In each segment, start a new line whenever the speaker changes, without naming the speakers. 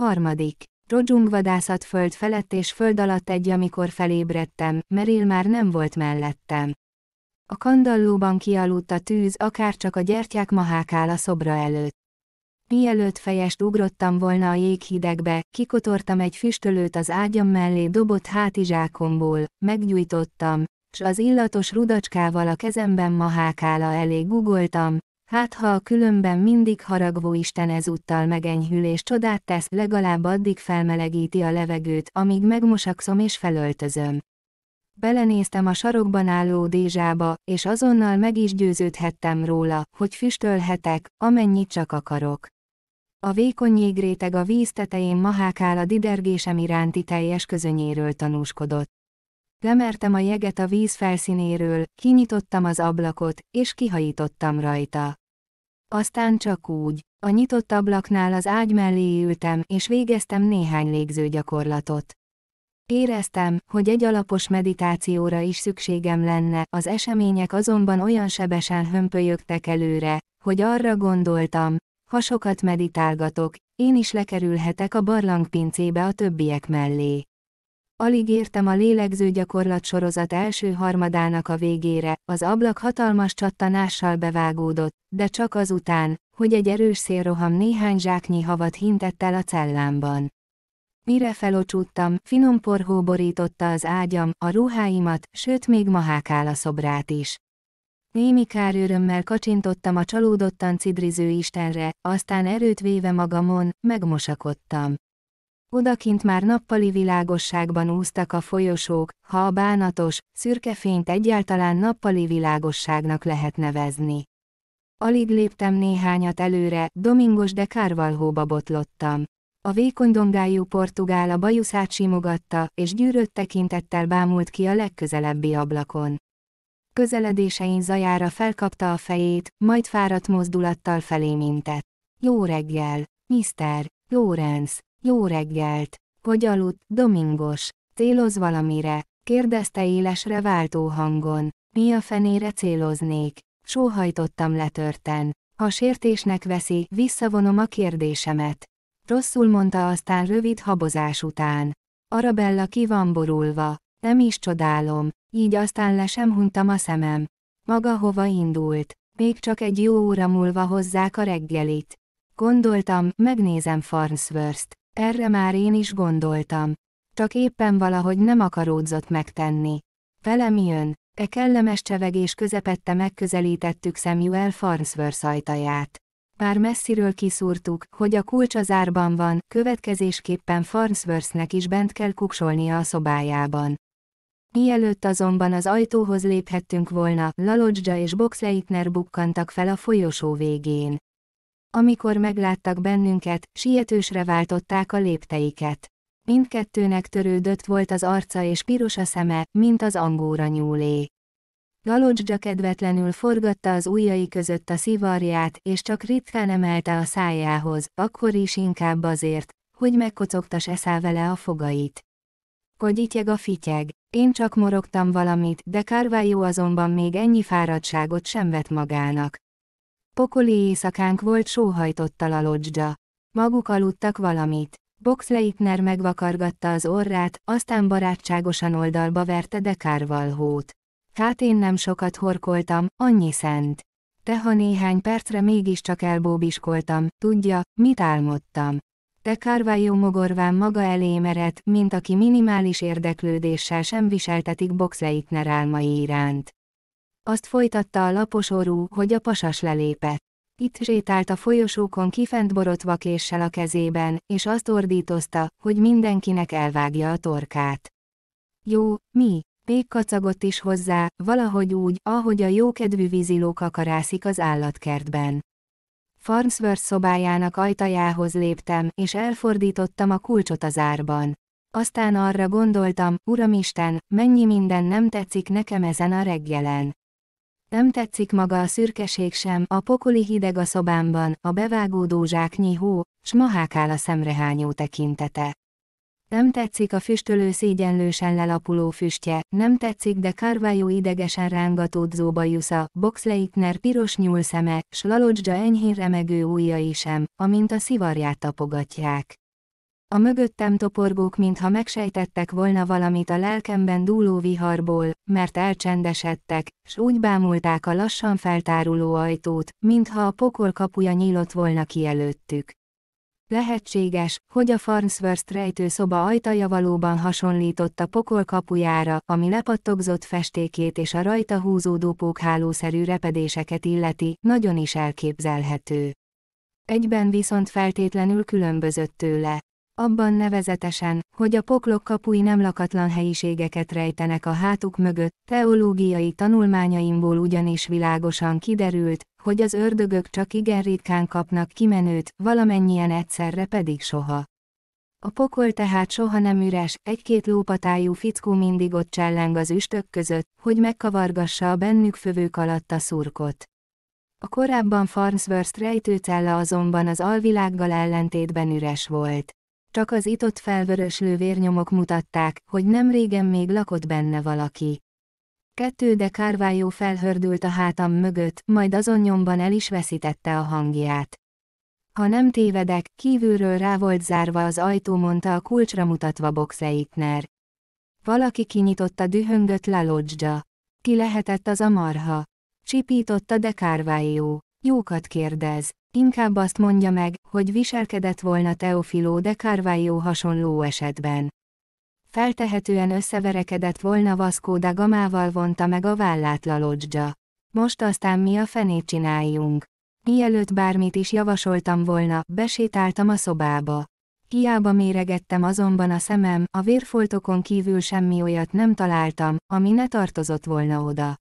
Harmadik. Rodzsungvadászat föld felett és föld alatt egy, amikor felébredtem, Meril már nem volt mellettem. A kandallóban kialudt a tűz, akár csak a gyertyák mahákál a szobra előtt. Mielőtt fejest ugrottam volna a jéghidegbe, kikotortam egy füstölőt az ágyam mellé dobott hátizsákomból, meggyújtottam, s az illatos rudacskával a kezemben mahákála elé gugoltam, Hát ha a különben mindig haragvó Isten ezúttal megenyhül és csodát tesz, legalább addig felmelegíti a levegőt, amíg megmosakszom és felöltözöm. Belenéztem a sarokban álló dézsába, és azonnal meg is győződhettem róla, hogy füstölhetek, amennyit csak akarok. A vékony jégréteg a víz tetején mahákál a didergésem iránti teljes közönyéről tanúskodott. Lemertem a jeget a víz felszínéről, kinyitottam az ablakot, és kihajítottam rajta. Aztán csak úgy, a nyitott ablaknál az ágy mellé ültem, és végeztem néhány légzőgyakorlatot. Éreztem, hogy egy alapos meditációra is szükségem lenne, az események azonban olyan sebesen hömpölyögtek előre, hogy arra gondoltam, ha sokat meditálgatok, én is lekerülhetek a barlangpincébe a többiek mellé. Alig értem a lélegző gyakorlat sorozat első harmadának a végére, az ablak hatalmas csattanással bevágódott, de csak azután, hogy egy erős szélroham néhány zsáknyi havat hintett el a cellámban. Mire felocsúttam, finom porhó borította az ágyam, a ruháimat, sőt még mahák a szobrát is. Némi kár örömmel kacsintottam a csalódottan cidriző Istenre, aztán erőt véve magamon, megmosakodtam. Odakint már nappali világosságban úztak a folyosók, ha a bánatos, szürke fényt egyáltalán nappali világosságnak lehet nevezni. Alig léptem néhányat előre, Domingos de Carvalhóba botlottam. A vékony dongájú portugál a bajuszát simogatta, és gyűrött tekintettel bámult ki a legközelebbi ablakon. Közeledésein zajára felkapta a fejét, majd fáradt mozdulattal felé mintett. Jó reggel, Mr. Lawrence, jó reggelt! Hogy aludt, Domingos? Céloz valamire? Kérdezte élesre váltó hangon. Mi a fenére céloznék? Sóhajtottam letörten. Ha sértésnek veszi, visszavonom a kérdésemet. Rosszul mondta aztán rövid habozás után. Arabella ki van borulva. Nem is csodálom. Így aztán le sem huntam a szemem. Maga hova indult. Még csak egy jó óra múlva hozzák a reggelit. Gondoltam, megnézem Farnsworth-t. Erre már én is gondoltam. Csak éppen valahogy nem akaródzott megtenni. Velem jön, e kellemes csevegés közepette megközelítettük Samuel Farnsworth ajtaját. Bár messziről kiszúrtuk, hogy a kulcs az árban van, következésképpen Farnsworthnek is bent kell kuksolnia a szobájában. Mielőtt azonban az ajtóhoz léphettünk volna, Lalodzsa és Boxleitner bukkantak fel a folyosó végén. Amikor megláttak bennünket, sietősre váltották a lépteiket. Mindkettőnek törődött volt az arca és piros a szeme, mint az angóra nyúlé. Galocsdzsa kedvetlenül forgatta az ujjai között a szivarját, és csak ritkán emelte a szájához, akkor is inkább azért, hogy megkocogtas eszá vele a fogait. Hogy a fityeg, én csak morogtam valamit, de Carvalho azonban még ennyi fáradtságot sem vett magának. Pokoli éjszakánk volt sóhajtottal a lodzsda. Maguk aludtak valamit. Boxleitner megvakargatta az orrát, aztán barátságosan oldalba verte Dekárval hót. Hát én nem sokat horkoltam, annyi szent. Te ha néhány percre mégiscsak elbóbiskoltam, tudja, mit álmodtam. Te jó mogorván maga elé mered, mint aki minimális érdeklődéssel sem viseltetik Boxleitner álmai iránt. Azt folytatta a laposorú, hogy a pasas lelépett. Itt sétált a folyosókon kifent borotva késsel a kezében, és azt ordítozta, hogy mindenkinek elvágja a torkát. Jó, mi? Pék kacagott is hozzá, valahogy úgy, ahogy a jókedvű víziló kakarászik az állatkertben. Farnsworth szobájának ajtajához léptem, és elfordítottam a kulcsot az árban. Aztán arra gondoltam, Uramisten, mennyi minden nem tetszik nekem ezen a reggelen. Nem tetszik maga a szürkeség sem, a pokoli hideg a szobámban, a bevágódó zsáknyi hó, s mahákál a szemrehányó tekintete. Nem tetszik a füstölő szégyenlősen lelapuló füstje, nem tetszik de Carvalho idegesen rángatott zóbajusza, Boxleitner piros nyúl szeme, s Lalodzsa enyhén remegő ujjai sem, amint a szivarját tapogatják. A mögöttem toporgók mintha megsejtettek volna valamit a lelkemben dúló viharból, mert elcsendesedtek, s úgy bámulták a lassan feltáruló ajtót, mintha a pokol kapuja nyílott volna ki előttük. Lehetséges, hogy a Farnsworth rejtő szoba ajtaja valóban hasonlított a pokol kapujára, ami lepattogzott festékét és a rajta húzódó pókhálószerű repedéseket illeti, nagyon is elképzelhető. Egyben viszont feltétlenül különbözött tőle. Abban nevezetesen, hogy a poklok kapui nem lakatlan helyiségeket rejtenek a hátuk mögött, teológiai tanulmányaimból ugyanis világosan kiderült, hogy az ördögök csak igen ritkán kapnak kimenőt, valamennyien egyszerre pedig soha. A pokol tehát soha nem üres, egy-két lópatájú fickó mindig ott cselleng az üstök között, hogy megkavargassa a bennük fövők alatt a szurkot. A korábban Farnsworth rejtőcella azonban az alvilággal ellentétben üres volt. Csak az itott felvöröslő vérnyomok mutatták, hogy nem régen még lakott benne valaki. Kettő de kárvájó felhördült a hátam mögött, majd azon nyomban el is veszítette a hangját. Ha nem tévedek, kívülről rá volt zárva az ajtó, mondta a kulcsra mutatva Boxeitner. Valaki kinyitotta dühöngött Lalodzsa. Ki lehetett az a marha? Csipította de kárvájó. Jókat kérdez. Inkább azt mondja meg, hogy viselkedett volna Teofiló de Carvalho hasonló esetben. Feltehetően összeverekedett volna Vasco da Gamával vonta meg a vállát Lalodzsa. Most aztán mi a fenét csináljunk. Mielőtt bármit is javasoltam volna, besétáltam a szobába. Hiába méregettem azonban a szemem, a vérfoltokon kívül semmi olyat nem találtam, ami ne tartozott volna oda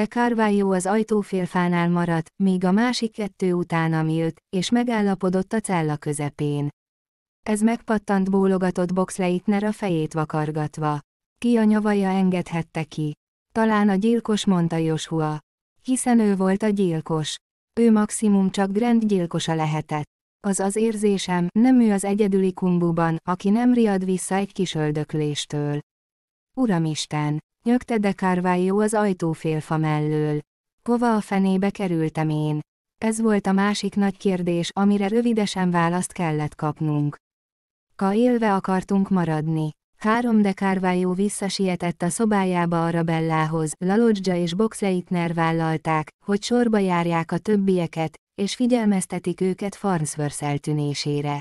de Carvalho az ajtófélfánál maradt, míg a másik kettő utána jött, és megállapodott a cella közepén. Ez megpattant bólogatott Boxleitner a fejét vakargatva. Ki a nyavaja engedhette ki? Talán a gyilkos mondta Joshua. Hiszen ő volt a gyilkos. Ő maximum csak Grand gyilkosa lehetett. Az az érzésem, nem ő az egyedüli kumbuban, aki nem riad vissza egy kis öldökléstől. Uramisten! de Carvalho az ajtófélfa mellől. Hova a fenébe kerültem én? Ez volt a másik nagy kérdés, amire rövidesen választ kellett kapnunk. Ka élve akartunk maradni. Három de Carvalho visszasietett a szobájába Arabellához, Lalodzsa és Boxleitner vállalták, hogy sorba járják a többieket, és figyelmeztetik őket Farnsworth eltűnésére.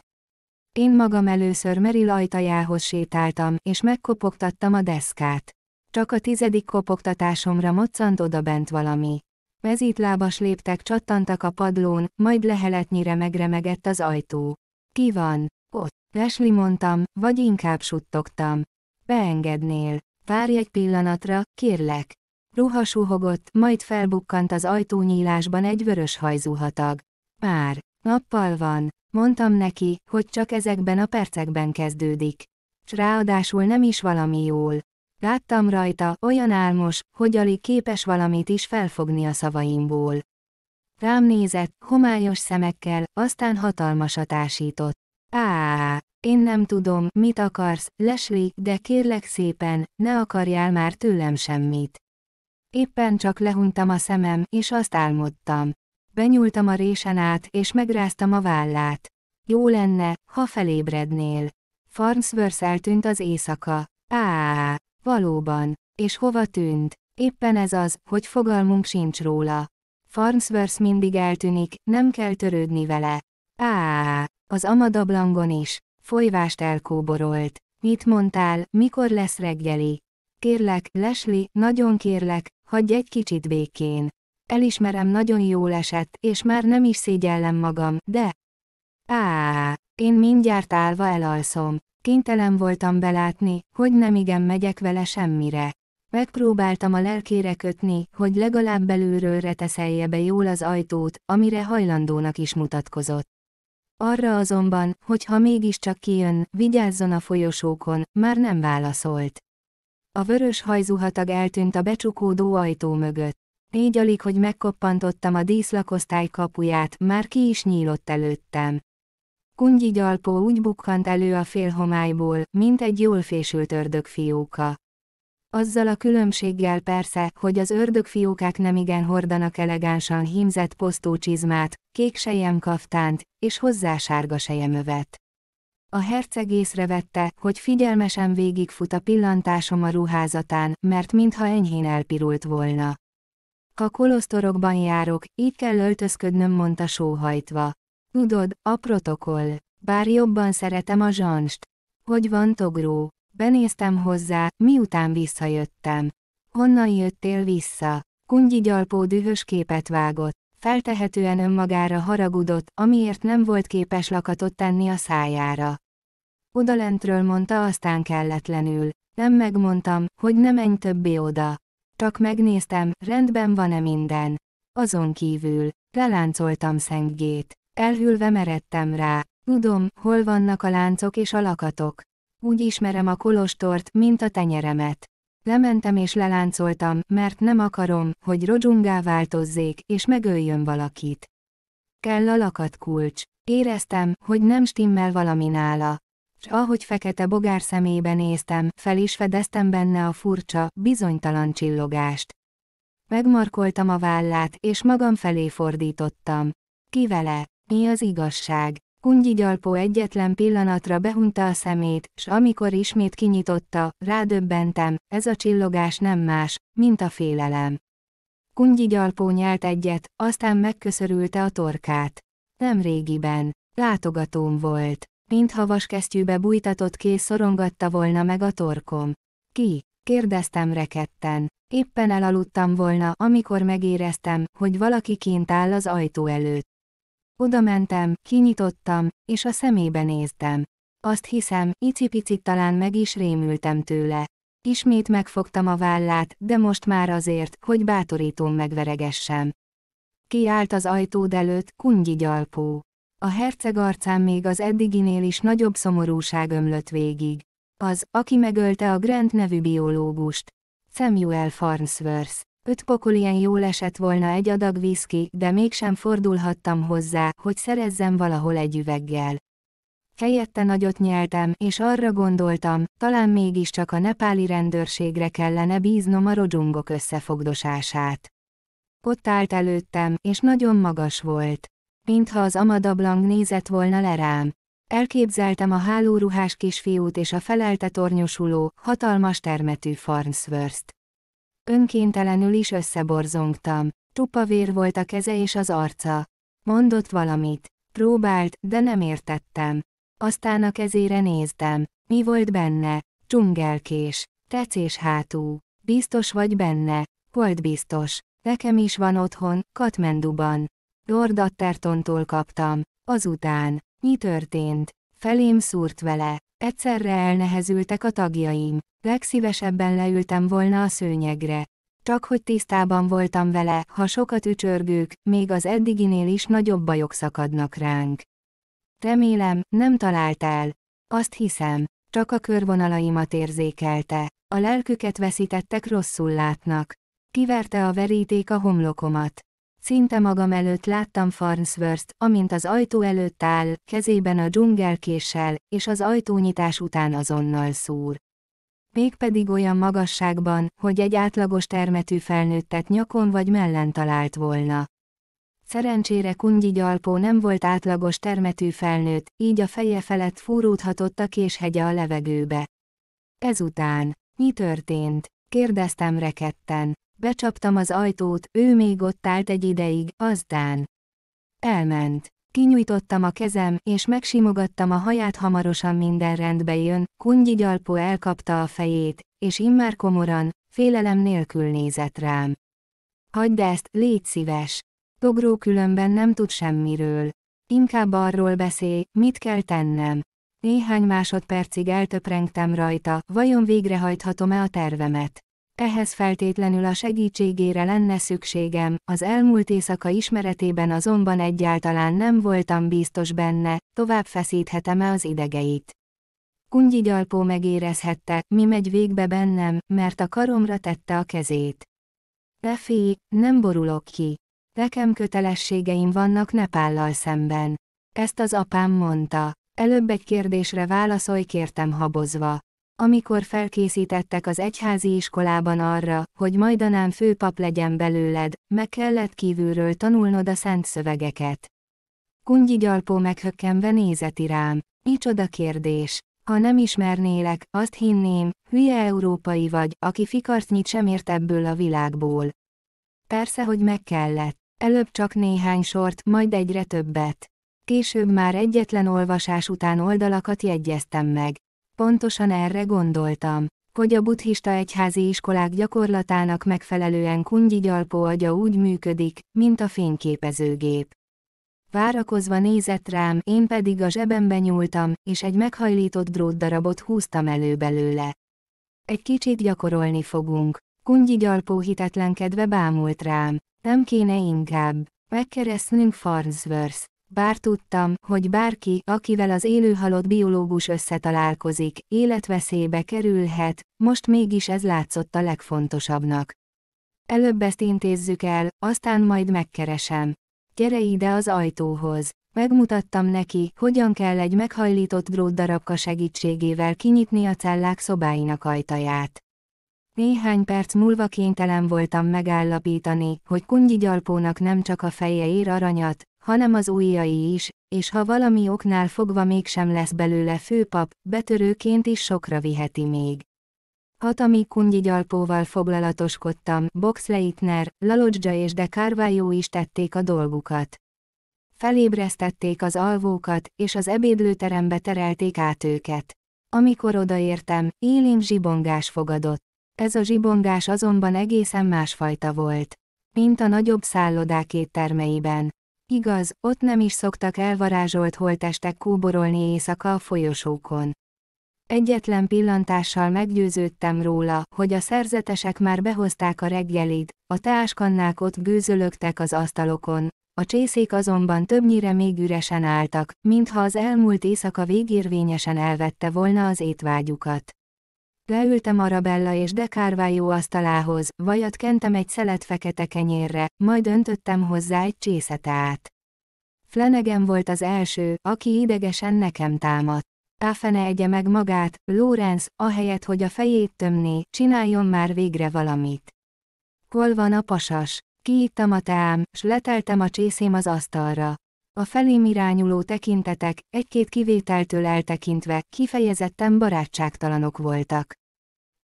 Én magam először Meril ajtajához sétáltam, és megkopogtattam a deszkát. Csak a tizedik kopogtatásomra moccant bent valami. Vezítlábas léptek csattantak a padlón, majd leheletnyire megremegett az ajtó. Ki van? Ott. Leslie mondtam, vagy inkább suttogtam. Beengednél. Várj egy pillanatra, kérlek. Ruha suhogott, majd felbukkant az ajtónyílásban egy vörös hajzuhatag. Már, nappal van, mondtam neki, hogy csak ezekben a percekben kezdődik. S ráadásul nem is valami jól. Láttam rajta, olyan álmos, hogy alig képes valamit is felfogni a szavaimból. Rám nézett, homályos szemekkel, aztán hatalmasat ásított. Á, én nem tudom, mit akarsz, Leslie, de kérlek szépen, ne akarjál már tőlem semmit. Éppen csak lehuntam a szemem, és azt álmodtam. Benyúltam a résen át, és megráztam a vállát. Jó lenne, ha felébrednél. Farnsworth eltűnt az éjszaka. Á, Valóban. És hova tűnt? Éppen ez az, hogy fogalmunk sincs róla. Farnsworth mindig eltűnik, nem kell törődni vele. Á, az amadablangon is. Folyvást elkóborolt. Mit mondtál, mikor lesz reggeli? Kérlek, Leslie, nagyon kérlek, hagyj egy kicsit békén. Elismerem nagyon jól esett, és már nem is szégyellem magam, de... Á, én mindjárt állva elalszom. Kénytelen voltam belátni, hogy nem igen megyek vele semmire. Megpróbáltam a lelkére kötni, hogy legalább belülről reteszelje be jól az ajtót, amire hajlandónak is mutatkozott. Arra azonban, hogy ha mégiscsak kijön, vigyázzon a folyosókon, már nem válaszolt. A vörös hajzuhatag eltűnt a becsukódó ajtó mögött. Így alig, hogy megkoppantottam a díszlakosztály kapuját, már ki is nyílott előttem. Kungyi gyalpó úgy bukkant elő a félhomályból, mint egy jól fésült ördögfióka. Azzal a különbséggel persze, hogy az ördögfiókák nemigen hordanak elegánsan hímzett posztócsizmát, kék sejem kaftánt, és hozzá sárga sejemövet. A herceg észrevette, hogy figyelmesen végigfut a pillantásom a ruházatán, mert mintha enyhén elpirult volna. Ha kolosztorokban járok, így kell öltözködnöm, mondta sóhajtva. Tudod, a protokoll. Bár jobban szeretem a zsanst. Hogy van Togró? Benéztem hozzá, miután visszajöttem. Honnan jöttél vissza? Kungyi gyalpó dühös képet vágott. Feltehetően önmagára haragudott, amiért nem volt képes lakatot tenni a szájára. Odalentről mondta aztán kelletlenül. Nem megmondtam, hogy nem menj többé oda. Csak megnéztem, rendben van-e minden. Azon kívül, reláncoltam szengét. Elhülve meredtem rá. Tudom, hol vannak a láncok és a lakatok. Úgy ismerem a kolostort, mint a tenyeremet. Lementem és leláncoltam, mert nem akarom, hogy rodzsungá változzék, és megöljön valakit. Kell a lakatkulcs. Éreztem, hogy nem stimmel valami nála. S ahogy fekete bogár szemébe néztem, fel is fedeztem benne a furcsa, bizonytalan csillogást. Megmarkoltam a vállát, és magam felé fordítottam. Ki vele? Mi az igazság? Kungyi gyalpó egyetlen pillanatra behunta a szemét, s amikor ismét kinyitotta, rádöbbentem, ez a csillogás nem más, mint a félelem. Kungyi gyalpó nyelt egyet, aztán megköszörülte a torkát. Nem régiben. Látogatóm volt. Mint havaskesztyűbe bújtatott kéz szorongatta volna meg a torkom. Ki? kérdeztem reketten. Éppen elaludtam volna, amikor megéreztem, hogy valaki kint áll az ajtó előtt. Oda mentem, kinyitottam, és a szemébe néztem. Azt hiszem, icipicit talán meg is rémültem tőle. Ismét megfogtam a vállát, de most már azért, hogy bátorítón megveregessem. Kiállt az ajtód előtt, kungyi gyalpó. A herceg arcán még az eddiginél is nagyobb szomorúság ömlött végig. Az, aki megölte a Grant nevű biológust. Samuel Farnsworth. Öt pokolian jól esett volna egy adag viszki, de mégsem fordulhattam hozzá, hogy szerezzem valahol egy üveggel. Helyette nagyot nyeltem, és arra gondoltam, talán mégiscsak a nepáli rendőrségre kellene bíznom a rodzsungok összefogdosását. Ott állt előttem, és nagyon magas volt. Mintha az amadablang nézett volna le rám. Elképzeltem a hálóruhás kisfiút és a felelte tornyosuló, hatalmas termetű Farnsworth-t önkéntelenül is összeborzongtam. Csupa vér volt a keze és az arca. Mondott valamit. Próbált, de nem értettem. Aztán a kezére néztem. Mi volt benne? Dzsungelkés. Tecés hátú. Biztos vagy benne? volt biztos. Nekem is van otthon, Katmenduban. Lord Attertontól kaptam. Azután. Mi történt? Felém szúrt vele. Egyszerre elnehezültek a tagjaim. Legszívesebben leültem volna a szőnyegre. Csak hogy tisztában voltam vele, ha sokat ücsörgők, még az eddiginél is nagyobb bajok szakadnak ránk. Remélem, nem találtál. Azt hiszem, csak a körvonalaimat érzékelte. A lelküket veszítettek rosszul látnak. Kiverte a veríték a homlokomat. Szinte magam előtt láttam Farnsworth, amint az ajtó előtt áll, kezében a dzsungelkéssel, és az ajtónyitás után azonnal szúr. Mégpedig olyan magasságban, hogy egy átlagos termetű felnőttet nyakon vagy mellen talált volna. Szerencsére Kungyi Gyalpó nem volt átlagos termetű felnőtt, így a feje felett fúródhatott a késhegye a levegőbe. Ezután, mi történt? kérdeztem reketten. Becsaptam az ajtót, ő még ott állt egy ideig, aztán. Elment. Kinyújtottam a kezem, és megsimogattam a haját hamarosan minden rendbe jön, Kunygi gyalpó elkapta a fejét, és immár komoran, félelem nélkül nézett rám. Hagyd ezt, légy szíves! Dogró különben nem tud semmiről. Inkább arról beszélj, mit kell tennem. Néhány másodpercig eltöprengtem rajta, vajon végrehajthatom-e a tervemet ehhez feltétlenül a segítségére lenne szükségem, az elmúlt éjszaka ismeretében azonban egyáltalán nem voltam biztos benne, tovább feszíthetem-e az idegeit. Kungyi gyalpó megérezhette, mi megy végbe bennem, mert a karomra tette a kezét. Efi, nem borulok ki. Nekem kötelességeim vannak Nepállal szemben. Ezt az apám mondta. Előbb egy kérdésre válaszolj kértem habozva amikor felkészítettek az egyházi iskolában arra, hogy majdanám főpap legyen belőled, meg kellett kívülről tanulnod a szent szövegeket. Kungyi gyalpó meghökkenve nézeti rám. Micsoda kérdés. Ha nem ismernélek, azt hinném, hülye európai vagy, aki fikartnyit sem ért ebből a világból. Persze, hogy meg kellett. Előbb csak néhány sort, majd egyre többet. Később már egyetlen olvasás után oldalakat jegyeztem meg. Pontosan erre gondoltam, hogy a buddhista egyházi iskolák gyakorlatának megfelelően Kunyji gyalpó agya úgy működik, mint a fényképezőgép. Várakozva nézett rám, én pedig a zsebembe nyúltam, és egy meghajlított drótdarabot húztam elő belőle. Egy kicsit gyakorolni fogunk. Kunyji gyalpó hitetlenkedve bámult rám. Nem kéne inkább. Megkeresztnünk Farnsworth. Bár tudtam, hogy bárki, akivel az élőhalott biológus összetalálkozik, életveszélybe kerülhet, most mégis ez látszott a legfontosabbnak. Előbb ezt intézzük el, aztán majd megkeresem. Gyere ide az ajtóhoz. Megmutattam neki, hogyan kell egy meghajlított drótdarabka segítségével kinyitni a cellák szobáinak ajtaját. Néhány perc múlva kénytelen voltam megállapítani, hogy kungyi gyalpónak nem csak a feje ér aranyat, hanem az újjai is, és ha valami oknál fogva mégsem lesz belőle főpap, betörőként is sokra viheti még. Hatami gyalpóval foglalatoskodtam, Boxleitner, Lalodzsa és de Carvalho is tették a dolgukat. Felébresztették az alvókat, és az ebédlőterembe terelték át őket. Amikor odaértem, élén zsibongás fogadott. Ez a zsibongás azonban egészen másfajta volt. Mint a nagyobb szállodák éttermeiben, Igaz, ott nem is szoktak elvarázsolt holtestek kóborolni éjszaka a folyosókon. Egyetlen pillantással meggyőződtem róla, hogy a szerzetesek már behozták a reggelit, a teáskannák ott gőzölögtek az asztalokon, a csészék azonban többnyire még üresen álltak, mintha az elmúlt éjszaka végérvényesen elvette volna az étvágyukat. Leültem Arabella és de asztalához, vajat kentem egy szelet fekete kenyérre, majd öntöttem hozzá egy csészetát. Flenegem volt az első, aki idegesen nekem támadt. Áfene egye meg magát, Lawrence, ahelyett, hogy a fejét tömné, csináljon már végre valamit. Hol van a pasas? Kiittam a teám, s leteltem a csészém az asztalra. A felém irányuló tekintetek, egy-két kivételtől eltekintve, kifejezetten barátságtalanok voltak.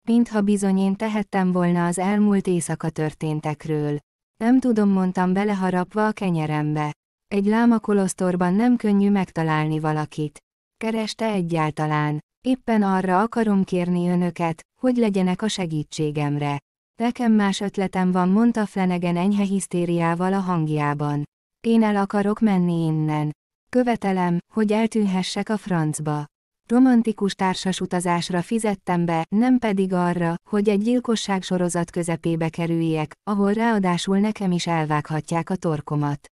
Mintha bizony én tehettem volna az elmúlt éjszaka történtekről. Nem tudom, mondtam beleharapva a kenyerembe. Egy kolosztorban nem könnyű megtalálni valakit. Kereste egyáltalán. Éppen arra akarom kérni önöket, hogy legyenek a segítségemre. Nekem más ötletem van, mondta Flanagan enyhe hisztériával a hangjában. Én el akarok menni innen. Követelem, hogy eltűnhessek a francba. Romantikus utazásra fizettem be, nem pedig arra, hogy egy gyilkosság sorozat közepébe kerüljek, ahol ráadásul nekem is elvághatják a torkomat.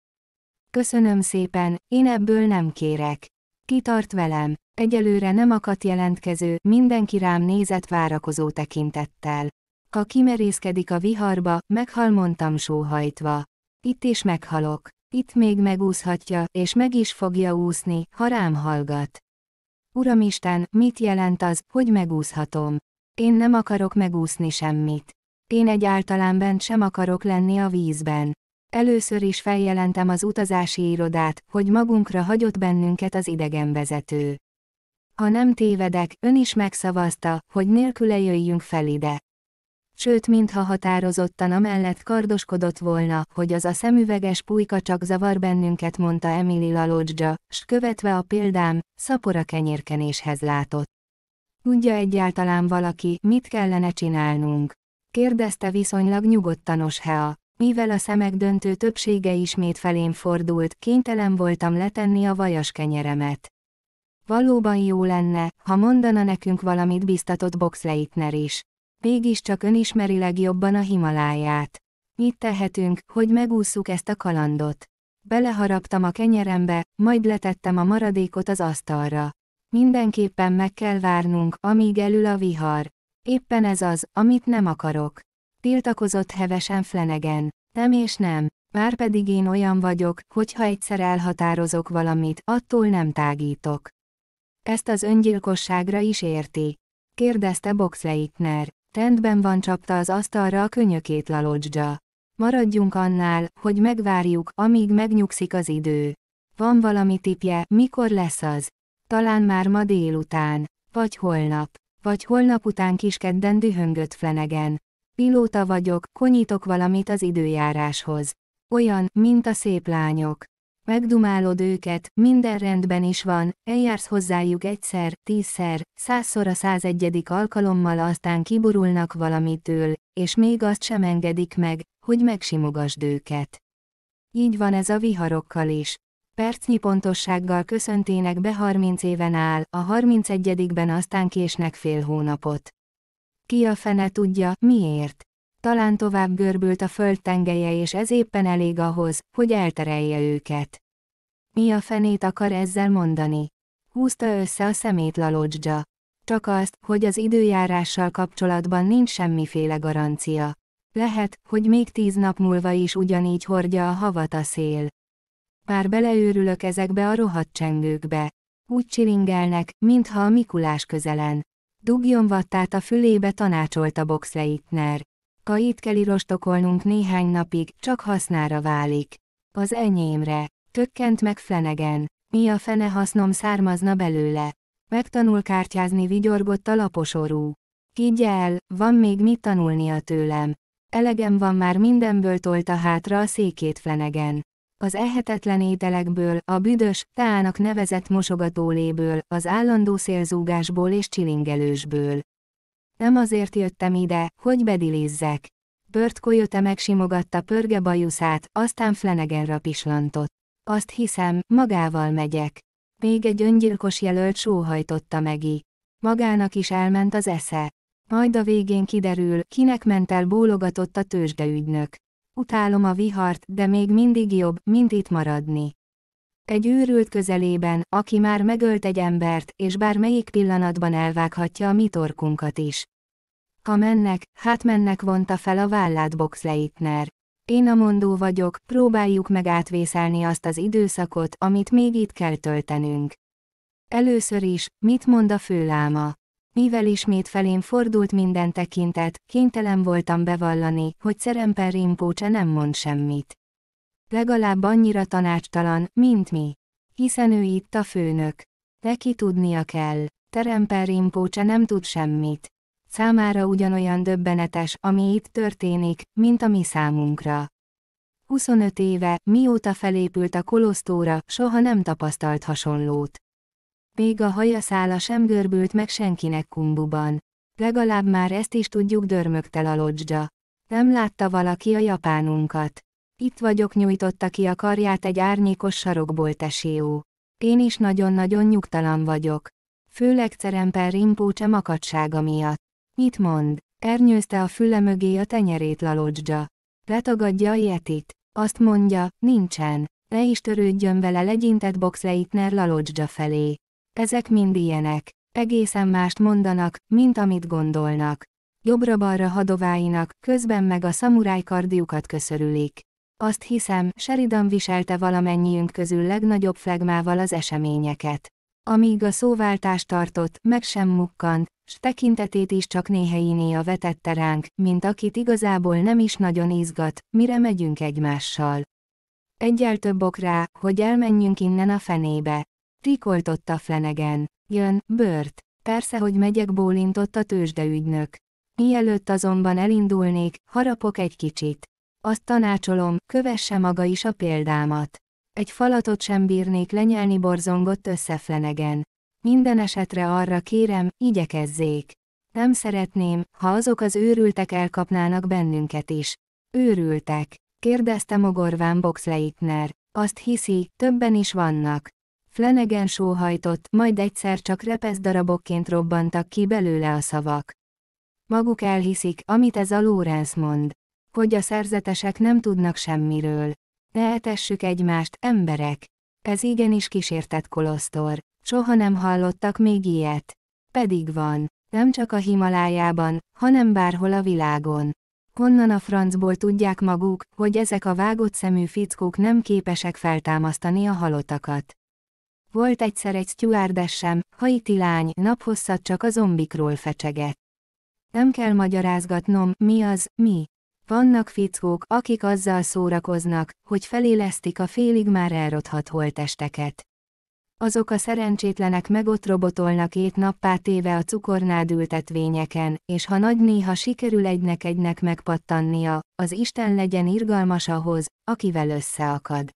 Köszönöm szépen, én ebből nem kérek. Kitart velem, egyelőre nem akadt jelentkező, mindenki rám nézett várakozó tekintettel. Ha kimerészkedik a viharba, meghal mondtam sóhajtva. Itt is meghalok. Itt még megúszhatja, és meg is fogja úszni, ha rám hallgat. Uramisten, mit jelent az, hogy megúszhatom? Én nem akarok megúszni semmit. Én egyáltalán bent sem akarok lenni a vízben. Először is feljelentem az utazási irodát, hogy magunkra hagyott bennünket az idegenvezető. Ha nem tévedek, ön is megszavazta, hogy nélküle jöjjünk fel ide sőt mintha határozottan amellett kardoskodott volna, hogy az a szemüveges pulyka csak zavar bennünket mondta Emily Lalodzsa, s követve a példám, szapora kenyérkenéshez látott. Tudja egyáltalán valaki, mit kellene csinálnunk? Kérdezte viszonylag nyugodtan Oshea. Mivel a szemek döntő többsége ismét felém fordult, kénytelen voltam letenni a vajas kenyeremet. Valóban jó lenne, ha mondana nekünk valamit biztatott Boxleitner is. Mégiscsak ön ismeri legjobban a Himaláját. Mit tehetünk, hogy megússzuk ezt a kalandot? Beleharaptam a kenyerembe, majd letettem a maradékot az asztalra. Mindenképpen meg kell várnunk, amíg elül a vihar. Éppen ez az, amit nem akarok. Tiltakozott hevesen Flenegen. Nem és nem. Márpedig én olyan vagyok, hogyha egyszer elhatározok valamit, attól nem tágítok. Ezt az öngyilkosságra is érti. Kérdezte Boxleitner. Tendben van csapta az asztalra a könyökét Lalodzsa. Maradjunk annál, hogy megvárjuk, amíg megnyugszik az idő. Van valami tipje, mikor lesz az? Talán már ma délután. Vagy holnap. Vagy holnap után kiskedden dühöngött Flenegen. Pilóta vagyok, konyítok valamit az időjáráshoz. Olyan, mint a szép lányok. Megdumálod őket, minden rendben is van, eljársz hozzájuk egyszer, tízszer, százszor a százegyedik alkalommal aztán kiborulnak valamitől, és még azt sem engedik meg, hogy megsimogasd őket. Így van ez a viharokkal is. Percnyi pontossággal köszöntének be 30 éven áll, a 31 ben aztán késnek fél hónapot. Ki a fene tudja, miért? talán tovább görbült a föld tengelye és ez éppen elég ahhoz, hogy elterelje őket. Mi a fenét akar ezzel mondani? Húzta össze a szemét lalodzsa. Csak azt, hogy az időjárással kapcsolatban nincs semmiféle garancia. Lehet, hogy még tíz nap múlva is ugyanígy hordja a havat a szél. Már beleőrülök ezekbe a rohadt csengőkbe. Úgy csilingelnek, mintha a Mikulás közelen. Dugjon vattát a fülébe tanácsolta Boxleitner itt kell irostokolnunk néhány napig, csak hasznára válik. Az enyémre. Tökkent meg Flanagan, Mi a fene hasznom származna belőle? Megtanul kártyázni vigyorgott a laposorú. Higgy el, van még mit tanulnia tőlem. Elegem van már mindenből tolta hátra a székét Flanagan. Az ehetetlen ételekből, a büdös, teának nevezett mosogatóléből, az állandó szélzúgásból és csilingelősből. Nem azért jöttem ide, hogy bedilézzek. Bört Koyote megsimogatta pörge bajuszát, aztán Flanaganra pislantott. Azt hiszem, magával megyek. Még egy öngyilkos jelölt sóhajtotta megi. Magának is elment az esze. Majd a végén kiderül, kinek ment el bólogatott a tőzsdeügynök. Utálom a vihart, de még mindig jobb, mint itt maradni. Egy őrült közelében, aki már megölt egy embert, és bármelyik pillanatban elvághatja a mi torkunkat is. Ha mennek, hát mennek vonta fel a vállát Boxleitner. Én a mondó vagyok, próbáljuk meg átvészelni azt az időszakot, amit még itt kell töltenünk. Először is, mit mond a főláma? Mivel ismét felém fordult minden tekintet, kénytelen voltam bevallani, hogy Szerempen Rimpócse nem mond semmit. Legalább annyira tanácstalan, mint mi. Hiszen ő itt a főnök. Neki tudnia kell. Terempen Rimpócse nem tud semmit számára ugyanolyan döbbenetes, ami itt történik, mint a mi számunkra. 25 éve, mióta felépült a kolosztóra, soha nem tapasztalt hasonlót. Még a hajaszála sem görbült meg senkinek kumbuban. Legalább már ezt is tudjuk dörmögtel a lodzsda. Nem látta valaki a japánunkat. Itt vagyok nyújtotta ki a karját egy árnyékos sarokból teséó. Én is nagyon-nagyon nyugtalan vagyok. Főleg Ceremper Rimpócse makadsága miatt. Mit mond? Ernyőzte a füle mögé a tenyerét Lalodzsa. Letagadja a jetit. Azt mondja, nincsen. Ne is törődjön vele legyintett boxleitner Lalodzsa felé. Ezek mind ilyenek. Egészen mást mondanak, mint amit gondolnak. Jobbra-balra hadováinak, közben meg a szamuráj kardjukat köszörülik. Azt hiszem, Sheridan viselte valamennyiünk közül legnagyobb flegmával az eseményeket. Amíg a szóváltást tartott, meg sem mukkant, s tekintetét is csak néhai néha vetette ránk, mint akit igazából nem is nagyon izgat, mire megyünk egymással. Egyel több ok rá, hogy elmenjünk innen a fenébe. Rikoltotta Flenegen. Jön, bört. Persze, hogy megyek bólintott a tőzsdeügynök. Mielőtt azonban elindulnék, harapok egy kicsit. Azt tanácsolom, kövesse maga is a példámat. Egy falatot sem bírnék lenyelni borzongott összeflenegen minden esetre arra kérem, igyekezzék. Nem szeretném, ha azok az őrültek elkapnának bennünket is. Őrültek, kérdezte mogorván Boxleitner. Azt hiszi, többen is vannak. Flanagan sóhajtott, majd egyszer csak repesz darabokként robbantak ki belőle a szavak. Maguk elhiszik, amit ez a Lorenz mond. Hogy a szerzetesek nem tudnak semmiről. Ne etessük egymást, emberek. Ez igenis kísértett kolostor. Soha nem hallottak még ilyet. Pedig van. Nem csak a Himalájában, hanem bárhol a világon. Honnan a francból tudják maguk, hogy ezek a vágott szemű fickók nem képesek feltámasztani a halottakat. Volt egyszer egy stewardessem, haiti lány, naphosszat csak a zombikról fecseget. Nem kell magyarázgatnom, mi az, mi. Vannak fickók, akik azzal szórakoznak, hogy felélesztik a félig már elrothat holtesteket azok a szerencsétlenek meg ott robotolnak ét nappá téve a cukornád ültetvényeken, és ha nagy néha sikerül egynek-egynek megpattannia, az Isten legyen irgalmas ahhoz, akivel összeakad.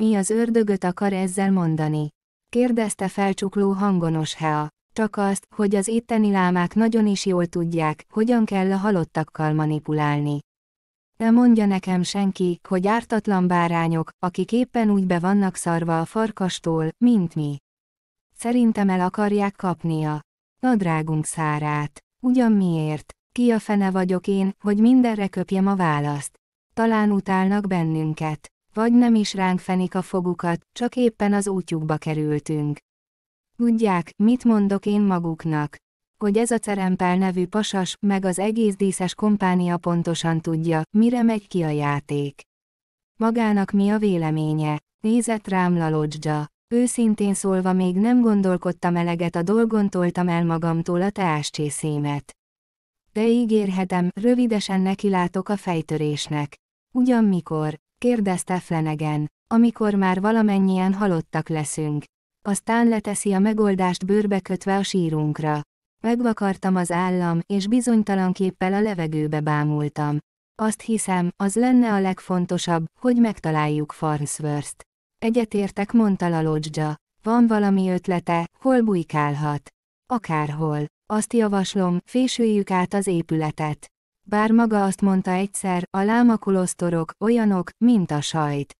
Mi az ördögöt akar ezzel mondani? Kérdezte felcsukló hangonos Hea. Csak azt, hogy az itteni lámák nagyon is jól tudják, hogyan kell a halottakkal manipulálni. Ne mondja nekem senki, hogy ártatlan bárányok, akik éppen úgy be vannak szarva a farkastól, mint mi. Szerintem el akarják kapnia. drágunk szárát. Ugyan miért? Ki a fene vagyok én, hogy mindenre köpjem a választ? Talán utálnak bennünket. Vagy nem is ránk fenik a fogukat, csak éppen az útjukba kerültünk. Tudják, mit mondok én maguknak hogy ez a Cerempel nevű pasas, meg az egész díszes kompánia pontosan tudja, mire megy ki a játék. Magának mi a véleménye? Nézett rám Lalodzsa. Őszintén szólva még nem gondolkodtam eleget a dolgon toltam el magamtól a teáscsészémet. De ígérhetem, rövidesen nekilátok a fejtörésnek. Ugyan mikor? kérdezte Flenegen, amikor már valamennyien halottak leszünk. Aztán leteszi a megoldást bőrbe kötve a sírunkra. Megvakartam az állam, és bizonytalan képpel a levegőbe bámultam. Azt hiszem, az lenne a legfontosabb, hogy megtaláljuk Farnsworth-t. Egyetértek, mondta Lalodzsa. Van valami ötlete, hol bujkálhat? Akárhol. Azt javaslom, fésüljük át az épületet. Bár maga azt mondta egyszer, a lámakulosztorok olyanok, mint a sajt.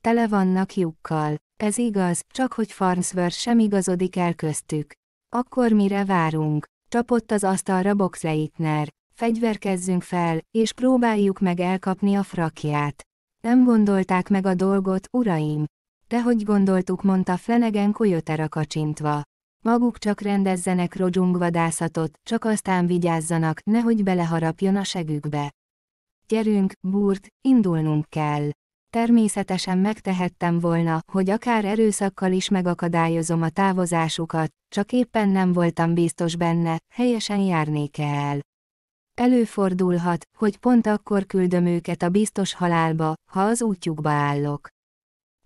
Tele vannak lyukkal. Ez igaz, csak hogy Farnsworth sem igazodik el köztük. Akkor mire várunk? Csapott az asztalra Leitner. Fegyverkezzünk fel, és próbáljuk meg elkapni a frakját. Nem gondolták meg a dolgot, uraim. De hogy gondoltuk, mondta Flanagan kojotára kacsintva. Maguk csak rendezzenek rodzsungvadászatot, csak aztán vigyázzanak, nehogy beleharapjon a segükbe. Gyerünk, Burt, indulnunk kell. Természetesen megtehettem volna, hogy akár erőszakkal is megakadályozom a távozásukat, csak éppen nem voltam biztos benne, helyesen járnék el. Előfordulhat, hogy pont akkor küldöm őket a biztos halálba, ha az útjukba állok.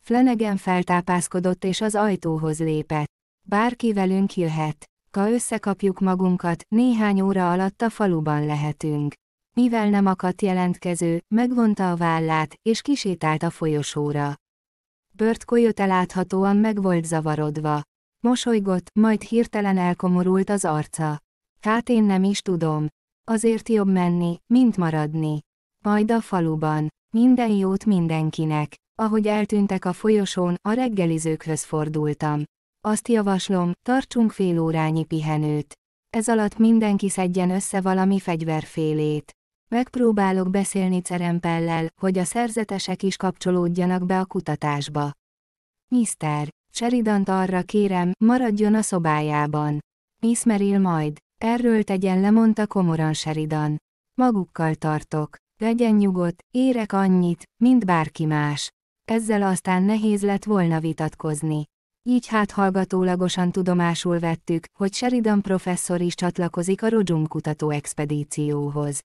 Flanagan feltápászkodott és az ajtóhoz lépett. Bárki velünk jöhet. Ha összekapjuk magunkat, néhány óra alatt a faluban lehetünk mivel nem akadt jelentkező, megvonta a vállát, és kisétált a folyosóra. Bört Coyote láthatóan meg volt zavarodva. Mosolygott, majd hirtelen elkomorult az arca. Hát én nem is tudom. Azért jobb menni, mint maradni. Majd a faluban. Minden jót mindenkinek. Ahogy eltűntek a folyosón, a reggelizőkhöz fordultam. Azt javaslom, tartsunk fél órányi pihenőt. Ez alatt mindenki szedjen össze valami fegyverfélét. Megpróbálok beszélni Cerempellel, hogy a szerzetesek is kapcsolódjanak be a kutatásba. Mr. Sheridant arra kérem, maradjon a szobájában. Miss majd. Erről tegyen lemondta komoran Sheridan. Magukkal tartok. Legyen nyugodt, érek annyit, mint bárki más. Ezzel aztán nehéz lett volna vitatkozni. Így hát hallgatólagosan tudomásul vettük, hogy Sheridan professzor is csatlakozik a Rojum kutató expedícióhoz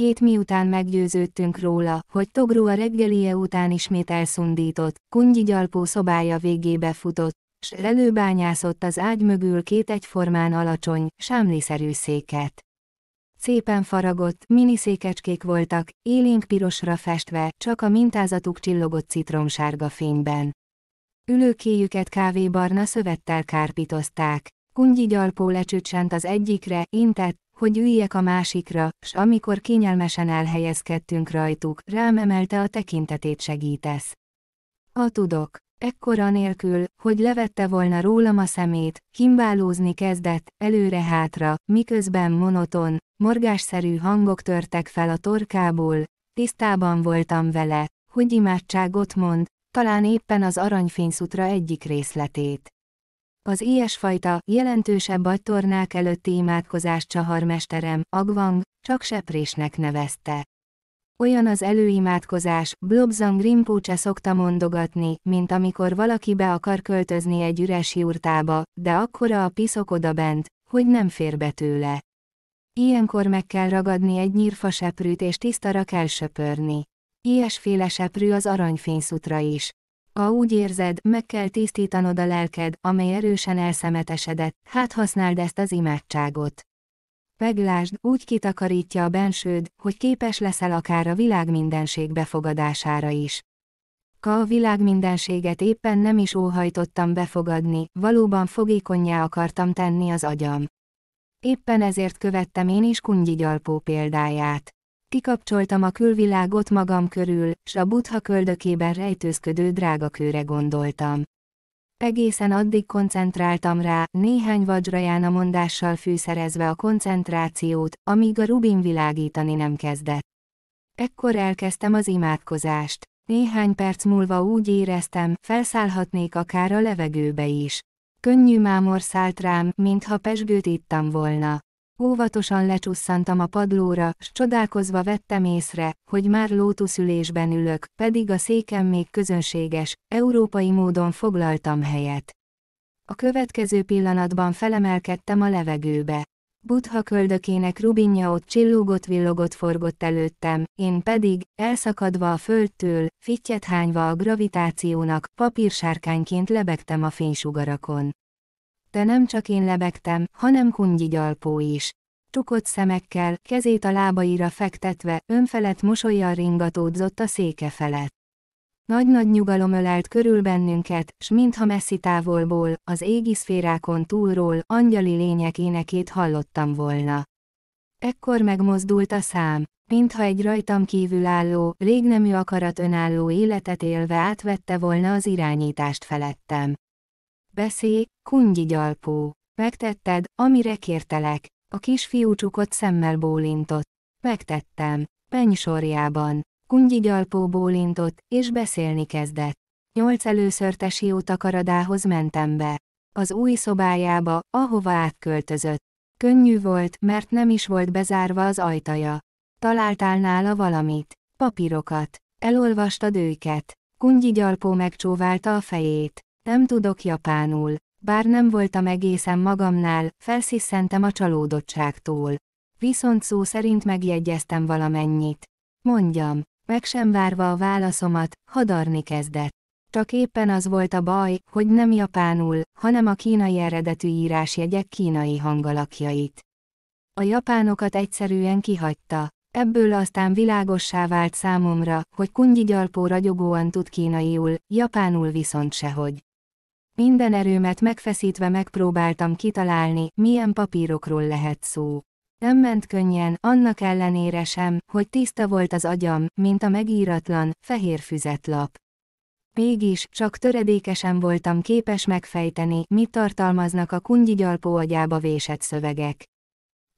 hét miután meggyőződtünk róla, hogy Togru a reggelie után ismét elszundított, kungyi gyalpó szobája végébe futott, s előbányászott az ágy mögül két egyformán alacsony, sámliszerű széket. Szépen faragott, miniszékecskék voltak, élénk pirosra festve, csak a mintázatuk csillogott citromsárga fényben. Ülőkéjüket kávébarna szövettel kárpitozták. Kungyi gyalpó lecsütsent az egyikre, intett, hogy üljek a másikra, s amikor kényelmesen elhelyezkedtünk rajtuk, rám emelte a tekintetét segítesz. A tudok. Ekkora nélkül, hogy levette volna rólam a szemét, himbálózni kezdett, előre-hátra, miközben monoton, morgásszerű hangok törtek fel a torkából, tisztában voltam vele, hogy imádságot mond, talán éppen az aranyfényszutra egyik részletét. Az ilyesfajta, jelentősebb agytornák előtti imádkozás Csaharmesterem, Agvang, csak seprésnek nevezte. Olyan az előimádkozás, Blobzang Rinpoche szokta mondogatni, mint amikor valaki be akar költözni egy üres jurtába, de akkora a piszok odabent, hogy nem fér be tőle. Ilyenkor meg kell ragadni egy seprűt és tisztara kell söpörni. Ilyesféle seprű az aranyfényszutra is. Ha úgy érzed, meg kell tisztítanod a lelked, amely erősen elszemetesedett, hát használd ezt az imádságot. Peglásd, úgy kitakarítja a bensőd, hogy képes leszel akár a világ mindenség befogadására is. Ka a világ éppen nem is óhajtottam befogadni, valóban fogékonyá akartam tenni az agyam. Éppen ezért követtem én is Kungyi Gyalpó példáját. Kikapcsoltam a külvilágot magam körül, s a buddha köldökében rejtőzködő drágakőre gondoltam. Egészen addig koncentráltam rá, néhány a mondással fűszerezve a koncentrációt, amíg a rubin világítani nem kezdett. Ekkor elkezdtem az imádkozást. Néhány perc múlva úgy éreztem, felszállhatnék akár a levegőbe is. Könnyű mámor szállt rám, mintha pesgőt ittam volna. Óvatosan lecsusszantam a padlóra, s csodálkozva vettem észre, hogy már lótuszülésben ülök, pedig a székem még közönséges, európai módon foglaltam helyet. A következő pillanatban felemelkedtem a levegőbe. Butha köldökének rubinja ott csillogott-villogott forgott előttem, én pedig, elszakadva a földtől, fittyet hányva a gravitációnak, papírsárkányként lebegtem a fénysugarakon de nem csak én lebegtem, hanem kundi gyalpó is. Csukott szemekkel, kezét a lábaira fektetve, önfelett mosolyjal ringatódzott a széke felett. Nagy-nagy nyugalom ölelt körül bennünket, s mintha messzi távolból, az égi szférákon túlról, angyali lények énekét hallottam volna. Ekkor megmozdult a szám, mintha egy rajtam kívül álló, régnemű akarat önálló életet élve átvette volna az irányítást felettem. Beszélj, Kungyi gyalpó. Megtetted, amire kértelek. A kisfiú csukott szemmel bólintott. Megtettem. sorjában, kungyi gyalpó bólintott, és beszélni kezdett. Nyolc először tesió takaradához mentem be. Az új szobájába, ahova átköltözött. Könnyű volt, mert nem is volt bezárva az ajtaja. Találtál nála valamit. Papírokat. Elolvastad őket. Kungyi gyalpó megcsóválta a fejét. Nem tudok japánul bár nem voltam egészen magamnál, felsziszentem a csalódottságtól. Viszont szó szerint megjegyeztem valamennyit. Mondjam, meg sem várva a válaszomat, hadarni kezdett. Csak éppen az volt a baj, hogy nem japánul, hanem a kínai eredetű írásjegyek kínai hangalakjait. A japánokat egyszerűen kihagyta. Ebből aztán világossá vált számomra, hogy Kunji Gyalpó ragyogóan tud kínaiul, japánul viszont sehogy. Minden erőmet megfeszítve megpróbáltam kitalálni, milyen papírokról lehet szó. Nem ment könnyen, annak ellenére sem, hogy tiszta volt az agyam, mint a megíratlan, fehér füzetlap. Mégis, csak töredékesen voltam képes megfejteni, mit tartalmaznak a gyalpó agyába vésett szövegek.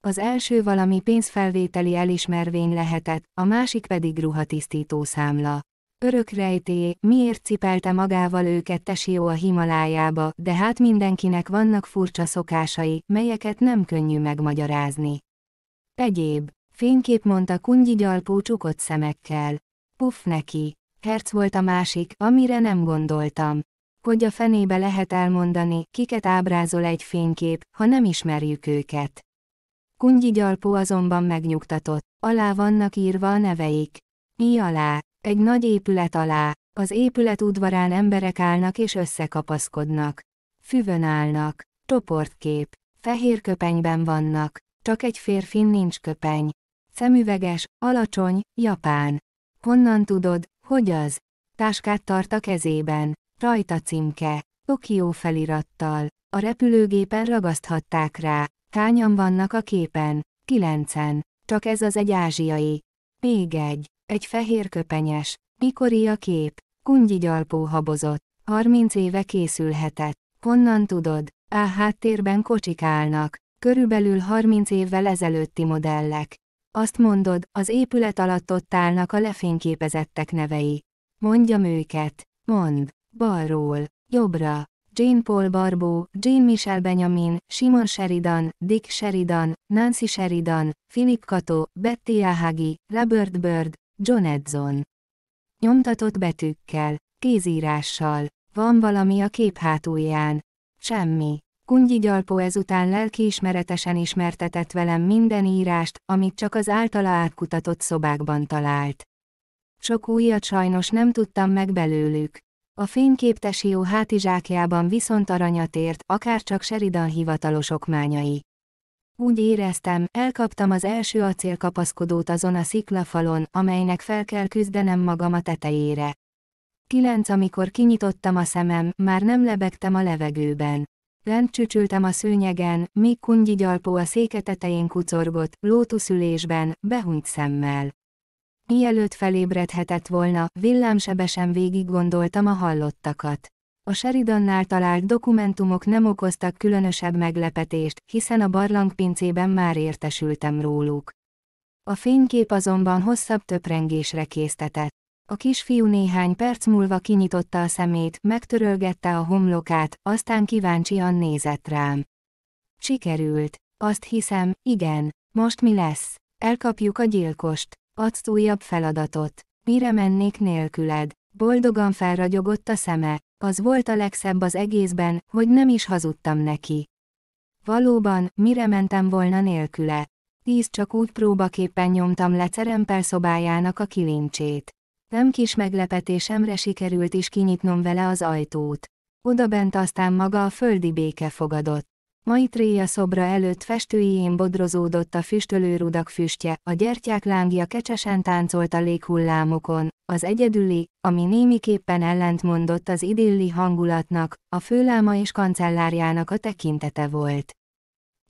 Az első valami pénzfelvételi elismervény lehetett, a másik pedig ruhatisztító számla. Örök rejtély, miért cipelte magával őket Tesió a Himalájába, de hát mindenkinek vannak furcsa szokásai, melyeket nem könnyű megmagyarázni. Egyéb, fénykép mondta Kungyi gyalpó csukott szemekkel. Puff neki. Herc volt a másik, amire nem gondoltam. Hogy a fenébe lehet elmondani, kiket ábrázol egy fénykép, ha nem ismerjük őket. Kungyi gyalpó azonban megnyugtatott, alá vannak írva a neveik. Mi alá? Egy nagy épület alá, az épület udvarán emberek állnak és összekapaszkodnak. Füvön állnak, csoportkép, fehér köpenyben vannak, csak egy férfin nincs köpeny. Szemüveges, alacsony, japán. Honnan tudod, hogy az? Táskát tart a kezében, rajta címke, Tokió felirattal. A repülőgépen ragaszthatták rá, hányan vannak a képen? Kilencen. Csak ez az egy ázsiai. Még egy egy fehér köpenyes, mikori a kép, kundi gyalpó habozott, harminc éve készülhetett. Honnan tudod? Á háttérben kocsik állnak, körülbelül 30 évvel ezelőtti modellek. Azt mondod, az épület alatt ott állnak a lefényképezettek nevei. Mondjam őket. Mond. Balról. Jobbra. Jane Paul Barbó, Jane Michel Benjamin, Simon Sheridan, Dick Sheridan, Nancy Sheridan, Philip Kato, Betty Ahagi, Robert Bird, John Edson. Nyomtatott betűkkel, kézírással, van valami a kép hátulján. Semmi. Kungyi Gyalpó ezután lelkiismeretesen ismertetett velem minden írást, amit csak az általa átkutatott szobákban talált. Sok újat sajnos nem tudtam meg belőlük. A fényképtesió hátizsákjában viszont aranyat ért, akárcsak Sheridan hivatalos okmányai. Úgy éreztem, elkaptam az első acélkapaszkodót azon a sziklafalon, amelynek fel kell küzdenem magam a tetejére. Kilenc amikor kinyitottam a szemem, már nem lebegtem a levegőben. Lent csücsültem a szőnyegen, míg kungyi gyalpó a széke tetején kucorgott, lótuszülésben, behunyt szemmel. Mielőtt felébredhetett volna, villámsebesen végig gondoltam a hallottakat. A Sheridannál talált dokumentumok nem okoztak különösebb meglepetést, hiszen a barlangpincében már értesültem róluk. A fénykép azonban hosszabb töprengésre késztetett. A kisfiú néhány perc múlva kinyitotta a szemét, megtörölgette a homlokát, aztán kíváncsian nézett rám. Sikerült. Azt hiszem, igen. Most mi lesz? Elkapjuk a gyilkost. Adsz újabb feladatot. Mire mennék nélküled? Boldogan felragyogott a szeme. Az volt a legszebb az egészben, hogy nem is hazudtam neki. Valóban, mire mentem volna nélküle? Tíz csak úgy próbaképpen nyomtam le Cerempel szobájának a kilincsét. Nem kis meglepetésemre sikerült is kinyitnom vele az ajtót. Odabent aztán maga a földi béke fogadott. Mai tréja szobra előtt festőjén bodrozódott a rudak füstje, a gyertyák lángja kecsesen táncolt a léghullámokon, az egyedüli, ami némiképpen ellentmondott az idilli hangulatnak, a főláma és kancellárjának a tekintete volt.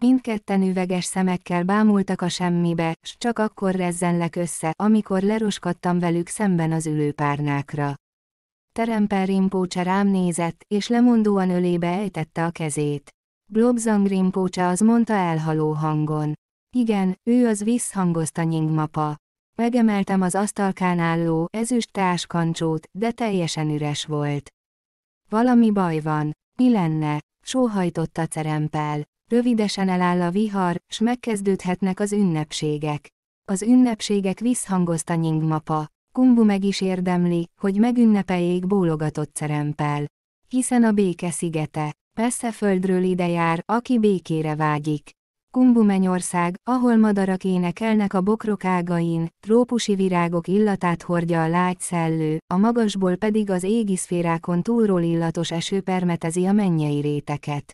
Mindketten üveges szemekkel bámultak a semmibe, s csak akkor rezzenlek össze, amikor leroskadtam velük szemben az ülőpárnákra. Teremper Rimpócse rám nézett, és lemondóan ölébe ejtette a kezét. Lobzang Rinpoche az mondta elhaló hangon. Igen, ő az visszhangozta nyingmapa. Megemeltem az asztalkán álló ezüst táskancsót, de teljesen üres volt. Valami baj van. Mi lenne? Sóhajtott a cerempel. Rövidesen eláll a vihar, s megkezdődhetnek az ünnepségek. Az ünnepségek visszhangozta nyingmapa. Kumbu meg is érdemli, hogy megünnepeljék bólogatott cerempel. Hiszen a béke szigete. Persze földről ide jár, aki békére vágyik. Kumbu mennyország, ahol madarak énekelnek a bokrok ágain, trópusi virágok illatát hordja a lágy szellő, a magasból pedig az égi szférákon túlról illatos eső permetezi a mennyei réteket.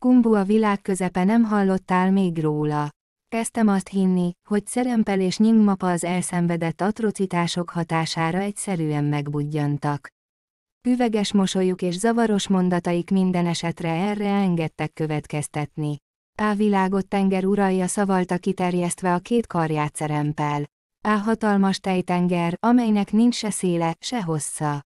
Kumbu a világ közepe nem hallottál még róla. Kezdtem azt hinni, hogy szerempel és nyingmapa az elszenvedett atrocitások hatására egyszerűen megbudjantak. Üveges mosolyuk és zavaros mondataik minden esetre erre engedtek következtetni. Á világot tenger uralja szavalta kiterjesztve a két karját szerempel. Á hatalmas tejtenger, amelynek nincs se széle, se hossza.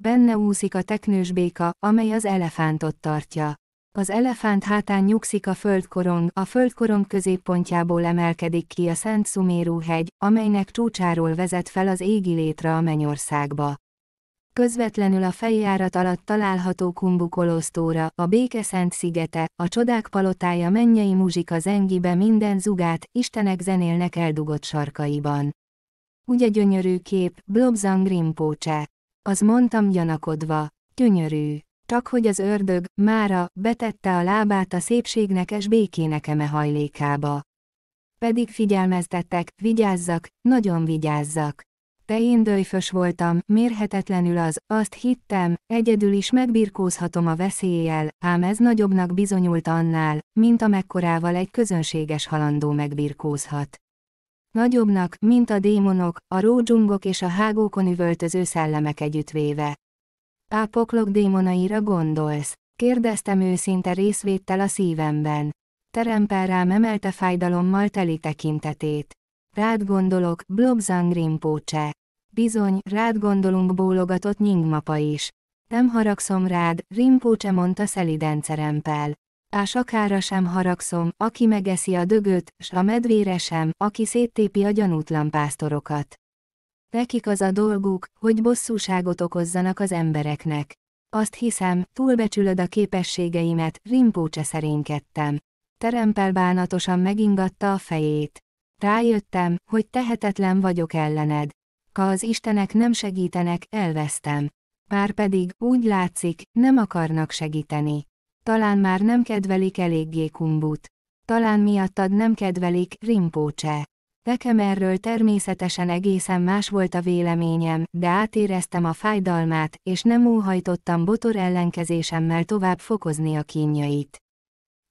Benne úszik a teknős béka, amely az elefántot tartja. Az elefánt hátán nyugszik a földkorong, a földkorong középpontjából emelkedik ki a Szent Szumérú hegy, amelynek csúcsáról vezet fel az égi létre a mennyországba közvetlenül a fejjárat alatt található kumbukolosztóra, a Békeszent szigete, a csodák palotája mennyei muzsika zengibe minden zugát, istenek zenélnek eldugott sarkaiban. Ugye gyönyörű kép, Blobzang Rimpócse. Az mondtam gyanakodva. Gyönyörű. Csak hogy az ördög, mára, betette a lábát a szépségnek és békének eme hajlékába. Pedig figyelmeztettek, vigyázzak, nagyon vigyázzak de én döjfös voltam, mérhetetlenül az, azt hittem, egyedül is megbirkózhatom a veszéllyel, ám ez nagyobbnak bizonyult annál, mint amekkorával egy közönséges halandó megbirkózhat. Nagyobbnak, mint a démonok, a rózsungok és a hágókon üvöltöző szellemek együttvéve. Ápoklok démonaira gondolsz? Kérdeztem őszinte részvéttel a szívemben. Terempel rám emelte fájdalommal teli tekintetét. Rád gondolok, Blobzang Rinpoche. Bizony, rád gondolunk bólogatott nyingmapa is. Nem haragszom rád, Rimpócse mondta szeliden cerempel. Ás sakára sem haragszom, aki megeszi a dögöt, s a medvére sem, aki széttépi a gyanútlan pásztorokat. Nekik az a dolguk, hogy bosszúságot okozzanak az embereknek. Azt hiszem, túlbecsülöd a képességeimet, Rimpócse szerénykedtem. Terempel bánatosan megingatta a fejét. Rájöttem, hogy tehetetlen vagyok ellened. Ha az istenek nem segítenek, elvesztem. pedig, úgy látszik, nem akarnak segíteni. Talán már nem kedvelik eléggé kumbut. Talán miattad nem kedvelik, rimpócse. Nekem erről természetesen egészen más volt a véleményem, de átéreztem a fájdalmát, és nem óhajtottam botor ellenkezésemmel tovább fokozni a kínjait.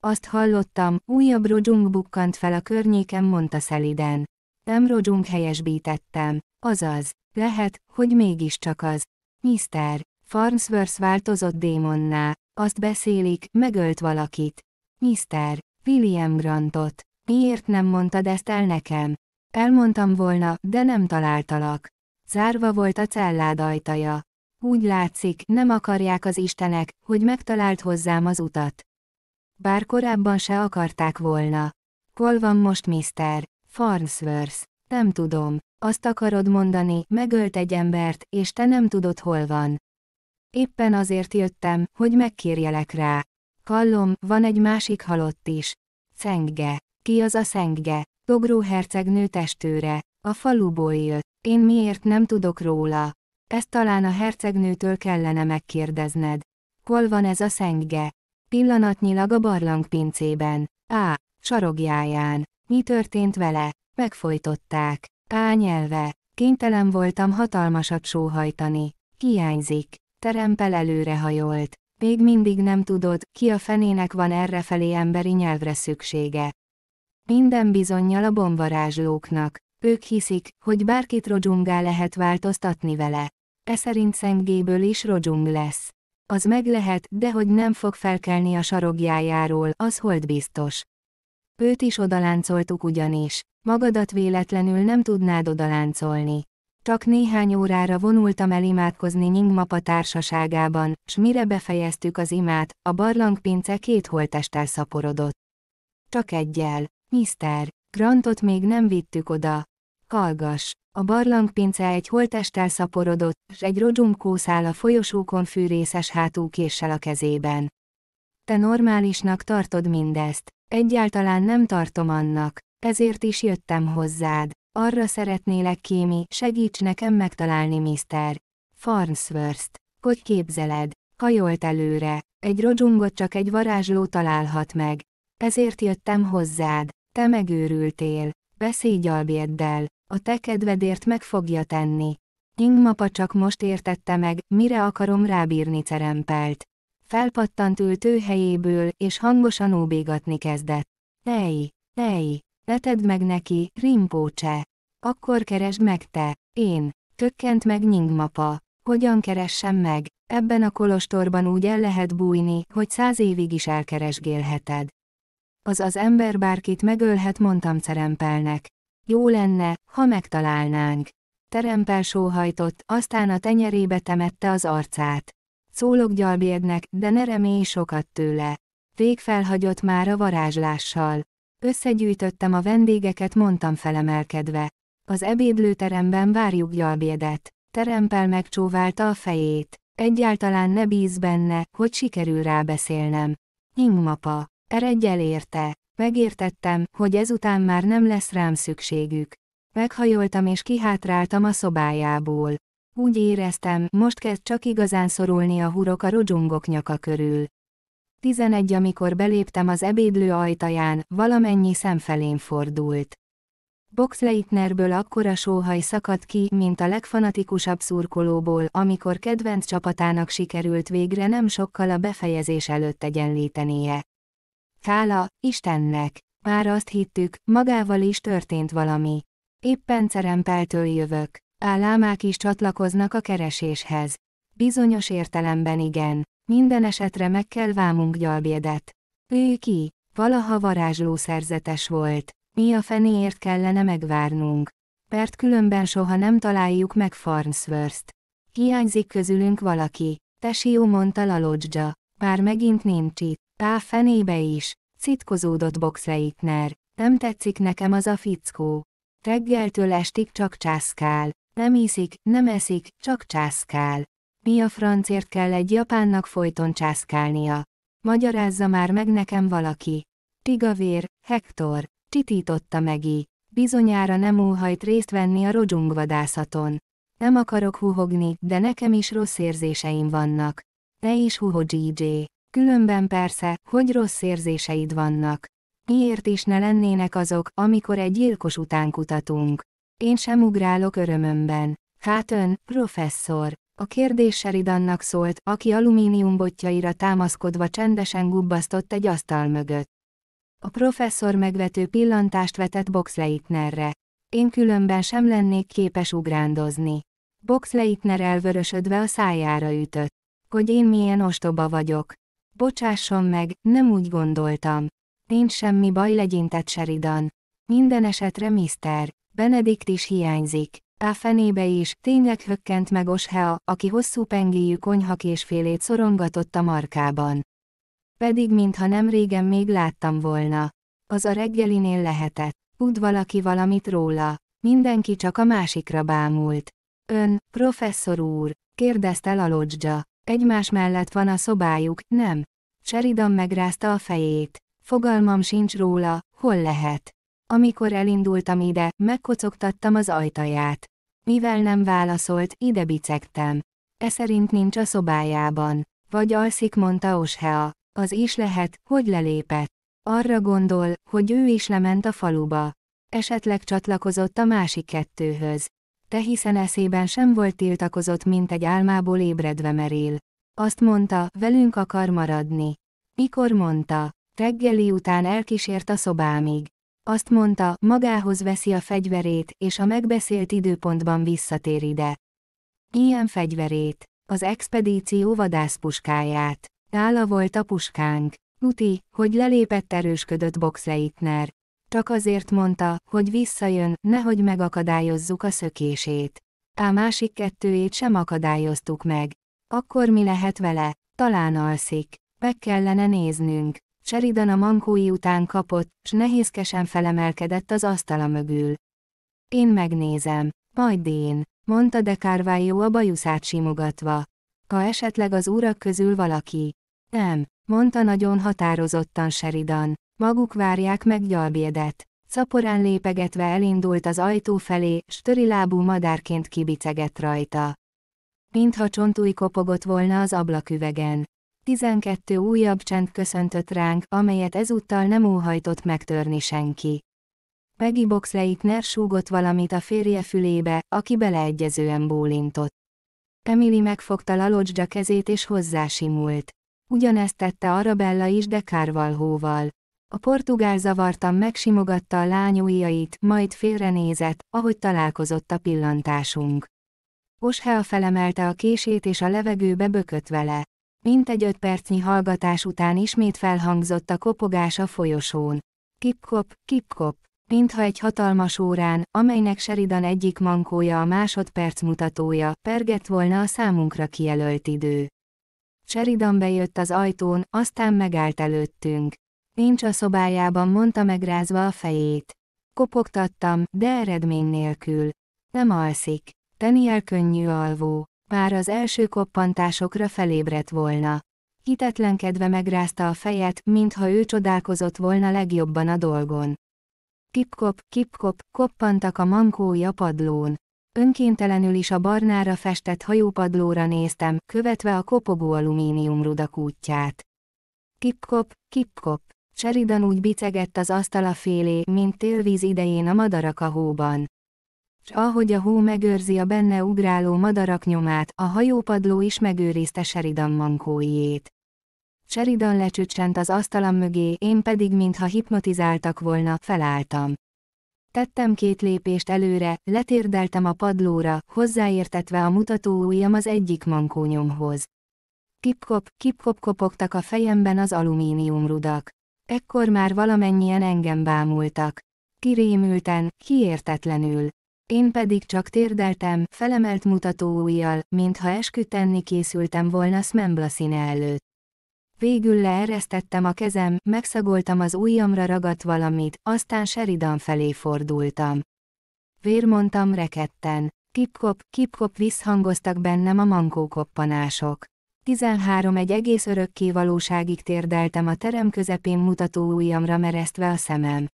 Azt hallottam, újabb rodzsunk bukkant fel a környéken, mondta szeliden. Nem rodzsunk helyesbítettem. Azaz, lehet, hogy mégiscsak az. Mr. Farnsworth változott démonná. Azt beszélik, megölt valakit. Mr. William Grantot. Miért nem mondtad ezt el nekem? Elmondtam volna, de nem találtalak. Zárva volt a cellád ajtaja. Úgy látszik, nem akarják az istenek, hogy megtalált hozzám az utat. Bár korábban se akarták volna. Hol van most Mr. Farnsworth? Nem tudom. Azt akarod mondani, megölt egy embert, és te nem tudod hol van. Éppen azért jöttem, hogy megkérjelek rá. Hallom, van egy másik halott is. Szengge. Ki az a szengge? Dogró hercegnő testőre. A faluból jött. Én miért nem tudok róla? Ezt talán a hercegnőtől kellene megkérdezned. Hol van ez a szengge? Pillanatnyilag a barlang pincében. Á, sarogjáján. Mi történt vele? Megfojtották. Á nyelve. Kénytelen voltam hatalmasat sóhajtani. Hiányzik. Terempel előrehajolt. Még mindig nem tudod, ki a fenének van errefelé emberi nyelvre szüksége. Minden bizonyal a bombarázslóknak. Ők hiszik, hogy bárkit rodzsungá lehet változtatni vele. E szerint szengéből is rodzsung lesz. Az meg lehet, de hogy nem fog felkelni a sarogjájáról, az hold biztos. Őt is odaláncoltuk ugyanis. Magadat véletlenül nem tudnád odaláncolni. Csak néhány órára vonultam el imádkozni Nyingmapa társaságában, s mire befejeztük az imát, a barlangpince két holtestel szaporodott. Csak egyel. Mister, Grantot még nem vittük oda. Hallgass, a barlangpince egy holtesttel szaporodott, s egy rodzsumkó szál a folyosókon fűrészes hátú késsel a kezében. Te normálisnak tartod mindezt. Egyáltalán nem tartom annak. Ezért is jöttem hozzád. Arra szeretnélek Kémi, segíts nekem megtalálni Mr. Farnsworth. Hogy képzeled? Hajolt előre. Egy rodzsungot csak egy varázsló találhat meg. Ezért jöttem hozzád. Te megőrültél. Beszélj Albieddel. A te kedvedért meg fogja tenni. Ingmapa csak most értette meg, mire akarom rábírni cerempelt. Felpattant ültő helyéből, és hangosan óbégatni kezdett. Ej, ej, leted meg neki, rimpócse. Akkor keresd meg te, én. Tökkent meg Ningmapa. Hogyan keressem meg? Ebben a kolostorban úgy el lehet bújni, hogy száz évig is elkeresgélheted. Az az ember bárkit megölhet, mondtam cerempelnek. Jó lenne, ha megtalálnánk. sóhajtott, aztán a tenyerébe temette az arcát. Szólok gyalbérnek, de ne remélj sokat tőle. Rég felhagyott már a varázslással. Összegyűjtöttem a vendégeket, mondtam felemelkedve. Az ebédlőteremben várjuk gyalbédet. Terempel megcsóválta a fejét. Egyáltalán ne bíz benne, hogy sikerül rábeszélnem. Ingmapa. Eredj el érte. Megértettem, hogy ezután már nem lesz rám szükségük. Meghajoltam és kihátráltam a szobájából. Úgy éreztem, most kezd csak igazán szorulni a hurok a rodzsungok nyaka körül. Tizenegy amikor beléptem az ebédlő ajtaján, valamennyi szemfelén fordult. Boxleitnerből akkora sóhaj szakadt ki, mint a legfanatikusabb szurkolóból, amikor kedvenc csapatának sikerült végre nem sokkal a befejezés előtt egyenlítenie. Kála, Istennek. Már azt hittük, magával is történt valami. Éppen cerempeltől jövök. Állámák is csatlakoznak a kereséshez. Bizonyos értelemben igen. Minden esetre meg kell vámunk gyalbédet. Ő ki? Valaha varázsló szerzetes volt. Mi a fenéért kellene megvárnunk? Pert különben soha nem találjuk meg Farnsworth-t. Hiányzik közülünk valaki, Tesió mondta Lalodzsa. bár megint nincs itt. Tá fenébe is, citkozódott Boxreitner. Nem tetszik nekem az a fickó. Reggeltől estig csak császkál. Nem iszik, nem eszik, csak császkál. Mi a francért kell egy japánnak folyton császkálnia? Magyarázza már meg nekem valaki. Tigavér, Hektor, csitította Megi. Bizonyára nem óhajt részt venni a rodzsungvadászaton. Nem akarok huhogni, de nekem is rossz érzéseim vannak. Ne is huhogj, GJ különben persze, hogy rossz érzéseid vannak. Miért is ne lennének azok, amikor egy gyilkos után kutatunk? Én sem ugrálok örömömben. Hát ön, professzor. A kérdés Sheridannak szólt, aki botjaira támaszkodva csendesen gubbasztott egy asztal mögött. A professzor megvető pillantást vetett Boxleitnerre. Én különben sem lennék képes ugrándozni. Boxleitner elvörösödve a szájára ütött. Hogy én milyen ostoba vagyok. Bocsásson meg, nem úgy gondoltam. Nincs semmi baj legyintett Sheridan. Minden esetre Mr. Benedikt is hiányzik. A fenébe is, tényleg hökkent meg Oshea, aki hosszú pengéjű konyhakésfélét szorongatott a markában. Pedig mintha nem régen még láttam volna. Az a reggelinél lehetett. Tud valaki valamit róla. Mindenki csak a másikra bámult. Ön, professzor úr, kérdezte Lalodzsa. Egymás mellett van a szobájuk, nem? Sheridan megrázta a fejét. Fogalmam sincs róla, hol lehet. Amikor elindultam ide, megkocogtattam az ajtaját. Mivel nem válaszolt, ide bicegtem. E szerint nincs a szobájában. Vagy alszik, mondta Oshea. Az is lehet, hogy lelépett. Arra gondol, hogy ő is lement a faluba. Esetleg csatlakozott a másik kettőhöz. Te hiszen eszében sem volt tiltakozott, mint egy álmából ébredve merél. Azt mondta, velünk akar maradni. Mikor mondta? Reggeli után elkísért a szobámig. Azt mondta, magához veszi a fegyverét, és a megbeszélt időpontban visszatér ide. Ilyen fegyverét, az expedíció vadászpuskáját. Nála volt a puskánk. Uti, hogy lelépett erősködött Boxleitner. Csak azért mondta, hogy visszajön, nehogy megakadályozzuk a szökését. A másik kettőjét sem akadályoztuk meg. Akkor mi lehet vele? Talán alszik. Meg kellene néznünk. Sheridan a mankói után kapott, s nehézkesen felemelkedett az asztala mögül. Én megnézem. Majd én, mondta de Carvalho a bajuszát simogatva. Ha esetleg az úrak közül valaki. Nem, mondta nagyon határozottan Sheridan. Maguk várják meg gyalbédet. Szaporán lépegetve elindult az ajtó felé, störilábú madárként kibicegett rajta. Mintha csontúj kopogott volna az ablaküvegen. Tizenkettő újabb csend köszöntött ránk, amelyet ezúttal nem óhajtott megtörni senki. Peggy Boxleitner súgott valamit a férje fülébe, aki beleegyezően bólintott. Emily megfogta Lalodzsda kezét és hozzásimult. Ugyanezt tette Arabella is de Kárvalhóval. A portugál zavartan megsimogatta a lány ujjait, majd félrenézett, ahogy találkozott a pillantásunk. Oshea felemelte a kését és a levegőbe bökött vele. Mintegy öt percnyi hallgatás után ismét felhangzott a kopogás a folyosón. Kipkop, kipkop, mintha egy hatalmas órán, amelynek Seridan egyik mankója a másodperc mutatója, pergett volna a számunkra kijelölt idő. Seridan bejött az ajtón, aztán megállt előttünk. Nincs a szobájában, mondta megrázva a fejét. Kopogtattam, de eredmény nélkül. Nem alszik. Daniel könnyű alvó. Már az első koppantásokra felébredt volna. Hitetlenkedve megrázta a fejet, mintha ő csodálkozott volna legjobban a dolgon. Kipkop, kipkop, koppantak a mankója padlón. Önkéntelenül is a barnára festett hajópadlóra néztem, követve a kopogó alumínium rudak útját. Kipkop, kipkop. Sheridan úgy bicegett az asztala félé, mint télvíz idején a madarak a hóban. S ahogy a hó megőrzi a benne ugráló madarak nyomát, a hajópadló is megőrizte Sheridan mankóiét. Sheridan lecsücsent az asztalam mögé, én pedig mintha hipnotizáltak volna, felálltam. Tettem két lépést előre, letérdeltem a padlóra, hozzáértetve a mutató ujjam az egyik mankónyomhoz. Kipkop, kipkop kopogtak a fejemben az alumíniumrudak. Ekkor már valamennyien engem bámultak. Kirémülten, kiértetlenül. Én pedig csak térdeltem, felemelt mutató ujjal, mintha eskütenni készültem volna Smembla színe előtt. Végül leeresztettem a kezem, megszagoltam az ujjamra ragadt valamit, aztán Sheridan felé fordultam. Vérmondtam rekedten. Kipkop, kipkop visszhangoztak bennem a mankókoppanások. 13 egy egész örökké valóságig térdeltem a terem közepén mutató ujjamra mereztve a szemem.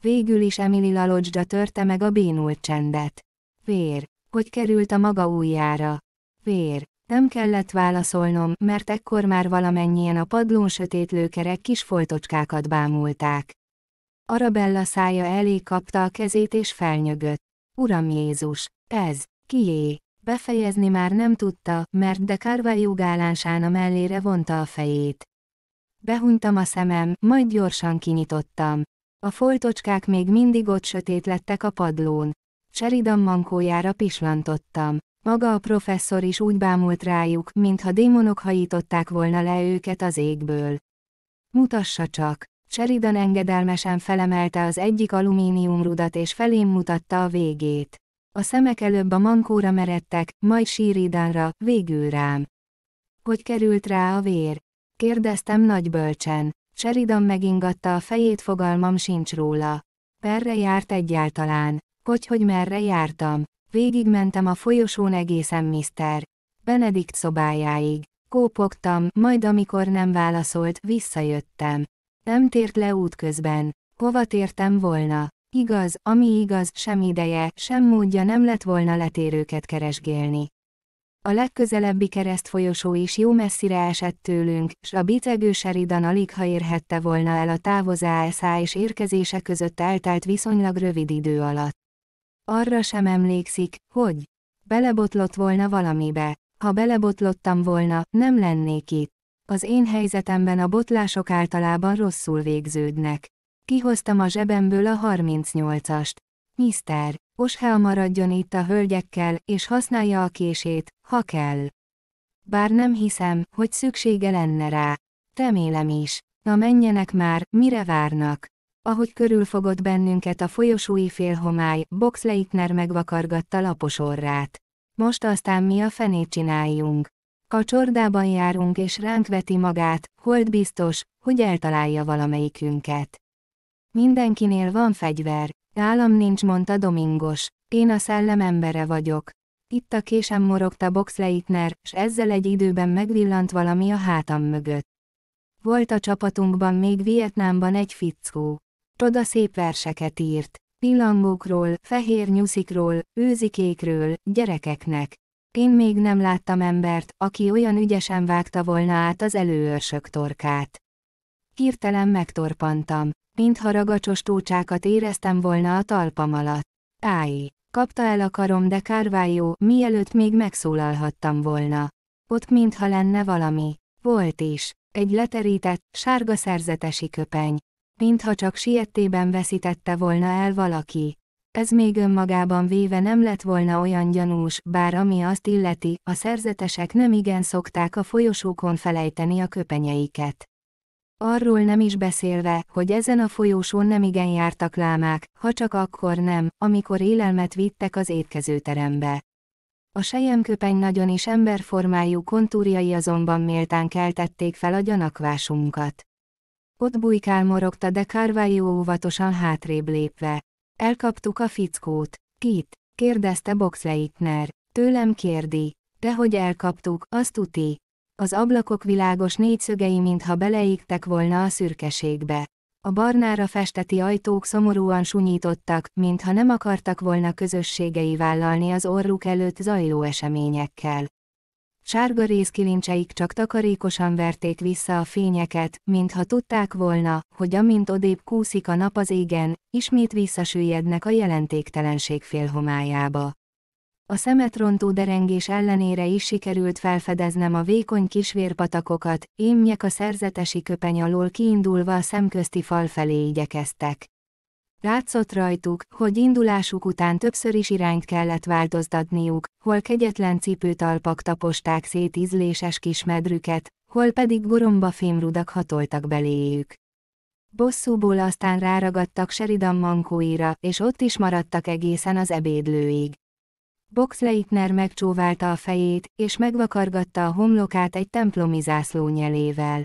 Végül is Emily Lalocsda törte meg a bénult csendet. Vér. Hogy került a maga ujjára? Vér. Nem kellett válaszolnom, mert ekkor már valamennyien a padlón sötét lőkerek kis foltocskákat bámulták. Arabella szája elé kapta a kezét és felnyögött. Uram Jézus, ez, kié? Befejezni már nem tudta, mert de Carvalho a mellére vonta a fejét. Behuntam a szemem, majd gyorsan kinyitottam. A foltocskák még mindig ott sötét lettek a padlón. Sheridan mankójára pislantottam. Maga a professzor is úgy bámult rájuk, mintha démonok hajították volna le őket az égből. Mutassa csak! Sheridan engedelmesen felemelte az egyik alumíniumrudat és felém mutatta a végét. A szemek előbb a mankóra meredtek, majd síridánra, végül rám. Hogy került rá a vér? Kérdeztem nagy bölcsen. Sheridan megingatta a fejét fogalmam sincs róla. Perre járt egyáltalán? Hogy, hogy merre jártam? Végigmentem a folyosón egészen Mr. Benedikt szobájáig. Kópogtam, majd amikor nem válaszolt, visszajöttem. Nem tért le útközben. Hova tértem volna? Igaz, ami igaz, sem ideje, sem módja nem lett volna letérőket keresgélni. A legközelebbi kereszt folyosó is jó messzire esett tőlünk, s a bicegő Seridan alig ha érhette volna el a távozása és érkezése között eltelt viszonylag rövid idő alatt. Arra sem emlékszik, hogy belebotlott volna valamibe. Ha belebotlottam volna, nem lennék itt. Az én helyzetemben a botlások általában rosszul végződnek. Kihoztam a zsebemből a 38-ast. Mister, Oshel maradjon itt a hölgyekkel, és használja a kését, ha kell. Bár nem hiszem, hogy szüksége lenne rá. Remélem is. Na menjenek már, mire várnak? Ahogy körülfogott bennünket a folyosói félhomály, Boxleitner megvakargatta lapos orrát. Most aztán mi a fenét csináljunk? csordában járunk és ránk veti magát, hold biztos, hogy eltalálja valamelyikünket. Mindenkinél van fegyver. Állam nincs, mondta Domingos. Én a szellem embere vagyok. Itt a késem morogta Boxleitner, s ezzel egy időben megvillant valami a hátam mögött. Volt a csapatunkban még Vietnámban egy fickó. Csoda szép verseket írt. Pillangókról, fehér nyuszikról, őzikékről, gyerekeknek. Én még nem láttam embert, aki olyan ügyesen vágta volna át az előörsök torkát. Hirtelen megtorpantam, mintha ragacsos tócsákat éreztem volna a talpam alatt. Áj! Kapta el a karom de Kárvájó, mielőtt még megszólalhattam volna. Ott mintha lenne valami. Volt is. Egy leterített, sárga szerzetesi köpeny. Mintha csak siettében veszítette volna el valaki. Ez még önmagában véve nem lett volna olyan gyanús, bár ami azt illeti, a szerzetesek nem igen szokták a folyosókon felejteni a köpenyeiket. Arról nem is beszélve, hogy ezen a folyósón nemigen jártak lámák, ha csak akkor nem, amikor élelmet vittek az étkezőterembe. A sejemköpeny nagyon is emberformájú kontúrjai azonban méltán keltették fel a gyanakvásunkat. Ott bujkál morogta de Carvalho óvatosan hátrébb lépve. Elkaptuk a fickót. Kit? kérdezte Boxleitner. Tőlem kérdi. hogy elkaptuk, azt tuti. Az ablakok világos négyszögei mintha beleégtek volna a szürkeségbe. A barnára festeti ajtók szomorúan sunyítottak, mintha nem akartak volna közösségei vállalni az orruk előtt zajló eseményekkel. Sárga részkilincseik csak takarékosan verték vissza a fényeket, mintha tudták volna, hogy amint odébb kúszik a nap az égen, ismét visszasüllyednek a jelentéktelenség félhomályába a szemetrontó derengés ellenére is sikerült felfedeznem a vékony kisvérpatakokat, émnyek a szerzetesi köpeny alól kiindulva a szemközti fal felé igyekeztek. Látszott rajtuk, hogy indulásuk után többször is irányt kellett változtatniuk, hol kegyetlen cipőtalpak taposták szét ízléses kis medrüket, hol pedig goromba fémrudak hatoltak beléjük. Bosszúból aztán ráragadtak Sheridan mankóira, és ott is maradtak egészen az ebédlőig. Box Leitner megcsóválta a fejét, és megvakargatta a homlokát egy templomi zászló nyelével.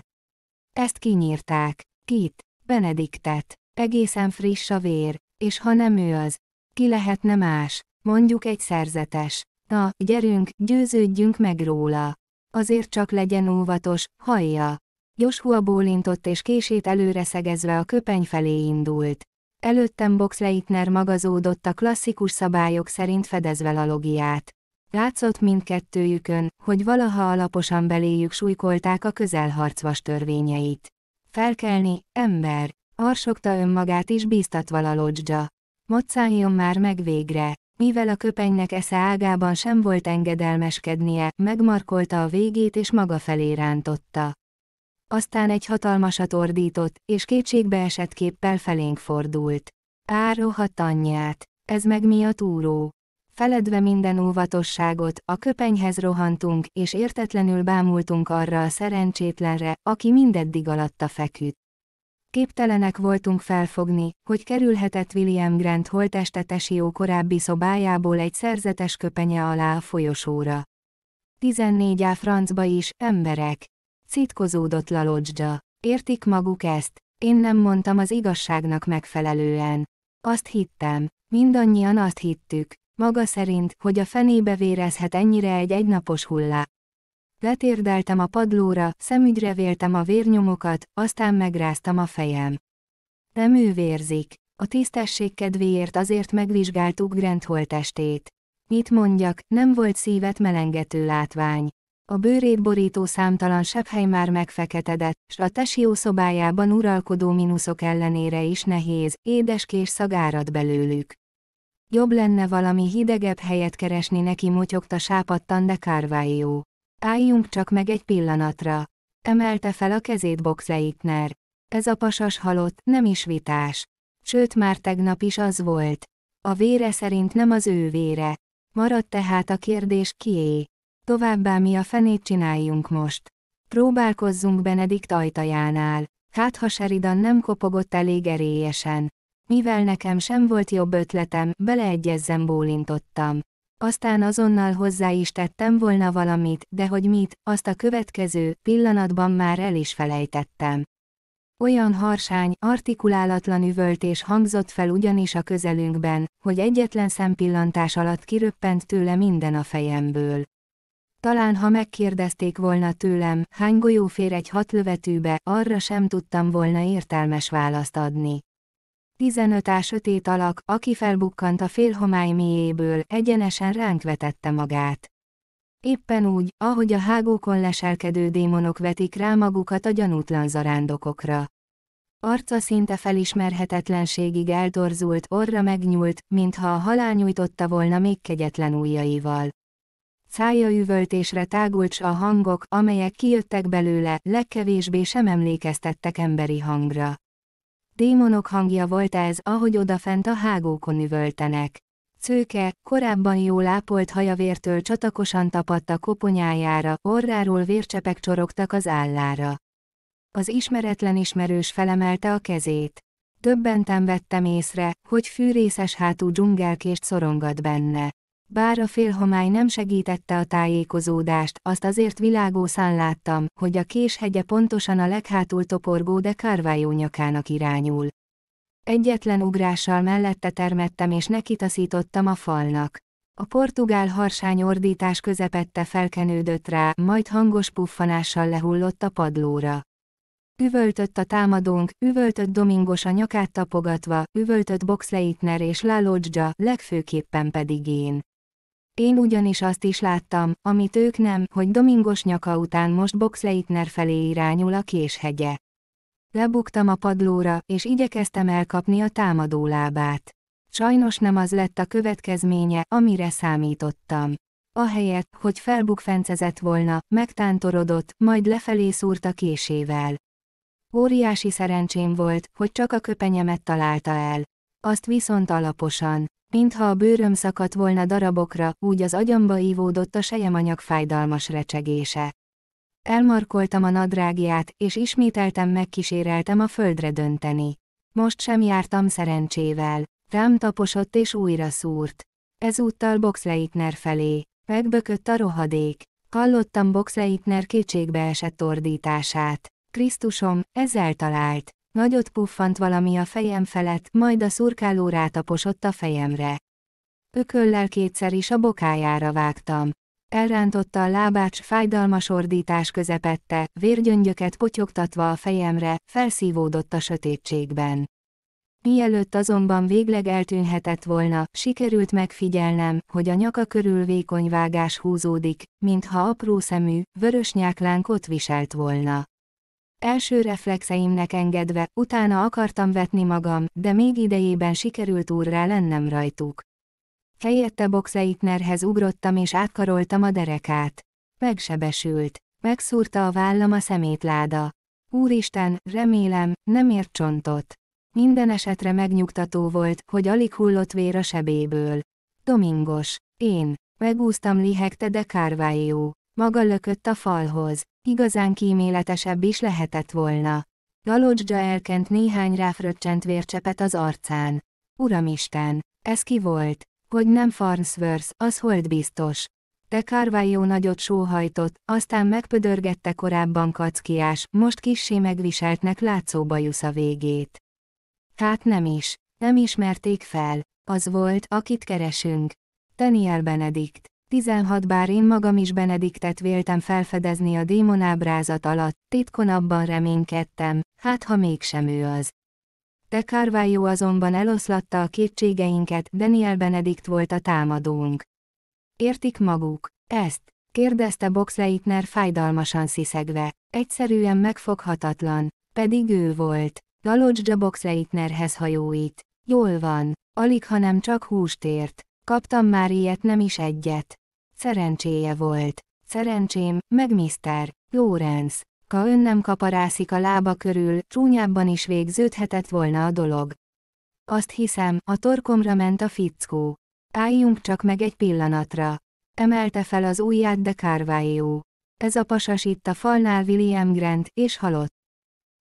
Ezt kinyírták. Kit? Benediktet. Egészen friss a vér, és ha nem ő az, ki lehetne más, mondjuk egy szerzetes. Na, gyerünk, győződjünk meg róla. Azért csak legyen óvatos, hallja. Joshua bólintott és kését előre szegezve a köpeny felé indult. Előttem Leitner magazódott a klasszikus szabályok szerint fedezve a logiát. Látszott mindkettőjükön, hogy valaha alaposan beléjük súlykolták a közelharcvas törvényeit. Felkelni, ember, arsogta önmagát is bíztatva a lodzsa. Moccáljon már meg végre, mivel a köpenynek esze ágában sem volt engedelmeskednie, megmarkolta a végét és maga felé rántotta aztán egy hatalmasat ordított, és kétségbeesett képpel felénk fordult. Á, rohadt anyját! Ez meg mi a túró? Feledve minden óvatosságot, a köpenyhez rohantunk, és értetlenül bámultunk arra a szerencsétlenre, aki mindeddig alatta feküdt. Képtelenek voltunk felfogni, hogy kerülhetett William Grant holtestetesi jó korábbi szobájából egy szerzetes köpenye alá a folyosóra. 14 á francba is, emberek! Citkozódott Lalodzsa. Értik maguk ezt? Én nem mondtam az igazságnak megfelelően. Azt hittem. Mindannyian azt hittük. Maga szerint, hogy a fenébe vérezhet ennyire egy egynapos hullá. Letérdeltem a padlóra, szemügyre véltem a vérnyomokat, aztán megráztam a fejem. Nem ő vérzik. A tisztesség kedvéért azért megvizsgáltuk Grant holtestét. Mit mondjak, nem volt szívet melengető látvány. A bőrét borító számtalan sebhely már megfeketedett, s a tesió szobájában uralkodó mínuszok ellenére is nehéz, édeskés szagárat belőlük. Jobb lenne valami hidegebb helyet keresni neki motyogta sápattan de Carvajo. Álljunk csak meg egy pillanatra. Emelte fel a kezét Boxleitner. Ez a pasas halott, nem is vitás. Sőt már tegnap is az volt. A vére szerint nem az ő vére. Maradt tehát a kérdés kié. Továbbá mi a fenét csináljunk most? Próbálkozzunk Benedikt ajtajánál. Hát ha Sheridan nem kopogott elég erélyesen. Mivel nekem sem volt jobb ötletem, beleegyezzem bólintottam. Aztán azonnal hozzá is tettem volna valamit, de hogy mit, azt a következő pillanatban már el is felejtettem. Olyan harsány, artikulálatlan üvöltés hangzott fel ugyanis a közelünkben, hogy egyetlen szempillantás alatt kiröppent tőle minden a fejemből. Talán ha megkérdezték volna tőlem, hány golyó fér egy hat lövetőbe, arra sem tudtam volna értelmes választ adni. 15 á sötét alak, aki felbukkant a félhomály mélyéből, egyenesen ránk vetette magát. Éppen úgy, ahogy a hágókon leselkedő démonok vetik rá magukat a gyanútlan zarándokokra. Arca szinte felismerhetetlenségig eltorzult, orra megnyúlt, mintha a halál nyújtotta volna még kegyetlen ujjaival szája üvöltésre tágult a hangok, amelyek kijöttek belőle, legkevésbé sem emlékeztettek emberi hangra. Démonok hangja volt ez, ahogy odafent a hágókon üvöltenek. Cőke, korábban jól ápolt hajavértől csatakosan tapadta koponyájára, orráról vércsepek csorogtak az állára. Az ismeretlen ismerős felemelte a kezét. Döbbenten vettem észre, hogy fűrészes hátú dzsungelkést szorongat benne. Bár a félhomály nem segítette a tájékozódást, azt azért világószán láttam, hogy a késhegye pontosan a leghátul toporgó de Carvalho nyakának irányul. Egyetlen ugrással mellette termettem és nekitaszítottam a falnak. A portugál harsány ordítás közepette felkenődött rá, majd hangos puffanással lehullott a padlóra. Üvöltött a támadónk, üvöltött Domingos a nyakát tapogatva, üvöltött Boxleitner és Lalodzsa, legfőképpen pedig én. Én ugyanis azt is láttam, amit ők nem, hogy domingos nyaka után most Boxleitner felé irányul a késhegye. Lebuktam a padlóra, és igyekeztem elkapni a támadó lábát. Sajnos nem az lett a következménye, amire számítottam. Ahelyett, hogy felbukfencezett volna, megtántorodott, majd lefelé szúrta késével. Óriási szerencsém volt, hogy csak a köpenyemet találta el. Azt viszont alaposan, mintha a bőröm szakadt volna darabokra, úgy az agyamba ívódott a sejemanyag fájdalmas recsegése. Elmarkoltam a nadrágját, és ismételtem megkíséreltem a földre dönteni. Most sem jártam szerencsével. Rám taposott és újra szúrt. Ezúttal Boxleitner felé. Megbökött a rohadék. Hallottam Boxleitner kétségbeesett ordítását. Krisztusom, ezzel talált. Nagyot puffant valami a fejem felett, majd a szurkáló rátaposott a fejemre. Ököllel kétszer is a bokájára vágtam. Elrántotta a lábát fájdalmas ordítás közepette, vérgyöngyöket potyogtatva a fejemre, felszívódott a sötétségben. Mielőtt azonban végleg eltűnhetett volna, sikerült megfigyelnem, hogy a nyaka körül vékony vágás húzódik, mintha apró szemű, vörös ott viselt volna. Első reflexeimnek engedve, utána akartam vetni magam, de még idejében sikerült úrrá lennem rajtuk. Helyette boxeitnerhez ugrottam és átkaroltam a derekát. Megsebesült. Megszúrta a vállam a szemétláda. Úristen, remélem, nem ért csontot. Minden esetre megnyugtató volt, hogy alig hullott vér a sebéből. Domingos. Én. Megúsztam lihegte de kárvájó. Maga lökött a falhoz. Igazán kíméletesebb is lehetett volna. Galocsdzsa elkent néhány ráfröccsent vércsepet az arcán. Uramisten! Ez ki volt? Hogy nem Farnsworth, az hold biztos. De Carvalho nagyot sóhajtott, aztán megpödörgette korábban kackiás, most kissé megviseltnek látszó a végét. Hát nem is. Nem ismerték fel. Az volt, akit keresünk. Daniel Benedikt. 16 Bár én magam is Benediktet véltem felfedezni a démon ábrázat alatt, titkon abban reménykedtem, hát ha mégsem ő az. De Carvalho azonban eloszlatta a kétségeinket, Daniel Benedikt volt a támadónk. Értik maguk? Ezt? kérdezte Boxleitner fájdalmasan sziszegve. Egyszerűen megfoghatatlan, pedig ő volt. Galocsdzsa Boxleitnerhez hajóit. Jól van, alig hanem csak húst ért. Kaptam már ilyet nem is egyet. Szerencséje volt. Szerencsém, meg Mr. Lawrence. Ka ön nem kaparászik a lába körül, csúnyábban is végződhetett volna a dolog. Azt hiszem, a torkomra ment a fickó. Álljunk csak meg egy pillanatra. Emelte fel az ujját de Carvajó. Ez a pasas itt a falnál William Grant, és halott.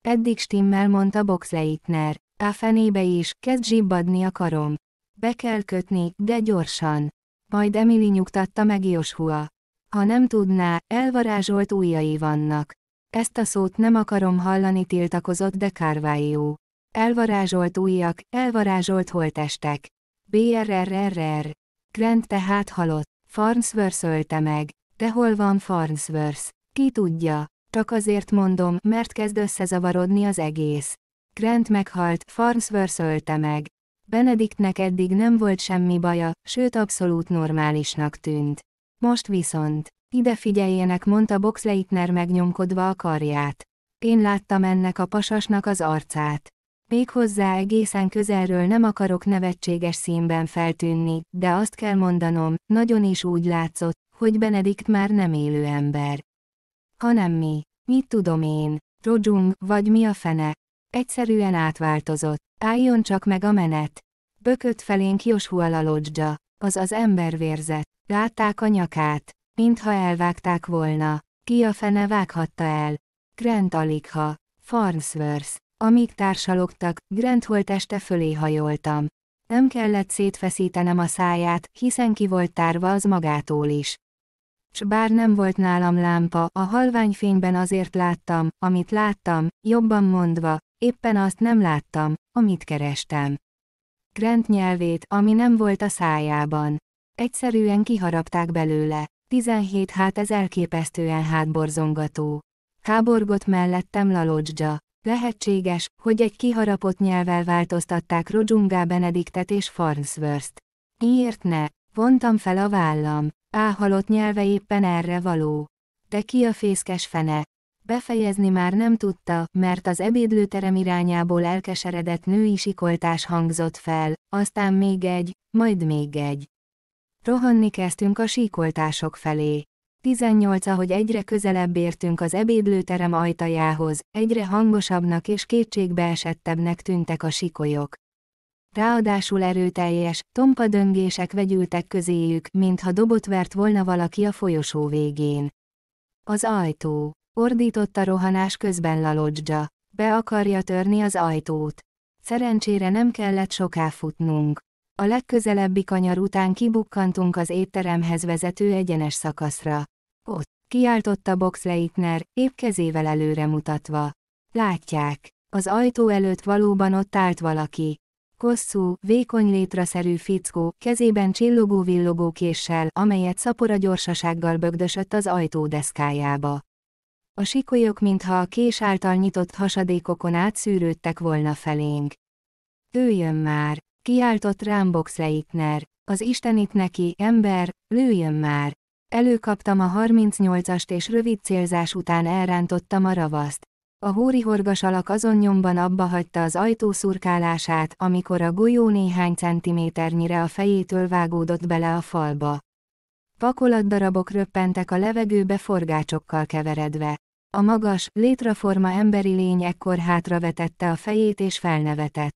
Eddig stimmel mondta Boxleitner. A fenébe is, kezd zsibbadni a karom. Be kell kötni, de gyorsan. Majd Emily nyugtatta meg Joshua. Ha nem tudná, elvarázsolt újai vannak. Ezt a szót nem akarom hallani tiltakozott de Carvalho. Elvarázsolt újak, elvarázsolt holtestek. BRRRR. Grant tehát halott. Farnsworth ölte meg. De hol van Farnsworth? Ki tudja? Csak azért mondom, mert kezd összezavarodni az egész. Grant meghalt, Farnsworth ölte meg. Benediktnek eddig nem volt semmi baja, sőt abszolút normálisnak tűnt. Most viszont, ide figyeljenek, mondta Boxleitner megnyomkodva a karját. Én láttam ennek a pasasnak az arcát. Méghozzá egészen közelről nem akarok nevetséges színben feltűnni, de azt kell mondanom, nagyon is úgy látszott, hogy Benedikt már nem élő ember. Hanem mi? Mit tudom én? Rodzsung, vagy mi a fene? Egyszerűen átváltozott. Álljon csak meg a menet. Bökött felénk Joshua Lalodzsa, ember embervérzett. Látták a nyakát, mintha elvágták volna. Ki a fene vághatta el? Grant Aligha, Farnsworth. Amíg társalogtak, Grant holteste fölé hajoltam. Nem kellett szétfeszítenem a száját, hiszen ki volt tárva az magától is. S bár nem volt nálam lámpa, a halvány fényben azért láttam, amit láttam, jobban mondva, Éppen azt nem láttam, amit kerestem. Grant nyelvét, ami nem volt a szájában. Egyszerűen kiharapták belőle. 17 hát ez elképesztően hátborzongató. Háborgott mellettem Lalodzsa. Lehetséges, hogy egy kiharapott nyelvel változtatták Rodzsungá Benediktet és Farnsworth-t. Miért ne? Vontam fel a vállam. Áhalott nyelve éppen erre való. De ki a fészkes fene? Befejezni már nem tudta, mert az ebédlőterem irányából elkeseredett női sikoltás hangzott fel, aztán még egy, majd még egy. Rohanni kezdtünk a síkoltások felé. 18 ahogy egyre közelebb értünk az ebédlőterem ajtajához, egyre hangosabbnak és kétségbeesettebbnek tűntek a sikolyok. Ráadásul erőteljes, tompa döngések vegyültek közéjük, mintha dobot vert volna valaki a folyosó végén. Az ajtó. Ordította rohanás közben Lalodzsa. Be akarja törni az ajtót. Szerencsére nem kellett soká futnunk. A legközelebbi kanyar után kibukkantunk az étteremhez vezető egyenes szakaszra. Ott, kiáltotta Boxleitner, épp kezével előre mutatva. Látják, az ajtó előtt valóban ott állt valaki. Kosszú, vékony létraszerű fickó, kezében csillogó-villogó késsel, amelyet szapora gyorsasággal bögdösött az ajtó deszkájába a sikolyok mintha a kés által nyitott hasadékokon átszűrődtek volna felénk. Ő jön már, kiáltott rám Boxleitner, az istenit neki, ember, lőjön már. Előkaptam a 38-ast és rövid célzás után elrántottam a ravaszt. A hóri horgas alak azon nyomban abba hagyta az ajtó szurkálását, amikor a golyó néhány centiméternyire a fejétől vágódott bele a falba. Vakolatdarabok röppentek a levegőbe forgácsokkal keveredve. A magas, létraforma emberi lény ekkor hátravetette a fejét és felnevetett.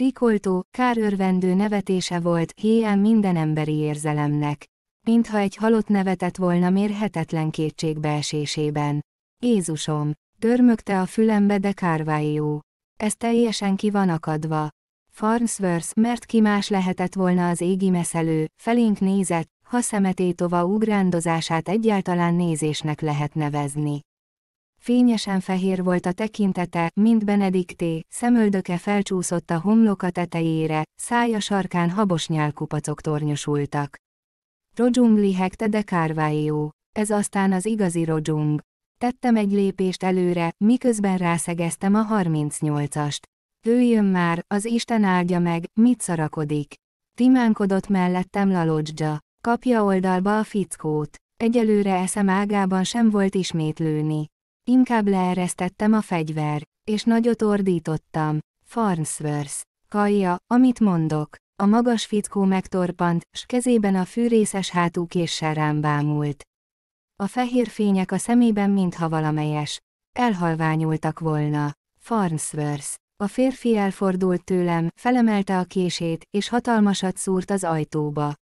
Rikoltó, kárörvendő nevetése volt, héján minden emberi érzelemnek. Mintha egy halott nevetett volna mérhetetlen kétségbeesésében. Jézusom! Dörmögte a fülembe de kárvájó. Ez teljesen ki van akadva. Farnsworth, mert ki más lehetett volna az égi meszelő, felénk nézett, ha szemetétova ugrándozását egyáltalán nézésnek lehet nevezni fényesen fehér volt a tekintete, mint Benedikté, szemöldöke felcsúszott a homloka tetejére, szája sarkán habos nyálkupacok tornyosultak. Rodzsung lihegte de kárvájó. Ez aztán az igazi Rodzsung. Tettem egy lépést előre, miközben rászegeztem a 38-ast. Lőjön már, az Isten áldja meg, mit szarakodik. Timánkodott mellettem Lalodzsa. Kapja oldalba a fickót. Egyelőre eszem ágában sem volt ismét lőni. Inkább leeresztettem a fegyver, és nagyot ordítottam. Farnsworth. kaja, amit mondok. A magas fickó megtorpant, s kezében a fűrészes hátú késsel rám bámult. A fehér fények a szemében mintha valamelyes. Elhalványultak volna. Farnsworth. A férfi elfordult tőlem, felemelte a kését, és hatalmasat szúrt az ajtóba.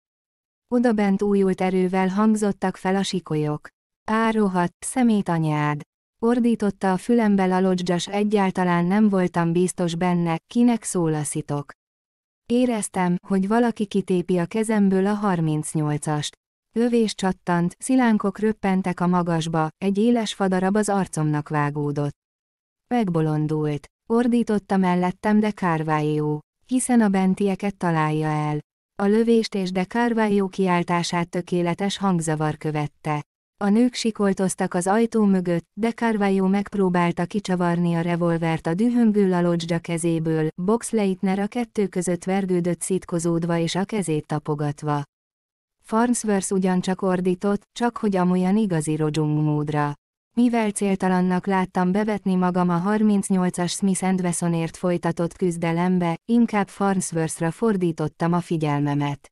Odabent újult erővel hangzottak fel a sikolyok. Árohat, szemét anyád! ordította a fülembe Lalodzsas egyáltalán nem voltam biztos benne, kinek szólaszitok. Éreztem, hogy valaki kitépi a kezemből a 38-ast. Lövés csattant, szilánkok röppentek a magasba, egy éles fadarab az arcomnak vágódott. Megbolondult. Ordította mellettem de Carvajó, hiszen a bentieket találja el. A lövést és de Carvajó kiáltását tökéletes hangzavar követte. A nők sikoltoztak az ajtó mögött, de Carvajó megpróbálta kicsavarni a revolvert a dühömbő Lalodzsa kezéből, Leitner a kettő között vergődött szitkozódva és a kezét tapogatva. Farnsworth ugyancsak ordított, csak hogy amolyan igazi rogyung módra. Mivel céltalannak láttam bevetni magam a 38-as Smith Wessonért folytatott küzdelembe, inkább Farnsworthra fordítottam a figyelmemet.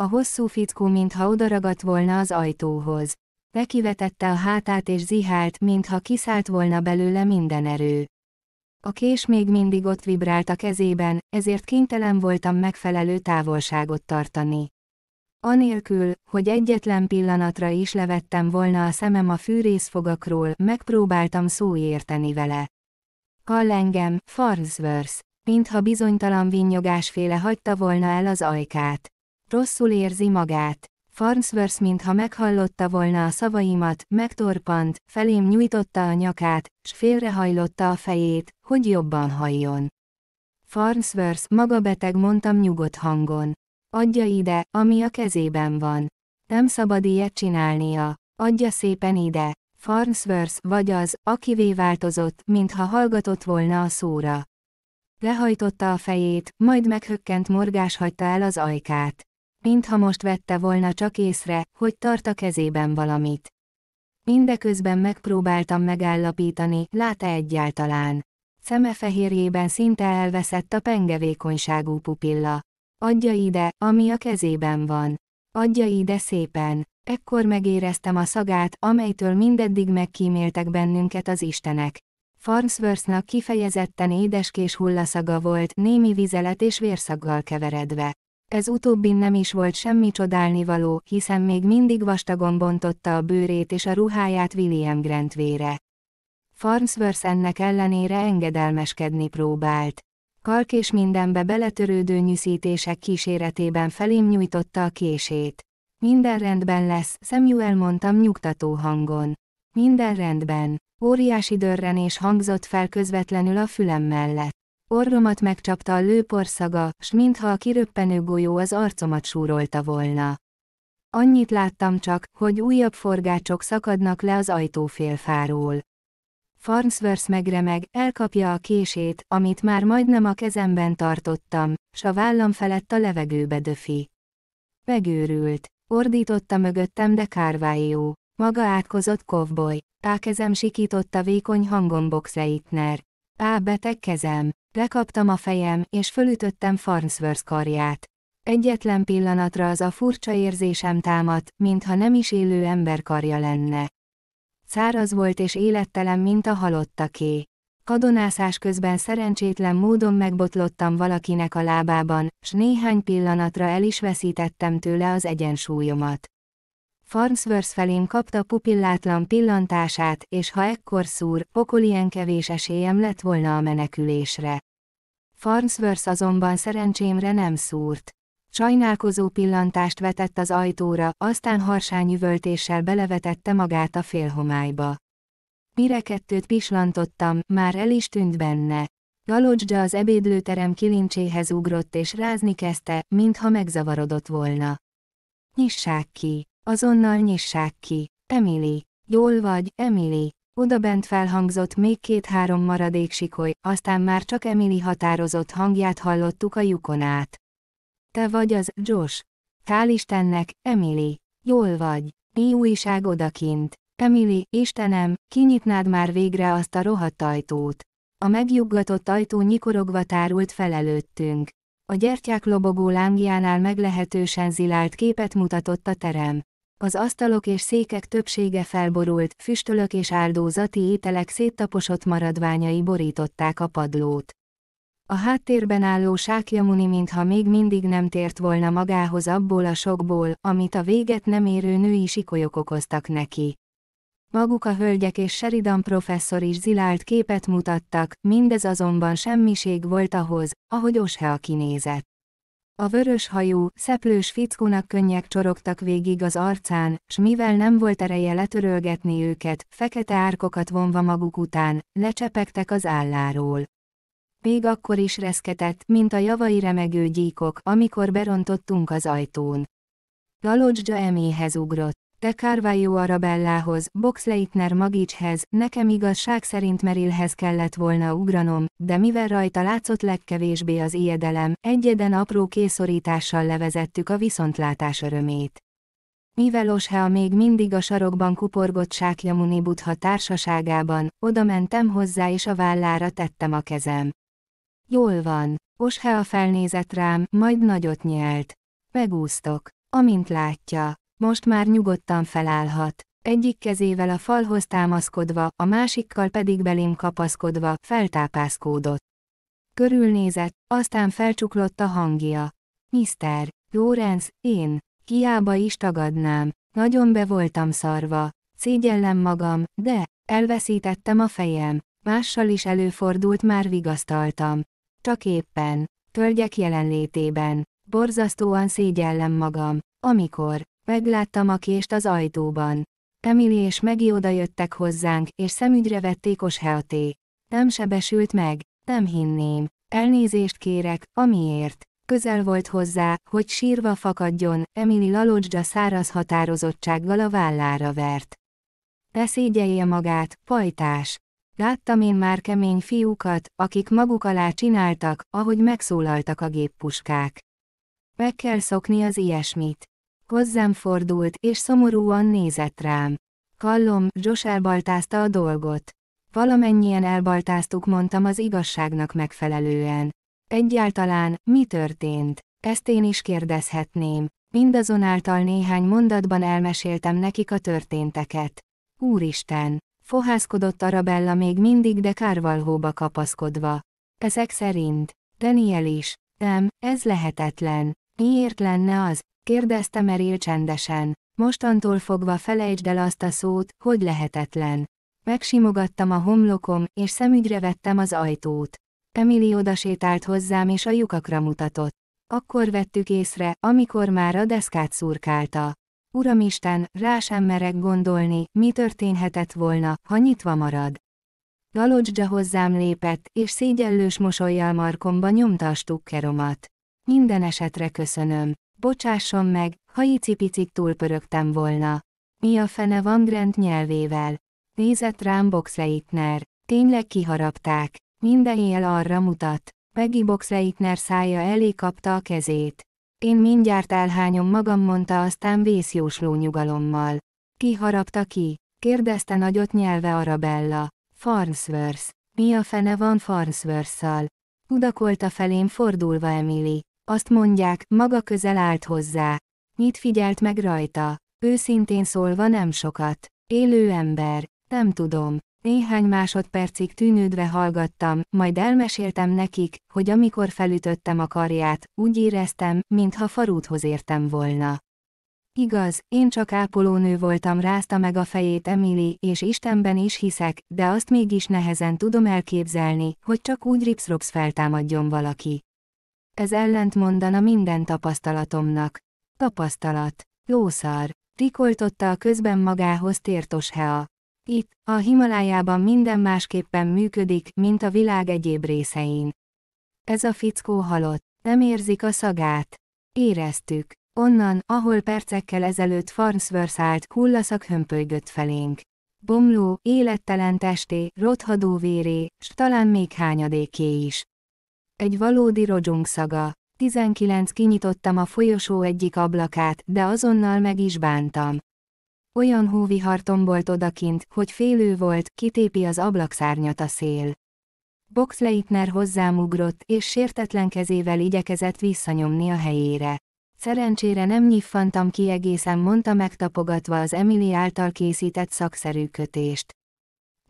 A hosszú fickó mintha odaragadt volna az ajtóhoz. Lekivetette a hátát és zihált, mintha kiszállt volna belőle minden erő. A kés még mindig ott vibrált a kezében, ezért kénytelen voltam megfelelő távolságot tartani. Anélkül, hogy egyetlen pillanatra is levettem volna a szemem a fűrészfogakról, megpróbáltam szóérteni vele. Hall engem, Farnsworth, mintha bizonytalan vinyogásféle hagyta volna el az ajkát. Rosszul érzi magát. Farnsworth mintha meghallotta volna a szavaimat, megtorpant, felém nyújtotta a nyakát, s félrehajlotta a fejét, hogy jobban halljon. Farnsworth, maga beteg mondtam nyugodt hangon. Adja ide, ami a kezében van. Nem szabad ilyet csinálnia. Adja szépen ide. Farnsworth vagy az, akivé változott, mintha hallgatott volna a szóra. Lehajtotta a fejét, majd meghökkent morgás hagyta el az ajkát mintha most vette volna csak észre, hogy tart a kezében valamit. Mindeközben megpróbáltam megállapítani, lát-e egyáltalán. Szeme fehérjében szinte elveszett a pengevékonyságú pupilla. Adja ide, ami a kezében van. Adja ide szépen. Ekkor megéreztem a szagát, amelytől mindeddig megkíméltek bennünket az istenek. Farnsworthnak kifejezetten édeskés hullaszaga volt, némi vizelet és vérszaggal keveredve. Ez utóbbin nem is volt semmi csodálnivaló, hiszen még mindig vastagon bontotta a bőrét és a ruháját William Grant vére. Farnsworth ennek ellenére engedelmeskedni próbált. Kalk és mindenbe beletörődő nyűszítések kíséretében felém nyújtotta a kését. Minden rendben lesz, Samuel mondtam nyugtató hangon. Minden rendben. Óriási dörrenés hangzott fel közvetlenül a fülem mellett. Orromat megcsapta a lőporszaga, s mintha a kiröppenő golyó az arcomat súrolta volna. Annyit láttam csak, hogy újabb forgácsok szakadnak le az ajtófélfáról. Farnsworth megremeg, elkapja a kését, amit már majdnem a kezemben tartottam, s a vállam felett a levegőbe döfi. Megőrült. Ordította mögöttem de kárvájó, Maga átkozott kovboly. Á kezem sikította vékony hangon boxeitner. Á beteg kezem. Lekaptam a fejem, és fölütöttem Farnsworth karját. Egyetlen pillanatra az a furcsa érzésem támadt, mintha nem is élő ember karja lenne. Száraz volt és élettelen, mint a halottaké. Kadonászás közben szerencsétlen módon megbotlottam valakinek a lábában, s néhány pillanatra el is veszítettem tőle az egyensúlyomat. Farnsworth felém kapta pupillátlan pillantását, és ha ekkor szúr, pokolien kevés esélyem lett volna a menekülésre. Farnsworth azonban szerencsémre nem szúrt. Sajnálkozó pillantást vetett az ajtóra, aztán üvöltéssel belevetette magát a félhomályba. Mire kettőt pislantottam, már el is tűnt benne. Galocsda az ebédlőterem kilincséhez ugrott és rázni kezdte, mintha megzavarodott volna. Nyissák ki! Azonnal nyissák ki. Emily. Jól vagy, Emily. Odabent felhangzott még két-három maradék sikoly, aztán már csak Emily határozott hangját hallottuk a lyukon át. Te vagy az, Josh. Kál Istennek, Emily. Jól vagy. Mi újság odakint? Emily, Istenem, kinyitnád már végre azt a rohadt ajtót. A megjuggatott ajtó nyikorogva tárult fel előttünk. A gyertyák lobogó lángjánál meglehetősen zilált képet mutatott a terem. Az asztalok és székek többsége felborult, füstölök és áldózati ételek széttaposott maradványai borították a padlót. A háttérben álló Sákjamuni mintha még mindig nem tért volna magához abból a sokból, amit a véget nem érő női sikolyok okoztak neki. Maguk a hölgyek és Sheridan professzor is zilált képet mutattak, mindez azonban semmiség volt ahhoz, ahogy Osha kinézett. A vörös hajú, szeplős fickónak könnyek csorogtak végig az arcán, s mivel nem volt ereje letörölgetni őket, fekete árkokat vonva maguk után, lecsepegtek az álláról. Még akkor is reszketett, mint a javai remegő gyíkok, amikor berontottunk az ajtón. Galocsdzsa eméhez ugrott de Carvalho Arabellához, Boxleitner magicshez. nekem igazság szerint Merilhez kellett volna ugranom, de mivel rajta látszott legkevésbé az ijedelem, egyeden apró készorítással levezettük a viszontlátás örömét. Mivel Oshea még mindig a sarokban kuporgott Sákjamuni Budha társaságában, odamentem hozzá és a vállára tettem a kezem. Jól van, Oshea felnézett rám, majd nagyot nyelt. Megúsztok. Amint látja, most már nyugodtan felállhat. Egyik kezével a falhoz támaszkodva, a másikkal pedig belém kapaszkodva, feltápászkódott. Körülnézett, aztán felcsuklott a hangja. Mister, Lorenz, én, kiába is tagadnám, nagyon be voltam szarva, szégyellem magam, de, elveszítettem a fejem, mással is előfordult már vigasztaltam. Csak éppen, tölgyek jelenlétében, borzasztóan szégyellem magam, amikor, Megláttam kést az ajtóban. Emily és Megi odajöttek hozzánk, és szemügyre vették Osheaté. Nem sebesült meg, nem hinném. Elnézést kérek, amiért. Közel volt hozzá, hogy sírva fakadjon, Emily Lalodzsda száraz határozottsággal a vállára vert. Ne szégyelje magát, pajtás. Láttam én már kemény fiúkat, akik maguk alá csináltak, ahogy megszólaltak a géppuskák. Meg kell szokni az ilyesmit. Hozzám fordult, és szomorúan nézett rám. Kallom, Josh elbaltázta a dolgot. Valamennyien elbaltáztuk, mondtam az igazságnak megfelelően. Egyáltalán, mi történt? Ezt én is kérdezhetném. Mindazonáltal néhány mondatban elmeséltem nekik a történteket. Úristen! Fohászkodott Arabella még mindig, de kárvalhóba kapaszkodva. Ezek szerint, Daniel is, nem, ez lehetetlen. Miért lenne az? kérdezte Meryl csendesen. Mostantól fogva felejtsd el azt a szót, hogy lehetetlen. Megsimogattam a homlokom, és szemügyre vettem az ajtót. Emily odasétált hozzám és a lyukakra mutatott. Akkor vettük észre, amikor már a deszkát szurkálta. Uramisten, rá sem merek gondolni, mi történhetett volna, ha nyitva marad. Galocsdzsa hozzám lépett, és szégyellős mosolyjal markomba nyomta a stukkeromat. Minden esetre köszönöm. Bocsásson meg, ha icipicik túlpörögtem volna. Mi a fene van Grant nyelvével? Nézett rám Boxreitner. Tényleg kiharapták. Minden él arra mutat. Peggy Boxreitner szája elé kapta a kezét. Én mindjárt elhányom magam, mondta aztán vészjósló nyugalommal. Ki harapta ki? kérdezte nagyot nyelve Arabella. Farnsworth. Mi a fene van Farnsworth-szal? Udakolta felém fordulva Emily. Azt mondják, maga közel állt hozzá. Mit figyelt meg rajta. Őszintén szólva nem sokat. Élő ember. Nem tudom. Néhány másodpercig tűnődve hallgattam, majd elmeséltem nekik, hogy amikor felütöttem a karját, úgy éreztem, mintha farúthoz értem volna. Igaz, én csak ápolónő voltam rázta meg a fejét Emily, és Istenben is hiszek, de azt mégis nehezen tudom elképzelni, hogy csak úgy ripsrops feltámadjon valaki. Ez ellentmondana minden tapasztalatomnak. Tapasztalat. Lószar. Rikoltotta a közben magához tértos Hea. Itt, a Himalájában minden másképpen működik, mint a világ egyéb részein. Ez a fickó halott. Nem érzik a szagát. Éreztük. Onnan, ahol percekkel ezelőtt Farnsworth állt, hullaszak hömpölygött felénk. Bomló, élettelen testé, rothadó véré, s talán még hányadéké is. Egy valódi rodzsunk szaga. 19 kinyitottam a folyosó egyik ablakát, de azonnal meg is bántam. Olyan hóvihar tombolt odakint, hogy félő volt, kitépi az ablakszárnyat a szél. Boxleitner hozzám ugrott, és sértetlen kezével igyekezett visszanyomni a helyére. Szerencsére nem nyiffantam ki egészen, mondta megtapogatva az Emily által készített szakszerű kötést.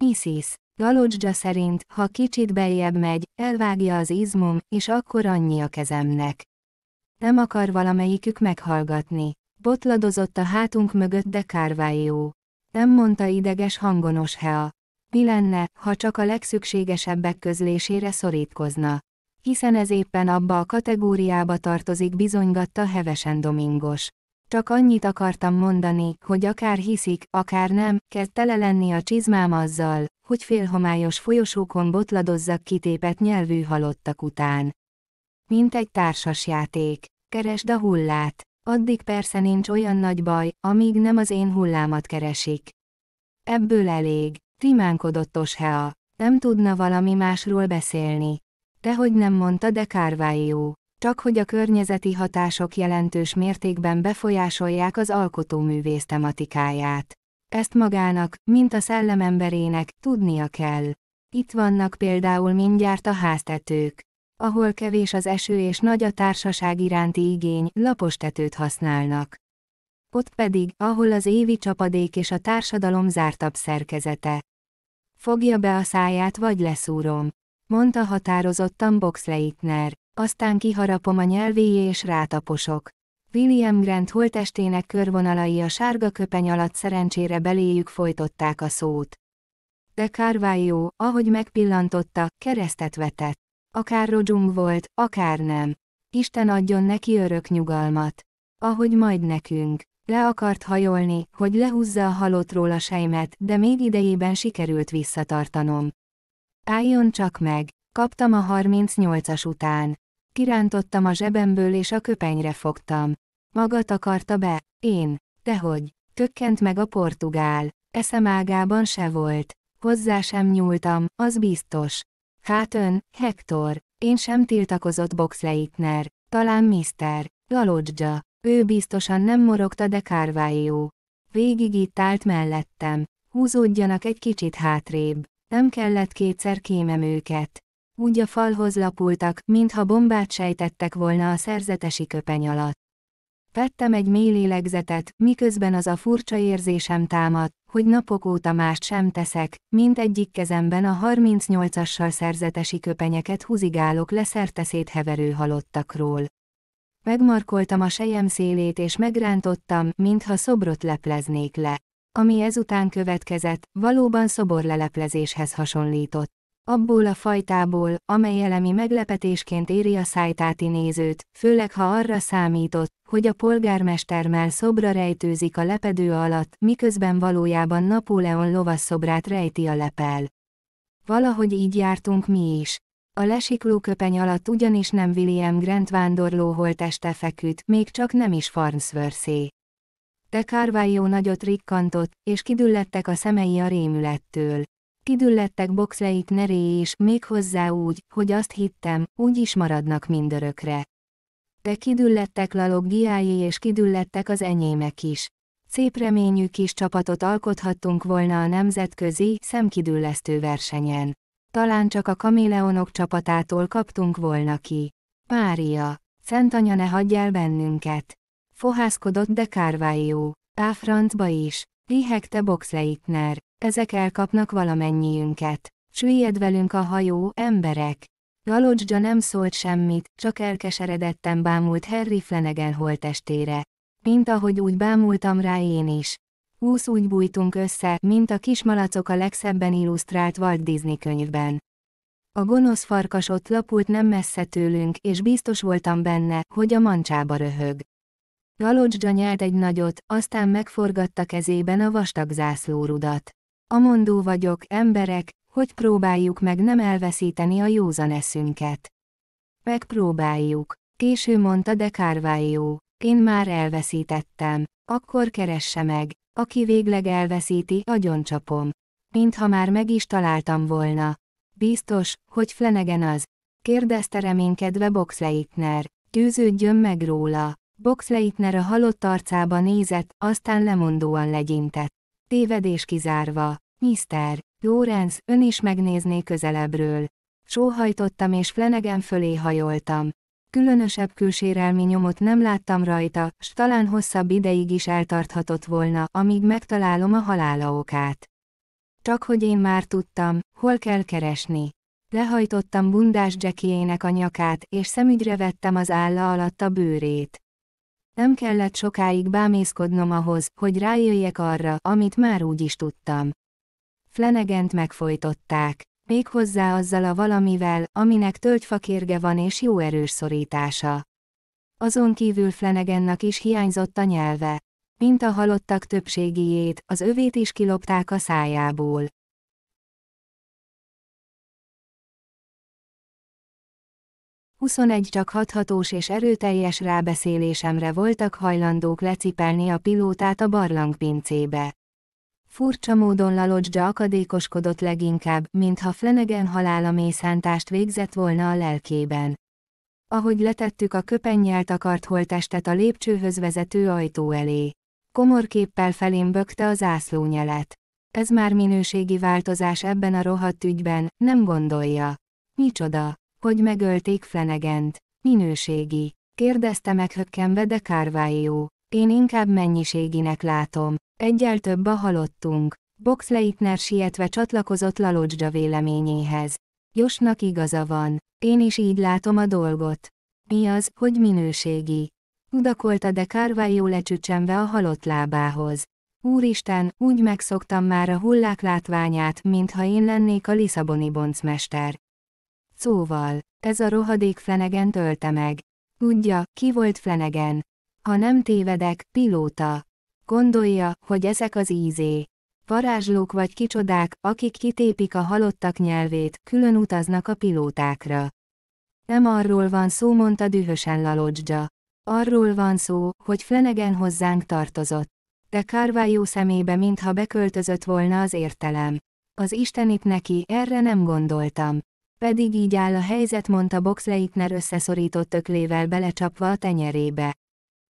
Missis, Galodzsa szerint, ha kicsit beljebb megy, elvágja az izmom, és akkor annyi a kezemnek. Nem akar valamelyikük meghallgatni. Botladozott a hátunk mögött de Kárvájó. Nem mondta ideges hangonos hea. Mi lenne, ha csak a legszükségesebbek közlésére szorítkozna? Hiszen ez éppen abba a kategóriába tartozik bizonygatta hevesen Domingos. Csak annyit akartam mondani, hogy akár hiszik, akár nem, kezd tele lenni a csizmám azzal, hogy félhomályos folyosókon botladozzak kitépet nyelvű halottak után. Mint egy társas játék, Keresd a hullát. Addig persze nincs olyan nagy baj, amíg nem az én hullámat keresik. Ebből elég, rimánkodott Oshea. Nem tudna valami másról beszélni. hogy nem mondta de Carvalho. Csak hogy a környezeti hatások jelentős mértékben befolyásolják az alkotóművész tematikáját. Ezt magának, mint a szellememberének, tudnia kell. Itt vannak például mindjárt a háztetők. Ahol kevés az eső és nagy a társaság iránti igény, lapos tetőt használnak. Ott pedig, ahol az évi csapadék és a társadalom zártabb szerkezete. Fogja be a száját vagy leszúrom. Mondta határozottan Boxleitner. Aztán kiharapom a nyelvéjé és rátaposok. William Grant holtestének körvonalai a sárga köpeny alatt szerencsére beléjük folytották a szót. De Carvalho, ahogy megpillantotta, keresztet vetett. Akár rodzsung volt, akár nem. Isten adjon neki örök nyugalmat. Ahogy majd nekünk. Le akart hajolni, hogy lehúzza a halottról a sejmet, de még idejében sikerült visszatartanom. Álljon csak meg, kaptam a 38-as után. Kirántottam a zsebemből és a köpenyre fogtam. Maga takarta be, én, dehogy, tökkent meg a portugál, eszemágában se volt, hozzá sem nyúltam, az biztos. Hát ön, Hector, én sem tiltakozott Boxleitner, talán Mr. Galodzsa, ő biztosan nem morogta de Carvalho. Végig itt állt mellettem, húzódjanak egy kicsit hátrébb, nem kellett kétszer kémem őket. Úgy a falhoz lapultak, mintha bombát sejtettek volna a szerzetesi köpeny alatt. Vettem egy mély lélegzetet, miközben az a furcsa érzésem támad, hogy napok óta mást sem teszek, mint egyik kezemben a 38-assal szerzetesi köpenyeket húzigálok leszerte szétheverő halottakról. Megmarkoltam a sejem szélét és megrántottam, mintha szobrot lepleznék le. Ami ezután következett, valóban szoborleleplezéshez hasonlított abból a fajtából, amely elemi meglepetésként éri a szájtáti nézőt, főleg ha arra számított, hogy a polgármestermel szobra rejtőzik a lepedő alatt, miközben valójában Napóleon lovasszobrát szobrát rejti a lepel. Valahogy így jártunk mi is. A lesikló köpeny alatt ugyanis nem William Grant vándorló holteste feküdt, még csak nem is Farnsworthé. De Carvalho nagyot rikkantott, és kidüllettek a szemei a rémülettől. Kidüllettek boxleik és még hozzá úgy, hogy azt hittem, úgy is maradnak mindörökre. De kidüllettek lalok giájé és kidüllettek az enyémek is. Szép reményű kis csapatot alkothattunk volna a nemzetközi, szemkidüllesztő versenyen. Talán csak a kaméleonok csapatától kaptunk volna ki. Mária, Szent Anya ne hagyj el bennünket. Fohászkodott de Carvalho, Páfrancba is, lihegte Boxleitner. Ezek elkapnak valamennyiünket. Süllyed velünk a hajó, emberek. Galocsja nem szólt semmit, csak elkeseredetten bámult Harry Flanagan holtestére. Mint ahogy úgy bámultam rá én is. Húsz úgy bújtunk össze, mint a kismalacok a legszebben illusztrált Walt Disney könyvben. A gonosz farkas ott lapult nem messze tőlünk, és biztos voltam benne, hogy a mancsába röhög. Galocsja nyelt egy nagyot, aztán megforgatta kezében a vastag zászlórudat. Amondó vagyok, emberek, hogy próbáljuk meg nem elveszíteni a józan eszünket. Megpróbáljuk, késő mondta de Carvalho, én már elveszítettem, akkor keresse meg, aki végleg elveszíti, agyoncsapom. Mintha már meg is találtam volna. Biztos, hogy Flenegen az, kérdezte reménykedve Boxleitner. Győződjön meg róla. Boxleitner a halott arcába nézett, aztán lemondóan legyintett tévedés kizárva, Mr. Lawrence, ön is megnézné közelebbről. Sóhajtottam és Flenegen fölé hajoltam. Különösebb külsérelmi nyomot nem láttam rajta, s talán hosszabb ideig is eltarthatott volna, amíg megtalálom a halála okát. Csak hogy én már tudtam, hol kell keresni. Lehajtottam bundás Jackiének a nyakát, és szemügyre vettem az álla alatt a bőrét. Nem kellett sokáig bámészkodnom ahhoz, hogy rájöjjek arra, amit már úgy is tudtam. Flenegent megfojtották. Még hozzá azzal a valamivel, aminek töltyfakérge van és jó erős szorítása. Azon kívül flenegennak is hiányzott a nyelve. Mint a halottak többségiét, az övét is kilopták a szájából. 21 csak hathatós és erőteljes rábeszélésemre voltak hajlandók lecipelni a pilótát a barlangpincébe. Furcsa módon Lalodzsa akadékoskodott leginkább, mintha Flanagan halála mészántást végzett volna a lelkében. Ahogy letettük a köpennyel takart holtestet a lépcsőhöz vezető ajtó elé. Komor képpel felém bökte az ászlónyelet. Ez már minőségi változás ebben a rohadt ügyben, nem gondolja. Micsoda? hogy megölték Flanagent, Minőségi. Kérdezte meg hökkembe de Carvalho. Én inkább mennyiséginek látom. Egyel több a halottunk. Boxleitner sietve csatlakozott Lalodzsda véleményéhez. Josnak igaza van. Én is így látom a dolgot. Mi az, hogy minőségi? Udakolta de Carvalho lecsücsenve a halott lábához. Úristen, úgy megszoktam már a hullák látványát, mintha én lennék a Lisszaboni boncmester. Szóval, ez a rohadék Flanagan tölte meg. Tudja, ki volt Flanagan. Ha nem tévedek, pilóta. Gondolja, hogy ezek az ízé. Varázslók vagy kicsodák, akik kitépik a halottak nyelvét, külön utaznak a pilótákra. Nem arról van szó, mondta dühösen Lalodzsa. Arról van szó, hogy Flanagan hozzánk tartozott. De Carvalho szemébe mintha beköltözött volna az értelem. Az Istenit neki, erre nem gondoltam. Pedig így áll a helyzet, mondta Boxleitner összeszorított öklével belecsapva a tenyerébe.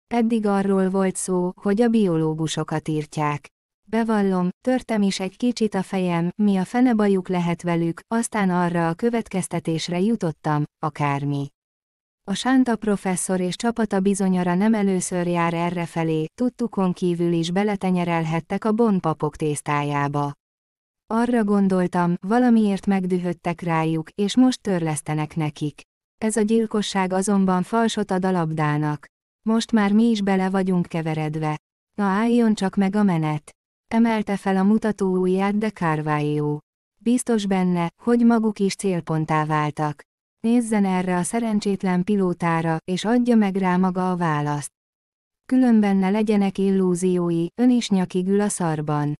Eddig arról volt szó, hogy a biológusokat írtják. Bevallom, törtem is egy kicsit a fejem, mi a fene bajuk lehet velük, aztán arra a következtetésre jutottam, akármi. A Sánta professzor és csapata bizonyara nem először jár errefelé, tudtukon kívül is beletenyerelhettek a bonpapok tésztájába. Arra gondoltam, valamiért megdühödtek rájuk, és most törlesztenek nekik. Ez a gyilkosság azonban falsot ad a labdának. Most már mi is bele vagyunk keveredve. Na álljon csak meg a menet. Emelte fel a mutató ujját de Carvalho. Biztos benne, hogy maguk is célponttá váltak. Nézzen erre a szerencsétlen pilótára, és adja meg rá maga a választ. Különben ne legyenek illúziói, ön is nyakigül a szarban.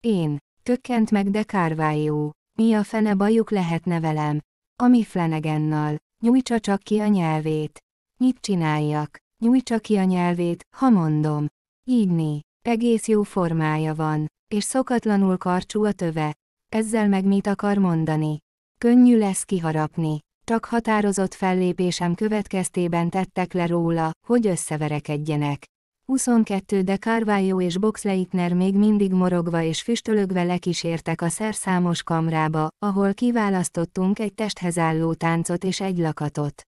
Én. Tökkent meg de kárvájó, Mi a fene bajuk lehetne velem? Ami flenegennal, Nyújtsa csak ki a nyelvét. Mit csináljak? Nyújtsa ki a nyelvét, ha mondom. Ígni. Egész jó formája van, és szokatlanul karcsú a töve. Ezzel meg mit akar mondani? Könnyű lesz kiharapni. Csak határozott fellépésem következtében tettek le róla, hogy összeverekedjenek. 22 de Carvalho és Boxleitner még mindig morogva és füstölögve lekísértek a szerszámos kamrába, ahol kiválasztottunk egy testhez álló táncot és egy lakatot.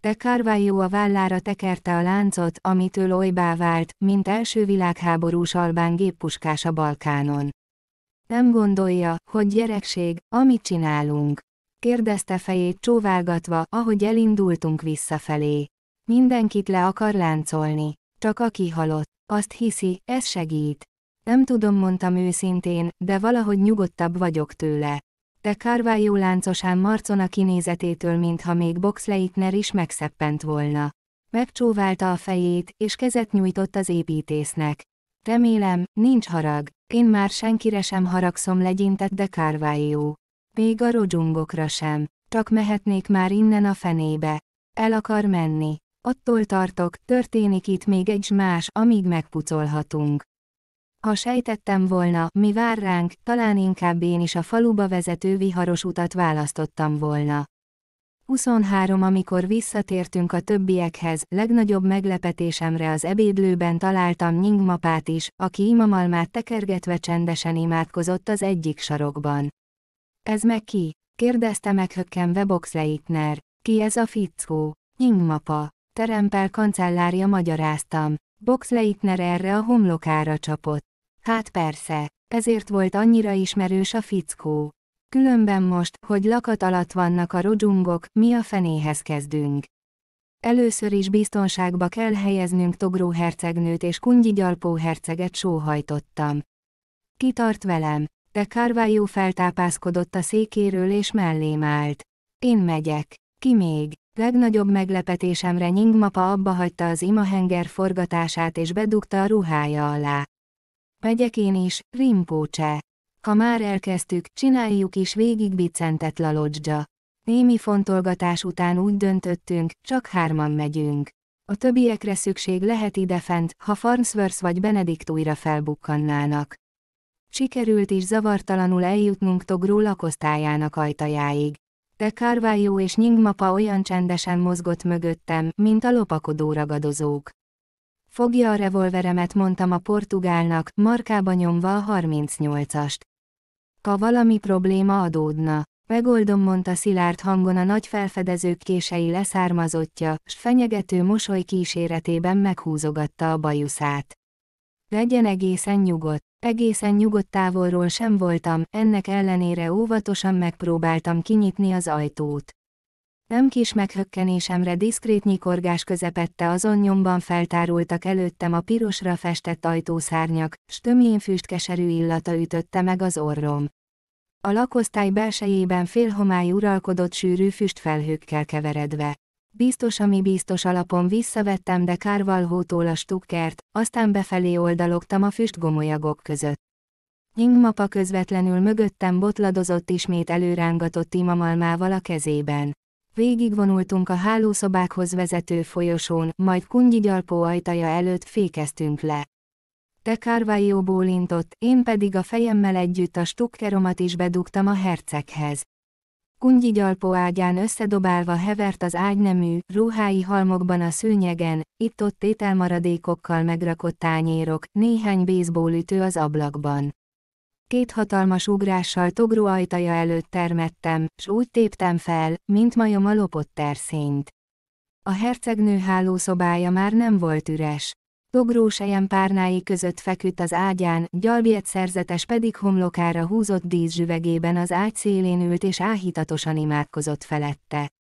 De Carvalho a vállára tekerte a láncot, amitől olybá vált, mint első világháborús albán géppuskás a Balkánon. Nem gondolja, hogy gyerekség, amit csinálunk. Kérdezte fejét csóválgatva, ahogy elindultunk visszafelé. Mindenkit le akar láncolni. Csak aki halott, azt hiszi, ez segít. Nem tudom, mondtam őszintén, de valahogy nyugodtabb vagyok tőle. De Carvalho láncosán a kinézetétől, mintha még Boxleitner is megszeppent volna. Megcsóválta a fejét, és kezet nyújtott az építésznek. Remélem, nincs harag, én már senkire sem haragszom legyintett de Carvalho. Még a rodzsungokra sem, csak mehetnék már innen a fenébe. El akar menni. Attól tartok, történik itt még egy más, amíg megpucolhatunk. Ha sejtettem volna, mi vár ránk, talán inkább én is a faluba vezető viharos utat választottam volna. 23 Amikor visszatértünk a többiekhez, legnagyobb meglepetésemre az ebédlőben találtam Nyingmapát is, aki imamalmát tekergetve csendesen imádkozott az egyik sarokban. Ez meg ki? kérdezte meghökkenve Boxleitner. Ki ez a fickó? Nyingmapa. Terempel kancellárja magyaráztam. Box Leitner erre a homlokára csapott. Hát persze, ezért volt annyira ismerős a fickó. Különben most, hogy lakat alatt vannak a rodzsungok, mi a fenéhez kezdünk. Először is biztonságba kell helyeznünk Togró hercegnőt és Kungyi Gyalpó herceget sóhajtottam. Kitart velem, de Carvalho feltápászkodott a székéről és mellém állt. Én megyek. Ki még? Legnagyobb meglepetésemre Nyingmapa abba hagyta az imahenger forgatását és bedugta a ruhája alá. Megyek én is, Rimpócse. Ha már elkezdtük, csináljuk is végig bicentet Lalodzsa. Némi fontolgatás után úgy döntöttünk, csak hárman megyünk. A többiekre szükség lehet idefent, ha Farnsworth vagy Benedikt újra felbukkannának. Sikerült is zavartalanul eljutnunk Togró lakosztályának ajtajáig de Carvalho és Nyingmapa olyan csendesen mozgott mögöttem, mint a lopakodó ragadozók. Fogja a revolveremet, mondtam a portugálnak, markába nyomva a 38-ast. Ha valami probléma adódna, megoldom, mondta szilárd hangon a nagy felfedezők kései leszármazottja, s fenyegető mosoly kíséretében meghúzogatta a bajuszát. Legyen egészen nyugodt. Egészen nyugodt távolról sem voltam, ennek ellenére óvatosan megpróbáltam kinyitni az ajtót. Nem kis meghökkenésemre diszkrét nyikorgás közepette azon nyomban feltárultak előttem a pirosra festett ajtószárnyak, s tömén füstkeserű illata ütötte meg az orrom. A lakosztály belsejében félhomály uralkodott sűrű füstfelhőkkel keveredve. Biztos ami biztos alapon visszavettem de Kárvalhótól a stukkert, aztán befelé oldalogtam a füstgomolyagok között. Ingmapa közvetlenül mögöttem botladozott ismét előrángatott imamalmával a kezében. Végigvonultunk a hálószobákhoz vezető folyosón, majd kunygi gyalpó ajtaja előtt fékeztünk le. Te Carvalho bólintott, én pedig a fejemmel együtt a stukkeromat is bedugtam a herceghez gyalpó ágyán összedobálva hevert az ágynemű, ruhái halmokban a szőnyegen, itt-ott ételmaradékokkal megrakott tányérok, néhány bészbólütő az ablakban. Két hatalmas ugrással togró ajtaja előtt termettem, s úgy téptem fel, mint majom a lopott terszényt. A hercegnő hálószobája már nem volt üres. Togrós sejem párnái között feküdt az ágyán, gyalbiet szerzetes pedig homlokára húzott díszüvegében az ágy szélén ült és áhítatosan imádkozott felette.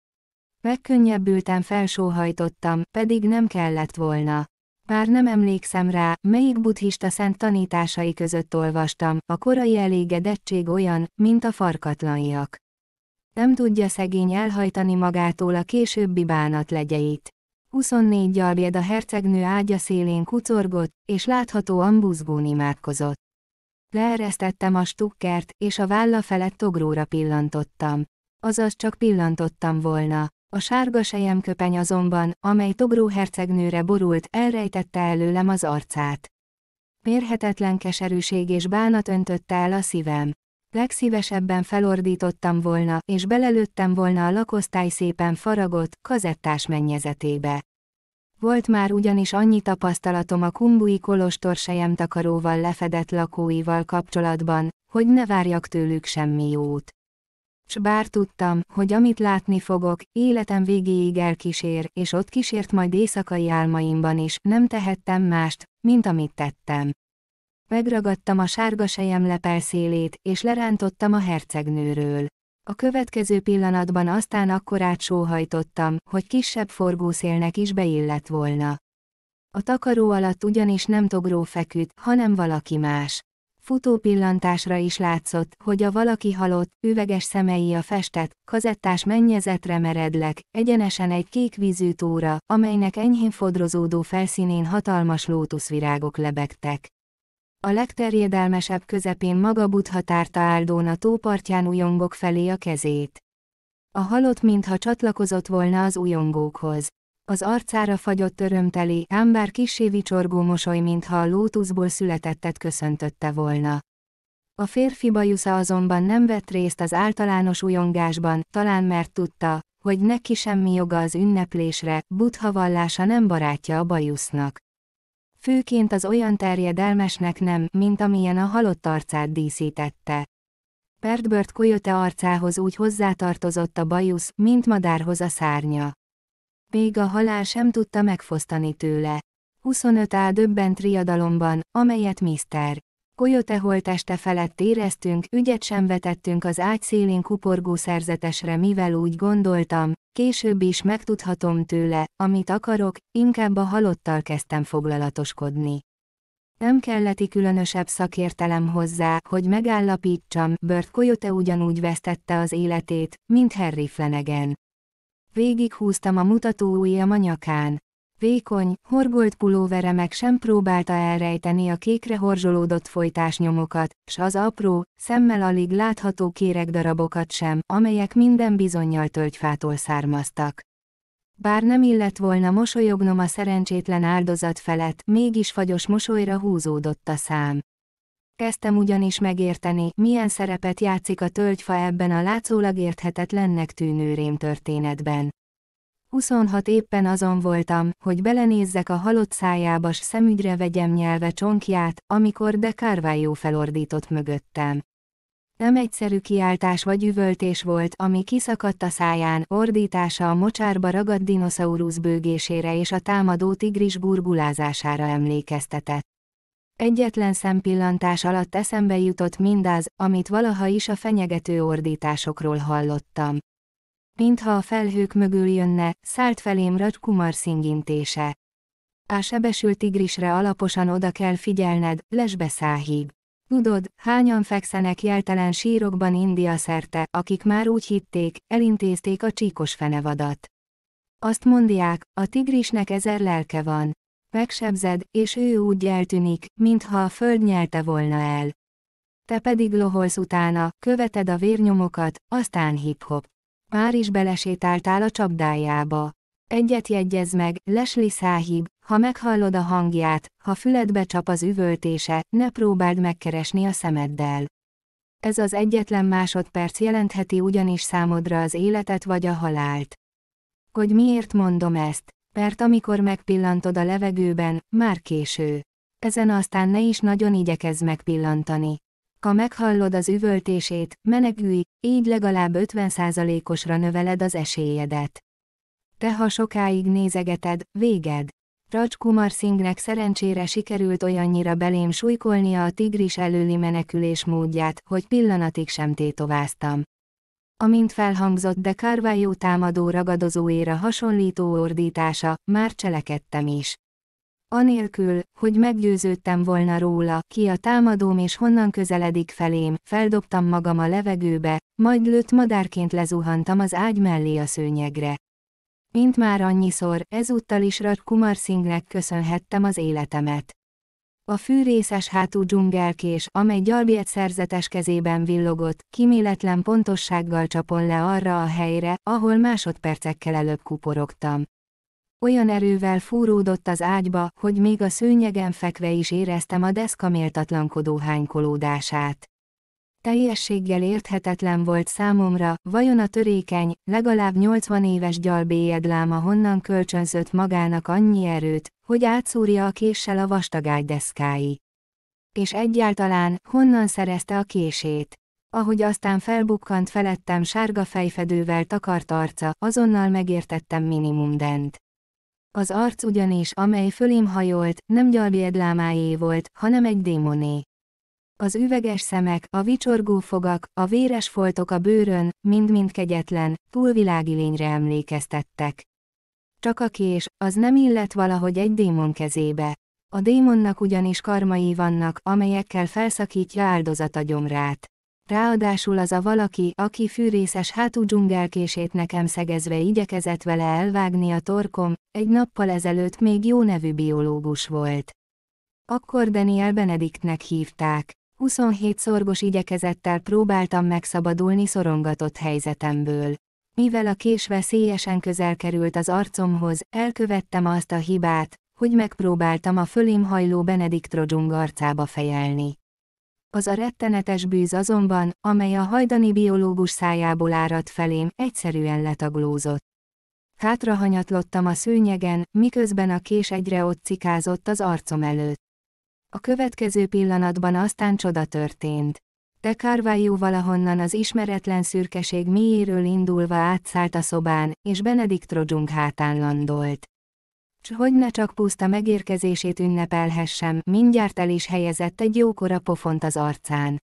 Megkönnyebbültem felsóhajtottam, pedig nem kellett volna. Már nem emlékszem rá, melyik buddhista szent tanításai között olvastam, a korai elégedettség olyan, mint a farkatlaniak. Nem tudja szegény elhajtani magától a későbbi bánat legyeit. 24 gyarjed a hercegnő ágya szélén kucorgott, és láthatóan buzgón imádkozott. Leeresztettem a stukkert, és a válla felett togróra pillantottam. Azaz csak pillantottam volna. A sárga sejemköpeny azonban, amely togró hercegnőre borult, elrejtette előlem az arcát. Mérhetetlen keserűség és bánat öntötte el a szívem. Legszívesebben felordítottam volna, és belelőttem volna a lakosztály szépen faragott, kazettás mennyezetébe. Volt már ugyanis annyi tapasztalatom a kumbui kolostor takaróval lefedett lakóival kapcsolatban, hogy ne várjak tőlük semmi jót. S bár tudtam, hogy amit látni fogok, életem végéig elkísér, és ott kísért majd éjszakai álmaimban is, nem tehettem mást, mint amit tettem. Megragadtam a sárga sejem lepel szélét, és lerántottam a hercegnőről. A következő pillanatban aztán akkorát sóhajtottam, hogy kisebb forgószélnek is beillett volna. A takaró alatt ugyanis nem togró feküdt, hanem valaki más. Futó pillantásra is látszott, hogy a valaki halott, üveges szemei a festett, kazettás mennyezetre meredlek, egyenesen egy kék vízű tóra, amelynek enyhén fodrozódó felszínén hatalmas lótuszvirágok lebegtek. A legterjedelmesebb közepén maga Budha tárta áldón a tópartján ujongok felé a kezét. A halott mintha csatlakozott volna az ujongókhoz. Az arcára fagyott örömteli, ám bár kissé vicsorgó mosoly mintha a lótuszból születettet köszöntötte volna. A férfi bajusza azonban nem vett részt az általános ujongásban, talán mert tudta, hogy neki semmi joga az ünneplésre, buddha vallása nem barátja a bajusznak főként az olyan terjedelmesnek nem, mint amilyen a halott arcát díszítette. Pertbört Coyote arcához úgy hozzátartozott a bajusz, mint madárhoz a szárnya. Még a halál sem tudta megfosztani tőle. 25 áll döbbent riadalomban, amelyet Mr. Kojote holteste felett éreztünk, ügyet sem vetettünk az ágy szélén kuporgó szerzetesre mivel úgy gondoltam, később is megtudhatom tőle, amit akarok, inkább a halottal kezdtem foglalatoskodni. Nem kelleti különösebb szakértelem hozzá, hogy megállapítsam, Bört Kojote ugyanúgy vesztette az életét, mint Harry Flanagan. Végighúztam a mutató ujjam a nyakán. Vékony, horgolt pulóvere meg sem próbálta elrejteni a kékre horzsolódott folytásnyomokat, s az apró, szemmel alig látható kéreg darabokat sem, amelyek minden bizonyal tölgyfától származtak. Bár nem illett volna mosolyognom a szerencsétlen áldozat felett, mégis fagyos mosolyra húzódott a szám. Kezdtem ugyanis megérteni, milyen szerepet játszik a tölgyfa ebben a látszólag érthetetlennek tűnő rémtörténetben. 26 éppen azon voltam, hogy belenézzek a halott szájába s szemügyre vegyem nyelve csonkját, amikor de Carvalho felordított mögöttem. Nem egyszerű kiáltás vagy üvöltés volt, ami kiszakadt a száján, ordítása a mocsárba ragadt dinoszaurusz bőgésére és a támadó tigris burgulázására emlékeztetett. Egyetlen szempillantás alatt eszembe jutott mindaz, amit valaha is a fenyegető ordításokról hallottam mintha a felhők mögül jönne, szállt felém Raj Kumar szingintése. A sebesült tigrisre alaposan oda kell figyelned, lesbe száhíg. Tudod, hányan fekszenek jeltelen sírokban India szerte, akik már úgy hitték, elintézték a csíkos fenevadat. Azt mondják, a tigrisnek ezer lelke van. Megsebzed, és ő úgy eltűnik, mintha a föld nyelte volna el. Te pedig loholsz utána, követed a vérnyomokat, aztán hip-hop. Már is belesétáltál a csapdájába. Egyet jegyez meg, Leslie száhib, ha meghallod a hangját, ha füledbe csap az üvöltése, ne próbáld megkeresni a szemeddel. Ez az egyetlen másodperc jelentheti ugyanis számodra az életet vagy a halált. Hogy miért mondom ezt? Mert amikor megpillantod a levegőben, már késő. Ezen aztán ne is nagyon igyekezz megpillantani. Ha meghallod az üvöltését, menekülj, így legalább 50%-osra növeled az esélyedet. Te ha sokáig nézegeted, véged. Kumar Singhnek szerencsére sikerült olyannyira belém súlykolnia a tigris előli menekülés módját, hogy pillanatig sem tétováztam. Amint felhangzott de Carvalho támadó ragadozóéra hasonlító ordítása, már cselekedtem is. Anélkül, hogy meggyőződtem volna róla, ki a támadóm és honnan közeledik felém, feldobtam magam a levegőbe, majd lőtt madárként lezuhantam az ágy mellé a szőnyegre. Mint már annyiszor, ezúttal is Rad Kumar Singhnek köszönhettem az életemet. A fűrészes hátú dzsungelkés, amely gyalbiet szerzetes kezében villogott, kiméletlen pontossággal csapon le arra a helyre, ahol másodpercekkel előbb kuporogtam. Olyan erővel fúródott az ágyba, hogy még a szőnyegen fekve is éreztem a deszka méltatlankodó hánykolódását. Teljességgel érthetetlen volt számomra, vajon a törékeny, legalább 80 éves gyalbéjedláma honnan kölcsönzött magának annyi erőt, hogy átszúrja a késsel a vastagágy deszkái. És egyáltalán, honnan szerezte a kését? Ahogy aztán felbukkant felettem sárga fejfedővel takart arca, azonnal megértettem minimum dent. Az arc ugyanis, amely fölém hajolt, nem gyalbied lámájé volt, hanem egy démoné. Az üveges szemek, a vicsorgó fogak, a véres foltok a bőrön, mind-mind kegyetlen, túlvilági lényre emlékeztettek. Csak a kés, az nem illett valahogy egy démon kezébe. A démonnak ugyanis karmai vannak, amelyekkel felszakítja a gyomrát. Ráadásul az a valaki, aki fűrészes hátú dzsungelkését nekem szegezve igyekezett vele elvágni a torkom, egy nappal ezelőtt még jó nevű biológus volt. Akkor Daniel Benediktnek hívták. 27 szorgos igyekezettel próbáltam megszabadulni szorongatott helyzetemből. Mivel a kés veszélyesen közel került az arcomhoz, elkövettem azt a hibát, hogy megpróbáltam a fölém hajló Benedikt Rodzsung arcába fejelni. Az a rettenetes bűz azonban, amely a hajdani biológus szájából árad felém, egyszerűen letaglózott. Hátrahanyatlottam a szőnyegen, miközben a kés egyre ott cikázott az arcom előtt. A következő pillanatban aztán csoda történt. De Carvalho valahonnan az ismeretlen szürkeség mélyéről indulva átszállt a szobán, és Benedikt Rodzsunk hátán landolt s hogy ne csak puszta megérkezését ünnepelhessem, mindjárt el is helyezett egy jókora pofont az arcán.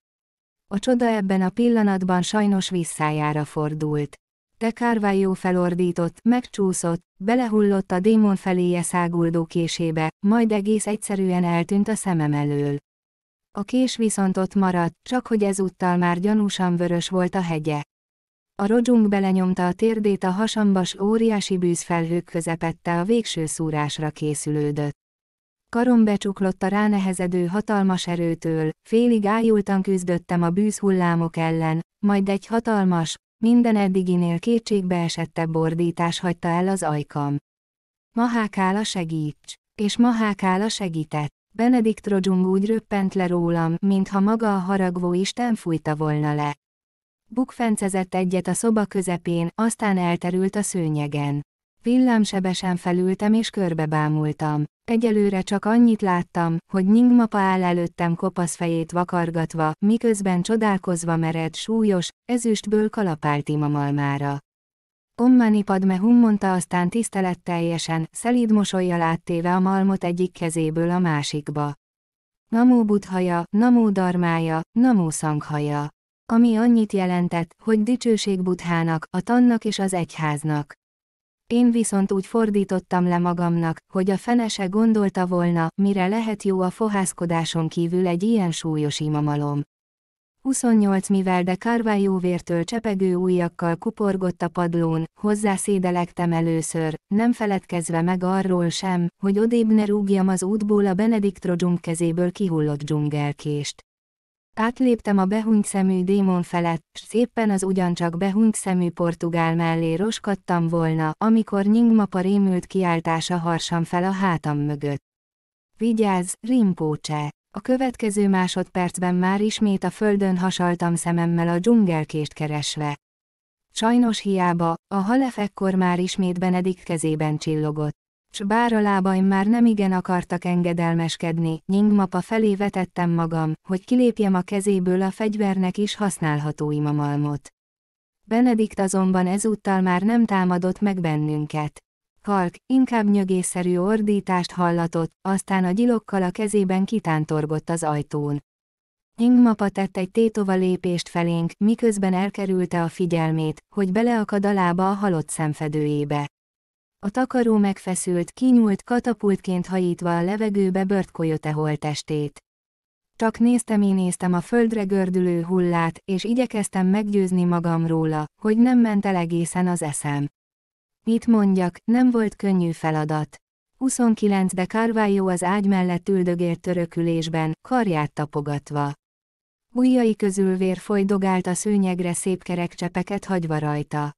A csoda ebben a pillanatban sajnos visszájára fordult. Te Carvalho felordított, megcsúszott, belehullott a démon feléje száguldó késébe, majd egész egyszerűen eltűnt a szemem elől. A kés viszont ott maradt, csak hogy ezúttal már gyanúsan vörös volt a hegye. A rodzsunk belenyomta a térdét a hasambas óriási bűzfelhők közepette a végső szúrásra készülődött. Karom becsuklott a ránehezedő hatalmas erőtől, félig ájultan küzdöttem a bűzhullámok ellen, majd egy hatalmas, minden eddiginél kétségbeesettebb bordítás hagyta el az ajkam. Mahákála segíts! És Mahákála segített. Benedikt Rodzsung úgy röppent le rólam, mintha maga a haragvó Isten fújta volna le. Bukfencezett egyet a szoba közepén, aztán elterült a szőnyegen. Villámsebesen felültem és körbebámultam. Egyelőre csak annyit láttam, hogy Ningmapa áll előttem kopasz fejét vakargatva, miközben csodálkozva mered súlyos, ezüstből kalapált imamalmára. Ommani Padme hum mondta aztán tiszteletteljesen, szelíd mosolyjal áttéve a malmot egyik kezéből a másikba. Namó budhaja, namó darmája, namó szanghaja ami annyit jelentett, hogy dicsőség Buthának, a tannak és az egyháznak. Én viszont úgy fordítottam le magamnak, hogy a fenese gondolta volna, mire lehet jó a fohászkodáson kívül egy ilyen súlyos imamalom. 28 mivel de vértől csepegő ujjakkal kuporgott a padlón, hozzá szédelektem először, nem feledkezve meg arról sem, hogy odébb ne rúgjam az útból a Benedikt kezéből kihullott dzsungelkést. Átléptem a behunyt szemű démon felett, s szépen az ugyancsak behunyt szemű portugál mellé roskadtam volna, amikor nyingmapa rémült kiáltása harsam fel a hátam mögött. Vigyázz, rimpócse! A következő másodpercben már ismét a földön hasaltam szememmel a dzsungelkést keresve. Sajnos hiába, a halef ekkor már ismét Benedik kezében csillogott s bár a lábaim már nem igen akartak engedelmeskedni, nyingmapa felé vetettem magam, hogy kilépjem a kezéből a fegyvernek is használható imamalmot. Benedikt azonban ezúttal már nem támadott meg bennünket. Kalk, inkább nyögésszerű ordítást hallatott, aztán a gyilokkal a kezében kitántorgott az ajtón. Ingmapa tett egy tétova lépést felénk, miközben elkerülte a figyelmét, hogy beleakad a lába a halott szemfedőjébe. A takaró megfeszült, kinyúlt katapultként hajítva a levegőbe Bört Coyote holtestét. Csak néztem én néztem a földre gördülő hullát, és igyekeztem meggyőzni magam róla, hogy nem ment el egészen az eszem. Mit mondjak, nem volt könnyű feladat. 29 de Carvalho az ágy mellett üldögélt törökülésben, karját tapogatva. Ujjai közül vér folydogált a szőnyegre szép kerekcsepeket hagyva rajta.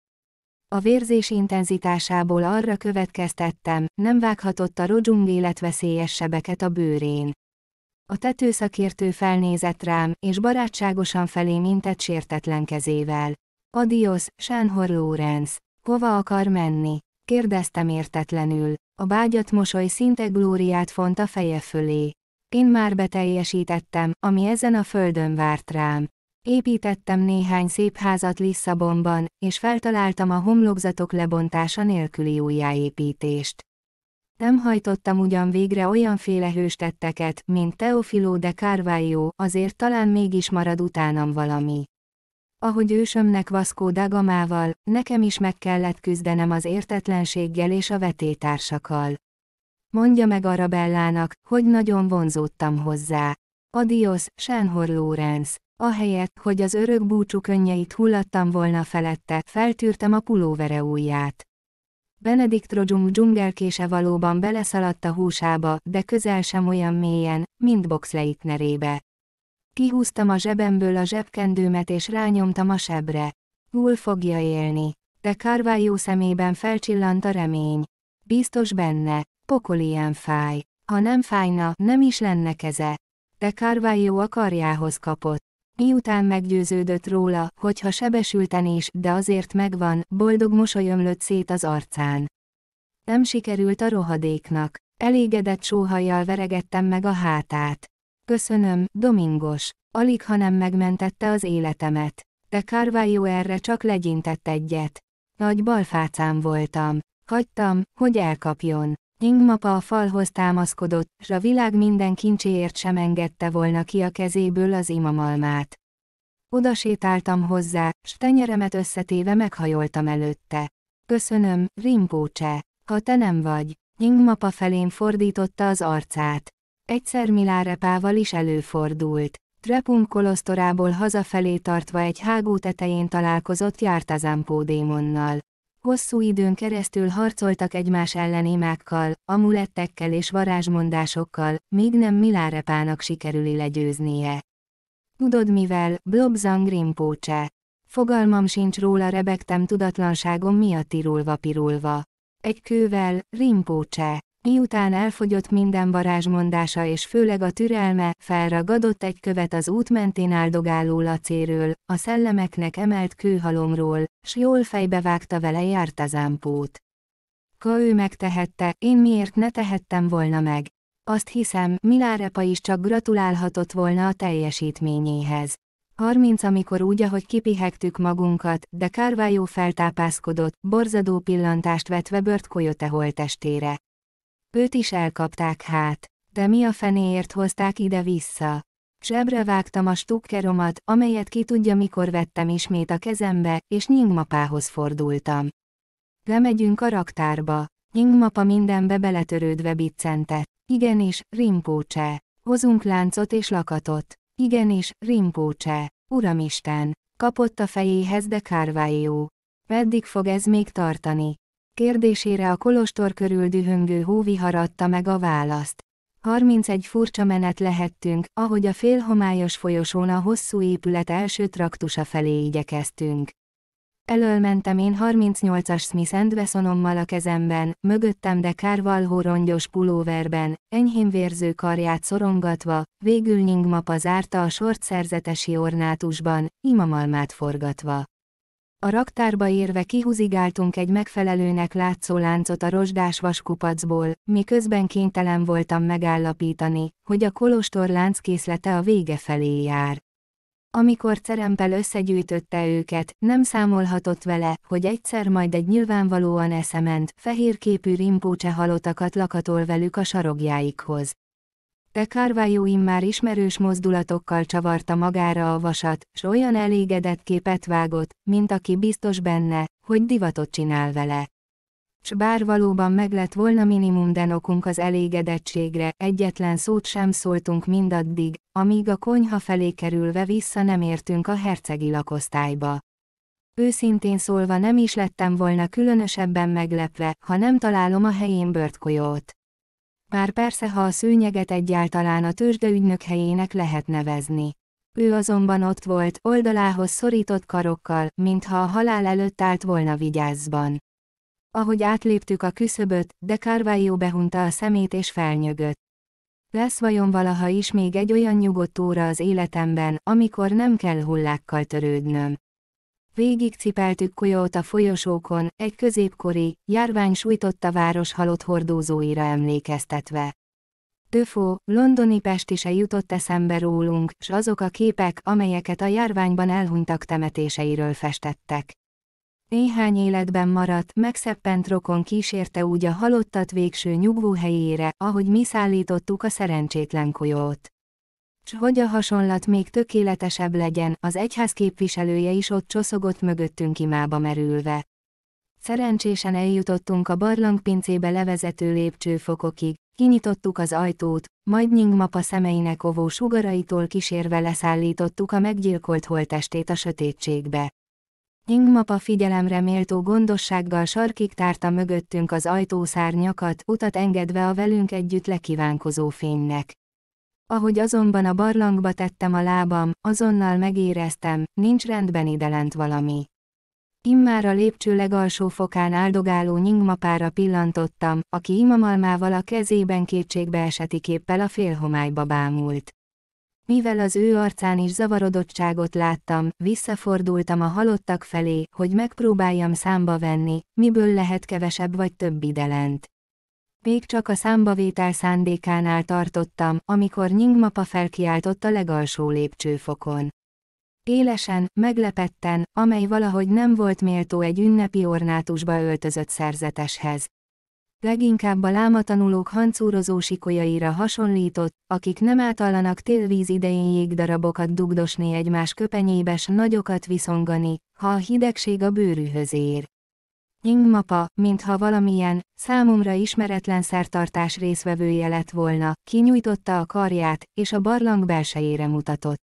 A vérzés intenzitásából arra következtettem, nem vághatott a rodzsung életveszélyes sebeket a bőrén. A tetőszakértő felnézett rám, és barátságosan felém intett sértetlen kezével. Adios, Sánhor Lórenc. Hova akar menni? Kérdeztem értetlenül. A bágyat mosoly szinte glóriát font a feje fölé. Én már beteljesítettem, ami ezen a földön várt rám. Építettem néhány szép házat Lisszabonban, és feltaláltam a homlokzatok lebontása nélküli újjáépítést. Nem hajtottam ugyan végre olyanféle hőstetteket, mint Teofilo de Carvalho, azért talán mégis marad utánam valami. Ahogy ősömnek Vaszkó Dagamával, nekem is meg kellett küzdenem az értetlenséggel és a vetétársakkal. Mondja meg Arabellának, hogy nagyon vonzódtam hozzá. Adios, Sánhor Lórenc. Ahelyett, hogy az örök búcsú könnyeit hullattam volna felette, feltűrtem a pulóvere ujját. Benedikt Rojum dzsungelkése valóban beleszaladt a húsába, de közel sem olyan mélyen, mint boxleit nerébe. Kihúztam a zsebemből a zsebkendőmet és rányomtam a sebre. Hul fogja élni. De Carvalho szemében felcsillant a remény. Biztos benne, pokol ilyen fáj. Ha nem fájna, nem is lenne keze. De Carvalho a karjához kapott. Miután meggyőződött róla, hogy ha sebesülten is, de azért megvan, boldog mosoly ömlött szét az arcán. Nem sikerült a rohadéknak. Elégedett sóhajjal veregettem meg a hátát. Köszönöm, Domingos. Alig ha nem megmentette az életemet. De Carvalho erre csak legyintett egyet. Nagy balfácám voltam. Hagytam, hogy elkapjon. Nyingmapa a falhoz támaszkodott, s a világ minden kincséért sem engedte volna ki a kezéből az imamalmát. Oda sétáltam hozzá, s tenyeremet összetéve meghajoltam előtte. Köszönöm, Rimpócse, ha te nem vagy. Nyingmapa felén fordította az arcát. Egyszer Milárepával is előfordult. Trepunk kolosztorából hazafelé tartva egy hágó tetején találkozott Jártazámpó démonnal. Hosszú időn keresztül harcoltak egymás ellen imákkal, amulettekkel és varázsmondásokkal, míg nem Milárepának sikerüli legyőznie. Tudod mivel, Blobzang Rimpócse. Fogalmam sincs róla rebegtem tudatlanságom miatt irulva pirulva. Egy kővel, Rimpócse miután elfogyott minden varázsmondása és főleg a türelme, felragadott egy követ az út mentén áldogáló lacéről, a szellemeknek emelt kőhalomról, s jól fejbe vágta vele jártazámpót. Ka ő megtehette, én miért ne tehettem volna meg. Azt hiszem, Milárepa is csak gratulálhatott volna a teljesítményéhez. Harminc amikor úgy, ahogy kipihegtük magunkat, de Kárvájó feltápászkodott, borzadó pillantást vetve Bört Coyote holtestére. Őt is elkapták hát. De mi a fenéért hozták ide-vissza? Zsebre vágtam a stukkeromat, amelyet ki tudja mikor vettem ismét a kezembe, és nyingmapához fordultam. Lemegyünk a raktárba. Nyingmapa mindenbe beletörődve biccentett. Igenis, rimpócse. Hozunk láncot és lakatot. Igenis, rimpócse. Uramisten. Kapott a fejéhez de kárvájó. Meddig fog ez még tartani? Kérdésére a kolostor körül dühöngő hóvihar adta meg a választ. 31 furcsa menet lehettünk, ahogy a félhomályos folyosón a hosszú épület első traktusa felé igyekeztünk. Elől mentem én 38-as Smith Wessonommal a kezemben, mögöttem de kárvalhó rongyos pulóverben, enyhén vérző karját szorongatva, végül Ningmapa zárta a sort szerzetesi ornátusban, imamalmát forgatva. A raktárba érve kihúzigáltunk egy megfelelőnek látszó láncot a rozsdás vaskupacból, miközben kénytelen voltam megállapítani, hogy a kolostor lánckészlete a vége felé jár. Amikor cerempel összegyűjtötte őket, nem számolhatott vele, hogy egyszer majd egy nyilvánvalóan eszement, fehérképű rimpócse halotakat lakatol velük a sarogjáikhoz de Carvalho immár ismerős mozdulatokkal csavarta magára a vasat, s olyan elégedett képet vágott, mint aki biztos benne, hogy divatot csinál vele. S bár valóban meg lett volna minimum denokunk az elégedettségre, egyetlen szót sem szóltunk mindaddig, amíg a konyha felé kerülve vissza nem értünk a hercegi lakosztályba. Őszintén szólva nem is lettem volna különösebben meglepve, ha nem találom a helyén börtkolyót. Bár persze ha a szőnyeget egyáltalán a tőzsdeügynök helyének lehet nevezni. Ő azonban ott volt, oldalához szorított karokkal, mintha a halál előtt állt volna vigyázzban. Ahogy átléptük a küszöböt, de Carvalho behunta a szemét és felnyögött. Lesz vajon valaha is még egy olyan nyugodt óra az életemben, amikor nem kell hullákkal törődnöm cipeltük Kojót a folyosókon, egy középkori, járvány sújtotta város halott hordózóira emlékeztetve. Döfó, londoni Pesti se jutott eszembe rólunk, s azok a képek, amelyeket a járványban elhunytak temetéseiről festettek. Néhány életben maradt, megszeppent rokon kísérte úgy a halottat végső nyugvó helyére, ahogy mi szállítottuk a szerencsétlen kojót. S hogy a hasonlat még tökéletesebb legyen, az egyház képviselője is ott csoszogott mögöttünk imába merülve. Szerencsésen eljutottunk a barlangpincébe levezető lépcsőfokokig, kinyitottuk az ajtót, majd Nyingmapa szemeinek ovó sugaraitól kísérve leszállítottuk a meggyilkolt holtestét a sötétségbe. Nyingmapa figyelemre méltó gondossággal sarkig tárta mögöttünk az ajtószárnyakat, utat engedve a velünk együtt lekívánkozó fénynek. Ahogy azonban a barlangba tettem a lábam, azonnal megéreztem, nincs rendben idelent valami. Immár a lépcső legalsó fokán áldogáló nyingmapára pillantottam, aki imamalmával a kezében eseti képpel a félhomályba bámult. Mivel az ő arcán is zavarodottságot láttam, visszafordultam a halottak felé, hogy megpróbáljam számba venni, miből lehet kevesebb vagy több idelent. Még csak a számbavétel szándékánál tartottam, amikor Nyingmapa felkiáltott a legalsó lépcsőfokon. Élesen, meglepetten, amely valahogy nem volt méltó egy ünnepi ornátusba öltözött szerzeteshez. Leginkább a lámatanulók hancúrozó sikolyaira hasonlított, akik nem átallanak télvíz idején jégdarabokat dugdosni egymás köpenyébes nagyokat viszongani, ha a hidegség a bőrűhöz ér. Nyingmapa, mintha valamilyen, számomra ismeretlen szertartás részvevője lett volna, kinyújtotta a karját, és a barlang belsejére mutatott.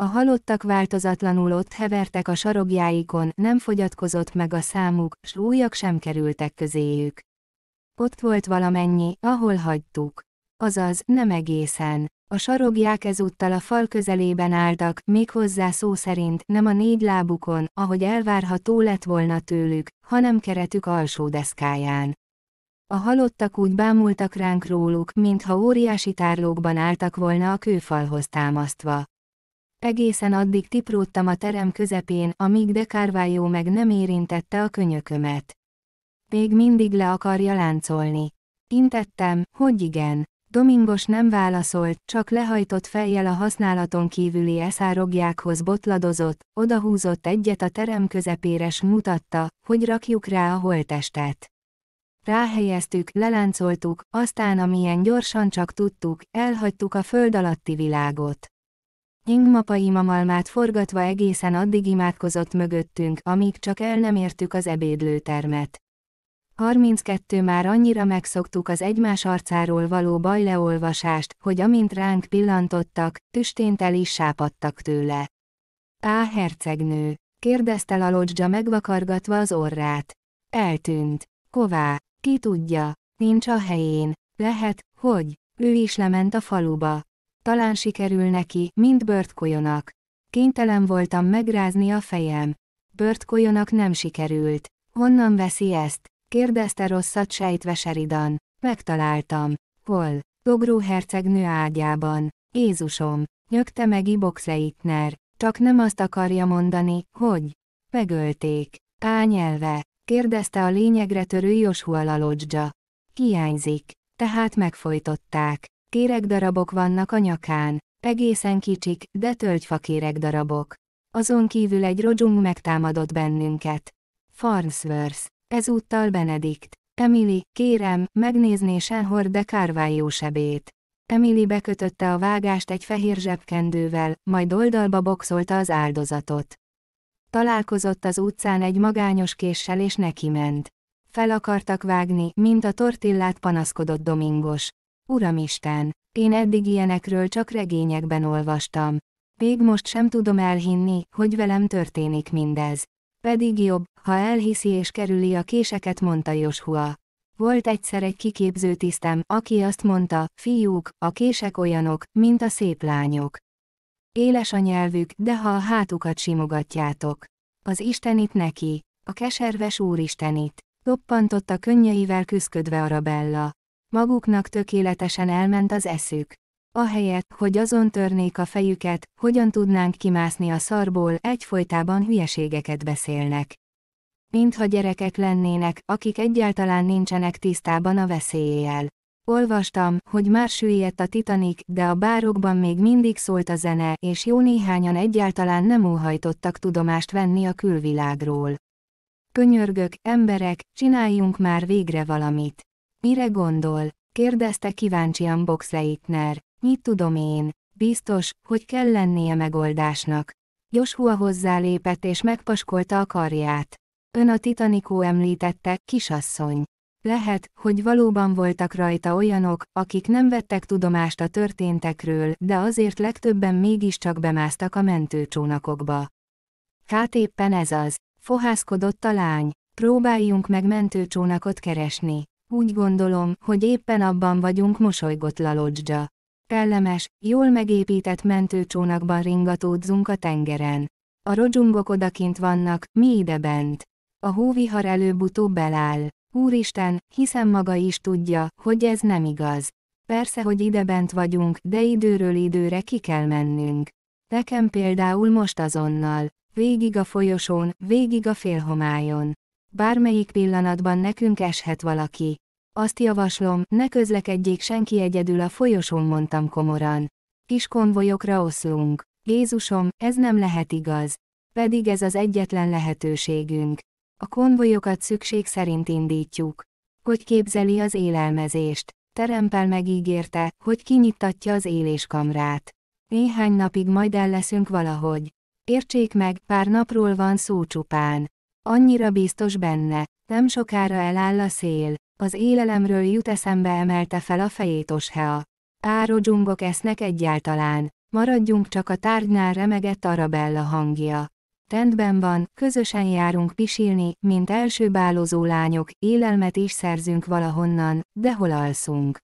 A halottak változatlanul ott hevertek a sarogjáikon, nem fogyatkozott meg a számuk, s újak sem kerültek közéjük. Ott volt valamennyi, ahol hagytuk. Azaz, nem egészen. A sarogják ezúttal a fal közelében álltak, méghozzá szó szerint nem a négy lábukon, ahogy elvárható lett volna tőlük, hanem keretük alsó deszkáján. A halottak úgy bámultak ránk róluk, mintha óriási tárlókban álltak volna a kőfalhoz támasztva. Egészen addig tipródtam a terem közepén, amíg de Carvalho meg nem érintette a könyökömet. Még mindig le akarja láncolni. Intettem, hogy igen. Domingos nem válaszolt, csak lehajtott fejjel a használaton kívüli eszárogjákhoz botladozott, odahúzott egyet a terem közepére s mutatta, hogy rakjuk rá a holtestet. Ráhelyeztük, leláncoltuk, aztán amilyen gyorsan csak tudtuk, elhagytuk a föld alatti világot. Ingmapa mamalmát forgatva egészen addig imádkozott mögöttünk, amíg csak el nem értük az ebédlőtermet. 32 már annyira megszoktuk az egymás arcáról való bajleolvasást, hogy amint ránk pillantottak, tüstént el is sápadtak tőle. Á, hercegnő! kérdezte Lalodzsa megvakargatva az orrát. Eltűnt. ková, Ki tudja? Nincs a helyén. Lehet, hogy. Ő is lement a faluba. Talán sikerül neki, mint börtkolyonak. Kénytelen voltam megrázni a fejem. Börtkolyonak nem sikerült. Honnan veszi ezt? kérdezte rosszat sejtve Sheridan. Megtaláltam. Hol? Dogró hercegnő ágyában. Jézusom, nyögte meg Iboxleitner. Csak nem azt akarja mondani, hogy megölték. Ányelve. kérdezte a lényegre törő Joshua Lalodzsa. Hiányzik, tehát megfojtották. Kérek darabok vannak a nyakán, egészen kicsik, de töltyfa kérek darabok. Azon kívül egy rodzsung megtámadott bennünket. Farnsworth, Ezúttal Benedikt. Emily, kérem, megnézni Sáhor de Carvalho sebét. Emily bekötötte a vágást egy fehér zsebkendővel, majd oldalba boxolta az áldozatot. Találkozott az utcán egy magányos késsel és neki ment. Fel akartak vágni, mint a tortillát panaszkodott Domingos. Uramisten, én eddig ilyenekről csak regényekben olvastam. Még most sem tudom elhinni, hogy velem történik mindez. Pedig jobb, ha elhiszi és kerüli a késeket, mondta Joshua. Volt egyszer egy kiképző tisztem, aki azt mondta, fiúk, a kések olyanok, mint a szép lányok. Éles a nyelvük, de ha a hátukat simogatjátok. Az Istenit neki, a keserves Úristenit. Toppantott a könnyeivel küszködve Arabella. Maguknak tökéletesen elment az eszük. Ahelyett, hogy azon törnék a fejüket, hogyan tudnánk kimászni a szarból, egyfolytában hülyeségeket beszélnek. Mintha gyerekek lennének, akik egyáltalán nincsenek tisztában a veszélyével. Olvastam, hogy már süllyedt a Titanic, de a bárokban még mindig szólt a zene, és jó néhányan egyáltalán nem óhajtottak tudomást venni a külvilágról. Könyörgök, emberek, csináljunk már végre valamit. Mire gondol? kérdezte kíváncsian Boxleitner. Mit tudom én, biztos, hogy kell lennie megoldásnak. Joshua hozzálépett és megpaskolta a karját. Ön a Titanikó említette, kisasszony. Lehet, hogy valóban voltak rajta olyanok, akik nem vettek tudomást a történtekről, de azért legtöbben mégiscsak bemásztak a mentőcsónakokba. Hát éppen ez az. Fohászkodott a lány. Próbáljunk meg mentőcsónakot keresni. Úgy gondolom, hogy éppen abban vagyunk mosolygott Lalodzsa kellemes, jól megépített mentőcsónakban ringatódzunk a tengeren. A rodzsungok odakint vannak, mi ide bent. A hóvihar előbb-utóbb beláll. Úristen, hiszen maga is tudja, hogy ez nem igaz. Persze, hogy ide bent vagyunk, de időről időre ki kell mennünk. Nekem például most azonnal. Végig a folyosón, végig a félhomályon. Bármelyik pillanatban nekünk eshet valaki. Azt javaslom, ne közlekedjék senki egyedül a folyosón, mondtam komoran. Kis konvojokra oszlunk. Jézusom, ez nem lehet igaz. Pedig ez az egyetlen lehetőségünk. A konvojokat szükség szerint indítjuk. Hogy képzeli az élelmezést? Terempel megígérte, hogy kinyittatja az éléskamrát. Néhány napig majd el leszünk valahogy. Értsék meg, pár napról van szó csupán. Annyira biztos benne, nem sokára eláll a szél. Az élelemről jut eszembe emelte fel a fejét Oshea. Árodzsungok esznek egyáltalán. Maradjunk csak a tárgynál remegett Arabella hangja. Rendben van, közösen járunk pisilni, mint első bálozó lányok, élelmet is szerzünk valahonnan, de hol alszunk.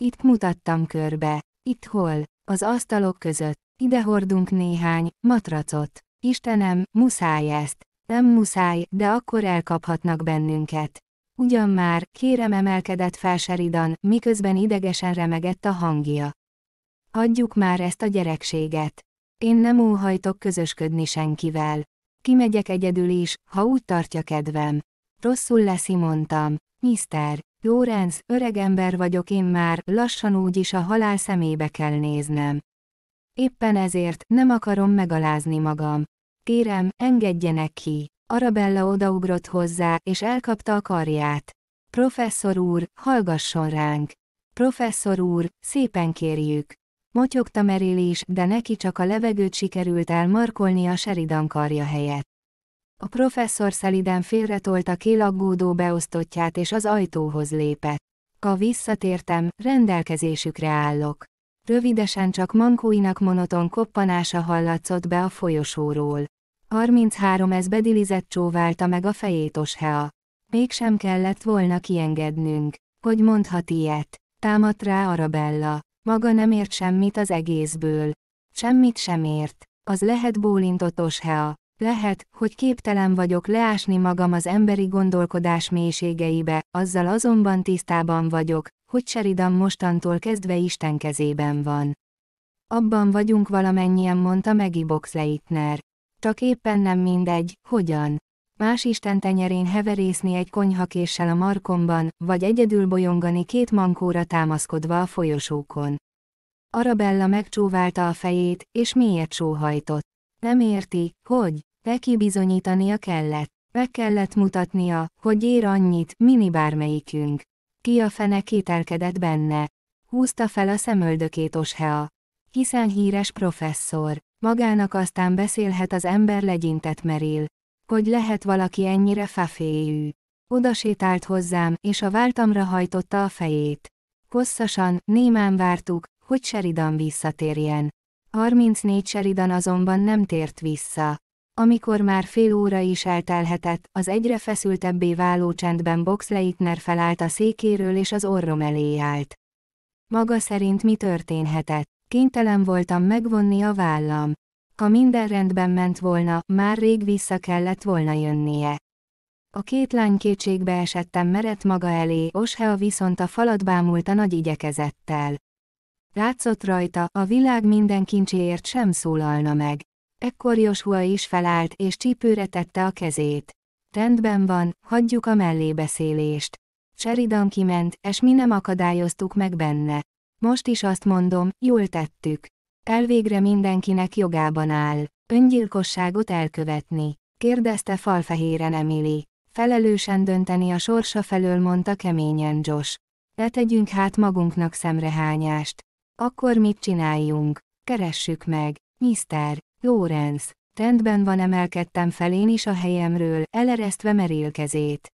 Itt mutattam körbe. Itt hol? Az asztalok között. Ide hordunk néhány matracot. Istenem, muszáj ezt. Nem muszáj, de akkor elkaphatnak bennünket. Ugyan már, kérem emelkedett fel Sheridan, miközben idegesen remegett a hangja. Hagyjuk már ezt a gyerekséget. Én nem óhajtok közösködni senkivel. Kimegyek egyedül is, ha úgy tartja kedvem. Rosszul leszi mondtam. Mister, öreg öregember vagyok én már, lassan úgy is a halál szemébe kell néznem. Éppen ezért nem akarom megalázni magam. Kérem, engedjenek ki. Arabella odaugrott hozzá, és elkapta a karját. Professzor úr, hallgasson ránk! Professzor úr, szépen kérjük! Motyogta Meryl is, de neki csak a levegőt sikerült elmarkolni a Sheridan karja helyett. A professzor szeliden félretolta kélaggódó beosztottját és az ajtóhoz lépett. Ha visszatértem, rendelkezésükre állok. Rövidesen csak mankóinak monoton koppanása hallatszott be a folyosóról. 33 ez bedilizett csóválta meg a fejét Oshea. Mégsem kellett volna kiengednünk, hogy mondhat ilyet. Támadt rá Arabella. Maga nem ért semmit az egészből. Semmit sem ért. Az lehet bólintott Oshea. Lehet, hogy képtelen vagyok leásni magam az emberi gondolkodás mélységeibe, azzal azonban tisztában vagyok, hogy Seridan mostantól kezdve Isten kezében van. Abban vagyunk valamennyien, mondta Megi Boxleitner. Csak éppen nem mindegy, hogyan. Más Isten tenyerén heverészni egy konyhakéssel a markomban, vagy egyedül bolyongani két mankóra támaszkodva a folyosókon. Arabella megcsóválta a fejét, és mélyet sóhajtott. Nem érti, hogy, neki bizonyítania kellett. Meg kellett mutatnia, hogy ér annyit, mini bármelyikünk. Ki a fene kételkedett benne. Húzta fel a szemöldökét Oshea. Hiszen híres professzor. Magának aztán beszélhet az ember legyintett merél. Hogy lehet valaki ennyire faféjű. Oda sétált hozzám, és a váltamra hajtotta a fejét. Hosszasan, némán vártuk, hogy Sheridan visszatérjen. 34 Sheridan azonban nem tért vissza. Amikor már fél óra is eltelhetett, az egyre feszültebbé váló csendben Leitner felállt a székéről és az orrom elé állt. Maga szerint mi történhetett? Kénytelen voltam megvonni a vállam. Ha minden rendben ment volna, már rég vissza kellett volna jönnie. A két lány kétségbe esettem merett maga elé, Oshea viszont a falat bámult a nagy igyekezettel. Látszott rajta, a világ minden kincséért sem szólalna meg. Ekkor Joshua is felállt, és csípőre tette a kezét. Rendben van, hagyjuk a mellébeszélést. Sheridan kiment, és mi nem akadályoztuk meg benne. Most is azt mondom, jól tettük. Elvégre mindenkinek jogában áll öngyilkosságot elkövetni, kérdezte falfehéren Emily. Felelősen dönteni a sorsa felől mondta keményen Josh. Ne tegyünk hát magunknak szemrehányást. Akkor mit csináljunk? Keressük meg. Mr. Lawrence, rendben van emelkedtem fel én is a helyemről, eleresztve merélkezét. kezét.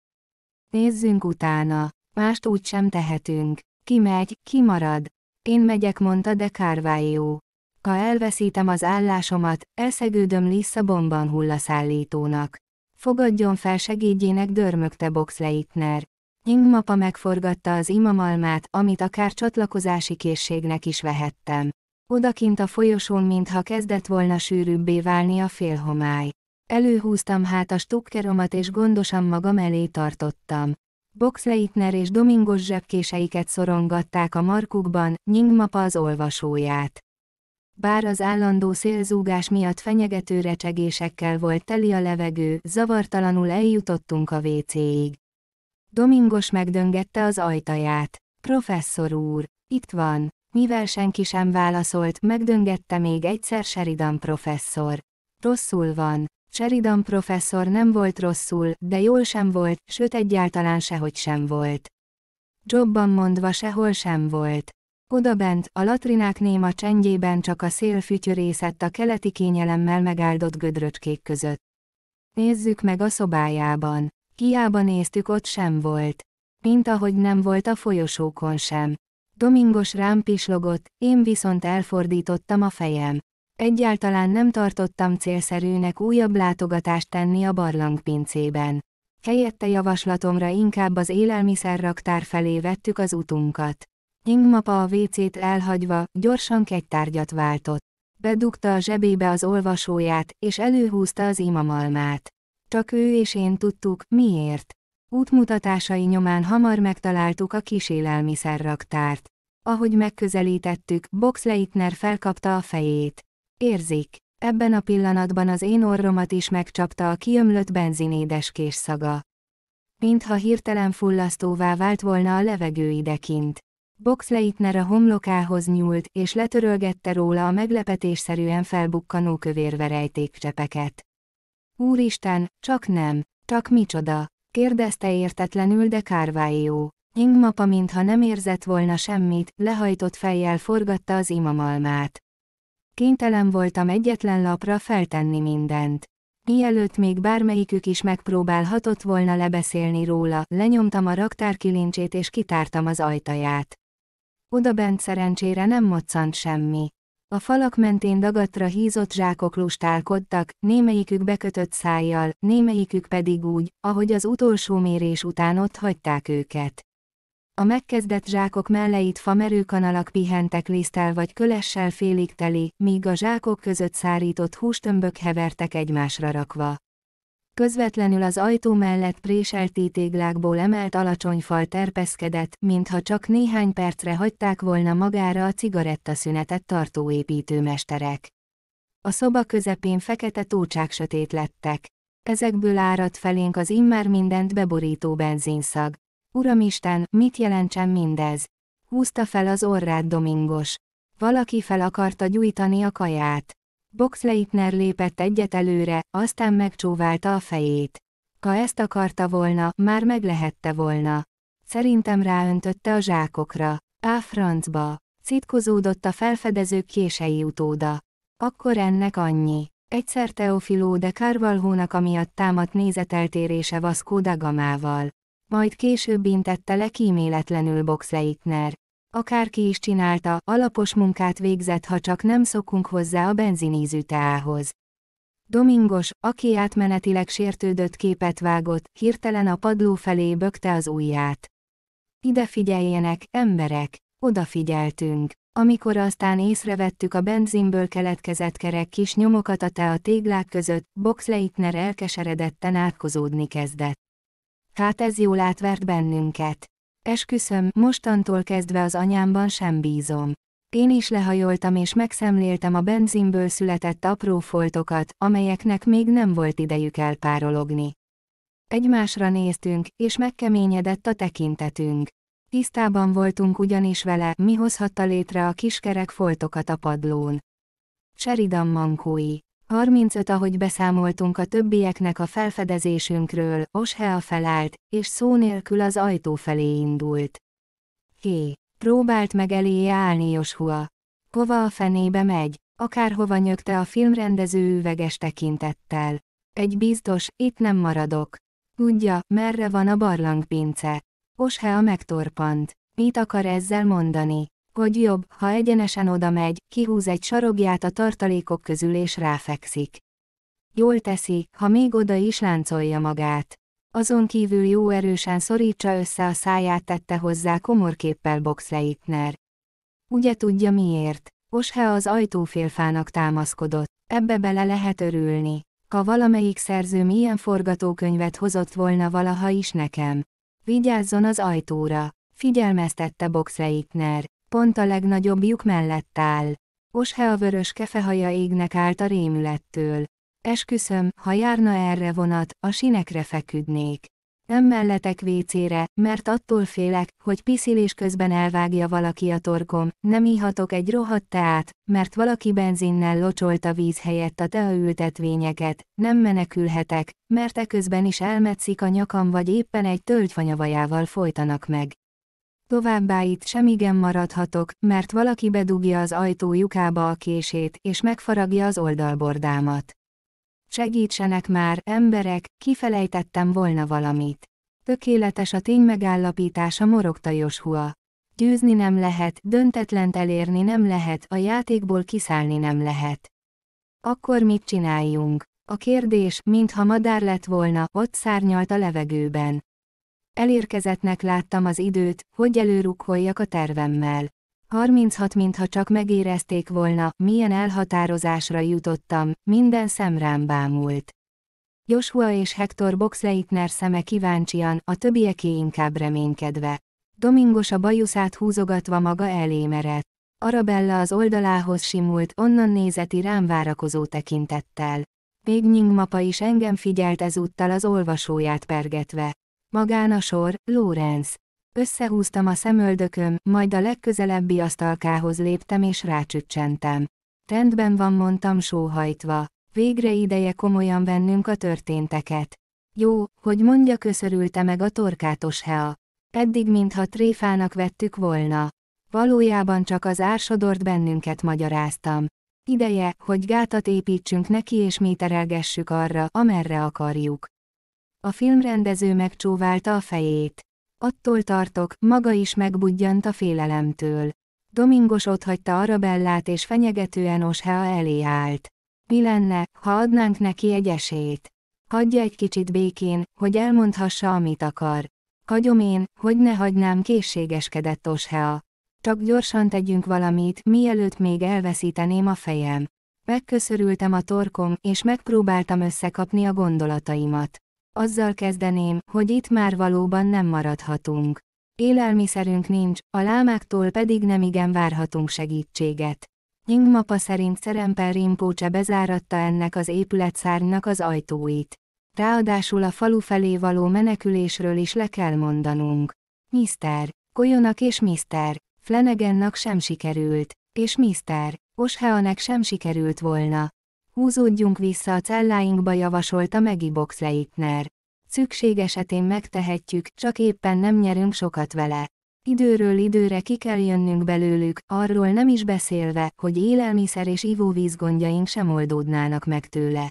Nézzünk utána, mást úgy sem tehetünk. Kimegy, kimarad. Én megyek, mondta de Kárvályó. Ha elveszítem az állásomat, elszegődöm Lisszabonban hullaszállítónak. Fogadjon fel segédjének dörmögte Boxleitner. Ingmapa megforgatta az imamalmát, amit akár csatlakozási készségnek is vehettem. Odakint a folyosón mintha kezdett volna sűrűbbé válni a félhomály. Előhúztam hát a stukkeromat és gondosan magam elé tartottam. Boxleitner és Domingos zsebkéseiket szorongatták a markukban, nyingmapa az olvasóját. Bár az állandó szélzúgás miatt fenyegető recsegésekkel volt teli a levegő, zavartalanul eljutottunk a WC-ig. Domingos megdöngette az ajtaját. Professzor úr, itt van. Mivel senki sem válaszolt, megdöngette még egyszer Sheridan professzor. Rosszul van, Sheridan professzor nem volt rosszul, de jól sem volt, sőt egyáltalán sehogy sem volt. Jobban mondva sehol sem volt. Odabent, a latrinák néma csendjében csak a szél fütyörészett a keleti kényelemmel megáldott gödröcskék között. Nézzük meg a szobájában. Hiába néztük, ott sem volt. Mint ahogy nem volt a folyosókon sem. Domingos rám pislogott, én viszont elfordítottam a fejem. Egyáltalán nem tartottam célszerűnek újabb látogatást tenni a barlangpincében. Helyette javaslatomra inkább az élelmiszerraktár felé vettük az utunkat. Ingmapa a vécét t elhagyva, gyorsan kegytárgyat váltott. Bedugta a zsebébe az olvasóját, és előhúzta az imamalmát. Csak ő és én tudtuk, miért. Útmutatásai nyomán hamar megtaláltuk a kis élelmiszerraktárt. Ahogy megközelítettük, Boxleitner felkapta a fejét. Érzik, ebben a pillanatban az én orromat is megcsapta a kiömlött benzinédes szaga. Mintha hirtelen fullasztóvá vált volna a levegő idekint. Boxleitner a homlokához nyúlt, és letörölgette róla a meglepetésszerűen felbukkanó kövérverejték csepeket. Úristen, csak nem, csak micsoda, kérdezte értetlenül de Kárvájó. Ingmapa mintha nem érzett volna semmit, lehajtott fejjel forgatta az imamalmát kénytelen voltam egyetlen lapra feltenni mindent. Mielőtt még bármelyikük is megpróbálhatott volna lebeszélni róla, lenyomtam a raktár kilincsét és kitártam az ajtaját. Oda bent szerencsére nem moccant semmi. A falak mentén dagatra hízott zsákok lustálkodtak, némelyikük bekötött szájjal, némelyikük pedig úgy, ahogy az utolsó mérés után ott hagyták őket. A megkezdett zsákok melleit famerőkanalak pihentek lisztel vagy kölessel félig teli, míg a zsákok között szárított hústömbök hevertek egymásra rakva. Közvetlenül az ajtó mellett préselt téglákból emelt alacsony fal terpeszkedett, mintha csak néhány percre hagyták volna magára a szünetet tartó építőmesterek. A szoba közepén fekete tócsák sötét lettek. Ezekből árad felénk az immár mindent beborító benzinszag. Uramisten, mit jelentsen mindez? Húzta fel az orrát Domingos. Valaki fel akarta gyújtani a kaját. Boxleitner lépett egyet előre, aztán megcsóválta a fejét. Ha ezt akarta volna, már meglehette volna. Szerintem ráöntötte a zsákokra. Á francba! Citkozódott a felfedezők kései utóda. Akkor ennek annyi. Egyszer Teofiló de Carvalhónak amiatt támadt nézeteltérése Vaszkó Dagamával majd később intette le kíméletlenül Leitner. Akárki is csinálta, alapos munkát végzett, ha csak nem szokunk hozzá a benzinízű teához. Domingos, aki átmenetileg sértődött képet vágott, hirtelen a padló felé bökte az ujját. Ide figyeljenek, emberek! Odafigyeltünk. Amikor aztán észrevettük a benzinből keletkezett kerek kis nyomokat a te a téglák között, Boxleitner elkeseredetten átkozódni kezdett. Hát ez jól átvert bennünket. Esküszöm, mostantól kezdve az anyámban sem bízom. Én is lehajoltam és megszemléltem a benzinből született apró foltokat, amelyeknek még nem volt idejük elpárologni. Egymásra néztünk, és megkeményedett a tekintetünk. Tisztában voltunk ugyanis vele, mi hozhatta létre a kiskerek foltokat a padlón. Sheridan Mankói 35 ahogy beszámoltunk a többieknek a felfedezésünkről, Oshea felállt, és szó nélkül az ajtó felé indult. Hé, próbált meg eléje állni Joshua. Hova a fenébe megy, akárhova nyögte a filmrendező üveges tekintettel. Egy biztos, itt nem maradok. Tudja, merre van a barlangpince. Oshea megtorpant. Mit akar ezzel mondani? hogy jobb, ha egyenesen oda megy, kihúz egy sarogját a tartalékok közül és ráfekszik. Jól teszi, ha még oda is láncolja magát. Azon kívül jó erősen szorítsa össze a száját tette hozzá komorképpel boxleitner. Ugye tudja miért? Oshe az ajtófélfának támaszkodott. Ebbe bele lehet örülni. Ha valamelyik szerzőm ilyen forgatókönyvet hozott volna valaha is nekem. Vigyázzon az ajtóra, figyelmeztette Boxleitner pont a legnagyobb lyuk mellett áll. Oshe a vörös kefehaja égnek állt a rémülettől. Esküszöm, ha járna erre vonat, a sinekre feküdnék. Nem melletek vécére, mert attól félek, hogy piszilés közben elvágja valaki a torkom, nem íhatok egy rohadt teát, mert valaki benzinnel locsolt a víz helyett a teaültetvényeket, nem menekülhetek, mert eközben is elmetszik a nyakam vagy éppen egy tölgyfanyavajával folytanak meg. Továbbá itt semigen maradhatok, mert valaki bedugja az ajtó lyukába a kését, és megfaragja az oldalbordámat. Segítsenek már, emberek, kifelejtettem volna valamit. Tökéletes a tény megállapítása morogta Joshua. Győzni nem lehet, döntetlent elérni nem lehet, a játékból kiszállni nem lehet. Akkor mit csináljunk? A kérdés, mintha madár lett volna, ott szárnyalt a levegőben. Elérkezettnek láttam az időt, hogy előrukkoljak a tervemmel. 36 mintha csak megérezték volna, milyen elhatározásra jutottam, minden szemrám bámult. Joshua és Hector Boxleitner szeme kíváncsian, a többieké inkább reménykedve. Domingos a bajuszát húzogatva maga elé merett. Arabella az oldalához simult, onnan nézeti rám várakozó tekintettel. Végnyingmapa is engem figyelt ezúttal az olvasóját pergetve. Magán a sor, Lórenc. Összehúztam a szemöldököm, majd a legközelebbi asztalkához léptem és rácsüccsentem. Rendben van, mondtam sóhajtva. Végre ideje komolyan vennünk a történteket. Jó, hogy mondja köszörülte meg a torkátos hea. Eddig mintha tréfának vettük volna. Valójában csak az ársodort bennünket magyaráztam. Ideje, hogy gátat építsünk neki és mi terelgessük arra, amerre akarjuk. A filmrendező megcsóválta a fejét. Attól tartok, maga is megbudjant a félelemtől. Domingos otthagyta Arabellát és fenyegetően Oshea elé állt. Mi lenne, ha adnánk neki egy esélyt? Hagyja egy kicsit békén, hogy elmondhassa, amit akar. Hagyom én, hogy ne hagynám készségeskedett Oshea. Csak gyorsan tegyünk valamit, mielőtt még elveszíteném a fejem. Megköszörültem a torkom, és megpróbáltam összekapni a gondolataimat. Azzal kezdeném, hogy itt már valóban nem maradhatunk. Élelmiszerünk nincs, a lámáktól pedig nem igen várhatunk segítséget. Ying mapa szerint Szerempel Rimpócse bezáratta ennek az épületszárnynak az ajtóit. Ráadásul a falu felé való menekülésről is le kell mondanunk. Mr. Kolyonak és Mr. Flanagannak sem sikerült, és Mr. Osheanek sem sikerült volna, Húzódjunk vissza a celláinkba javasolta Megi Boxleitner. Szükség esetén megtehetjük, csak éppen nem nyerünk sokat vele. Időről időre ki kell jönnünk belőlük, arról nem is beszélve, hogy élelmiszer és ivóvíz gondjaink sem oldódnának meg tőle.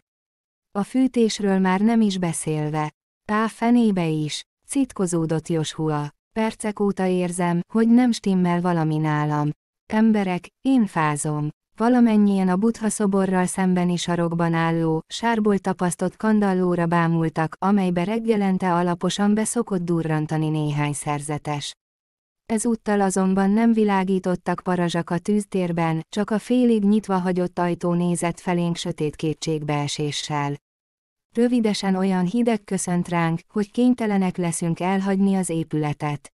A fűtésről már nem is beszélve. Pá fenébe is, citkozódott Joshua. Percek óta érzem, hogy nem stimmel valami nálam. Emberek, én fázom. Valamennyien a butha szoborral a rokban álló, sárból tapasztott kandallóra bámultak, amelybe reggelente alaposan beszokott durrantani néhány szerzetes. Ezúttal azonban nem világítottak parazsak a tűztérben, csak a félig nyitva hagyott ajtó nézett felénk sötét kétségbeeséssel. Rövidesen olyan hideg köszönt ránk, hogy kénytelenek leszünk elhagyni az épületet.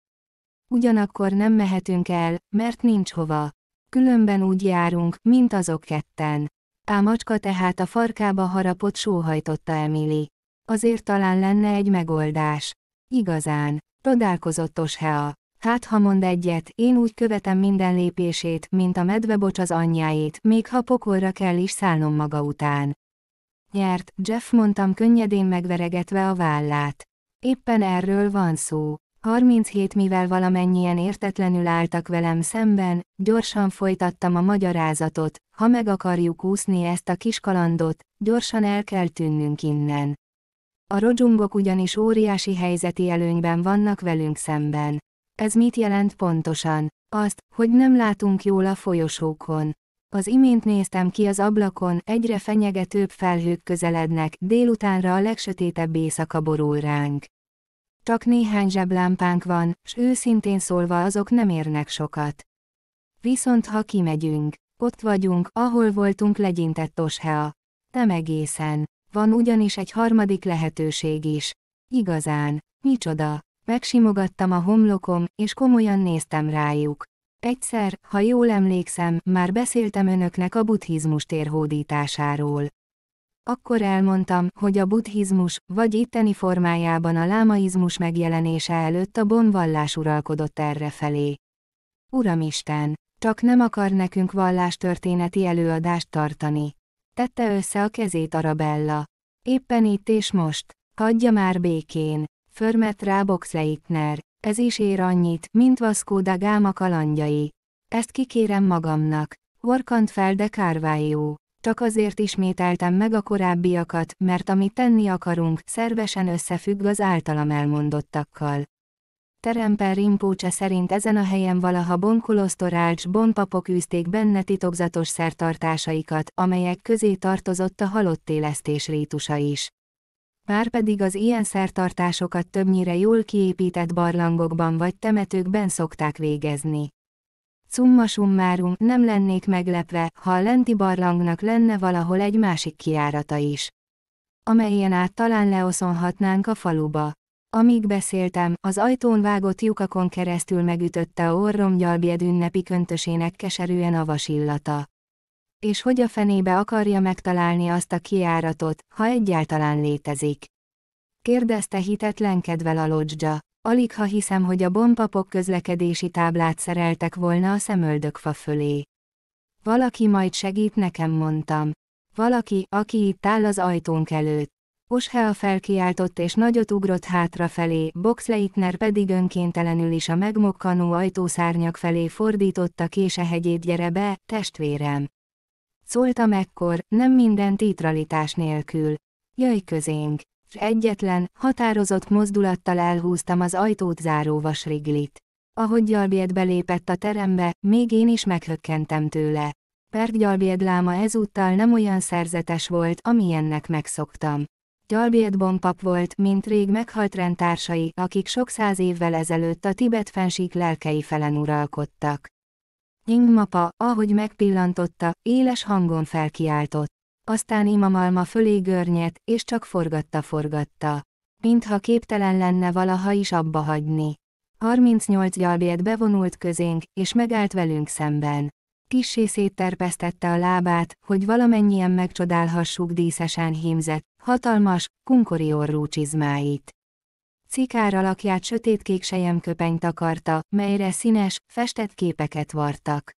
Ugyanakkor nem mehetünk el, mert nincs hova. Különben úgy járunk, mint azok ketten. A macska tehát a farkába harapott sóhajtotta Emily. Azért talán lenne egy megoldás. Igazán, rodálkozott Oshea. Hát ha mond egyet, én úgy követem minden lépését, mint a medvebocs az anyjáét, még ha pokolra kell is szállnom maga után. Nyert, Jeff mondtam könnyedén megveregetve a vállát. Éppen erről van szó. 37 mivel valamennyien értetlenül álltak velem szemben, gyorsan folytattam a magyarázatot, ha meg akarjuk úszni ezt a kis kalandot, gyorsan el kell tűnnünk innen. A rodzsungok ugyanis óriási helyzeti előnyben vannak velünk szemben. Ez mit jelent pontosan? Azt, hogy nem látunk jól a folyosókon. Az imént néztem ki az ablakon, egyre fenyegetőbb felhők közelednek, délutánra a legsötétebb éjszaka borul ránk. Csak néhány zseblámpánk van, s őszintén szólva azok nem érnek sokat. Viszont ha kimegyünk, ott vagyunk, ahol voltunk legyintett Oshea. Nem egészen. Van ugyanis egy harmadik lehetőség is. Igazán. Micsoda. Megsimogattam a homlokom, és komolyan néztem rájuk. Egyszer, ha jól emlékszem, már beszéltem önöknek a buddhizmus térhódításáról. Akkor elmondtam, hogy a buddhizmus, vagy itteni formájában a lámaizmus megjelenése előtt a bon vallás uralkodott felé. Uramisten, csak nem akar nekünk vallástörténeti előadást tartani. Tette össze a kezét Arabella. Éppen itt és most. Hagyja már békén. Förmet rá Boxleitner. Ez is ér annyit, mint Vaszkó da Gáma kalandjai. Ezt kikérem magamnak. Horkant fel de Carvalho. Csak azért ismételtem meg a korábbiakat, mert amit tenni akarunk, szervesen összefügg az általam elmondottakkal. Teremper Rimpócse szerint ezen a helyen valaha bonkulosztorács bonpapok űzték benne titokzatos szertartásaikat, amelyek közé tartozott a halott élesztés rítusa is. Márpedig az ilyen szertartásokat többnyire jól kiépített barlangokban vagy temetőkben szokták végezni. Summa summarum, nem lennék meglepve, ha a lenti barlangnak lenne valahol egy másik kiárata is. Amelyen át talán leoszonhatnánk a faluba. Amíg beszéltem, az ajtón vágott lyukakon keresztül megütötte a orrom gyalbjed ünnepi köntösének keserűen avas illata. És hogy a fenébe akarja megtalálni azt a kiáratot, ha egyáltalán létezik? Kérdezte hitetlenkedve a lodzsa alig ha hiszem, hogy a bombapok közlekedési táblát szereltek volna a szemöldökfa fölé. Valaki majd segít nekem, mondtam. Valaki, aki itt áll az ajtónk előtt. Oshea felkiáltott és nagyot ugrott hátrafelé, Boxleitner pedig önkéntelenül is a megmokkanó ajtószárnyak felé fordította késehegyét gyere be, testvérem. Szóltam ekkor, nem minden titralitás nélkül. Jöjj közénk! s egyetlen, határozott mozdulattal elhúztam az ajtót záró vasriglit. Ahogy Gyalbied belépett a terembe, még én is meghökkentem tőle. Perk Gyalbied láma ezúttal nem olyan szerzetes volt, amilyennek megszoktam. Gyalbied bompap volt, mint rég meghalt rendtársai, akik sok száz évvel ezelőtt a Tibet fensík lelkei felen uralkodtak. Ying mapa, ahogy megpillantotta, éles hangon felkiáltott aztán imamalma fölé görnyet, és csak forgatta-forgatta. Mintha képtelen lenne valaha is abba hagyni. 38 gyalbért bevonult közénk, és megállt velünk szemben. Kissé szétterpesztette a lábát, hogy valamennyien megcsodálhassuk díszesen hímzett, hatalmas, kunkori orrú csizmáit. Cikár alakját sötétkék sejemköpeny takarta, melyre színes, festett képeket vartak.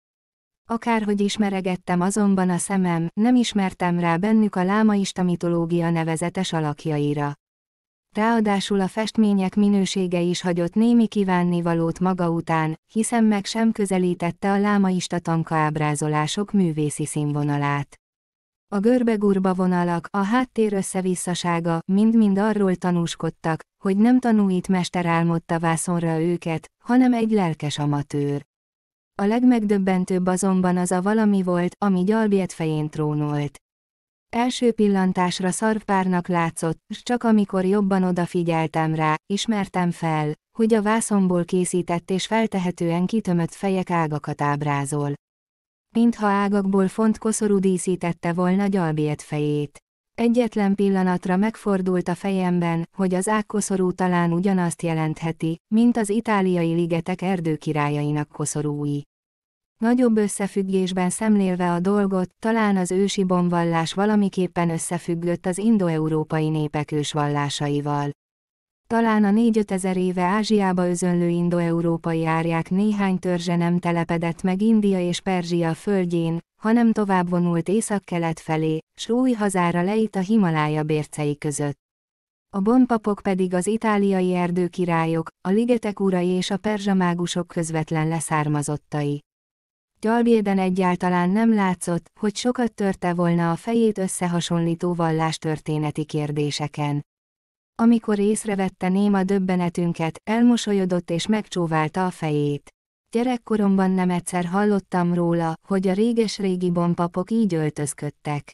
Akárhogy ismeregettem azonban a szemem, nem ismertem rá bennük a lámaista mitológia nevezetes alakjaira. Ráadásul a festmények minősége is hagyott némi kívánnivalót maga után, hiszen meg sem közelítette a lámaista tanka ábrázolások művészi színvonalát. A görbegurba vonalak, a háttér összevisszasága mind-mind arról tanúskodtak, hogy nem tanúít mester álmodta vászonra őket, hanem egy lelkes amatőr. A legmegdöbbentőbb azonban az a valami volt, ami Gyalbiet fején trónolt. Első pillantásra szarvpárnak látszott, s csak amikor jobban odafigyeltem rá, ismertem fel, hogy a vászomból készített és feltehetően kitömött fejek ágakat ábrázol. Mintha ágakból font koszorú díszítette volna Gyalbiet fejét. Egyetlen pillanatra megfordult a fejemben, hogy az ákkoszorú talán ugyanazt jelentheti, mint az itáliai ligetek erdőkirályainak koszorúi. Nagyobb összefüggésben szemlélve a dolgot, talán az ősi bomvallás valamiképpen összefüggött az indoeurópai népek ősvallásaival. Talán a 4-5 ezer éve Ázsiába özönlő indoeurópai árják néhány törzse nem telepedett meg India és Perzsia földjén, hanem tovább vonult észak-kelet felé, s új hazára leít a Himalája bércei között. A bonpapok pedig az itáliai erdőkirályok, a ligetek urai és a perzsamágusok közvetlen leszármazottai. Gyalbjéden egyáltalán nem látszott, hogy sokat törte volna a fejét összehasonlító vallástörténeti kérdéseken. Amikor észrevette néma döbbenetünket, elmosolyodott és megcsóválta a fejét. Gyerekkoromban nem egyszer hallottam róla, hogy a réges-régi bonpapok így öltözködtek.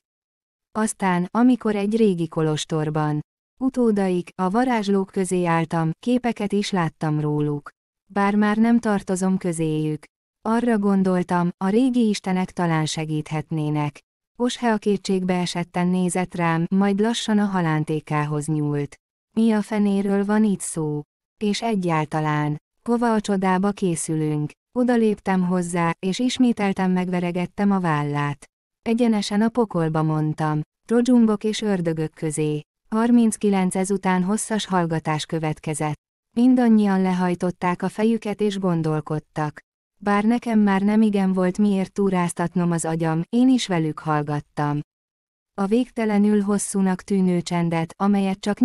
Aztán, amikor egy régi kolostorban, utódaik, a varázslók közé álltam, képeket is láttam róluk. Bár már nem tartozom közéjük. Arra gondoltam, a régi istenek talán segíthetnének. Oshe a kétségbe esetten nézett rám, majd lassan a halántékához nyúlt mi a fenéről van itt szó. És egyáltalán, hova a csodába készülünk. Odaléptem hozzá, és ismételtem megveregettem a vállát. Egyenesen a pokolba mondtam. Rodzsumbok és ördögök közé. 39 ezután hosszas hallgatás következett. Mindannyian lehajtották a fejüket és gondolkodtak. Bár nekem már nem igen volt miért túráztatnom az agyam, én is velük hallgattam. A végtelenül hosszúnak tűnő csendet, amelyet csak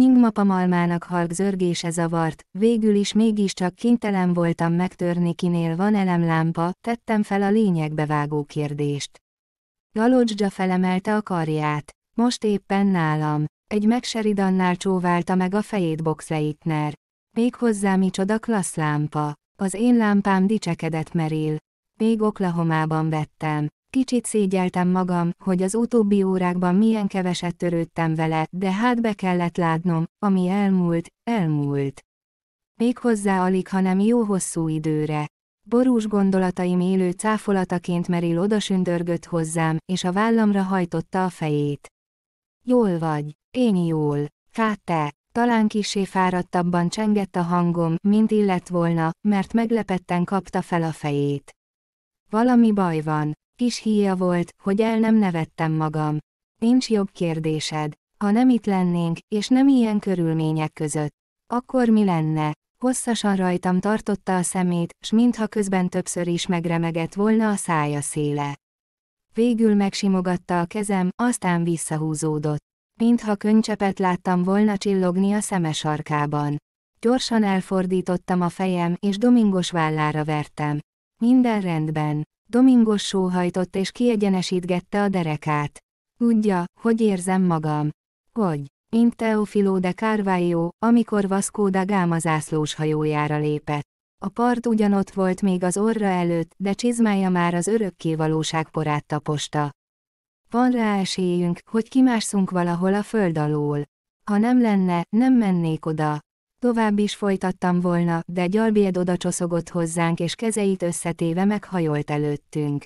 malmának halk zörgése zavart, végül is mégiscsak kénytelen voltam megtörni kinél van elemlámpa, tettem fel a lényegbe vágó kérdést. Galocsdzsa felemelte a karját. Most éppen nálam. Egy megseridannál csóválta meg a fejét Boxleitner. Méghozzá micsoda klassz lámpa. Az én lámpám dicsekedett meril. Még Oklahomában vettem. Kicsit szégyeltem magam, hogy az utóbbi órákban milyen keveset törődtem vele, de hát be kellett látnom, ami elmúlt, elmúlt. Még hozzá alig, hanem jó hosszú időre. Borús gondolataim élő cáfolataként Meril odasündörgött hozzám, és a vállamra hajtotta a fejét. Jól vagy, én jól, Káte, talán kisé fáradtabban csengett a hangom, mint illett volna, mert meglepetten kapta fel a fejét. Valami baj van, Kis híja volt, hogy el nem nevettem magam. Nincs jobb kérdésed. Ha nem itt lennénk, és nem ilyen körülmények között, akkor mi lenne? Hosszasan rajtam tartotta a szemét, s mintha közben többször is megremegett volna a szája széle. Végül megsimogatta a kezem, aztán visszahúzódott. Mintha könycsepet láttam volna csillogni a szeme sarkában. Gyorsan elfordítottam a fejem, és domingos vállára vertem. Minden rendben. Domingos sóhajtott és kiegyenesítgette a derekát. Tudja, hogy érzem magam. Hogy? Mint Teofilo de Carvalho, amikor Vasco da Gama zászlós hajójára lépett. A part ugyanott volt még az orra előtt, de csizmája már az örökké valóság porát taposta. Van rá esélyünk, hogy kimásszunk valahol a föld alól. Ha nem lenne, nem mennék oda, Tovább is folytattam volna, de gyalbéd odacsoszogott hozzánk és kezeit összetéve meghajolt előttünk.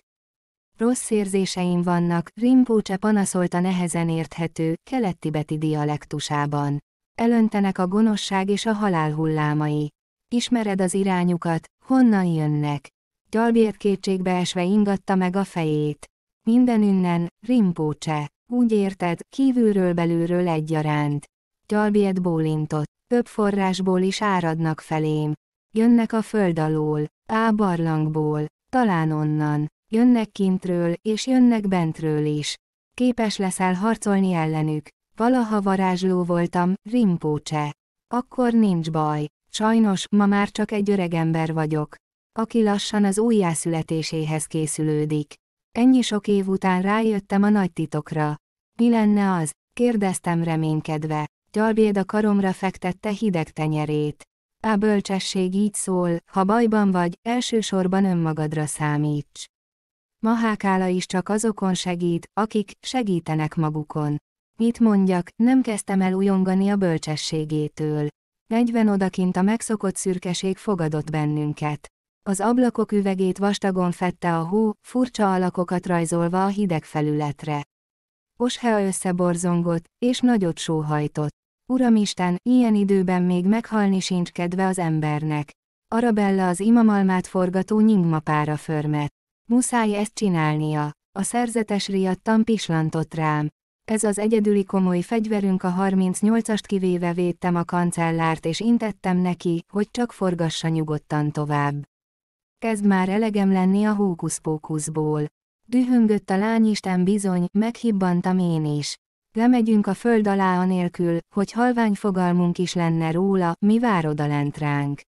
Rossz érzéseim vannak, Rimpócse panaszolta nehezen érthető, kelet-tibeti dialektusában. Elöntenek a gonoszság és a halál hullámai. Ismered az irányukat, honnan jönnek. Gyalbért kétségbeesve ingatta meg a fejét. Mindenünnen, Rimpócse. Úgy érted, kívülről belülről egyaránt. Gyalbiet bólintott. Több forrásból is áradnak felém. Jönnek a föld alól, á barlangból, talán onnan. Jönnek kintről, és jönnek bentről is. Képes leszel harcolni ellenük. Valaha varázsló voltam, rimpócse. Akkor nincs baj. Sajnos, ma már csak egy ember vagyok. Aki lassan az újjászületéséhez készülődik. Ennyi sok év után rájöttem a nagy titokra. Mi lenne az? kérdeztem reménykedve. Gyalbéd a karomra fektette hideg tenyerét. A bölcsesség így szól, ha bajban vagy, elsősorban önmagadra számíts. Mahákála is csak azokon segít, akik segítenek magukon. Mit mondjak, nem kezdtem el ujongani a bölcsességétől. Negyven odakint a megszokott szürkeség fogadott bennünket. Az ablakok üvegét vastagon fette a hó, furcsa alakokat rajzolva a hideg felületre. Oshea összeborzongott, és nagyot sóhajtott. Uramisten, ilyen időben még meghalni sincs kedve az embernek. Arabella az imamalmát forgató nyingmapára förmet. Muszáj ezt csinálnia. A szerzetes riadtan pislantott rám. Ez az egyedüli komoly fegyverünk a 38-ast kivéve védtem a kancellárt és intettem neki, hogy csak forgassa nyugodtan tovább. Kezd már elegem lenni a hókuszpókuszból. Dühöngött a lányisten bizony, meghibbantam én is. Lemegyünk a föld alá anélkül, hogy halvány fogalmunk is lenne róla, mi vár odalent ránk.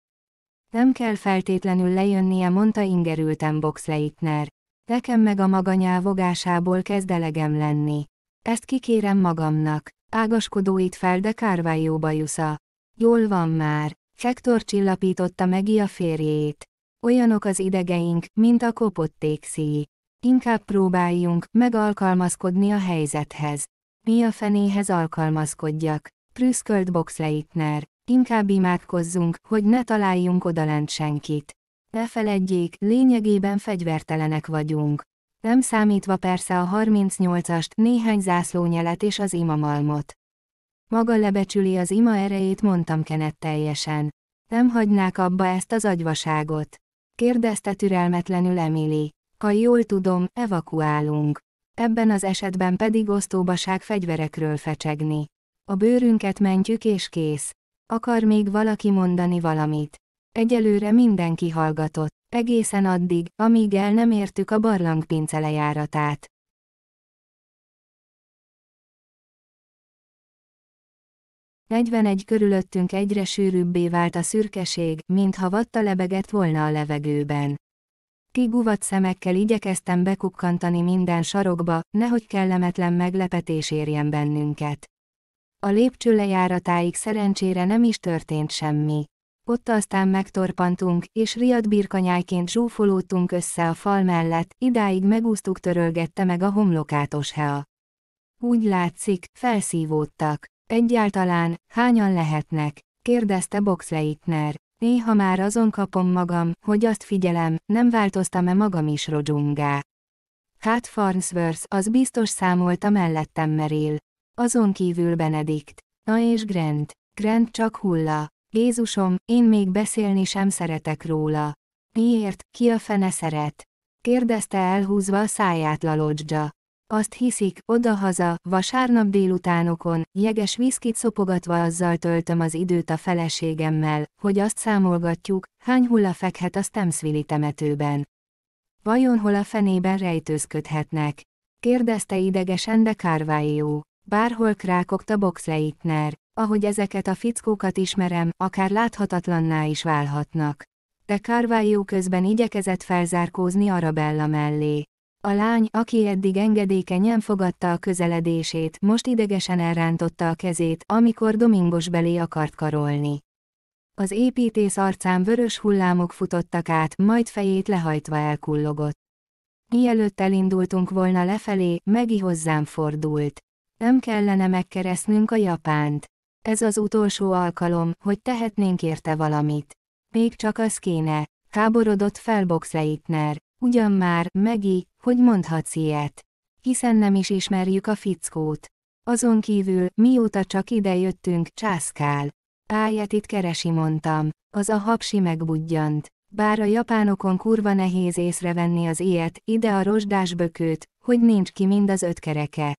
Nem kell feltétlenül lejönnie, mondta ingerültem Boxleitner. Nekem meg a maga nyávogásából kezd elegem lenni. Ezt kikérem magamnak. Ágaskodóit fel de Carvalho bajusza. Jól van már. Hector csillapította meg a férjét. Olyanok az idegeink, mint a kopott tékszíj. Inkább próbáljunk megalkalmazkodni a helyzethez mi a fenéhez alkalmazkodjak, prüszkölt Boxleitner, inkább imádkozzunk, hogy ne találjunk odalent senkit. Ne feledjék, lényegében fegyvertelenek vagyunk. Nem számítva persze a 38-ast, néhány zászlónyelet és az imamalmot. Maga lebecsüli az ima erejét, mondtam Kenet teljesen. Nem hagynák abba ezt az agyvaságot. Kérdezte türelmetlenül Emily. Ha jól tudom, evakuálunk ebben az esetben pedig osztóbaság fegyverekről fecsegni. A bőrünket mentjük és kész. Akar még valaki mondani valamit. Egyelőre mindenki hallgatott, egészen addig, amíg el nem értük a barlang pincelejáratát. Negyvenegy körülöttünk egyre sűrűbbé vált a szürkeség, mintha vatta lebegett volna a levegőben. Kigúvat szemekkel igyekeztem bekukkantani minden sarokba, nehogy kellemetlen meglepetés érjen bennünket. A lépcső lejáratáig szerencsére nem is történt semmi. Ott aztán megtorpantunk, és riad birkanyájként zsúfolódtunk össze a fal mellett, idáig megúsztuk törölgette meg a homlokátos hea. Úgy látszik, felszívódtak. Egyáltalán, hányan lehetnek? kérdezte Boxleitner. Néha már azon kapom magam, hogy azt figyelem, nem változtam-e magam is rodzsungá. Hát Farnsworth, az biztos számolta mellettem merél. Azon kívül Benedikt. Na és Grant. Grant csak hulla. Jézusom, én még beszélni sem szeretek róla. Miért, ki a fene szeret? kérdezte elhúzva a száját Lalodzsa. Azt hiszik, odahaza, vasárnap délutánokon, jeges viszkit szopogatva azzal töltöm az időt a feleségemmel, hogy azt számolgatjuk, hány hulla fekhet a Stemsvili temetőben. Vajon hol a fenében rejtőzködhetnek? Kérdezte idegesen de Carvajó. Bárhol krákokta Boxleitner. Ahogy ezeket a fickókat ismerem, akár láthatatlanná is válhatnak. De Carvajó közben igyekezett felzárkózni Arabella mellé. A lány, aki eddig engedékenyen fogadta a közeledését, most idegesen elrántotta a kezét, amikor Domingos belé akart karolni. Az építész arcán vörös hullámok futottak át, majd fejét lehajtva elkullogott. Mielőtt elindultunk volna lefelé, Megi hozzám fordult. Nem kellene megkeresznünk a Japánt. Ez az utolsó alkalom, hogy tehetnénk érte valamit. Még csak az kéne. Háborodott fel Boxleitner. Ugyan már, Megi, hogy mondhatsz ilyet. Hiszen nem is ismerjük a fickót. Azon kívül, mióta csak ide jöttünk, császkál. Áját itt keresi mondtam, az a hapsi megbudjant. Bár a japánokon kurva nehéz észrevenni az ilyet, ide a rozsdás bökőt, hogy nincs ki mind az öt kereke.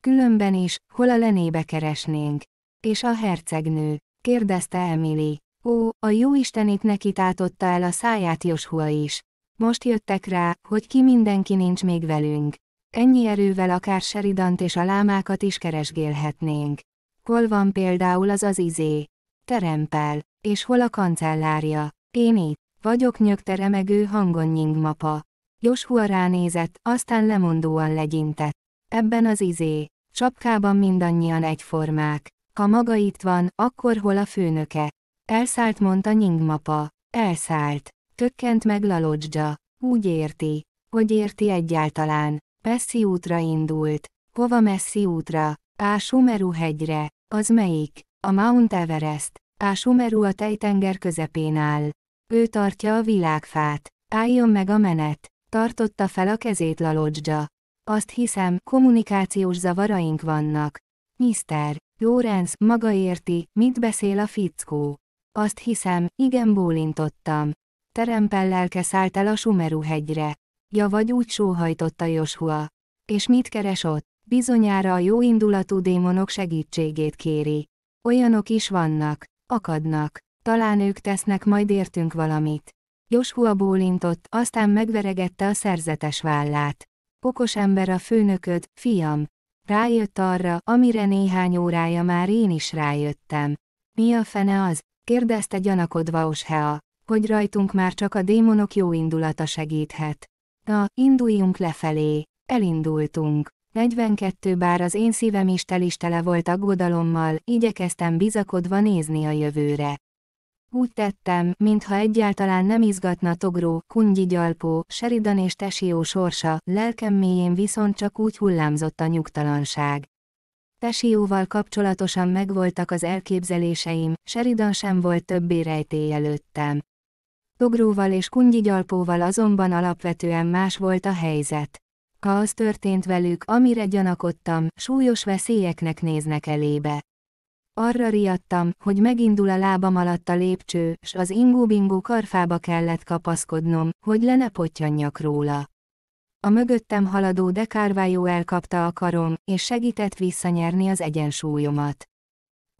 Különben is, hol a lenébe keresnénk. És a hercegnő, kérdezte Emily. Ó, a jó istenit neki tátotta el a száját Joshua is. Most jöttek rá, hogy ki mindenki nincs még velünk. Ennyi erővel akár Seridant és a lámákat is keresgélhetnénk. Hol van például az az izé? Terempel. És hol a kancellárja? Én itt. Vagyok nyögte remegő hangon nyingmapa. Joshua ránézett, aztán lemondóan legyintett. Ebben az izé. Csapkában mindannyian egyformák. Ha maga itt van, akkor hol a főnöke? Elszállt mondta nyingmapa. Elszállt. Tökkent meg Lalodzsa. Úgy érti. Hogy érti egyáltalán. Pesszi útra indult. Hova messzi útra? Á Sumeru hegyre. Az melyik? A Mount Everest. Á Sumeru a tejtenger közepén áll. Ő tartja a világfát. Álljon meg a menet. Tartotta fel a kezét Lalodzsa. Azt hiszem, kommunikációs zavaraink vannak. Mister, Lorenz, maga érti, mit beszél a fickó. Azt hiszem, igen bólintottam. Terempel lelke szállt el a Sumeru hegyre. Ja vagy úgy sóhajtotta Joshua. És mit keres ott? Bizonyára a jóindulatú démonok segítségét kéri. Olyanok is vannak, akadnak, talán ők tesznek majd értünk valamit. Joshua bólintott, aztán megveregette a szerzetes vállát. Okos ember a főnököd, fiam. Rájött arra, amire néhány órája már én is rájöttem. Mi a fene az? kérdezte gyanakodva Oshea hogy rajtunk már csak a démonok jó indulata segíthet. Na, induljunk lefelé. Elindultunk. 42 bár az én szívem is telistele volt aggodalommal, igyekeztem bizakodva nézni a jövőre. Úgy tettem, mintha egyáltalán nem izgatna Togró, Kungyi Gyalpó, Seridan és Tesió sorsa, lelkem mélyén viszont csak úgy hullámzott a nyugtalanság. Tesióval kapcsolatosan megvoltak az elképzeléseim, Seridan sem volt többé rejtély előttem. Togróval és Kungyiggyalpóval azonban alapvetően más volt a helyzet. Ha az történt velük, amire gyanakodtam, súlyos veszélyeknek néznek elébe. Arra riadtam, hogy megindul a lábam alatt a lépcső, s az ingóbingó karfába kellett kapaszkodnom, hogy le ne róla. A mögöttem haladó dekárvájó elkapta a karom, és segített visszanyerni az egyensúlyomat.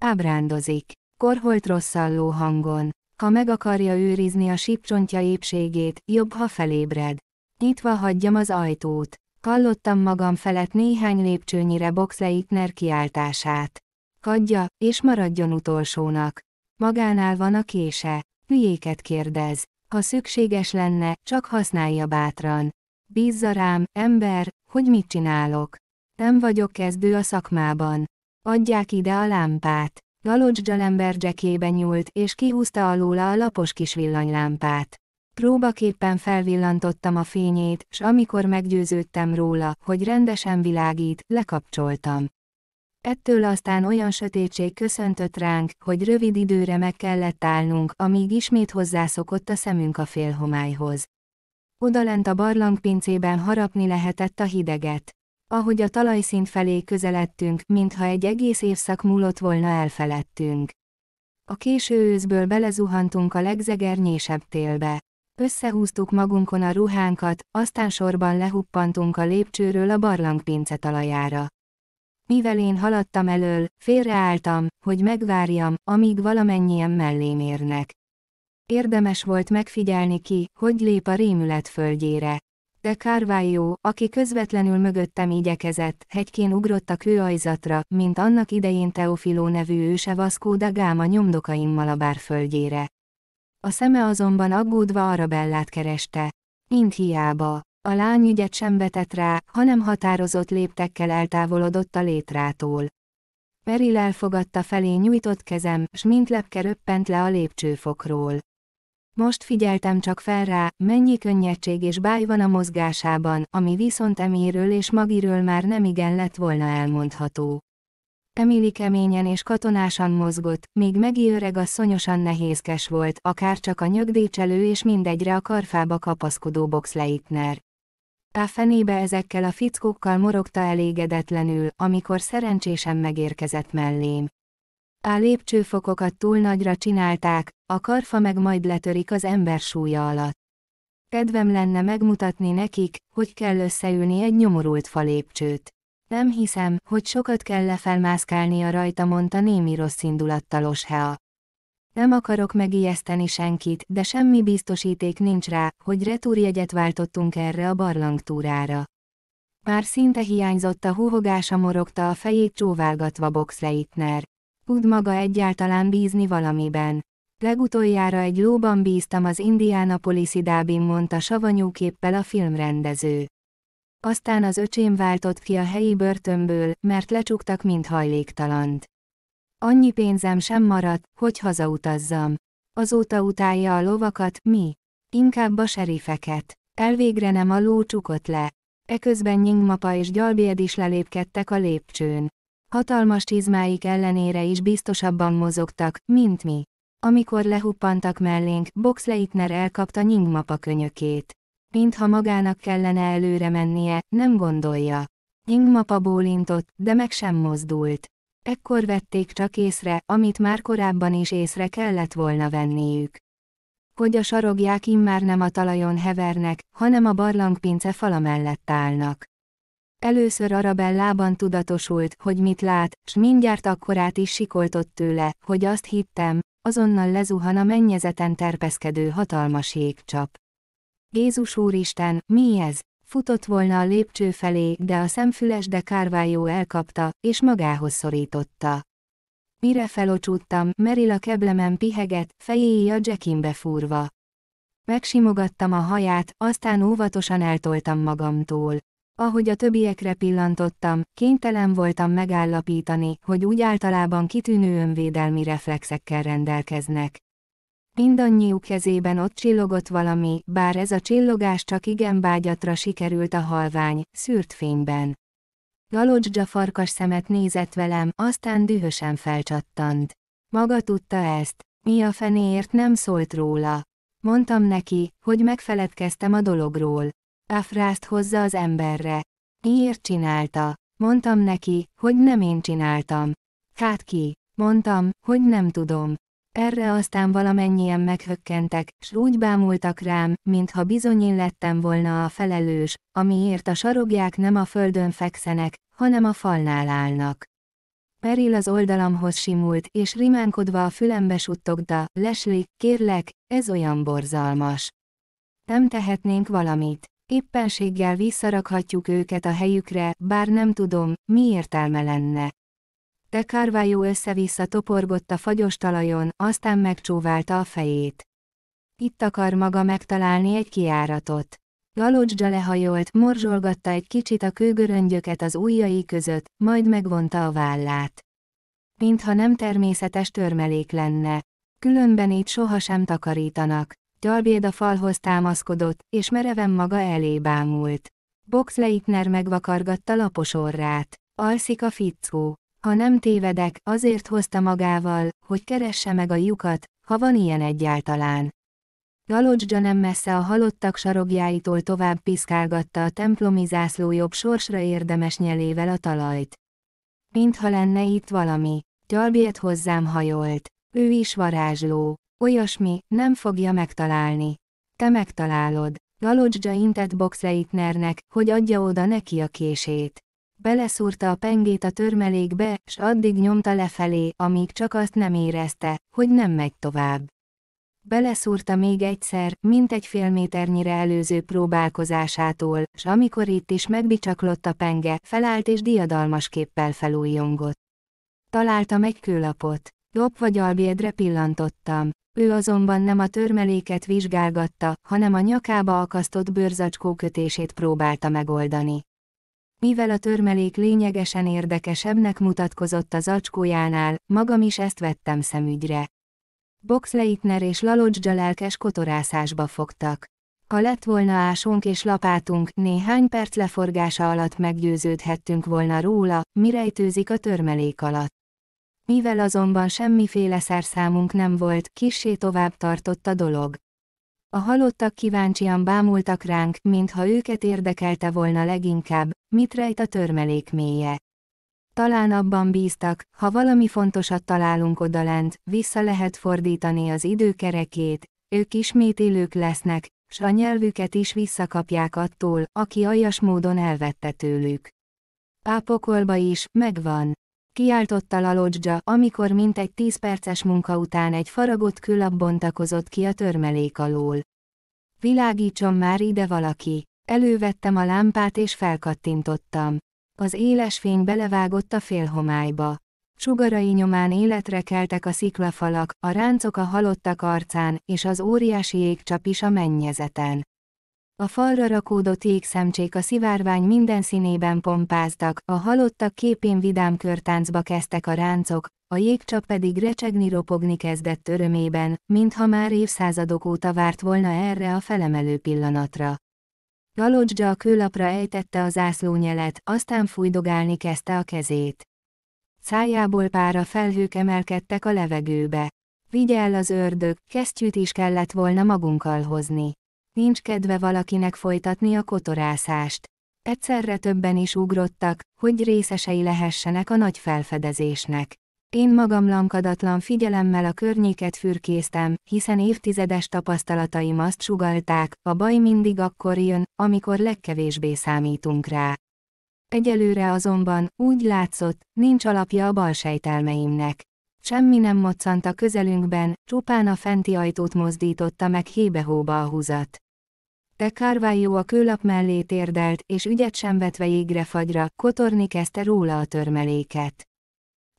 Ábrándozik. Korholt rosszalló hangon. Ha meg akarja őrizni a sípcsontja épségét, jobb, ha felébred. Nyitva hagyjam az ajtót. Hallottam magam felett néhány lépcsőnyire Boxleitner kiáltását. Hagyja, és maradjon utolsónak. Magánál van a kése. Hülyéket kérdez. Ha szükséges lenne, csak használja bátran. Bízza rám, ember, hogy mit csinálok. Nem vagyok kezdő a szakmában. Adják ide a lámpát. Jalember lemberdzsekébe nyúlt, és kihúzta alóla a lapos kis villanylámpát. Próbaképpen felvillantottam a fényét, s amikor meggyőződtem róla, hogy rendesen világít, lekapcsoltam. Ettől aztán olyan sötétség köszöntött ránk, hogy rövid időre meg kellett állnunk, amíg ismét hozzászokott a szemünk a félhomályhoz. Odalent a barlangpincében harapni lehetett a hideget. Ahogy a talajszint felé közeledtünk, mintha egy egész évszak múlott volna elfeledtünk. A késő őszből belezuhantunk a legzegernyésebb télbe. Összehúztuk magunkon a ruhánkat, aztán sorban lehuppantunk a lépcsőről a barlangpince talajára. Mivel én haladtam elől, félreálltam, hogy megvárjam, amíg valamennyien mellém érnek. Érdemes volt megfigyelni ki, hogy lép a rémület földjére de Carvalho, aki közvetlenül mögöttem igyekezett, hegykén ugrott a kőajzatra, mint annak idején Teofiló nevű őse Vasco da Gáma nyomdokaimmal a földjére. A szeme azonban aggódva Arabellát kereste. Mint hiába. A lány ügyet sem vetett rá, hanem határozott léptekkel eltávolodott a létrától. Peril elfogadta felé nyújtott kezem, s mint lepke röppent le a lépcsőfokról. Most figyeltem csak fel rá, mennyi könnyedség és báj van a mozgásában, ami viszont Emiről és Magiről már nem igen lett volna elmondható. Emili keményen és katonásan mozgott, még Megi öreg asszonyosan nehézkes volt, akár csak a nyögdécselő és mindegyre a karfába kapaszkodó Leitner. A fenébe ezekkel a fickókkal morogta elégedetlenül, amikor szerencsésen megérkezett mellém. A lépcsőfokokat túl nagyra csinálták, a karfa meg majd letörik az ember súlya alatt. Kedvem lenne megmutatni nekik, hogy kell összeülni egy nyomorult falépcsőt. Nem hiszem, hogy sokat kell a rajta, mondta némi rossz indulattalos hea. Nem akarok megijeszteni senkit, de semmi biztosíték nincs rá, hogy retúrjegyet váltottunk erre a barlangtúrára. Már szinte hiányzott a húhogása morogta a fejét csóválgatva Boxleitner. Tud maga egyáltalán bízni valamiben. Legutoljára egy lóban bíztam az Indianapolis-i Dábin mondta savanyúképpel a filmrendező. Aztán az öcsém váltott ki a helyi börtönből, mert lecsuktak mint hajléktalant. Annyi pénzem sem maradt, hogy hazautazzam. Azóta utálja a lovakat, mi? Inkább a serifeket. Elvégre nem a ló csukott le. Eközben Nyingmapa és Gyalbéd is lelépkedtek a lépcsőn. Hatalmas csizmáik ellenére is biztosabban mozogtak, mint mi. Amikor lehuppantak mellénk, Boxleitner elkapta Nyingmapa könyökét. Mintha magának kellene előre mennie, nem gondolja. Nyingmapa bólintott, de meg sem mozdult. Ekkor vették csak észre, amit már korábban is észre kellett volna venniük. Hogy a sarogják immár nem a talajon hevernek, hanem a barlangpince fala mellett állnak. Először Arabellában tudatosult, hogy mit lát, s mindjárt akkorát is sikoltott tőle, hogy azt hittem, azonnal lezuhan a mennyezeten terpeszkedő hatalmas jégcsap. Jézus Úristen, mi ez? Futott volna a lépcső felé, de a szemfüles de Kárvájó elkapta, és magához szorította. Mire felocsúttam, Meril a keblemen piheget, a Jackimbe fúrva. Megsimogattam a haját, aztán óvatosan eltoltam magamtól. Ahogy a többiekre pillantottam, kénytelen voltam megállapítani, hogy úgy általában kitűnő önvédelmi reflexekkel rendelkeznek. Mindannyiuk kezében ott csillogott valami, bár ez a csillogás csak igen bágyatra sikerült a halvány, szűrt fényben. Galocsdzsa farkas szemet nézett velem, aztán dühösen felcsattant. Maga tudta ezt, mi a fenéért nem szólt róla. Mondtam neki, hogy megfeledkeztem a dologról. Afrászt hozza az emberre. Miért csinálta? Mondtam neki, hogy nem én csináltam. Hát ki? Mondtam, hogy nem tudom. Erre aztán valamennyien meghökkentek, s úgy bámultak rám, mintha bizony én lettem volna a felelős, amiért a sarogják nem a földön fekszenek, hanem a falnál állnak. Peril az oldalamhoz simult, és rimánkodva a fülembe suttogta, Leslie, kérlek, ez olyan borzalmas. Nem tehetnénk valamit éppenséggel visszarakhatjuk őket a helyükre, bár nem tudom, mi értelme lenne. De Carvajó össze-vissza toporgott a fagyos talajon, aztán megcsóválta a fejét. Itt akar maga megtalálni egy kiáratot. Galocsdzsa lehajolt, morzsolgatta egy kicsit a kőgöröngyöket az ujjai között, majd megvonta a vállát. Mintha nem természetes törmelék lenne. Különben itt sohasem takarítanak. Gyalbéd a falhoz támaszkodott, és mereven maga elé bámult. Box Leitner megvakargatta lapos orrát. Alszik a fickó. Ha nem tévedek, azért hozta magával, hogy keresse meg a lyukat, ha van ilyen egyáltalán. Galocsdzsa nem messze a halottak sarogjáitól tovább piszkálgatta a templomi zászló jobb sorsra érdemes nyelével a talajt. Mintha lenne itt valami. Gyalbért hozzám hajolt. Ő is varázsló. Olyasmi, nem fogja megtalálni. Te megtalálod. Galocsdzsa intett boxeitnernek, hogy adja oda neki a kését. Beleszúrta a pengét a törmelékbe, s addig nyomta lefelé, amíg csak azt nem érezte, hogy nem megy tovább. Beleszúrta még egyszer, mint egy fél méternyire előző próbálkozásától, s amikor itt is megbicsaklott a penge, felállt és diadalmas képpel felújongott. Találtam egy kőlapot. Jobb vagy albédre pillantottam. Ő azonban nem a törmeléket vizsgálgatta, hanem a nyakába akasztott bőrzacskó kötését próbálta megoldani. Mivel a törmelék lényegesen érdekesebbnek mutatkozott az acskójánál, magam is ezt vettem szemügyre. Boxleitner és Lalodzsa lelkes kotorászásba fogtak. Ha lett volna ásunk és lapátunk, néhány perc leforgása alatt meggyőződhettünk volna róla, mi rejtőzik a törmelék alatt. Mivel azonban semmiféle szerszámunk nem volt, kissé tovább tartott a dolog. A halottak kíváncsian bámultak ránk, mintha őket érdekelte volna leginkább, mit rejt a törmelék mélye. Talán abban bíztak, ha valami fontosat találunk odalent, vissza lehet fordítani az időkerekét, ők ismét élők lesznek, s a nyelvüket is visszakapják attól, aki aljas módon elvette tőlük. Pápokolba is, megvan kiáltotta Lalodzsa, amikor mintegy tíz perces munka után egy faragott kőlap bontakozott ki a törmelék alól. Világítson már ide valaki! Elővettem a lámpát és felkattintottam. Az éles fény belevágott a félhomályba. Sugarai nyomán életre keltek a sziklafalak, a ráncok a halottak arcán, és az óriási jégcsap is a mennyezeten. A falra rakódott jégszemcsék a szivárvány minden színében pompáztak, a halottak képén vidám körtáncba kezdtek a ráncok, a jégcsap pedig recsegni-ropogni kezdett örömében, mintha már évszázadok óta várt volna erre a felemelő pillanatra. Galocsdzsa a kőlapra ejtette az zászlónyelet, aztán fújdogálni kezdte a kezét. Szájából pára felhők emelkedtek a levegőbe. Vigyel az ördög, kesztyűt is kellett volna magunkkal hozni. Nincs kedve valakinek folytatni a kotorászást. Egyszerre többen is ugrottak, hogy részesei lehessenek a nagy felfedezésnek. Én magam lankadatlan figyelemmel a környéket fürkésztem, hiszen évtizedes tapasztalataim azt sugalták, a baj mindig akkor jön, amikor legkevésbé számítunk rá. Egyelőre azonban, úgy látszott, nincs alapja a balsejtelmeimnek. Semmi nem moccant a közelünkben, csupán a fenti ajtót mozdította meg hébe-hóba a húzat. De Carvalho a kőlap mellé térdelt, és ügyet sem vetve égre fagyra, kotorni kezdte róla a törmeléket.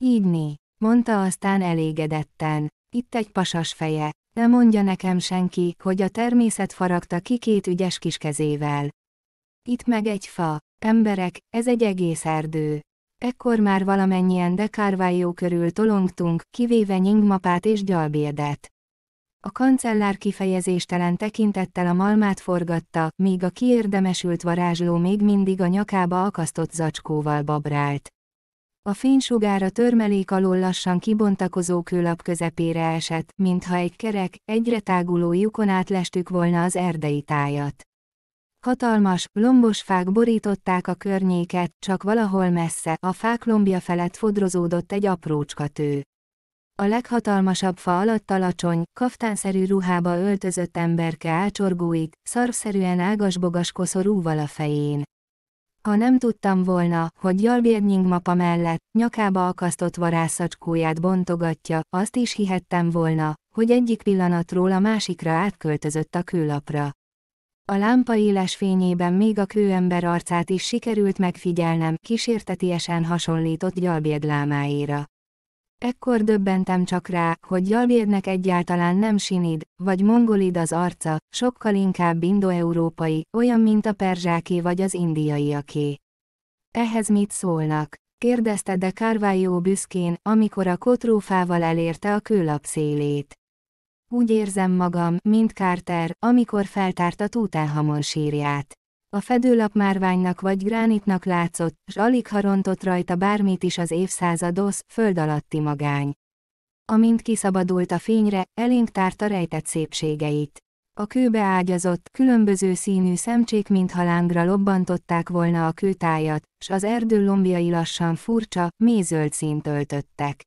Így né, mondta aztán elégedetten. Itt egy pasas feje, ne mondja nekem senki, hogy a természet faragta ki két ügyes kis kezével. Itt meg egy fa, emberek, ez egy egész erdő. Ekkor már valamennyien de Carvalho körül tolongtunk, kivéve nyingmapát és gyalbérdet. A kancellár kifejezéstelen tekintettel a malmát forgatta, míg a kiérdemesült varázsló még mindig a nyakába akasztott zacskóval babrált. A fénysugár a törmelék alól lassan kibontakozó kőlap közepére esett, mintha egy kerek, egyre táguló lyukon átlestük volna az erdei tájat. Hatalmas, lombos fák borították a környéket, csak valahol messze, a fák lombja felett fodrozódott egy aprócska tő. A leghatalmasabb fa alatt alacsony, kaftánszerű ruhába öltözött emberke ácsorgóig, szarvszerűen ágasbogas koszorúval a fején. Ha nem tudtam volna, hogy Jalbérnyink mapa mellett, nyakába akasztott varázszacskóját bontogatja, azt is hihettem volna, hogy egyik pillanatról a másikra átköltözött a kőlapra. A lámpa éles fényében még a kőember arcát is sikerült megfigyelnem, kísértetiesen hasonlított gyalbéd lámáira. Ekkor döbbentem csak rá, hogy Jalbérnek egyáltalán nem sinid, vagy mongolid az arca, sokkal inkább indoeurópai, olyan mint a perzsáké vagy az indiaiaké. Ehhez mit szólnak? kérdezte de Carvalho büszkén, amikor a kotrófával elérte a kőlap szélét. Úgy érzem magam, mint Carter, amikor feltárta túlhamon sírját. A fedőlap márványnak vagy gránitnak látszott, s alig harontott rajta bármit is az évszázados, föld alatti magány. Amint kiszabadult a fényre, elénk tárta rejtett szépségeit. A kőbe ágyazott, különböző színű szemcsék mint halángra lobbantották volna a kőtájat, s az erdő lombjai lassan furcsa, mézöld színt öltöttek.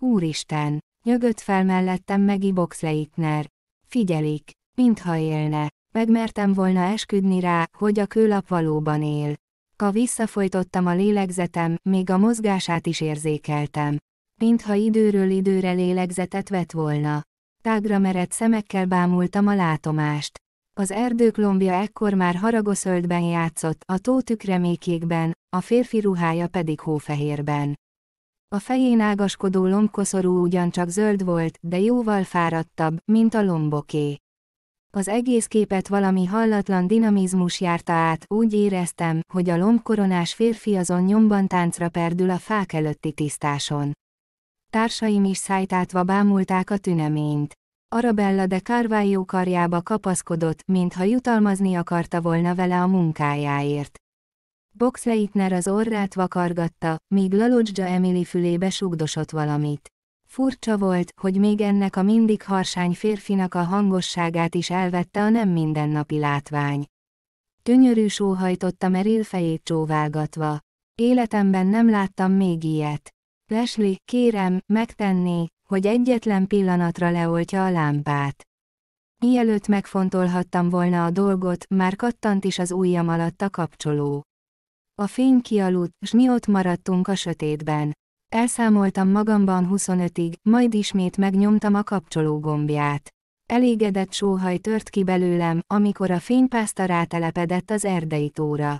Úristen! Nyögött fel mellettem Megi Boxleitner. Figyelik, mintha élne. Megmertem volna esküdni rá, hogy a kőlap valóban él. A visszafojtottam a lélegzetem, még a mozgását is érzékeltem. Mintha időről időre lélegzetet vett volna. Tágra merett szemekkel bámultam a látomást. Az erdők lombja ekkor már haragoszöldben játszott, a tó tükremékékben, a férfi ruhája pedig hófehérben. A fején ágaskodó lombkoszorú ugyancsak zöld volt, de jóval fáradtabb, mint a lomboké. Az egész képet valami hallatlan dinamizmus járta át, úgy éreztem, hogy a lombkoronás férfi azon nyomban táncra perdül a fák előtti tisztáson. Társaim is szájtátva bámulták a tüneményt. Arabella de Carvalho karjába kapaszkodott, mintha jutalmazni akarta volna vele a munkájáért. Boxleitner az orrát vakargatta, míg Lalodzsa Emily fülébe sugdosott valamit. Furcsa volt, hogy még ennek a mindig harsány férfinak a hangosságát is elvette a nem mindennapi látvány. Tönyörű sóhajtotta Meril fejét csóválgatva. Életemben nem láttam még ilyet. Leslie, kérem, megtenné, hogy egyetlen pillanatra leoltja a lámpát. Mielőtt megfontolhattam volna a dolgot, már kattant is az ujjam alatt a kapcsoló. A fény kialudt, s mi ott maradtunk a sötétben. Elszámoltam magamban 25-ig, majd ismét megnyomtam a kapcsoló gombját. Elégedett sóhaj tört ki belőlem, amikor a fénypászta rátelepedett az erdei tóra.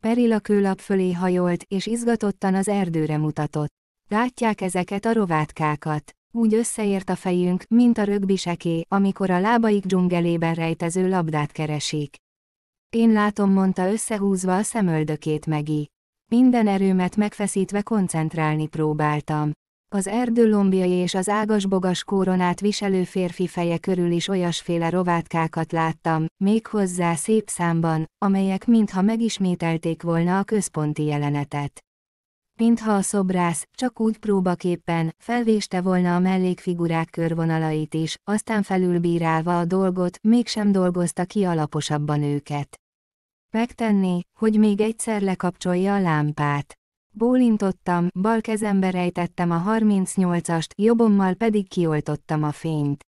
Perila kőlap fölé hajolt, és izgatottan az erdőre mutatott. Látják ezeket a rovátkákat. Úgy összeért a fejünk, mint a rögbiseké, amikor a lábaik dzsungelében rejtező labdát keresik. Én látom, mondta összehúzva a szemöldökét Megi. Minden erőmet megfeszítve koncentrálni próbáltam. Az erdőlombjai és az Ágasbogas koronát viselő férfi feje körül is olyasféle rovátkákat láttam, méghozzá szép számban, amelyek mintha megismételték volna a központi jelenetet. Mintha a szobrász, csak úgy próbaképpen, felvéste volna a mellékfigurák körvonalait is, aztán felülbírálva a dolgot, mégsem dolgozta ki alaposabban őket. Megtenni, hogy még egyszer lekapcsolja a lámpát. Bólintottam, bal kezembe rejtettem a 38-ast, jobbommal pedig kioltottam a fényt.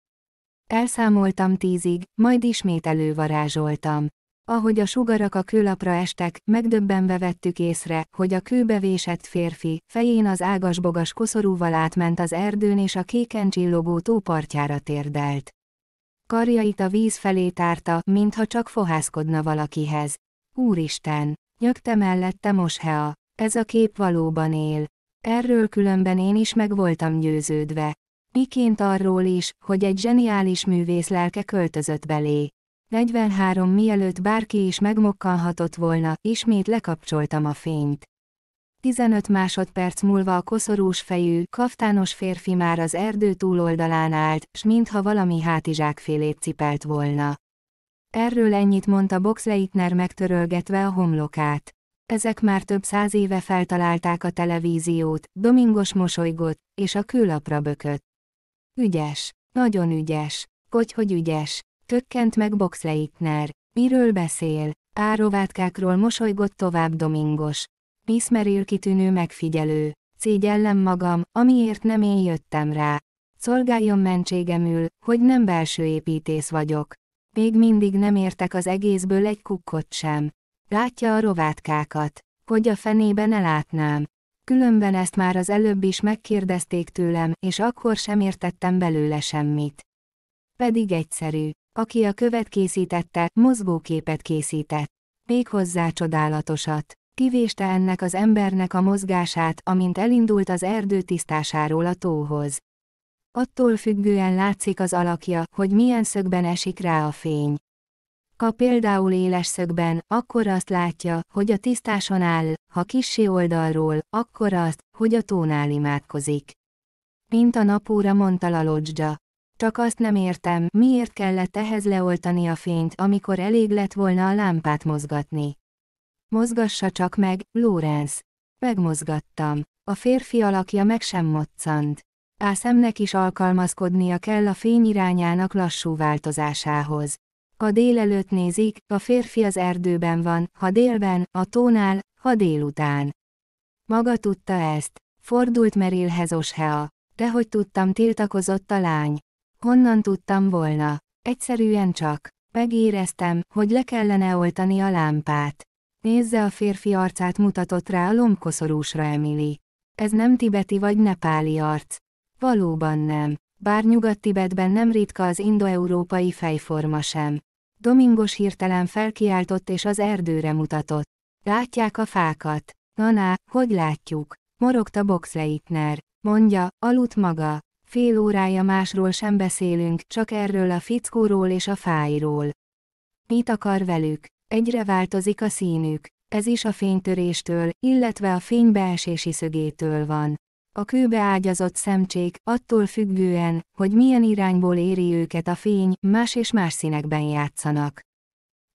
Elszámoltam tízig, majd ismét elővarázsoltam. Ahogy a sugarak a kőlapra estek, megdöbbenve vettük észre, hogy a kőbe vésett férfi, fején az ágasbogas koszorúval átment az erdőn és a kéken csillogó tópartjára térdelt. Karjait a víz felé tárta, mintha csak fohászkodna valakihez. Úristen, nyögte mellette Moshea, ez a kép valóban él. Erről különben én is meg voltam győződve. Miként arról is, hogy egy zseniális művész lelke költözött belé. 43 mielőtt bárki is megmokkanhatott volna, ismét lekapcsoltam a fényt. 15 másodperc múlva a koszorús fejű, kaftános férfi már az erdő túloldalán állt, s mintha valami hátizsákfélét cipelt volna. Erről ennyit mondta Boxleitner megtörölgetve a homlokát. Ezek már több száz éve feltalálták a televíziót, Domingos mosolygott, és a kőlapra bökött. Ügyes, nagyon ügyes, hogy hogy ügyes, tökkent meg Boxleitner. Miről beszél? Árovátkákról mosolygott tovább Domingos. Miss kitűnő megfigyelő. Szégyellem magam, amiért nem én jöttem rá. Szolgáljon mentségemül, hogy nem belső építész vagyok. Még mindig nem értek az egészből egy kukkot sem. Látja a rovátkákat. Hogy a fenébe ne látnám. Különben ezt már az előbb is megkérdezték tőlem, és akkor sem értettem belőle semmit. Pedig egyszerű. Aki a követ készítette, mozgóképet készített. Még hozzá csodálatosat. Kivéste ennek az embernek a mozgását, amint elindult az erdő tisztásáról a tóhoz. Attól függően látszik az alakja, hogy milyen szögben esik rá a fény. Ha például éles szögben, akkor azt látja, hogy a tisztáson áll, ha kissi oldalról, akkor azt, hogy a tónál imádkozik. Mint a napóra mondta Lalodzsa. Csak azt nem értem, miért kellett ehhez leoltani a fényt, amikor elég lett volna a lámpát mozgatni. Mozgassa csak meg, Lorenz. Megmozgattam. A férfi alakja meg sem moccant a szemnek is alkalmazkodnia kell a fény irányának lassú változásához. Ha délelőtt nézik, a férfi az erdőben van, ha délben, a tónál, ha délután. Maga tudta ezt. Fordult Merilhez Oshea. hogy tudtam, tiltakozott a lány. Honnan tudtam volna? Egyszerűen csak. Megéreztem, hogy le kellene oltani a lámpát. Nézze a férfi arcát mutatott rá a lombkoszorúsra Emily. Ez nem tibeti vagy nepáli arc. Valóban nem. Bár Nyugat-Tibetben nem ritka az indoeurópai fejforma sem. Domingos hirtelen felkiáltott és az erdőre mutatott. Látják a fákat. Naná, hogy látjuk? Morogta Boxleitner. Mondja, aludt maga. Fél órája másról sem beszélünk, csak erről a fickóról és a fáiról. Mit akar velük? Egyre változik a színük. Ez is a fénytöréstől, illetve a fénybeesési szögétől van. A kőbe ágyazott szemcsék, attól függően, hogy milyen irányból éri őket a fény, más és más színekben játszanak.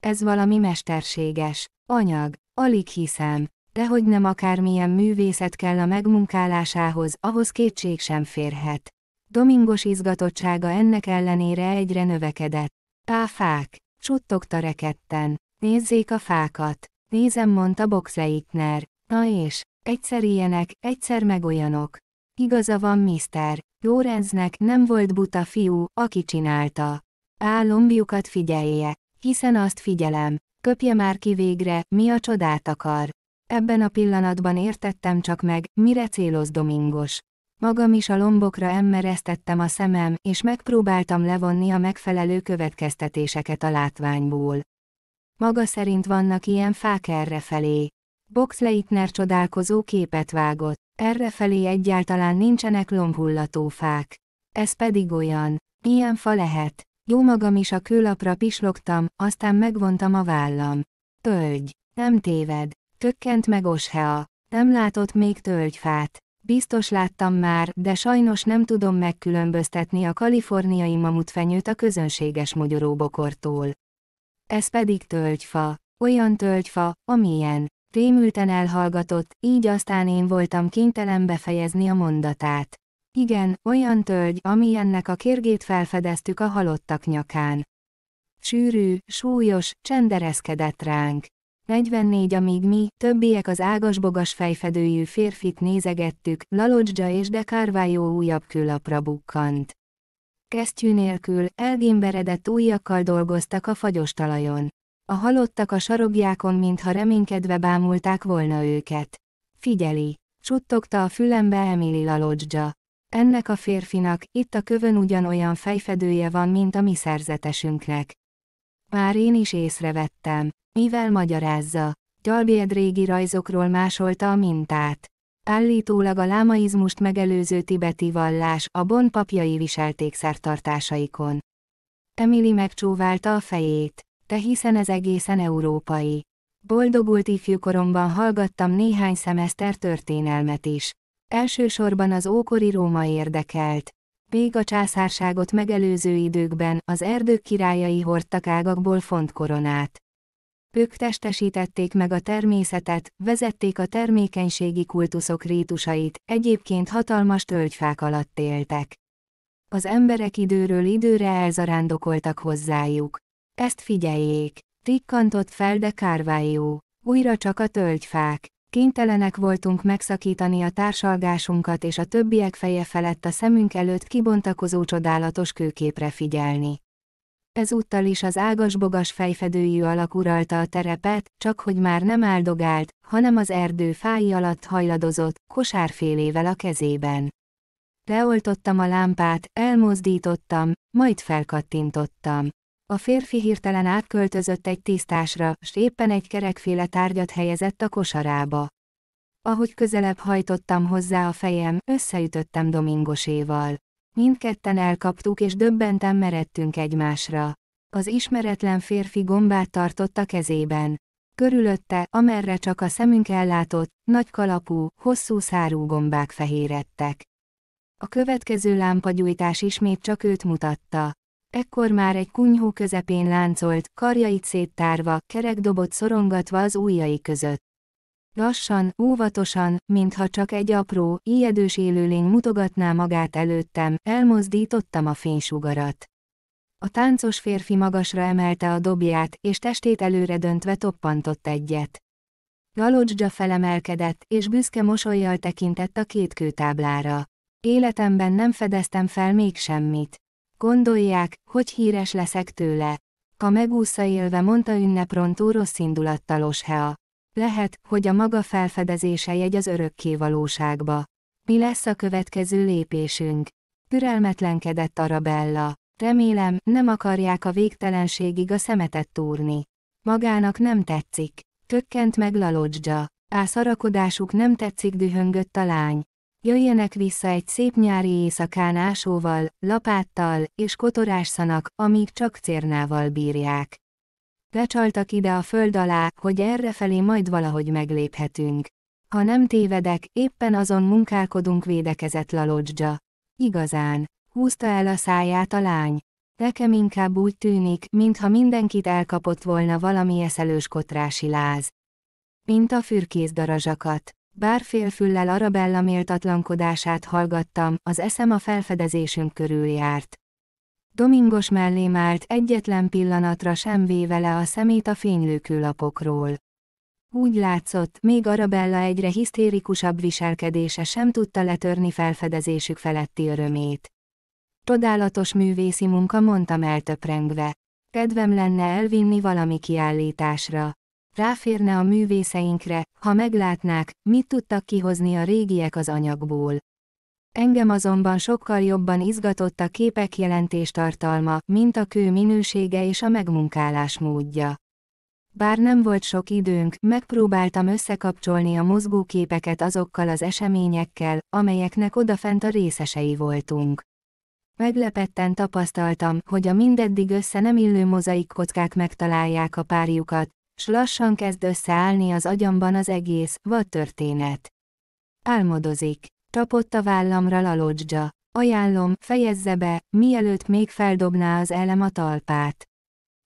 Ez valami mesterséges. Anyag, alig hiszem, de hogy nem akármilyen művészet kell a megmunkálásához, ahhoz kétség sem férhet. Domingos izgatottsága ennek ellenére egyre növekedett. Páfák, suttogta rekedten. Nézzék a fákat, nézem, mondta Boxleitner. Na és, egyszer ilyenek, egyszer olyanok. Igaza van Mr. Lorenznek nem volt buta fiú, aki csinálta. Álombjukat figyelje, hiszen azt figyelem, köpje már ki végre, mi a csodát akar. Ebben a pillanatban értettem csak meg, mire céloz Domingos. Magam is a lombokra emmeresztettem a szemem, és megpróbáltam levonni a megfelelő következtetéseket a látványból. Maga szerint vannak ilyen fák errefelé. Box Leitner csodálkozó képet vágott. Errefelé egyáltalán nincsenek lombhullató fák. Ez pedig olyan. milyen fa lehet. Jó magam is a kőlapra pislogtam, aztán megvontam a vállam. Tölgy. Nem téved. Tökkent meg Oshea. Nem látott még tölgyfát. Biztos láttam már, de sajnos nem tudom megkülönböztetni a kaliforniai mamutfenyőt a közönséges mogyoróbokortól. Ez pedig tölgyfa. Olyan tölgyfa, amilyen. Rémülten elhallgatott, így aztán én voltam kénytelen befejezni a mondatát. Igen, olyan tölgy, amilyennek a kérgét felfedeztük a halottak nyakán. Sűrű, súlyos, csendereszkedett ránk. 44 amíg mi, többiek az ágasbogas fejfedőjű férfit nézegettük, Lalodzsa és de Carvajó újabb külapra bukkant. Kesztyű nélkül, elgémberedett újakkal dolgoztak a fagyos talajon. A halottak a sarogjákon, mintha reménykedve bámulták volna őket. Figyeli! Suttogta a fülembe Emily Lalodzsa. Ennek a férfinak, itt a kövön ugyanolyan fejfedője van, mint a mi szerzetesünknek. Már én is észrevettem. Mivel magyarázza? Gyalbied régi rajzokról másolta a mintát. Állítólag a lámaizmust megelőző tibeti vallás, a bon papjai viselték szertartásaikon. Emily megcsóválta a fejét te hiszen ez egészen európai. Boldogult ifjúkoromban hallgattam néhány szemeszter történelmet is. Elsősorban az ókori Róma érdekelt. Még a császárságot megelőző időkben az erdők királyai hordtak ágakból font koronát. Ők testesítették meg a természetet, vezették a termékenységi kultuszok rítusait, egyébként hatalmas tölgyfák alatt éltek. Az emberek időről időre elzarándokoltak hozzájuk. Ezt figyeljék! Tikkantott fel de kárvájó, Újra csak a tölgyfák. Kénytelenek voltunk megszakítani a társalgásunkat és a többiek feje felett a szemünk előtt kibontakozó csodálatos kőképre figyelni. Ezúttal is az ágas-bogas fejfedőjű alak uralta a terepet, csak hogy már nem áldogált, hanem az erdő fái alatt hajladozott, kosárfélével a kezében. Leoltottam a lámpát, elmozdítottam, majd felkattintottam. A férfi hirtelen átköltözött egy tisztásra, s éppen egy kerekféle tárgyat helyezett a kosarába. Ahogy közelebb hajtottam hozzá a fejem, összeütöttem Domingoséval. Mindketten elkaptuk és döbbenten meredtünk egymásra. Az ismeretlen férfi gombát tartott a kezében. Körülötte, amerre csak a szemünk ellátott, nagy kalapú, hosszú szárú gombák fehérettek. A következő lámpagyújtás ismét csak őt mutatta. Ekkor már egy kunyhó közepén láncolt, karjait széttárva, kerekdobot szorongatva az ujjai között. Lassan, óvatosan, mintha csak egy apró, ijedős élőlény mutogatná magát előttem, elmozdítottam a fénysugarat. A táncos férfi magasra emelte a dobját, és testét előre döntve toppantott egyet. Galocsdzsa felemelkedett, és büszke mosolyjal tekintett a két kőtáblára. Életemben nem fedeztem fel még semmit. Gondolják, hogy híres leszek tőle. megúsza élve mondta ünneprontó rosszindulattal Oshea. Lehet, hogy a maga felfedezése jegy az örökké valóságba. Mi lesz a következő lépésünk? Türelmetlenkedett Arabella. Remélem, nem akarják a végtelenségig a szemetet túrni. Magának nem tetszik. Tökkent meg Lalodzsa. Á szarakodásuk nem tetszik dühöngött a lány. Jöjjenek vissza egy szép nyári éjszakán ásóval, lapáttal és kotorásszanak, amíg csak cérnával bírják. Lecsaltak ide a föld alá, hogy errefelé majd valahogy megléphetünk. Ha nem tévedek, éppen azon munkálkodunk védekezett Lalodzsa. Igazán, húzta el a száját a lány. Nekem inkább úgy tűnik, mintha mindenkit elkapott volna valami eszelős kotrási láz. Mint a fürkész darazsakat bár félfüllel Arabella méltatlankodását hallgattam, az eszem a felfedezésünk körül járt. Domingos mellé állt egyetlen pillanatra sem le a szemét a lapokról. Úgy látszott, még Arabella egyre hisztérikusabb viselkedése sem tudta letörni felfedezésük feletti örömét. Csodálatos művészi munka mondtam eltöprengve. Kedvem lenne elvinni valami kiállításra ráférne a művészeinkre, ha meglátnák, mit tudtak kihozni a régiek az anyagból. Engem azonban sokkal jobban izgatott a képek jelentéstartalma, mint a kő minősége és a megmunkálás módja. Bár nem volt sok időnk, megpróbáltam összekapcsolni a mozgóképeket azokkal az eseményekkel, amelyeknek odafent a részesei voltunk. Meglepetten tapasztaltam, hogy a mindeddig össze nem illő mozaik kockák megtalálják a párjukat, s lassan kezd összeállni az agyamban az egész, vad történet. Álmodozik. Csapott a vállamra lalodzsa. Ajánlom, fejezze be, mielőtt még feldobná az elem a talpát.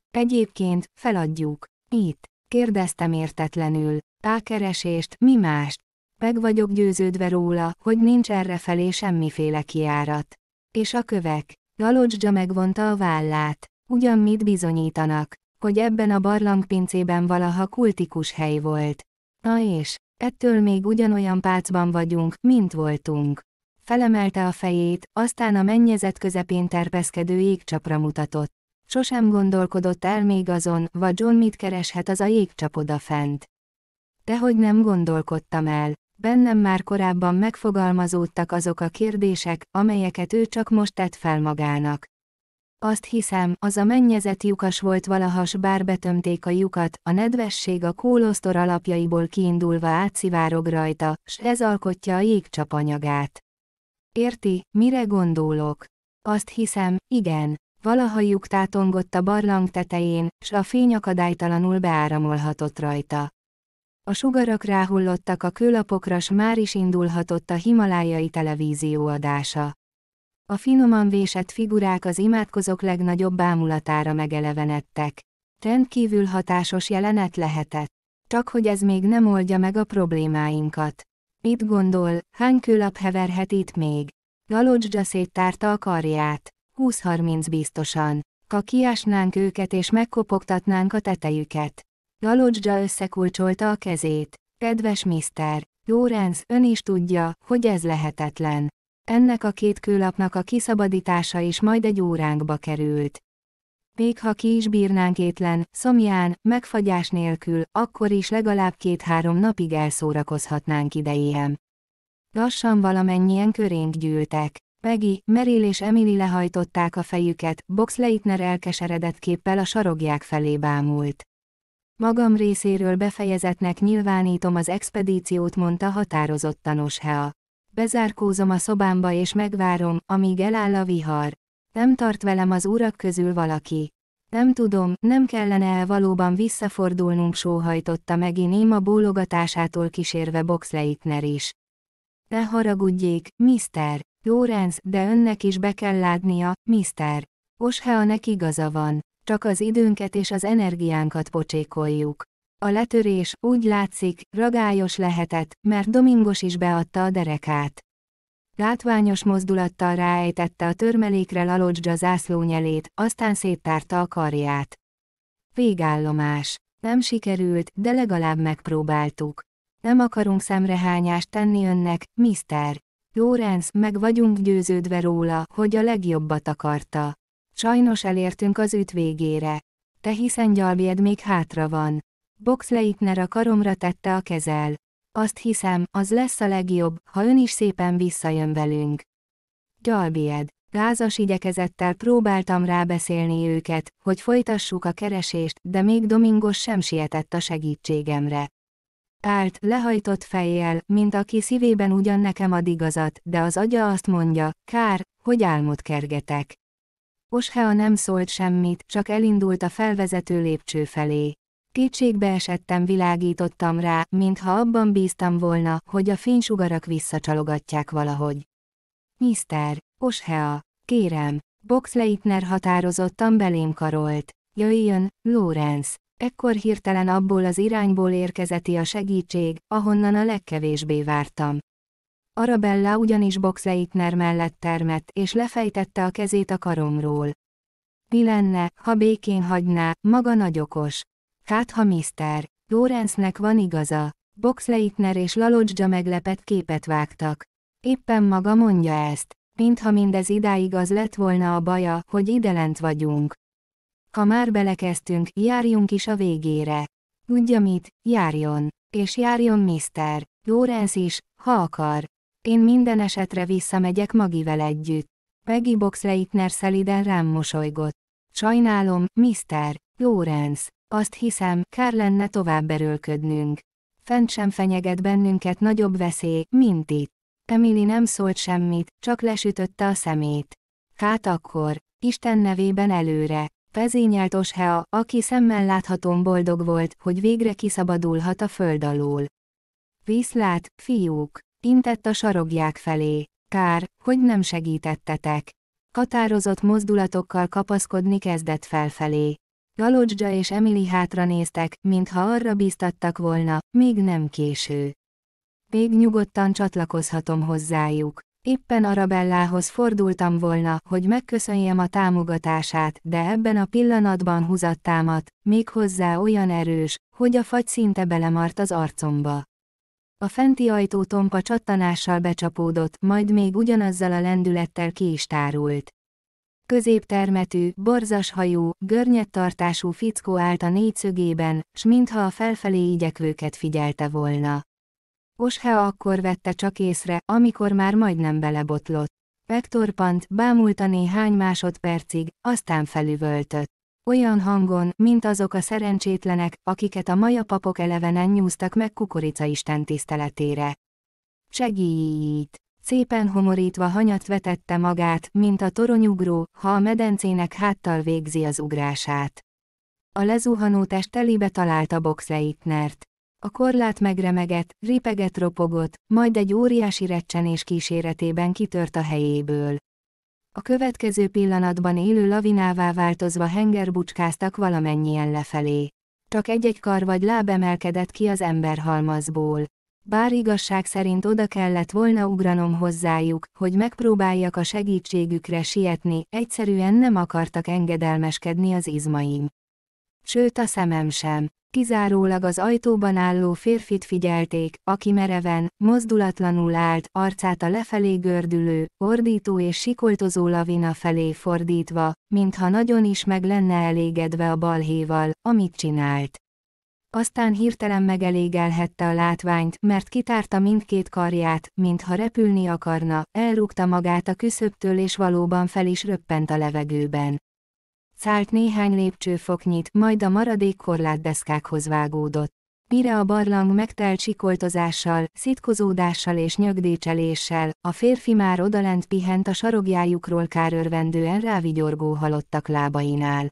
Egyébként, feladjuk. Itt. Kérdeztem értetlenül. Ákeresést, mi mást? Meg vagyok győződve róla, hogy nincs felé semmiféle kiárat. És a kövek. Lalodzsa megvonta a vállát. Ugyan mit bizonyítanak? hogy ebben a barlangpincében valaha kultikus hely volt. Na és, ettől még ugyanolyan pácban vagyunk, mint voltunk. Felemelte a fejét, aztán a mennyezet közepén terpeszkedő jégcsapra mutatott. Sosem gondolkodott el még azon, vagy John mit kereshet az a jégcsap fent. Tehogy nem gondolkodtam el, bennem már korábban megfogalmazódtak azok a kérdések, amelyeket ő csak most tett fel magának. Azt hiszem, az a mennyezet lyukas volt valahas, bár betömték a lyukat, a nedvesség a kólosztor alapjaiból kiindulva átszivárog rajta, s ez alkotja a jégcsapanyagát. Érti, mire gondolok? Azt hiszem, igen. Valaha lyuk tátongott a barlang tetején, s a fény akadálytalanul beáramolhatott rajta. A sugarak ráhullottak a kőlapokra s már is indulhatott a himalájai televízió adása. A finoman vésett figurák az imádkozók legnagyobb bámulatára megelevenedtek. Rendkívül hatásos jelenet lehetett. Csak hogy ez még nem oldja meg a problémáinkat. Mit gondol, hány kőlap heverhet itt még? Galocsdzsa széttárta a karját. 20-30 biztosan. Ha kiásnánk őket és megkopogtatnánk a tetejüket. Galocsdzsa összekulcsolta a kezét. Kedves miszter, Lorenz, ön is tudja, hogy ez lehetetlen. Ennek a két kőlapnak a kiszabadítása is majd egy óránkba került. Még ha ki is bírnánk étlen, szomján, megfagyás nélkül, akkor is legalább két-három napig elszórakozhatnánk idejéhem. Lassan valamennyien körénk gyűltek. Peggy, Meril és Emily lehajtották a fejüket, Box Leitner elkeseredett képpel a sarogják felé bámult. Magam részéről befejezetnek nyilvánítom az expedíciót, mondta határozottan Oshea. Bezárkózom a szobámba és megvárom, amíg eláll a vihar. Nem tart velem az urak közül valaki. Nem tudom, nem kellene el valóban visszafordulnunk sóhajtotta meg néma bólogatásától kísérve Boxleitner is. Ne haragudjék, mister, Lorenz, de önnek is be kell látnia, mister. Osheanek igaza van, csak az időnket és az energiánkat pocsékoljuk. A letörés, úgy látszik, ragályos lehetett, mert Domingos is beadta a derekát. Látványos mozdulattal ráejtette a törmelékre Lalodzsa zászlónyelét, aztán széttárta a karját. Végállomás. Nem sikerült, de legalább megpróbáltuk. Nem akarunk szemrehányást tenni önnek, Mr. Lorenz, meg vagyunk győződve róla, hogy a legjobbat akarta. Sajnos elértünk az üt végére. Te hiszen gyalbjed még hátra van. Boxleitner a karomra tette a kezel. Azt hiszem, az lesz a legjobb, ha ön is szépen visszajön velünk. Gyalbied. Gázas igyekezettel próbáltam rábeszélni őket, hogy folytassuk a keresést, de még Domingos sem sietett a segítségemre. Állt, lehajtott fejjel, mint aki szívében ugyan nekem ad igazat, de az agya azt mondja, kár, hogy álmot kergetek. Oshea nem szólt semmit, csak elindult a felvezető lépcső felé. Kétségbe esettem világítottam rá, mintha abban bíztam volna, hogy a fénysugarak visszacsalogatják valahogy. Mister, Oshea, kérem, Boxleitner határozottan belém karolt. Jöjjön, Lorenz. Ekkor hirtelen abból az irányból érkezeti a segítség, ahonnan a legkevésbé vártam. Arabella ugyanis Boxleitner mellett termett, és lefejtette a kezét a karomról. Mi lenne, ha békén hagyná, maga nagyokos. Hát ha Mr. Lorenznek van igaza, Boxleitner és Lalodzsa meglepett képet vágtak. Éppen maga mondja ezt, mintha mindez idáig az lett volna a baja, hogy idelent vagyunk. Ha már belekeztünk, járjunk is a végére. Tudja mit, járjon. És járjon Mr. Lorenz is, ha akar. Én minden esetre visszamegyek Magivel együtt. Peggy Boxleitner szeliden rám mosolygott. Sajnálom, Mr. Lorenz. Azt hiszem, kár lenne tovább erőlködnünk. Fent sem fenyeget bennünket nagyobb veszély, mint itt. Emily nem szólt semmit, csak lesütötte a szemét. Hát akkor, Isten nevében előre. Vezényelt Oshea, aki szemmel láthatón boldog volt, hogy végre kiszabadulhat a föld alól. Viszlát, fiúk! Intett a sarogják felé. Kár, hogy nem segítettetek. Katározott mozdulatokkal kapaszkodni kezdett felfelé. Galodzsa és Emily hátra néztek, mintha arra bíztattak volna, még nem késő. Még nyugodtan csatlakozhatom hozzájuk. Éppen Arabellához fordultam volna, hogy megköszönjem a támogatását, de ebben a pillanatban húzattámat, még hozzá olyan erős, hogy a fagy szinte belemart az arcomba. A fenti ajtó tompa csattanással becsapódott, majd még ugyanazzal a lendülettel ki is tárult középtermetű, borzas hajú, görnyedtartású fickó állt a négyszögében, s mintha a felfelé igyekvőket figyelte volna. Oshe akkor vette csak észre, amikor már majdnem belebotlott. Pektorpant, bámulta néhány másodpercig, aztán felüvöltött. Olyan hangon, mint azok a szerencsétlenek, akiket a maja papok elevenen nyúztak meg kukoricaisten tiszteletére. Segít! szépen homorítva hanyat vetette magát, mint a toronyugró, ha a medencének háttal végzi az ugrását. A lezuhanó test telibe találta boxleitnert. A korlát megremegett, ripeget ropogott, majd egy óriási recsenés kíséretében kitört a helyéből. A következő pillanatban élő lavinává változva hengerbucskáztak valamennyien lefelé. Csak egy-egy kar vagy láb emelkedett ki az emberhalmazból. Bár igazság szerint oda kellett volna ugranom hozzájuk, hogy megpróbáljak a segítségükre sietni, egyszerűen nem akartak engedelmeskedni az izmaim. Sőt a szemem sem. Kizárólag az ajtóban álló férfit figyelték, aki mereven, mozdulatlanul állt, arcát a lefelé gördülő, ordító és sikoltozó lavina felé fordítva, mintha nagyon is meg lenne elégedve a balhéval, amit csinált aztán hirtelen megelégelhette a látványt, mert kitárta mindkét karját, mintha repülni akarna, elrúgta magát a küszöbtől és valóban fel is röppent a levegőben. Szállt néhány lépcsőfoknyit, majd a maradék korlátdeszkákhoz vágódott. Mire a barlang megtelt sikoltozással, szitkozódással és nyögdécseléssel, a férfi már odalent pihent a sarogjájukról kárörvendően rávigyorgó halottak lábainál.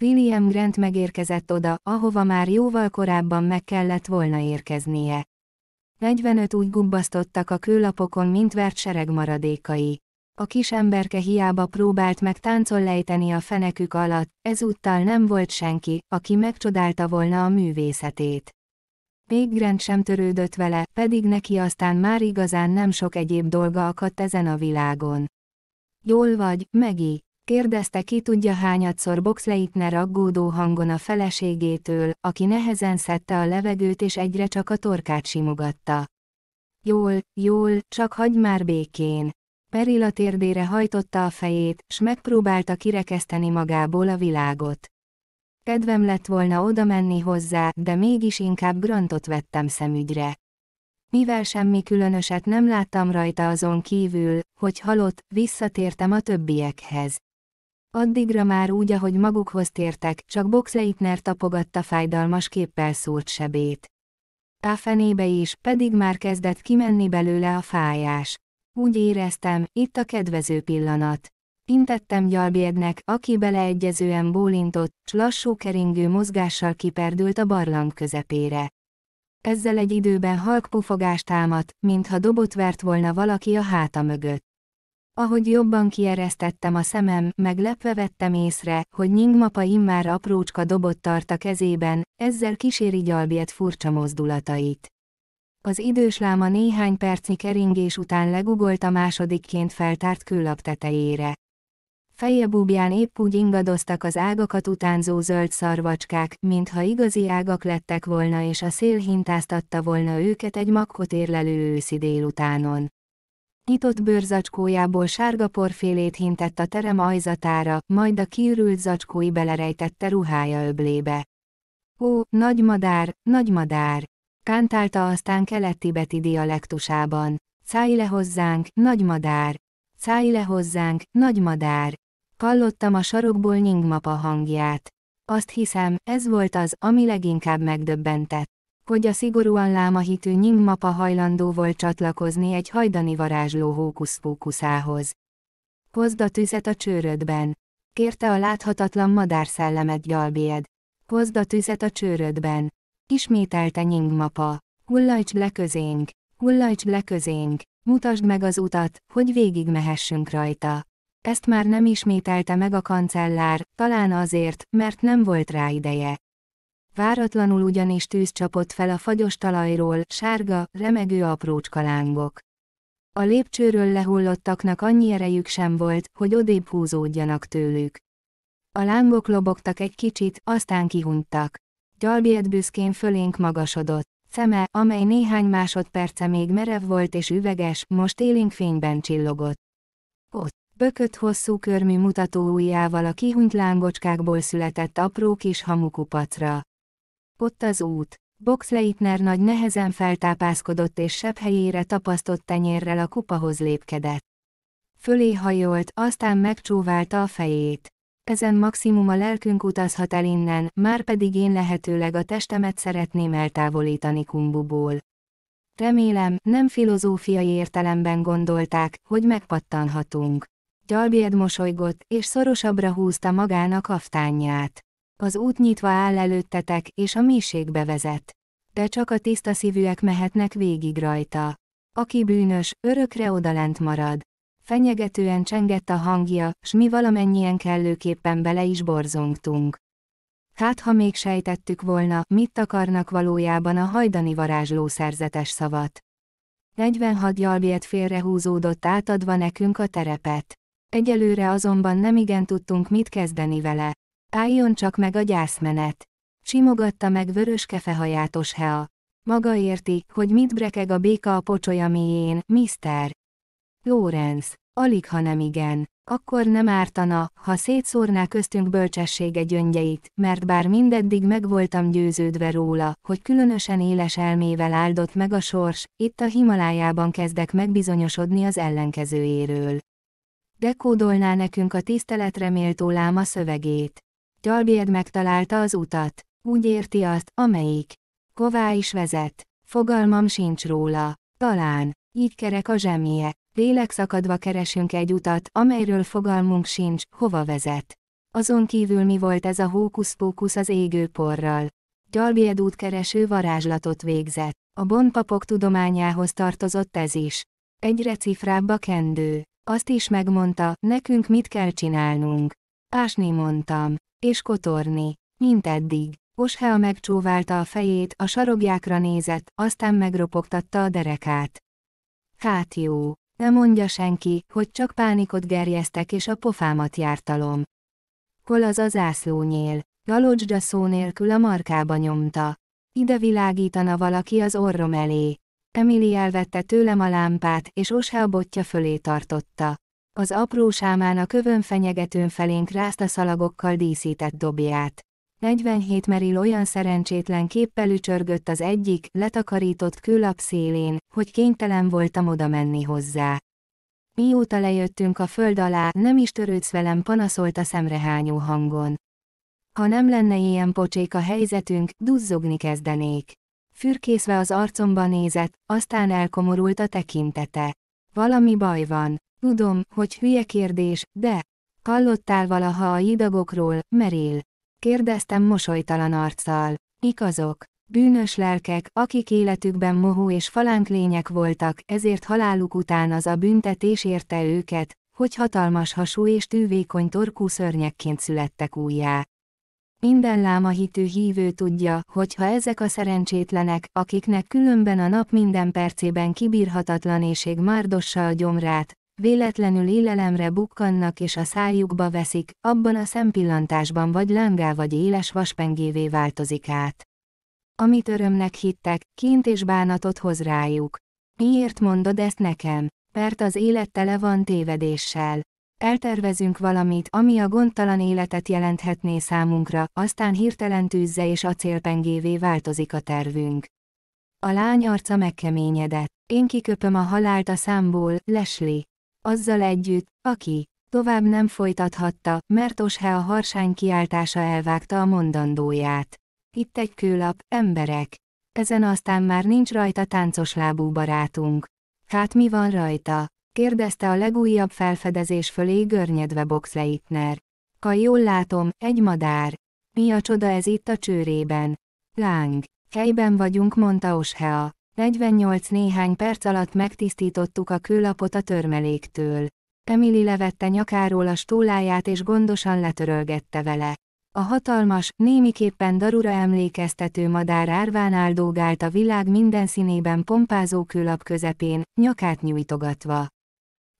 William Grant megérkezett oda, ahova már jóval korábban meg kellett volna érkeznie. 45 úgy gubbasztottak a kőlapokon, mint vert sereg maradékai. A kis emberke hiába próbált meg táncol lejteni a fenekük alatt, ezúttal nem volt senki, aki megcsodálta volna a művészetét. Még Grant sem törődött vele, pedig neki aztán már igazán nem sok egyéb dolga akadt ezen a világon. Jól vagy, Megi, Kérdezte ki tudja hányadszor Boxleitner aggódó hangon a feleségétől, aki nehezen szedte a levegőt és egyre csak a torkát simogatta. Jól, jól, csak hagyd már békén. Peril a térdére hajtotta a fejét, s megpróbálta kirekeszteni magából a világot. Kedvem lett volna oda menni hozzá, de mégis inkább grantot vettem szemügyre. Mivel semmi különöset nem láttam rajta azon kívül, hogy halott, visszatértem a többiekhez. Addigra már úgy, ahogy magukhoz tértek, csak Boxleitner tapogatta fájdalmas képpel szúrt sebét. A fenébe is, pedig már kezdett kimenni belőle a fájás. Úgy éreztem, itt a kedvező pillanat. Intettem Gyalbérnek, aki beleegyezően bólintott, s lassú keringő mozgással kiperdült a barlang közepére. Ezzel egy időben halk pufogást támadt, mintha dobot vert volna valaki a háta mögött. Ahogy jobban kieresztettem a szemem, meglepve vettem észre, hogy Nyingmapa immár aprócska dobot tart a kezében, ezzel kíséri gyalbiet furcsa mozdulatait. Az idős láma néhány percnyi keringés után legugolt a másodikként feltárt küllap tetejére. Feje búbján épp úgy ingadoztak az ágakat utánzó zöld szarvacskák, mintha igazi ágak lettek volna és a szél hintáztatta volna őket egy makkot érlelő őszi délutánon. Nyitott bőrzacskójából sárga porfélét hintett a terem ajzatára, majd a kiürült zacskói belerejtette ruhája öblébe. Ó, nagy madár, nagy madár! Kántálta aztán kelet-tibeti dialektusában. Szállj le hozzánk, nagy madár! Szállj le hozzánk, nagy madár! Kallottam a sarokból nyingmapa hangját. Azt hiszem, ez volt az, ami leginkább megdöbbentett hogy a szigorúan lámahitű nyimmapa hajlandó volt csatlakozni egy hajdani varázsló hókusz Hozd a tüzet a csőrödben, kérte a láthatatlan szellemet gyalbéd. Hozd a tüzet a csőrödben, ismételte nyimmapa. Hullajts le közénk, hullajts le közénk, mutasd meg az utat, hogy végig mehessünk rajta. Ezt már nem ismételte meg a kancellár, talán azért, mert nem volt rá ideje. Váratlanul ugyanis tűz csapott fel a fagyos talajról, sárga, remegő aprócska lángok. A lépcsőről lehullottaknak annyi erejük sem volt, hogy odébb húzódjanak tőlük. A lángok lobogtak egy kicsit, aztán kihuntak. Gyalbiet büszkén fölénk magasodott. Szeme, amely néhány másodperce még merev volt és üveges, most élénk fényben csillogott. Ott, bökött hosszú körmű mutató ujjával a kihunyt lángocskákból született apró kis hamukupacra. Ott az út. Boxleitner nagy nehezen feltápászkodott és sebb helyére tapasztott tenyérrel a kupahoz lépkedett. Fölé hajolt, aztán megcsóválta a fejét. Ezen maximum a lelkünk utazhat el innen, már pedig én lehetőleg a testemet szeretném eltávolítani kumbuból. Remélem, nem filozófiai értelemben gondolták, hogy megpattanhatunk. Gyalbied mosolygott, és szorosabbra húzta magának aftányját az út nyitva áll előttetek, és a mélységbe vezet. De csak a tiszta szívűek mehetnek végig rajta. Aki bűnös, örökre odalent marad. Fenyegetően csengett a hangja, s mi valamennyien kellőképpen bele is borzongtunk. Hát ha még sejtettük volna, mit akarnak valójában a hajdani varázsló szerzetes szavat. 46 jalbiet félrehúzódott átadva nekünk a terepet. Egyelőre azonban nem igen tudtunk mit kezdeni vele. Álljon csak meg a gyászmenet. Simogatta meg vörös kefehajátos hea. Maga érti, hogy mit brekeg a béka a pocsolya mélyén, Mr. Lórenz, alig ha nem igen. Akkor nem ártana, ha szétszórná köztünk bölcsessége gyöngyeit, mert bár mindeddig megvoltam győződve róla, hogy különösen éles elmével áldott meg a sors, itt a Himalájában kezdek megbizonyosodni az ellenkezőjéről. Dekódolná nekünk a tiszteletre méltó láma szövegét. Gyalbérd megtalálta az utat. Úgy érti azt, amelyik. Ková is vezet. Fogalmam sincs róla. Talán. Így kerek a zsemie. szakadva keresünk egy utat, amelyről fogalmunk sincs, hova vezet. Azon kívül mi volt ez a hókusz-pókusz az égő porral. Gyalbied útkereső varázslatot végzett. A bonpapok tudományához tartozott ez is. Egyre cifrább a kendő. Azt is megmondta, nekünk mit kell csinálnunk. Ásni mondtam. És kotorni. Mint eddig. Oshea megcsóválta a fejét, a sarogjákra nézett, aztán megropogtatta a derekát. Hát jó. Ne mondja senki, hogy csak pánikot gerjesztek és a pofámat jártalom. Hol az az ászlónyél? Galocsda szó nélkül a markába nyomta. Ide világítana valaki az orrom elé. Emily elvette tőlem a lámpát, és Oshea botja fölé tartotta. Az apró sámán a kövön fenyegetőn felénk rázta szalagokkal díszített dobját. 47 meril olyan szerencsétlen képpel ücsörgött az egyik, letakarított kőlap szélén, hogy kénytelen voltam oda menni hozzá. Mióta lejöttünk a föld alá, nem is törődsz velem panaszolt a szemrehányó hangon. Ha nem lenne ilyen pocsék a helyzetünk, duzzogni kezdenék. Fürkészve az arcomba nézett, aztán elkomorult a tekintete. Valami baj van. Tudom, hogy hülye kérdés, de... Hallottál valaha a jidagokról, Merél? Kérdeztem mosolytalan arccal. Mik azok? Bűnös lelkek, akik életükben mohó és falánk lények voltak, ezért haláluk után az a büntetés érte őket, hogy hatalmas hasú és tűvékony torkú szörnyekként születtek újjá. Minden láma hitű hívő tudja, hogy ha ezek a szerencsétlenek, akiknek különben a nap minden percében kibírhatatlan éjség márdossa a gyomrát, véletlenül élelemre bukkannak és a szájukba veszik, abban a szempillantásban vagy lángá vagy éles vaspengévé változik át. Amit örömnek hittek, kint és bánatot hoz rájuk. Miért mondod ezt nekem? Mert az élet tele van tévedéssel. Eltervezünk valamit, ami a gondtalan életet jelenthetné számunkra, aztán hirtelen tűzze és acélpengévé változik a tervünk. A lány arca megkeményedett. Én kiköpöm a halált a számból, Leslie azzal együtt, aki tovább nem folytathatta, mert Oshe a harsány kiáltása elvágta a mondandóját. Itt egy kőlap, emberek. Ezen aztán már nincs rajta táncos lábú barátunk. Hát mi van rajta? kérdezte a legújabb felfedezés fölé görnyedve Boxleitner. Ha jól látom, egy madár. Mi a csoda ez itt a csőrében? Láng. Helyben vagyunk, mondta Oshea. 48 néhány perc alatt megtisztítottuk a kőlapot a törmeléktől. Emily levette nyakáról a stóláját és gondosan letörölgette vele. A hatalmas, némiképpen darura emlékeztető madár árván áldógált a világ minden színében pompázó kőlap közepén, nyakát nyújtogatva.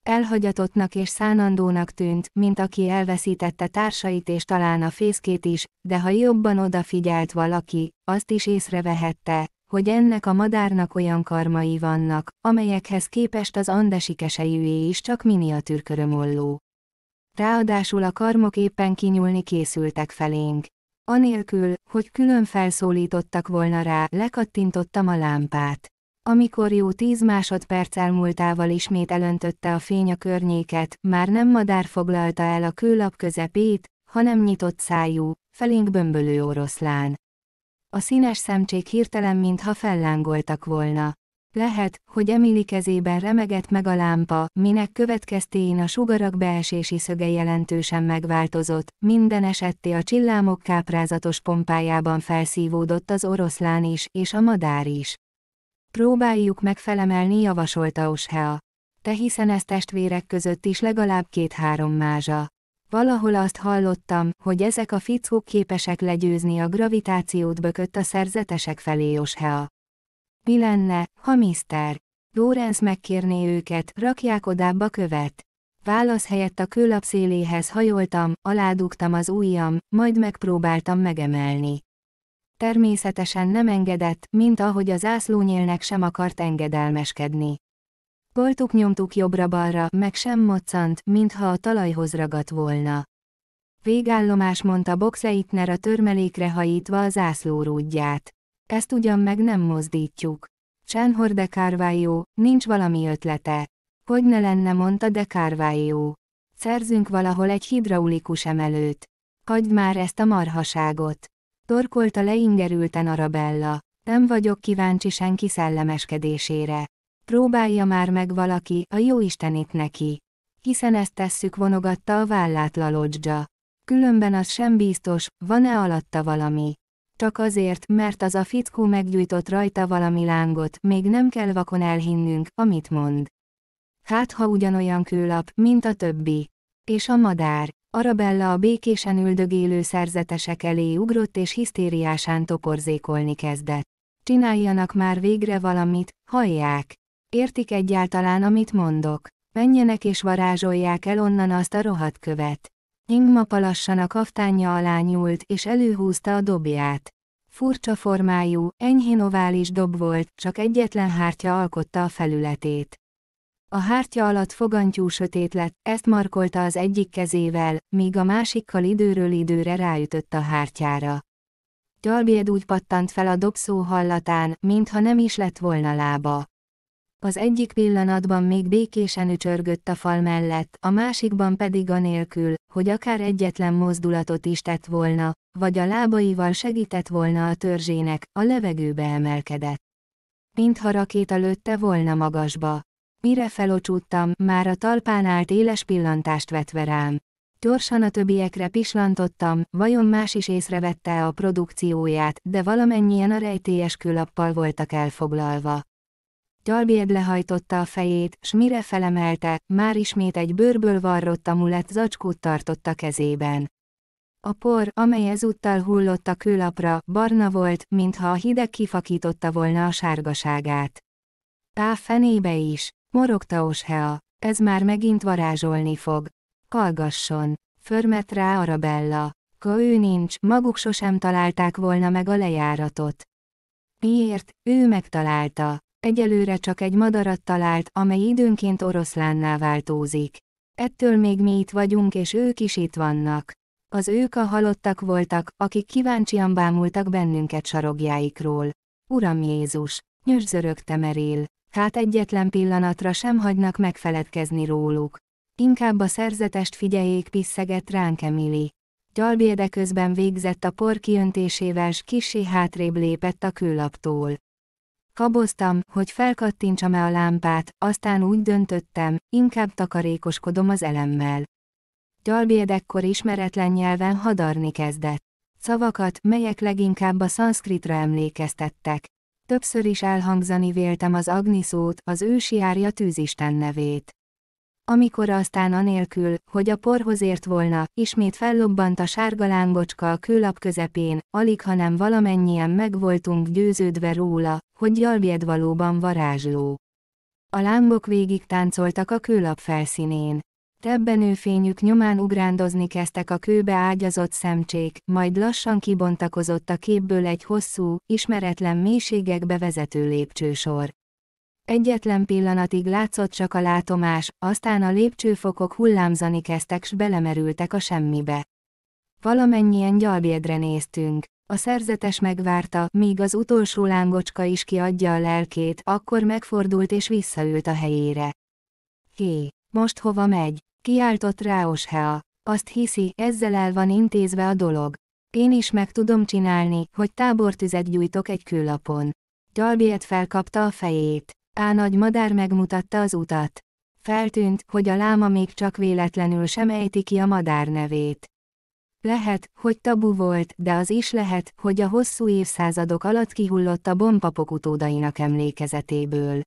Elhagyatottnak és szánandónak tűnt, mint aki elveszítette társait és talán a fészkét is, de ha jobban odafigyelt valaki, azt is észrevehette, hogy ennek a madárnak olyan karmai vannak, amelyekhez képest az andesikesejűé is csak miniatűr körömolló. Ráadásul a karmok éppen kinyúlni készültek felénk. Anélkül, hogy külön felszólítottak volna rá, lekattintottam a lámpát. Amikor jó tíz másodperc elmúltával ismét elöntötte a fény a környéket, már nem madár foglalta el a kőlap közepét, hanem nyitott szájú, felénk bömbölő oroszlán. A színes szemcsék hirtelen mintha fellángoltak volna. Lehet, hogy Emily kezében remegett meg a lámpa, minek következtéjén a sugarak beesési szöge jelentősen megváltozott, minden esetté a csillámok káprázatos pompájában felszívódott az oroszlán is, és a madár is. Próbáljuk meg javasolta Oshea. Te hiszen ez testvérek között is legalább két-három mázsa. Valahol azt hallottam, hogy ezek a fickók képesek legyőzni a gravitációt bökött a szerzetesek felé Joshea. Mi lenne, ha Mr. Lawrence megkérné őket, rakják odább a követ? Válasz helyett a kőlap széléhez hajoltam, aládugtam az ujjam, majd megpróbáltam megemelni. Természetesen nem engedett, mint ahogy az ászlónyélnek sem akart engedelmeskedni. Koltuk nyomtuk jobbra-balra, meg sem moccant, mintha a talajhoz ragadt volna. Végállomás mondta Boxeitner a törmelékre hajítva a zászlórúdját. Ezt ugyan meg nem mozdítjuk. Sánhor de Carvalho, nincs valami ötlete. Hogy ne lenne, mondta de Carvalho. Szerzünk valahol egy hidraulikus emelőt. Hagyd már ezt a marhaságot. Torkolta leingerülten Arabella. Nem vagyok kíváncsi senki szellemeskedésére. Próbálja már meg valaki, a jó istenit neki. Hiszen ezt tesszük vonogatta a vállát Lalodzsa. Különben az sem biztos, van-e alatta valami. Csak azért, mert az a fickó meggyújtott rajta valami lángot, még nem kell vakon elhinnünk, amit mond. Hát ha ugyanolyan kőlap, mint a többi. És a madár. Arabella a békésen üldögélő szerzetesek elé ugrott és hisztériásán toporzékolni kezdett. Csináljanak már végre valamit, hallják! Értik egyáltalán, amit mondok. Menjenek és varázsolják el onnan azt a rohadt követ. Ingmapa palassan a kaftánja alá nyúlt, és előhúzta a dobját. Furcsa formájú, enyhén ovális dob volt, csak egyetlen hártya alkotta a felületét. A hártya alatt fogantyú sötét lett, ezt markolta az egyik kezével, míg a másikkal időről időre ráütött a hártyára. Gyalbied úgy pattant fel a dobszó hallatán, mintha nem is lett volna lába az egyik pillanatban még békésen ücsörgött a fal mellett, a másikban pedig anélkül, hogy akár egyetlen mozdulatot is tett volna, vagy a lábaival segített volna a törzsének, a levegőbe emelkedett. Mintha rakéta lőtte volna magasba. Mire felocsúttam, már a talpán állt éles pillantást vetve rám. Gyorsan a többiekre pislantottam, vajon más is észrevette a produkcióját, de valamennyien a rejtélyes külappal voltak elfoglalva. Gyalbéd lehajtotta a fejét, s mire felemelte, már ismét egy bőrből varrott amulett zacskót tartott a kezében. A por, amely ezúttal hullott a kőlapra, barna volt, mintha a hideg kifakította volna a sárgaságát. Tá fenébe is, morogta Oshea, ez már megint varázsolni fog. Kalgasson, förmet rá Arabella. Ka ő nincs, maguk sosem találták volna meg a lejáratot. Miért, ő megtalálta, egyelőre csak egy madarat talált, amely időnként oroszlánná váltózik. Ettől még mi itt vagyunk és ők is itt vannak. Az ők a halottak voltak, akik kíváncsian bámultak bennünket sarogjáikról. Uram Jézus, nyörzörögte temerél, hát egyetlen pillanatra sem hagynak megfeledkezni róluk. Inkább a szerzetest figyeljék pisszeget ránk emili. Gyalbéde közben végzett a por kiöntésével s kisé hátrébb lépett a kőlaptól. Kaboztam, hogy felkattintsam-e a lámpát, aztán úgy döntöttem, inkább takarékoskodom az elemmel. Gyalbéd ekkor ismeretlen nyelven hadarni kezdett. Szavakat, melyek leginkább a szanszkritra emlékeztettek. Többször is elhangzani véltem az Agni szót, az ősi árja tűzisten nevét. Amikor aztán anélkül, hogy a porhoz ért volna, ismét fellobbant a sárga lángocska a kőlap közepén, alig hanem valamennyien megvoltunk győződve róla, hogy gyalbjed valóban varázsló. A lángok végig táncoltak a kőlap felszínén. Rebbenő fényük nyomán ugrándozni kezdtek a kőbe ágyazott szemcsék, majd lassan kibontakozott a képből egy hosszú, ismeretlen mélységekbe vezető lépcsősor. Egyetlen pillanatig látszott csak a látomás, aztán a lépcsőfokok hullámzani kezdtek s belemerültek a semmibe. Valamennyien gyalbédre néztünk. A szerzetes megvárta, míg az utolsó lángocska is kiadja a lelkét, akkor megfordult és visszaült a helyére. Hé, most hova megy? Kiáltott rá Oshea. Azt hiszi, ezzel el van intézve a dolog. Én is meg tudom csinálni, hogy tábortüzet gyújtok egy kőlapon. Gyalbiet felkapta a fejét. Á nagy madár megmutatta az utat. Feltűnt, hogy a láma még csak véletlenül sem ejti ki a madár nevét. Lehet, hogy tabu volt, de az is lehet, hogy a hosszú évszázadok alatt kihullott a bompapok utódainak emlékezetéből.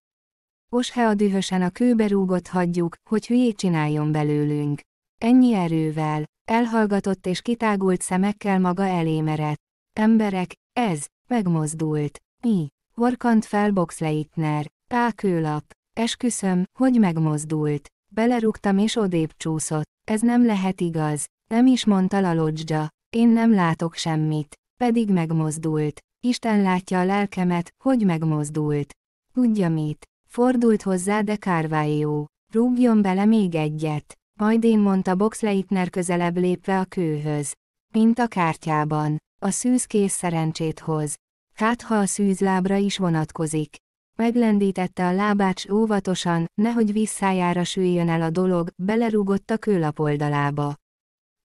Oshe a dühösen a kőbe rúgott hagyjuk, hogy hülyét csináljon belőlünk. Ennyi erővel, elhallgatott és kitágult szemekkel maga elémerett. Emberek, ez, megmozdult. Mi? Horkant fel Boxleitner. Pákőlap. Esküszöm, hogy megmozdult. Belerúgtam és odébb csúszott. Ez nem lehet igaz. Nem is mondta Lalodzsa. Én nem látok semmit. Pedig megmozdult. Isten látja a lelkemet, hogy megmozdult. Tudja mit. Fordult hozzá de jó. Rúgjon bele még egyet. Majd én mondta Boxleitner közelebb lépve a kőhöz. Mint a kártyában. A szűz kész szerencsét hoz. Hát ha a szűzlábra is vonatkozik. Meglendítette a lábát óvatosan, nehogy visszájára süljön el a dolog, belerúgott a kőlap oldalába.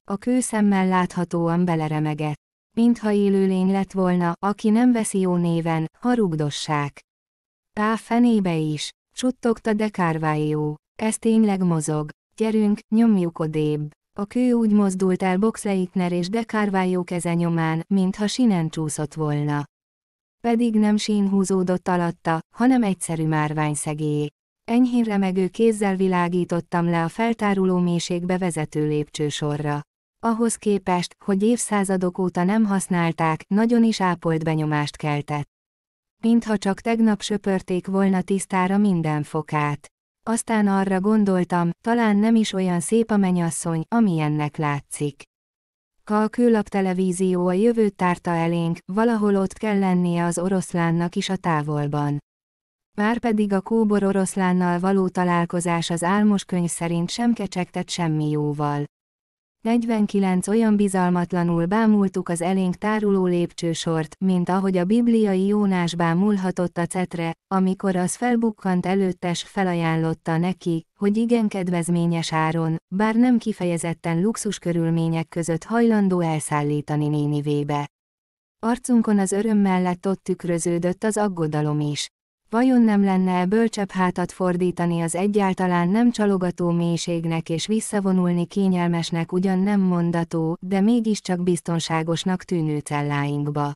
A kőszemmel láthatóan beleremegett. Mintha élőlény lett volna, aki nem veszi jó néven, ha rugdossák. Pá fenébe is, csuttogta de jó. Ez tényleg mozog. Gyerünk, nyomjuk odébb. A kő úgy mozdult el Boxleitner és de Carvalho keze nyomán, mintha sinen csúszott volna. Pedig nem sín húzódott alatta, hanem egyszerű márvány szegélyé. Enyhén remegő kézzel világítottam le a feltáruló mélységbe vezető lépcsősorra. Ahhoz képest, hogy évszázadok óta nem használták, nagyon is ápolt benyomást keltett. Mintha csak tegnap söpörték volna tisztára minden fokát. Aztán arra gondoltam, talán nem is olyan szép a menyasszony, amilyennek látszik küllap televízió a jövőt tárta elénk, valahol ott kell lennie az oroszlánnak is a távolban. Márpedig a kóbor oroszlánnal való találkozás az álmos könyv szerint sem kecsegtet semmi jóval. 49 olyan bizalmatlanul bámultuk az elénk táruló lépcsősort, mint ahogy a bibliai Jónás bámulhatott a cetre, amikor az felbukkant előttes felajánlotta neki, hogy igen kedvezményes áron, bár nem kifejezetten luxus körülmények között hajlandó elszállítani Nénivébe. Arcunkon az öröm mellett ott tükröződött az aggodalom is vajon nem lenne bölcsebb hátat fordítani az egyáltalán nem csalogató mélységnek és visszavonulni kényelmesnek ugyan nem mondató, de mégiscsak biztonságosnak tűnő celláinkba.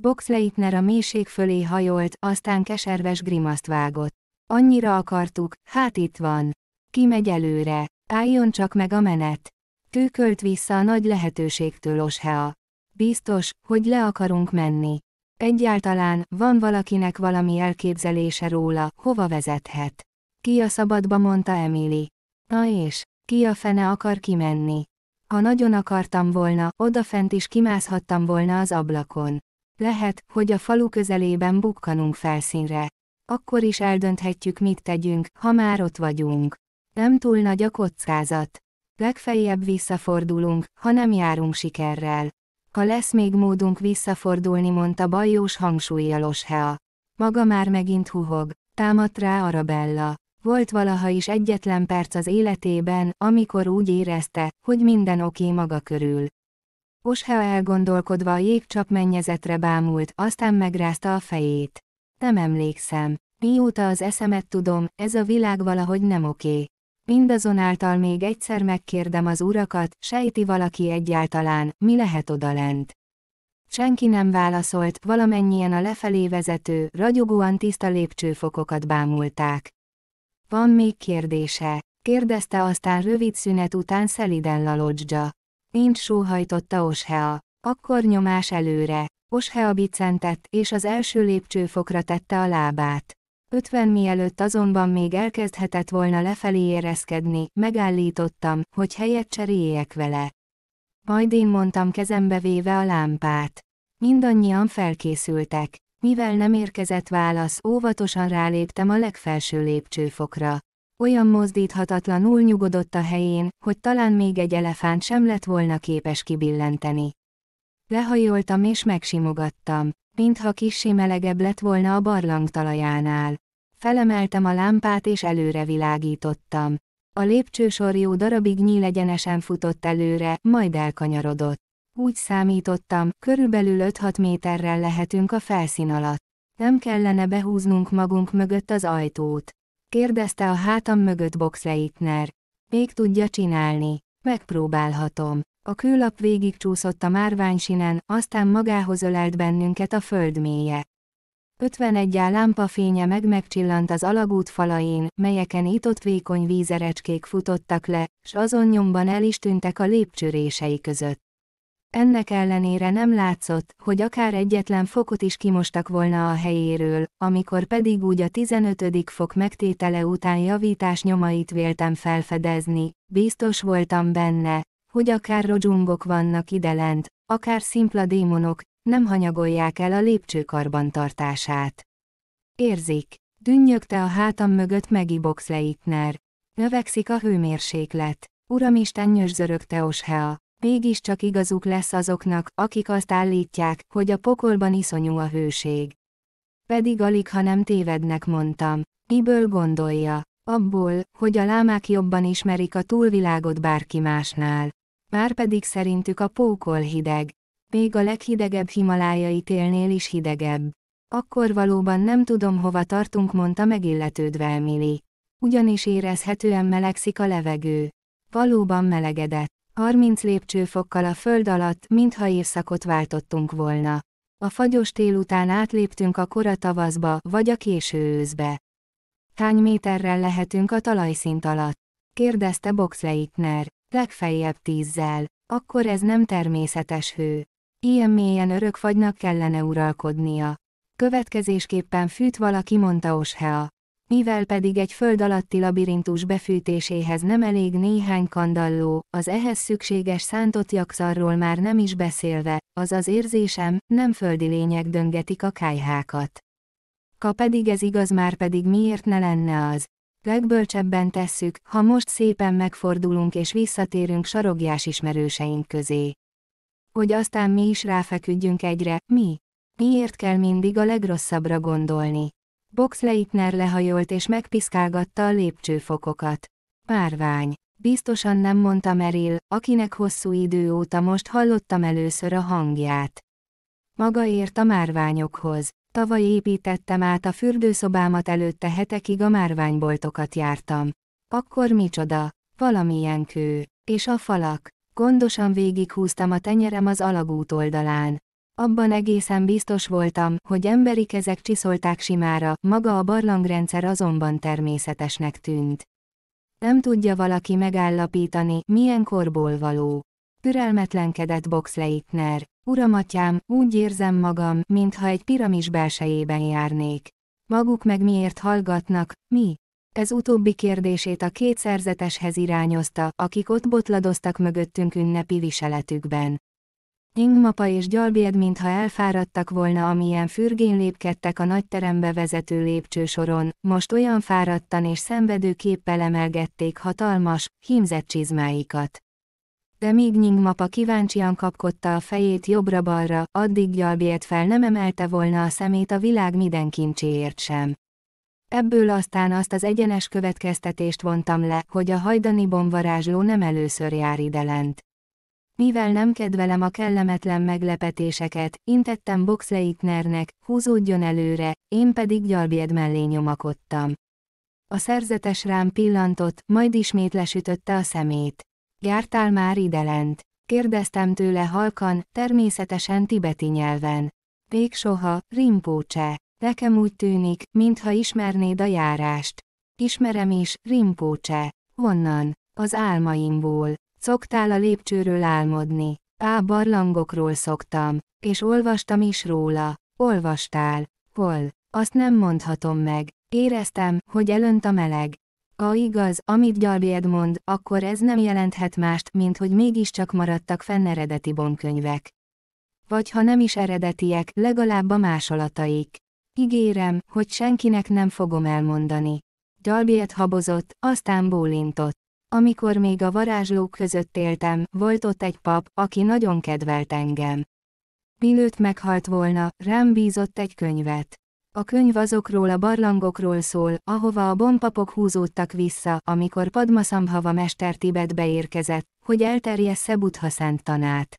Boxleitner a mélység fölé hajolt, aztán keserves grimaszt vágott. Annyira akartuk, hát itt van. Kimegy előre, álljon csak meg a menet. Tőkölt vissza a nagy lehetőségtől Oshea. Biztos, hogy le akarunk menni. Egyáltalán, van valakinek valami elképzelése róla, hova vezethet. Ki a szabadba mondta Emily. Na és, ki a fene akar kimenni. Ha nagyon akartam volna, odafent is kimászhattam volna az ablakon. Lehet, hogy a falu közelében bukkanunk felszínre. Akkor is eldönthetjük, mit tegyünk, ha már ott vagyunk. Nem túl nagy a kockázat. Legfeljebb visszafordulunk, ha nem járunk sikerrel. Ha lesz még módunk visszafordulni, mondta bajós hangsúlyjal Hea. Maga már megint huhog, támadt rá Arabella. Volt valaha is egyetlen perc az életében, amikor úgy érezte, hogy minden oké maga körül. Oshea elgondolkodva a jégcsap mennyezetre bámult, aztán megrázta a fejét. Nem emlékszem. Mióta az eszemet tudom, ez a világ valahogy nem oké. Mindazonáltal még egyszer megkérdem az urakat, sejti valaki egyáltalán, mi lehet odalent. Senki nem válaszolt, valamennyien a lefelé vezető, ragyogóan tiszta lépcsőfokokat bámulták. Van még kérdése? kérdezte aztán rövid szünet után szeliden lalodzsa. Nincs sóhajtotta Oshea. Akkor nyomás előre. Oshea bicentett, és az első lépcsőfokra tette a lábát. Ötven mielőtt azonban még elkezdhetett volna lefelé érezkedni, megállítottam, hogy helyet cseréljek vele. Majd én mondtam kezembe véve a lámpát. Mindannyian felkészültek. Mivel nem érkezett válasz, óvatosan ráléptem a legfelső lépcsőfokra. Olyan mozdíthatatlanul nyugodott a helyén, hogy talán még egy elefánt sem lett volna képes kibillenteni. Lehajoltam és megsimogattam mintha kissé melegebb lett volna a barlang talajánál. Felemeltem a lámpát és előre világítottam. A lépcsősor jó darabig nyílegyenesen futott előre, majd elkanyarodott. Úgy számítottam, körülbelül 5-6 méterrel lehetünk a felszín alatt. Nem kellene behúznunk magunk mögött az ajtót. Kérdezte a hátam mögött Boxleitner. Még tudja csinálni. Megpróbálhatom. A kőlap végigcsúszott a márványsinen, aztán magához ölelt bennünket a föld mélye. 51 á lámpafénye meg megcsillant az alagút falain, melyeken itott vékony vízerecskék futottak le, s azon nyomban el is tűntek a lépcsőrései között. Ennek ellenére nem látszott, hogy akár egyetlen fokot is kimostak volna a helyéről, amikor pedig úgy a 15. fok megtétele után javítás nyomait véltem felfedezni, biztos voltam benne, hogy akár rodzsungok vannak ide lent, akár szimpla démonok, nem hanyagolják el a lépcső karbantartását. Érzik, dünnyögte a hátam mögött Megi Boxleitner. Növekszik a hőmérséklet. Uramisten nyörzörögte Oshea. Mégiscsak igazuk lesz azoknak, akik azt állítják, hogy a pokolban iszonyú a hőség. Pedig alig, ha nem tévednek, mondtam. Miből gondolja? Abból, hogy a lámák jobban ismerik a túlvilágot bárki másnál. Márpedig szerintük a pókol hideg. Még a leghidegebb himalájai télnél is hidegebb. Akkor valóban nem tudom hova tartunk, mondta megilletődve Emily. Ugyanis érezhetően melegszik a levegő. Valóban melegedett. 30 lépcsőfokkal a föld alatt, mintha évszakot váltottunk volna. A fagyos tél után átléptünk a kora tavaszba, vagy a késő őszbe. Hány méterrel lehetünk a talajszint alatt? kérdezte Boxleitner legfeljebb tízzel, akkor ez nem természetes hő. Ilyen mélyen örök fagynak kellene uralkodnia. Következésképpen fűt valaki mondta Oshea. Mivel pedig egy föld alatti labirintus befűtéséhez nem elég néhány kandalló, az ehhez szükséges szántott jakszarról már nem is beszélve, az az érzésem, nem földi lények döngetik a kájhákat. Ka pedig ez igaz már pedig miért ne lenne az, Legbölcsebben tesszük, ha most szépen megfordulunk és visszatérünk sarogjás ismerőseink közé. Hogy aztán mi is ráfeküdjünk egyre, mi? Miért kell mindig a legrosszabbra gondolni? Box Leitner lehajolt és megpiszkálgatta a lépcsőfokokat. Párvány. Biztosan nem mondta Meril, akinek hosszú idő óta most hallottam először a hangját. Maga ért a márványokhoz. Tavaly építettem át a fürdőszobámat előtte hetekig a márványboltokat jártam. Akkor micsoda, valamilyen kő, és a falak. Gondosan végighúztam a tenyerem az alagút oldalán. Abban egészen biztos voltam, hogy emberi kezek csiszolták simára, maga a barlangrendszer azonban természetesnek tűnt. Nem tudja valaki megállapítani, milyen korból való. Türelmetlenkedett Boxleitner. Uramatyám, úgy érzem magam, mintha egy piramis belsejében járnék. Maguk meg miért hallgatnak, mi? Ez utóbbi kérdését a két szerzeteshez irányozta, akik ott botladoztak mögöttünk ünnepi viseletükben. Ingmapa és Gyalbied mintha elfáradtak volna, amilyen fürgén lépkedtek a nagyterembe vezető lépcsősoron, most olyan fáradtan és szenvedő képpel emelgették hatalmas, hímzett csizmáikat. De míg Nyingmapa kíváncsian kapkodta a fejét jobbra-balra, addig Gyalbért fel nem emelte volna a szemét a világ minden kincséért sem. Ebből aztán azt az egyenes következtetést vontam le, hogy a hajdani bomvarázsló nem először jár ide lent. Mivel nem kedvelem a kellemetlen meglepetéseket, intettem Boxleitnernek, húzódjon előre, én pedig gyalbéd mellé nyomakodtam. A szerzetes rám pillantott, majd ismét lesütötte a szemét. Jártál már ide lent? Kérdeztem tőle halkan, természetesen tibeti nyelven. Még soha, rimpócse. Nekem úgy tűnik, mintha ismernéd a járást. Ismerem is, rimpócse. Honnan? Az álmaimból. Szoktál a lépcsőről álmodni. Á, barlangokról szoktam. És olvastam is róla. Olvastál. Hol? Azt nem mondhatom meg. Éreztem, hogy elönt a meleg. A igaz, amit Gyalbied mond, akkor ez nem jelenthet mást, mint hogy mégiscsak maradtak fenn eredeti bomkönyvek. Vagy ha nem is eredetiek, legalább a másolataik. Ígérem, hogy senkinek nem fogom elmondani. Gyalbiet habozott, aztán bólintott. Amikor még a varázslók között éltem, volt ott egy pap, aki nagyon kedvelt engem. Mielőtt meghalt volna, rám bízott egy könyvet. A könyv azokról a barlangokról szól, ahova a bonpapok húzódtak vissza, amikor Padmasambhava mester Tibetbe érkezett, hogy elterjessze Buddha szent tanát.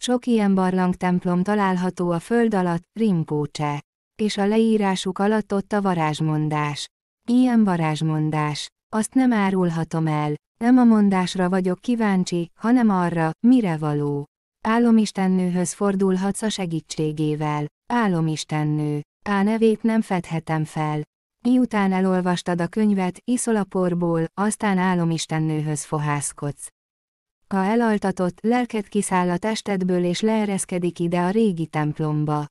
Sok ilyen barlangtemplom található a föld alatt, Rimpócse. És a leírásuk alatt ott a varázsmondás. Ilyen varázsmondás. Azt nem árulhatom el. Nem a mondásra vagyok kíváncsi, hanem arra, mire való. Álomistennőhöz fordulhatsz a segítségével. Álomistennő. A nevét nem fedhetem fel. Miután elolvastad a könyvet, iszol a porból, aztán álomistennőhöz fohászkodsz. A elaltatott, lelked kiszáll a testedből és leereszkedik ide a régi templomba.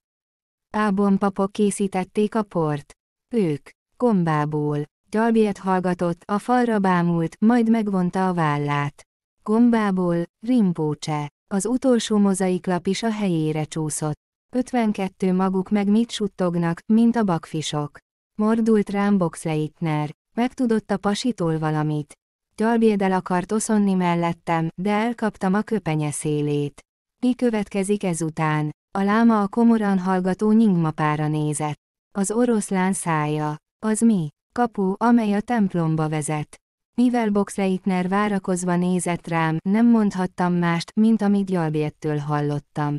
Ábon papok készítették a port. Ők, gombából, gyalbiet hallgatott, a falra bámult, majd megvonta a vállát. Gombából, rimpócse, az utolsó mozaiklap is a helyére csúszott. 52 maguk meg mit suttognak, mint a bakfisok. Mordult rám Boxleitner. Megtudott a pasitól valamit. Gyalbédel akart oszonni mellettem, de elkaptam a köpenye szélét. Mi következik ezután? A láma a komoran hallgató nyingmapára nézett. Az oroszlán szája. Az mi? Kapu, amely a templomba vezet. Mivel Boxleitner várakozva nézett rám, nem mondhattam mást, mint amit Gyalbédtől hallottam.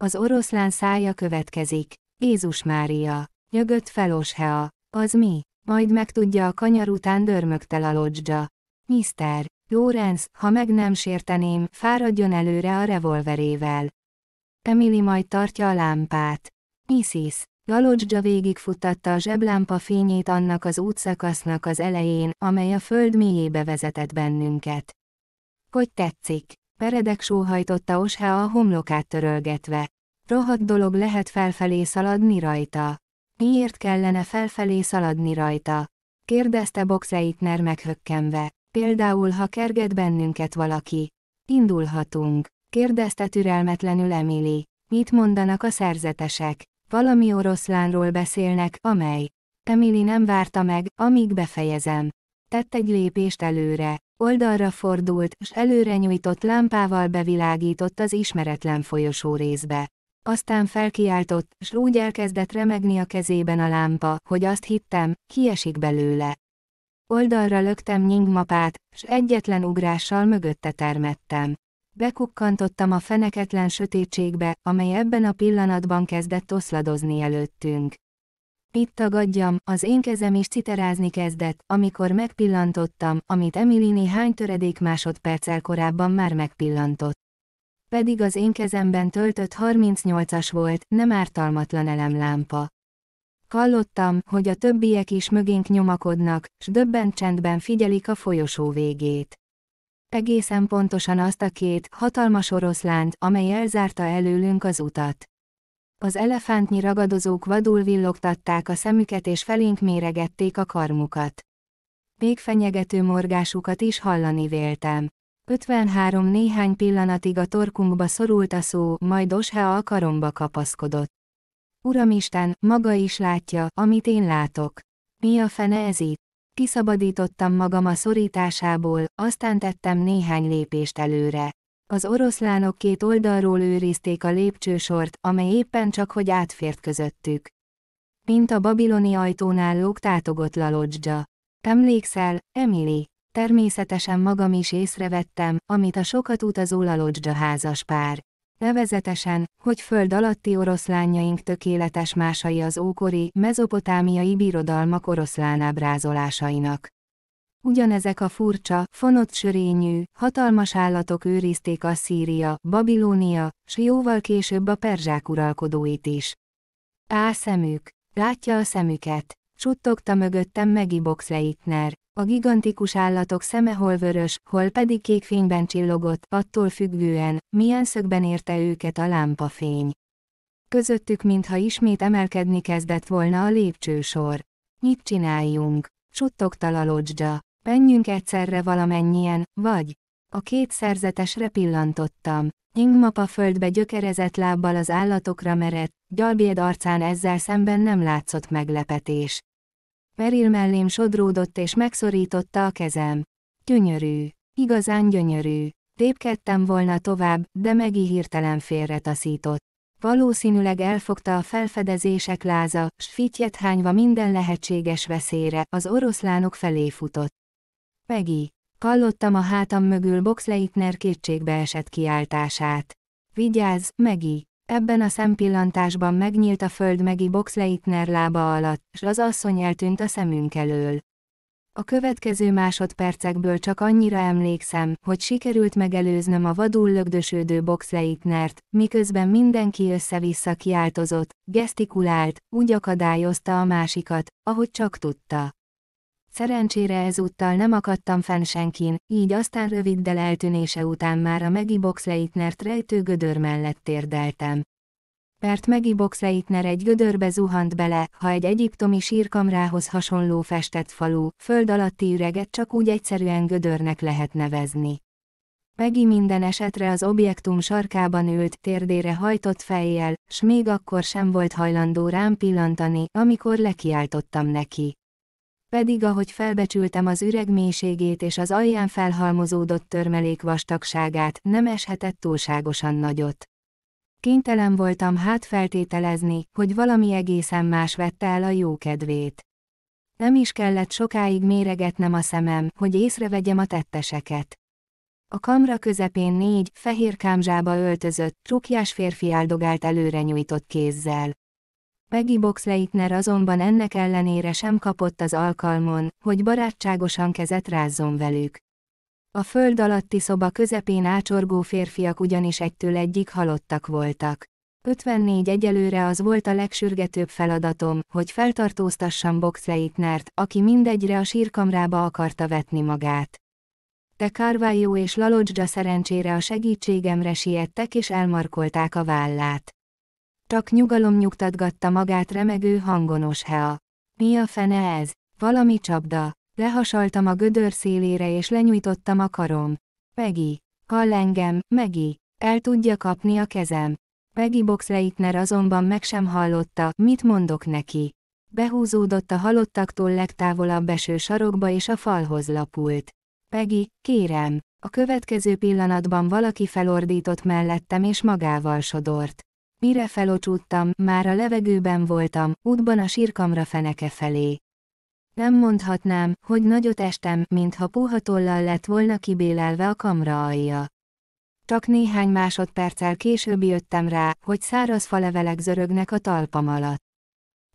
Az oroszlán szája következik. Jézus Mária. Nyögött feloshea. Az mi? Majd megtudja a kanyar után dörmögtel a lodzsda. Mister. Lorenz, ha meg nem sérteném, fáradjon előre a revolverével. Emily majd tartja a lámpát. Mrs. Galocsdzsa végigfuttatta a zseblámpa fényét annak az útszakasznak az elején, amely a föld mélyébe vezetett bennünket. Hogy tetszik? Peredek sóhajtotta Oshá a homlokát törölgetve. Rohadt dolog lehet felfelé szaladni rajta. Miért kellene felfelé szaladni rajta? Kérdezte Boxeitner meghökkenve. Például ha kerget bennünket valaki. Indulhatunk. Kérdezte türelmetlenül Emily. Mit mondanak a szerzetesek? Valami oroszlánról beszélnek, amely. Emily nem várta meg, amíg befejezem. Tett egy lépést előre oldalra fordult, s előre nyújtott lámpával bevilágított az ismeretlen folyosó részbe. Aztán felkiáltott, s úgy elkezdett remegni a kezében a lámpa, hogy azt hittem, kiesik belőle. Oldalra löktem nyingmapát, s egyetlen ugrással mögötte termettem. Bekukkantottam a feneketlen sötétségbe, amely ebben a pillanatban kezdett oszladozni előttünk. Itt tagadjam, az én kezem is citerázni kezdett, amikor megpillantottam, amit Emily néhány töredék másodperccel korábban már megpillantott. Pedig az én kezemben töltött 38-as volt, nem ártalmatlan elemlámpa. Hallottam, hogy a többiek is mögénk nyomakodnak, s döbbent csendben figyelik a folyosó végét. Egészen pontosan azt a két hatalmas oroszlánt, amely elzárta előlünk az utat. Az elefántnyi ragadozók vadul villogtatták a szemüket és felénk méregették a karmukat. Még fenyegető morgásukat is hallani véltem. 53 néhány pillanatig a torkunkba szorult a szó, majd Oshea a karomba kapaszkodott. Uramisten, maga is látja, amit én látok. Mi a fene ez itt? Kiszabadítottam magam a szorításából, aztán tettem néhány lépést előre. Az oroszlánok két oldalról őrizték a lépcsősort, amely éppen csak hogy átfért közöttük. Mint a babiloni ajtónál lógt átogott lalodzsa. Emlékszel, Emily? Természetesen magam is észrevettem, amit a sokat utazó lalodzsa házas pár. Nevezetesen, hogy föld alatti oroszlányaink tökéletes másai az ókori, mezopotámiai birodalmak oroszlán ábrázolásainak. Ugyanezek a furcsa, fonott sörényű, hatalmas állatok őrizték a Szíria, Babilónia, s jóval később a perzsák uralkodóit is. Á szemük! Látja a szemüket! Suttogta mögöttem Megi Boxleitner. A gigantikus állatok szeme hol vörös, hol pedig kék fényben csillogott, attól függően, milyen szögben érte őket a lámpafény. Közöttük mintha ismét emelkedni kezdett volna a lépcsősor. Mit csináljunk? Suttogta Lalodzsa. Menjünk egyszerre valamennyien, vagy? A két szerzetesre pillantottam. Ingmapa földbe gyökerezett lábbal az állatokra merett, gyalbéd arcán ezzel szemben nem látszott meglepetés. Peril mellém sodródott és megszorította a kezem. Gyönyörű, igazán gyönyörű. Tépkedtem volna tovább, de Megi hirtelen félretaszított. Valószínűleg elfogta a felfedezések láza, s fityet hányva minden lehetséges veszélyre, az oroszlánok felé futott. Peggy. Hallottam a hátam mögül Boxleitner esett kiáltását. Vigyázz, Megi! Ebben a szempillantásban megnyílt a föld Megi Boxleitner lába alatt, s az asszony eltűnt a szemünk elől. A következő másodpercekből csak annyira emlékszem, hogy sikerült megelőznöm a vadul lögdösödő boxleitnert, miközben mindenki össze-vissza kiáltozott, gesztikulált, úgy akadályozta a másikat, ahogy csak tudta. Szerencsére ezúttal nem akadtam fenn senkin, így aztán röviddel eltűnése után már a Megi Boxleitnert rejtő gödör mellett térdeltem. Mert Megi Boxleitner egy gödörbe zuhant bele, ha egy egyiptomi sírkamrához hasonló festett falu, föld alatti üreget csak úgy egyszerűen gödörnek lehet nevezni. Megi minden esetre az objektum sarkában ült, térdére hajtott fejjel, s még akkor sem volt hajlandó rám pillantani, amikor lekiáltottam neki pedig ahogy felbecsültem az üreg mélységét és az alján felhalmozódott törmelék vastagságát, nem eshetett túlságosan nagyot. Kénytelen voltam hát feltételezni, hogy valami egészen más vette el a jó kedvét. Nem is kellett sokáig méregetnem a szemem, hogy észrevegyem a tetteseket. A kamra közepén négy, fehér kámzsába öltözött, csukjás férfi áldogált előre nyújtott kézzel. Peggy Boxleitner azonban ennek ellenére sem kapott az alkalmon, hogy barátságosan kezet rázzon velük. A föld alatti szoba közepén ácsorgó férfiak ugyanis egytől egyik halottak voltak. 54 egyelőre az volt a legsürgetőbb feladatom, hogy feltartóztassam Boxleitnert, aki mindegyre a sírkamrába akarta vetni magát. De Carvalho és Lalodzsa szerencsére a segítségemre siettek és elmarkolták a vállát. Csak nyugalom nyugtatgatta magát remegő hangonos hea. Mi a fene ez? Valami csapda. Lehasaltam a gödör szélére és lenyújtottam a karom. Peggy. Hall engem, Megi. El tudja kapni a kezem. Peggy Boxleitner azonban meg sem hallotta, mit mondok neki. Behúzódott a halottaktól legtávolabb eső sarokba és a falhoz lapult. Peggy, kérem. A következő pillanatban valaki felordított mellettem és magával sodort. Mire felocsúttam, már a levegőben voltam, útban a sírkamra feneke felé. Nem mondhatnám, hogy nagyot estem, mintha puha tollal lett volna kibélelve a kamra alja. Csak néhány másodperccel később jöttem rá, hogy száraz falevelek zörögnek a talpam alatt.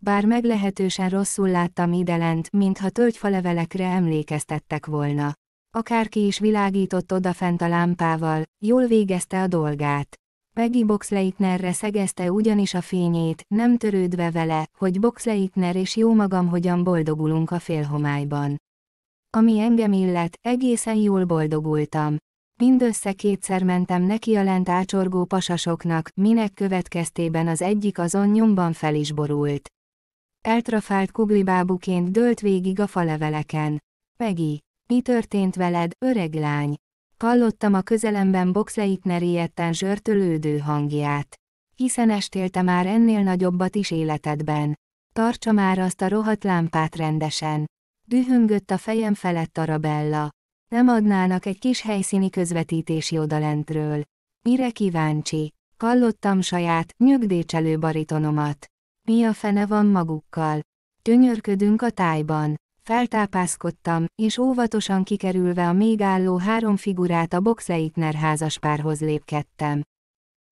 Bár meglehetősen rosszul láttam idelent, mintha tölgyfalevelekre emlékeztettek volna. Akárki is világított odafent a lámpával, jól végezte a dolgát. Peggy Boxleitnerre szegezte ugyanis a fényét, nem törődve vele, hogy Boxleitner és jó magam hogyan boldogulunk a félhomályban. Ami engem illet, egészen jól boldogultam. Mindössze kétszer mentem neki a lent ácsorgó pasasoknak, minek következtében az egyik azon nyomban fel is borult. Eltrafált kuglibábuként dölt végig a faleveleken. Peggy, mi történt veled, öreg lány? Hallottam a közelemben boxleitner ilyetten zsörtölődő hangját. Hiszen estélte már ennél nagyobbat is életedben. Tartsa már azt a rohadt lámpát rendesen. Dühöngött a fejem felett Arabella. Nem adnának egy kis helyszíni közvetítési odalentről. Mire kíváncsi? Kallottam saját, nyögdécselő baritonomat. Mi a fene van magukkal? Tönyörködünk a tájban. Feltápászkodtam, és óvatosan kikerülve a még álló három figurát a Boxleitner házaspárhoz lépkedtem.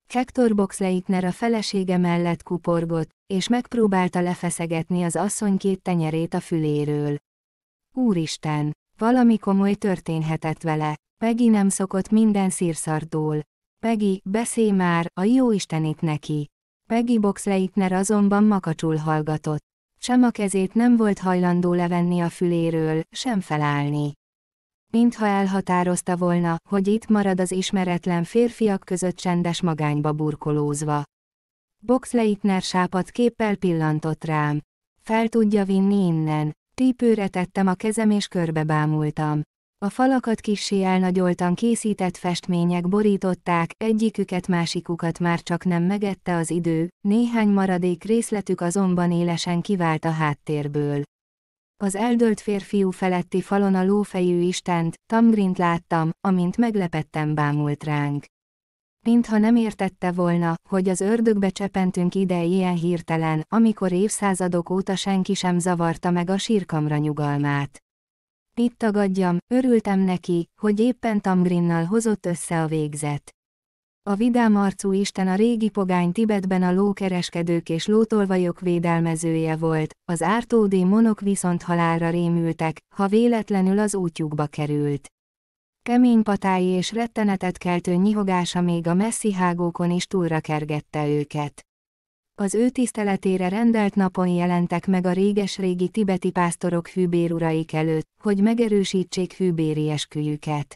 Hector Boxleitner a felesége mellett kuporgott, és megpróbálta lefeszegetni az asszony két tenyerét a füléről. Úristen, valami komoly történhetett vele, Peggy nem szokott minden szírszardól. Peggy, beszélj már, a jó istenit neki. Peggy Boxleitner azonban makacsul hallgatott. Sem a kezét nem volt hajlandó levenni a füléről, sem felállni. Mintha elhatározta volna, hogy itt marad az ismeretlen férfiak között csendes magányba burkolózva. Boxleitner sápat képpel pillantott rám. Fel tudja vinni innen. Típőre tettem a kezem és körbebámultam. A falakat kissé elnagyoltan készített festmények borították, egyiküket másikukat már csak nem megette az idő, néhány maradék részletük azonban élesen kivált a háttérből. Az eldölt férfiú feletti falon a lófejű istent, Tamgrint láttam, amint meglepetten bámult ránk. Mintha nem értette volna, hogy az ördögbe csepentünk ide ilyen hirtelen, amikor évszázadok óta senki sem zavarta meg a sírkamra nyugalmát. Itt tagadjam, örültem neki, hogy éppen Tamgrinnal hozott össze a végzet. A vidám arcú isten a régi pogány Tibetben a lókereskedők és lótolvajok védelmezője volt, az ártódi monok viszont halálra rémültek, ha véletlenül az útjukba került. Kemény patái és rettenetet keltő nyihogása még a messzi hágókon is túlra kergette őket. Az ő tiszteletére rendelt napon jelentek meg a réges-régi tibeti pásztorok hűbéruraik előtt, hogy megerősítsék hűbéri esküjüket.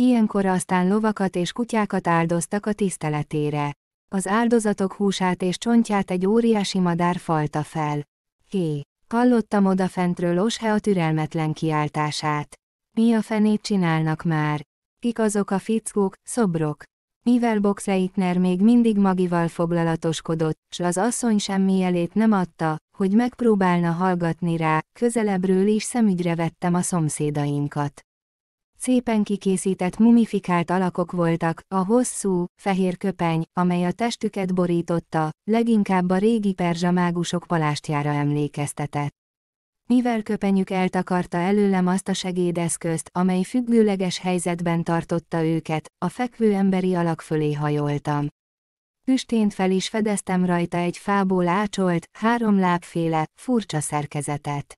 Ilyenkor aztán lovakat és kutyákat áldoztak a tiszteletére. Az áldozatok húsát és csontját egy óriási madár falta fel. Hé! Hallottam odafentről Oshe a türelmetlen kiáltását. Mi a fenét csinálnak már? Kik azok a fickók, szobrok? Mivel Boxleitner még mindig Magival foglalatoskodott, s az asszony semmi jelét nem adta, hogy megpróbálna hallgatni rá, közelebbről is szemügyre vettem a szomszédainkat. Szépen kikészített mumifikált alakok voltak, a hosszú, fehér köpeny, amely a testüket borította, leginkább a régi perzsa mágusok palástjára emlékeztetett mivel köpenyük eltakarta előlem azt a segédeszközt, amely függőleges helyzetben tartotta őket, a fekvő emberi alak fölé hajoltam. Püstént fel is fedeztem rajta egy fából ácsolt, három lábféle, furcsa szerkezetet.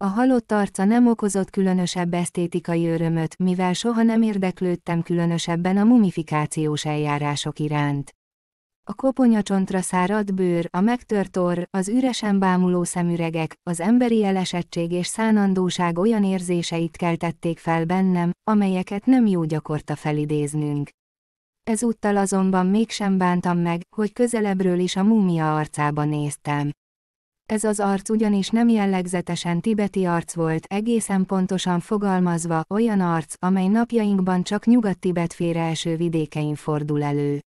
A halott arca nem okozott különösebb esztétikai örömöt, mivel soha nem érdeklődtem különösebben a mumifikációs eljárások iránt. A koponyacsontra száradt bőr, a megtört orr, az üresen bámuló szemüregek, az emberi elesettség és szánandóság olyan érzéseit keltették fel bennem, amelyeket nem jó gyakorta felidéznünk. Ezúttal azonban mégsem bántam meg, hogy közelebbről is a múmia arcába néztem. Ez az arc ugyanis nem jellegzetesen tibeti arc volt, egészen pontosan fogalmazva, olyan arc, amely napjainkban csak nyugat-tibet félreeső vidékein fordul elő.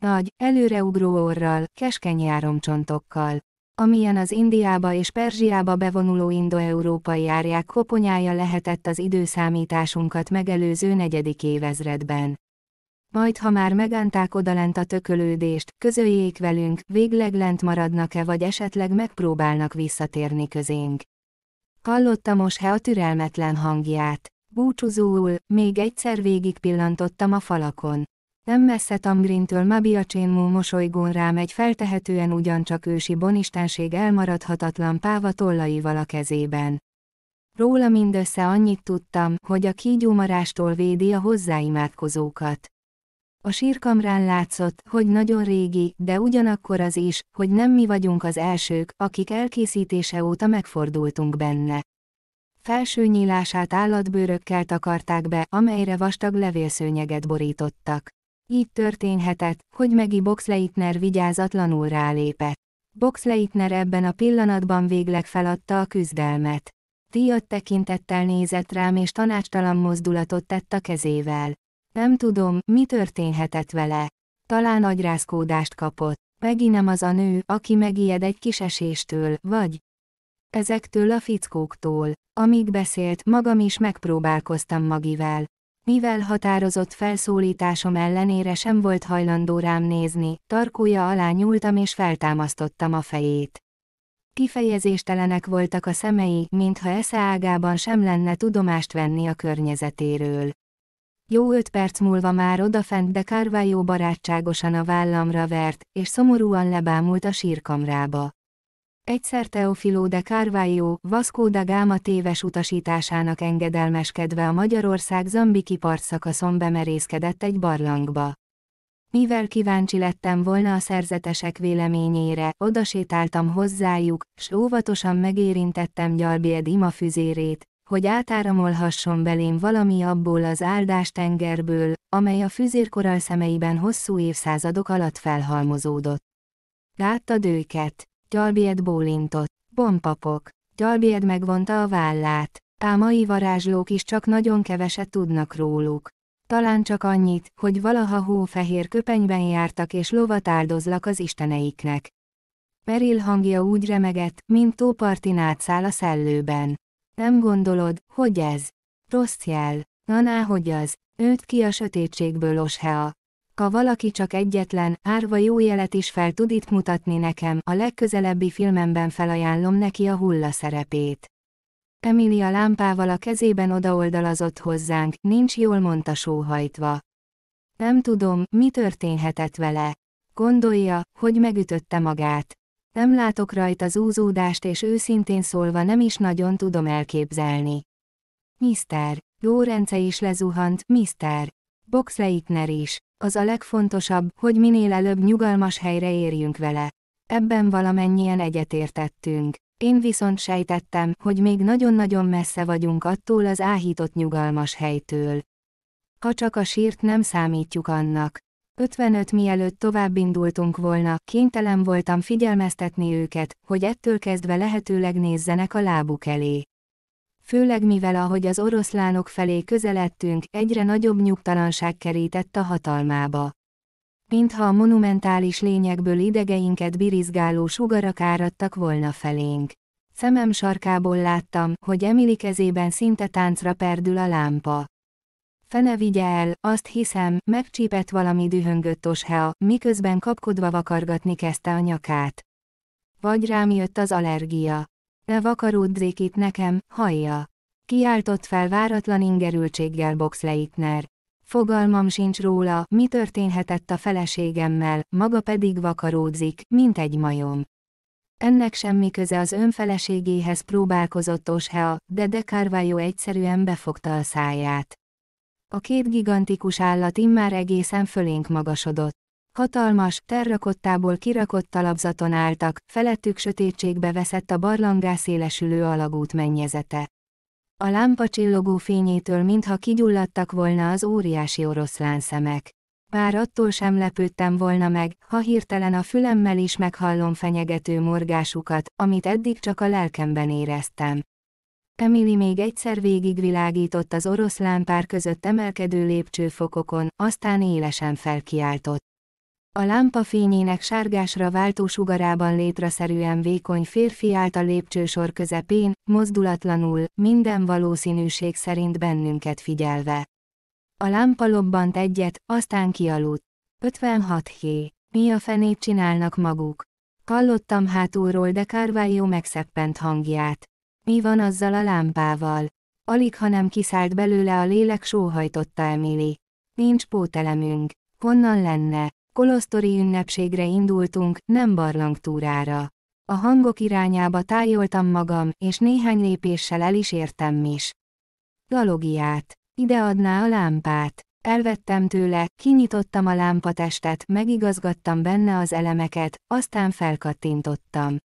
Nagy, előreugró orral, keskeny járomcsontokkal. Amilyen az Indiába és Perzsiába bevonuló indoeurópai árják koponyája lehetett az időszámításunkat megelőző negyedik évezredben. Majd ha már megánták odalent a tökölődést, közöljék velünk, végleg lent maradnak-e vagy esetleg megpróbálnak visszatérni közénk. Hallotta Moshe a türelmetlen hangját. Búcsúzóul, még egyszer végig pillantottam a falakon. Nem messze Tamgrintől Mabia Csénmú mosolygón egy feltehetően ugyancsak ősi bonistenség elmaradhatatlan páva tollaival a kezében. Róla mindössze annyit tudtam, hogy a kígyómarástól védi a hozzáimádkozókat. A sírkamrán látszott, hogy nagyon régi, de ugyanakkor az is, hogy nem mi vagyunk az elsők, akik elkészítése óta megfordultunk benne. Felső nyílását állatbőrökkel takarták be, amelyre vastag levélszőnyeget borítottak. Így történhetett, hogy Megi Boxleitner vigyázatlanul rálépett. Boxleitner ebben a pillanatban végleg feladta a küzdelmet. Díjat tekintettel nézett rám és tanácstalan mozdulatot tett a kezével. Nem tudom, mi történhetett vele. Talán agyrázkódást kapott. Megi nem az a nő, aki megijed egy kis eséstől, vagy? Ezektől a fickóktól. Amíg beszélt, magam is megpróbálkoztam Magivel mivel határozott felszólításom ellenére sem volt hajlandó rám nézni, tarkója alá nyúltam és feltámasztottam a fejét. Kifejezéstelenek voltak a szemei, mintha eszeágában sem lenne tudomást venni a környezetéről. Jó öt perc múlva már odafent de Carvalho barátságosan a vállamra vert, és szomorúan lebámult a sírkamrába. Egyszer Teofiló de Carvalho, Vasco da Gama téves utasításának engedelmeskedve a Magyarország-Zambiki partszakaszon bemerészkedett egy barlangba. Mivel kíváncsi lettem volna a szerzetesek véleményére, odasétáltam hozzájuk, s óvatosan megérintettem Gyalbied ima füzérét, hogy átáramolhasson belém valami abból az áldás tengerből, amely a füzérkoral szemeiben hosszú évszázadok alatt felhalmozódott. Láttad őket? Gyalbied bólintott. bombapok. Gyalbied megvonta a vállát. a mai varázslók is csak nagyon keveset tudnak róluk. Talán csak annyit, hogy valaha hófehér köpenyben jártak és lovat áldozlak az isteneiknek. Peril hangja úgy remegett, mint tópartin átszál a szellőben. Nem gondolod, hogy ez? Rossz jel. Naná, hogy az? Őt ki a sötétségből oshea ha valaki csak egyetlen, árva jó jelet is fel tud itt mutatni nekem, a legközelebbi filmemben felajánlom neki a hulla szerepét. Emilia lámpával a kezében odaoldalazott hozzánk, nincs jól mondta sóhajtva. Nem tudom, mi történhetett vele. Gondolja, hogy megütötte magát. Nem látok rajta zúzódást és őszintén szólva nem is nagyon tudom elképzelni. Mister, Lórence is lezuhant, Mister, Boxleitner is. Az a legfontosabb, hogy minél előbb nyugalmas helyre érjünk vele. Ebben valamennyien egyetértettünk. Én viszont sejtettem, hogy még nagyon-nagyon messze vagyunk attól az áhított nyugalmas helytől. Ha csak a sírt nem számítjuk annak. 55 mielőtt tovább indultunk volna, kénytelen voltam figyelmeztetni őket, hogy ettől kezdve lehetőleg nézzenek a lábuk elé főleg mivel ahogy az oroszlánok felé közeledtünk, egyre nagyobb nyugtalanság kerített a hatalmába. Mintha a monumentális lényekből idegeinket birizgáló sugarak áradtak volna felénk. Szemem sarkából láttam, hogy Emily kezében szinte táncra perdül a lámpa. Fene vigye el, azt hiszem, megcsípett valami dühöngött oshea, miközben kapkodva vakargatni kezdte a nyakát. Vagy rám jött az allergia te vakaródzik itt nekem, hallja. Kiáltott fel váratlan ingerültséggel Boxleitner. Fogalmam sincs róla, mi történhetett a feleségemmel, maga pedig vakaródzik, mint egy majom. Ennek semmi köze az önfeleségéhez próbálkozott Oshea, de de Carvalho egyszerűen befogta a száját. A két gigantikus állat immár egészen fölénk magasodott. Hatalmas, terrakottából kirakott talapzaton álltak, felettük sötétségbe veszett a barlangá szélesülő alagút mennyezete. A lámpa csillogó fényétől mintha kigyulladtak volna az óriási oroszlán szemek. Bár attól sem lepődtem volna meg, ha hirtelen a fülemmel is meghallom fenyegető morgásukat, amit eddig csak a lelkemben éreztem. Emily még egyszer végigvilágított az oroszlán pár között emelkedő lépcsőfokokon, aztán élesen felkiáltott. A lámpa fényének sárgásra váltó sugarában létraszerűen vékony férfi állt a lépcsősor közepén, mozdulatlanul, minden valószínűség szerint bennünket figyelve. A lámpa lobbant egyet, aztán kialudt. 56 hé. Mi a fenét csinálnak maguk? Hallottam hátulról de Carvalho megszeppent hangját. Mi van azzal a lámpával? Alig, hanem kiszállt belőle a lélek sóhajtotta Emily. Nincs pótelemünk. Honnan lenne? kolosztori ünnepségre indultunk, nem barlangtúrára. A hangok irányába tájoltam magam, és néhány lépéssel el is értem is. Galogiát. Ide adná a lámpát. Elvettem tőle, kinyitottam a lámpatestet, megigazgattam benne az elemeket, aztán felkattintottam.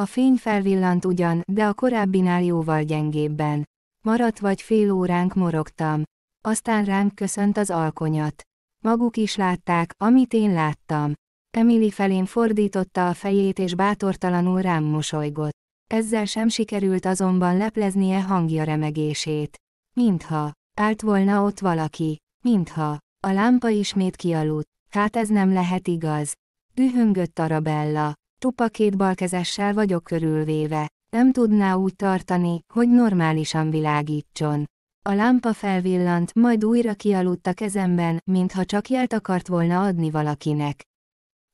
A fény felvillant ugyan, de a korábbinál jóval gyengébben. Maradt vagy fél óránk morogtam. Aztán ránk köszönt az alkonyat. Maguk is látták, amit én láttam. Emily felén fordította a fejét és bátortalanul rám mosolygott. Ezzel sem sikerült azonban lepleznie hangja remegését. Mintha állt volna ott valaki, mintha a lámpa ismét kialudt. Hát ez nem lehet igaz. Dühöngött Arabella. Tupa két balkezessel vagyok körülvéve. Nem tudná úgy tartani, hogy normálisan világítson. A lámpa felvillant, majd újra kialudt a kezemben, mintha csak jelt akart volna adni valakinek.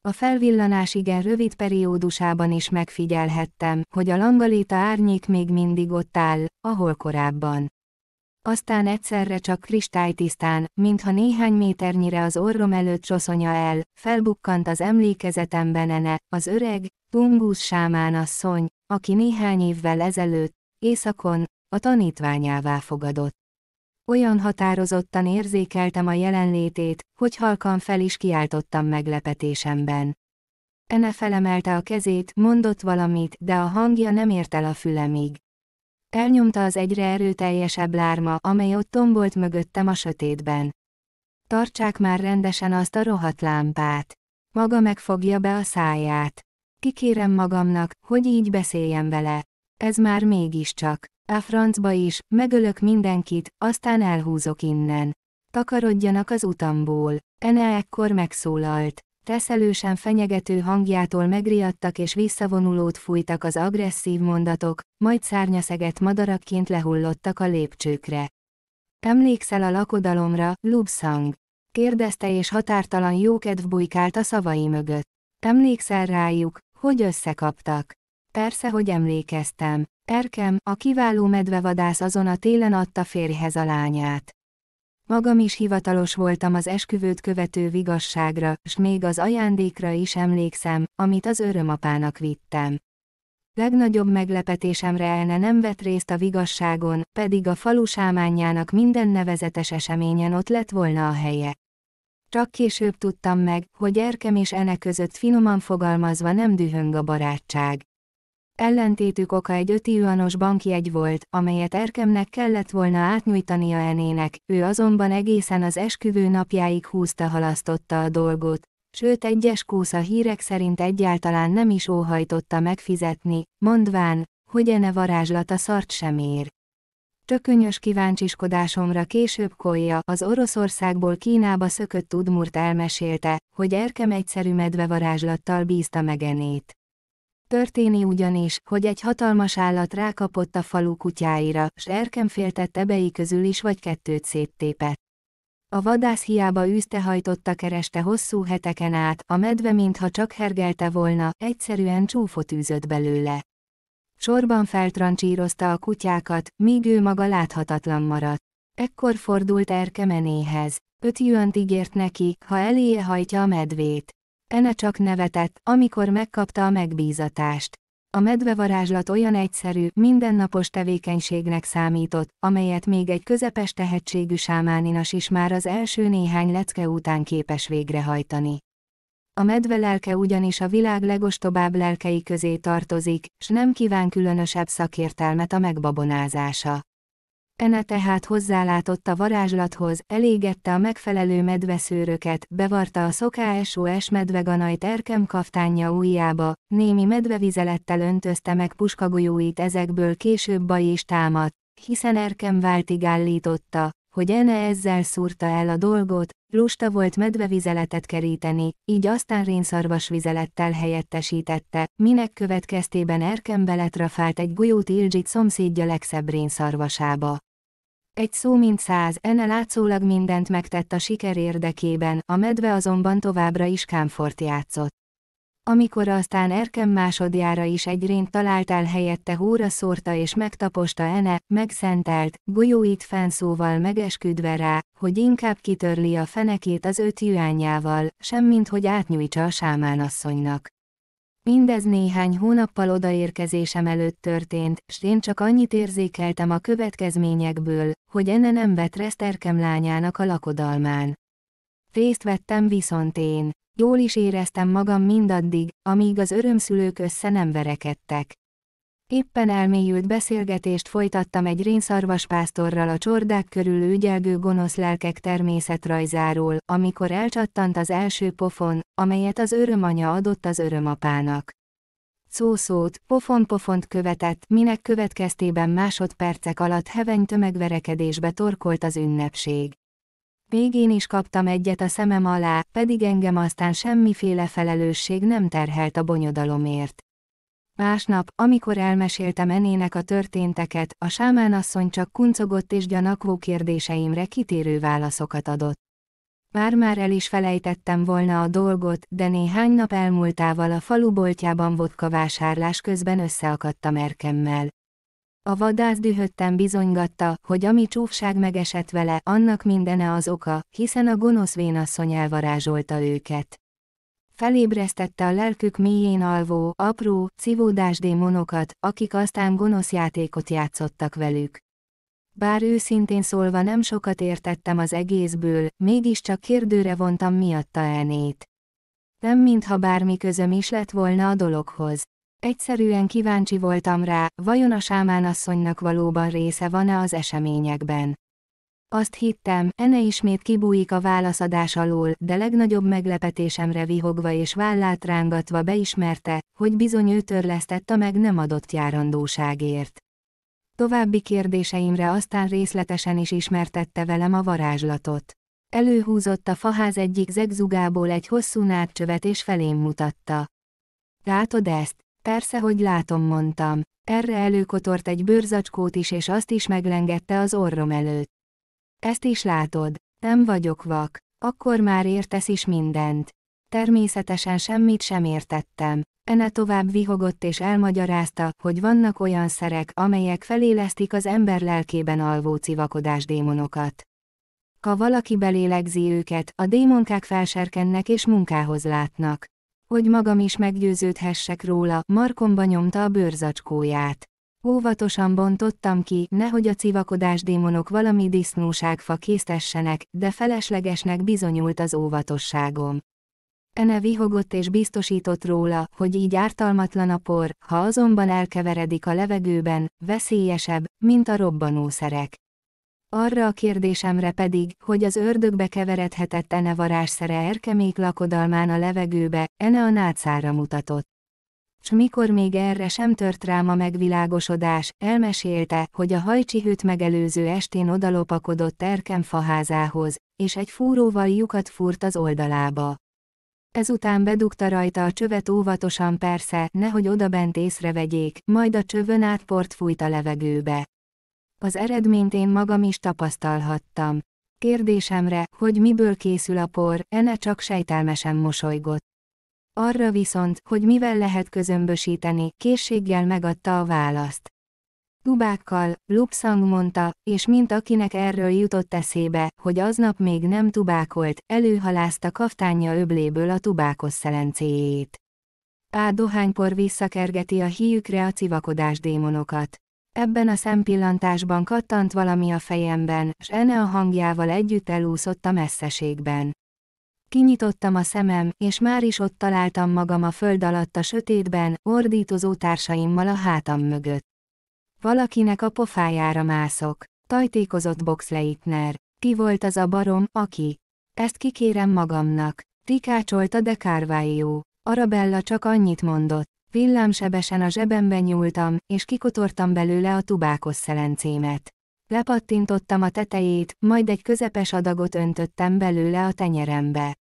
A felvillanás igen rövid periódusában is megfigyelhettem, hogy a langaléta árnyék még mindig ott áll, ahol korábban. Aztán egyszerre csak kristálytisztán, mintha néhány méternyire az orrom előtt csoszonya el, felbukkant az emlékezetemben ene, az öreg, tungus asszony, aki néhány évvel ezelőtt, éjszakon, a tanítványává fogadott olyan határozottan érzékeltem a jelenlétét, hogy halkan fel is kiáltottam meglepetésemben. Ene felemelte a kezét, mondott valamit, de a hangja nem ért el a fülemig. Elnyomta az egyre erőteljesebb lárma, amely ott tombolt mögöttem a sötétben. Tartsák már rendesen azt a rohadt lámpát. Maga megfogja be a száját. Kikérem magamnak, hogy így beszéljem vele. Ez már mégiscsak. A francba is, megölök mindenkit, aztán elhúzok innen. Takarodjanak az utamból. Ene ekkor megszólalt. Teszelősen fenyegető hangjától megriadtak és visszavonulót fújtak az agresszív mondatok, majd szárnyaszeget madarakként lehullottak a lépcsőkre. Emlékszel a lakodalomra, Lubszang? kérdezte és határtalan jókedv bujkált a szavai mögött. Emlékszel rájuk, hogy összekaptak? Persze, hogy emlékeztem. Erkem, a kiváló medvevadász azon a télen adta férjhez a lányát. Magam is hivatalos voltam az esküvőt követő vigasságra, s még az ajándékra is emlékszem, amit az örömapának vittem. Legnagyobb meglepetésemre elne nem vett részt a vigasságon, pedig a falu sámányának minden nevezetes eseményen ott lett volna a helye. Csak később tudtam meg, hogy Erkem és Ene között finoman fogalmazva nem dühöng a barátság. Ellentétük oka egy ötijuanos egy volt, amelyet Erkemnek kellett volna átnyújtania Enének, ő azonban egészen az esküvő napjáig húzta-halasztotta a dolgot, sőt egyes kósza hírek szerint egyáltalán nem is óhajtotta megfizetni, mondván, hogy ene varázslata szart sem ér. Tökönyös kíváncsiskodásomra később Kolja, az Oroszországból Kínába szökött Udmurt elmesélte, hogy Erkem egyszerű medvevarázslattal bízta meg Enét. Történi ugyanis, hogy egy hatalmas állat rákapott a falu kutyáira, s erkemféltett ebei közül is vagy kettőt széttépett. A vadász hiába űzte hajtotta kereste hosszú heteken át, a medve mintha csak hergelte volna, egyszerűen csúfot űzött belőle. Sorban feltrancsírozta a kutyákat, míg ő maga láthatatlan maradt. Ekkor fordult Erkemenéhez. Öt jönt ígért neki, ha eléje hajtja a medvét. Ene csak nevetett, amikor megkapta a megbízatást. A medvevarázslat olyan egyszerű, mindennapos tevékenységnek számított, amelyet még egy közepes tehetségű sámáninas is már az első néhány lecke után képes végrehajtani. A medve lelke ugyanis a világ legostobább lelkei közé tartozik, s nem kíván különösebb szakértelmet a megbabonázása. Ene tehát hozzálátott a varázslathoz, elégette a megfelelő medveszőröket, bevarta a SOS medveganajt erkem kaftánja ujjába, némi medvevizelettel öntözte meg puskagolyóit ezekből később baj is támadt, hiszen erkem váltig állította, hogy Ene ezzel szúrta el a dolgot, lusta volt medvevizeletet keríteni, így aztán rénszarvasvizelettel helyettesítette, minek következtében Erkem beletrafált egy gulyót Ildzsit szomszédja legszebb rénszarvasába. Egy szó mint száz, enne látszólag mindent megtett a siker érdekében, a medve azonban továbbra is kámfort játszott. Amikor aztán Erkem másodjára is egy rént találtál helyette húra szórta és megtaposta Ene, megszentelt, golyóit fenszóval megesküdve rá, hogy inkább kitörli a fenekét az öt juányával, semmint hogy átnyújtsa a sámánasszonynak. Mindez néhány hónappal odaérkezésem előtt történt, s én csak annyit érzékeltem a következményekből, hogy enne nem vett Reszterkem lányának a lakodalmán. Részt vettem viszont én. Jól is éreztem magam mindaddig, amíg az örömszülők össze nem verekedtek. Éppen elmélyült beszélgetést folytattam egy rénszarvas pásztorral a csordák körül ügyelgő gonosz lelkek természetrajzáról, amikor elcsattant az első pofon, amelyet az örömanya adott az örömapának. Szószót, pofon-pofont követett, minek következtében másodpercek alatt heveny tömegverekedésbe torkolt az ünnepség. Végén is kaptam egyet a szemem alá, pedig engem aztán semmiféle felelősség nem terhelt a bonyodalomért. Másnap, amikor elmeséltem enének a történteket, a sámánasszony csak kuncogott és gyanakvó kérdéseimre kitérő válaszokat adott. Már-már el is felejtettem volna a dolgot, de néhány nap elmúltával a faluboltjában vodka vásárlás közben a merkemmel. A vadász dühötten bizonygatta, hogy ami csúfság megesett vele, annak mindene az oka, hiszen a gonosz vénasszony elvarázsolta őket felébresztette a lelkük mélyén alvó, apró, civódás démonokat, akik aztán gonosz játékot játszottak velük. Bár őszintén szólva nem sokat értettem az egészből, mégiscsak kérdőre vontam miatta elnét. Nem mintha bármi közöm is lett volna a dologhoz. Egyszerűen kíváncsi voltam rá, vajon a sámánasszonynak valóban része van-e az eseményekben. Azt hittem, Ene ismét kibújik a válaszadás alól, de legnagyobb meglepetésemre vihogva és vállát rángatva beismerte, hogy bizony ő törlesztett a meg nem adott járandóságért. További kérdéseimre aztán részletesen is ismertette velem a varázslatot. Előhúzott a faház egyik zegzugából egy hosszú nádcsövet és felém mutatta. Látod ezt? Persze, hogy látom, mondtam. Erre előkotort egy bőrzacskót is és azt is meglengette az orrom előtt. Ezt is látod. Nem vagyok vak. Akkor már értesz is mindent. Természetesen semmit sem értettem. Ene tovább vihogott és elmagyarázta, hogy vannak olyan szerek, amelyek felélesztik az ember lelkében alvó civakodás démonokat. Ha valaki belélegzi őket, a démonkák felserkennek és munkához látnak. Hogy magam is meggyőződhessek róla, Markomba nyomta a bőrzacskóját. Óvatosan bontottam ki, nehogy a civakodás démonok valami disznóságfa késztessenek, de feleslegesnek bizonyult az óvatosságom. Ene vihogott és biztosított róla, hogy így ártalmatlan a por, ha azonban elkeveredik a levegőben, veszélyesebb, mint a robbanószerek. Arra a kérdésemre pedig, hogy az ördögbe keveredhetett Ene varázsszere erkemék lakodalmán a levegőbe, Ene a nátszára mutatott. S mikor még erre sem tört rám a megvilágosodás, elmesélte, hogy a hajcsihőt megelőző estén odalopakodott Erkem faházához, és egy fúróval lyukat fúrt az oldalába. Ezután bedugta rajta a csövet óvatosan persze, nehogy odabent észrevegyék, majd a csövön port fújt a levegőbe. Az eredményt én magam is tapasztalhattam. Kérdésemre, hogy miből készül a por, Ene csak sejtelmesen mosolygott. Arra viszont, hogy mivel lehet közömbösíteni, készséggel megadta a választ. Tubákkal, Lupszang mondta, és mint akinek erről jutott eszébe, hogy aznap még nem tubákolt, előhalázta kaftánja öbléből a tubákos szelencéjét. Á dohánypor visszakergeti a híjükre a civakodás démonokat. Ebben a szempillantásban kattant valami a fejemben, s ene a hangjával együtt elúszott a messzeségben. Kinyitottam a szemem, és már is ott találtam magam a föld alatt a sötétben, ordítozó társaimmal a hátam mögött. Valakinek a pofájára mászok. Tajtékozott Boxleitner. Ki volt az a barom, aki? Ezt kikérem magamnak. Rikácsolta de Carvalho. Arabella csak annyit mondott. Villámsebesen a zsebembe nyúltam, és kikotortam belőle a tubákos szelencémet. Lepattintottam a tetejét, majd egy közepes adagot öntöttem belőle a tenyerembe.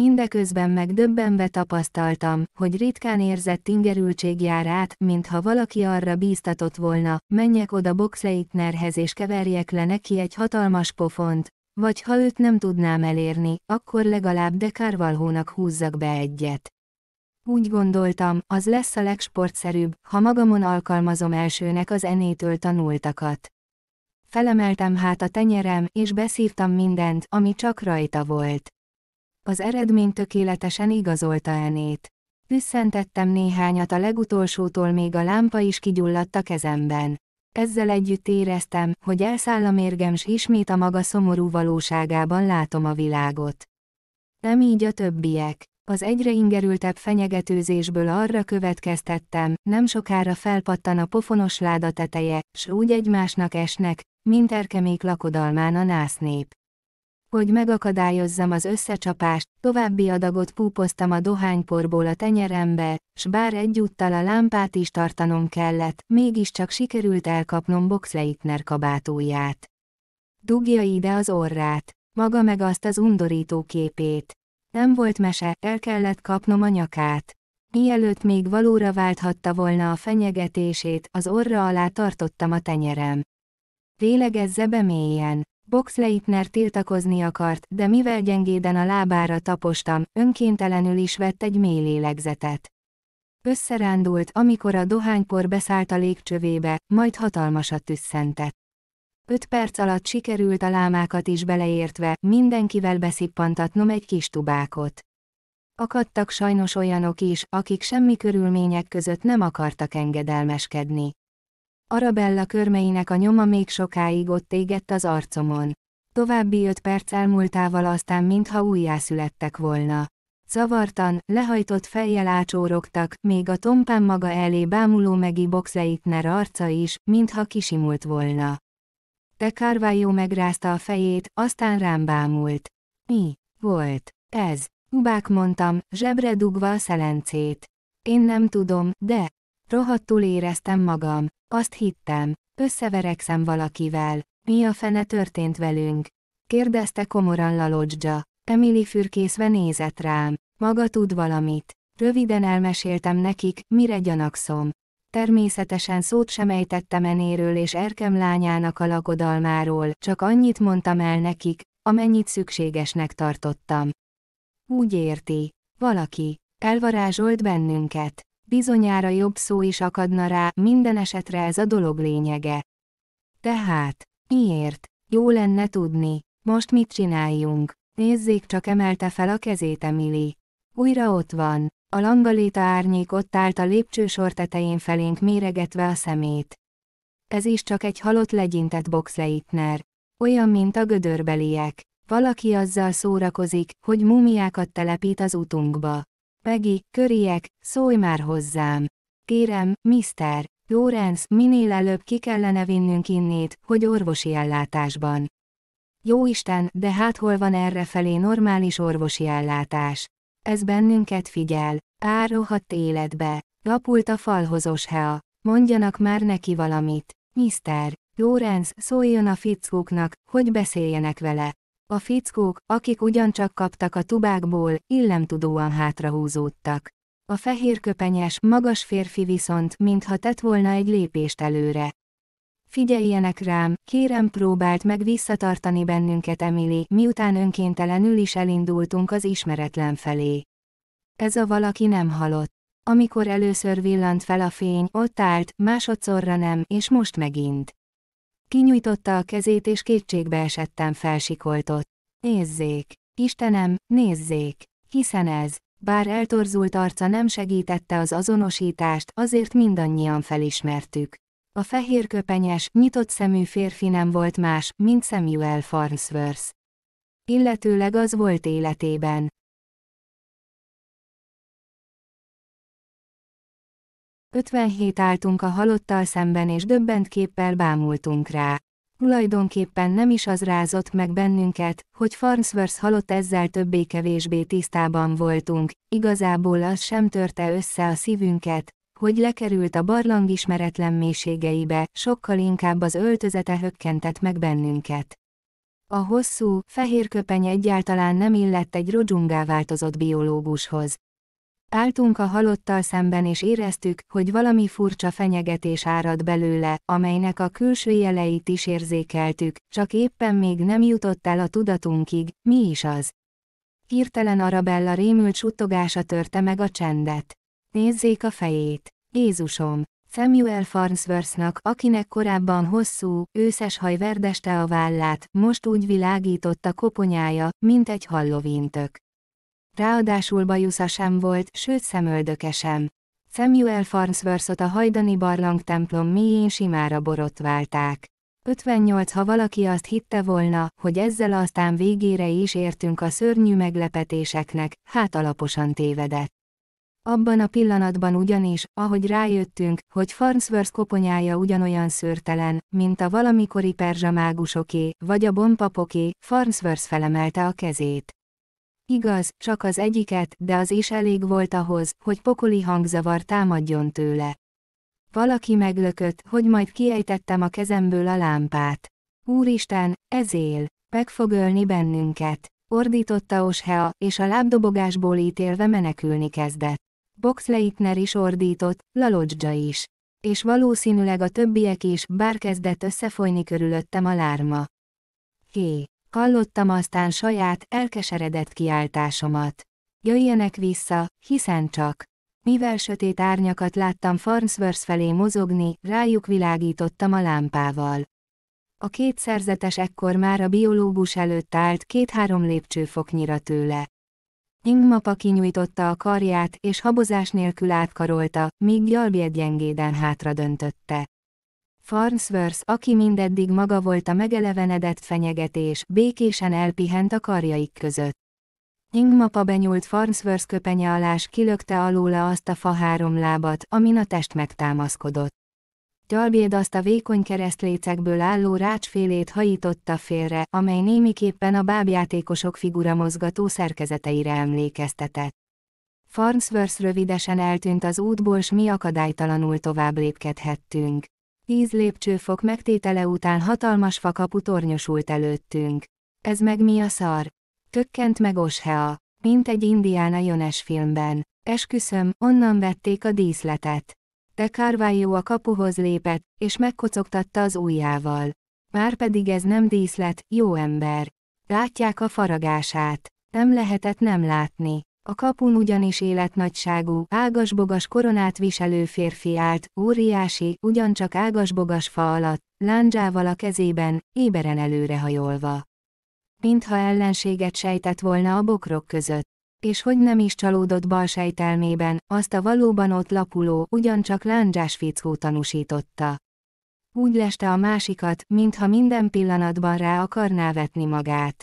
Mindeközben megdöbbenve tapasztaltam, hogy ritkán érzett ingerültség jár át, mintha valaki arra bíztatott volna, menjek oda Boxleitnerhez és keverjek le neki egy hatalmas pofont, vagy ha őt nem tudnám elérni, akkor legalább de Carvalhónak húzzak be egyet. Úgy gondoltam, az lesz a legsportszerűbb, ha magamon alkalmazom elsőnek az enétől tanultakat. Felemeltem hát a tenyerem, és beszívtam mindent, ami csak rajta volt. Az eredmény tökéletesen igazolta enét. Üsszentettem néhányat a legutolsótól még a lámpa is kigyulladt a kezemben. Ezzel együtt éreztem, hogy elszáll a mérgem s ismét a maga szomorú valóságában látom a világot. Nem így a többiek. Az egyre ingerültebb fenyegetőzésből arra következtettem, nem sokára felpattan a pofonos láda teteje, s úgy egymásnak esnek, mint erkemék lakodalmán a násznép. Hogy megakadályozzam az összecsapást, további adagot púpoztam a dohányporból a tenyerembe, s bár egyúttal a lámpát is tartanom kellett, mégiscsak sikerült elkapnom Boxleitner kabátóját. Dugja ide az orrát, maga meg azt az undorító képét. Nem volt mese, el kellett kapnom a nyakát. Mielőtt még valóra válthatta volna a fenyegetését, az orra alá tartottam a tenyerem. Vélegezze be mélyen. Boxleitner tiltakozni akart, de mivel gyengéden a lábára tapostam, önkéntelenül is vett egy mély lélegzetet. Összerándult, amikor a Dohánypor beszállt a légcsövébe, majd hatalmasat tüsszentett. Öt perc alatt sikerült a lámákat is beleértve, mindenkivel beszippantatnom egy kis tubákot. Akadtak sajnos olyanok is, akik semmi körülmények között nem akartak engedelmeskedni. Arabella körmeinek a nyoma még sokáig ott égett az arcomon. További öt perc elmúltával aztán mintha újjászülettek volna. Zavartan, lehajtott fejjel ácsórogtak, még a tompán maga elé bámuló megi boxeitner arca is, mintha kisimult volna de Carvalho megrázta a fejét, aztán rám bámult. Mi? Volt. Ez. Bák mondtam, zsebre dugva a szelencét. Én nem tudom, de... Rohadtul éreztem magam. Azt hittem. Összeverekszem valakivel. Mi a fene történt velünk? Kérdezte komoran Lalodzsa. Emily fürkészve nézett rám. Maga tud valamit. Röviden elmeséltem nekik, mire gyanakszom. Természetesen szót sem ejtettem enéről és Erkem lányának a lakodalmáról, csak annyit mondtam el nekik, amennyit szükségesnek tartottam. Úgy érti, valaki, elvarázsolt bennünket. Bizonyára jobb szó is akadna rá, minden esetre ez a dolog lényege. Tehát, miért? Jó lenne tudni. Most mit csináljunk? Nézzék csak emelte fel a kezét Emily. Újra ott van. A langaléta árnyék ott állt a lépcsősor tetején felénk méregetve a szemét. Ez is csak egy halott legyintett boxleitner. Olyan, mint a gödörbeliek. Valaki azzal szórakozik, hogy mumiákat telepít az utunkba. Peggy, köriek, szólj már hozzám. Kérem, Mr. Lorenz, minél előbb ki kellene vinnünk innét, hogy orvosi ellátásban. Jóisten, de hát hol van erre felé normális orvosi ellátás? Ez bennünket figyel. Á, életbe. Lapult a falhozos hea, Mondjanak már neki valamit. Mr. Lorenz szóljon a fickóknak, hogy beszéljenek vele. A fickók, akik ugyancsak kaptak a tubákból, illemtudóan hátrahúzódtak. A fehér köpenyes, magas férfi viszont, mintha tett volna egy lépést előre, Figyeljenek rám, kérem próbált meg visszatartani bennünket Emily, miután önkéntelenül is elindultunk az ismeretlen felé. Ez a valaki nem halott. Amikor először villant fel a fény, ott állt, másodszorra nem, és most megint. Kinyújtotta a kezét és kétségbe esettem felsikoltott. Nézzék! Istenem, nézzék! Hiszen ez, bár eltorzult arca nem segítette az azonosítást, azért mindannyian felismertük. A fehér köpenyes, nyitott szemű férfi nem volt más, mint Samuel Farnsworth. Illetőleg az volt életében. Ötvenhét álltunk a halottal szemben és döbbent képpel bámultunk rá. Tulajdonképpen nem is az rázott meg bennünket, hogy Farnsworth halott ezzel többé-kevésbé tisztában voltunk, igazából az sem törte össze a szívünket, hogy lekerült a barlang ismeretlen mélységeibe, sokkal inkább az öltözete hökkentett meg bennünket. A hosszú, fehér köpeny egyáltalán nem illett egy rodzsungá változott biológushoz. Áltunk a halottal szemben és éreztük, hogy valami furcsa fenyegetés árad belőle, amelynek a külső jeleit is érzékeltük, csak éppen még nem jutott el a tudatunkig, mi is az. Hirtelen Arabella rémült suttogása törte meg a csendet. Nézzék a fejét! Jézusom! Samuel Farnsworthnak, akinek korábban hosszú, őszes haj verdeste a vállát, most úgy világított a koponyája, mint egy hallovintök. Ráadásul bajusza sem volt, sőt szemöldöke sem. Samuel Farnsworthot a hajdani barlang templom mélyén simára borotválták. 58 Ha valaki azt hitte volna, hogy ezzel aztán végére is értünk a szörnyű meglepetéseknek, hát alaposan tévedett. Abban a pillanatban ugyanis, ahogy rájöttünk, hogy Farnsworth koponyája ugyanolyan szőrtelen, mint a valamikori perzsa mágusoké vagy a bombapoké, Farnsworth felemelte a kezét. Igaz, csak az egyiket, de az is elég volt ahhoz, hogy pokoli hangzavar támadjon tőle. Valaki meglökött, hogy majd kiejtettem a kezemből a lámpát. Úristen, ez él, meg fog ölni bennünket, ordította Oshea, és a lábdobogásból ítélve menekülni kezdett. Boxleitner is ordított, Lalodzsa is. És valószínűleg a többiek is, bár kezdett összefolyni körülöttem a lárma. Hé! Hallottam aztán saját, elkeseredett kiáltásomat. Jöjjenek vissza, hiszen csak. Mivel sötét árnyakat láttam Farnsworth felé mozogni, rájuk világítottam a lámpával. A két szerzetes ekkor már a biológus előtt állt két-három lépcsőfoknyira tőle. Ingmapa kinyújtotta a karját, és habozás nélkül átkarolta, míg Jalbjed gyengéden hátra döntötte. Farnsworth, aki mindeddig maga volt a megelevenedett fenyegetés, békésen elpihent a karjaik között. Ingmapa benyúlt Farnsworth köpenye alás kilökte alóla azt a faháromlábat, amin a test megtámaszkodott. Gyalbéd azt a vékony keresztlécekből álló rácsfélét hajította félre, amely némiképpen a bábjátékosok figura mozgató szerkezeteire emlékeztetett. Farnsworth rövidesen eltűnt az útból s mi akadálytalanul tovább lépkedhettünk. Tíz lépcsőfok megtétele után hatalmas fakapu tornyosult előttünk. Ez meg mi a szar? Tökkent meg Oshea, mint egy indiána jönes filmben. Esküszöm, onnan vették a díszletet. De Carvalho a kapuhoz lépett, és megkocogtatta az ujjával. Márpedig ez nem díszlet, jó ember. Látják a faragását. Nem lehetett nem látni. A kapun ugyanis életnagyságú, ágasbogas koronát viselő férfi állt, óriási, ugyancsak ágasbogas fa alatt, lándzsával a kezében, éberen előrehajolva. Mintha ellenséget sejtett volna a bokrok között és hogy nem is csalódott bal sejtelmében, azt a valóban ott lapuló, ugyancsak lándzsás fickó tanúsította. Úgy leste a másikat, mintha minden pillanatban rá akarná vetni magát.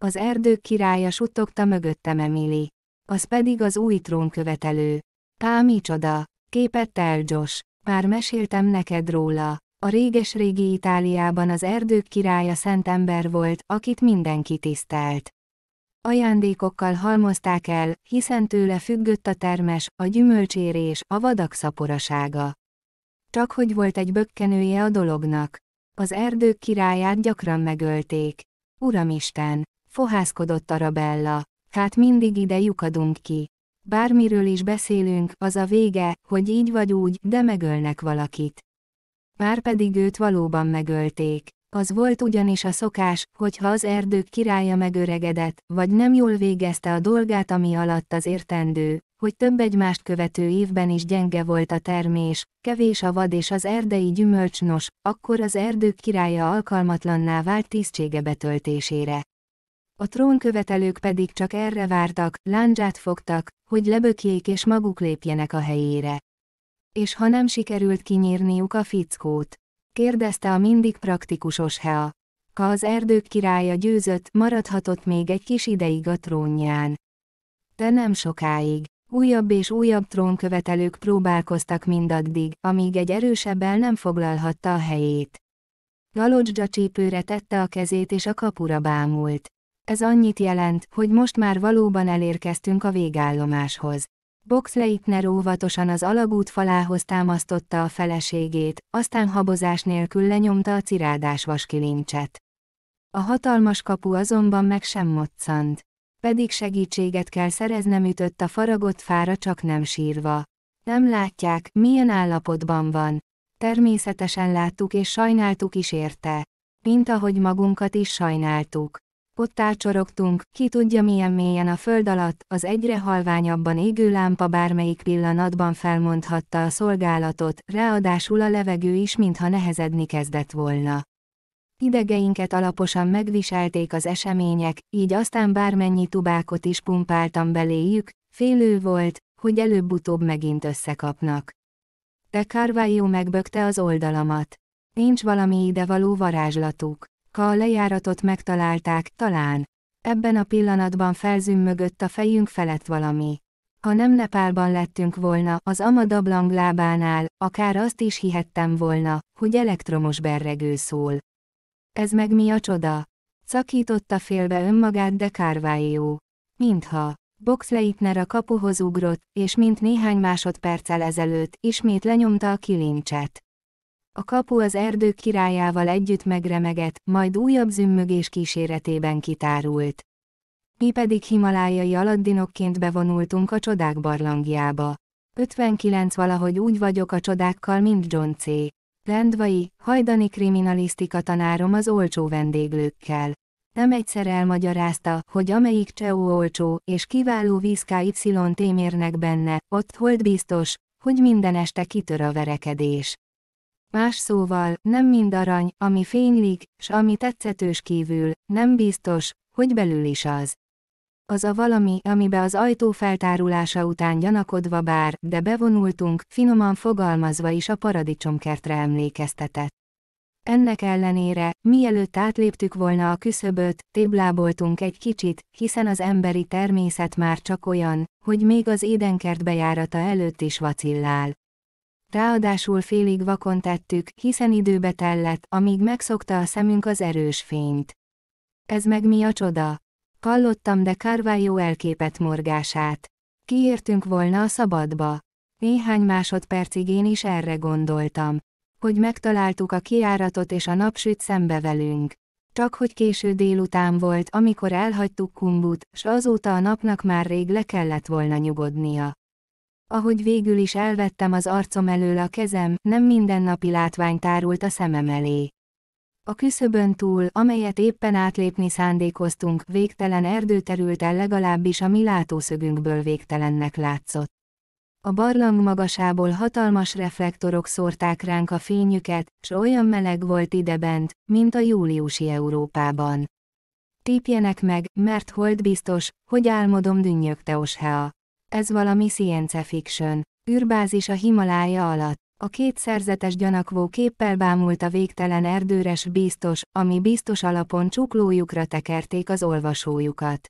Az erdők királya suttogta mögöttem Emili, Az pedig az új követelő. Pá micsoda, képett el Josh. Már meséltem neked róla. A réges-régi Itáliában az erdők királya szent ember volt, akit mindenki tisztelt ajándékokkal halmozták el, hiszen tőle függött a termes, a gyümölcsérés, a vadak szaporasága. Csak hogy volt egy bökkenője a dolognak. Az erdők királyát gyakran megölték. Uramisten! Fohászkodott Arabella. Hát mindig ide lyukadunk ki. Bármiről is beszélünk, az a vége, hogy így vagy úgy, de megölnek valakit. Márpedig őt valóban megölték. Az volt ugyanis a szokás, hogy ha az erdők királya megöregedett, vagy nem jól végezte a dolgát ami alatt az értendő, hogy több egymást követő évben is gyenge volt a termés, kevés a vad és az erdei gyümölcsnos, akkor az erdők királya alkalmatlanná vált tisztsége betöltésére. A trónkövetelők pedig csak erre vártak, láncsát fogtak, hogy lebökjék és maguk lépjenek a helyére. És ha nem sikerült kinyírniuk a fickót, kérdezte a mindig praktikusos Hea. Ka az erdők királya győzött, maradhatott még egy kis ideig a trónján. De nem sokáig. Újabb és újabb trónkövetelők próbálkoztak mindaddig, amíg egy erősebb el nem foglalhatta a helyét. Galocsdzsa csípőre tette a kezét és a kapura bámult. Ez annyit jelent, hogy most már valóban elérkeztünk a végállomáshoz. Boxleitner óvatosan az alagút falához támasztotta a feleségét, aztán habozás nélkül lenyomta a cirádás vaskilincset. A hatalmas kapu azonban meg sem moccant. Pedig segítséget kell szereznem ütött a faragott fára csak nem sírva. Nem látják, milyen állapotban van. Természetesen láttuk és sajnáltuk is érte. Mint ahogy magunkat is sajnáltuk ott ácsorogtunk, ki tudja milyen mélyen a föld alatt, az egyre halványabban égő lámpa bármelyik pillanatban felmondhatta a szolgálatot, ráadásul a levegő is mintha nehezedni kezdett volna. Idegeinket alaposan megviselték az események, így aztán bármennyi tubákot is pumpáltam beléjük, félő volt, hogy előbb-utóbb megint összekapnak. De Carvajó megbökte az oldalamat. Nincs valami idevaló varázslatuk. Ha a lejáratot megtalálták, talán. Ebben a pillanatban felzümmögött a fejünk felett valami. Ha nem Nepálban lettünk volna, az Amadablang lábánál, akár azt is hihettem volna, hogy elektromos berregő szól. Ez meg mi a csoda? Szakította félbe önmagát de Carvalho. Mintha. Boxleitner a kapuhoz ugrott, és mint néhány másodperccel ezelőtt, ismét lenyomta a kilincset. A kapu az erdők királyával együtt megremegett, majd újabb zümmögés kíséretében kitárult. Mi pedig himalájai aladdinokként bevonultunk a csodák barlangjába. 59 valahogy úgy vagyok a csodákkal, mint John C. Lendvai, hajdani kriminalisztika tanárom az olcsó vendéglőkkel. Nem egyszer elmagyarázta, hogy amelyik Cseó olcsó, és kiváló vízká y témérnek benne, ott hold biztos, hogy minden este kitör a verekedés. Más szóval, nem mind arany, ami fénylik, s ami tetszetős kívül, nem biztos, hogy belül is az. Az a valami, amibe az ajtó feltárulása után gyanakodva bár, de bevonultunk, finoman fogalmazva is a paradicsomkertre emlékeztetett. Ennek ellenére, mielőtt átléptük volna a küszöböt, tébláboltunk egy kicsit, hiszen az emberi természet már csak olyan, hogy még az édenkert bejárata előtt is vacillál ráadásul félig vakon tettük, hiszen időbe tellett, amíg megszokta a szemünk az erős fényt. Ez meg mi a csoda? Hallottam de Carvalho elképet morgását. Kiértünk volna a szabadba. Néhány másodpercig én is erre gondoltam. Hogy megtaláltuk a kiáratot és a napsüt szembe velünk. Csak hogy késő délután volt, amikor elhagytuk Kumbut, s azóta a napnak már rég le kellett volna nyugodnia ahogy végül is elvettem az arcom elől a kezem, nem mindennapi látvány tárult a szemem elé. A küszöbön túl, amelyet éppen átlépni szándékoztunk, végtelen erdő terült el legalábbis a mi látószögünkből végtelennek látszott. A barlang magasából hatalmas reflektorok szórták ránk a fényüket, s olyan meleg volt idebent, mint a júliusi Európában. Tépjenek meg, mert hold biztos, hogy álmodom dünnyögte Oshea ez valami science fiction. űrbázis a Himalája alatt. A két szerzetes gyanakvó képpel bámult a végtelen erdőres biztos, ami biztos alapon csuklójukra tekerték az olvasójukat.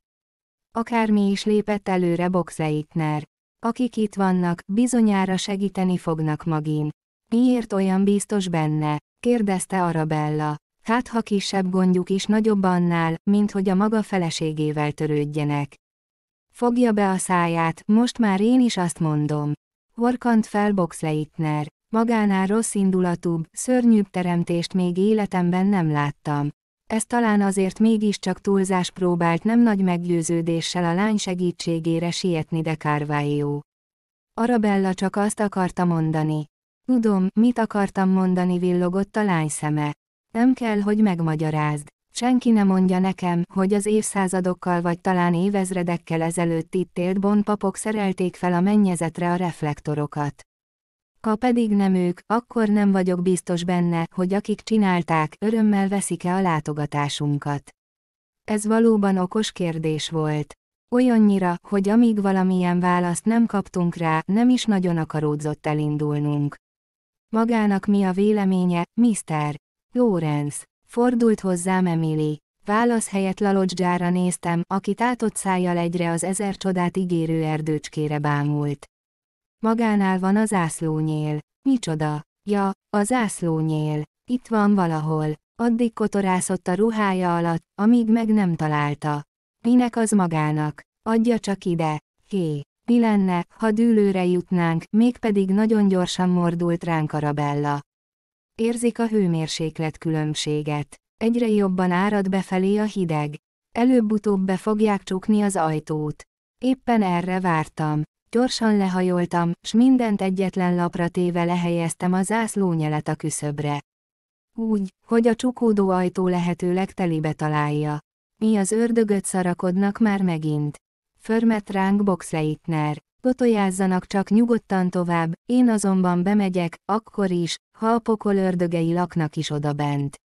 Akármi is lépett előre Boxeitner. Akik itt vannak, bizonyára segíteni fognak magin. Miért olyan biztos benne? kérdezte Arabella. Hát ha kisebb gondjuk is nagyobb annál, mint hogy a maga feleségével törődjenek. Fogja be a száját, most már én is azt mondom. Horkant fel Boxleitner. Magánál rossz indulatúbb, szörnyűbb teremtést még életemben nem láttam. Ez talán azért mégiscsak túlzás próbált nem nagy meggyőződéssel a lány segítségére sietni de Carvaio. Arabella csak azt akarta mondani. Tudom, mit akartam mondani villogott a lány szeme. Nem kell, hogy megmagyarázd. Senki ne mondja nekem, hogy az évszázadokkal vagy talán évezredekkel ezelőtt itt élt bonpapok szerelték fel a mennyezetre a reflektorokat. Ha pedig nem ők, akkor nem vagyok biztos benne, hogy akik csinálták, örömmel veszik-e a látogatásunkat. Ez valóban okos kérdés volt. Olyannyira, hogy amíg valamilyen választ nem kaptunk rá, nem is nagyon akaródzott elindulnunk. Magának mi a véleménye, Mr. Lawrence? Fordult hozzám Emily. Válasz helyett Lalocsgyára néztem, aki tátott szájjal egyre az ezer csodát ígérő erdőcskére bámult. Magánál van az zászlónyél. Micsoda? Ja, az zászlónyél. Itt van valahol. Addig kotorászott a ruhája alatt, amíg meg nem találta. Minek az magának? Adja csak ide. Hé, mi lenne, ha dűlőre jutnánk, mégpedig nagyon gyorsan mordult ránk a rabella. Érzik a hőmérséklet különbséget. Egyre jobban árad befelé a hideg. Előbb-utóbb be fogják csukni az ajtót. Éppen erre vártam. Gyorsan lehajoltam, s mindent egyetlen lapra téve lehelyeztem a zászlónyelet a küszöbre. Úgy, hogy a csukódó ajtó lehetőleg telibe találja. Mi az ördögöt szarakodnak már megint. Förmet ránk boxleitner. Totojázzanak csak nyugodtan tovább, én azonban bemegyek, akkor is, ha a pokol ördögei laknak is bent.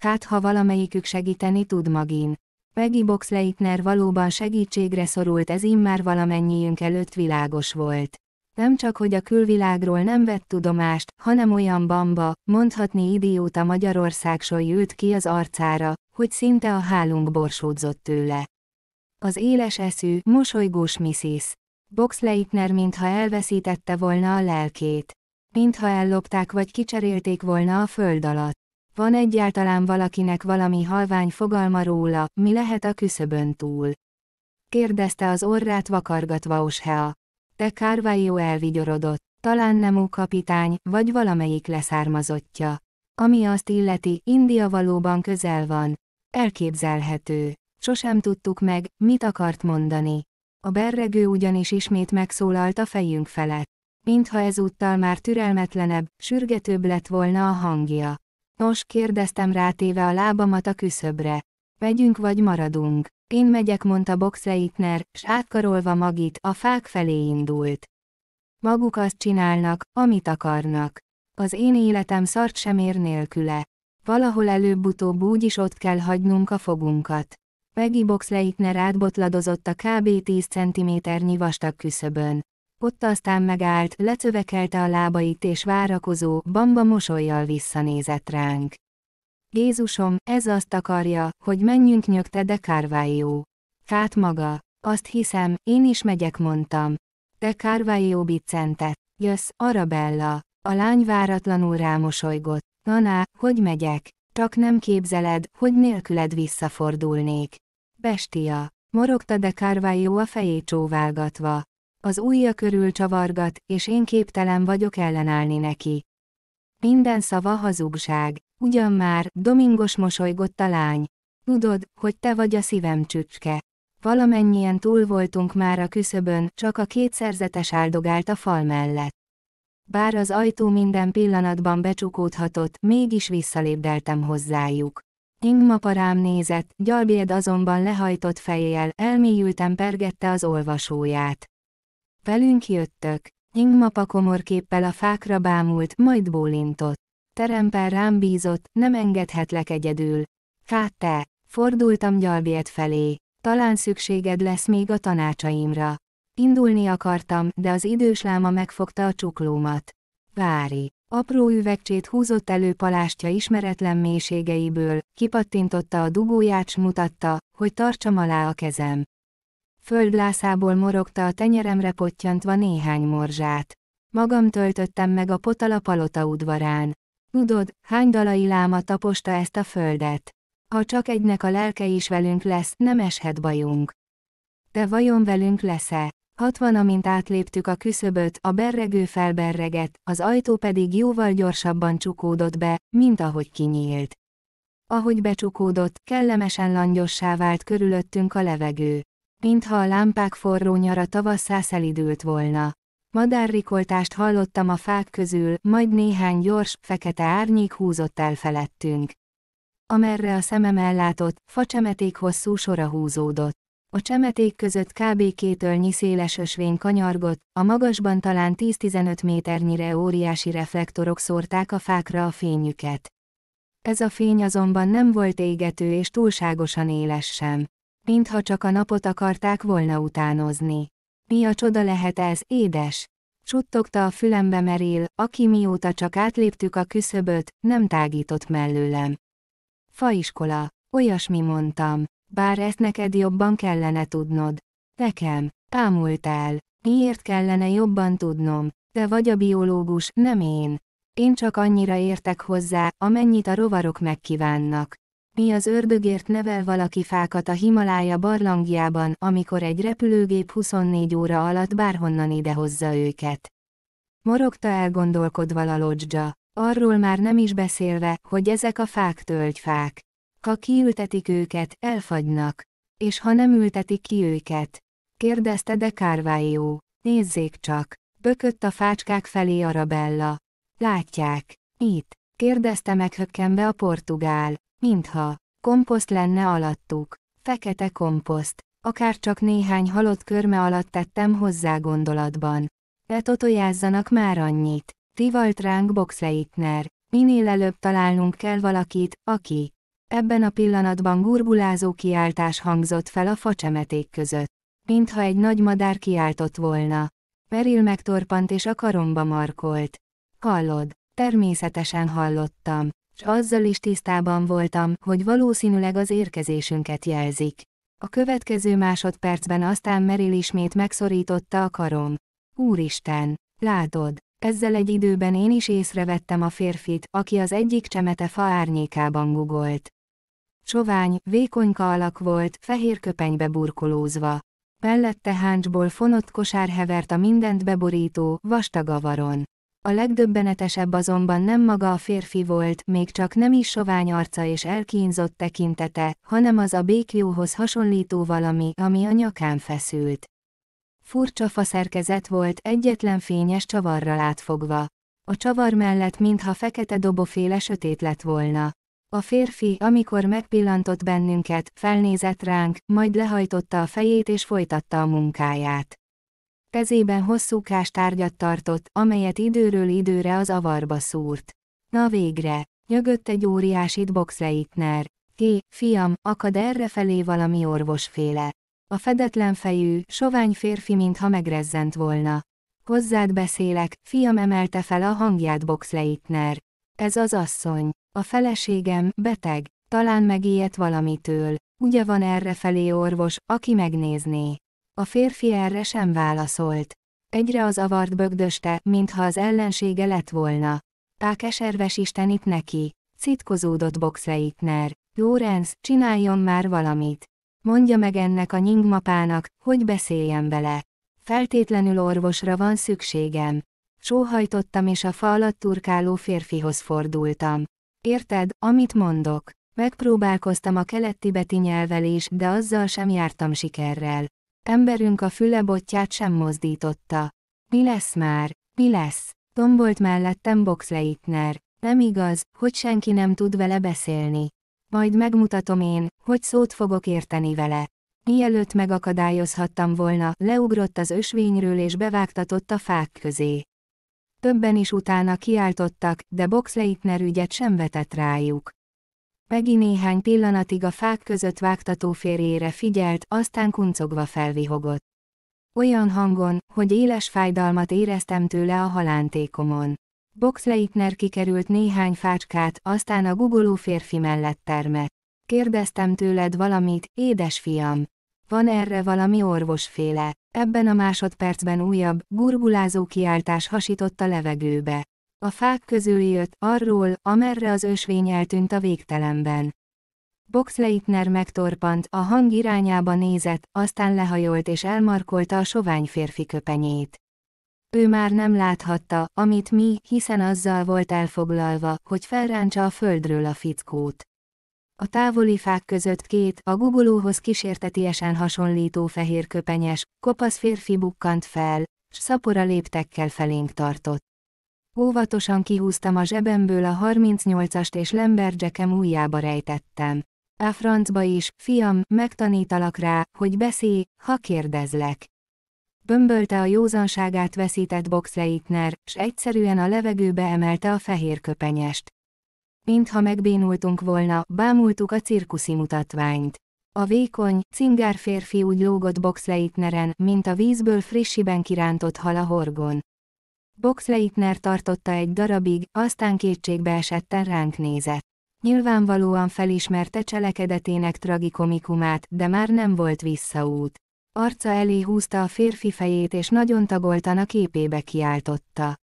Hát ha valamelyikük segíteni tud magin. Maggie Boxleitner valóban segítségre szorult ez immár valamennyiünk előtt világos volt. Nem csak hogy a külvilágról nem vett tudomást, hanem olyan bamba, mondhatni idióta Magyarország ült ki az arcára, hogy szinte a hálunk borsódzott tőle. Az éles eszű, mosolygós Mrs. Boxleitner mintha elveszítette volna a lelkét mintha ellopták vagy kicserélték volna a föld alatt. Van egyáltalán valakinek valami halvány fogalma róla, mi lehet a küszöbön túl? Kérdezte az orrát vakargatva Oshea. Te jó elvigyorodott, talán nem ú. kapitány, vagy valamelyik leszármazottja. Ami azt illeti, India valóban közel van. Elképzelhető. Sosem tudtuk meg, mit akart mondani. A berregő ugyanis ismét megszólalt a fejünk felett mintha ezúttal már türelmetlenebb, sürgetőbb lett volna a hangja. Nos, kérdeztem rátéve a lábamat a küszöbre. Megyünk vagy maradunk? Én megyek, mondta Boxleitner, s átkarolva Magit, a fák felé indult. Maguk azt csinálnak, amit akarnak. Az én életem szart sem ér nélküle. Valahol előbb-utóbb úgy is ott kell hagynunk a fogunkat. Peggy Boxleitner átbotladozott a kb. 10 cm-nyi vastag küszöbön ott aztán megállt, lecövekelte a lábait és várakozó, bamba mosolyjal visszanézett ránk. Jézusom, ez azt akarja, hogy menjünk nyögte de Carvalho. Kát maga. Azt hiszem, én is megyek mondtam. De Carvalho biccentett. Jössz, Arabella. A lány váratlanul rámosolygott. Naná, hogy megyek? Csak nem képzeled, hogy nélküled visszafordulnék. Bestia. Morogta de Carvalho a fejét csóválgatva. Az ujja körül csavargat, és én képtelen vagyok ellenállni neki. Minden szava hazugság. Ugyan már, domingos mosolygott a lány. Tudod, hogy te vagy a szívem csücske. Valamennyien túl voltunk már a küszöbön, csak a két szerzetes áldogált a fal mellett. Bár az ajtó minden pillanatban becsukódhatott, mégis visszalépdeltem hozzájuk. Ingmapa parám nézett, gyalbéd azonban lehajtott fejjel, elmélyültem pergette az olvasóját. Velünk jöttök. Ingmapa komorképpel a fákra bámult, majd bólintott. Terempel rám bízott, nem engedhetlek egyedül. Kátte, fordultam gyalbért felé. Talán szükséged lesz még a tanácsaimra. Indulni akartam, de az idős láma megfogta a csuklómat. Vári. Apró üvegcsét húzott elő palástja ismeretlen mélységeiből, kipattintotta a dugóját s mutatta, hogy tartsam alá a kezem földlászából morogta a tenyeremre pottyantva néhány morzsát. Magam töltöttem meg a potala palota udvarán. Tudod, hány dalai láma taposta ezt a földet? Ha csak egynek a lelke is velünk lesz, nem eshet bajunk. De vajon velünk lesz-e? Hatvan, amint átléptük a küszöböt, a berregő felberreget, az ajtó pedig jóval gyorsabban csukódott be, mint ahogy kinyílt. Ahogy becsukódott, kellemesen langyossá vált körülöttünk a levegő. Mintha a lámpák forró nyara tavasszá szelidült volna. Madárrikoltást hallottam a fák közül, majd néhány gyors, fekete árnyék húzott el felettünk. Amerre a szemem ellátott, facsemeték hosszú sora húzódott. A csemeték között kb. kétölnyi széles ösvény kanyargott, a magasban talán 10-15 méternyire óriási reflektorok szórták a fákra a fényüket. Ez a fény azonban nem volt égető és túlságosan éles sem mintha csak a napot akarták volna utánozni. Mi a csoda lehet ez, édes? Suttogta a fülembe Merél, aki mióta csak átléptük a küszöböt, nem tágított mellőlem. Faiskola, olyasmi mondtam, bár ezt neked jobban kellene tudnod. Nekem, ámultál, miért kellene jobban tudnom, de vagy a biológus, nem én. Én csak annyira értek hozzá, amennyit a rovarok megkívánnak. Mi az ördögért nevel valaki fákat a Himalája barlangjában, amikor egy repülőgép 24 óra alatt bárhonnan idehozza őket? Morogta elgondolkodva Lalodzsa, arról már nem is beszélve, hogy ezek a fák tölgyfák. Ha kiültetik őket, elfagynak. És ha nem ültetik ki őket? Kérdezte de Kárvájó. Nézzék csak. Bökött a fácskák felé Arabella. Látják. Itt? Kérdezte meghökkenve a portugál. Mintha komposzt lenne alattuk. Fekete komposzt. Akár csak néhány halott körme alatt tettem hozzá gondolatban. Ne már annyit. Rivalt ránk boxleitner. Minél előbb találnunk kell valakit, aki. Ebben a pillanatban gurbulázó kiáltás hangzott fel a facsemeték között. Mintha egy nagy madár kiáltott volna. Meril megtorpant és a karomba markolt. Hallod, természetesen hallottam s azzal is tisztában voltam, hogy valószínűleg az érkezésünket jelzik. A következő másodpercben aztán Meril ismét megszorította a karom. Úristen! Látod! Ezzel egy időben én is észrevettem a férfit, aki az egyik csemete fa árnyékában gugolt. Csovány, vékonyka alak volt, fehér köpenybe burkolózva. Mellette háncsból fonott kosár hevert a mindent beborító, vastag avaron. A legdöbbenetesebb azonban nem maga a férfi volt, még csak nem is sovány arca és elkínzott tekintete, hanem az a békjóhoz hasonlító valami, ami a nyakán feszült. Furcsa faszerkezet volt, egyetlen fényes csavarral átfogva. A csavar mellett mintha fekete doboféle sötét lett volna. A férfi, amikor megpillantott bennünket, felnézett ránk, majd lehajtotta a fejét és folytatta a munkáját. Kezében hosszúkás tárgyat tartott, amelyet időről időre az avarba szúrt. Na végre, nyögött egy óriásit boxleitner. Ki, fiam, akad errefelé valami orvosféle. A fedetlen fejű, sovány férfi mintha megrezzent volna. Hozzád beszélek, fiam emelte fel a hangját boxleitner. Ez az asszony. A feleségem, beteg, talán megijedt valamitől. Ugye van errefelé orvos, aki megnézné. A férfi erre sem válaszolt. Egyre az avart bögdöste, mintha az ellensége lett volna. isten istenít neki. Citkozódott Boxleitner. Lorenz, csináljon már valamit. Mondja meg ennek a nyingmapának, hogy beszéljen vele. Feltétlenül orvosra van szükségem. Sóhajtottam és a fa alatt turkáló férfihoz fordultam. Érted, amit mondok? Megpróbálkoztam a kelet-tibeti nyelvel is, de azzal sem jártam sikerrel. Emberünk a fülebotját sem mozdította. Mi lesz már? Mi lesz? Tombolt mellettem Boxleitner. Nem igaz, hogy senki nem tud vele beszélni. Majd megmutatom én, hogy szót fogok érteni vele. Mielőtt megakadályozhattam volna, leugrott az ösvényről és bevágtatott a fák közé. Többen is utána kiáltottak, de Boxleitner ügyet sem vetett rájuk. Peggy néhány pillanatig a fák között vágtató férjére figyelt, aztán kuncogva felvihogott. Olyan hangon, hogy éles fájdalmat éreztem tőle a halántékomon. Boxleitner kikerült néhány fácskát, aztán a guguló férfi mellett termett. Kérdeztem tőled valamit, édes fiam. Van erre valami orvosféle. Ebben a másodpercben újabb, gurgulázó kiáltás hasított a levegőbe. A fák közül jött, arról, amerre az ösvény eltűnt a végtelenben. Boxleitner megtorpant, a hang irányába nézett, aztán lehajolt és elmarkolta a sovány férfi köpenyét. Ő már nem láthatta, amit mi, hiszen azzal volt elfoglalva, hogy felráncsa a földről a fickót. A távoli fák között két, a gugulóhoz kísértetiesen hasonlító fehér köpenyes, kopasz férfi bukkant fel, s szapora léptekkel felénk tartott. Óvatosan kihúztam a zsebemből a 38-ast és lemberjackem ujjába rejtettem. A francba is, fiam, megtanítalak rá, hogy beszélj, ha kérdezlek. Bömbölte a józanságát veszített boxleitner, s egyszerűen a levegőbe emelte a fehér köpenyest. Mintha megbénultunk volna, bámultuk a cirkuszi mutatványt. A vékony, cingár férfi úgy lógott boxleitneren, mint a vízből frissiben kirántott hal a horgon. Boxleitner tartotta egy darabig, aztán kétségbe esetten ránk nézett. Nyilvánvalóan felismerte cselekedetének tragikomikumát, de már nem volt visszaút. Arca elé húzta a férfi fejét és nagyon tagoltan a képébe kiáltotta.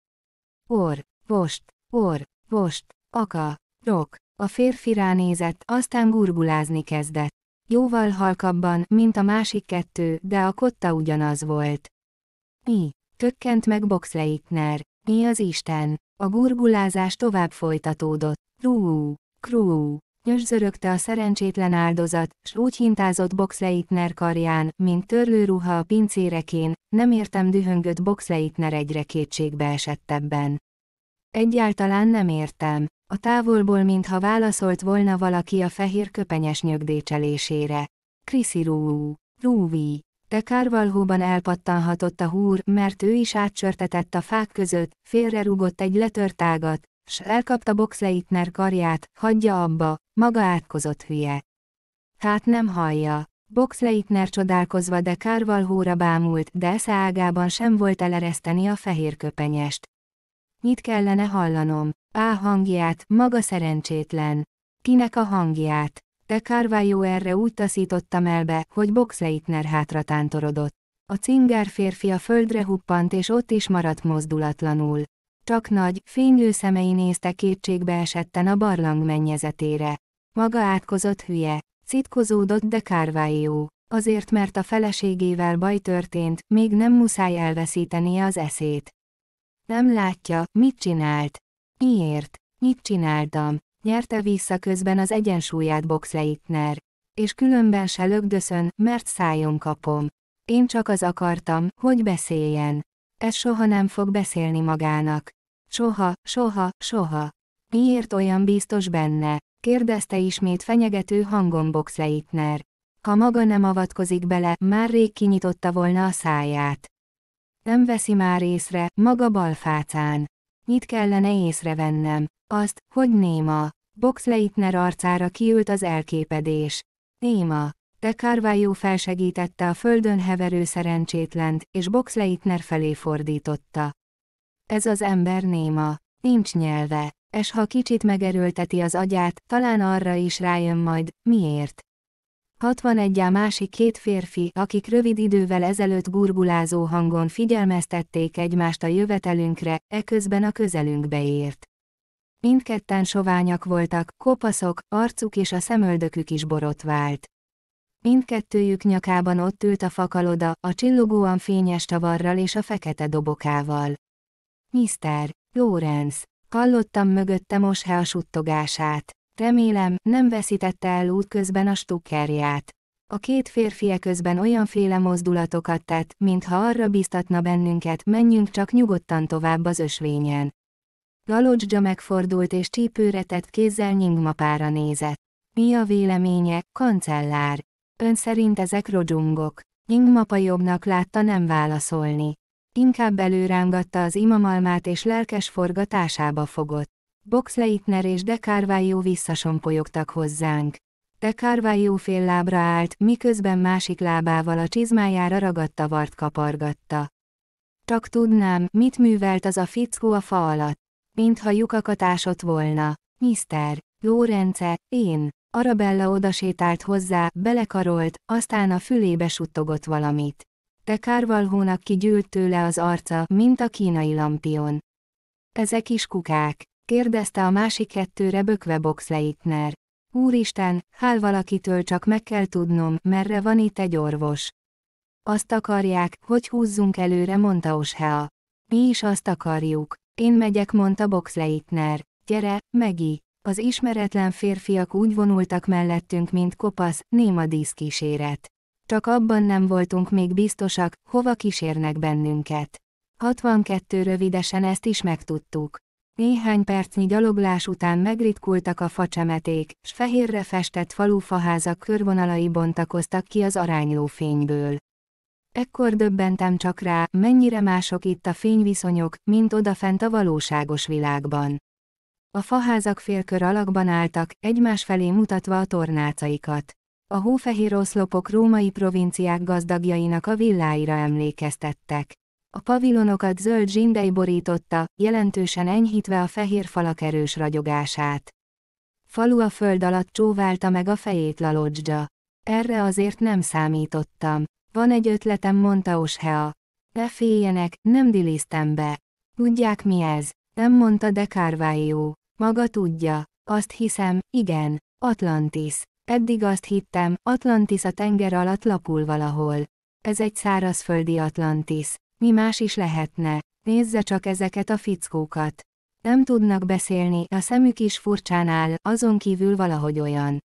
Or, vost, or, vost, aka, rok. A férfi ránézett, aztán gurgulázni kezdett. Jóval halkabban, mint a másik kettő, de a kotta ugyanaz volt. Mi? Tökkent meg Boxleitner. Mi az Isten? A gurgulázás tovább folytatódott. Rú, krú. Nyöszörögte a szerencsétlen áldozat, s úgy hintázott Boxleitner karján, mint törlőruha a pincérekén, nem értem dühöngött Boxleitner egyre kétségbe ebben. Egyáltalán nem értem. A távolból mintha válaszolt volna valaki a fehér köpenyes nyögdécselésére. Kriszi Rú, Rúvi, de kárvalhóban elpattanhatott a húr, mert ő is átcsörtetett a fák között, félrerúgott egy letört ágat, s elkapta Boxleitner karját, hagyja abba, maga átkozott hülye. Hát nem hallja. Boxleitner csodálkozva de kárvalhóra bámult, de esze ágában sem volt elereszteni a fehér köpenyest. Mit kellene hallanom? Á hangját, maga szerencsétlen. Kinek a hangját? De Carvalho erre úgy taszította melbe, hogy Boxeitner hátra tántorodott. A cingár férfi a földre huppant és ott is maradt mozdulatlanul. Csak nagy, fénylő szemei nézte kétségbe esetten a barlang mennyezetére. Maga átkozott hülye, citkozódott de Carvalho. Azért mert a feleségével baj történt, még nem muszáj elveszítenie az eszét. Nem látja, mit csinált. Miért? Mit csináltam? nyerte vissza közben az egyensúlyát Boxleitner. És különben se lögdöszön, mert szájon kapom. Én csak az akartam, hogy beszéljen. Ez soha nem fog beszélni magának. Soha, soha, soha. Miért olyan biztos benne? kérdezte ismét fenyegető hangon Boxleitner. Ha maga nem avatkozik bele, már rég kinyitotta volna a száját. Nem veszi már észre, maga balfácán mit kellene észrevennem, azt, hogy néma. Box Leitner arcára kiült az elképedés. Néma. De Carvalho felsegítette a földön heverő szerencsétlent, és Box Leitner felé fordította. Ez az ember néma. Nincs nyelve, és ha kicsit megerőlteti az agyát, talán arra is rájön majd, miért. 61 a másik két férfi, akik rövid idővel ezelőtt gurgulázó hangon figyelmeztették egymást a jövetelünkre, eközben a közelünkbe ért. Mindketten soványak voltak, kopaszok, arcuk és a szemöldökük is borotvált. Mindkettőjük nyakában ott ült a fakaloda, a csillogóan fényes tavarral és a fekete dobokával. Mr. Lawrence, hallottam mögötte moshe a suttogását. Remélem, nem veszítette el útközben a stukkerját. A két férfi közben olyanféle mozdulatokat tett, mintha arra biztatna bennünket, menjünk csak nyugodtan tovább az ösvényen. Galocsgya megfordult és csípőre tett kézzel nyingmapára nézett. Mi a véleménye, kancellár? Ön szerint ezek rodzsungok. Nyingmapa jobbnak látta nem válaszolni. Inkább előrángatta az imamalmát és lelkes forgatásába fogott. Boxleitner és De Carvalho visszasompolyogtak hozzánk. De Carvalho fél lábra állt, miközben másik lábával a csizmájára ragadta vart kapargatta. Csak tudnám, mit művelt az a fickó a fa alatt. Mintha lyukakat ásott volna. Mister, Lórence, én. Arabella odasétált hozzá, belekarolt, aztán a fülébe suttogott valamit. De Kárvalhónak kigyűlt tőle az arca, mint a kínai lampion. Ezek is kukák kérdezte a másik kettőre bökve Boxleitner. Úristen, hál valakitől csak meg kell tudnom, merre van itt egy orvos. Azt akarják, hogy húzzunk előre, mondta Oshea. Mi is azt akarjuk. Én megyek, mondta Boxleitner. Gyere, Megi. Az ismeretlen férfiak úgy vonultak mellettünk, mint kopasz, néma díszkíséret. Csak abban nem voltunk még biztosak, hova kísérnek bennünket. 62 rövidesen ezt is megtudtuk. Néhány percnyi gyaloglás után megritkultak a facsemeték, s fehérre festett falufaházak körvonalai bontakoztak ki az arányló fényből. Ekkor döbbentem csak rá, mennyire mások itt a fényviszonyok, mint odafent a valóságos világban. A faházak félkör alakban álltak, egymás felé mutatva a tornácaikat. A hófehér oszlopok római provinciák gazdagjainak a villáira emlékeztettek. A pavilonokat zöld zsindei borította, jelentősen enyhítve a fehér falak erős ragyogását. Falu a föld alatt csóválta meg a fejét Lalodzsa. Erre azért nem számítottam. Van egy ötletem, mondta Oshea. Ne féljenek, nem dilisztem be. Tudják mi ez? Nem mondta de Carvalho. Maga tudja. Azt hiszem, igen, Atlantis. Eddig azt hittem, Atlantis a tenger alatt lapul valahol. Ez egy szárazföldi Atlantis. Mi más is lehetne? Nézze csak ezeket a fickókat. Nem tudnak beszélni, a szemük is furcsán áll, azon kívül valahogy olyan.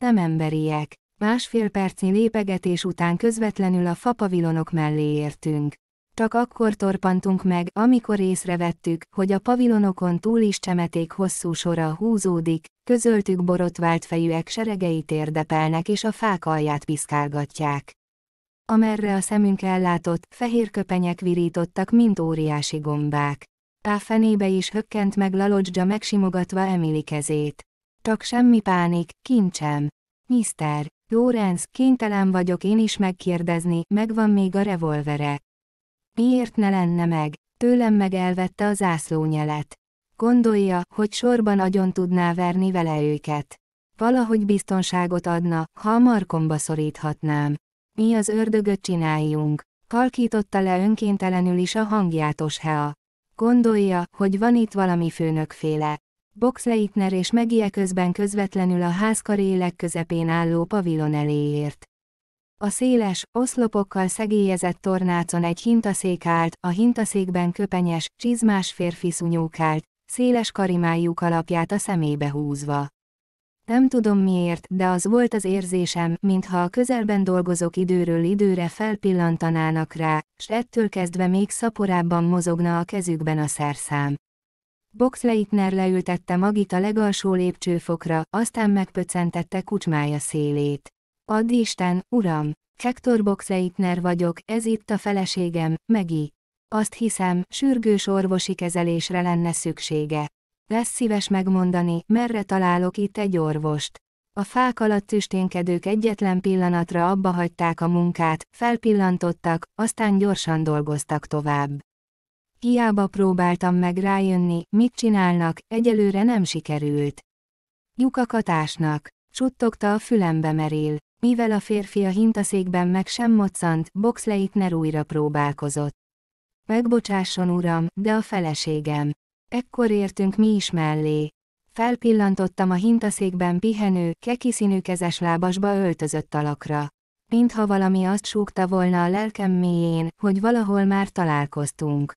Nem emberiek. Másfél percnyi lépegetés után közvetlenül a fapavilonok mellé értünk. Csak akkor torpantunk meg, amikor észrevettük, hogy a pavilonokon túl is csemeték hosszú sora húzódik, közöltük borotvált fejűek seregeit érdepelnek és a fák alját piszkálgatják amerre a szemünk ellátott, fehér köpenyek virítottak, mint óriási gombák. A fenébe is hökkent meg Lalodzsa megsimogatva Emily kezét. Csak semmi pánik, kincsem. Mister, Lorenz, kénytelen vagyok én is megkérdezni, megvan még a revolvere. Miért ne lenne meg? Tőlem meg elvette a zászlónyelet. Gondolja, hogy sorban agyon tudná verni vele őket. Valahogy biztonságot adna, ha a markomba szoríthatnám mi az ördögöt csináljunk. Halkította le önkéntelenül is a hangjátos Hea. Gondolja, hogy van itt valami főnökféle. Boxleitner és Megie e közben közvetlenül a házkarélek közepén álló pavilon eléért. A széles, oszlopokkal szegélyezett tornácon egy hintaszék állt, a hintaszékben köpenyes, csizmás férfi szunyókált, széles karimájuk alapját a szemébe húzva. Nem tudom miért, de az volt az érzésem, mintha a közelben dolgozók időről időre felpillantanának rá, s ettől kezdve még szaporábban mozogna a kezükben a szerszám. Boxleitner leültette Magit a legalsó lépcsőfokra, aztán megpöccentette kucsmája szélét. Add Isten, uram! Hector Boxleitner vagyok, ez itt a feleségem, Megi. Azt hiszem, sürgős orvosi kezelésre lenne szüksége. Lesz szíves megmondani, merre találok itt egy orvost. A fák alatt tüsténkedők egyetlen pillanatra abba hagyták a munkát, felpillantottak, aztán gyorsan dolgoztak tovább. Hiába próbáltam meg rájönni, mit csinálnak, egyelőre nem sikerült. Lyukakat Suttogta a fülembe merél. Mivel a férfi a hintaszékben meg sem moccant, Boxleitner újra próbálkozott. Megbocsásson uram, de a feleségem. Ekkor értünk mi is mellé. Felpillantottam a hintaszékben pihenő, kekiszínű kezes lábasba öltözött alakra. Mintha valami azt súgta volna a lelkem mélyén, hogy valahol már találkoztunk.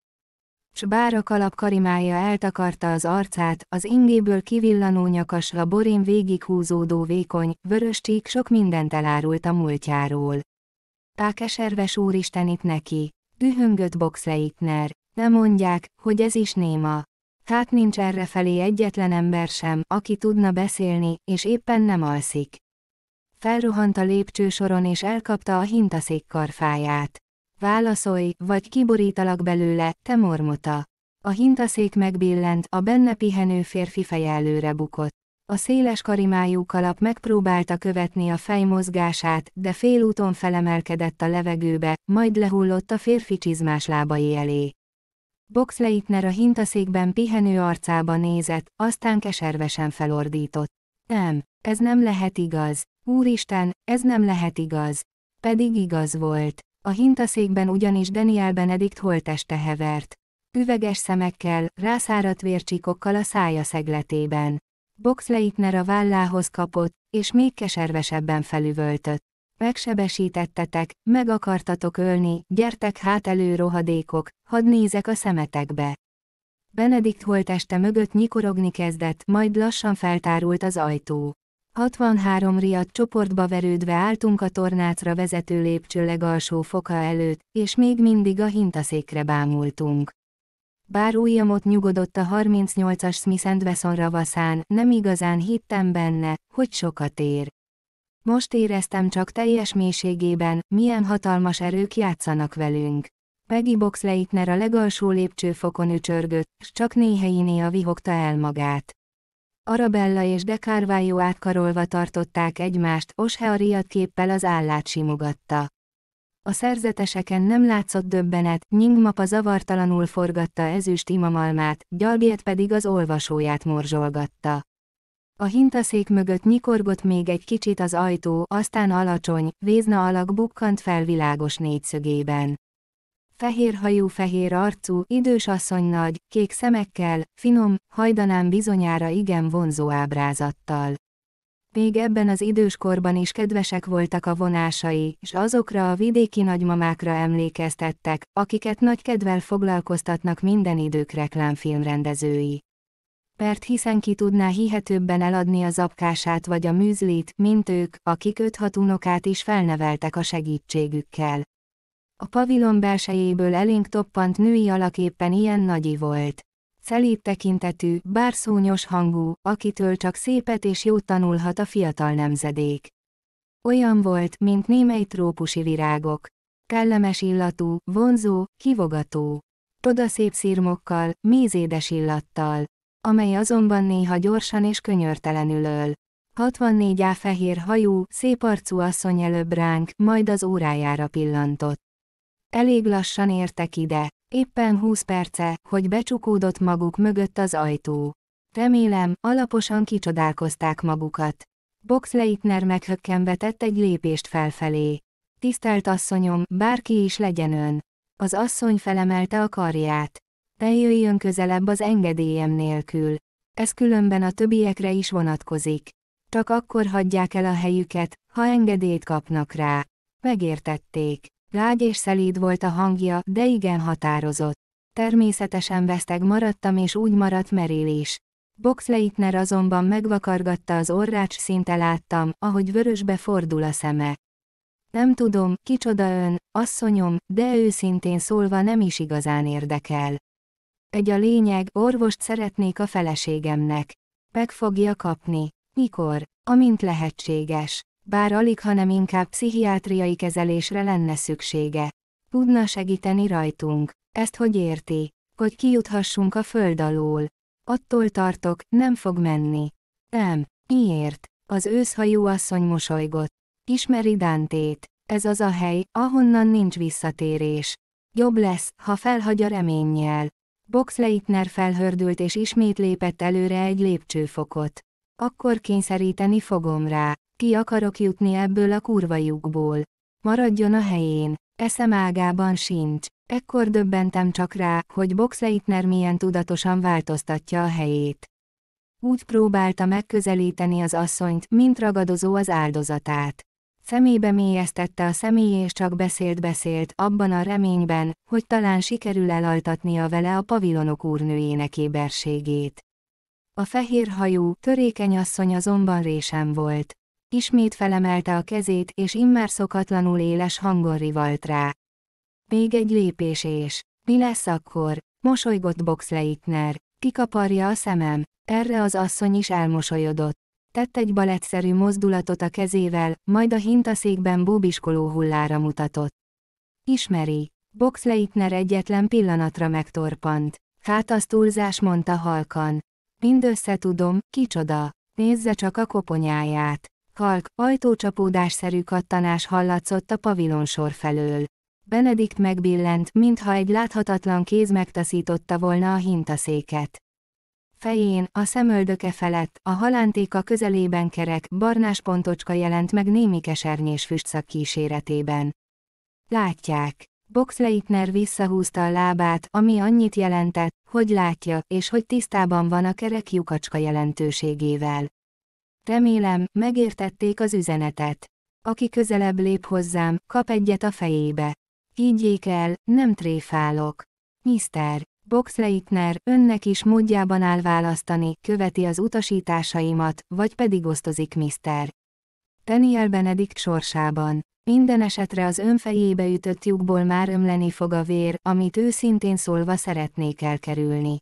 S bár a kalap karimája eltakarta az arcát, az ingéből kivillanó nyakas a borén végighúzódó vékony, vörös csík sok mindent elárult a múltjáról. Pákeserves úristen itt neki, dühöngött Boxleitner, ne mondják, hogy ez is néma. Hát nincs erre felé egyetlen ember sem, aki tudna beszélni, és éppen nem alszik. Felrohant a lépcsősoron és elkapta a hintaszék karfáját. Válaszolj, vagy kiborítalak belőle, te mormota. A hintaszék megbillent, a benne pihenő férfi feje előre bukott. A széles karimájú kalap megpróbálta követni a fej mozgását, de félúton felemelkedett a levegőbe, majd lehullott a férfi csizmás lábai elé. Boxleitner a hintaszékben pihenő arcába nézett, aztán keservesen felordított. Nem, ez nem lehet igaz. Úristen, ez nem lehet igaz. Pedig igaz volt. A hintaszékben ugyanis Daniel Benedikt holteste hevert. Üveges szemekkel, rászáradt vércsikokkal a szája szegletében. Boxleitner a vállához kapott, és még keservesebben felüvöltött. Megsebesítettetek, meg akartatok ölni, gyertek hát elő rohadékok, hadd nézek a szemetekbe. Benedikt holteste mögött nyikorogni kezdett, majd lassan feltárult az ajtó. 63 riad csoportba verődve álltunk a tornácra vezető lépcső legalsó foka előtt, és még mindig a hintaszékre bámultunk. Bár ujjamot nyugodott a 38-as Smith Wesson ravaszán, nem igazán hittem benne, hogy sokat ér. Most éreztem csak teljes mélységében, milyen hatalmas erők játszanak velünk. Peggy Boxleitner a legalsó lépcsőfokon ücsörgött, s csak néhelyiné a vihogta el magát. Arabella és de Carvalho átkarolva tartották egymást, Oshe a riad képpel az állát simogatta. A szerzeteseken nem látszott döbbenet, Nyingmapa zavartalanul forgatta ezüst imamalmát, Gyalgét pedig az olvasóját morzsolgatta. A hintaszék mögött nyikorgott még egy kicsit az ajtó, aztán alacsony, vézna alak bukkant fel világos négyszögében. Fehér hajú, fehér arcú, idős asszony nagy kék szemekkel, finom, hajdanán bizonyára igen vonzó ábrázattal. Még ebben az időskorban is kedvesek voltak a vonásai, és azokra a vidéki nagymamákra emlékeztettek, akiket nagy kedvel foglalkoztatnak minden idők reklámfilmrendezői. Mert hiszen ki tudná hihetőbben eladni a zapkását vagy a műzlit, mint ők, akik öt-hat unokát is felneveltek a segítségükkel. A pavilon belsejéből elénk toppant női alaképpen ilyen nagyi volt. Szelít tekintetű, bár szúnyos hangú, akitől csak szépet és jót tanulhat a fiatal nemzedék. Olyan volt, mint némely trópusi virágok. Kellemes illatú, vonzó, kivogató. Toda szép szirmokkal, mézédes illattal, amely azonban néha gyorsan és könyörtelenül öl. 64 á fehér hajú, szép arcú asszony előbb ránk, majd az órájára pillantott. Elég lassan értek ide, éppen húsz perce, hogy becsukódott maguk mögött az ajtó. Remélem, alaposan kicsodálkozták magukat. Boxleitner meghökkenve tett egy lépést felfelé. Tisztelt asszonyom, bárki is legyen ön. Az asszony felemelte a karját. Ne jöjjön közelebb az engedélyem nélkül. Ez különben a többiekre is vonatkozik. Csak akkor hagyják el a helyüket, ha engedélyt kapnak rá. Megértették. Lágy és szelíd volt a hangja, de igen határozott. Természetesen veszteg maradtam és úgy maradt merélés. Boxleitner azonban megvakargatta az orrács szinte láttam, ahogy vörösbe fordul a szeme. Nem tudom, kicsoda ön, asszonyom, de őszintén szólva nem is igazán érdekel. Egy a lényeg, orvost szeretnék a feleségemnek. Meg fogja kapni. Mikor? Amint lehetséges bár alig, hanem inkább pszichiátriai kezelésre lenne szüksége. Tudna segíteni rajtunk. Ezt hogy érti? Hogy kijuthassunk a föld alól. Attól tartok, nem fog menni. Nem. Miért? Az őszhajú asszony mosolygott. Ismeri Dántét. Ez az a hely, ahonnan nincs visszatérés. Jobb lesz, ha felhagy a reménnyel. Boxleitner felhördült és ismét lépett előre egy lépcsőfokot. Akkor kényszeríteni fogom rá. Ki akarok jutni ebből a kurva lyukból. Maradjon a helyén. Eszem ágában sincs. Ekkor döbbentem csak rá, hogy Boxleitner milyen tudatosan változtatja a helyét. Úgy próbálta megközelíteni az asszonyt, mint ragadozó az áldozatát. Szemébe mélyeztette a személy és csak beszélt-beszélt, abban a reményben, hogy talán sikerül elaltatnia vele a pavilonok úrnőjének éberségét. A fehér hajú, törékeny asszony azonban résem volt. Ismét felemelte a kezét, és immár szokatlanul éles hangon rivalt rá. Még egy lépés és. Mi lesz akkor? Mosolygott Boxleitner. Kikaparja a szemem. Erre az asszony is elmosolyodott. Tett egy balettszerű mozdulatot a kezével, majd a hintaszékben bóbiskoló hullára mutatott. Ismeri. Boxleitner egyetlen pillanatra megtorpant. Hát az túlzás mondta halkan. Mindössze tudom, kicsoda. Nézze csak a koponyáját. Kalk, ajtócsapódásszerű kattanás hallatszott a pavilon sor felől. Benedikt megbillent, mintha egy láthatatlan kéz megtaszította volna a hintaszéket. Fején, a szemöldöke felett, a halántéka közelében kerek, barnás pontocska jelent meg némi kesernyés füstszak kíséretében. Látják. Boxleitner visszahúzta a lábát, ami annyit jelentett, hogy látja, és hogy tisztában van a kerek lyukacska jelentőségével. Remélem, megértették az üzenetet. Aki közelebb lép hozzám, kap egyet a fejébe. Higgyék el, nem tréfálok. Mr. Boxleitner, önnek is módjában áll választani, követi az utasításaimat, vagy pedig osztozik Mr. Daniel Benedikt sorsában. Minden esetre az önfejébe ütött lyukból már ömleni fog a vér, amit őszintén szólva szeretnék elkerülni.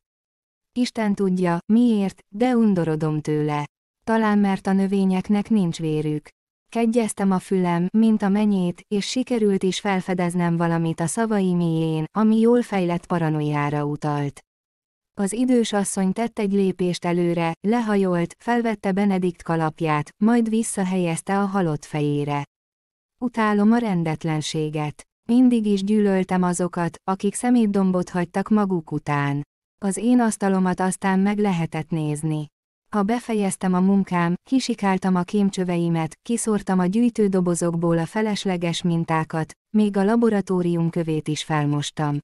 Isten tudja, miért, de undorodom tőle talán mert a növényeknek nincs vérük. Kegyeztem a fülem, mint a menyét, és sikerült is felfedeznem valamit a szavai mélyén, ami jól fejlett paranoiára utalt. Az idős asszony tett egy lépést előre, lehajolt, felvette Benedikt kalapját, majd visszahelyezte a halott fejére. Utálom a rendetlenséget. Mindig is gyűlöltem azokat, akik szemétdombot hagytak maguk után. Az én asztalomat aztán meg lehetett nézni. Ha befejeztem a munkám, kisikáltam a kémcsöveimet, kiszórtam a gyűjtődobozokból a felesleges mintákat, még a laboratórium kövét is felmostam.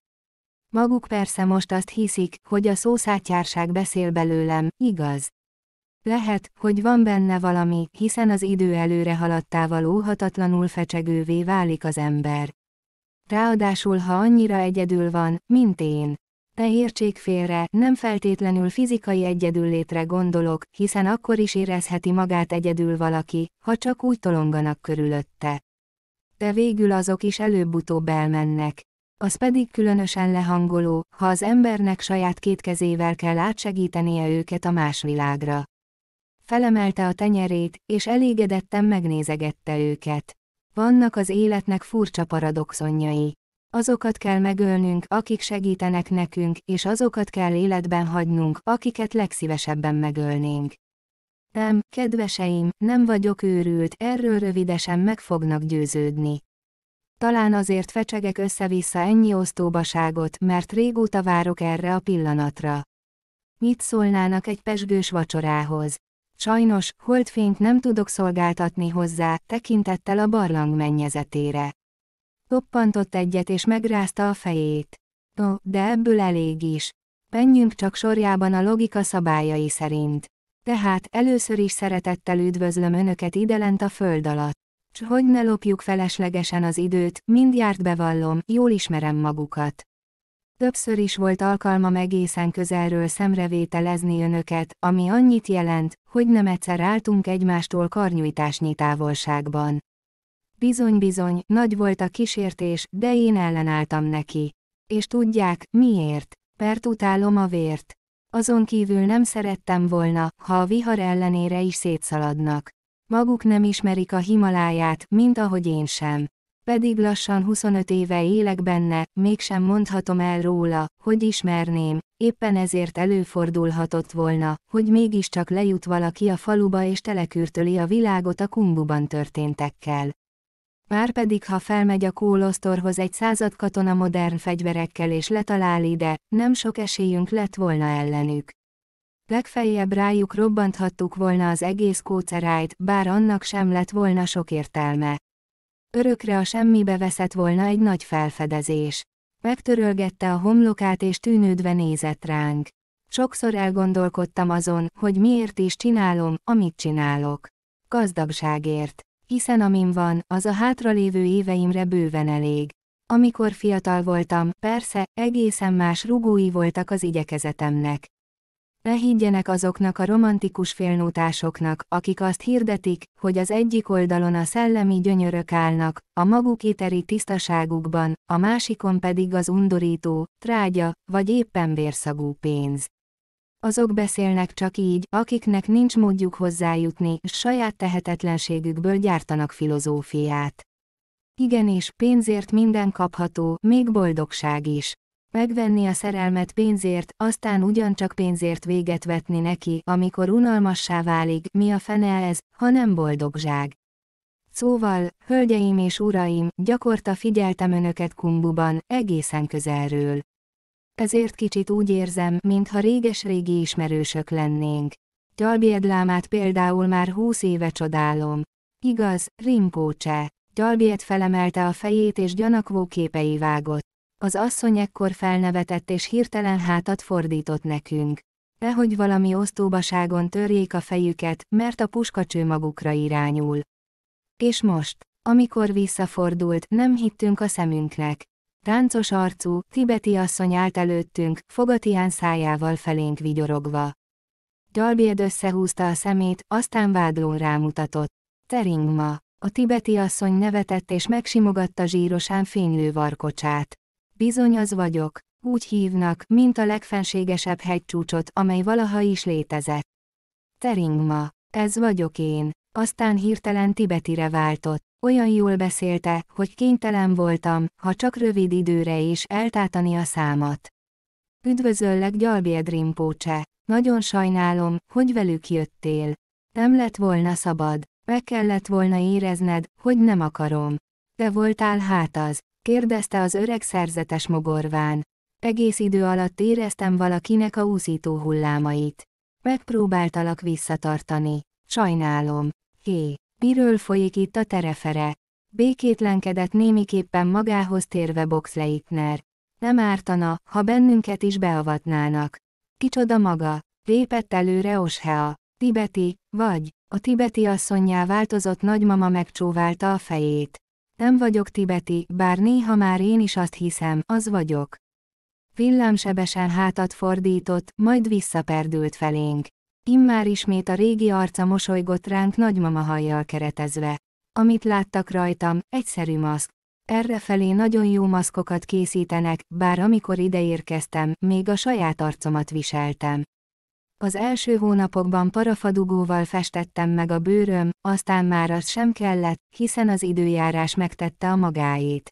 Maguk persze most azt hiszik, hogy a szószátjárság beszél belőlem, igaz? Lehet, hogy van benne valami, hiszen az idő előre haladtával óhatatlanul fecsegővé válik az ember. Ráadásul ha annyira egyedül van, mint én. Te értsék félre, nem feltétlenül fizikai egyedüllétre gondolok, hiszen akkor is érezheti magát egyedül valaki, ha csak úgy tolonganak körülötte. De végül azok is előbb-utóbb elmennek. Az pedig különösen lehangoló, ha az embernek saját két kezével kell átsegítenie őket a más világra. Felemelte a tenyerét, és elégedetten megnézegette őket. Vannak az életnek furcsa paradoxonjai. Azokat kell megölnünk, akik segítenek nekünk, és azokat kell életben hagynunk, akiket legszívesebben megölnénk. Nem, kedveseim, nem vagyok őrült, erről rövidesen meg fognak győződni. Talán azért fecsegek össze-vissza ennyi osztóbaságot, mert régóta várok erre a pillanatra. Mit szólnának egy pesgős vacsorához? Sajnos, holdfényt nem tudok szolgáltatni hozzá, tekintettel a barlang mennyezetére. Toppantott egyet és megrázta a fejét. Ó, oh, de ebből elég is. Menjünk csak sorjában a logika szabályai szerint. Tehát először is szeretettel üdvözlöm Önöket idelent a föld alatt. S hogy ne lopjuk feleslegesen az időt, mindjárt bevallom, jól ismerem magukat. Többször is volt alkalma egészen közelről szemrevételezni önöket, ami annyit jelent, hogy nem egyszer álltunk egymástól karnyújtásnyi távolságban. Bizony-bizony, nagy volt a kísértés, de én ellenálltam neki. És tudják, miért? Pert utálom a vért. Azon kívül nem szerettem volna, ha a vihar ellenére is szétszaladnak. Maguk nem ismerik a Himaláját, mint ahogy én sem. Pedig lassan 25 éve élek benne, mégsem mondhatom el róla, hogy ismerném, éppen ezért előfordulhatott volna, hogy mégiscsak lejut valaki a faluba és telekürtöli a világot a kumbuban történtekkel. Márpedig ha felmegy a kólosztorhoz egy század katona modern fegyverekkel és letalál ide, nem sok esélyünk lett volna ellenük. Legfeljebb rájuk robbanthattuk volna az egész kócerájt, bár annak sem lett volna sok értelme. Örökre a semmibe veszett volna egy nagy felfedezés. Megtörölgette a homlokát és tűnődve nézett ránk. Sokszor elgondolkodtam azon, hogy miért is csinálom, amit csinálok. Gazdagságért hiszen amin van, az a hátralévő éveimre bőven elég. Amikor fiatal voltam, persze, egészen más rugói voltak az igyekezetemnek. Ne higgyenek azoknak a romantikus félnótásoknak, akik azt hirdetik, hogy az egyik oldalon a szellemi gyönyörök állnak, a maguk éteri tisztaságukban, a másikon pedig az undorító, trágya, vagy éppen vérszagú pénz azok beszélnek csak így, akiknek nincs módjuk hozzájutni, saját tehetetlenségükből gyártanak filozófiát. Igenis, pénzért minden kapható, még boldogság is. Megvenni a szerelmet pénzért, aztán ugyancsak pénzért véget vetni neki, amikor unalmassá válik, mi a fene ez, ha nem boldogság. Szóval, hölgyeim és uraim, gyakorta figyeltem önöket kumbuban, egészen közelről. Ezért kicsit úgy érzem, mintha réges-régi ismerősök lennénk. Gyalbiedlámát például már húsz éve csodálom. Igaz, Rimpócse. Gyalbied felemelte a fejét és gyanakvó képei vágott. Az asszony ekkor felnevetett és hirtelen hátat fordított nekünk. Nehogy valami osztóbaságon törjék a fejüket, mert a puskacső magukra irányul. És most, amikor visszafordult, nem hittünk a szemünknek. Táncos arcú, tibeti asszony állt előttünk, fogatián szájával felénk vigyorogva. Gyalbéd összehúzta a szemét, aztán vádlón rámutatott. Teringma. A tibeti asszony nevetett és megsimogatta zsírosán fénylő varkocsát. Bizony az vagyok, úgy hívnak, mint a legfenségesebb hegycsúcsot, amely valaha is létezett. Teringma. Ez vagyok én. Aztán hirtelen tibetire váltott olyan jól beszélte, hogy kénytelen voltam, ha csak rövid időre is eltátani a számat. Üdvözöllek Gyalbiedrin Póce, nagyon sajnálom, hogy velük jöttél. Nem lett volna szabad, meg kellett volna érezned, hogy nem akarom. De voltál hát az, kérdezte az öreg szerzetes mogorván. Egész idő alatt éreztem valakinek a úszító hullámait. Megpróbáltalak visszatartani. Sajnálom. Hé, Miről folyik itt a terefere? Békétlenkedett némiképpen magához térve Boxleitner. Nem ártana, ha bennünket is beavatnának. Kicsoda maga? Lépett előre Oshea. Tibeti, vagy? A tibeti asszonyjá változott nagymama megcsóválta a fejét. Nem vagyok tibeti, bár néha már én is azt hiszem, az vagyok. Villámsebesen hátat fordított, majd visszaperdült felénk. Immár ismét a régi arca mosolygott ránk nagymama hajjal keretezve. Amit láttak rajtam, egyszerű maszk. Errefelé nagyon jó maszkokat készítenek, bár amikor ide érkeztem, még a saját arcomat viseltem. Az első hónapokban parafadugóval festettem meg a bőröm, aztán már az sem kellett, hiszen az időjárás megtette a magáét.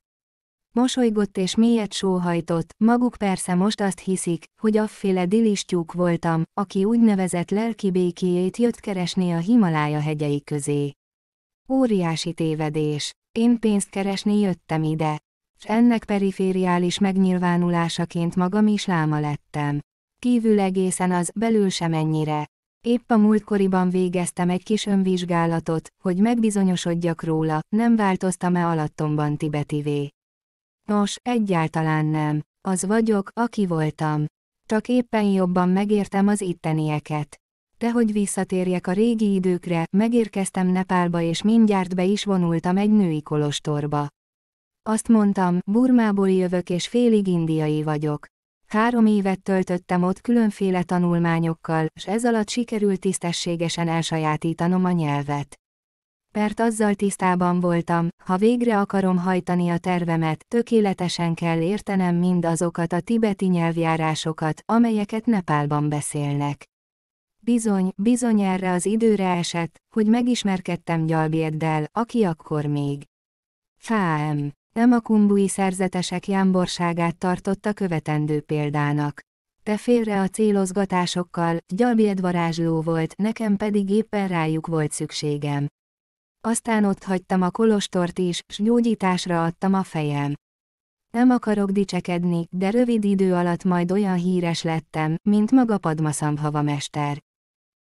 Mosolygott és mélyet sóhajtott, maguk persze most azt hiszik, hogy afféle dilistyúk voltam, aki úgynevezett lelki békéjét jött keresni a Himalája hegyei közé. Óriási tévedés. Én pénzt keresni jöttem ide. S ennek perifériális megnyilvánulásaként magam is láma lettem. Kívül egészen az, belül sem ennyire. Épp a múltkoriban végeztem egy kis önvizsgálatot, hogy megbizonyosodjak róla, nem változtam-e alattomban tibetivé. Nos, egyáltalán nem. Az vagyok, aki voltam. Csak éppen jobban megértem az ittenieket. De hogy visszatérjek a régi időkre, megérkeztem Nepálba és mindjárt be is vonultam egy női kolostorba. Azt mondtam, Burmából jövök és félig indiai vagyok. Három évet töltöttem ott különféle tanulmányokkal, s ez alatt sikerült tisztességesen elsajátítanom a nyelvet. Pert azzal tisztában voltam, ha végre akarom hajtani a tervemet, tökéletesen kell értenem mindazokat a tibeti nyelvjárásokat, amelyeket Nepálban beszélnek. Bizony, bizony erre az időre esett, hogy megismerkedtem Gyalbérddel, aki akkor még. Fáem, nem a kumbui szerzetesek jámborságát tartotta követendő példának. Te félre a célozgatásokkal, Gyalbérd varázsló volt, nekem pedig éppen rájuk volt szükségem. Aztán ott hagytam a kolostort is, s gyógyításra adtam a fejem. Nem akarok dicsekedni, de rövid idő alatt majd olyan híres lettem, mint maga Padmaszambhava mester.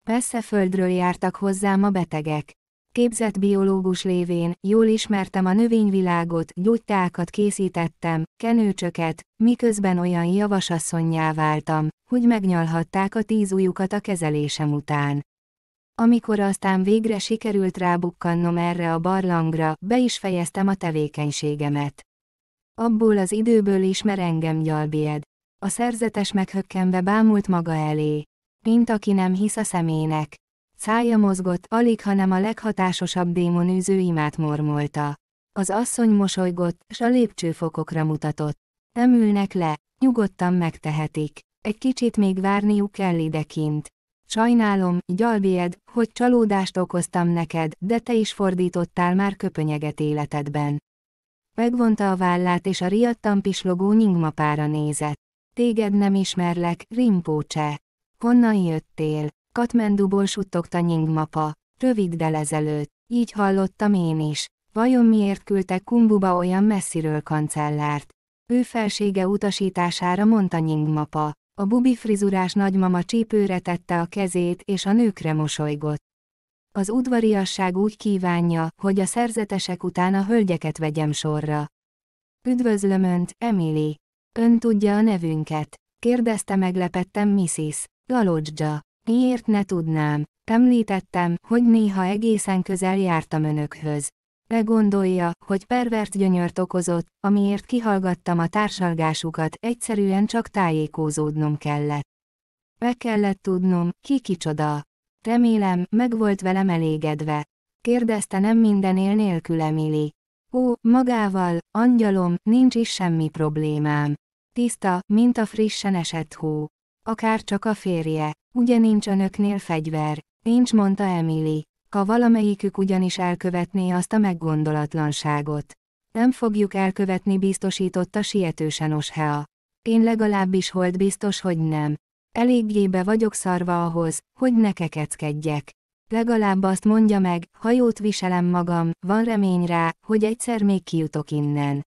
Persze földről jártak hozzám a betegek. Képzett biológus lévén, jól ismertem a növényvilágot, gyógytákat készítettem, kenőcsöket, miközben olyan javasasszonyjá váltam, hogy megnyalhatták a tíz ujjukat a kezelésem után. Amikor aztán végre sikerült rábukkannom erre a barlangra, be is fejeztem a tevékenységemet. Abból az időből ismer engem gyalbied. A szerzetes meghökkenve bámult maga elé. Mint aki nem hisz a szemének. Szája mozgott, alig hanem a leghatásosabb démonűző imát mormolta. Az asszony mosolygott, s a lépcsőfokokra mutatott. Nem ülnek le, nyugodtan megtehetik. Egy kicsit még várniuk kell idekint. Sajnálom, gyalbéd, hogy csalódást okoztam neked, de te is fordítottál már köpönyeget életedben. Megvonta a vállát és a riadtan pislogó nyingmapára nézett. Téged nem ismerlek, Rimpócse. Honnan jöttél? Katmenduból suttogta nyingmapa. Röviddel ezelőtt. Így hallottam én is. Vajon miért küldtek Kumbuba olyan messziről kancellárt? Ő felsége utasítására mondta nyingmapa. A bubi frizurás nagymama csípőre tette a kezét, és a nőkre mosolygott. Az udvariasság úgy kívánja, hogy a szerzetesek után a hölgyeket vegyem sorra. Üdvözlöm Önt, Emily. Ön tudja a nevünket? Kérdezte meglepettem Mrs. Galodzsa. Miért ne tudnám? Említettem, hogy néha egészen közel jártam önökhöz gondolja, hogy pervert gyönyört okozott, amiért kihallgattam a társalgásukat, egyszerűen csak tájékozódnom kellett. Meg kellett tudnom, ki kicsoda. Remélem, meg volt velem elégedve. Kérdezte nem mindenél nélkül Emili. Ó, magával, angyalom, nincs is semmi problémám. Tiszta, mint a frissen esett hó. Akár csak a férje, ugye nincs önöknél fegyver, nincs mondta Emily ha valamelyikük ugyanis elkövetné azt a meggondolatlanságot. Nem fogjuk elkövetni biztosította sietősen Oshea. Én legalábbis hold biztos, hogy nem. Eléggé be vagyok szarva ahhoz, hogy ne kekeckedjek. Legalább azt mondja meg, ha jót viselem magam, van remény rá, hogy egyszer még kijutok innen.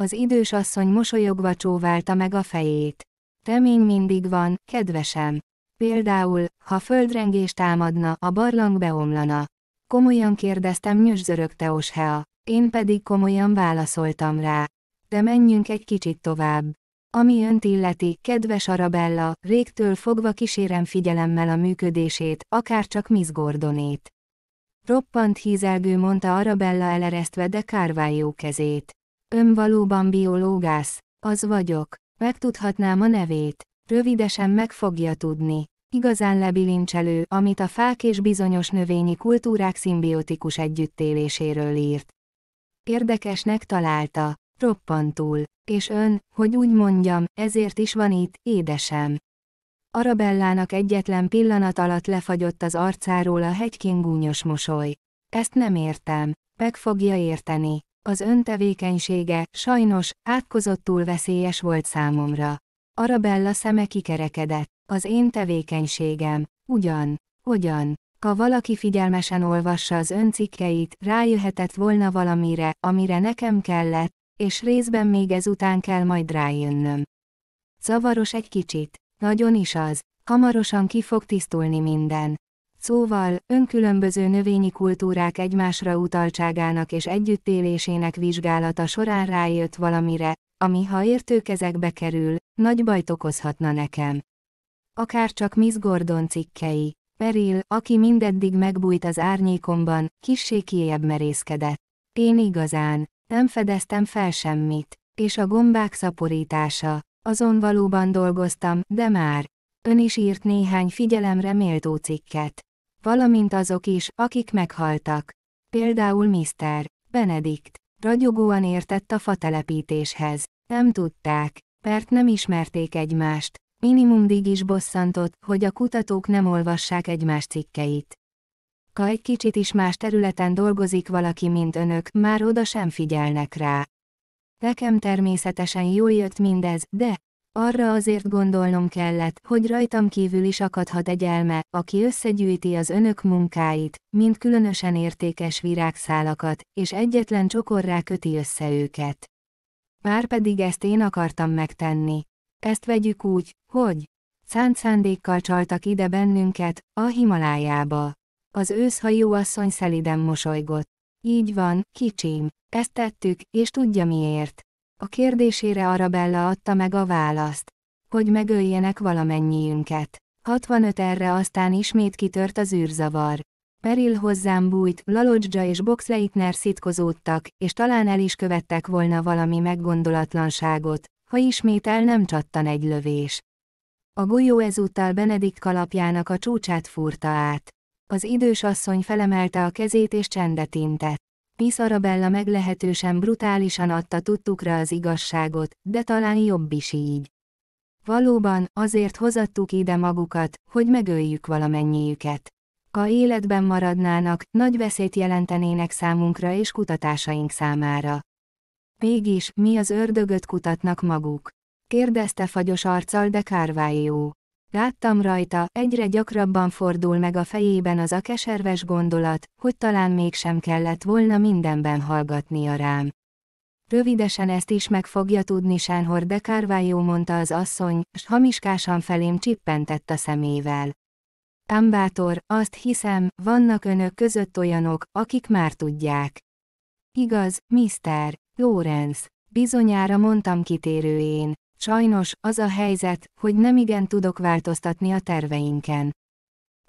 Az idős asszony mosolyogva csóválta meg a fejét. Remény mindig van, kedvesem. Például, ha földrengés támadna, a barlang beomlana. Komolyan kérdeztem nyöszörögte Oshea, én pedig komolyan válaszoltam rá. De menjünk egy kicsit tovább. Ami önt illeti, kedves Arabella, régtől fogva kísérem figyelemmel a működését, akár csak Miss Gordonét. Roppant hízelgő mondta Arabella eleresztve de kárvájó kezét. Ön valóban biológász, az vagyok, megtudhatnám a nevét, rövidesen meg fogja tudni igazán lebilincselő, amit a fák és bizonyos növényi kultúrák szimbiotikus együttéléséről írt. Érdekesnek találta, roppantul, és ön, hogy úgy mondjam, ezért is van itt, édesem. Arabellának egyetlen pillanat alatt lefagyott az arcáról a hegykén gúnyos mosoly. Ezt nem értem, meg fogja érteni. Az öntevékenysége, sajnos, átkozottul veszélyes volt számomra. Arabella szeme kikerekedett az én tevékenységem, ugyan, hogyan, ha valaki figyelmesen olvassa az öncikkeit, rájöhetett volna valamire, amire nekem kellett, és részben még ezután kell majd rájönnöm. Zavaros egy kicsit, nagyon is az, hamarosan ki fog tisztulni minden. Szóval, önkülönböző növényi kultúrák egymásra utaltságának és együttélésének vizsgálata során rájött valamire, ami ha értőkezekbe kerül, nagy bajt okozhatna nekem. Akár csak Miss Gordon cikkei. Peril, aki mindeddig megbújt az árnyékomban, kissé kiejebb merészkedett. Én igazán, nem fedeztem fel semmit, és a gombák szaporítása. Azon valóban dolgoztam, de már. Ön is írt néhány figyelemre méltó cikket. Valamint azok is, akik meghaltak. Például Mr. Benedikt. Ragyogóan értett a fatelepítéshez. Nem tudták, mert nem ismerték egymást, dig is bosszantott, hogy a kutatók nem olvassák egymás cikkeit. Ka egy kicsit is más területen dolgozik valaki, mint önök, már oda sem figyelnek rá. Nekem természetesen jól jött mindez, de arra azért gondolnom kellett, hogy rajtam kívül is akadhat egy elme, aki összegyűjti az önök munkáit, mint különösen értékes virágszálakat, és egyetlen csokorrá köti össze őket. Már pedig ezt én akartam megtenni. Ezt vegyük úgy, hogy szánt szándékkal csaltak ide bennünket, a Himalájába. Az őszhajú asszony szeliden mosolygott. Így van, kicsim, ezt tettük, és tudja miért. A kérdésére Arabella adta meg a választ, hogy megöljenek valamennyiünket. 65 erre aztán ismét kitört az űrzavar. Peril hozzám bújt, Lalodzsa és Boxleitner szitkozódtak, és talán el is követtek volna valami meggondolatlanságot, ha ismét el nem csattan egy lövés. A golyó ezúttal Benedikt kalapjának a csúcsát fúrta át. Az idős asszony felemelte a kezét és csendet intett. Miss Arabella meglehetősen brutálisan adta tudtukra az igazságot, de talán jobb is így. Valóban, azért hozattuk ide magukat, hogy megöljük valamennyiüket. Ha életben maradnának, nagy veszélyt jelentenének számunkra és kutatásaink számára. Mégis, mi az ördögöt kutatnak maguk? Kérdezte fagyos arccal de Kárvájó. Láttam rajta, egyre gyakrabban fordul meg a fejében az a keserves gondolat, hogy talán mégsem kellett volna mindenben hallgatnia rám. Rövidesen ezt is meg fogja tudni Sánhor de Kárvájó mondta az asszony, s hamiskásan felém csippentett a szemével. Ambátor, azt hiszem, vannak önök között olyanok, akik már tudják. Igaz, miszter, Lorenz, bizonyára mondtam kitérőjén, sajnos, az a helyzet, hogy nem igen tudok változtatni a terveinken.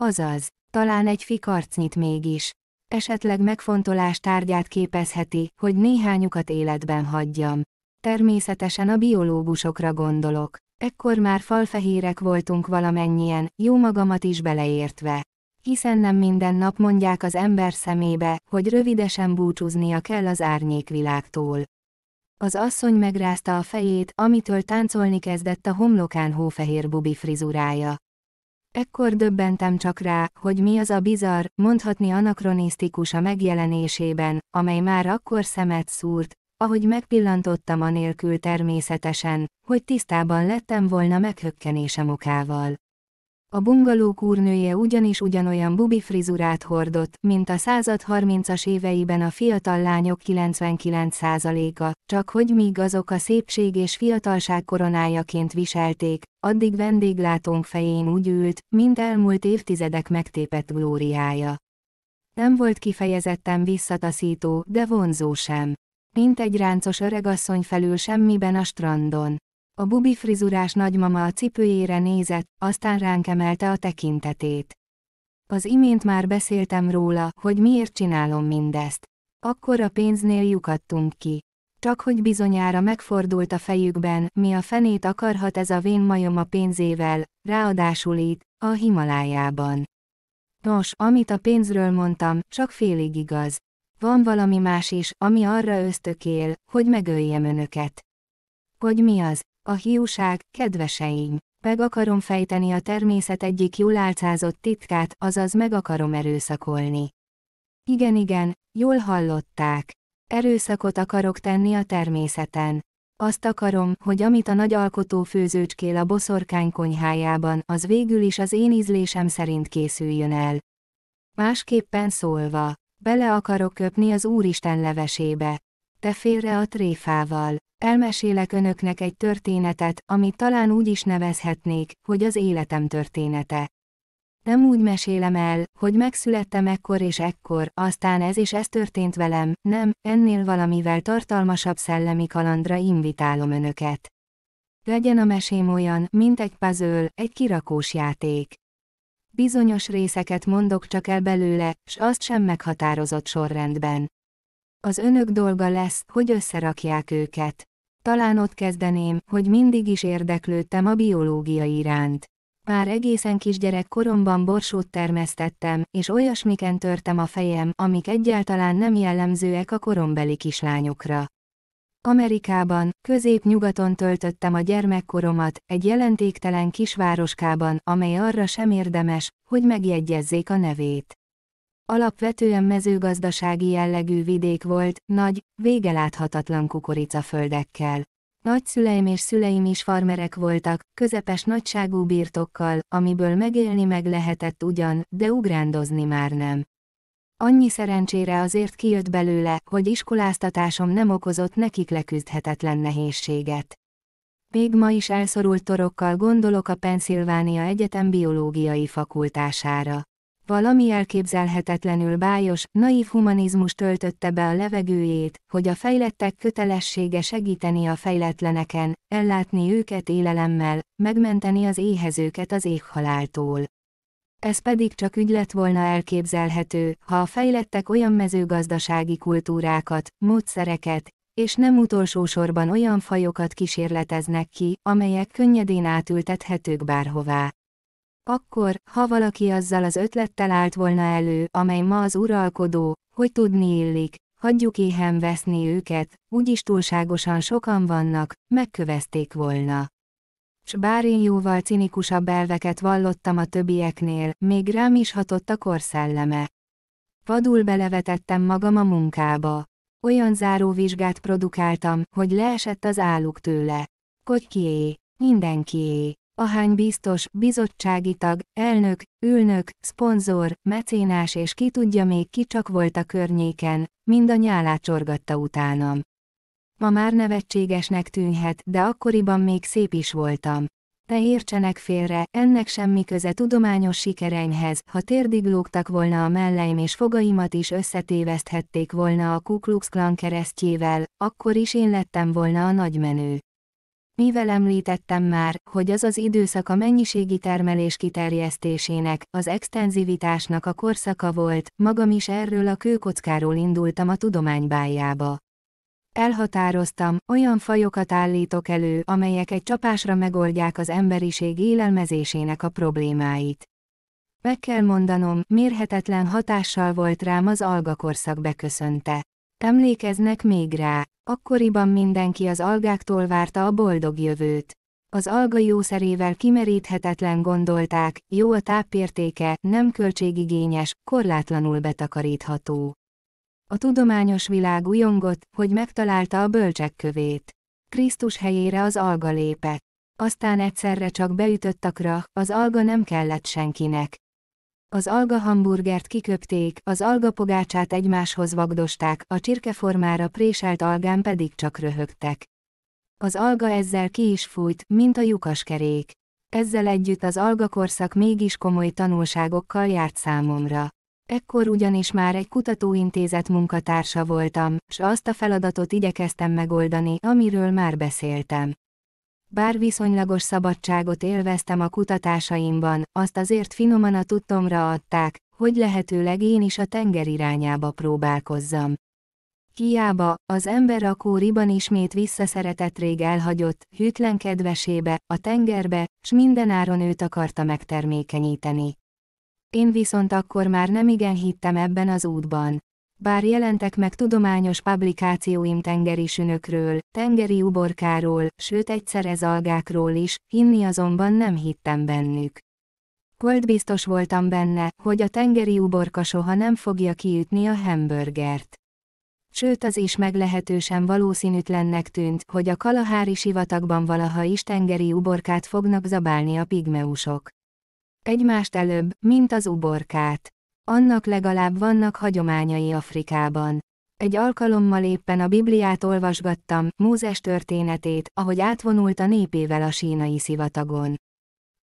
Azaz, talán egy fikarcnyit mégis. Esetleg megfontolás tárgyát képezheti, hogy néhányukat életben hagyjam. Természetesen a biológusokra gondolok. Ekkor már falfehérek voltunk valamennyien, jó magamat is beleértve hiszen nem minden nap mondják az ember szemébe, hogy rövidesen búcsúznia kell az árnyékvilágtól. Az asszony megrázta a fejét, amitől táncolni kezdett a homlokán hófehér bubi frizurája. Ekkor döbbentem csak rá, hogy mi az a bizarr, mondhatni anakronisztikus a megjelenésében, amely már akkor szemet szúrt, ahogy megpillantottam anélkül természetesen, hogy tisztában lettem volna meghökkenésem okával. A bungaló kúrnője ugyanis ugyanolyan bubi frizurát hordott, mint a 130-as éveiben a fiatal lányok 99%-a, csak hogy míg azok a szépség és fiatalság koronájaként viselték, addig vendéglátónk fején úgy ült, mint elmúlt évtizedek megtépett glóriája. Nem volt kifejezetten visszataszító, de vonzó sem. Mint egy ráncos öregasszony felül semmiben a strandon. A bubi frizurás nagymama a cipőjére nézett, aztán ránk emelte a tekintetét. Az imént már beszéltem róla, hogy miért csinálom mindezt. Akkor a pénznél lyukadtunk ki. Csak hogy bizonyára megfordult a fejükben, mi a fenét akarhat ez a vén majom a pénzével, ráadásul itt, a Himalájában. Nos, amit a pénzről mondtam, csak félig igaz. Van valami más is, ami arra ösztökél, hogy megöljem önöket. Hogy mi az? A hiúság, kedveseim! Meg akarom fejteni a természet egyik jól álcázott titkát, azaz meg akarom erőszakolni. Igen, igen, jól hallották. Erőszakot akarok tenni a természeten. Azt akarom, hogy amit a nagy alkotó főzőcskél a boszorkány konyhájában, az végül is az én ízlésem szerint készüljön el. Másképpen szólva, bele akarok köpni az Úristen levesébe. Te félre a tréfával elmesélek önöknek egy történetet, amit talán úgy is nevezhetnék, hogy az életem története. Nem úgy mesélem el, hogy megszülettem ekkor és ekkor, aztán ez és ez történt velem, nem, ennél valamivel tartalmasabb szellemi kalandra invitálom önöket. Legyen a mesém olyan, mint egy puzzle, egy kirakós játék. Bizonyos részeket mondok csak el belőle, s azt sem meghatározott sorrendben. Az önök dolga lesz, hogy összerakják őket. Talán ott kezdeném, hogy mindig is érdeklődtem a biológia iránt. Már egészen kisgyerek koromban borsót termesztettem, és olyasmiken törtem a fejem, amik egyáltalán nem jellemzőek a korombeli kislányokra. Amerikában, közép-nyugaton töltöttem a gyermekkoromat, egy jelentéktelen kisvároskában, amely arra sem érdemes, hogy megjegyezzék a nevét. Alapvetően mezőgazdasági jellegű vidék volt, nagy, végeláthatatlan kukoricaföldekkel. Nagyszüleim és szüleim is farmerek voltak, közepes nagyságú birtokkal, amiből megélni meg lehetett ugyan, de ugrándozni már nem. Annyi szerencsére azért kijött belőle, hogy iskoláztatásom nem okozott nekik leküzdhetetlen nehézséget. Még ma is elszorult torokkal gondolok a Pennsylvania Egyetem biológiai fakultására. Valami elképzelhetetlenül bájos, naív humanizmus töltötte be a levegőjét, hogy a fejlettek kötelessége segíteni a fejletleneken, ellátni őket élelemmel, megmenteni az éhezőket az éghaláltól. Ez pedig csak ügy lett volna elképzelhető, ha a fejlettek olyan mezőgazdasági kultúrákat, módszereket, és nem utolsó sorban olyan fajokat kísérleteznek ki, amelyek könnyedén átültethetők bárhová. Akkor, ha valaki azzal az ötlettel állt volna elő, amely ma az uralkodó, hogy tudni illik, hagyjuk éhen veszni őket, úgyis túlságosan sokan vannak, megkövezték volna. S bár én jóval cinikusabb elveket vallottam a többieknél, még rám is hatott a korszelleme. Vadul belevetettem magam a munkába. Olyan záróvizsgát produkáltam, hogy leesett az álluk tőle. kié, mindenkié ahány biztos, bizottsági tag, elnök, ülnök, szponzor, mecénás és ki tudja még ki csak volt a környéken, mind a nyálát csorgatta utánam. Ma már nevetségesnek tűnhet, de akkoriban még szép is voltam. Ne értsenek félre, ennek semmi köze tudományos sikereimhez, ha térdig lógtak volna a melleim és fogaimat is összetéveszthették volna a Ku Klux Klan keresztjével, akkor is én lettem volna a nagymenő. Mivel említettem már, hogy az az időszak a mennyiségi termelés kiterjesztésének, az extenzivitásnak a korszaka volt, magam is erről a kőkockáról indultam a tudománybájába. Elhatároztam, olyan fajokat állítok elő, amelyek egy csapásra megoldják az emberiség élelmezésének a problémáit. Meg kell mondanom, mérhetetlen hatással volt rám az algakorszak beköszönte. Emlékeznek még rá, Akkoriban mindenki az algáktól várta a boldog jövőt. Az alga jószerével kimeríthetetlen gondolták, jó a tápértéke, nem költségigényes, korlátlanul betakarítható. A tudományos világ ujongott, hogy megtalálta a bölcsek kövét. Krisztus helyére az alga lépett. Aztán egyszerre csak beütött a krach, az alga nem kellett senkinek az alga hamburgert kiköpték, az alga pogácsát egymáshoz vagdosták, a csirkeformára préselt algán pedig csak röhögtek. Az alga ezzel ki is fújt, mint a lyukaskerék. Ezzel együtt az algakorszak mégis komoly tanulságokkal járt számomra. Ekkor ugyanis már egy kutatóintézet munkatársa voltam, s azt a feladatot igyekeztem megoldani, amiről már beszéltem. Bár viszonylagos szabadságot élveztem a kutatásaimban, azt azért finoman a tudtomra adták, hogy lehetőleg én is a tenger irányába próbálkozzam. Kiába, az ember a kóriban ismét visszaszeretett rég elhagyott, hűtlen kedvesébe, a tengerbe, s mindenáron őt akarta megtermékenyíteni. Én viszont akkor már nem igen hittem ebben az útban bár jelentek meg tudományos publikációim tengeri sünökről, tengeri uborkáról, sőt egyszer ez algákról is, hinni azonban nem hittem bennük. Volt biztos voltam benne, hogy a tengeri uborka soha nem fogja kiütni a hamburgert. Sőt az is meglehetősen valószínűtlennek tűnt, hogy a kalahári sivatagban valaha is tengeri uborkát fognak zabálni a pigmeusok. Egymást előbb, mint az uborkát. Annak legalább vannak hagyományai Afrikában. Egy alkalommal éppen a Bibliát olvasgattam, Mózes történetét, ahogy átvonult a népével a sínai szivatagon.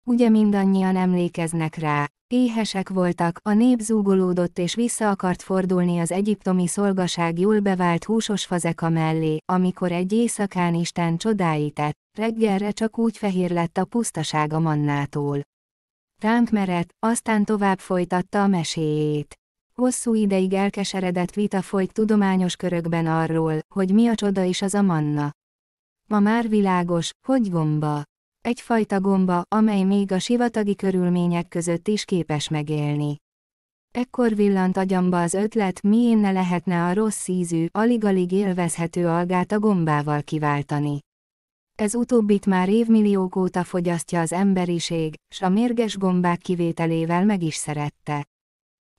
Ugye mindannyian emlékeznek rá, éhesek voltak, a nép zúgolódott és vissza akart fordulni az egyiptomi szolgaság jól bevált húsos fazeka mellé, amikor egy éjszakán Isten csodáitett, reggelre csak úgy fehér lett a pusztaság a mannától. Ránk merett, aztán tovább folytatta a meséjét. Hosszú ideig elkeseredett vita folyt tudományos körökben arról, hogy mi a csoda és az a manna. Ma már világos, hogy gomba. Egyfajta gomba, amely még a sivatagi körülmények között is képes megélni. Ekkor villant agyamba az ötlet, miénne ne lehetne a rossz ízű, alig-alig élvezhető algát a gombával kiváltani. Ez utóbbit már évmilliók óta fogyasztja az emberiség, s a mérges gombák kivételével meg is szerette.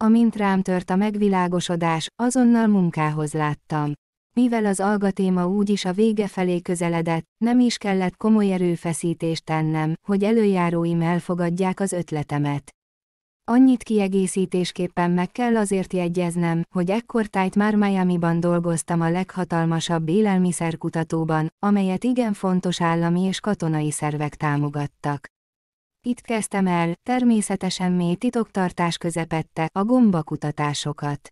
Amint rám tört a megvilágosodás, azonnal munkához láttam. Mivel az algatéma úgyis a vége felé közeledett, nem is kellett komoly erőfeszítést tennem, hogy előjáróim elfogadják az ötletemet annyit kiegészítésképpen meg kell azért jegyeznem, hogy tájt már Miami-ban dolgoztam a leghatalmasabb élelmiszerkutatóban, amelyet igen fontos állami és katonai szervek támogattak. Itt kezdtem el, természetesen mély titoktartás közepette, a gombakutatásokat.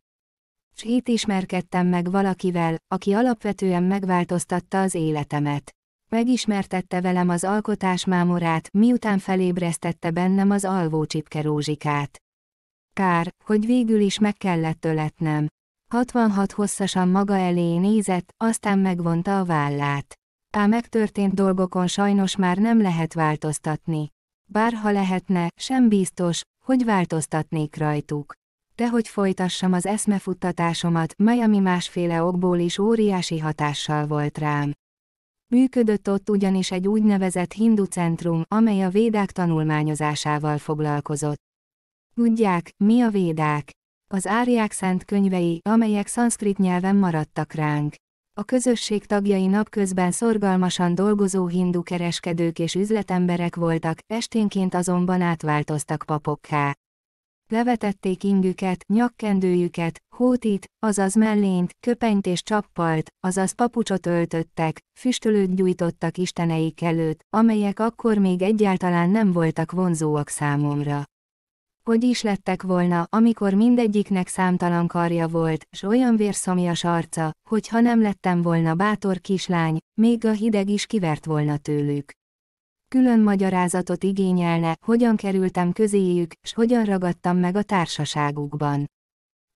S itt ismerkedtem meg valakivel, aki alapvetően megváltoztatta az életemet. Megismertette velem az alkotás mámorát, miután felébresztette bennem az alvó csipke rózsikát. Kár, hogy végül is meg kellett öletnem. 66 hosszasan maga elé nézett, aztán megvonta a vállát. Á megtörtént dolgokon sajnos már nem lehet változtatni. Bárha lehetne, sem biztos, hogy változtatnék rajtuk. De hogy folytassam az eszmefuttatásomat, mely ami másféle okból is óriási hatással volt rám. Működött ott ugyanis egy úgynevezett hindu centrum, amely a védák tanulmányozásával foglalkozott. Tudják, mi a védák? Az áriák szent könyvei, amelyek szanszkrit nyelven maradtak ránk. A közösség tagjai napközben szorgalmasan dolgozó hindu kereskedők és üzletemberek voltak, esténként azonban átváltoztak papokká levetették ingüket, nyakkendőjüket, hótit, azaz mellényt, köpenyt és csappalt, azaz papucsot öltöttek, füstölőt gyújtottak isteneik előtt, amelyek akkor még egyáltalán nem voltak vonzóak számomra. Hogy is lettek volna, amikor mindegyiknek számtalan karja volt, s olyan vérszomjas arca, hogy ha nem lettem volna bátor kislány, még a hideg is kivert volna tőlük. Külön magyarázatot igényelne, hogyan kerültem közéjük, s hogyan ragadtam meg a társaságukban.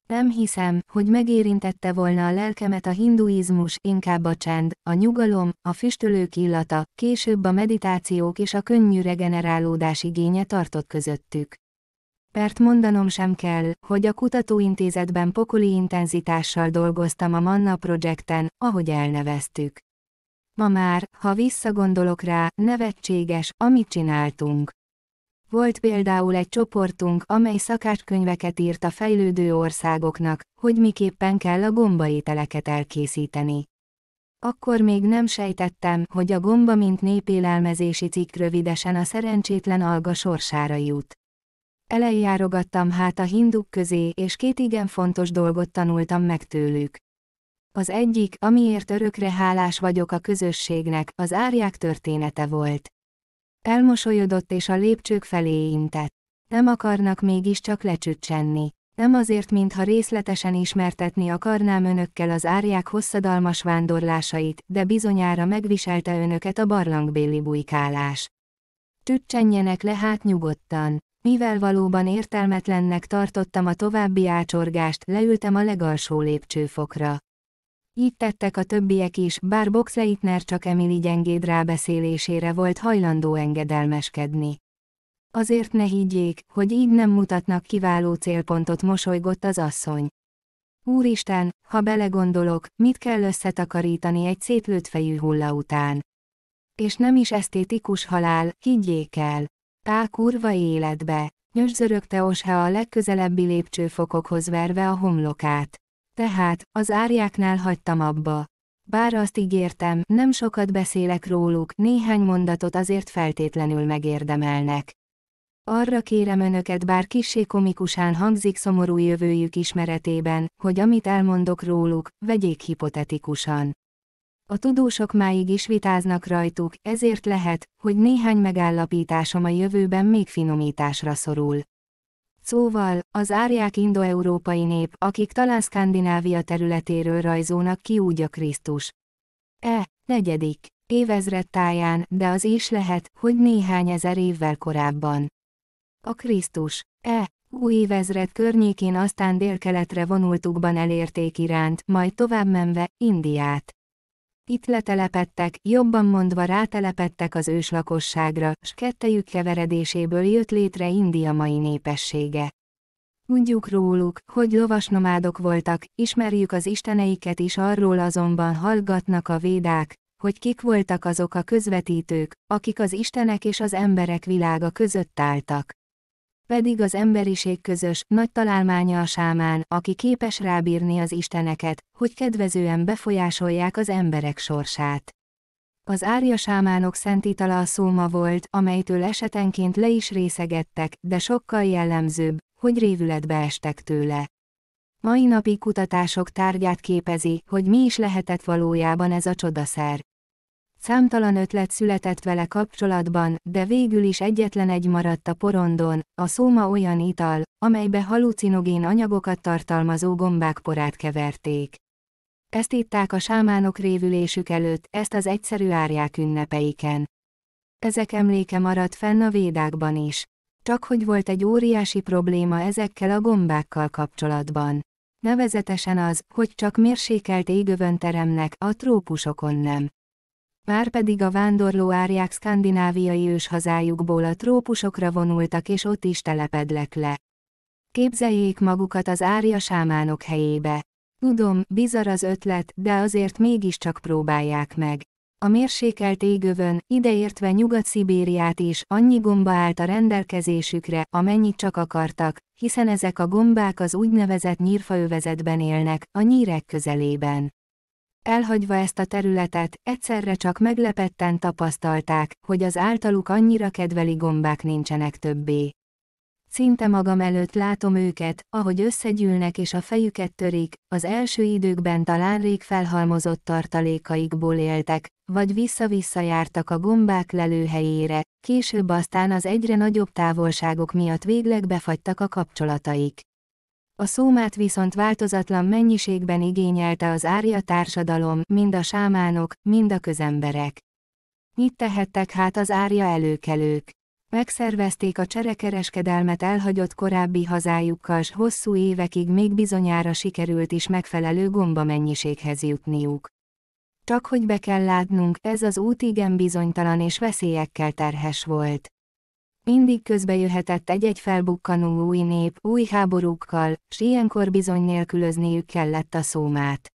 Nem hiszem, hogy megérintette volna a lelkemet a hinduizmus, inkább a csend, a nyugalom, a füstölők illata, később a meditációk és a könnyű regenerálódás igénye tartott közöttük. Pert mondanom sem kell, hogy a kutatóintézetben pokoli intenzitással dolgoztam a Manna projekten, ahogy elneveztük. Ma már, ha visszagondolok rá, nevetséges, amit csináltunk. Volt például egy csoportunk, amely szakácskönyveket írt a fejlődő országoknak, hogy miképpen kell a gombaételeket elkészíteni. Akkor még nem sejtettem, hogy a gomba mint népélelmezési cikk rövidesen a szerencsétlen alga sorsára jut. Elejjárogattam hát a hinduk közé, és két igen fontos dolgot tanultam meg tőlük. Az egyik, amiért örökre hálás vagyok a közösségnek, az árják története volt. Elmosolyodott és a lépcsők felé intett. Nem akarnak mégiscsak lecsüccsenni. Nem azért, mintha részletesen ismertetni akarnám önökkel az árják hosszadalmas vándorlásait, de bizonyára megviselte önöket a barlangbéli bujkálás. Csüccsenjenek le hát nyugodtan. Mivel valóban értelmetlennek tartottam a további ácsorgást, leültem a legalsó lépcsőfokra. Így tettek a többiek is, bár Boxleitner csak Emily gyengéd rábeszélésére volt hajlandó engedelmeskedni. Azért ne higgyék, hogy így nem mutatnak kiváló célpontot mosolygott az asszony. Úristen, ha belegondolok, mit kell összetakarítani egy szétlőtt fejű hulla után. És nem is esztétikus halál, higgyék el. Á kurva életbe, nyöszörögte Osha a legközelebbi lépcsőfokokhoz verve a homlokát. Tehát, az árjáknál hagytam abba. Bár azt ígértem, nem sokat beszélek róluk, néhány mondatot azért feltétlenül megérdemelnek. Arra kérem önöket, bár kissé komikusán hangzik szomorú jövőjük ismeretében, hogy amit elmondok róluk, vegyék hipotetikusan. A tudósok máig is vitáznak rajtuk, ezért lehet, hogy néhány megállapításom a jövőben még finomításra szorul. Szóval, az árják indoeurópai nép, akik talán Skandinávia területéről rajzónak ki úgy a Krisztus. E, negyedik, évezred táján, de az is lehet, hogy néhány ezer évvel korábban. A Krisztus. E, új évezred környékén aztán délkeletre vonultukban elérték Iránt, majd továbbmenve, Indiát. Itt letelepettek, jobban mondva rátelepettek az őslakosságra, s kettejük keveredéséből jött létre India mai népessége. Tudjuk róluk, hogy lovasnomádok voltak, ismerjük az isteneiket is arról azonban hallgatnak a védák, hogy kik voltak azok a közvetítők, akik az istenek és az emberek világa között álltak pedig az emberiség közös, nagy találmánya a sámán, aki képes rábírni az isteneket, hogy kedvezően befolyásolják az emberek sorsát. Az árja sámánok szent itala a szóma volt, amelytől esetenként le is részegettek, de sokkal jellemzőbb, hogy révületbe estek tőle. Mai napi kutatások tárgyát képezi, hogy mi is lehetett valójában ez a csodaszer. Számtalan ötlet született vele kapcsolatban, de végül is egyetlen egy maradt a porondon, a szóma olyan ital, amelybe halucinogén anyagokat tartalmazó gombák porát keverték. Ezt itták a sámánok révülésük előtt, ezt az egyszerű árják ünnepeiken. Ezek emléke maradt fenn a védákban is. Csak hogy volt egy óriási probléma ezekkel a gombákkal kapcsolatban. Nevezetesen az, hogy csak mérsékelt égövön teremnek, a trópusokon nem. Márpedig a vándorló árják szkandináviai őshazájukból a trópusokra vonultak és ott is telepedlek le. Képzeljék magukat az árja sámánok helyébe. Tudom, bizar az ötlet, de azért mégiscsak próbálják meg. A mérsékelt égövön, ideértve Nyugat-Szibériát is, annyi gomba állt a rendelkezésükre, amennyit csak akartak, hiszen ezek a gombák az úgynevezett nyírfaövezetben élnek, a nyírek közelében. Elhagyva ezt a területet, egyszerre csak meglepetten tapasztalták, hogy az általuk annyira kedveli gombák nincsenek többé. Szinte magam előtt látom őket, ahogy összegyűlnek és a fejüket törik, az első időkben talán rég felhalmozott tartalékaikból éltek, vagy vissza-vissza jártak a gombák lelőhelyére, később aztán az egyre nagyobb távolságok miatt végleg befagytak a kapcsolataik a szómát viszont változatlan mennyiségben igényelte az árja társadalom, mind a sámánok, mind a közemberek. Mit tehettek hát az árja előkelők? Megszervezték a cserekereskedelmet elhagyott korábbi hazájukkal, s hosszú évekig még bizonyára sikerült is megfelelő gomba mennyiséghez jutniuk. Csak hogy be kell látnunk, ez az út igen bizonytalan és veszélyekkel terhes volt. Mindig közbejöhetett egy-egy felbukkanó új nép, új háborúkkal, s ilyenkor bizony nélkülözniük kellett a szómát.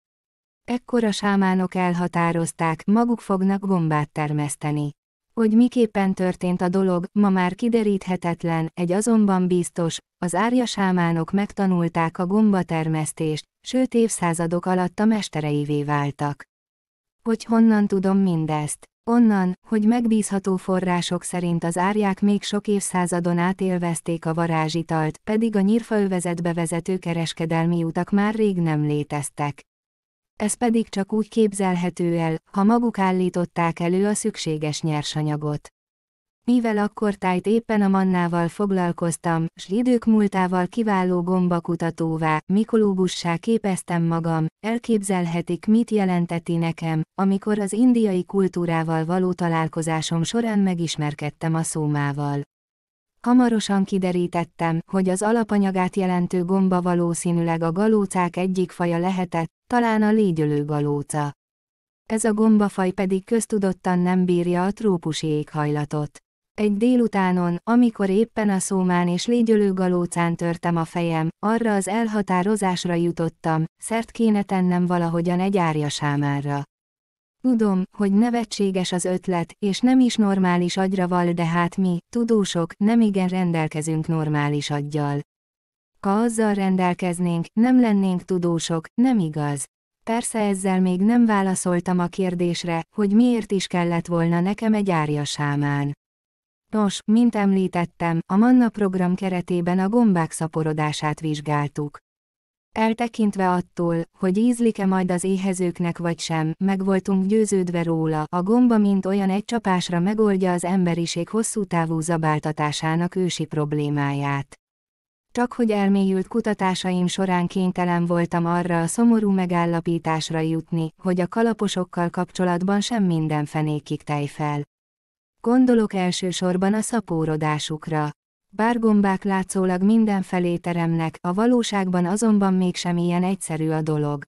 Ekkor a sámánok elhatározták, maguk fognak gombát termeszteni. Hogy miképpen történt a dolog, ma már kideríthetetlen, egy azonban biztos, az árja sámánok megtanulták a gombatermesztést, sőt évszázadok alatt a mestereivé váltak. Hogy honnan tudom mindezt? Onnan, hogy megbízható források szerint az árják még sok évszázadon át élvezték a varázsitalt, pedig a nyírfaövezetbe vezető kereskedelmi utak már rég nem léteztek. Ez pedig csak úgy képzelhető el, ha maguk állították elő a szükséges nyersanyagot. Mivel akkortájt éppen a mannával foglalkoztam, s idők múltával kiváló gombakutatóvá, mikológussá képeztem magam, elképzelhetik mit jelenteti nekem, amikor az indiai kultúrával való találkozásom során megismerkedtem a szómával. Hamarosan kiderítettem, hogy az alapanyagát jelentő gomba valószínűleg a galócák egyik faja lehetett, talán a légyölő galóca. Ez a gombafaj pedig köztudottan nem bírja a trópusi éghajlatot. Egy délutánon, amikor éppen a szómán és légyölő galócán törtem a fejem, arra az elhatározásra jutottam, szert kéne tennem valahogyan egy sámára. Tudom, hogy nevetséges az ötlet, és nem is normális val, de hát mi, tudósok, nem igen rendelkezünk normális aggyal. Ha azzal rendelkeznénk, nem lennénk tudósok, nem igaz. Persze ezzel még nem válaszoltam a kérdésre, hogy miért is kellett volna nekem egy sámán. Nos, mint említettem, a Manna program keretében a gombák szaporodását vizsgáltuk. Eltekintve attól, hogy ízlik-e majd az éhezőknek vagy sem, meg voltunk győződve róla, a gomba mint olyan egy csapásra megoldja az emberiség hosszú távú zabáltatásának ősi problémáját. Csak hogy elmélyült kutatásaim során kénytelen voltam arra a szomorú megállapításra jutni, hogy a kalaposokkal kapcsolatban sem minden fenékig tej fel. Gondolok elsősorban a szapórodásukra. Bár gombák látszólag mindenfelé teremnek, a valóságban azonban mégsem ilyen egyszerű a dolog.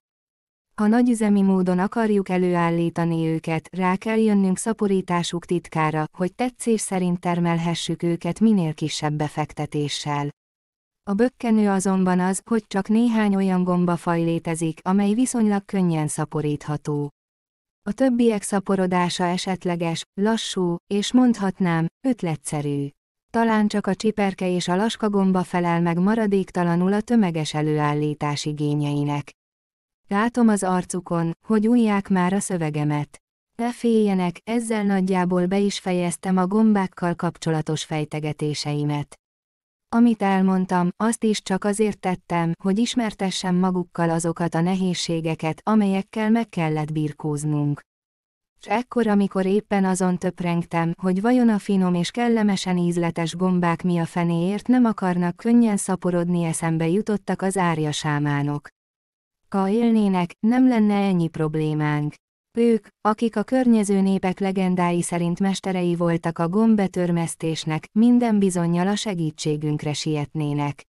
Ha nagyüzemi módon akarjuk előállítani őket, rá kell jönnünk szaporításuk titkára, hogy tetszés szerint termelhessük őket minél kisebb befektetéssel. A bökkenő azonban az, hogy csak néhány olyan gombafaj létezik, amely viszonylag könnyen szaporítható a többiek szaporodása esetleges, lassú, és mondhatnám, ötletszerű. Talán csak a csiperke és a laskagomba felel meg maradéktalanul a tömeges előállítás igényeinek. Látom az arcukon, hogy újják már a szövegemet. Ne féljenek, ezzel nagyjából be is fejeztem a gombákkal kapcsolatos fejtegetéseimet. Amit elmondtam, azt is csak azért tettem, hogy ismertessem magukkal azokat a nehézségeket, amelyekkel meg kellett birkóznunk. S ekkor, amikor éppen azon töprengtem, hogy vajon a finom és kellemesen ízletes gombák mi a fenéért nem akarnak könnyen szaporodni eszembe jutottak az árjasámánok. Ha élnének, nem lenne ennyi problémánk. Ők, akik a környező népek legendái szerint mesterei voltak a gombetörmesztésnek, minden bizonyal a segítségünkre sietnének.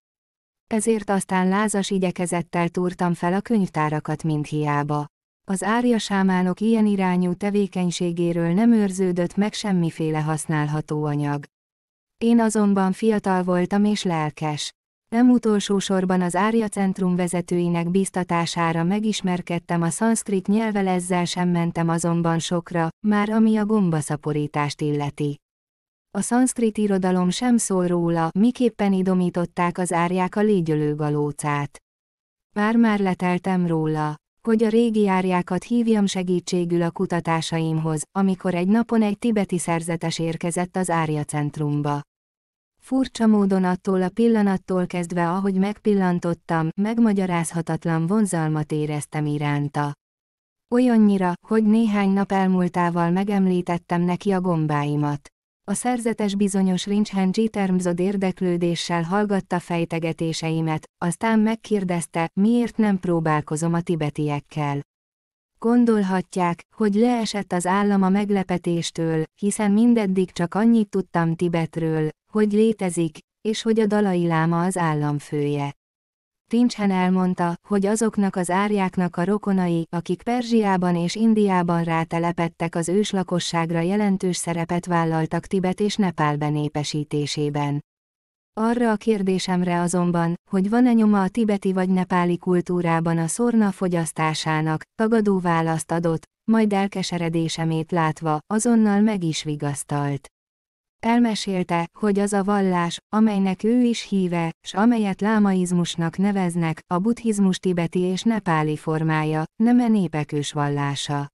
Ezért aztán lázas igyekezettel túrtam fel a könyvtárakat mint hiába. Az sámánok ilyen irányú tevékenységéről nem őrződött meg semmiféle használható anyag. Én azonban fiatal voltam és lelkes. Nem utolsó sorban az Árja Centrum vezetőinek bíztatására megismerkedtem a szanszkrit nyelvel ezzel sem mentem azonban sokra, már ami a gombaszaporítást illeti. A szanszkrit irodalom sem szól róla, miképpen idomították az árják a légyölő galócát. Már-már leteltem róla, hogy a régi árjákat hívjam segítségül a kutatásaimhoz, amikor egy napon egy tibeti szerzetes érkezett az Árja Centrumba. Furcsa módon attól a pillanattól kezdve, ahogy megpillantottam, megmagyarázhatatlan vonzalmat éreztem iránta. Olyannyira, hogy néhány nap elmúltával megemlítettem neki a gombáimat. A szerzetes bizonyos Rinchen G. Termzod érdeklődéssel hallgatta fejtegetéseimet, aztán megkérdezte, miért nem próbálkozom a tibetiekkel. Gondolhatják, hogy leesett az állam a meglepetéstől, hiszen mindeddig csak annyit tudtam Tibetről, hogy létezik, és hogy a dalai láma az államfője. Tincsen elmondta, hogy azoknak az árjáknak a rokonai, akik Perzsiában és Indiában rátelepettek az őslakosságra jelentős szerepet vállaltak Tibet és Nepál benépesítésében. Arra a kérdésemre azonban, hogy van-e nyoma a tibeti vagy nepáli kultúrában a szorna fogyasztásának, tagadó választ adott, majd elkeseredésemét látva, azonnal meg is vigasztalt. Elmesélte, hogy az a vallás, amelynek ő is híve, s amelyet lámaizmusnak neveznek, a buddhizmus tibeti és nepáli formája, nem a e népekős vallása.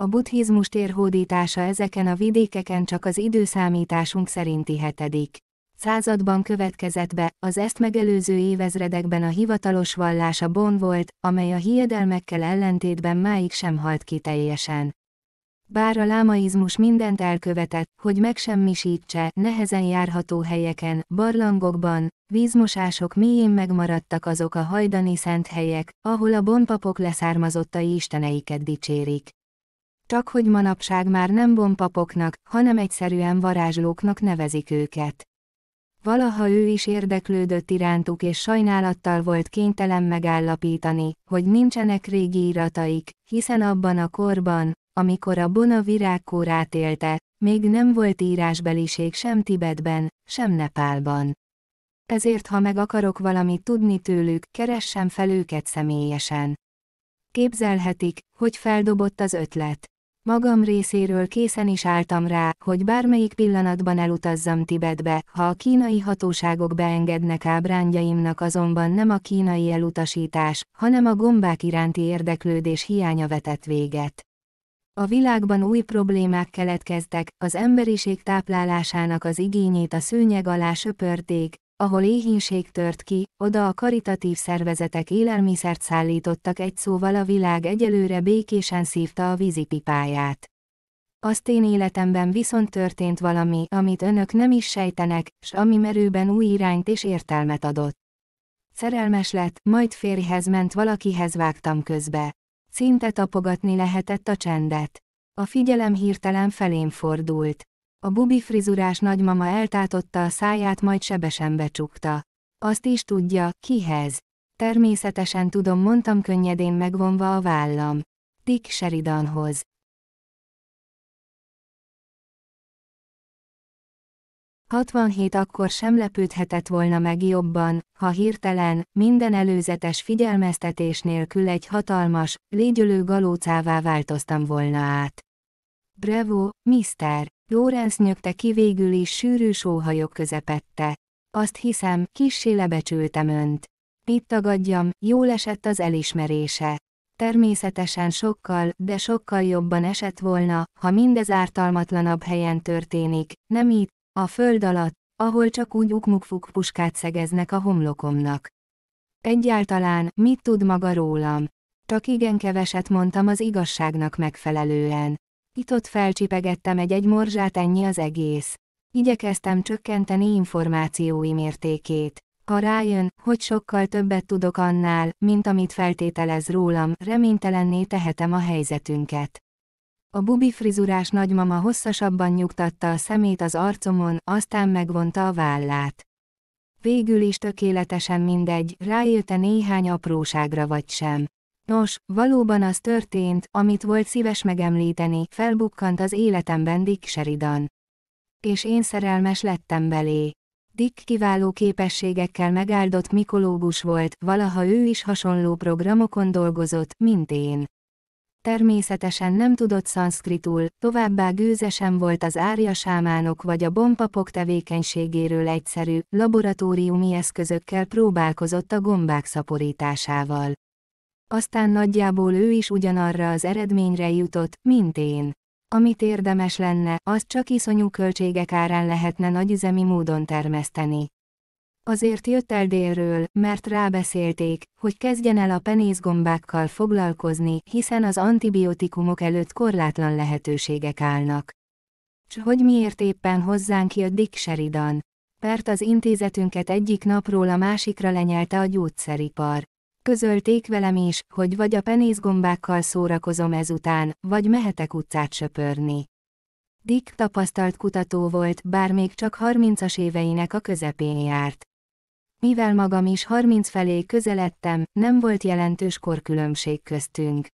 A buddhizmus térhódítása ezeken a vidékeken csak az időszámításunk szerinti hetedik században következett be, az ezt megelőző évezredekben a hivatalos vallás a Bon volt, amely a hiedelmekkel ellentétben máig sem halt ki teljesen bár a lámaizmus mindent elkövetett, hogy megsemmisítse, nehezen járható helyeken, barlangokban, vízmosások mélyén megmaradtak azok a hajdani szent helyek, ahol a bonpapok leszármazottai isteneiket dicsérik. Csak hogy manapság már nem bonpapoknak, hanem egyszerűen varázslóknak nevezik őket. Valaha ő is érdeklődött irántuk és sajnálattal volt kénytelen megállapítani, hogy nincsenek régi irataik, hiszen abban a korban, amikor a Bona virágkórát élte, még nem volt írásbeliség sem Tibetben, sem Nepálban. Ezért ha meg akarok valamit tudni tőlük, keressem fel őket személyesen. Képzelhetik, hogy feldobott az ötlet. Magam részéről készen is álltam rá, hogy bármelyik pillanatban elutazzam Tibetbe, ha a kínai hatóságok beengednek ábrándjaimnak azonban nem a kínai elutasítás, hanem a gombák iránti érdeklődés hiánya vetett véget. A világban új problémák keletkeztek, az emberiség táplálásának az igényét a szőnyeg alá söpörték, ahol éhínség tört ki, oda a karitatív szervezetek élelmiszert szállítottak egy szóval a világ egyelőre békésen szívta a vízipipáját. Azt én életemben viszont történt valami, amit önök nem is sejtenek, s ami merőben új irányt és értelmet adott. Szerelmes lett, majd férjhez ment valakihez vágtam közbe. Szinte tapogatni lehetett a csendet. A figyelem hirtelen felém fordult. A bubi frizurás nagymama eltátotta a száját, majd sebesen becsukta. Azt is tudja, kihez. Természetesen tudom, mondtam könnyedén megvonva a vállam. Dick Sheridanhoz. 67 akkor sem lepődhetett volna meg jobban, ha hirtelen, minden előzetes figyelmeztetés nélkül egy hatalmas, légyölő galócává változtam volna át. Bravo, Mister, Lorenz nyögte ki végül is sűrű sóhajok közepette. Azt hiszem, kissé lebecsültem önt. Mit tagadjam, jól esett az elismerése. Természetesen sokkal, de sokkal jobban esett volna, ha mindez ártalmatlanabb helyen történik, nem itt, a föld alatt, ahol csak úgy ukmukfuk puskát szegeznek a homlokomnak. Egyáltalán, mit tud maga rólam? Csak igen keveset mondtam az igazságnak megfelelően. Itt-ott felcsipegettem egy-egy morzsát ennyi az egész. Igyekeztem csökkenteni információim értékét. Ha rájön, hogy sokkal többet tudok annál, mint amit feltételez rólam, reménytelenné tehetem a helyzetünket. A bubi frizurás nagymama hosszasabban nyugtatta a szemét az arcomon, aztán megvonta a vállát. Végül is tökéletesen mindegy, ráélte néhány apróságra vagy sem. Nos, valóban az történt, amit volt szíves megemlíteni, felbukkant az életemben Dick Sheridan. És én szerelmes lettem belé. Dick kiváló képességekkel megáldott mikológus volt, valaha ő is hasonló programokon dolgozott, mint én természetesen nem tudott szanszkritul, továbbá gőze sem volt az árja sámánok vagy a bompapok tevékenységéről egyszerű, laboratóriumi eszközökkel próbálkozott a gombák szaporításával. Aztán nagyjából ő is ugyanarra az eredményre jutott, mint én. Amit érdemes lenne, azt csak iszonyú költségek árán lehetne nagyüzemi módon termeszteni. Azért jött el délről, mert rábeszélték, hogy kezdjen el a penészgombákkal foglalkozni, hiszen az antibiotikumok előtt korlátlan lehetőségek állnak. S hogy miért éppen hozzánk jött Dick Sheridan? Pert az intézetünket egyik napról a másikra lenyelte a gyógyszeripar. Közölték velem is, hogy vagy a penészgombákkal szórakozom ezután, vagy mehetek utcát söpörni. Dick tapasztalt kutató volt, bár még csak 30-as éveinek a közepén járt mivel magam is 30 felé közeledtem, nem volt jelentős korkülönbség köztünk.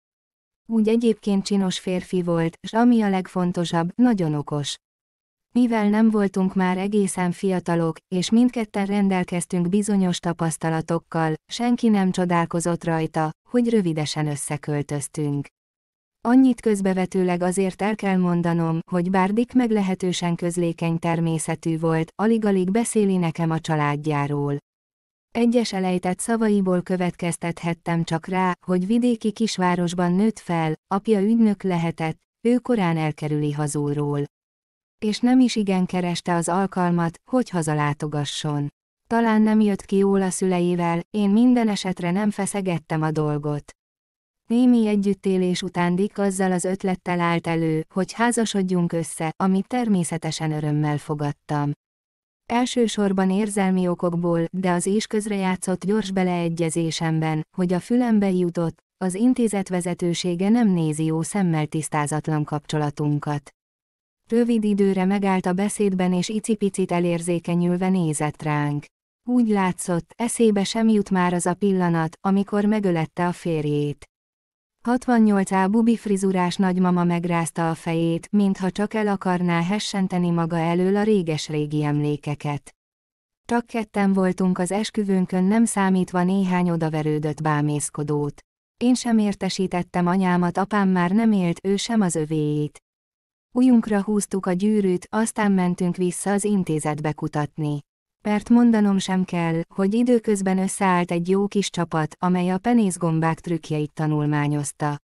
Úgy egyébként csinos férfi volt, s ami a legfontosabb, nagyon okos. Mivel nem voltunk már egészen fiatalok, és mindketten rendelkeztünk bizonyos tapasztalatokkal, senki nem csodálkozott rajta, hogy rövidesen összeköltöztünk. Annyit közbevetőleg azért el kell mondanom, hogy bár Dick meglehetősen közlékeny természetű volt, alig-alig beszéli nekem a családjáról. Egyes elejtett szavaiból következtethettem csak rá, hogy vidéki kisvárosban nőtt fel, apja ügynök lehetett, ő korán elkerüli hazúról. És nem is igen kereste az alkalmat, hogy hazalátogasson. Talán nem jött ki jól a szüleivel, én minden esetre nem feszegettem a dolgot. Némi együttélés után Dick azzal az ötlettel állt elő, hogy házasodjunk össze, amit természetesen örömmel fogadtam. Elsősorban érzelmi okokból, de az és közrejátszott gyors beleegyezésemben, hogy a fülembe jutott, az intézet vezetősége nem nézi jó szemmel tisztázatlan kapcsolatunkat. Rövid időre megállt a beszédben és icipicit elérzékenyülve nézett ránk. Úgy látszott, eszébe sem jut már az a pillanat, amikor megölette a férjét. 68A bubi frizurás nagymama megrázta a fejét, mintha csak el akarná hessenteni maga elől a réges-régi emlékeket. Csak ketten voltunk az esküvőnkön nem számítva néhány odaverődött bámészkodót. Én sem értesítettem anyámat, apám már nem élt, ő sem az övéjét. Ujunkra húztuk a gyűrűt, aztán mentünk vissza az intézetbe kutatni. Pert mondanom sem kell, hogy időközben összeállt egy jó kis csapat, amely a penészgombák trükkjeit tanulmányozta.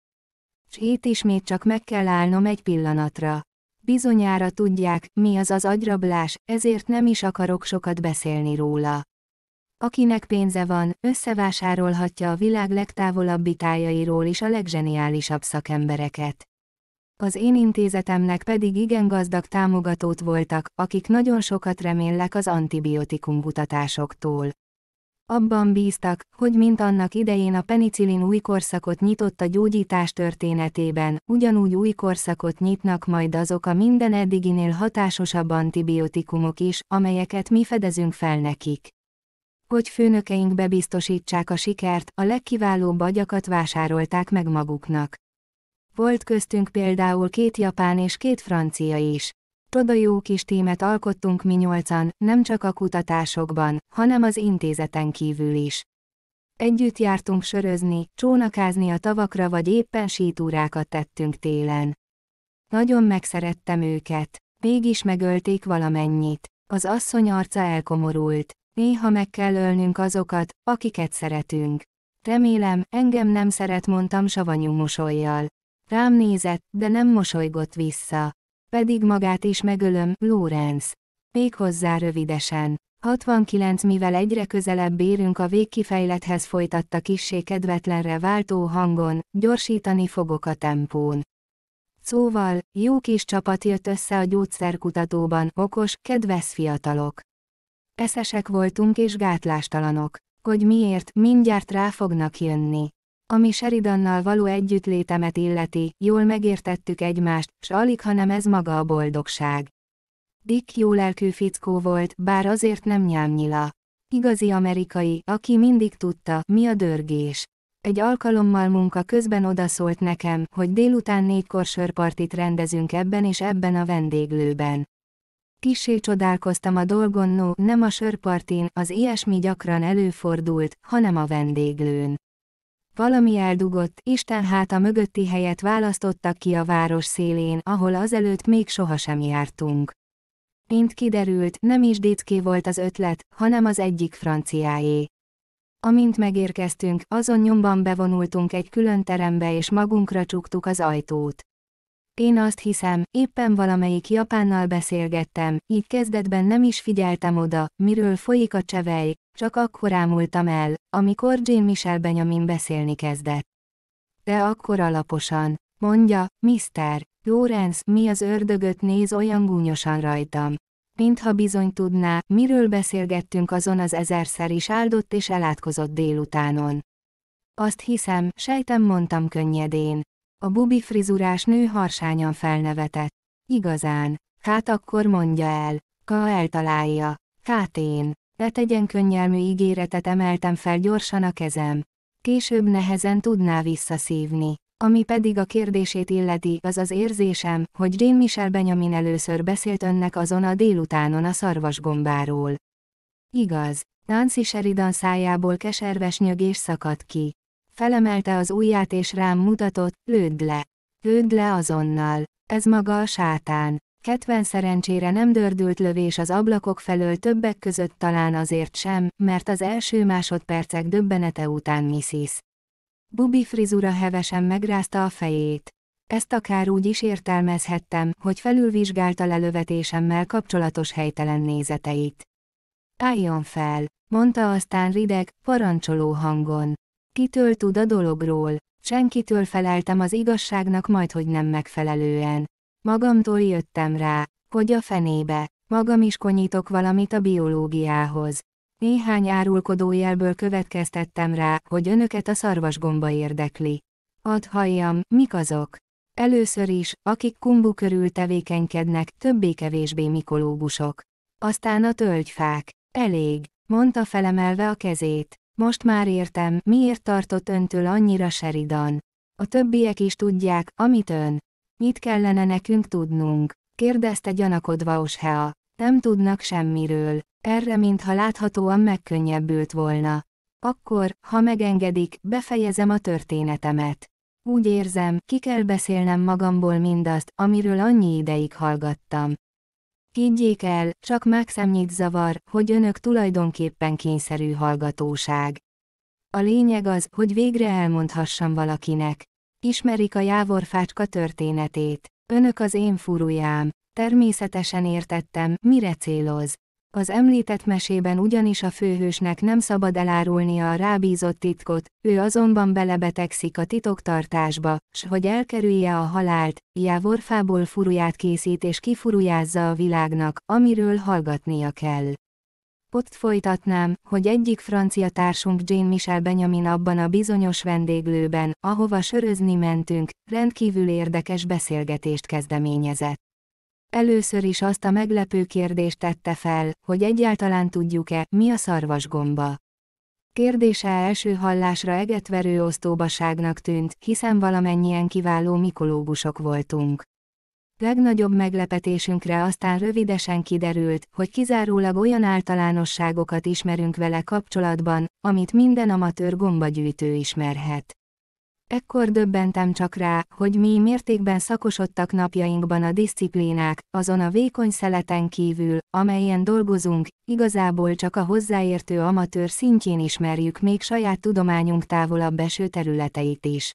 S itt ismét csak meg kell állnom egy pillanatra. Bizonyára tudják, mi az az agyrablás, ezért nem is akarok sokat beszélni róla. Akinek pénze van, összevásárolhatja a világ legtávolabbi tájairól is a legzseniálisabb szakembereket az én intézetemnek pedig igen gazdag támogatót voltak, akik nagyon sokat remélnek az antibiotikum kutatásoktól. Abban bíztak, hogy mint annak idején a penicillin új korszakot nyitott a gyógyítás történetében, ugyanúgy új korszakot nyitnak majd azok a minden eddiginél hatásosabb antibiotikumok is, amelyeket mi fedezünk fel nekik. Hogy főnökeink bebiztosítsák a sikert, a legkiválóbb agyakat vásárolták meg maguknak. Volt köztünk például két japán és két francia is. Toda jó kis tímet alkottunk mi nyolcan, nem csak a kutatásokban, hanem az intézeten kívül is. Együtt jártunk sörözni, csónakázni a tavakra vagy éppen sítúrákat tettünk télen. Nagyon megszerettem őket, mégis megölték valamennyit. Az asszony arca elkomorult. Néha meg kell ölnünk azokat, akiket szeretünk. Remélem, engem nem szeret mondtam savanyú mosolyjal. Rám nézett, de nem mosolygott vissza. Pedig magát is megölöm, Lawrence. Méghozzá rövidesen. 69 mivel egyre közelebb érünk a végkifejlethez folytatta kissé kedvetlenre váltó hangon, gyorsítani fogok a tempón. Szóval, jó kis csapat jött össze a gyógyszerkutatóban, okos, kedves fiatalok. Eszesek voltunk és gátlástalanok, hogy miért, mindjárt rá fognak jönni ami Sheridannal való együttlétemet illeti, jól megértettük egymást, s alig hanem ez maga a boldogság. Dick jó lelkű fickó volt, bár azért nem nyámnyila. Igazi amerikai, aki mindig tudta, mi a dörgés. Egy alkalommal munka közben odaszólt nekem, hogy délután négykor sörpartit rendezünk ebben és ebben a vendéglőben. Kissé csodálkoztam a dolgon, no, nem a sörpartin, az ilyesmi gyakran előfordult, hanem a vendéglőn. Valami eldugott, Isten háta mögötti helyet választottak ki a város szélén, ahol azelőtt még sohasem jártunk. Mint kiderült, nem is Dické volt az ötlet, hanem az egyik franciáé. Amint megérkeztünk, azon nyomban bevonultunk egy külön terembe és magunkra csuktuk az ajtót. Én azt hiszem, éppen valamelyik japánnal beszélgettem, így kezdetben nem is figyeltem oda, miről folyik a csevej, csak akkor ámultam el, amikor Jane Michel Benjamin beszélni kezdett. De akkor alaposan, mondja, Mr. Lawrence, mi az ördögöt néz olyan gúnyosan rajtam. Mintha bizony tudná, miről beszélgettünk azon az ezerszer is áldott és elátkozott délutánon. Azt hiszem, sejtem mondtam könnyedén, a bubi frizurás nő harsányan felnevetett. Igazán. Hát akkor mondja el. Ka eltalálja. Hát én. Ne tegyen könnyelmű ígéretet emeltem fel gyorsan a kezem. Később nehezen tudná visszaszívni. Ami pedig a kérdését illeti, az az érzésem, hogy Jane Michel Benjamin először beszélt önnek azon a délutánon a szarvasgombáról. Igaz, Nancy Sheridan szájából keserves nyögés szakadt ki. Felemelte az ujját és rám mutatott, lőd le. Lőd le azonnal. Ez maga a sátán. Ketven szerencsére nem dördült lövés az ablakok felől többek között talán azért sem, mert az első másodpercek döbbenete után Mrs. Bubi frizura hevesen megrázta a fejét. Ezt akár úgy is értelmezhettem, hogy felülvizsgálta lelövetésemmel kapcsolatos helytelen nézeteit. Álljon fel, mondta aztán rideg, parancsoló hangon. Kitől tud a dologról? Senkitől feleltem az igazságnak majdhogy nem megfelelően. Magamtól jöttem rá, hogy a fenébe. Magam is konyítok valamit a biológiához. Néhány jelből következtettem rá, hogy önöket a szarvasgomba érdekli. Ad halljam, mik azok? Először is, akik kumbu körül tevékenykednek, többé-kevésbé mikológusok. Aztán a tölgyfák. Elég, mondta felemelve a kezét. Most már értem, miért tartott öntől annyira Sheridan. A többiek is tudják, amit ön. Mit kellene nekünk tudnunk? kérdezte gyanakodva Oshea. Nem tudnak semmiről. Erre mintha láthatóan megkönnyebbült volna. Akkor, ha megengedik, befejezem a történetemet. Úgy érzem, ki kell beszélnem magamból mindazt, amiről annyi ideig hallgattam. Higgyék el, csak mágszemnyét zavar, hogy önök tulajdonképpen kényszerű hallgatóság. A lényeg az, hogy végre elmondhassam valakinek. Ismerik a jávorfácska történetét. Önök az én furujám. Természetesen értettem, mire céloz. Az említett mesében ugyanis a főhősnek nem szabad elárulnia a rábízott titkot, ő azonban belebetegszik a titoktartásba, s hogy elkerülje a halált, Jávor fából furuját készít és kifurujázza a világnak, amiről hallgatnia kell. Ott folytatnám, hogy egyik francia társunk Jane Michel Benjamin abban a bizonyos vendéglőben, ahova sörözni mentünk, rendkívül érdekes beszélgetést kezdeményezett. Először is azt a meglepő kérdést tette fel, hogy egyáltalán tudjuk-e, mi a szarvasgomba. Kérdése első hallásra egetverő osztóbaságnak tűnt, hiszen valamennyien kiváló mikológusok voltunk. Legnagyobb meglepetésünkre aztán rövidesen kiderült, hogy kizárólag olyan általánosságokat ismerünk vele kapcsolatban, amit minden amatőr gombagyűjtő ismerhet. Ekkor döbbentem csak rá, hogy mi mértékben szakosodtak napjainkban a disziplinák, azon a vékony szeleten kívül, amelyen dolgozunk, igazából csak a hozzáértő amatőr szintjén ismerjük még saját tudományunk távolabb eső területeit is.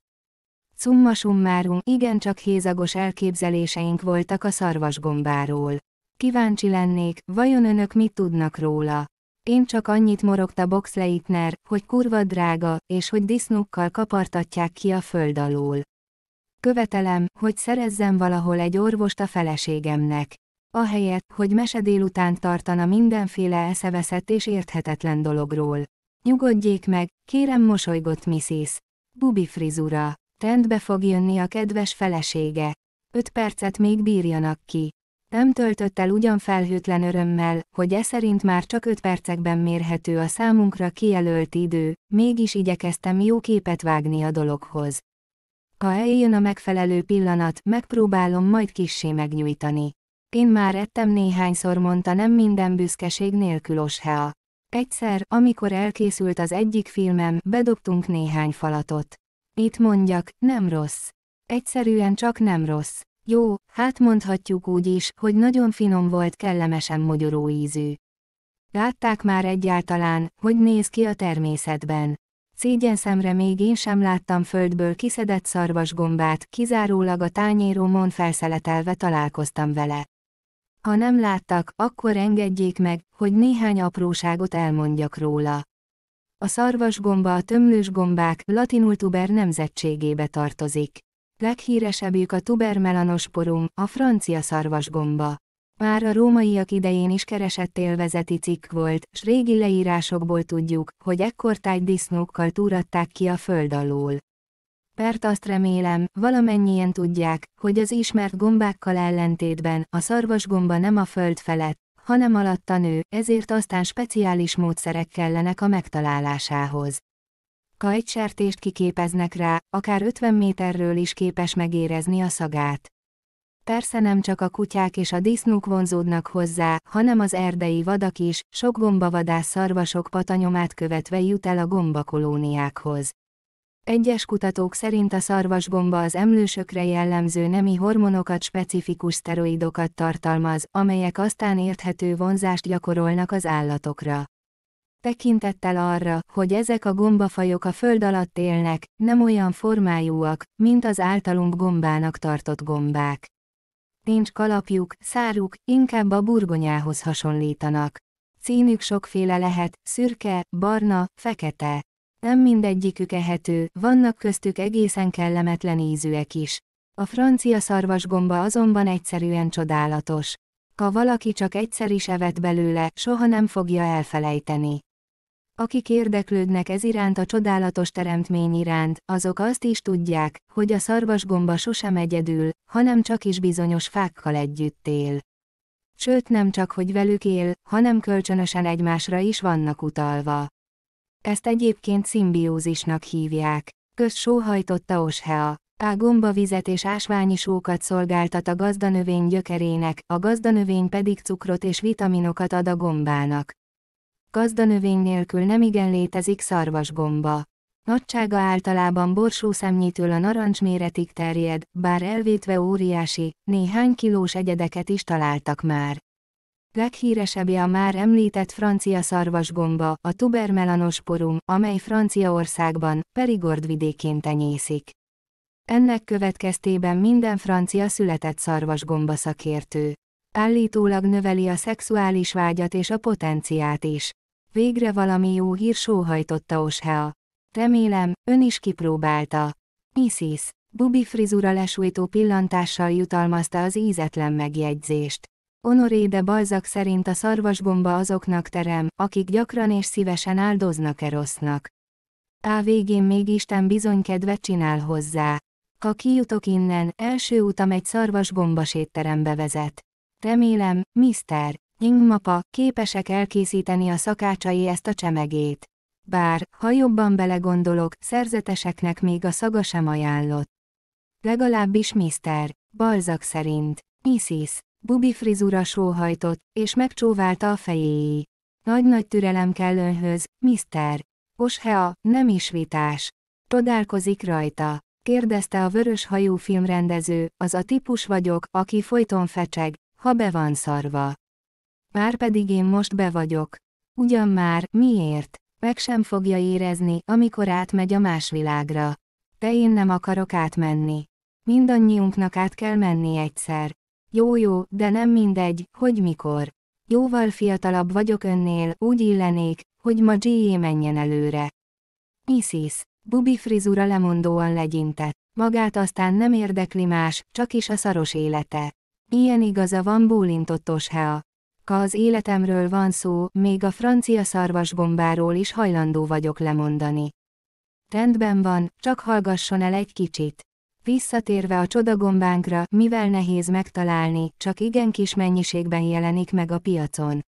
Cumma summarum, igencsak hézagos elképzeléseink voltak a szarvasgombáról. Kíváncsi lennék, vajon önök mit tudnak róla? Én csak annyit morogta Boxleitner, hogy kurva drága, és hogy disznókkal kapartatják ki a föld alól. Követelem, hogy szerezzem valahol egy orvost a feleségemnek. Ahelyett, hogy mesedél után tartana mindenféle eszeveszett és érthetetlen dologról. Nyugodjék meg, kérem mosolygott Mrs. Bubi frizura. Rendbe fog jönni a kedves felesége. Öt percet még bírjanak ki. Nem töltött el ugyan felhőtlen örömmel, hogy e szerint már csak öt percekben mérhető a számunkra kijelölt idő, mégis igyekeztem jó képet vágni a dologhoz. Ha eljön a megfelelő pillanat, megpróbálom majd kissé megnyújtani. Én már ettem néhányszor mondta nem minden büszkeség nélkül oshea. Egyszer, amikor elkészült az egyik filmem, bedobtunk néhány falatot. Itt mondjak, nem rossz. Egyszerűen csak nem rossz. Jó, hát mondhatjuk úgy is, hogy nagyon finom volt kellemesen mogyoró ízű. Látták már egyáltalán, hogy néz ki a természetben. Szégyen szemre még én sem láttam földből kiszedett szarvasgombát, kizárólag a tányéromon felszeletelve találkoztam vele. Ha nem láttak, akkor engedjék meg, hogy néhány apróságot elmondjak róla. A szarvasgomba a tömlős gombák latinul tuber nemzetségébe tartozik. Leghíresebbük a tubermelanosporum, a francia szarvasgomba. Már a rómaiak idején is keresett élvezeti cikk volt, s régi leírásokból tudjuk, hogy ekkortájt disznókkal túratták ki a föld alól. Pert azt remélem, valamennyien tudják, hogy az ismert gombákkal ellentétben a szarvasgomba nem a föld felett, hanem alatta nő, ezért aztán speciális módszerek kellenek a megtalálásához. Kajtsertést kiképeznek rá, akár 50 méterről is képes megérezni a szagát. Persze nem csak a kutyák és a disznók vonzódnak hozzá, hanem az erdei vadak is, sok gombavadász szarvasok patanyomát követve jut el a gombakolóniákhoz. Egyes kutatók szerint a szarvasgomba az emlősökre jellemző nemi hormonokat specifikus szteroidokat tartalmaz, amelyek aztán érthető vonzást gyakorolnak az állatokra. Tekintettel arra, hogy ezek a gombafajok a föld alatt élnek, nem olyan formájúak, mint az általunk gombának tartott gombák. Nincs kalapjuk, száruk, inkább a burgonyához hasonlítanak. Színük sokféle lehet, szürke, barna, fekete. Nem mindegyikük ehető, vannak köztük egészen kellemetlen ízűek is. A francia szarvasgomba azonban egyszerűen csodálatos. Ha valaki csak egyszer is evett belőle, soha nem fogja elfelejteni. Akik érdeklődnek ez iránt a csodálatos teremtmény iránt, azok azt is tudják, hogy a szarvasgomba sosem egyedül, hanem csak is bizonyos fákkal együtt él. Sőt nem csak, hogy velük él, hanem kölcsönösen egymásra is vannak utalva. Ezt egyébként szimbiózisnak hívják. Közt sóhajtotta Oshea. A vizet és ásványi sókat szolgáltat a gazdanövény gyökerének, a gazdanövény pedig cukrot és vitaminokat ad a gombának gazda növény nélkül nem igen létezik szarvasgomba. Nagysága általában borsó szemnyitől a narancs méretig terjed, bár elvétve óriási, néhány kilós egyedeket is találtak már. Leghíresebbje a már említett francia szarvasgomba, a tubermelanos porum, amely Franciaországban, Perigord vidékén tenyészik. Ennek következtében minden francia született szarvasgomba szakértő. Állítólag növeli a szexuális vágyat és a potenciát is. Végre valami jó hír sóhajtotta Oshea. Remélem, ön is kipróbálta. Mrs. Bubi frizura lesújtó pillantással jutalmazta az ízetlen megjegyzést. Honoré de Balzak szerint a szarvasbomba azoknak terem, akik gyakran és szívesen áldoznak erosznak. A Á végén még Isten bizony kedvet csinál hozzá. Ha kijutok innen, első utam egy szarvasbomba sétterembe vezet. Remélem, Mr. Nyingmapa, képesek elkészíteni a szakácsai ezt a csemegét. Bár, ha jobban belegondolok, szerzeteseknek még a szaga sem ajánlott. Legalábbis Mr. Balzak szerint. Mrs. Bubi frizura sóhajtott, és megcsóválta a fejéi. Nagy-nagy türelem kell önhöz, Mr. Oshea, nem is vitás. Csodálkozik rajta. Kérdezte a vörös hajú filmrendező, az a típus vagyok, aki folyton fecseg, ha be van szarva. Márpedig én most be vagyok. Ugyan már, miért? Meg sem fogja érezni, amikor átmegy a más világra. Te én nem akarok átmenni. Mindannyiunknak át kell menni egyszer. Jó-jó, de nem mindegy, hogy mikor. Jóval fiatalabb vagyok önnél, úgy illenék, hogy ma G.E. menjen előre. Isis. Bubi frizura lemondóan legyintett. Magát aztán nem érdekli más, csak is a szaros élete. Ilyen igaza van bólintott Oshea ha az életemről van szó, még a francia szarvasbombáról is hajlandó vagyok lemondani. Rendben van, csak hallgasson el egy kicsit. Visszatérve a csodagombánkra, mivel nehéz megtalálni, csak igen kis mennyiségben jelenik meg a piacon.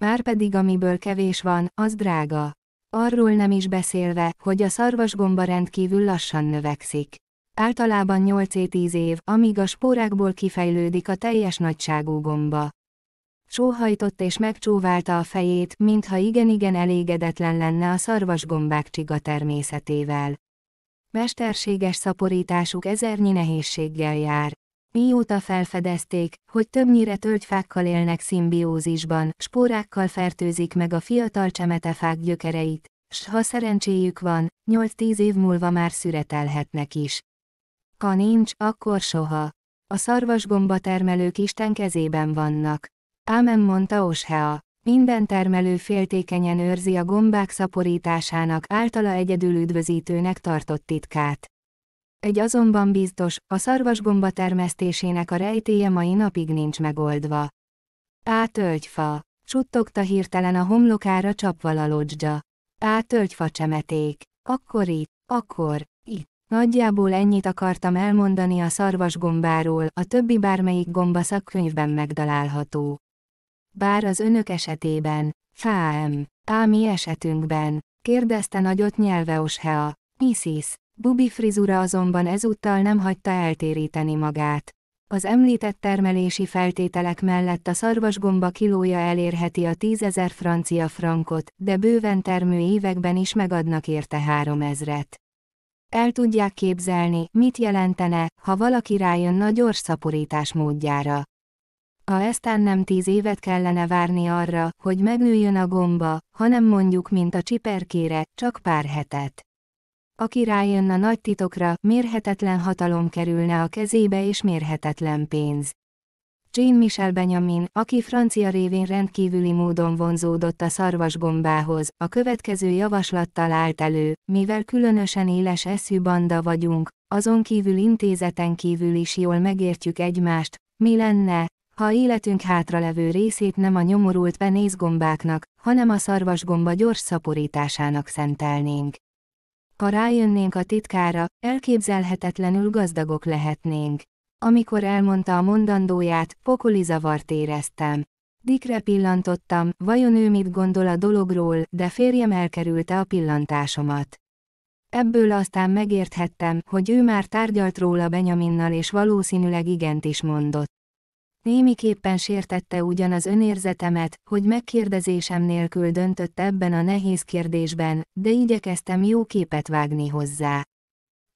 Márpedig amiből kevés van, az drága. Arról nem is beszélve, hogy a szarvasgomba rendkívül lassan növekszik. Általában 8-10 év, amíg a spórákból kifejlődik a teljes nagyságú gomba. Sóhajtott és megcsóválta a fejét, mintha igen-igen elégedetlen lenne a szarvasgombák csiga természetével. Mesterséges szaporításuk ezernyi nehézséggel jár. Mióta felfedezték, hogy többnyire tölgyfákkal élnek szimbiózisban, spórákkal fertőzik meg a fiatal csemetefák gyökereit, s ha szerencséjük van, 8-10 év múlva már szüretelhetnek is. Ha nincs, akkor soha. A szarvasgomba termelők Isten kezében vannak. Ámen mondta Oshea. Minden termelő féltékenyen őrzi a gombák szaporításának általa egyedül üdvözítőnek tartott titkát. Egy azonban biztos, a szarvasgomba termesztésének a rejtéje mai napig nincs megoldva. Á tölgyfa! Suttogta hirtelen a homlokára csapva a lodzsda. Á tölgyfa csemeték! Akkor itt, akkor, itt. Nagyjából ennyit akartam elmondani a szarvasgombáról, a többi bármelyik gomba szakkönyvben megdalálható bár az önök esetében, Ám mi esetünkben, kérdezte nagyot nyelve Oshea, Mrs. Bubi frizura azonban ezúttal nem hagyta eltéríteni magát. Az említett termelési feltételek mellett a szarvasgomba kilója elérheti a tízezer francia frankot, de bőven termő években is megadnak érte három ezret. El tudják képzelni, mit jelentene, ha valaki rájön a gyors szaporítás módjára a eztán nem tíz évet kellene várni arra, hogy megnőjön a gomba, hanem mondjuk mint a csiperkére, csak pár hetet. Aki a nagy titokra, mérhetetlen hatalom kerülne a kezébe és mérhetetlen pénz. Jean-Michel Benjamin, aki francia révén rendkívüli módon vonzódott a szarvasgombához, a következő javaslattal állt elő, mivel különösen éles eszű banda vagyunk, azon kívül intézeten kívül is jól megértjük egymást, mi lenne, ha életünk hátralevő részét nem a nyomorult penészgombáknak, hanem a szarvasgomba gyors szaporításának szentelnénk. Ha rájönnénk a titkára, elképzelhetetlenül gazdagok lehetnénk. Amikor elmondta a mondandóját, pokoli zavart éreztem. Dikre pillantottam, vajon ő mit gondol a dologról, de férjem elkerülte a pillantásomat. Ebből aztán megérthettem, hogy ő már tárgyalt róla Benyaminnal és valószínűleg igent is mondott némiképpen sértette ugyan az önérzetemet, hogy megkérdezésem nélkül döntött ebben a nehéz kérdésben, de igyekeztem jó képet vágni hozzá.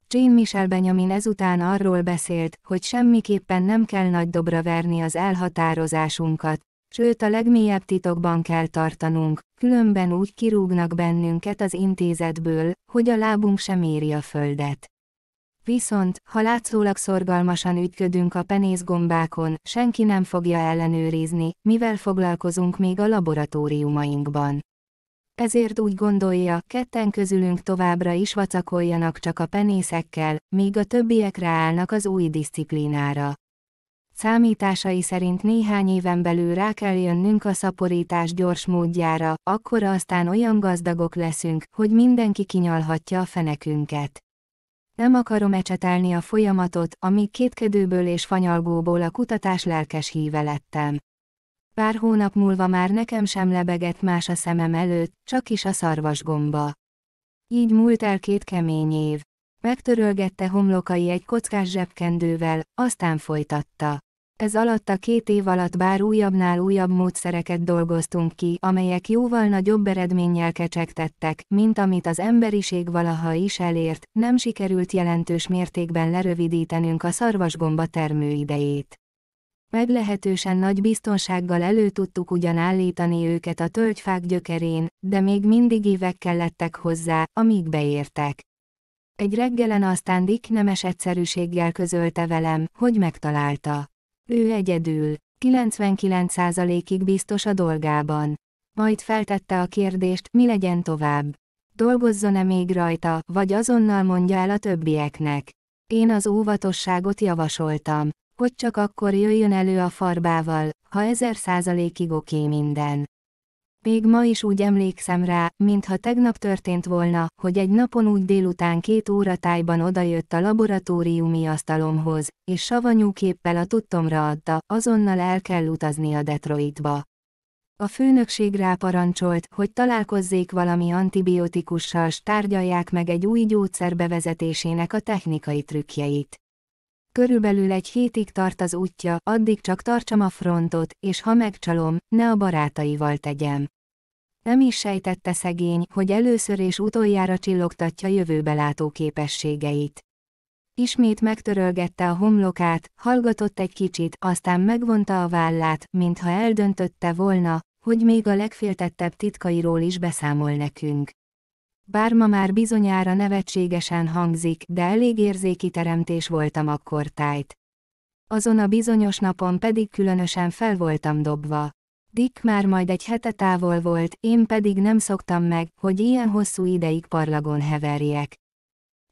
Jane Michel Benjamin ezután arról beszélt, hogy semmiképpen nem kell nagy dobra verni az elhatározásunkat, sőt a legmélyebb titokban kell tartanunk, különben úgy kirúgnak bennünket az intézetből, hogy a lábunk sem éri a földet. Viszont, ha látszólag szorgalmasan ügyködünk a gombákon, senki nem fogja ellenőrizni, mivel foglalkozunk még a laboratóriumainkban. Ezért úgy gondolja, ketten közülünk továbbra is vacakoljanak csak a penészekkel, míg a többiek ráállnak az új disziplinára. Számításai szerint néhány éven belül rá kell jönnünk a szaporítás gyors módjára, akkor aztán olyan gazdagok leszünk, hogy mindenki kinyalhatja a fenekünket. Nem akarom ecsetelni a folyamatot, amíg kétkedőből és fanyalgóból a kutatás lelkes híve lettem. Pár hónap múlva már nekem sem lebegett más a szemem előtt, csak is a szarvasgomba. Így múlt el két kemény év. Megtörölgette homlokai egy kockás zsebkendővel, aztán folytatta. Ez alatt a két év alatt bár újabbnál újabb módszereket dolgoztunk ki, amelyek jóval nagyobb eredménnyel kecsegtettek, mint amit az emberiség valaha is elért, nem sikerült jelentős mértékben lerövidítenünk a szarvasgomba termőidejét. Meglehetősen nagy biztonsággal elő tudtuk ugyan állítani őket a tölgyfák gyökerén, de még mindig évek kellettek hozzá, amíg beértek. Egy reggelen aztán Dick nemes egyszerűséggel közölte velem, hogy megtalálta. Ő egyedül, 99%-ig biztos a dolgában. Majd feltette a kérdést, mi legyen tovább. Dolgozzon-e még rajta, vagy azonnal mondja el a többieknek. Én az óvatosságot javasoltam, hogy csak akkor jöjjön elő a farbával, ha ezer százalékig oké minden. Még ma is úgy emlékszem rá, mintha tegnap történt volna, hogy egy napon úgy délután két óra tájban odajött a laboratóriumi asztalomhoz, és savanyú képpel a tudtomra adta, azonnal el kell utazni a Detroitba. A főnökség ráparancsolt, hogy találkozzék valami antibiotikussal s tárgyalják meg egy új gyógyszer bevezetésének a technikai trükkjeit. Körülbelül egy hétig tart az útja, addig csak tartsam a frontot, és ha megcsalom, ne a barátaival tegyem. Nem is sejtette szegény, hogy először és utoljára csillogtatja jövőbelátó képességeit. Ismét megtörölgette a homlokát, hallgatott egy kicsit, aztán megvonta a vállát, mintha eldöntötte volna, hogy még a legféltettebb titkairól is beszámol nekünk. Bár ma már bizonyára nevetségesen hangzik, de elég érzéki teremtés voltam akkor tájt. Azon a bizonyos napon pedig különösen fel voltam dobva. Dick már majd egy hete távol volt, én pedig nem szoktam meg, hogy ilyen hosszú ideig parlagon heverjek.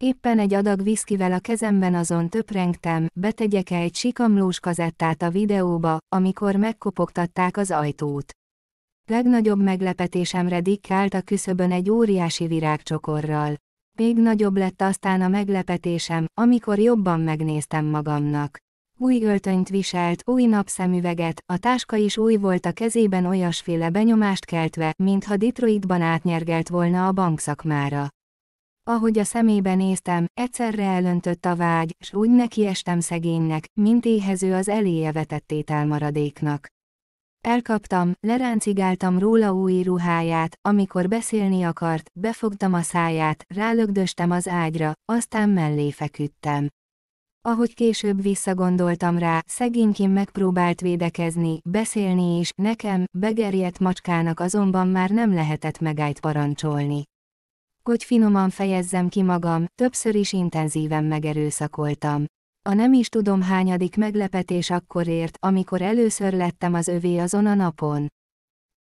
Éppen egy adag viszkivel a kezemben azon töprengtem, betegyek -e egy sikamlós kazettát a videóba, amikor megkopogtatták az ajtót. Legnagyobb meglepetésemre Dick állt a küszöbön egy óriási virágcsokorral. Még nagyobb lett aztán a meglepetésem, amikor jobban megnéztem magamnak. Új öltönyt viselt, új napszemüveget, a táska is új volt a kezében olyasféle benyomást keltve, mintha Detroitban átnyergelt volna a bankszakmára. Ahogy a szemébe néztem, egyszerre elöntött a vágy, s úgy nekiestem szegénynek, mint éhező az eléje vetett ételmaradéknak. Elkaptam, leráncigáltam róla új ruháját, amikor beszélni akart, befogtam a száját, rálögdöstem az ágyra, aztán mellé feküdtem. Ahogy később visszagondoltam rá, szegénykin megpróbált védekezni, beszélni és nekem, begerjedt macskának azonban már nem lehetett megállt parancsolni. Hogy finoman fejezzem ki magam, többször is intenzíven megerőszakoltam. A nem is tudom hányadik meglepetés akkor ért, amikor először lettem az övé azon a napon.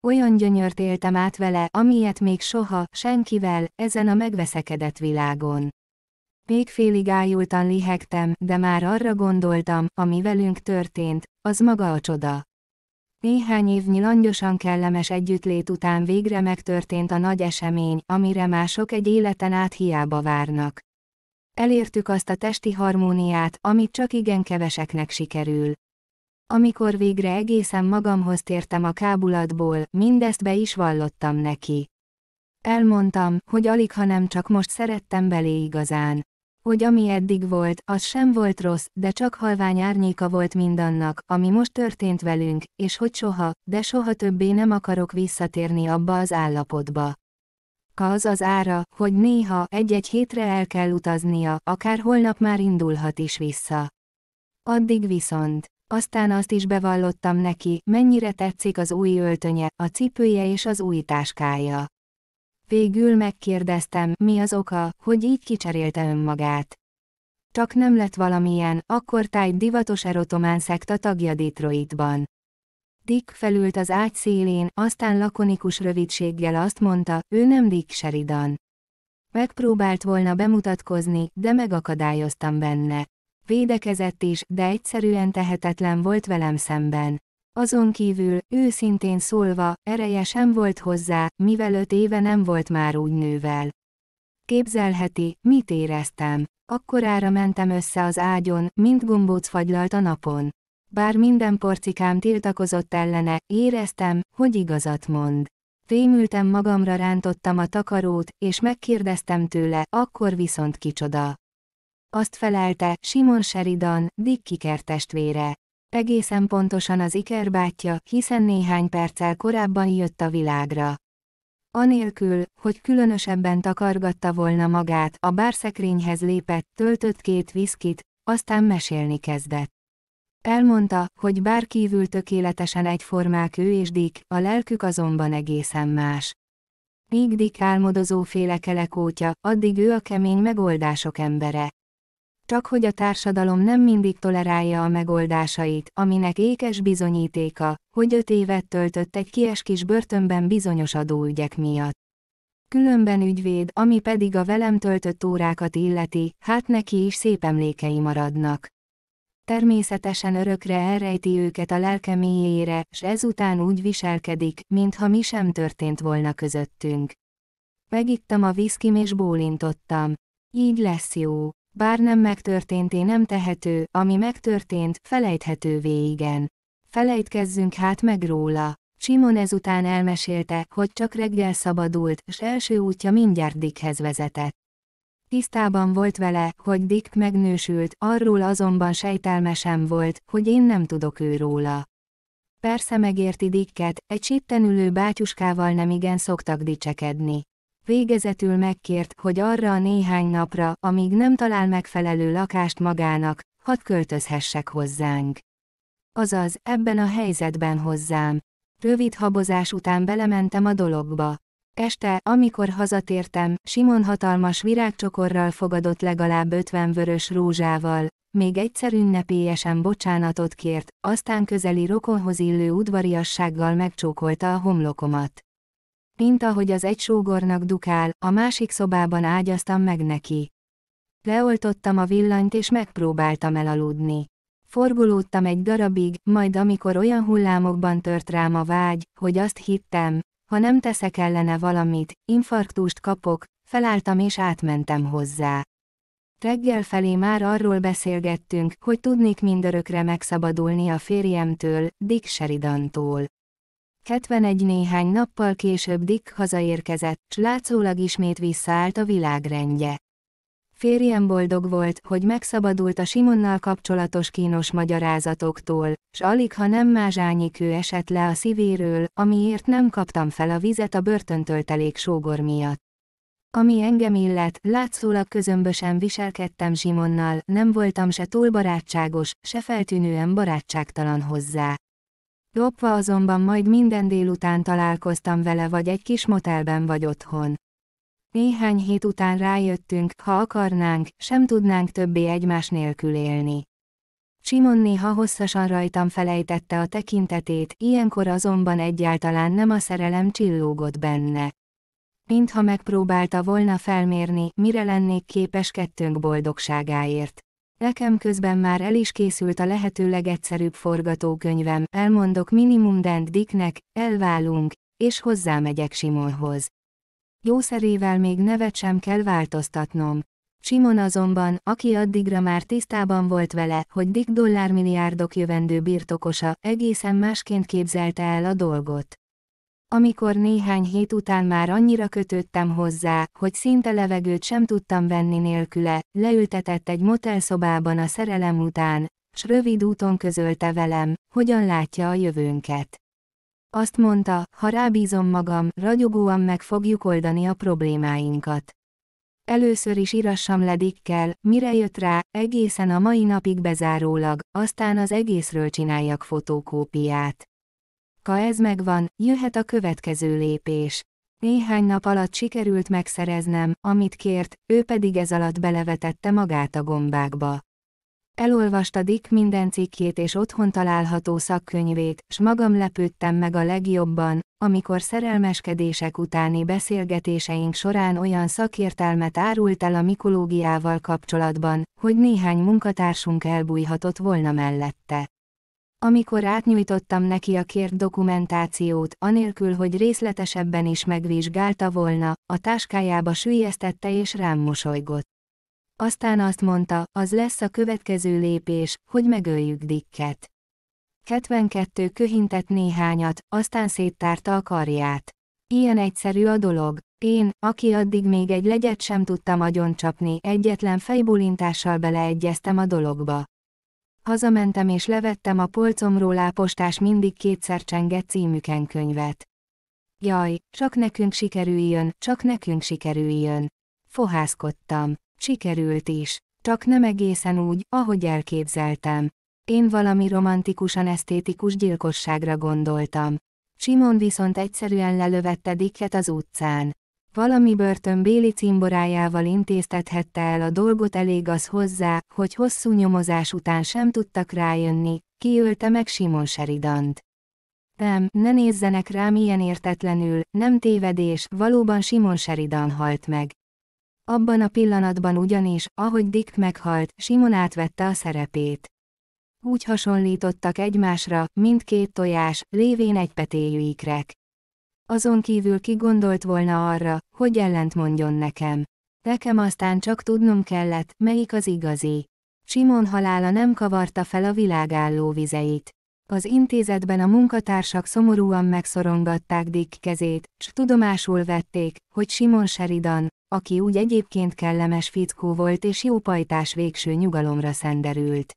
Olyan gyönyört éltem át vele, amilyet még soha, senkivel, ezen a megveszekedett világon. Még félig ájultan lihegtem, de már arra gondoltam, ami velünk történt, az maga a csoda. Néhány évnyi langyosan kellemes együttlét után végre megtörtént a nagy esemény, amire mások egy életen át hiába várnak elértük azt a testi harmóniát, amit csak igen keveseknek sikerül. Amikor végre egészen magamhoz tértem a kábulatból, mindezt be is vallottam neki. Elmondtam, hogy alig ha nem csak most szerettem belé igazán. Hogy ami eddig volt, az sem volt rossz, de csak halvány árnyéka volt mindannak, ami most történt velünk, és hogy soha, de soha többé nem akarok visszatérni abba az állapotba az az ára, hogy néha egy-egy hétre el kell utaznia, akár holnap már indulhat is vissza. Addig viszont. Aztán azt is bevallottam neki, mennyire tetszik az új öltönye, a cipője és az új táskája. Végül megkérdeztem, mi az oka, hogy így kicserélte önmagát. Csak nem lett valamilyen, akkor táj divatos erotomán szekta tagja Detroitban. Dick felült az ágy szélén, aztán lakonikus rövidséggel azt mondta, ő nem Dick Sheridan. Megpróbált volna bemutatkozni, de megakadályoztam benne. Védekezett is, de egyszerűen tehetetlen volt velem szemben. Azon kívül, őszintén szólva, ereje sem volt hozzá, mivel öt éve nem volt már úgy nővel. Képzelheti, mit éreztem. Akkorára mentem össze az ágyon, mint gombóc fagylalt a napon. Bár minden porcikám tiltakozott ellene, éreztem, hogy igazat mond. Rémültem magamra rántottam a takarót, és megkérdeztem tőle, akkor viszont kicsoda. Azt felelte, Simon Sheridan, Dick Kiker testvére. Egészen pontosan az Iker bátyja, hiszen néhány perccel korábban jött a világra. Anélkül, hogy különösebben takargatta volna magát, a bárszekrényhez lépett, töltött két viszkit, aztán mesélni kezdett. Elmondta, hogy bár kívül tökéletesen egyformák ő és Dick, a lelkük azonban egészen más. Míg Dick álmodozó félekelek ótja, addig ő a kemény megoldások embere. Csak hogy a társadalom nem mindig tolerálja a megoldásait, aminek ékes bizonyítéka, hogy öt évet töltött egy kies kis börtönben bizonyos adóügyek miatt. Különben ügyvéd, ami pedig a velem töltött órákat illeti, hát neki is szép emlékei maradnak természetesen örökre elrejti őket a lelke mélyére, s ezután úgy viselkedik, mintha mi sem történt volna közöttünk. Megittam a viszkim és bólintottam. Így lesz jó. Bár nem én nem tehető, ami megtörtént, felejthető végen. Felejtkezzünk hát meg róla. Simon ezután elmesélte, hogy csak reggel szabadult, s első útja mindjárt Dickhez vezetett. Tisztában volt vele, hogy Dick megnősült, arról azonban sejtelme sem volt, hogy én nem tudok ő róla. Persze megérti Dicket, egy sittenülő bátyuskával nem igen szoktak dicsekedni. Végezetül megkért, hogy arra a néhány napra, amíg nem talál megfelelő lakást magának, hadd költözhessek hozzánk. Azaz, ebben a helyzetben hozzám. Rövid habozás után belementem a dologba. Este, amikor hazatértem, Simon hatalmas virágcsokorral fogadott legalább ötven vörös rózsával, még egyszer ünnepélyesen bocsánatot kért, aztán közeli rokonhoz illő udvariassággal megcsókolta a homlokomat. Mint ahogy az egy sógornak dukál, a másik szobában ágyaztam meg neki. Leoltottam a villanyt és megpróbáltam elaludni. Forgulódtam egy darabig, majd amikor olyan hullámokban tört rám a vágy, hogy azt hittem, ha nem teszek ellene valamit, infarktust kapok, felálltam és átmentem hozzá. Reggel felé már arról beszélgettünk, hogy tudnék mindörökre megszabadulni a férjemtől, Dick Sheridantól. 71 néhány nappal később Dick hazaérkezett, s látszólag ismét visszaállt a világrendje. Férjem boldog volt, hogy megszabadult a Simonnal kapcsolatos kínos magyarázatoktól, s alig ha nem mázsányi kő esett le a szívéről, amiért nem kaptam fel a vizet a börtöntöltelék sógor miatt. Ami engem illet, látszólag közömbösen viselkedtem Simonnal, nem voltam se túl barátságos, se feltűnően barátságtalan hozzá. Lopva azonban majd minden délután találkoztam vele vagy egy kis motelben vagy otthon. Néhány hét után rájöttünk, ha akarnánk, sem tudnánk többé egymás nélkül élni. Simon néha hosszasan rajtam felejtette a tekintetét, ilyenkor azonban egyáltalán nem a szerelem csillógott benne. Mintha megpróbálta volna felmérni, mire lennék képes kettőnk boldogságáért. Nekem közben már el is készült a lehető legegyszerűbb forgatókönyvem, elmondok minimum Dent Dicknek, elválunk, és hozzámegyek Simonhoz. Jószerével még nevet sem kell változtatnom. Simon azonban, aki addigra már tisztában volt vele, hogy Dick dollármilliárdok jövendő birtokosa, egészen másként képzelte el a dolgot. Amikor néhány hét után már annyira kötődtem hozzá, hogy szinte levegőt sem tudtam venni nélküle, leültetett egy motelszobában a szerelem után, s rövid úton közölte velem, hogyan látja a jövőnket. Azt mondta, ha rábízom magam, ragyogóan meg fogjuk oldani a problémáinkat. Először is irassam ledikkel, mire jött rá, egészen a mai napig bezárólag, aztán az egészről csináljak fotókópiát. Ha ez megvan, jöhet a következő lépés. Néhány nap alatt sikerült megszereznem, amit kért, ő pedig ez alatt belevetette magát a gombákba elolvasta Dick minden cikkjét és otthon található szakkönyvét, s magam lepődtem meg a legjobban, amikor szerelmeskedések utáni beszélgetéseink során olyan szakértelmet árult el a mikológiával kapcsolatban, hogy néhány munkatársunk elbújhatott volna mellette. Amikor átnyújtottam neki a kért dokumentációt, anélkül, hogy részletesebben is megvizsgálta volna, a táskájába sülyeztette és rám mosolygott. Aztán azt mondta, az lesz a következő lépés, hogy megöljük Dikket. 72 köhintett néhányat, aztán széttárta a karját. Ilyen egyszerű a dolog. Én, aki addig még egy legyet sem tudtam csapni, egyetlen fejbulintással beleegyeztem a dologba. Hazamentem és levettem a polcomról ápostás mindig kétszer csengett címüken könyvet. Jaj, csak nekünk sikerüljön, csak nekünk sikerüljön. Fohászkodtam. Sikerült is. Csak nem egészen úgy, ahogy elképzeltem. Én valami romantikusan esztétikus gyilkosságra gondoltam. Simon viszont egyszerűen lelövette Dicket az utcán. Valami Béli cimborájával intéztethette el a dolgot elég az hozzá, hogy hosszú nyomozás után sem tudtak rájönni, kiölte meg Simon Seridant. Nem, ne nézzenek rám ilyen értetlenül, nem tévedés, valóban Simon Sheridan halt meg. Abban a pillanatban ugyanis, ahogy Dick meghalt, Simon átvette a szerepét. Úgy hasonlítottak egymásra, mint két tojás, lévén egypetéjű ikrek. Azon kívül ki gondolt volna arra, hogy ellent mondjon nekem. Nekem aztán csak tudnom kellett, melyik az igazi. Simon halála nem kavarta fel a világálló vizeit. Az intézetben a munkatársak szomorúan megszorongatták Dick kezét, s tudomásul vették, hogy Simon Sheridan, aki úgy egyébként kellemes fickó volt és jó pajtás végső nyugalomra szenderült.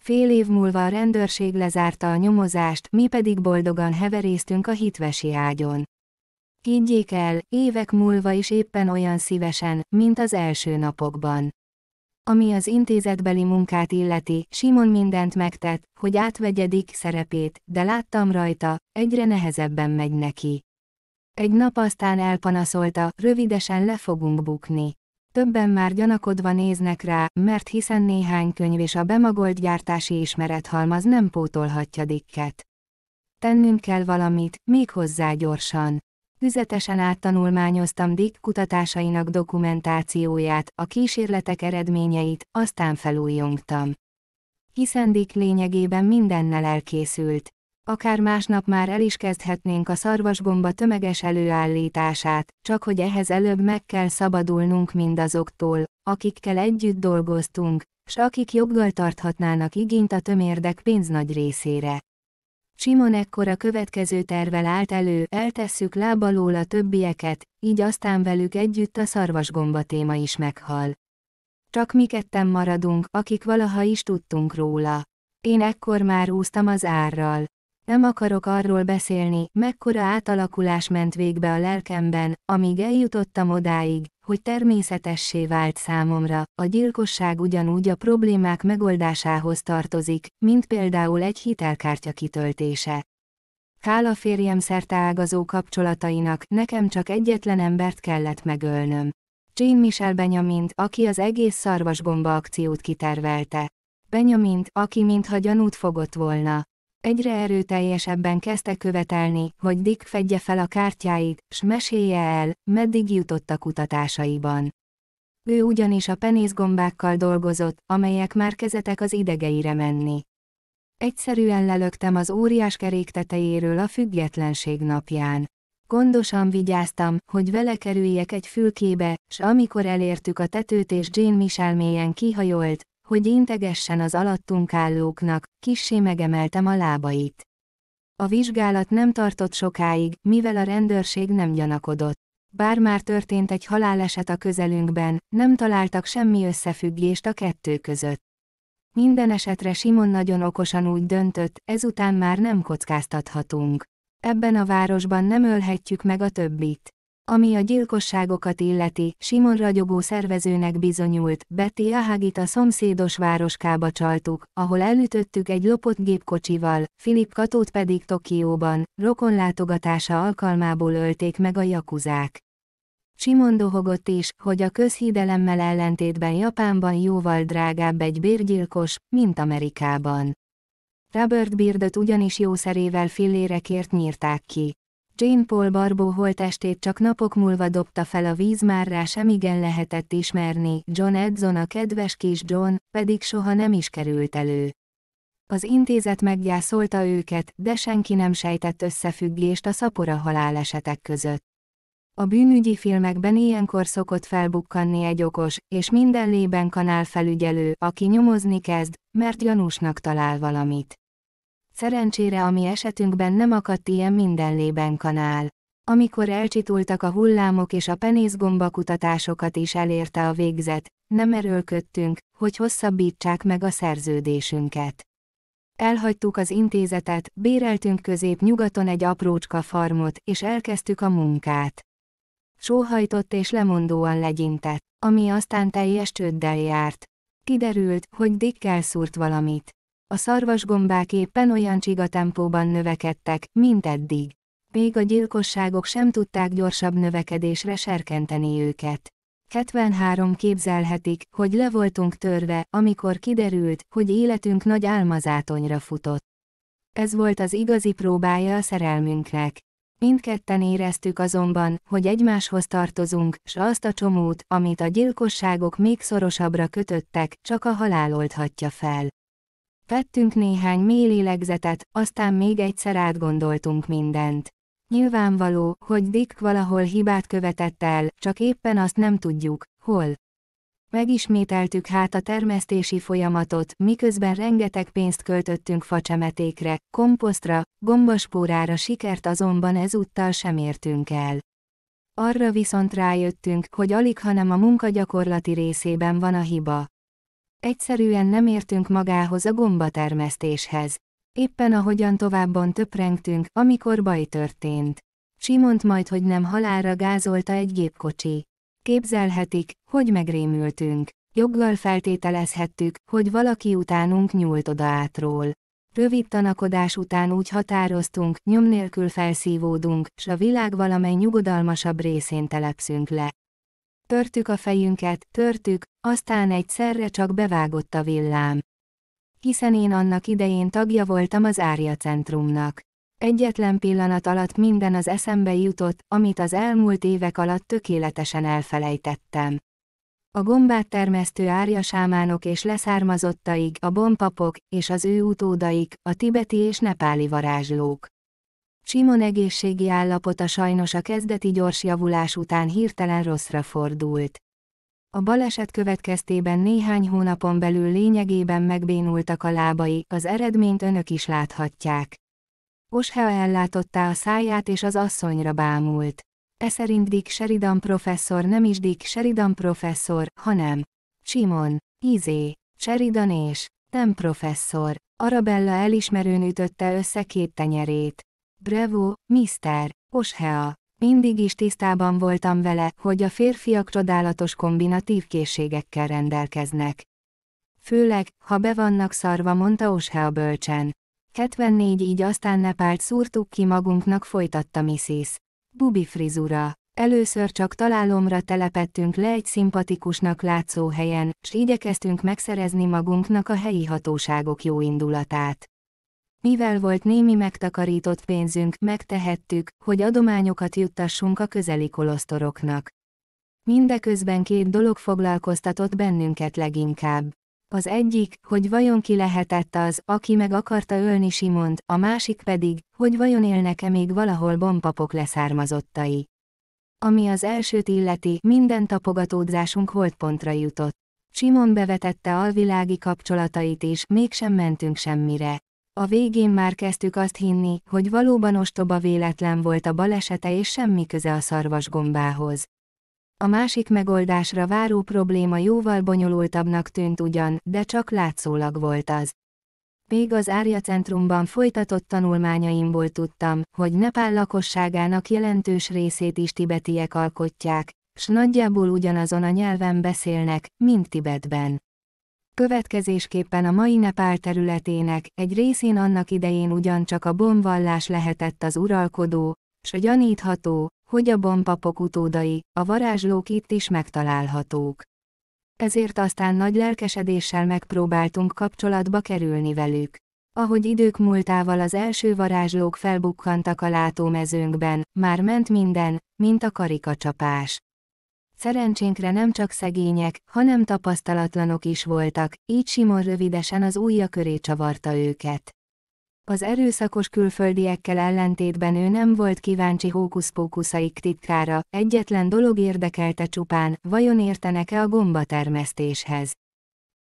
Fél év múlva a rendőrség lezárta a nyomozást, mi pedig boldogan heverésztünk a hitvesi ágyon. Higgyék el, évek múlva is éppen olyan szívesen, mint az első napokban. Ami az intézetbeli munkát illeti, Simon mindent megtett, hogy átvegye Dick szerepét, de láttam rajta, egyre nehezebben megy neki. Egy nap aztán elpanaszolta, rövidesen le fogunk bukni. Többen már gyanakodva néznek rá, mert hiszen néhány könyv és a bemagolt gyártási ismerethalmaz nem pótolhatja Dicket. Tennünk kell valamit, még hozzá gyorsan. Tüzetesen áttanulmányoztam Dick kutatásainak dokumentációját, a kísérletek eredményeit, aztán felújjongtam. Hiszen Dick lényegében mindennel elkészült. Akár másnap már el is kezdhetnénk a szarvasgomba tömeges előállítását, csak hogy ehhez előbb meg kell szabadulnunk mindazoktól, akikkel együtt dolgoztunk, s akik joggal tarthatnának igényt a tömérdek pénz nagy részére. Simon ekkor a következő tervel állt elő, eltesszük lábalól a többieket, így aztán velük együtt a szarvasgomba téma is meghal. Csak mi ketten maradunk, akik valaha is tudtunk róla. Én ekkor már úsztam az árral. Nem akarok arról beszélni, mekkora átalakulás ment végbe a lelkemben, amíg eljutottam odáig, hogy természetessé vált számomra, a gyilkosság ugyanúgy a problémák megoldásához tartozik, mint például egy hitelkártya kitöltése. Kál a férjem ágazó kapcsolatainak, nekem csak egyetlen embert kellett megölnöm. Jean Michel Benjamin, aki az egész szarvasbomba akciót kitervelte. Benjamin, aki mintha gyanút fogott volna. Egyre erőteljesebben kezdte követelni, hogy Dick fedje fel a kártyáit, s mesélje el, meddig jutott a kutatásaiban. Ő ugyanis a penészgombákkal dolgozott, amelyek már kezetek az idegeire menni. Egyszerűen lelögtem az óriás kerék tetejéről a függetlenség napján. Gondosan vigyáztam, hogy vele kerüljek egy fülkébe, s amikor elértük a tetőt és Jane Michel mélyen kihajolt, hogy integessen az alattunk állóknak, kissé megemeltem a lábait. A vizsgálat nem tartott sokáig, mivel a rendőrség nem gyanakodott. Bár már történt egy haláleset a közelünkben, nem találtak semmi összefüggést a kettő között. Minden esetre Simon nagyon okosan úgy döntött, ezután már nem kockáztathatunk. Ebben a városban nem ölhetjük meg a többit. Ami a gyilkosságokat illeti, Simon ragyogó szervezőnek bizonyult, Betty Ahagit a szomszédos városkába csaltuk, ahol elütöttük egy lopott gépkocsival, Filip Katót pedig Tokióban, rokonlátogatása alkalmából ölték meg a jakuzák. Simon dohogott is, hogy a közhídelemmel ellentétben Japánban jóval drágább egy bérgyilkos, mint Amerikában. Robert Beardot ugyanis jószerével kért nyírták ki. Jane Paul Barbo holtestét csak napok múlva dobta fel a víz már rá semigen lehetett ismerni, John Edson a kedves kis John, pedig soha nem is került elő. Az intézet meggyászolta őket, de senki nem sejtett összefüggést a szapora halálesetek között. A bűnügyi filmekben ilyenkor szokott felbukkanni egy okos, és minden lében kanál felügyelő, aki nyomozni kezd, mert gyanúsnak talál valamit. Szerencsére a mi esetünkben nem akadt ilyen minden lében kanál. Amikor elcsitultak a hullámok és a penészgomba kutatásokat is elérte a végzet, nem erőlködtünk, hogy hosszabbítsák meg a szerződésünket. Elhagytuk az intézetet, béreltünk közép-nyugaton egy aprócska farmot, és elkezdtük a munkát. Sóhajtott és lemondóan legyintett, ami aztán teljes csőddel járt. Kiderült, hogy Dickkel szúrt valamit. A szarvasgombák éppen olyan csigatempóban növekedtek, mint eddig. Még a gyilkosságok sem tudták gyorsabb növekedésre serkenteni őket. 73 képzelhetik, hogy le voltunk törve, amikor kiderült, hogy életünk nagy álmazátonyra futott. Ez volt az igazi próbája a szerelmünknek. Mindketten éreztük azonban, hogy egymáshoz tartozunk, s azt a csomót, amit a gyilkosságok még szorosabbra kötöttek, csak a halál oldhatja fel. Vettünk néhány mély lélegzetet, aztán még egyszer átgondoltunk mindent. Nyilvánvaló, hogy Dick valahol hibát követett el, csak éppen azt nem tudjuk, hol. Megismételtük hát a termesztési folyamatot, miközben rengeteg pénzt költöttünk facsemetékre, komposztra, gombaspórára sikert azonban ezúttal sem értünk el. Arra viszont rájöttünk, hogy alig hanem a munkagyakorlati részében van a hiba. Egyszerűen nem értünk magához a gombatermesztéshez. Éppen ahogyan továbban töprengtünk, amikor baj történt. Simont majd, hogy nem halálra gázolta egy gépkocsi. Képzelhetik, hogy megrémültünk. Joggal feltételezhettük, hogy valaki utánunk nyúlt oda átról. Rövid tanakodás után úgy határoztunk, nyom nélkül felszívódunk, s a világ valamely nyugodalmasabb részén telepszünk le törtük a fejünket, törtük, aztán egyszerre csak bevágott a villám. Hiszen én annak idején tagja voltam az Ária Centrumnak. Egyetlen pillanat alatt minden az eszembe jutott, amit az elmúlt évek alatt tökéletesen elfelejtettem. A gombát termesztő árjasámánok és leszármazottaik, a bompapok, és az ő utódaik, a tibeti és nepáli varázslók. Simon egészségi állapota sajnos a kezdeti gyors javulás után hirtelen rosszra fordult. A baleset következtében néhány hónapon belül lényegében megbénultak a lábai, az eredményt önök is láthatják. Oshea ellátotta a száját és az asszonyra bámult. E szerint Dick Sheridan professzor nem is Dick Sheridan professzor, hanem Simon, Izé, Sheridan és nem professzor. Arabella elismerőn ütötte össze két tenyerét. Revo, Mr. Oshea. Mindig is tisztában voltam vele, hogy a férfiak csodálatos kombinatív készségekkel rendelkeznek. Főleg, ha be vannak szarva, mondta Oshea bölcsen. 74 így aztán Nepált szúrtuk ki magunknak, folytatta Missis. Bubi frizura. Először csak találomra telepettünk le egy szimpatikusnak látszó helyen, s igyekeztünk megszerezni magunknak a helyi hatóságok jó indulatát. Mivel volt némi megtakarított pénzünk, megtehettük, hogy adományokat juttassunk a közeli kolosztoroknak. Mindeközben két dolog foglalkoztatott bennünket leginkább. Az egyik, hogy vajon ki lehetett az, aki meg akarta ölni Simont, a másik pedig, hogy vajon élnek-e még valahol bompapok leszármazottai. Ami az elsőt illeti, minden tapogatódzásunk holdpontra jutott. Simon bevetette alvilági kapcsolatait is, mégsem mentünk semmire. A végén már kezdtük azt hinni, hogy valóban ostoba véletlen volt a balesete és semmi köze a szarvasgombához. A másik megoldásra váró probléma jóval bonyolultabbnak tűnt ugyan, de csak látszólag volt az. Még az Árja Centrumban folytatott tanulmányaimból tudtam, hogy Nepál lakosságának jelentős részét is tibetiek alkotják, s nagyjából ugyanazon a nyelven beszélnek, mint Tibetben következésképpen a mai Nepál területének egy részén annak idején ugyancsak a bombvallás lehetett az uralkodó, s gyanítható, hogy a bombapok utódai, a varázslók itt is megtalálhatók. Ezért aztán nagy lelkesedéssel megpróbáltunk kapcsolatba kerülni velük. Ahogy idők múltával az első varázslók felbukkantak a látómezőnkben, már ment minden, mint a karikacsapás. Szerencsénkre nem csak szegények, hanem tapasztalatlanok is voltak, így Simon rövidesen az újja köré csavarta őket. Az erőszakos külföldiekkel ellentétben ő nem volt kíváncsi hókuszpókuszaik titkára, egyetlen dolog érdekelte csupán, vajon értenek-e a gombatermesztéshez.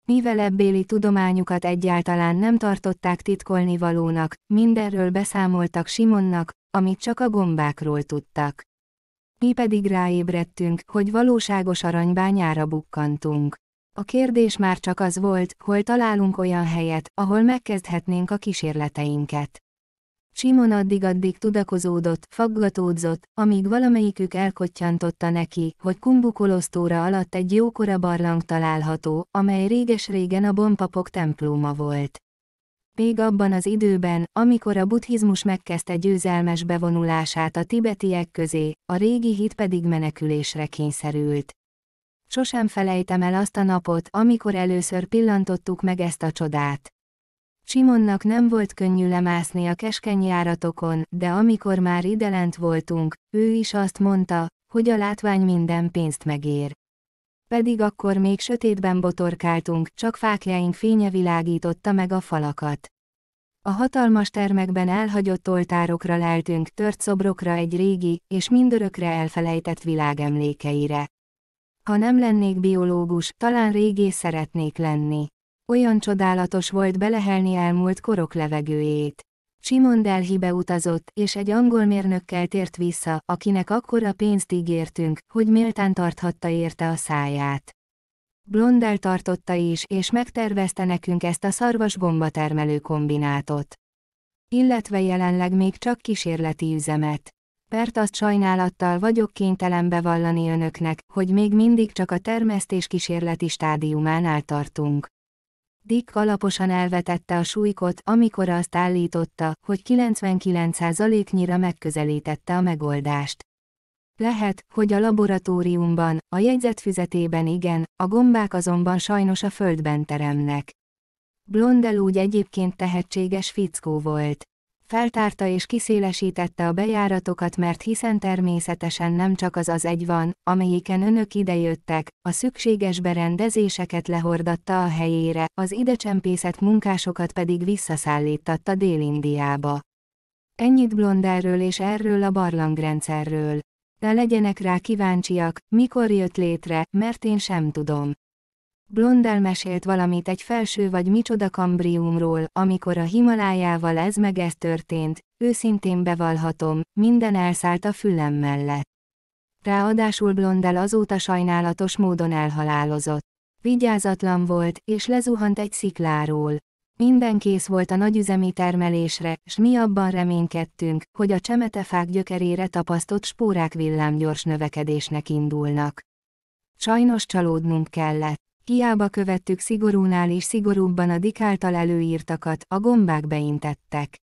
Mivel ebbéli tudományukat egyáltalán nem tartották titkolni valónak, mindenről beszámoltak Simonnak, amit csak a gombákról tudtak. Mi pedig ráébredtünk, hogy valóságos aranybányára bukkantunk. A kérdés már csak az volt, hol találunk olyan helyet, ahol megkezdhetnénk a kísérleteinket. Simon addig-addig tudakozódott, faggatódzott, amíg valamelyikük elkottyantotta neki, hogy kumbukolosztóra alatt egy jókora barlang található, amely réges-régen a bompapok temploma volt. Még abban az időben, amikor a buddhizmus megkezdte győzelmes bevonulását a tibetiek közé, a régi hit pedig menekülésre kényszerült. Sosem felejtem el azt a napot, amikor először pillantottuk meg ezt a csodát. Simonnak nem volt könnyű lemászni a keskeny járatokon, de amikor már idelent voltunk, ő is azt mondta, hogy a látvány minden pénzt megér. Pedig akkor még sötétben botorkáltunk, csak fákjaink fénye világította meg a falakat. A hatalmas termekben elhagyott oltárokra leltünk, tört szobrokra egy régi, és mindörökre elfelejtett világ emlékeire. Ha nem lennék biológus, talán régé szeretnék lenni. Olyan csodálatos volt belehelni elmúlt korok levegőjét. Simon Delhibe utazott, és egy angol mérnökkel tért vissza, akinek akkora pénzt ígértünk, hogy méltán tarthatta érte a száját. Blondel tartotta is, és megtervezte nekünk ezt a szarvas bombatermelő kombinátot. Illetve jelenleg még csak kísérleti üzemet. Pert azt sajnálattal vagyok kénytelen bevallani önöknek, hogy még mindig csak a termesztés kísérleti stádiumánál tartunk. Dick alaposan elvetette a súlykot, amikor azt állította, hogy 99%-nyira megközelítette a megoldást. Lehet, hogy a laboratóriumban, a jegyzetfüzetében igen, a gombák azonban sajnos a földben teremnek. Blondel úgy egyébként tehetséges fickó volt. Feltárta és kiszélesítette a bejáratokat, mert hiszen természetesen nem csak az az egy van, amelyiken önök idejöttek, a szükséges berendezéseket lehordatta a helyére, az idecsempészet munkásokat pedig visszaszállítatta Dél-Indiába. Ennyit Blondelről és erről a barlangrendszerről. De legyenek rá kíváncsiak, mikor jött létre, mert én sem tudom. Blondel mesélt valamit egy felső vagy micsoda kambriumról, amikor a Himalájával ez meg ez történt, őszintén bevallhatom, minden elszállt a fülem mellett. Ráadásul Blondel azóta sajnálatos módon elhalálozott. Vigyázatlan volt, és lezuhant egy szikláról. Minden kész volt a nagyüzemi termelésre, s mi abban reménykedtünk, hogy a csemetefák gyökerére tapasztott spórák villámgyors növekedésnek indulnak. Sajnos csalódnunk kellett. Hiába követtük szigorúnál és szigorúbban a dikáltal előírtakat, a gombák beintettek.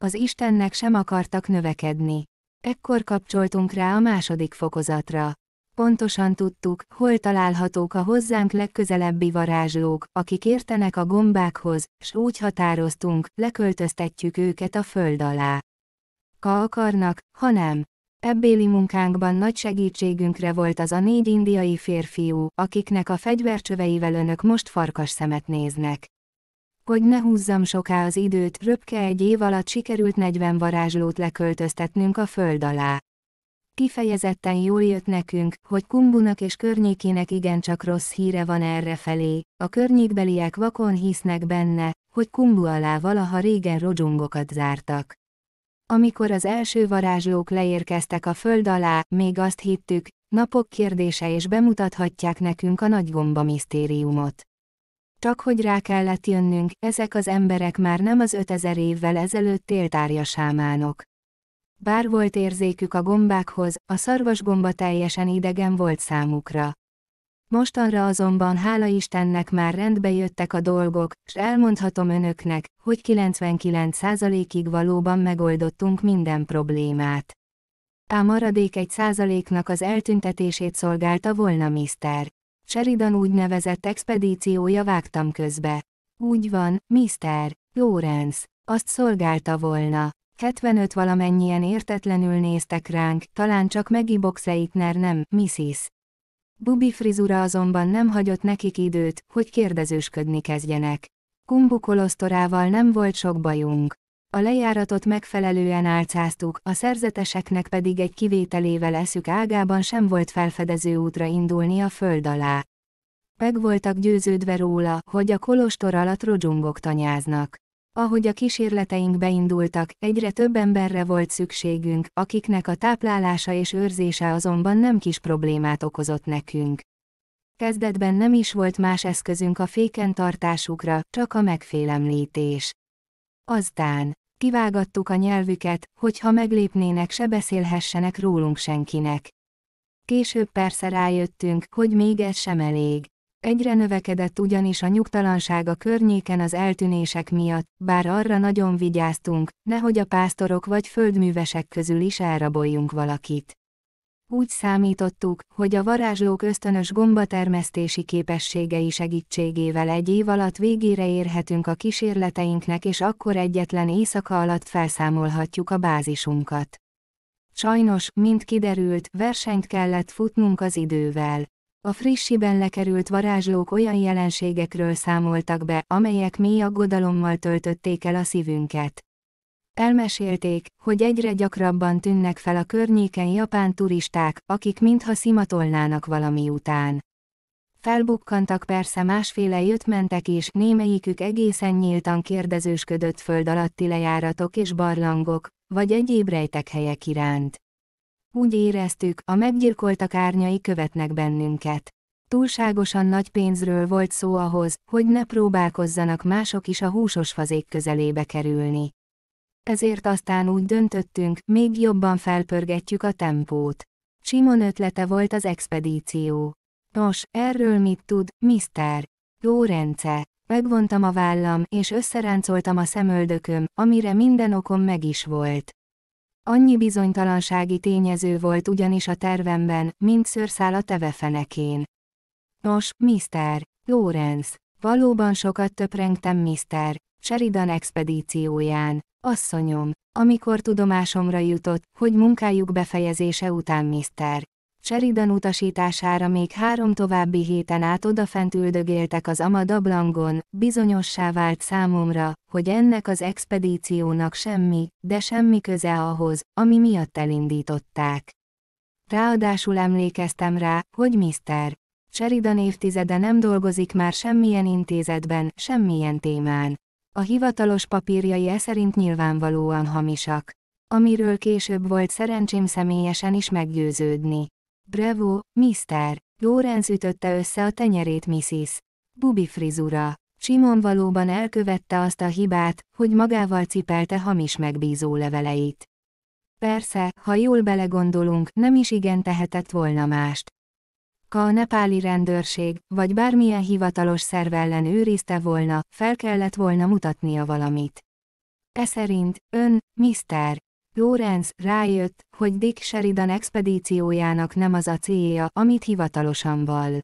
Az Istennek sem akartak növekedni. Ekkor kapcsoltunk rá a második fokozatra. Pontosan tudtuk, hol találhatók a hozzánk legközelebbi varázslók, akik értenek a gombákhoz, s úgy határoztunk, leköltöztetjük őket a föld alá. Ha akarnak, ha nem. Ebbéli munkánkban nagy segítségünkre volt az a négy indiai férfiú, akiknek a fegyvercsöveivel önök most farkas szemet néznek. Hogy ne húzzam soká az időt, röpke egy év alatt sikerült 40 varázslót leköltöztetnünk a föld alá. Kifejezetten jól jött nekünk, hogy Kumbunak és környékének igencsak rossz híre van erre felé, a környékbeliek vakon hisznek benne, hogy Kumbu alá valaha régen rodzsungokat zártak. Amikor az első varázslók leérkeztek a föld alá, még azt hittük, napok kérdése és bemutathatják nekünk a nagy gomba misztériumot. Csak hogy rá kellett jönnünk, ezek az emberek már nem az ötezer évvel ezelőtt éltárja sámánok. Bár volt érzékük a gombákhoz, a szarvasgomba teljesen idegen volt számukra. Mostanra azonban hála Istennek már rendbe jöttek a dolgok, s elmondhatom önöknek, hogy 99%-ig valóban megoldottunk minden problémát. A maradék egy százaléknak az eltüntetését szolgálta volna Mr. Sheridan úgynevezett expedíciója vágtam közbe. Úgy van, Mr. Lawrence, azt szolgálta volna. 75 valamennyien értetlenül néztek ránk, talán csak Maggie Boxeitner nem, Mrs. Bubi frizura azonban nem hagyott nekik időt, hogy kérdezősködni kezdjenek. Kumbu kolosztorával nem volt sok bajunk. A lejáratot megfelelően álcáztuk, a szerzeteseknek pedig egy kivételével eszük ágában sem volt felfedező útra indulni a föld alá. Meg voltak győződve róla, hogy a kolostor alatt rodzsungok tanyáznak. Ahogy a kísérleteink beindultak, egyre több emberre volt szükségünk, akiknek a táplálása és őrzése azonban nem kis problémát okozott nekünk. Kezdetben nem is volt más eszközünk a féken tartásukra, csak a megfélemlítés. Aztán kivágattuk a nyelvüket, hogyha meglépnének se beszélhessenek rólunk senkinek. Később persze rájöttünk, hogy még ez sem elég. Egyre növekedett ugyanis a nyugtalanság a környéken az eltűnések miatt, bár arra nagyon vigyáztunk, nehogy a pásztorok vagy földművesek közül is elraboljunk valakit. Úgy számítottuk, hogy a varázslók ösztönös gombatermesztési képességei segítségével egy év alatt végére érhetünk a kísérleteinknek és akkor egyetlen éjszaka alatt felszámolhatjuk a bázisunkat. Sajnos, mint kiderült, versenyt kellett futnunk az idővel. A frissiben lekerült varázslók olyan jelenségekről számoltak be, amelyek mély aggodalommal töltötték el a szívünket. Elmesélték, hogy egyre gyakrabban tűnnek fel a környéken japán turisták, akik mintha szimatolnának valami után. Felbukkantak persze másféle jöttmentek is, némelyikük egészen nyíltan kérdezősködött föld alatti lejáratok és barlangok, vagy egyéb rejtek helyek iránt. Úgy éreztük, a meggyilkoltak árnyai követnek bennünket. Túlságosan nagy pénzről volt szó ahhoz, hogy ne próbálkozzanak mások is a húsos fazék közelébe kerülni. Ezért aztán úgy döntöttünk, még jobban felpörgetjük a tempót. Simon ötlete volt az expedíció. Nos, erről mit tud, Mr. Lórence? Megvontam a vállam, és összeráncoltam a szemöldököm, amire minden okom meg is volt. Annyi bizonytalansági tényező volt ugyanis a tervemben, mint szőrszál a tevefenekén. Nos, Mr. Lawrence, valóban sokat töprengtem Mr. Sheridan expedícióján. Asszonyom, amikor tudomásomra jutott, hogy munkájuk befejezése után Mr. Sheridan utasítására még három további héten át odafent üldögéltek az Amada Blangon, bizonyossá vált számomra, hogy ennek az expedíciónak semmi, de semmi köze ahhoz, ami miatt elindították. Ráadásul emlékeztem rá, hogy Mr. Sheridan évtizede nem dolgozik már semmilyen intézetben, semmilyen témán. A hivatalos papírjai e szerint nyilvánvalóan hamisak. Amiről később volt szerencsém személyesen is meggyőződni. Bravo, Mister! Lorenz ütötte össze a tenyerét Mrs. Bubi frizura. Simon valóban elkövette azt a hibát, hogy magával cipelte hamis megbízó leveleit. Persze, ha jól belegondolunk, nem is igen tehetett volna mást. Ha a nepáli rendőrség, vagy bármilyen hivatalos szerv ellen őrizte volna, fel kellett volna mutatnia valamit. E szerint, ön, Mr. Lorenz rájött, hogy Dick Sheridan expedíciójának nem az a célja, amit hivatalosan val.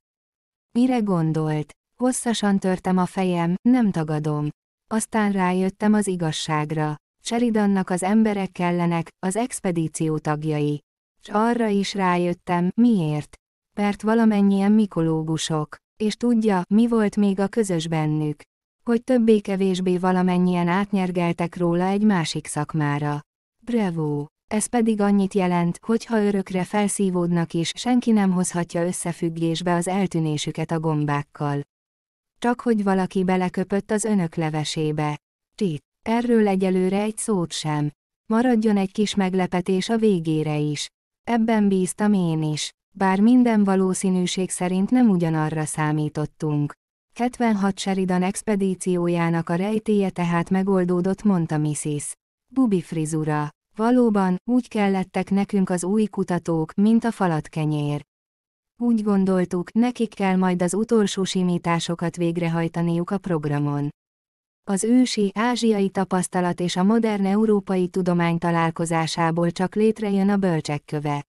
Mire gondolt? Hosszasan törtem a fejem, nem tagadom. Aztán rájöttem az igazságra. Sheridannak az emberek kellenek, az expedíció tagjai. S arra is rájöttem, miért. Mert valamennyien mikológusok. És tudja, mi volt még a közös bennük. Hogy többé-kevésbé valamennyien átnyergeltek róla egy másik szakmára. Bravo! Ez pedig annyit jelent, hogy ha örökre felszívódnak is, senki nem hozhatja összefüggésbe az eltűnésüket a gombákkal. Csak hogy valaki beleköpött az önök levesébe. Csit, Erről egyelőre egy szót sem. Maradjon egy kis meglepetés a végére is. Ebben bíztam én is. Bár minden valószínűség szerint nem ugyanarra számítottunk. 76 Sheridan expedíciójának a rejtéje tehát megoldódott, mondta Missis. Bubi frizura. Valóban, úgy kellettek nekünk az új kutatók, mint a falatkenyér. Úgy gondoltuk, nekik kell majd az utolsó simításokat végrehajtaniuk a programon. Az ősi, ázsiai tapasztalat és a modern európai tudomány találkozásából csak létrejön a bölcsek köve.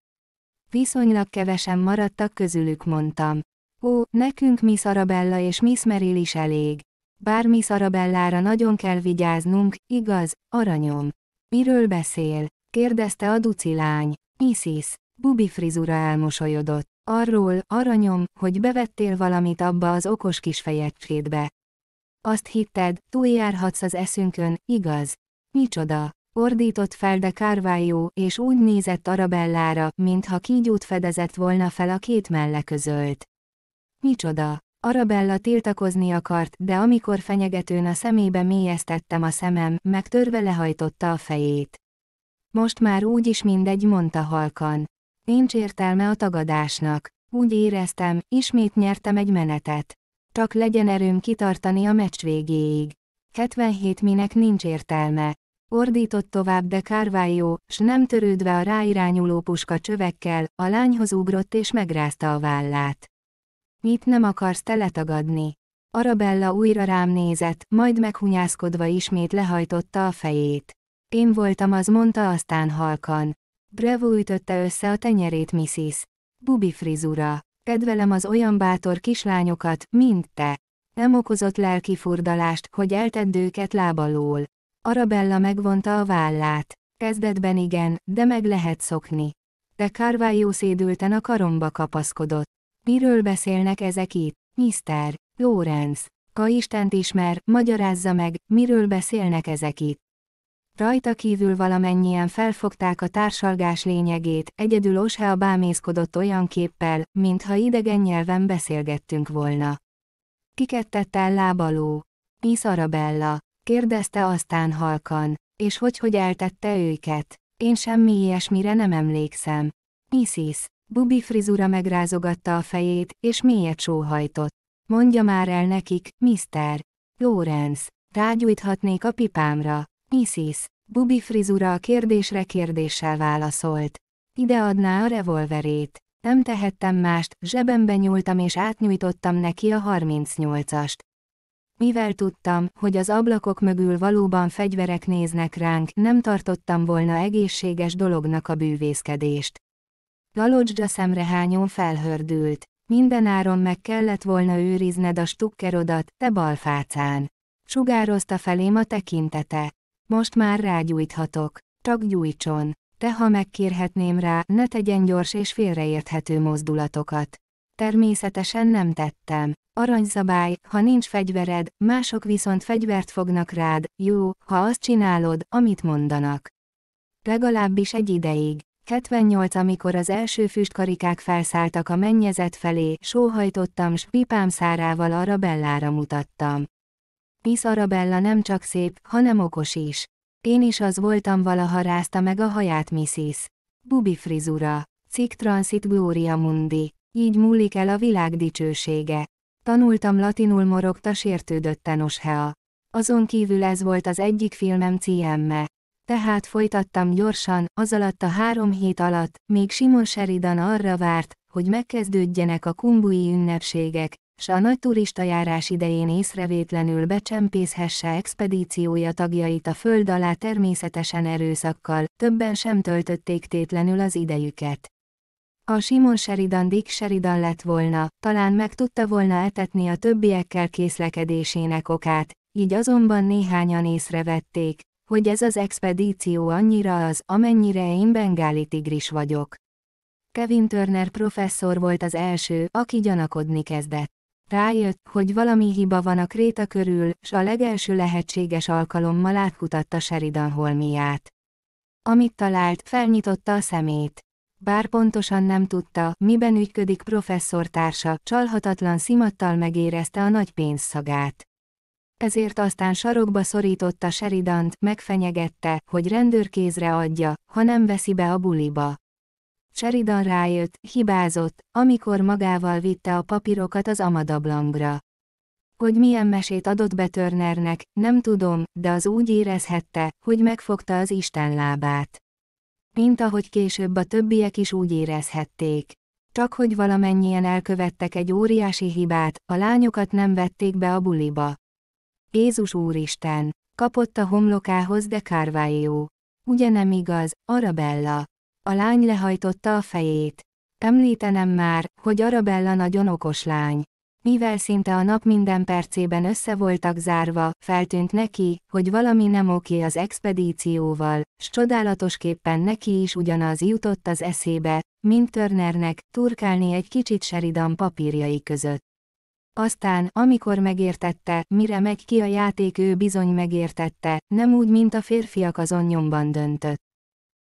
Viszonylag kevesen maradtak közülük, mondtam. Ó, nekünk Miss Arabella és Miss Merrill is elég. Bár Miss Arabellára nagyon kell vigyáznunk, igaz, aranyom. Miről beszél? kérdezte a duci lány. Isis, Bubi frizura elmosolyodott. Arról, aranyom, hogy bevettél valamit abba az okos kis fejecskédbe. Azt hitted, túljárhatsz az eszünkön, igaz? Micsoda! Ordított fel de Carvalho, és úgy nézett Arabellára, mintha kígyút fedezett volna fel a két melle közölt. Micsoda! Arabella tiltakozni akart, de amikor fenyegetőn a szemébe mélyeztettem a szemem, megtörve lehajtotta a fejét. Most már úgyis mindegy, mondta halkan. Nincs értelme a tagadásnak. Úgy éreztem, ismét nyertem egy menetet. Csak legyen erőm kitartani a meccs végéig. 77 minek nincs értelme. Ordított tovább de Carvalho, s nem törődve a ráirányuló puska csövekkel, a lányhoz ugrott és megrázta a vállát. Mit nem akarsz te letagadni? Arabella újra rám nézett, majd meghunyászkodva ismét lehajtotta a fejét. Én voltam az, mondta aztán halkan. Brevo ütötte össze a tenyerét Missis. Bubi frizura. Kedvelem az olyan bátor kislányokat, mint te. Nem okozott lelki furdalást, hogy eltedd őket lábalól. Arabella megvonta a vállát. Kezdetben igen, de meg lehet szokni. De Carvajó szédülten a karomba kapaszkodott. Miről beszélnek ezek itt? Mr. Lorenz? Ka Istent ismer, magyarázza meg, miről beszélnek ezek itt. Rajta kívül valamennyien felfogták a társalgás lényegét, egyedül Oshea bámészkodott olyan képpel, mintha idegen nyelven beszélgettünk volna. Kiket tett el lábaló? Miss Arabella, kérdezte aztán halkan, és hogy hogy eltette őket. Én semmi ilyesmire nem emlékszem. Missis, Bubi frizura megrázogatta a fejét, és mélyet sóhajtott. Mondja már el nekik, Mr. Lawrence, rágyújthatnék a pipámra. Mrs. Bubi frizura a kérdésre kérdéssel válaszolt. Ide adná a revolverét. Nem tehettem mást, zsebembe nyúltam és átnyújtottam neki a 38-ast. Mivel tudtam, hogy az ablakok mögül valóban fegyverek néznek ránk, nem tartottam volna egészséges dolognak a bűvészkedést. Galoncsda szemrehányón felhördült. Mindenáron meg kellett volna őrizned a stukkerodat, te balfácán. Sugározta felém a tekintete. Most már rágyújthatok. Csak gyújtson. Te ha megkérhetném rá, ne tegyen gyors és félreérthető mozdulatokat. Természetesen nem tettem. Aranyszabály, ha nincs fegyvered, mások viszont fegyvert fognak rád, jó, ha azt csinálod, amit mondanak. Legalábbis egy ideig. 78 Amikor az első füstkarikák felszálltak a mennyezet felé, sóhajtottam, s pipám szárával Arabellára mutattam. Miss Arabella nem csak szép, hanem okos is. Én is az voltam valaha rázta meg a haját Missis. Bubi frizura. cik Transit Gloria Mundi. Így múlik el a világ dicsősége. Tanultam latinul morogta sértődött Tenoshea. Azon kívül ez volt az egyik filmem címe tehát folytattam gyorsan, az alatt a három hét alatt, még Simon Sheridan arra várt, hogy megkezdődjenek a kumbui ünnepségek, s a nagy turistajárás idején észrevétlenül becsempészhesse expedíciója tagjait a föld alá természetesen erőszakkal, többen sem töltötték tétlenül az idejüket. A Simon Sheridan Dick Sheridan lett volna, talán meg tudta volna etetni a többiekkel készlekedésének okát, így azonban néhányan észrevették, hogy ez az expedíció annyira az, amennyire én bengáli tigris vagyok. Kevin Turner professzor volt az első, aki gyanakodni kezdett. Rájött, hogy valami hiba van a kréta körül, s a legelső lehetséges alkalommal átkutatta Sheridan holmiát. Amit talált, felnyitotta a szemét. Bár pontosan nem tudta, miben ügyködik professzor társa, csalhatatlan szimattal megérezte a nagy pénzszagát ezért aztán sarokba szorította Sheridant, megfenyegette, hogy rendőrkézre adja, ha nem veszi be a buliba. Sheridan rájött, hibázott, amikor magával vitte a papírokat az amadablangra. Hogy milyen mesét adott be Turnernek, nem tudom, de az úgy érezhette, hogy megfogta az Isten lábát. Mint ahogy később a többiek is úgy érezhették. Csak hogy valamennyien elkövettek egy óriási hibát, a lányokat nem vették be a buliba. Jézus Úristen, kapott a homlokához de Carvajo. Ugye nem igaz, Arabella. A lány lehajtotta a fejét. Említenem már, hogy Arabella nagyon okos lány. Mivel szinte a nap minden percében össze voltak zárva, feltűnt neki, hogy valami nem oké az expedícióval, s csodálatosképpen neki is ugyanaz jutott az eszébe, mint Turnernek, turkálni egy kicsit Sheridan papírjai között. Aztán, amikor megértette, mire megy ki a játék ő bizony megértette, nem úgy, mint a férfiak azon nyomban döntött.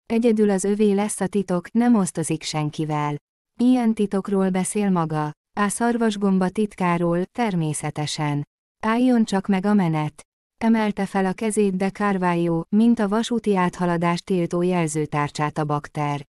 Egyedül az övé lesz a titok, nem osztozik senkivel. Ilyen titokról beszél maga. Á szarvasgomba titkáról, természetesen. Álljon csak meg a menet. Emelte fel a kezét de Carvalho, mint a vasúti áthaladás tiltó jelzőtárcsát a bakter.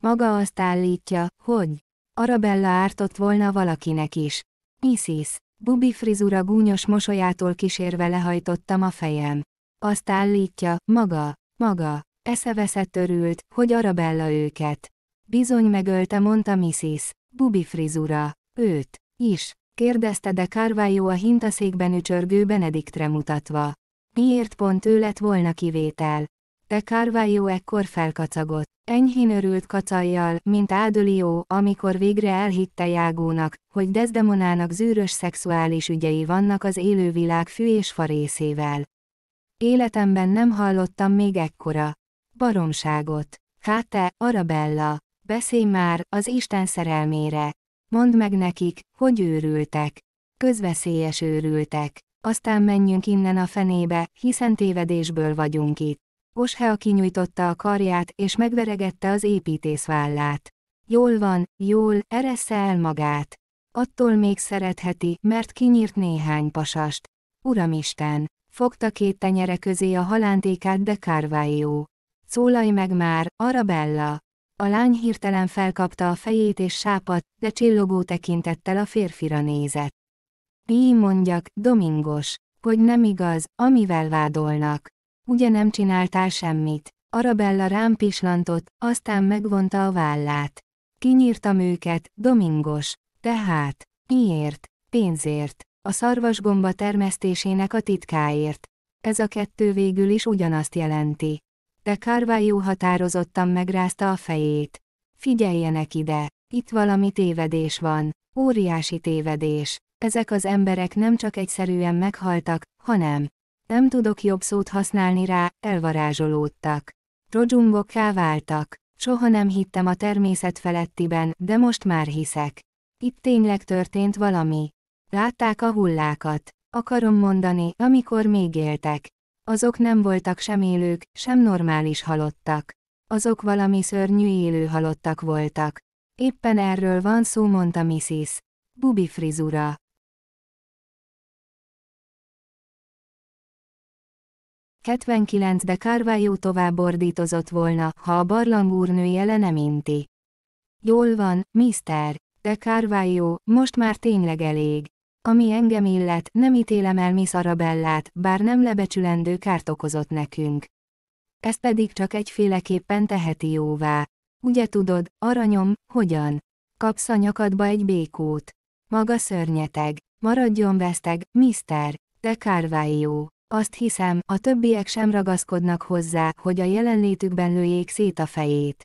Maga azt állítja, hogy Arabella ártott volna valakinek is. Isis. Bubi frizura gúnyos mosolyától kísérve lehajtottam a fejem. Azt állítja, maga, maga, eszeveszett örült, hogy Arabella őket. Bizony megölte, mondta Missis, Bubi frizura. Őt. Is. Kérdezte de Carvajó a hintaszékben ücsörgő Benediktre mutatva. Miért pont ő lett volna kivétel? De Carvalho ekkor felkacagott. Enyhén örült kacajjal, mint Ádulió, amikor végre elhitte Jágónak, hogy Desdemonának zűrös szexuális ügyei vannak az élővilág fű és fa részével. Életemben nem hallottam még ekkora. Baromságot. Hát te, Arabella, beszélj már, az Isten szerelmére. Mondd meg nekik, hogy őrültek. Közveszélyes őrültek. Aztán menjünk innen a fenébe, hiszen tévedésből vagyunk itt. Oshea kinyújtotta a karját, és megveregette az építész vállát. Jól van, jól, eresze el magát. Attól még szeretheti, mert kinyírt néhány pasast. Uramisten! Fogta két tenyere közé a halántékát de Carvajó. Szólaj meg már, Arabella! A lány hirtelen felkapta a fejét és sápat, de csillogó tekintettel a férfira nézett. Mi mondjak, Domingos, hogy nem igaz, amivel vádolnak. Ugye nem csináltál semmit? Arabella rám pislantott, aztán megvonta a vállát. Kinyírtam őket, domingos. Tehát, miért? Pénzért. A szarvasgomba termesztésének a titkáért. Ez a kettő végül is ugyanazt jelenti. De Carvajó határozottan megrázta a fejét. Figyeljenek ide, itt valami tévedés van, óriási tévedés. Ezek az emberek nem csak egyszerűen meghaltak, hanem nem tudok jobb szót használni rá, elvarázsolódtak. Rodzsumbokká váltak. Soha nem hittem a természet felettiben, de most már hiszek. Itt tényleg történt valami. Látták a hullákat. Akarom mondani, amikor még éltek. Azok nem voltak sem élők, sem normális halottak. Azok valami szörnyű élő halottak voltak. Éppen erről van szó, mondta Mrs. Bubi frizura. 79 de Carvalho tovább ordítozott volna, ha a barlangúrnője le nem inti. Jól van, Mister, De Carvalho, most már tényleg elég. Ami engem illet, nem ítélem el Miss Arabellát, bár nem lebecsülendő kárt okozott nekünk. Ez pedig csak egyféleképpen teheti jóvá. Ugye tudod, aranyom, hogyan? Kapsz a nyakadba egy békót. Maga szörnyeteg. Maradjon veszteg, Mister, De Carvalho. Azt hiszem, a többiek sem ragaszkodnak hozzá, hogy a jelenlétükben lőjék szét a fejét.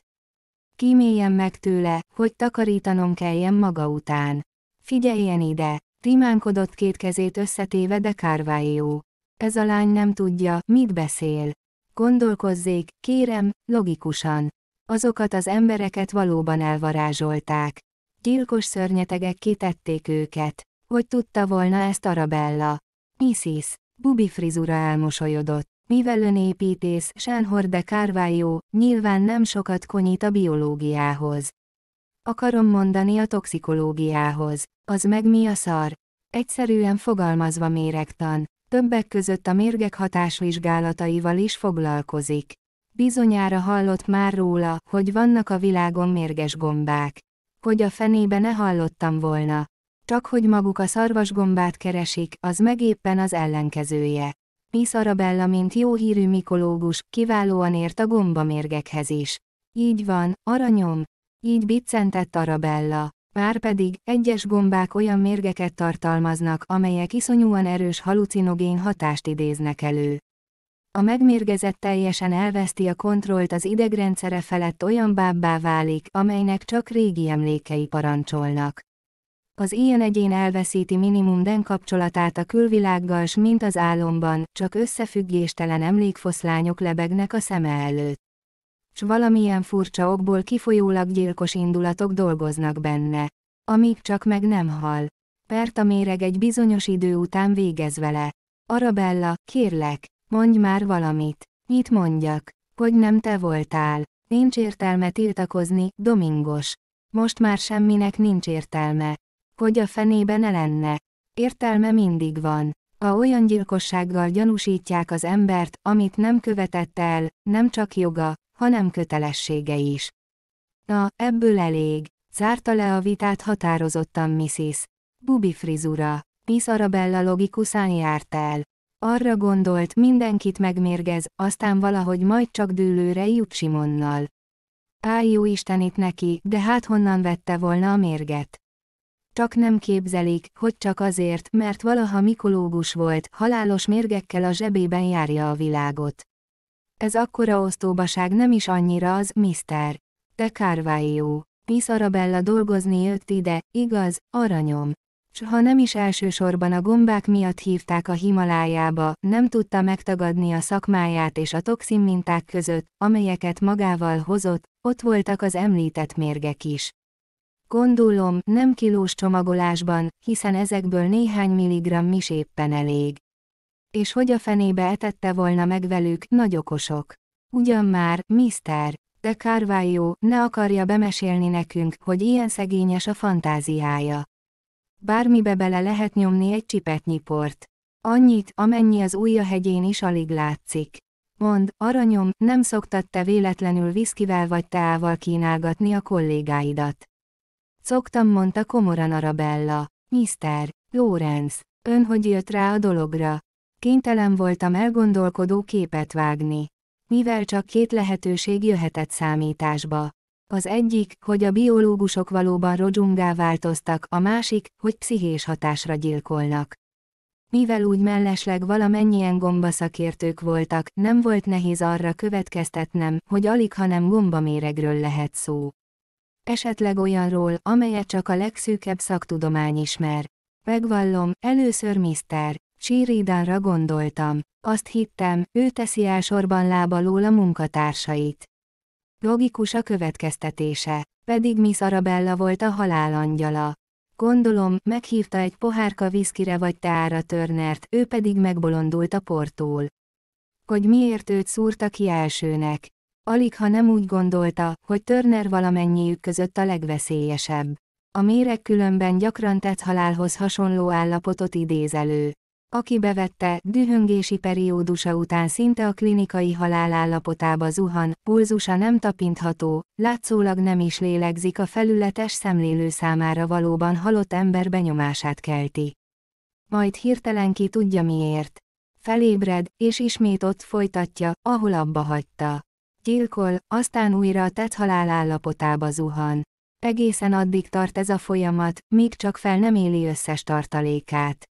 Kíméljen meg tőle, hogy takarítanom kelljen maga után. Figyeljen ide! Rimánkodott két kezét összetéve de Carvalho. Ez a lány nem tudja, mit beszél. Gondolkozzék, kérem, logikusan. Azokat az embereket valóban elvarázsolták. Gyilkos szörnyetegek kitették őket. Hogy tudta volna ezt Arabella? Missis, Bubi frizura elmosolyodott. Mivel építész, Sánhor de Kárvájó, nyilván nem sokat konyít a biológiához. Akarom mondani a toxikológiához. Az meg mi a szar? Egyszerűen fogalmazva méregtan. Többek között a mérgek hatásvizsgálataival is foglalkozik. Bizonyára hallott már róla, hogy vannak a világon mérges gombák. Hogy a fenébe ne hallottam volna. Csak hogy maguk a szarvasgombát keresik, az meg éppen az ellenkezője. Miss Arabella, mint jó hírű mikológus, kiválóan ért a gombamérgekhez is. Így van, aranyom. Így biccentett Arabella. Márpedig, egyes gombák olyan mérgeket tartalmaznak, amelyek iszonyúan erős halucinogén hatást idéznek elő. A megmérgezett teljesen elveszti a kontrollt az idegrendszere felett olyan bábbá válik, amelynek csak régi emlékei parancsolnak. Az ilyen egyén elveszíti minimum den kapcsolatát a külvilággal s mint az álomban, csak összefüggéstelen emlékfoszlányok lebegnek a szeme előtt. S valamilyen furcsa okból kifolyólag gyilkos indulatok dolgoznak benne. Amíg csak meg nem hal. Perta méreg egy bizonyos idő után végez vele. Arabella, kérlek, mondj már valamit. Mit mondjak? Hogy nem te voltál. Nincs értelme tiltakozni, Domingos. Most már semminek nincs értelme. Hogy a fenébe ne lenne. Értelme mindig van. Ha olyan gyilkossággal gyanúsítják az embert, amit nem követett el, nem csak joga, hanem kötelessége is. Na, ebből elég, zárta le a vitát határozottan Mrs. Bubi frizura. Miss Arabella logikusán járt el. Arra gondolt, mindenkit megmérgez, aztán valahogy majd csak dőlőre jut Simonnal. Áj jó Istenit neki, de hát honnan vette volna a mérget? Csak nem képzelik, hogy csak azért, mert valaha mikológus volt, halálos mérgekkel a zsebében járja a világot. Ez akkora osztóbaság nem is annyira az, mister. Te Carvaio. Miss Arabella dolgozni jött ide, igaz, aranyom. S ha nem is elsősorban a gombák miatt hívták a Himalájába, nem tudta megtagadni a szakmáját és a toxin minták között, amelyeket magával hozott, ott voltak az említett mérgek is. Gondolom, nem kilós csomagolásban, hiszen ezekből néhány milligramm is éppen elég. És hogy a fenébe etette volna meg velük, nagy okosok. Ugyan már, Mr. De Carvalho ne akarja bemesélni nekünk, hogy ilyen szegényes a fantáziája. Bármibe bele lehet nyomni egy csipetnyi port. Annyit, amennyi az ujja hegyén is alig látszik. Mond, aranyom, nem szoktad te véletlenül viszkivel vagy teával kínálgatni a kollégáidat. Szoktam, mondta komoran Arabella. Mr. Lorenz, ön hogy jött rá a dologra? Kénytelen voltam elgondolkodó képet vágni. Mivel csak két lehetőség jöhetett számításba. Az egyik, hogy a biológusok valóban rodzsungá változtak, a másik, hogy pszichés hatásra gyilkolnak. Mivel úgy mellesleg valamennyien gombaszakértők voltak, nem volt nehéz arra következtetnem, hogy alig hanem gombaméregről lehet szó. Esetleg olyanról, amelyet csak a legszűkebb szaktudomány ismer. Megvallom, először Mr. Csiridanra gondoltam. Azt hittem, ő teszi elsorban sorban lábalól a munkatársait. Logikus a következtetése, pedig Miss Arabella volt a halálangyala. Gondolom, meghívta egy pohárka viszkire vagy teára Törnert, ő pedig megbolondult a portól. Hogy miért őt szúrta ki elsőnek? Alig ha nem úgy gondolta, hogy Turner valamennyiük között a legveszélyesebb. A méreg különben gyakran tett halálhoz hasonló állapotot idéz elő. Aki bevette, dühöngési periódusa után szinte a klinikai halál állapotába zuhan, pulzusa nem tapintható, látszólag nem is lélegzik a felületes szemlélő számára valóban halott ember benyomását kelti. Majd hirtelen ki tudja miért. Felébred, és ismét ott folytatja, ahol abba hagyta gyilkol, aztán újra a tett halál állapotába zuhan. Egészen addig tart ez a folyamat, míg csak fel nem éli összes tartalékát.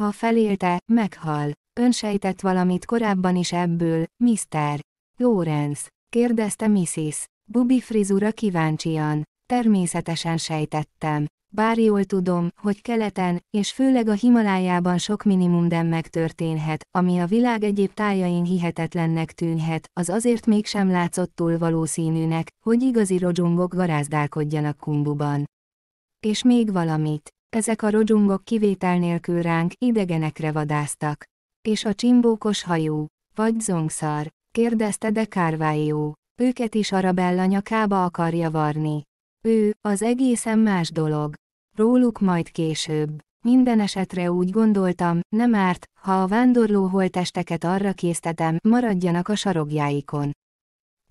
Ha felélte, meghal. Ön sejtett valamit korábban is ebből, Mr. Lawrence, kérdezte Mrs. Bubi frizura kíváncsian. Természetesen sejtettem bár jól tudom, hogy keleten, és főleg a Himalájában sok dem megtörténhet, ami a világ egyéb tájain hihetetlennek tűnhet, az azért mégsem látszott túl valószínűnek, hogy igazi rodzsungok garázdálkodjanak kumbuban. És még valamit. Ezek a rodzsungok kivétel nélkül ránk idegenekre vadáztak. És a csimbókos hajú, vagy zongszar, kérdezte de Kárvájó. Őket is Arabella nyakába akarja varni. Ő, az egészen más dolog. Róluk majd később. Minden esetre úgy gondoltam, nem árt, ha a vándorló holtesteket arra késztetem, maradjanak a sarogjáikon.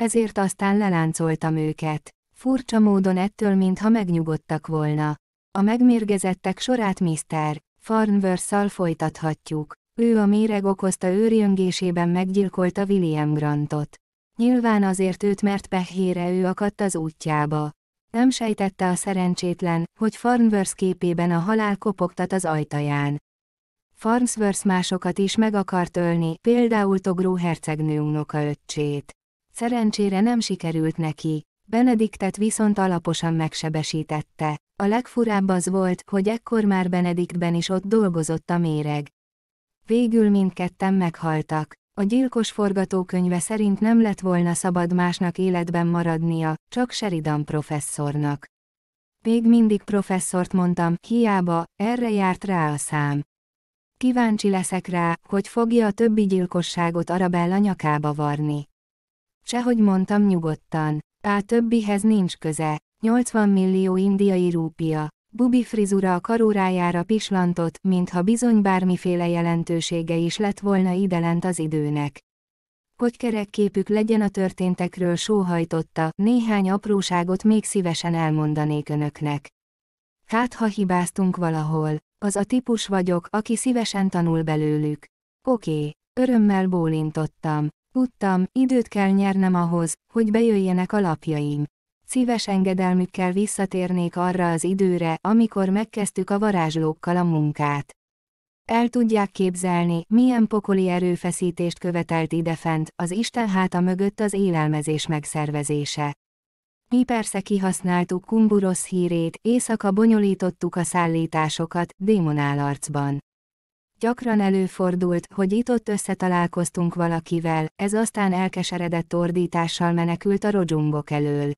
Ezért aztán leláncoltam őket. Furcsa módon ettől mintha megnyugodtak volna. A megmérgezettek sorát Mr. Farnworth-szal folytathatjuk. Ő a méreg okozta őrjöngésében meggyilkolta William Grantot. Nyilván azért őt, mert pehére ő akadt az útjába. Nem sejtette a szerencsétlen, hogy Farnworth képében a halál kopogtat az ajtaján. Farnsworth másokat is meg akart ölni, például Togró hercegnő öccsét. Szerencsére nem sikerült neki, Benediktet viszont alaposan megsebesítette. A legfurább az volt, hogy ekkor már Benediktben is ott dolgozott a méreg. Végül mindketten meghaltak. A gyilkos forgatókönyve szerint nem lett volna szabad másnak életben maradnia, csak Sheridan professzornak. Még mindig professzort mondtam, hiába, erre járt rá a szám. Kíváncsi leszek rá, hogy fogja a többi gyilkosságot Arabella nyakába varni. Sehogy mondtam nyugodtan. Á többihez nincs köze. 80 millió indiai rúpia. Bubi frizura a karórájára pislantott, mintha bizony bármiféle jelentősége is lett volna idelent az időnek. Hogy kerek képük legyen a történtekről sóhajtotta, néhány apróságot még szívesen elmondanék önöknek. Hát ha hibáztunk valahol, az a típus vagyok, aki szívesen tanul belőlük. Oké, örömmel bólintottam. Tudtam, időt kell nyernem ahhoz, hogy bejöjjenek a lapjaim szíves engedelmükkel visszatérnék arra az időre, amikor megkezdtük a varázslókkal a munkát. El tudják képzelni, milyen pokoli erőfeszítést követelt idefent, az Isten háta mögött az élelmezés megszervezése. Mi persze kihasználtuk Kumburosz hírét, éjszaka bonyolítottuk a szállításokat, démonállarcban. Gyakran előfordult, hogy itt-ott összetalálkoztunk valakivel, ez aztán elkeseredett ordítással menekült a rodzsumbok elől.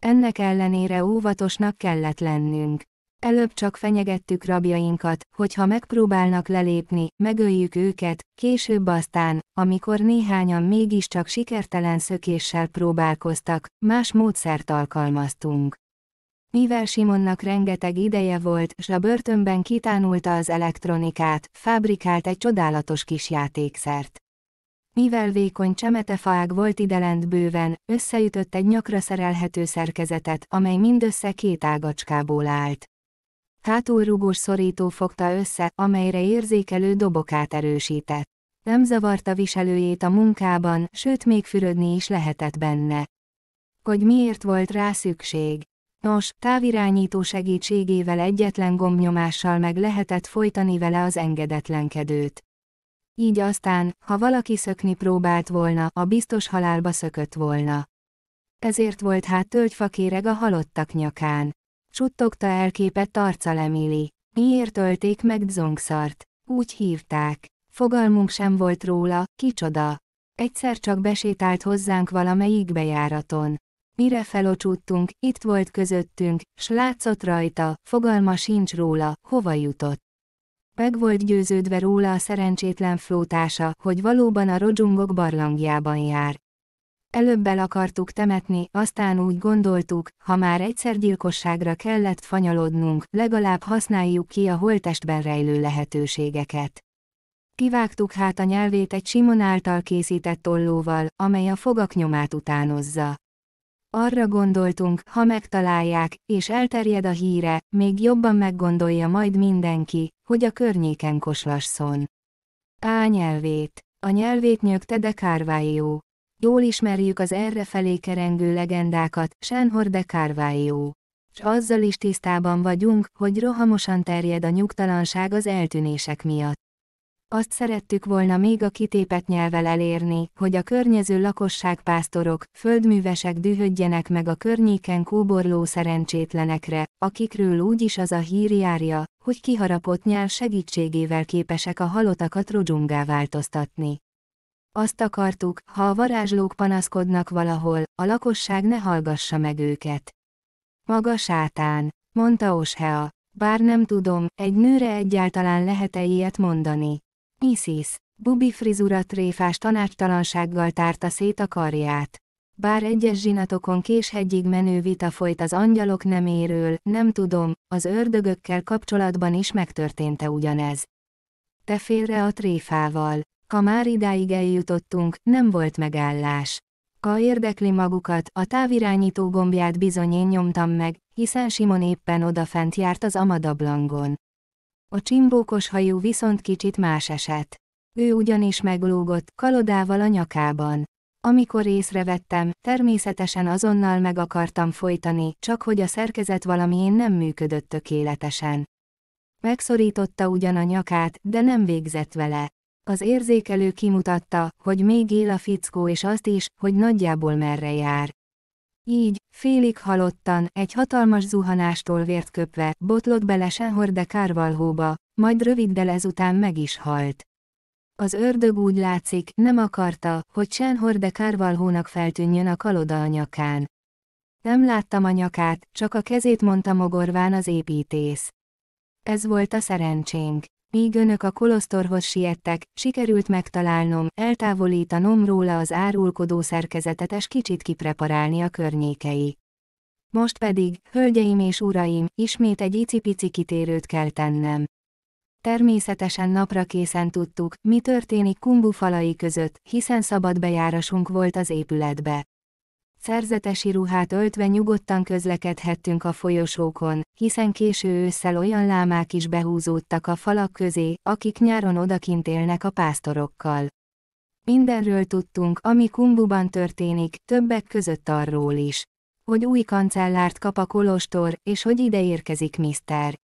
Ennek ellenére óvatosnak kellett lennünk. Előbb csak fenyegettük rabjainkat, hogy ha megpróbálnak lelépni, megöljük őket, később aztán, amikor néhányan mégiscsak sikertelen szökéssel próbálkoztak, más módszert alkalmaztunk. Mivel Simonnak rengeteg ideje volt, s a börtönben kitánulta az elektronikát, fábrikált egy csodálatos kis játékszert. Mivel vékony csemetefaág volt idelent bőven, összeütött egy nyakra szerelhető szerkezetet, amely mindössze két ágacskából állt. rugós szorító fogta össze, amelyre érzékelő dobokát erősített. Nem zavarta viselőjét a munkában, sőt még fürödni is lehetett benne. Hogy miért volt rá szükség? Nos, távirányító segítségével egyetlen gombnyomással meg lehetett folytani vele az engedetlenkedőt. Így aztán, ha valaki szökni próbált volna, a biztos halálba szökött volna. Ezért volt hát tölgyfakéreg a halottak nyakán. Suttogta elképett arca leméli. Miért ölték meg Dzongszart? Úgy hívták. Fogalmunk sem volt róla, kicsoda. Egyszer csak besétált hozzánk valamelyik bejáraton. Mire felocsúttunk, itt volt közöttünk, s látszott rajta, fogalma sincs róla, hova jutott. Meg volt győződve róla a szerencsétlen flótása, hogy valóban a rodzsungok barlangjában jár. Előbb el akartuk temetni, aztán úgy gondoltuk, ha már egyszer gyilkosságra kellett fanyalodnunk, legalább használjuk ki a holtestben rejlő lehetőségeket. Kivágtuk hát a nyelvét egy Simon által készített tollóval, amely a fogak nyomát utánozza arra gondoltunk, ha megtalálják, és elterjed a híre, még jobban meggondolja majd mindenki, hogy a környéken koslasszon. Á nyelvét. A nyelvét nyögte de Carvalho. Jól ismerjük az erre felé kerengő legendákat, Sánhor de Carvalho. S azzal is tisztában vagyunk, hogy rohamosan terjed a nyugtalanság az eltűnések miatt. Azt szerettük volna még a kitépet nyelvel elérni, hogy a környező lakosság pásztorok, földművesek dühödjenek meg a környéken kóborló szerencsétlenekre, akikről úgy is az a hír járja, hogy kiharapott nyelv segítségével képesek a halottakat rodzsungá változtatni. Azt akartuk, ha a varázslók panaszkodnak valahol, a lakosság ne hallgassa meg őket. Maga sátán, mondta Oshea. Bár nem tudom, egy nőre egyáltalán lehet-e ilyet mondani. Isis. Bubi frizura tréfás tanácstalansággal tárta szét a karját. Bár egyes zsinatokon késhegyig menő vita folyt az angyalok neméről, nem tudom, az ördögökkel kapcsolatban is megtörténte ugyanez. Te félre a tréfával. Ha már idáig eljutottunk, nem volt megállás. Ha érdekli magukat, a távirányító gombját bizony én nyomtam meg, hiszen Simon éppen odafent járt az Amadablangon a csimbókos hajú viszont kicsit más esett. Ő ugyanis meglógott, kalodával a nyakában. Amikor észrevettem, természetesen azonnal meg akartam folytani, csak hogy a szerkezet valamién nem működött tökéletesen. Megszorította ugyan a nyakát, de nem végzett vele. Az érzékelő kimutatta, hogy még él a fickó és azt is, hogy nagyjából merre jár. Így, félig halottan, egy hatalmas zuhanástól vért köpve, botlott bele Sehorde kárvalhóba, majd röviddel ezután meg is halt. Az ördög úgy látszik, nem akarta, hogy Sehorde kárvalhónak feltűnjön a kaloda a nyakán. Nem láttam a nyakát, csak a kezét mondta mogorván az építész. Ez volt a szerencsénk. Míg önök a kolostorhoz siettek, sikerült megtalálnom, eltávolítanom róla az árulkodó szerkezetet és kicsit kipreparálni a környékei. Most pedig, hölgyeim és uraim, ismét egy icipici kitérőt kell tennem. Természetesen napra készen tudtuk, mi történik kumbu falai között, hiszen szabad bejárásunk volt az épületbe szerzetesi ruhát öltve nyugodtan közlekedhettünk a folyosókon, hiszen késő ősszel olyan lámák is behúzódtak a falak közé, akik nyáron odakint élnek a pásztorokkal. Mindenről tudtunk, ami Kumbuban történik, többek között arról is. Hogy új kancellárt kap a Kolostor, és hogy ide érkezik Mr.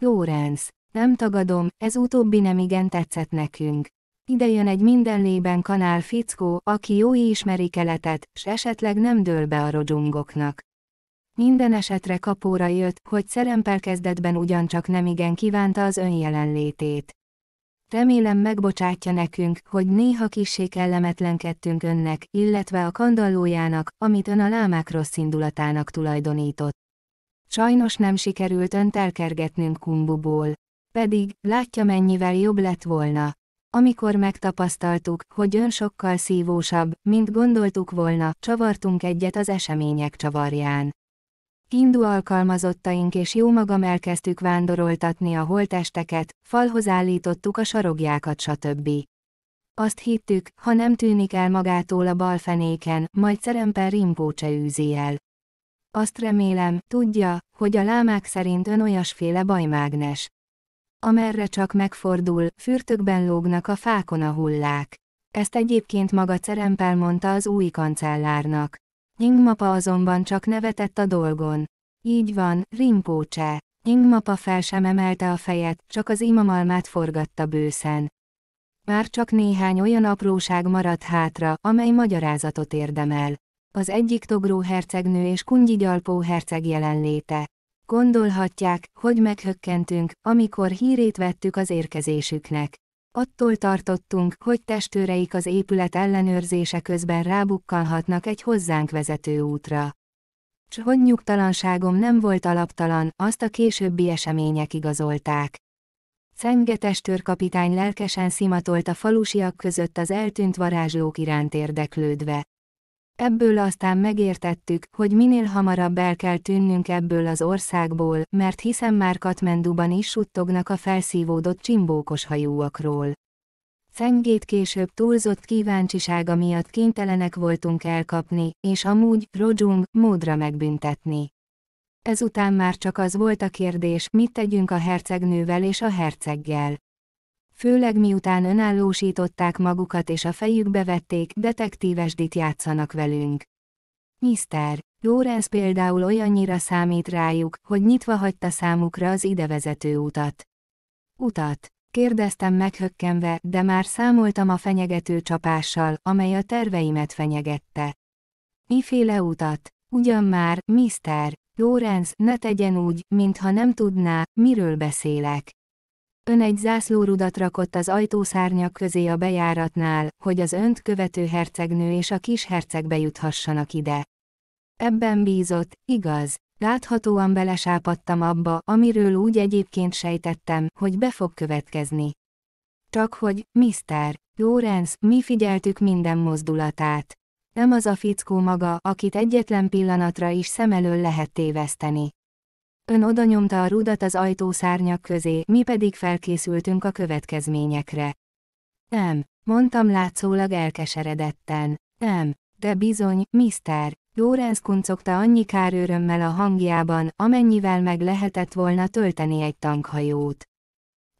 Lorenz. Nem tagadom, ez utóbbi nem igen tetszett nekünk. Ide jön egy minden lében kanál fickó, aki jó ismeri keletet, s esetleg nem dől be a rodzsungoknak. Minden esetre kapóra jött, hogy szerempel kezdetben ugyancsak nemigen kívánta az önjelenlétét. Remélem megbocsátja nekünk, hogy néha kissé kellemetlenkedtünk önnek, illetve a kandallójának, amit ön a lámák rossz indulatának tulajdonított. Sajnos nem sikerült önt elkergetnünk kumbuból. Pedig, látja mennyivel jobb lett volna, amikor megtapasztaltuk, hogy ön sokkal szívósabb, mint gondoltuk volna, csavartunk egyet az események csavarján. Hindu alkalmazottaink és jó magam elkezdtük vándoroltatni a holtesteket, falhoz állítottuk a sarogjákat stb. Azt hittük, ha nem tűnik el magától a bal fenéken, majd szerempen rimpócse űzi el. Azt remélem, tudja, hogy a lámák szerint ön olyasféle bajmágnes. Amerre csak megfordul, fürtökben lógnak a fákon a hullák. Ezt egyébként maga Cerempel mondta az új kancellárnak. Nyingmapa azonban csak nevetett a dolgon. Így van, Rimpócse. Nyingmapa fel sem emelte a fejet, csak az imamalmát forgatta bőszen. Már csak néhány olyan apróság maradt hátra, amely magyarázatot érdemel. Az egyik Togró hercegnő és Kungyi Gyalpó herceg jelenléte. Gondolhatják, hogy meghökkentünk, amikor hírét vettük az érkezésüknek. Attól tartottunk, hogy testőreik az épület ellenőrzése közben rábukkanhatnak egy hozzánk vezető útra. S hogy nyugtalanságom nem volt alaptalan, azt a későbbi események igazolták. Cenge testőrkapitány lelkesen szimatolt a falusiak között az eltűnt varázslók iránt érdeklődve. Ebből aztán megértettük, hogy minél hamarabb el kell tűnnünk ebből az országból, mert hiszen már Katmenduban is suttognak a felszívódott csimbókos hajóakról. Szengét később túlzott kíváncsisága miatt kénytelenek voltunk elkapni, és amúgy, Rojung, módra megbüntetni. Ezután már csak az volt a kérdés, mit tegyünk a hercegnővel és a herceggel főleg miután önállósították magukat és a fejükbe vették, detektívesdit játszanak velünk. Mr. Lawrence például olyannyira számít rájuk, hogy nyitva hagyta számukra az idevezető utat. Utat. Kérdeztem meghökkenve, de már számoltam a fenyegető csapással, amely a terveimet fenyegette. Miféle utat? Ugyan már, Mr. Lawrence, ne tegyen úgy, mintha nem tudná, miről beszélek. Ön egy zászlórudat rakott az ajtószárnyak közé a bejáratnál, hogy az önt követő hercegnő és a kis herceg bejuthassanak ide. Ebben bízott, igaz. Láthatóan belesápadtam abba, amiről úgy egyébként sejtettem, hogy be fog következni. Csak hogy, Mr. Lawrence, mi figyeltük minden mozdulatát. Nem az a fickó maga, akit egyetlen pillanatra is szem elől lehet téveszteni. Ön odanyomta a rudat az ajtószárnyak közé, mi pedig felkészültünk a következményekre. Nem, mondtam látszólag elkeseredetten. Nem, de bizony, mister, Lorenz kuncogta annyi kárőrömmel a hangjában, amennyivel meg lehetett volna tölteni egy tankhajót.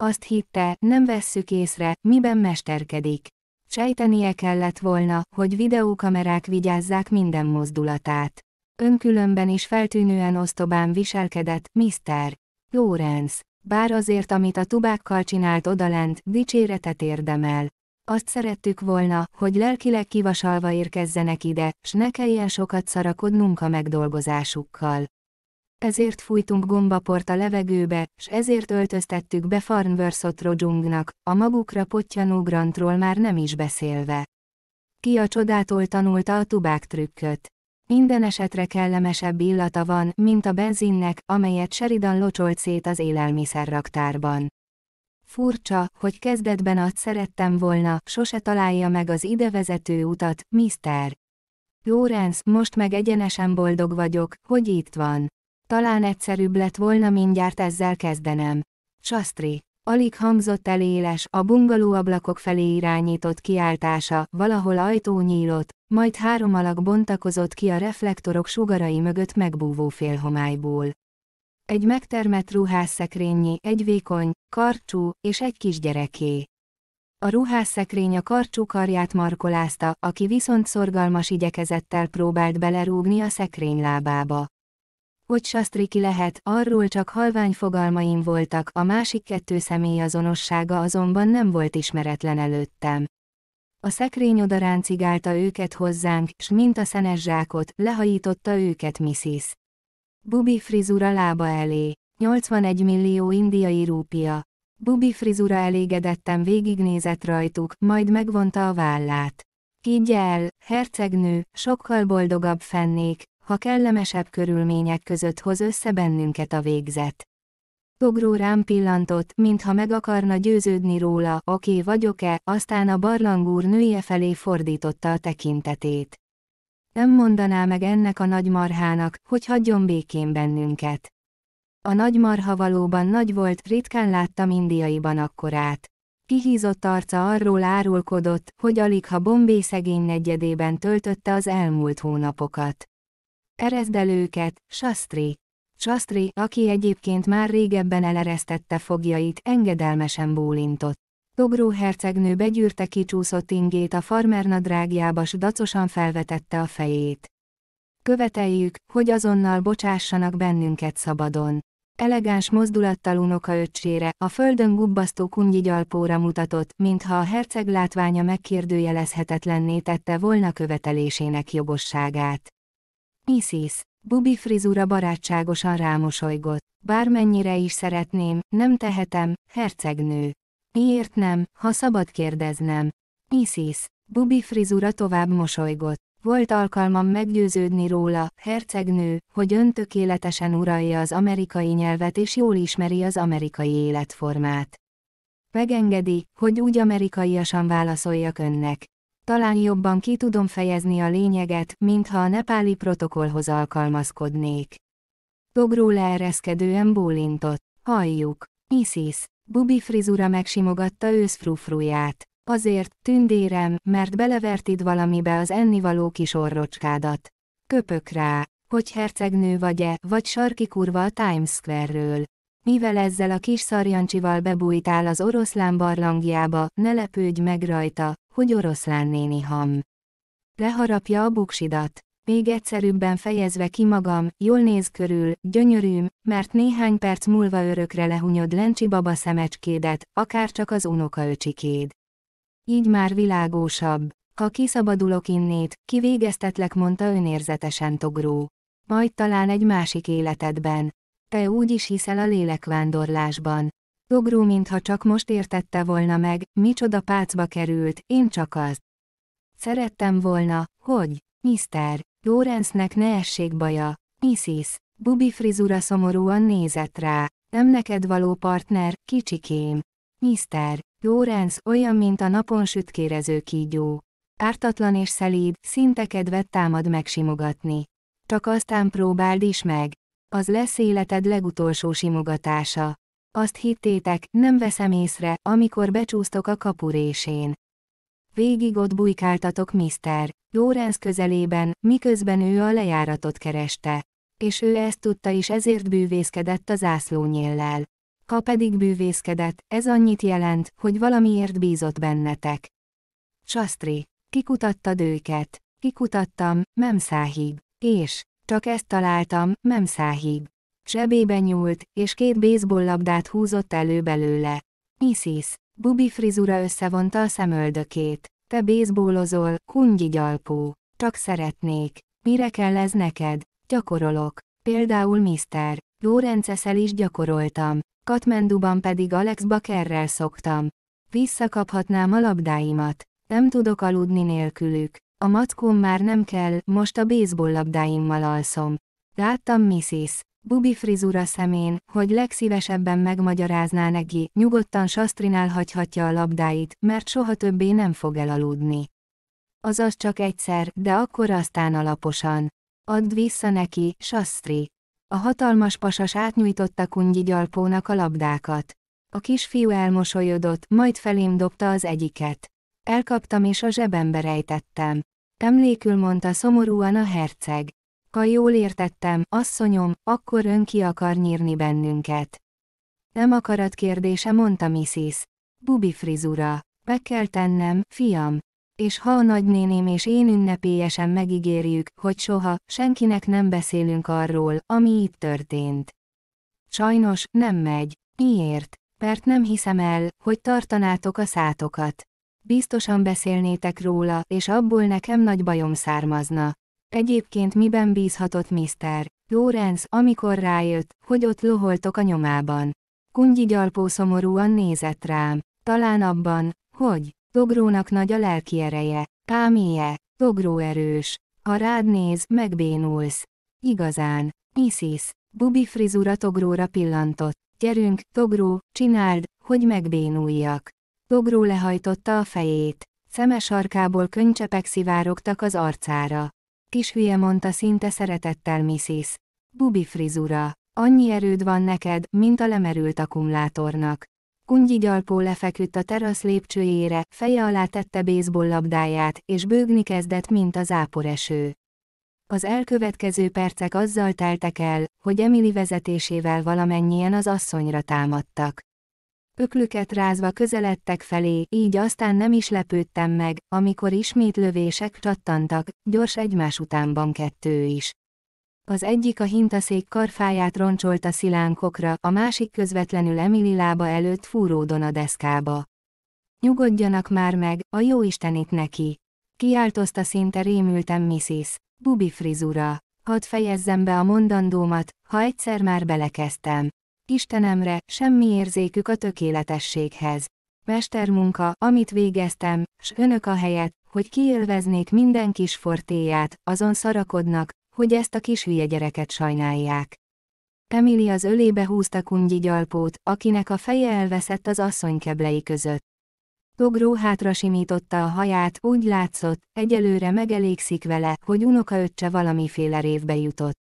Azt hitte, nem vesszük észre, miben mesterkedik. Sejtenie kellett volna, hogy videókamerák vigyázzák minden mozdulatát önkülönben is feltűnően osztobán viselkedett, Mr. Lawrence. Bár azért, amit a tubákkal csinált odalent, dicséretet érdemel. Azt szerettük volna, hogy lelkileg kivasalva érkezzenek ide, s ne kelljen sokat szarakodnunk a megdolgozásukkal. Ezért fújtunk gombaport a levegőbe, s ezért öltöztettük be Farnworthot Rodzsungnak, a magukra potyanó Grantról már nem is beszélve. Ki a csodától tanulta a tubák trükköt? Minden esetre kellemesebb illata van, mint a benzinnek, amelyet Sheridan locsolt szét az élelmiszerraktárban. Furcsa, hogy kezdetben azt szerettem volna, sose találja meg az idevezető utat, Mr. Lawrence, most meg egyenesen boldog vagyok, hogy itt van. Talán egyszerűbb lett volna mindjárt ezzel kezdenem. Sastri alig hangzott el éles, a ablakok felé irányított kiáltása, valahol ajtó nyílott, majd három alak bontakozott ki a reflektorok sugarai mögött megbúvó félhomályból. Egy megtermett ruhásszekrényi, egy vékony, karcsú és egy kisgyereké. A ruhásszekrény a karcsú karját markolázta, aki viszont szorgalmas igyekezettel próbált belerúgni a szekrény lábába hogy Sastriki lehet, arról csak halvány fogalmaim voltak, a másik kettő személy azonossága azonban nem volt ismeretlen előttem. A szekrény odarán cigálta őket hozzánk, s mint a szenes zsákot, lehajította őket Missis. Bubi frizura lába elé. 81 millió indiai rúpia. Bubi frizura elégedettem végignézett rajtuk, majd megvonta a vállát. Higgy el, hercegnő, sokkal boldogabb fennék, ha kellemesebb körülmények között hoz össze bennünket a végzet. Togró rám pillantott, mintha meg akarna győződni róla, oké vagyok-e, aztán a barlangúr nője felé fordította a tekintetét. Nem mondaná meg ennek a nagymarhának, hogy hagyjon békén bennünket. A nagymarha valóban nagy volt, ritkán láttam indiaiban akkorát. Kihízott arca arról árulkodott, hogy alig ha Bombé szegény negyedében töltötte az elmúlt hónapokat. Erezd el őket, Sastri! Sastri, aki egyébként már régebben eleresztette fogjait, engedelmesen bólintott. Togró hercegnő begyűrte kicsúszott ingét a farmer nadrágjába, s dacosan felvetette a fejét. Követeljük, hogy azonnal bocsássanak bennünket szabadon. Elegáns mozdulattal unoka öcsére, a földön gubbasztó kunyigyigyalpóra mutatott, mintha a herceg látványa megkérdőjelezhetetlenné tette volna követelésének jogosságát. Mrs. Bubi frizura barátságosan rámosolygott. Bármennyire is szeretném, nem tehetem, hercegnő. Miért nem, ha szabad kérdeznem? Mrs. Bubi frizura tovább mosolygott. Volt alkalmam meggyőződni róla, hercegnő, hogy ön tökéletesen uralja az amerikai nyelvet és jól ismeri az amerikai életformát. Megengedi, hogy úgy amerikaiasan válaszoljak önnek. Talán jobban ki tudom fejezni a lényeget, mintha a nepáli protokollhoz alkalmazkodnék. Togró leereszkedően bólintott. Halljuk. Isis. Bubi frizura megsimogatta őszfrufruját. Azért, tündérem, mert belevertid valamibe az ennivaló kis orrocskádat. Köpök rá, hogy hercegnő vagy-e, vagy sarki kurva a Times Square-ről. Mivel ezzel a kis szarjancsival bebújtál az oroszlán barlangjába, ne lepődj meg rajta, hogy oroszlán néni ham. Leharapja a buksidat. Még egyszerűbben fejezve ki magam, jól néz körül, gyönyörűm, mert néhány perc múlva örökre lehunyod Lencsi baba szemecskédet, akár csak az öcsikéd. Így már világosabb, Ha kiszabadulok innét, kivégeztetlek, mondta önérzetesen Togró. Majd talán egy másik életedben. Te úgy is hiszel a lélekvándorlásban. Dogró mintha csak most értette volna meg, micsoda pácba került, én csak azt. Szerettem volna, hogy, Mr. Lorenznek ne essék baja, Mrs. Bubi frizura szomorúan nézett rá. Nem neked való partner, kicsikém. Mr. Lorenz olyan, mint a napon sütkérező kígyó. Ártatlan és szelíd, szinte kedvet támad megsimogatni. Csak aztán próbáld is meg. Az lesz életed legutolsó simogatása. Azt hittétek, nem veszem észre, amikor becsúsztok a kapurésén. Végig ott bujkáltatok Mr. Lorenz közelében, miközben ő a lejáratot kereste. És ő ezt tudta és ezért bűvészkedett a zászlónyéllel. Ha pedig bűvészkedett, ez annyit jelent, hogy valamiért bízott bennetek. Csasztri. Kikutattad őket. Kikutattam, memszáhib. És, csak ezt találtam, memszáhib. Zsebébe nyúlt, és két baseball húzott elő belőle. Mrs. Bubi frizura összevonta a szemöldökét. Te baseballozol, kungyi gyalpó. Csak szeretnék. Mire kell ez neked? Gyakorolok. Például Mr. Lórenceszel is gyakoroltam. Katmenduban pedig Alex Bakerrel szoktam. Visszakaphatnám a labdáimat. Nem tudok aludni nélkülük. A mackóm már nem kell, most a baseball labdáimmal alszom. Láttam Mrs. Bubi frizura szemén, hogy legszívesebben megmagyarázná neki, nyugodtan sastrinál hagyhatja a labdáit, mert soha többé nem fog elaludni. Azaz csak egyszer, de akkor aztán alaposan. Add vissza neki, Sastri. A hatalmas pasas átnyújtotta kungyi gyalpónak a labdákat. A kisfiú elmosolyodott, majd felém dobta az egyiket. Elkaptam és a zsebembe rejtettem. Emlékül mondta szomorúan a herceg. Ha jól értettem, asszonyom, akkor ön ki akar nyírni bennünket. Nem akarat kérdése, mondta Missis. Bubi frizura. Meg kell tennem, fiam. És ha a nagynéném és én ünnepélyesen megígérjük, hogy soha, senkinek nem beszélünk arról, ami itt történt. Sajnos, nem megy. Miért? Mert nem hiszem el, hogy tartanátok a szátokat. Biztosan beszélnétek róla, és abból nekem nagy bajom származna. Egyébként miben bízhatott Mr. Lorenz, amikor rájött, hogy ott loholtok a nyomában. Kungyi gyalpó szomorúan nézett rám. Talán abban, hogy Dogrónak nagy a lelki ereje, Kámie, Dogró erős. Ha rád néz, megbénulsz. Igazán, Isis, Bubi frizura Togróra pillantott. Gyerünk, Togró, csináld, hogy megbénuljak. Togró lehajtotta a fejét. Szemes sarkából könycsepek szivárogtak az arcára. Kis hülye mondta szinte szeretettel Missis. Bubi frizura. Annyi erőd van neked, mint a lemerült akkumulátornak. Kungyi gyalpó lefeküdt a terasz lépcsőjére, feje alá tette baseball labdáját, és bőgni kezdett, mint az áporeső. Az elkövetkező percek azzal teltek el, hogy Emily vezetésével valamennyien az asszonyra támadtak öklüket rázva közeledtek felé, így aztán nem is lepődtem meg, amikor ismét lövések csattantak, gyors egymás utánban kettő is. Az egyik a hintaszék karfáját roncsolta szilánkokra, a másik közvetlenül Emily lába előtt fúródon a deszkába. Nyugodjanak már meg, a jó istenit neki. Kiáltozta szinte rémültem Missis, Bubi frizura. Hadd fejezzem be a mondandómat, ha egyszer már belekezdtem. Istenemre, semmi érzékük a tökéletességhez. Mestermunka, amit végeztem, s önök a helyet, hogy kiélveznék minden kis fortéját, azon szarakodnak, hogy ezt a kis gyereket sajnálják. Emily az ölébe húzta Kungyi gyalpót, akinek a feje elveszett az asszony keblei között. Dogró hátra simította a haját, úgy látszott, egyelőre megelégszik vele, hogy öccse valamiféle révbe jutott.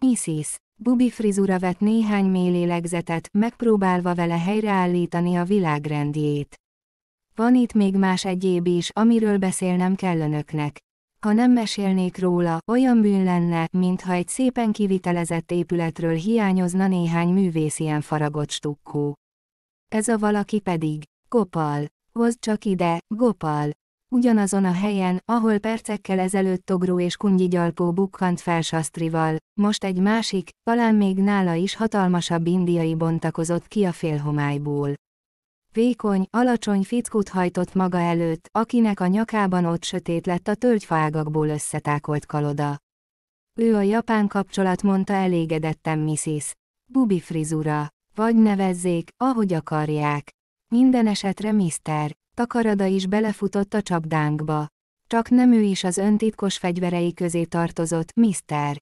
Isis, Bubi frizura vett néhány mély lélegzetet, megpróbálva vele helyreállítani a világrendjét. Van itt még más egyéb is, amiről beszélnem kell önöknek. Ha nem mesélnék róla, olyan bűn lenne, mintha egy szépen kivitelezett épületről hiányozna néhány művész ilyen faragott stukkó. Ez a valaki pedig, Gopal, hozd csak ide, Gopal, Ugyanazon a helyen, ahol percekkel ezelőtt Togró és Kungyi gyalpó bukkant fel Sastrival, most egy másik, talán még nála is hatalmasabb indiai bontakozott ki a félhomályból. Vékony, alacsony fickut hajtott maga előtt, akinek a nyakában ott sötét lett a tölgyfágakból összetákolt kaloda. Ő a japán kapcsolat mondta elégedettem Missis. Bubi frizura. Vagy nevezzék, ahogy akarják. Minden esetre Mr takarada is belefutott a csapdánkba. Csak nem ő is az öntitkos fegyverei közé tartozott, Mr.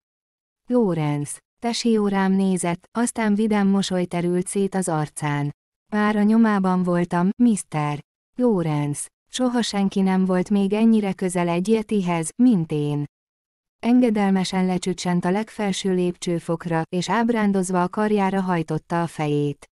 Lorenz, Tesió rám nézett, aztán vidám mosoly terült szét az arcán. Már a nyomában voltam, Mr. Lorenz, Soha senki nem volt még ennyire közel egy ilyetihez, mint én. Engedelmesen lecsücsent a legfelső lépcsőfokra, és ábrándozva a karjára hajtotta a fejét.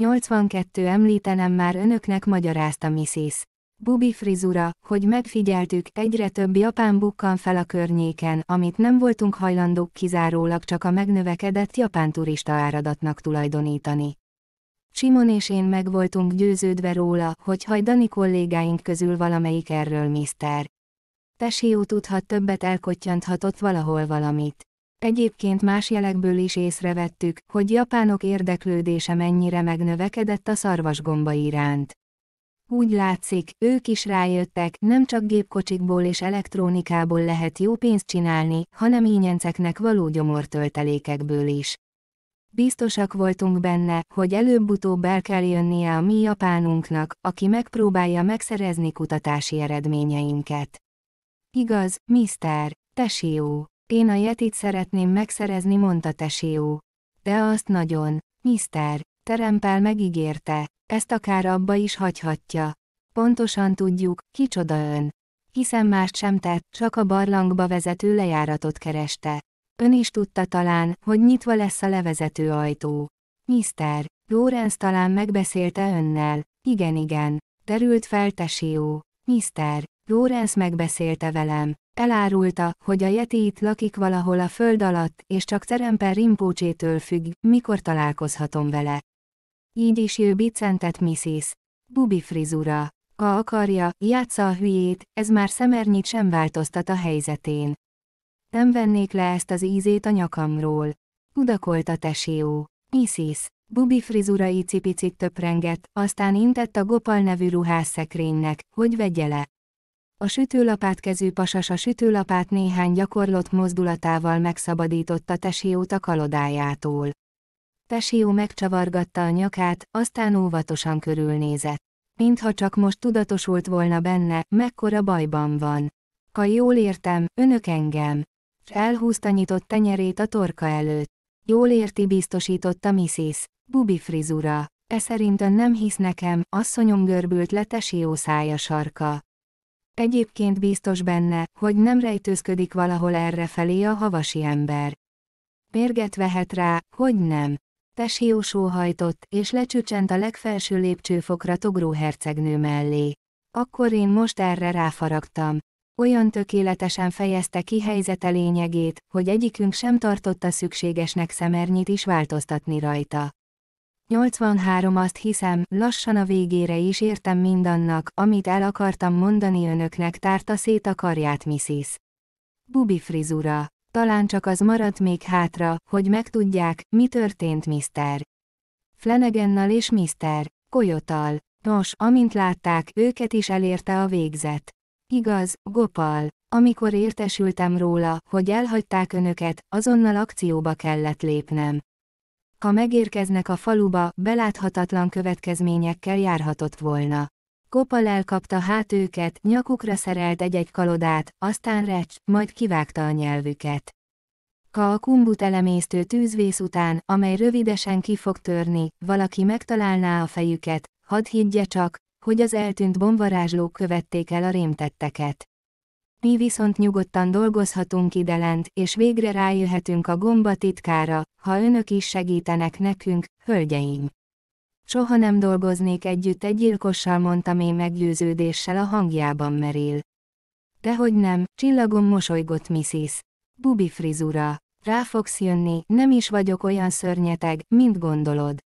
82 említenem már önöknek magyarázta Missis. Bubi frizura, hogy megfigyeltük, egyre több japán bukkan fel a környéken, amit nem voltunk hajlandók kizárólag csak a megnövekedett japán turista áradatnak tulajdonítani. Simon és én meg voltunk győződve róla, hogy hajdani kollégáink közül valamelyik erről miszter. Tesió tudhat többet elkottyanthatott valahol valamit. Egyébként más jelekből is észrevettük, hogy japánok érdeklődése mennyire megnövekedett a szarvasgomba iránt. Úgy látszik, ők is rájöttek, nem csak gépkocsikból és elektronikából lehet jó pénzt csinálni, hanem ínyenceknek való gyomortöltelékekből is. Biztosak voltunk benne, hogy előbb-utóbb el kell jönnie a mi japánunknak, aki megpróbálja megszerezni kutatási eredményeinket. Igaz, Mr. Tesió. Én a Yetit szeretném megszerezni, mondta Tesió. De azt nagyon. Miszter, Terempel megígérte, ezt akár abba is hagyhatja. Pontosan tudjuk, kicsoda ön. Hiszen mást sem tett, csak a barlangba vezető lejáratot kereste. Ön is tudta talán, hogy nyitva lesz a levezető ajtó. Miszter, Lorenz talán megbeszélte önnel. Igen, igen. Derült fel Tesió. Miszter, Lorenz megbeszélte velem, Elárulta, hogy a Yeti itt lakik valahol a föld alatt, és csak Cerempel Rimpócsétől függ, mikor találkozhatom vele. Így is ő Bicentet Missis. Bubi frizura. Ha akarja, játsza a hülyét, ez már szemernyit sem változtat a helyzetén. Nem vennék le ezt az ízét a nyakamról. Udakolt a teséó. Missis. Bubi frizura icipicit töprengett, aztán intett a Gopal nevű szekrénynek, hogy vegye le a kezű pasas a sütőlapát néhány gyakorlott mozdulatával megszabadította Tesiót a kalodájától. Tesió megcsavargatta a nyakát, aztán óvatosan körülnézett. Mintha csak most tudatosult volna benne, mekkora bajban van. Ha jól értem, önök engem. S elhúzta nyitott tenyerét a torka előtt. Jól érti biztosította Missis, Bubi frizura. E szerint ön nem hisz nekem, asszonyom görbült le Tesió szája sarka. Egyébként biztos benne, hogy nem rejtőzködik valahol erre felé a havasi ember. Mérget vehet rá, hogy nem. Teshió sóhajtott, és lecsücsent a legfelső lépcsőfokra Togró hercegnő mellé. Akkor én most erre ráfaragtam. Olyan tökéletesen fejezte ki helyzete lényegét, hogy egyikünk sem tartotta szükségesnek szemernyit is változtatni rajta. 83 Azt hiszem, lassan a végére is értem mindannak, amit el akartam mondani önöknek tárta szét a karját Mrs. Bubi frizura. Talán csak az maradt még hátra, hogy megtudják, mi történt Mr. Flanagannal és Mr. Koyotal. Nos, amint látták, őket is elérte a végzet. Igaz, Gopal, amikor értesültem róla, hogy elhagyták önöket, azonnal akcióba kellett lépnem ha megérkeznek a faluba, beláthatatlan következményekkel járhatott volna. Kopal elkapta hát őket, nyakukra szerelt egy-egy kalodát, aztán recs, majd kivágta a nyelvüket. Ka a kumbut elemésztő tűzvész után, amely rövidesen ki fog törni, valaki megtalálná a fejüket, hadd higgye csak, hogy az eltűnt bombarázslók követték el a rémtetteket mi viszont nyugodtan dolgozhatunk ide lent, és végre rájöhetünk a gomba titkára, ha önök is segítenek nekünk, hölgyeim. Soha nem dolgoznék együtt egy gyilkossal, mondtam én meggyőződéssel a hangjában merél. Dehogy nem, csillagom mosolygott Missis. Bubi frizura. Rá fogsz jönni, nem is vagyok olyan szörnyeteg, mint gondolod.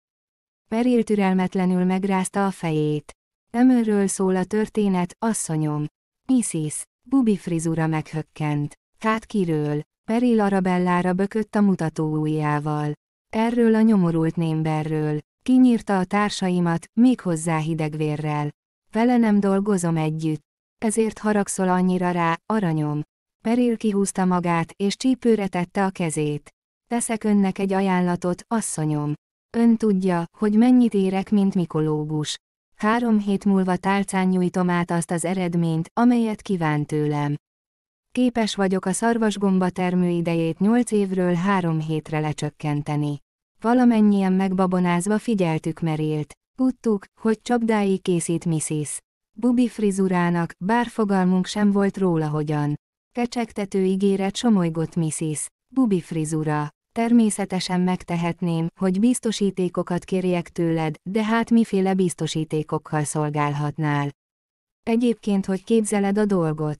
Peril türelmetlenül megrázta a fejét. Nem szól a történet, asszonyom. Missis, Bubi frizura meghökkent. Kát kiről, Peril Arabellára bökött a mutató ujjával. Erről a nyomorult némberről. Kinyírta a társaimat, méghozzá hidegvérrel. Vele nem dolgozom együtt. Ezért haragszol annyira rá, aranyom. Peril kihúzta magát, és csípőre tette a kezét. Teszek önnek egy ajánlatot, asszonyom. Ön tudja, hogy mennyit érek, mint mikológus. Három hét múlva tálcán nyújtom át azt az eredményt, amelyet kíván tőlem. Képes vagyok a szarvasgomba idejét nyolc évről három hétre lecsökkenteni. Valamennyien megbabonázva figyeltük merélt. Tudtuk, hogy csapdái készít Missis. Bubi frizurának, bár fogalmunk sem volt róla hogyan. Kecsegtető ígéret somolygott Missis. Bubi frizura. Természetesen megtehetném, hogy biztosítékokat kérjek tőled, de hát miféle biztosítékokkal szolgálhatnál. Egyébként hogy képzeled a dolgot?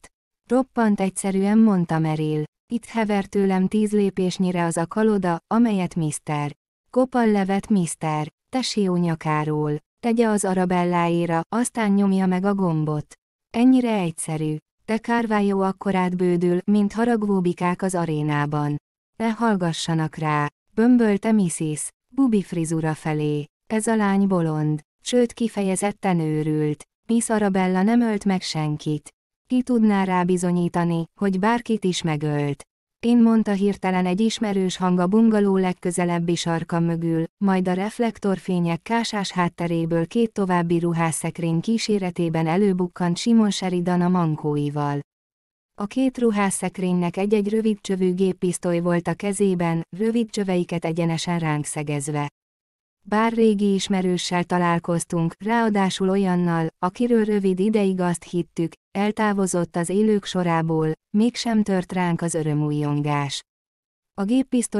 Roppant egyszerűen mondta Meril. Itt hever tőlem tíz lépésnyire az a kaloda, amelyet Mr. Kopal levet Mr. Tesió nyakáról. Tegye az arabelláira, aztán nyomja meg a gombot. Ennyire egyszerű. De kárvájó akkorát bődül, mint haragvó az arénában. De hallgassanak rá, bömbölte Mrs. Bubi frizura felé. Ez a lány bolond, sőt kifejezetten őrült. Miss Arabella nem ölt meg senkit. Ki tudná rá bizonyítani, hogy bárkit is megölt? Én mondta hirtelen egy ismerős hang a bungaló legközelebbi sarka mögül, majd a reflektorfények kásás hátteréből két további ruhásszekrény kíséretében előbukkant Simon Sheridan a mankóival. A két ruhásszekrénynek egy-egy rövid csövű géppisztoly volt a kezében, rövid csöveiket egyenesen ránk szegezve. Bár régi ismerőssel találkoztunk, ráadásul olyannal, akiről rövid ideig azt hittük, eltávozott az élők sorából, mégsem tört ránk az örömújongás. A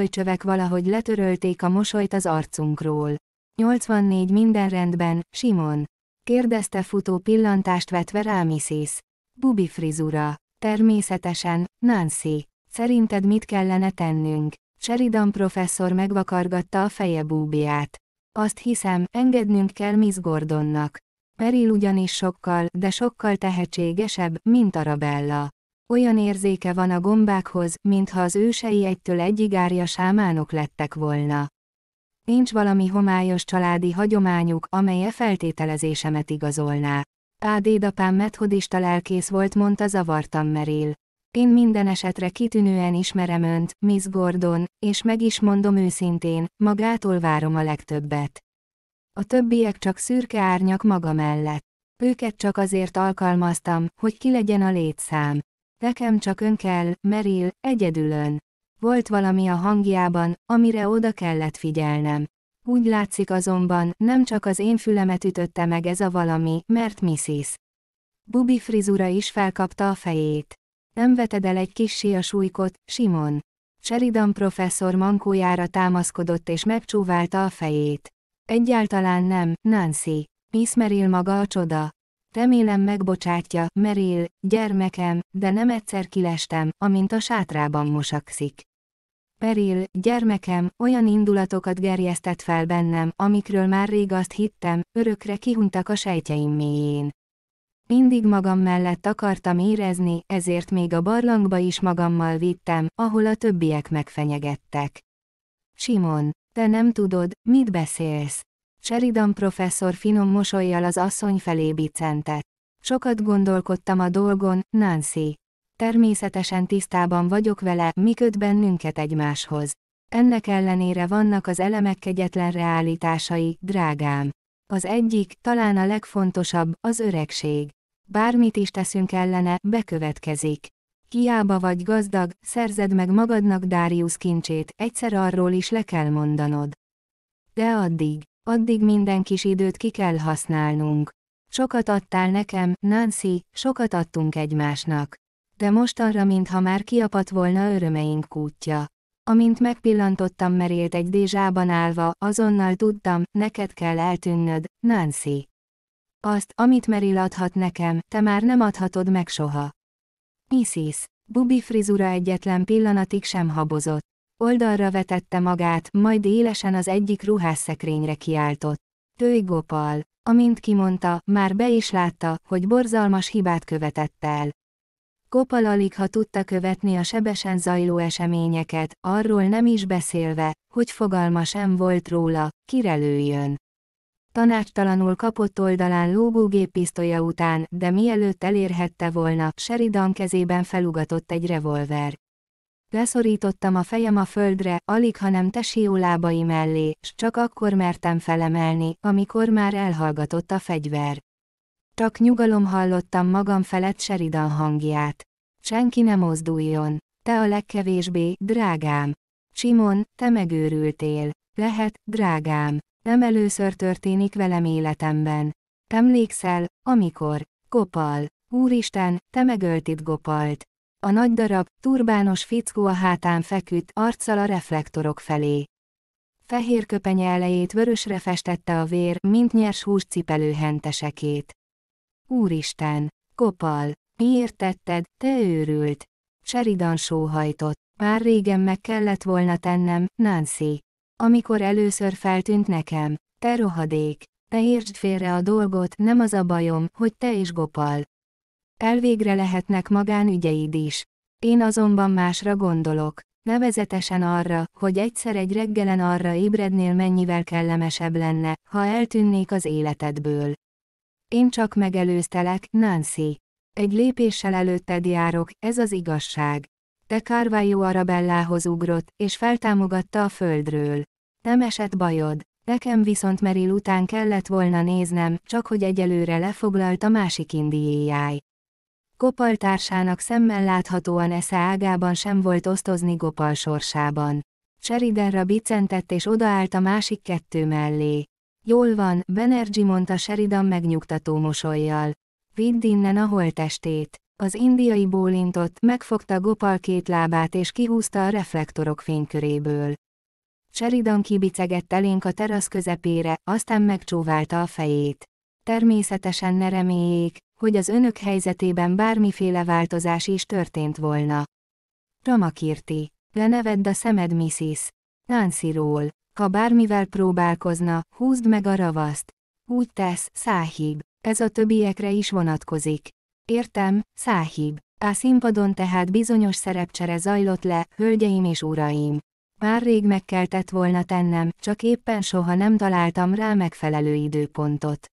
csövek valahogy letörölték a mosolyt az arcunkról. 84 minden rendben, Simon. Kérdezte futó pillantást vetve rám Bubi frizura. Természetesen, Nancy. Szerinted mit kellene tennünk? Sheridan professzor megvakargatta a feje búbiát. Azt hiszem, engednünk kell Miss Gordonnak. Peril ugyanis sokkal, de sokkal tehetségesebb, mint Arabella. Olyan érzéke van a gombákhoz, mintha az ősei egytől egyig árja sámánok lettek volna. Nincs valami homályos családi hagyományuk, amely a feltételezésemet igazolná. Á dédapám methodista lelkész volt, mondta zavartam merél. Én minden esetre kitűnően ismerem önt, Miss Gordon, és meg is mondom őszintén, magától várom a legtöbbet. A többiek csak szürke árnyak maga mellett. Őket csak azért alkalmaztam, hogy ki legyen a létszám. Nekem csak ön kell, Meril, egyedül ön. Volt valami a hangjában, amire oda kellett figyelnem. Úgy látszik azonban, nem csak az én fülemet ütötte meg ez a valami, mert Mrs. Bubi frizura is felkapta a fejét. Nem veted el egy kis a súlykot, Simon. Sheridan professzor mankójára támaszkodott és megcsúválta a fejét. Egyáltalán nem, Nancy. Miss Merrill maga a csoda. Remélem megbocsátja, Merrill, gyermekem, de nem egyszer kilestem, amint a sátrában mosakszik. Peril, gyermekem, olyan indulatokat gerjesztett fel bennem, amikről már rég azt hittem, örökre kihuntak a sejtjeim mélyén. Mindig magam mellett akartam érezni, ezért még a barlangba is magammal vittem, ahol a többiek megfenyegettek. Simon, te nem tudod, mit beszélsz. Sheridan professzor finom mosolyjal az asszony felé bicentett. Sokat gondolkodtam a dolgon, Nancy. Természetesen tisztában vagyok vele, miköt bennünket egymáshoz. Ennek ellenére vannak az elemek kegyetlen realitásai, drágám. Az egyik, talán a legfontosabb, az öregség. Bármit is teszünk ellene, bekövetkezik. Kiába vagy gazdag, szerzed meg magadnak Dárius kincsét, egyszer arról is le kell mondanod. De addig, addig minden kis időt ki kell használnunk. Sokat adtál nekem, Nancy, sokat adtunk egymásnak de most arra mintha már kiapadt volna örömeink kútja. Amint megpillantottam merélt egy dézsában állva, azonnal tudtam, neked kell eltűnnöd, Nancy. Azt, amit Meril adhat nekem, te már nem adhatod meg soha. Isis, Bubi frizura egyetlen pillanatig sem habozott. Oldalra vetette magát, majd élesen az egyik ruhásszekrényre kiáltott. Tőj Gopal, amint kimondta, már be is látta, hogy borzalmas hibát követett el. Gopal alig ha tudta követni a sebesen zajló eseményeket, arról nem is beszélve, hogy fogalma sem volt róla, kirelőjön. Tanácstalanul kapott oldalán lógó géppisztolya után, de mielőtt elérhette volna, Sheridan kezében felugatott egy revolver. Leszorítottam a fejem a földre, alig ha nem tesió lábai mellé, s csak akkor mertem felemelni, amikor már elhallgatott a fegyver. Csak nyugalom hallottam magam felett Sheridan hangját. Senki nem mozduljon. Te a legkevésbé, drágám. Simon, te megőrültél. Lehet, drágám. Nem először történik velem életemben. Emlékszel, amikor, Gopal, úristen, te megöltid Gopalt. A nagy darab, turbános fickó a hátán feküdt, arccal a reflektorok felé. Fehér köpenye elejét vörösre festette a vér, mint nyers hús cipelő Úristen, kopal, miért tetted, te őrült? Sheridan sóhajtott, már régen meg kellett volna tennem, Nancy. Amikor először feltűnt nekem, te rohadék, te értsd félre a dolgot, nem az a bajom, hogy te is, Gopal. Elvégre lehetnek magánügyeid is. Én azonban másra gondolok, nevezetesen arra, hogy egyszer egy reggelen arra ébrednél mennyivel kellemesebb lenne, ha eltűnnék az életedből. Én csak megelőztelek, Nancy. Egy lépéssel előtted járok, ez az igazság. Te Carvajó Arabellához ugrott, és feltámogatta a földről. Nem esett bajod. Nekem viszont Meril után kellett volna néznem, csak hogy egyelőre lefoglalt a másik indiéjáj. Gopal társának szemmel láthatóan esze ágában sem volt osztozni Gopal sorsában. Sheridanra bicentett és odaállt a másik kettő mellé. Jól van, Benergy mondta Sheridan megnyugtató mosolyjal. Vidd innen a holtestét. Az indiai bólintott, megfogta Gopal két lábát és kihúzta a reflektorok fényköréből. Sheridan kibicegett elénk a terasz közepére, aztán megcsóválta a fejét. Természetesen ne reméljék, hogy az önök helyzetében bármiféle változás is történt volna. Ramakirti. Lenevedd a szemed, Mrs. Nancy-ról. Ha bármivel próbálkozna, húzd meg a ravaszt. Úgy tesz, száhib. Ez a többiekre is vonatkozik. Értem, száhib. A színpadon tehát bizonyos szerepcsere zajlott le, hölgyeim és uraim. Már rég meg kellett volna tennem, csak éppen soha nem találtam rá megfelelő időpontot.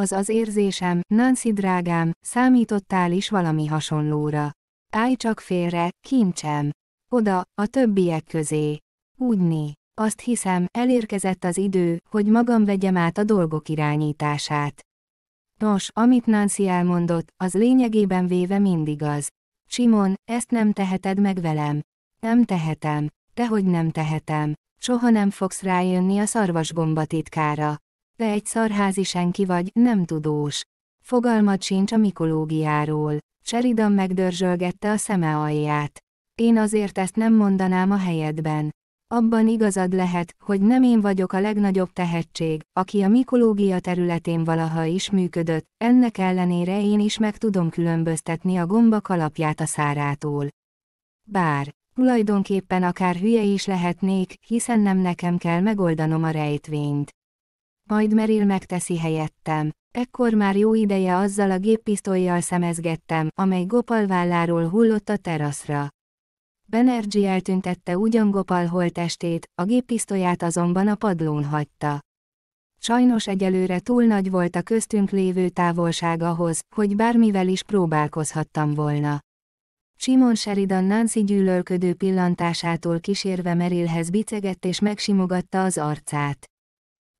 Az az érzésem, Nancy drágám, számítottál is valami hasonlóra. Állj csak félre, kincsem. Oda, a többiek közé. Úgy azt hiszem, elérkezett az idő, hogy magam vegyem át a dolgok irányítását. Nos, amit Nancy elmondott, az lényegében véve mindig az. Simon, ezt nem teheted meg velem. Nem tehetem. Tehogy nem tehetem. Soha nem fogsz rájönni a szarvasbomba titkára. Te egy szarházi senki vagy, nem tudós. Fogalmad sincs a mikológiáról. Sheridan megdörzsölgette a szeme alját. Én azért ezt nem mondanám a helyedben. Abban igazad lehet, hogy nem én vagyok a legnagyobb tehetség, aki a mikológia területén valaha is működött, ennek ellenére én is meg tudom különböztetni a gomba kalapját a szárától. Bár, tulajdonképpen akár hülye is lehetnék, hiszen nem nekem kell megoldanom a rejtvényt. Majd Meril megteszi helyettem. Ekkor már jó ideje azzal a géppisztolyjal szemezgettem, amely Gopal válláról hullott a teraszra. Benergy eltüntette ugyan Gopal holtestét, a géppisztolyát azonban a padlón hagyta. Sajnos egyelőre túl nagy volt a köztünk lévő távolság ahhoz, hogy bármivel is próbálkozhattam volna. Simon Sheridan Nancy gyűlölködő pillantásától kísérve Merilhez bicegett és megsimogatta az arcát.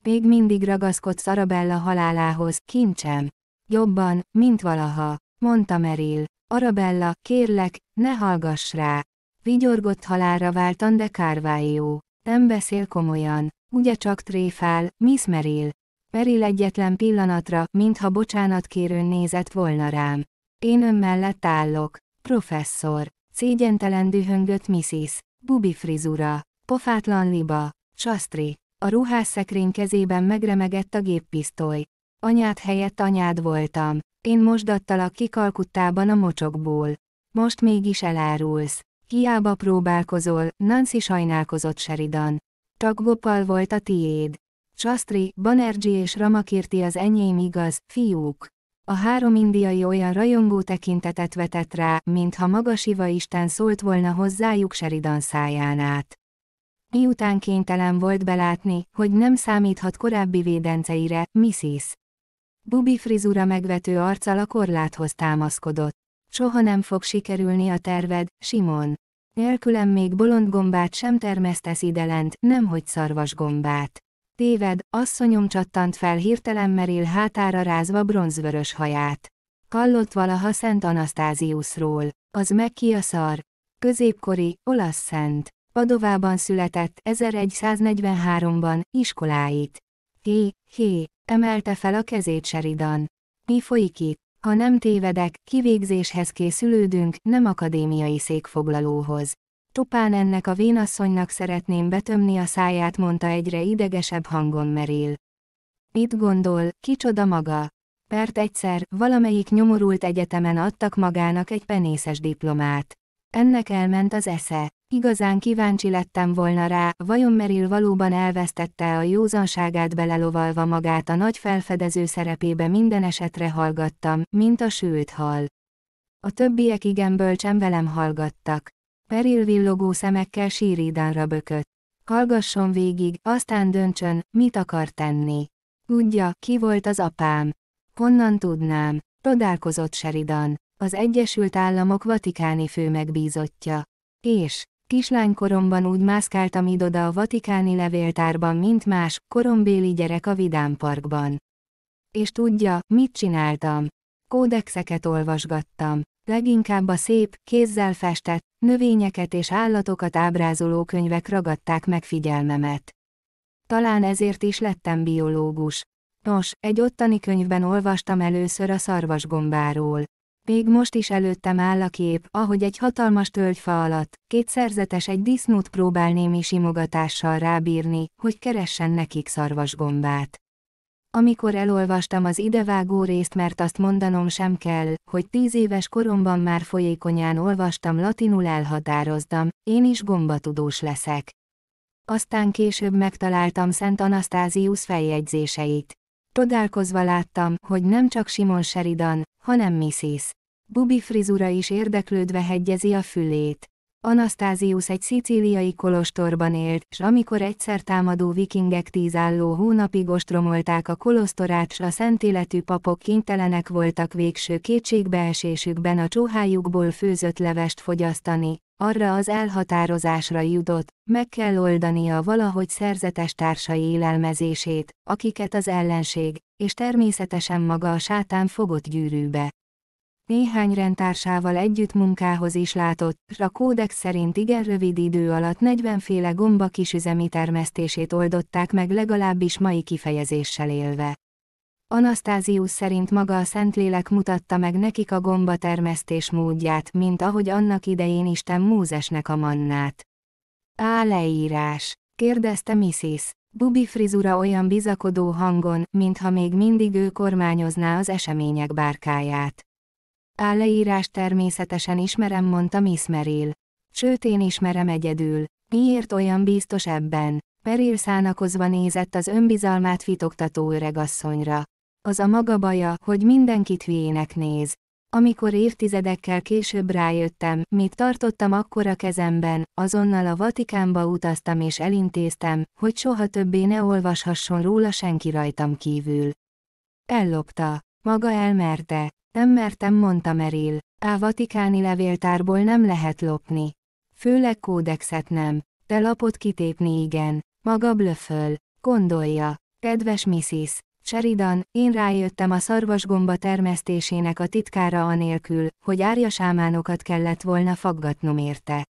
Még mindig ragaszkodsz Arabella halálához, kincsem. Jobban, mint valaha, mondta Meril. Arabella, kérlek, ne hallgass rá, Vigyorgott halára váltan de Kárvájó. Nem beszél komolyan, ugye csak tréfál, Miss Merrill. Merrill egyetlen pillanatra, mintha bocsánat kérőn nézett volna rám. Én ön mellett állok. Professzor. Szégyentelen dühöngött Missis. Bubi frizura. Pofátlan liba. Csasztri. A ruhás szekrény kezében megremegett a géppisztoly. Anyád helyett anyád voltam. Én mosdattalak kikalkuttában a mocsokból. Most mégis elárulsz. Hiába próbálkozol, Nancy sajnálkozott Sheridan. Csak Gopal volt a tiéd. Chastri, Banerji és Ramakirti az enyém igaz, fiúk. A három indiai olyan rajongó tekintetet vetett rá, mintha maga Siva Isten szólt volna hozzájuk Sheridan száján át. Miután kénytelen volt belátni, hogy nem számíthat korábbi védenceire, Mrs. Bubi frizura megvető arccal a korláthoz támaszkodott. Soha nem fog sikerülni a terved, Simon. Nélkülem még bolond gombát sem termesztesz lent, nemhogy szarvasgombát. Téved, asszonyom csattant fel hirtelen merél hátára rázva bronzvörös haját. Kallott valaha Szent Anasztáziuszról. Az meg ki a szar? Középkori, olasz szent. Padovában született, 1143-ban, iskoláit. Hé, hé, emelte fel a kezét Seridan. Mi folyik itt? Ha nem tévedek, kivégzéshez készülődünk, nem akadémiai székfoglalóhoz. Tupán ennek a vénasszonynak szeretném betömni a száját, mondta egyre idegesebb hangon Meril. Mit gondol, kicsoda maga? Pert egyszer, valamelyik nyomorult egyetemen adtak magának egy penészes diplomát. Ennek elment az esze. Igazán kíváncsi lettem volna rá, vajon Meril valóban elvesztette a józanságát belelovalva magát a nagy felfedező szerepébe minden esetre hallgattam, mint a sült hal. A többiek igen bölcsem velem hallgattak. Peril villogó szemekkel síridánra bökött. Hallgasson végig, aztán döntsön, mit akar tenni. Tudja, ki volt az apám. Honnan tudnám? Rodálkozott Sheridan, az Egyesült Államok vatikáni főmegbízottja. És, Kislánykoromban úgy mászkáltam idoda a vatikáni levéltárban, mint más, korombéli gyerek a Vidám Parkban. És tudja, mit csináltam. Kódexeket olvasgattam. Leginkább a szép, kézzel festett, növényeket és állatokat ábrázoló könyvek ragadták meg figyelmemet. Talán ezért is lettem biológus. Nos, egy ottani könyvben olvastam először a szarvasgombáról. Még most is előttem áll a kép, ahogy egy hatalmas tölgyfa alatt, két szerzetes egy disznót próbál némi simogatással rábírni, hogy keressen nekik szarvasgombát. Amikor elolvastam az idevágó részt, mert azt mondanom sem kell, hogy tíz éves koromban már folyékonyán olvastam latinul elhatároztam, én is gombatudós leszek. Aztán később megtaláltam Szent Anasztáziusz feljegyzéseit. Csodálkozva láttam, hogy nem csak Simon Sheridan, hanem Mrs. Bubi frizura is érdeklődve hegyezi a fülét. Anasztázius egy szicíliai kolostorban élt, s amikor egyszer támadó vikingek tízálló hónapig ostromolták a kolostorát, s a szentéletű papok kénytelenek voltak végső kétségbeesésükben a csóhájukból főzött levest fogyasztani, arra az elhatározásra jutott, meg kell oldania valahogy szerzetes társai élelmezését, akiket az ellenség, és természetesen maga a sátán fogott gyűrűbe. Néhány rendtársával együtt munkához is látott, s a kódex szerint igen rövid idő alatt 40 féle gomba kisüzemi termesztését oldották meg legalábbis mai kifejezéssel élve. Anasztázius szerint maga a Szentlélek mutatta meg nekik a gomba termesztés módját, mint ahogy annak idején Isten Mózesnek a mannát. Á leírás, kérdezte Missis. Bubi frizura olyan bizakodó hangon, mintha még mindig ő kormányozná az események bárkáját. Á leírás természetesen ismerem, mondta Miss Meril. Sőt én ismerem egyedül. Miért olyan biztos ebben? Merrill szánakozva nézett az önbizalmát fitoktató öregasszonyra. Az a maga baja, hogy mindenkit hülyének néz. Amikor évtizedekkel később rájöttem, mit tartottam akkor a kezemben, azonnal a Vatikánba utaztam és elintéztem, hogy soha többé ne olvashasson róla senki rajtam kívül. Ellopta. Maga elmerte. Nem mertem, mondta Meril. A vatikáni levéltárból nem lehet lopni. Főleg kódexet nem. De lapot kitépni igen. Maga blöföl. Gondolja. Kedves Missis, Sheridan, én rájöttem a szarvasgomba termesztésének a titkára anélkül, hogy árjasámánokat kellett volna faggatnom érte.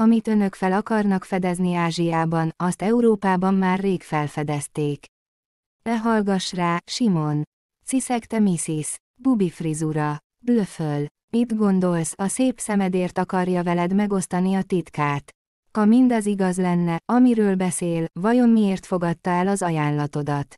Amit önök fel akarnak fedezni Ázsiában, azt Európában már rég felfedezték. Ne hallgass rá, Simon! Sziszegte Missis, Bubi frizura. Blöföl. Mit gondolsz, a szép szemedért akarja veled megosztani a titkát? Ha mindaz igaz lenne, amiről beszél, vajon miért fogadta el az ajánlatodat?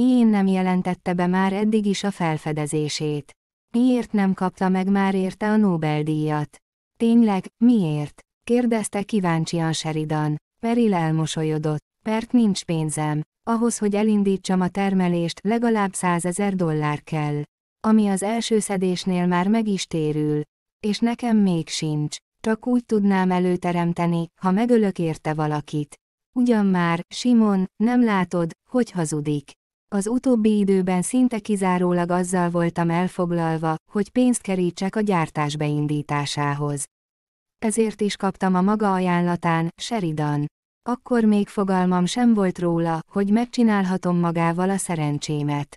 Mién nem jelentette be már eddig is a felfedezését? Miért nem kapta meg már érte a Nobel-díjat? Tényleg, miért? kérdezte kíváncsian Sheridan. Peril elmosolyodott, Pert nincs pénzem. Ahhoz, hogy elindítsam a termelést, legalább százezer dollár kell. Ami az első szedésnél már meg is térül. És nekem még sincs. Csak úgy tudnám előteremteni, ha megölök érte valakit. Ugyan már, Simon, nem látod, hogy hazudik. Az utóbbi időben szinte kizárólag azzal voltam elfoglalva, hogy pénzt kerítsek a gyártás beindításához. Ezért is kaptam a maga ajánlatán, Sheridan. Akkor még fogalmam sem volt róla, hogy megcsinálhatom magával a szerencsémet.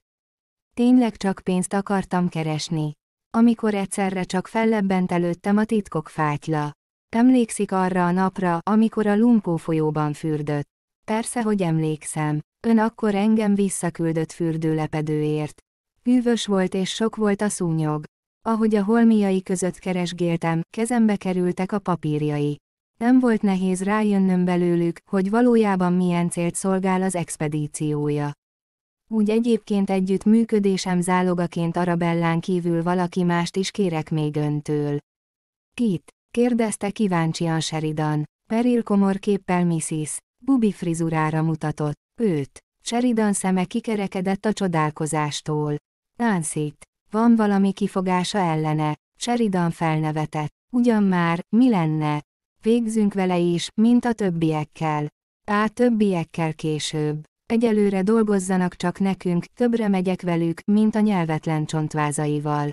Tényleg csak pénzt akartam keresni. Amikor egyszerre csak fellebbent előttem a titkok fátyla. Emlékszik arra a napra, amikor a Lumpó folyóban fürdött. Persze, hogy emlékszem. Ön akkor engem visszaküldött fürdőlepedőért. Hűvös volt és sok volt a szúnyog. Ahogy a holmiai között keresgéltem, kezembe kerültek a papírjai. Nem volt nehéz rájönnöm belőlük, hogy valójában milyen célt szolgál az expedíciója. Úgy egyébként együtt működésem zálogaként Arabellán kívül valaki mást is kérek még öntől. Kit? kérdezte kíváncsian Sheridan. Peril komor képpel Missis, Bubi frizurára mutatott. Őt. Sheridan szeme kikerekedett a csodálkozástól. nancy Van valami kifogása ellene. Sheridan felnevetett. Ugyan már, mi lenne? Végzünk vele is, mint a többiekkel. Á, többiekkel később. Egyelőre dolgozzanak csak nekünk, többre megyek velük, mint a nyelvetlen csontvázaival.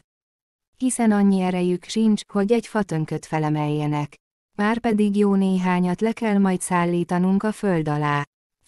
Hiszen annyi erejük sincs, hogy egy fatönköt felemeljenek. Márpedig jó néhányat le kell majd szállítanunk a föld alá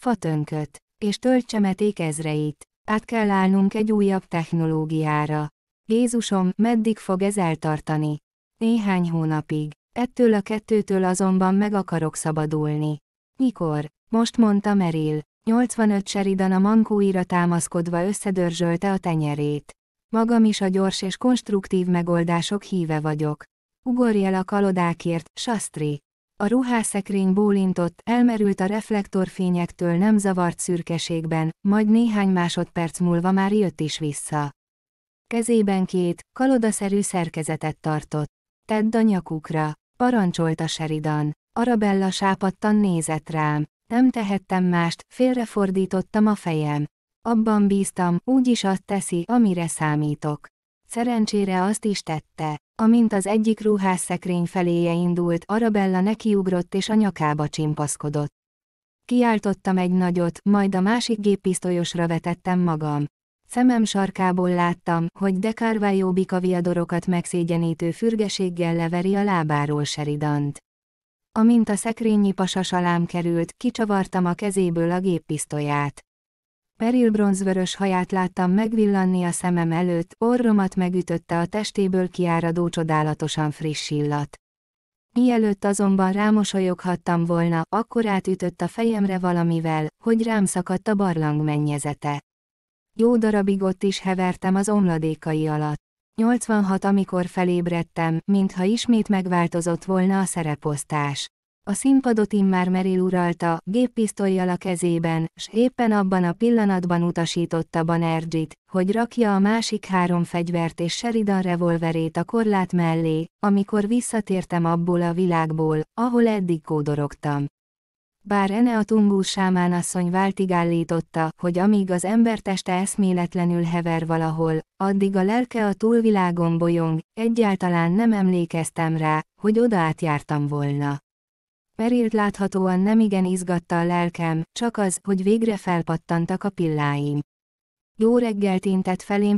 fatönköt, és töltsemeték ezreit. Át kell állnunk egy újabb technológiára. Jézusom, meddig fog ez eltartani? Néhány hónapig. Ettől a kettőtől azonban meg akarok szabadulni. Mikor? Most mondta Meril. 85 Seridan a mankóira támaszkodva összedörzsölte a tenyerét. Magam is a gyors és konstruktív megoldások híve vagyok. Ugorj el a kalodákért, Sastri a ruhászekrény bólintott, elmerült a reflektorfényektől nem zavart szürkeségben, majd néhány másodperc múlva már jött is vissza. Kezében két, kalodaszerű szerkezetet tartott. Tedd a nyakukra, parancsolta Sheridan. Arabella sápadtan nézett rám. Nem tehettem mást, félrefordítottam a fejem. Abban bíztam, úgyis azt teszi, amire számítok. Szerencsére azt is tette. Amint az egyik ruhásszekrény feléje indult, Arabella nekiugrott és a nyakába csimpaszkodott. Kiáltottam egy nagyot, majd a másik géppisztolyosra vetettem magam. Szemem sarkából láttam, hogy de Carvalho bikaviadorokat megszégyenítő fürgeséggel leveri a lábáról seridant. Amint a szekrényi pasas alám került, kicsavartam a kezéből a géppisztolyát. Peril bronzvörös haját láttam megvillanni a szemem előtt, orromat megütötte a testéből kiáradó csodálatosan friss illat. Mielőtt azonban rámosolyoghattam volna, akkor átütött a fejemre valamivel, hogy rám szakadt a barlang mennyezete. Jó darabig ott is hevertem az omladékai alatt. 86 amikor felébredtem, mintha ismét megváltozott volna a szereposztás. A színpadot immár Meril uralta, géppisztolyjal a kezében, s éppen abban a pillanatban utasította Banerjit, hogy rakja a másik három fegyvert és Sheridan revolverét a korlát mellé, amikor visszatértem abból a világból, ahol eddig kódorogtam. Bár Ene a tungú sámánasszony váltig állította, hogy amíg az emberteste eszméletlenül hever valahol, addig a lelke a túlvilágon bolyong, egyáltalán nem emlékeztem rá, hogy oda átjártam volna. Perilt láthatóan nemigen izgatta a lelkem, csak az, hogy végre felpattantak a pilláim. Jó reggelt intett felém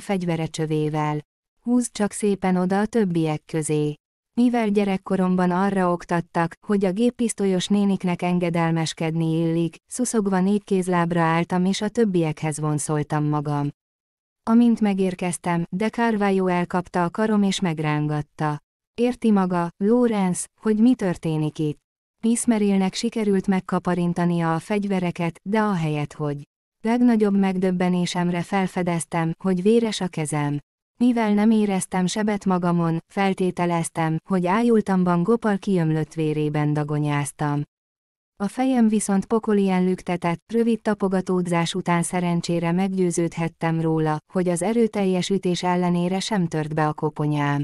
csövével. Húzd csak szépen oda a többiek közé. Mivel gyerekkoromban arra oktattak, hogy a géppisztolyos néniknek engedelmeskedni illik, szuszogva négy kézlábra álltam és a többiekhez vonszoltam magam. Amint megérkeztem, de Carvajó elkapta a karom és megrángatta. Érti maga, Lorenz, hogy mi történik itt. Ismerélnek sikerült megkaparintania a fegyvereket, de a helyet, hogy legnagyobb megdöbbenésemre felfedeztem, hogy véres a kezem. Mivel nem éreztem sebet magamon, feltételeztem, hogy ájultamban Gopal kiömlött vérében dagonyáztam. A fejem viszont pokolien lüktetett, rövid tapogatódzás után szerencsére meggyőződhettem róla, hogy az erőteljes ütés ellenére sem tört be a koponyám.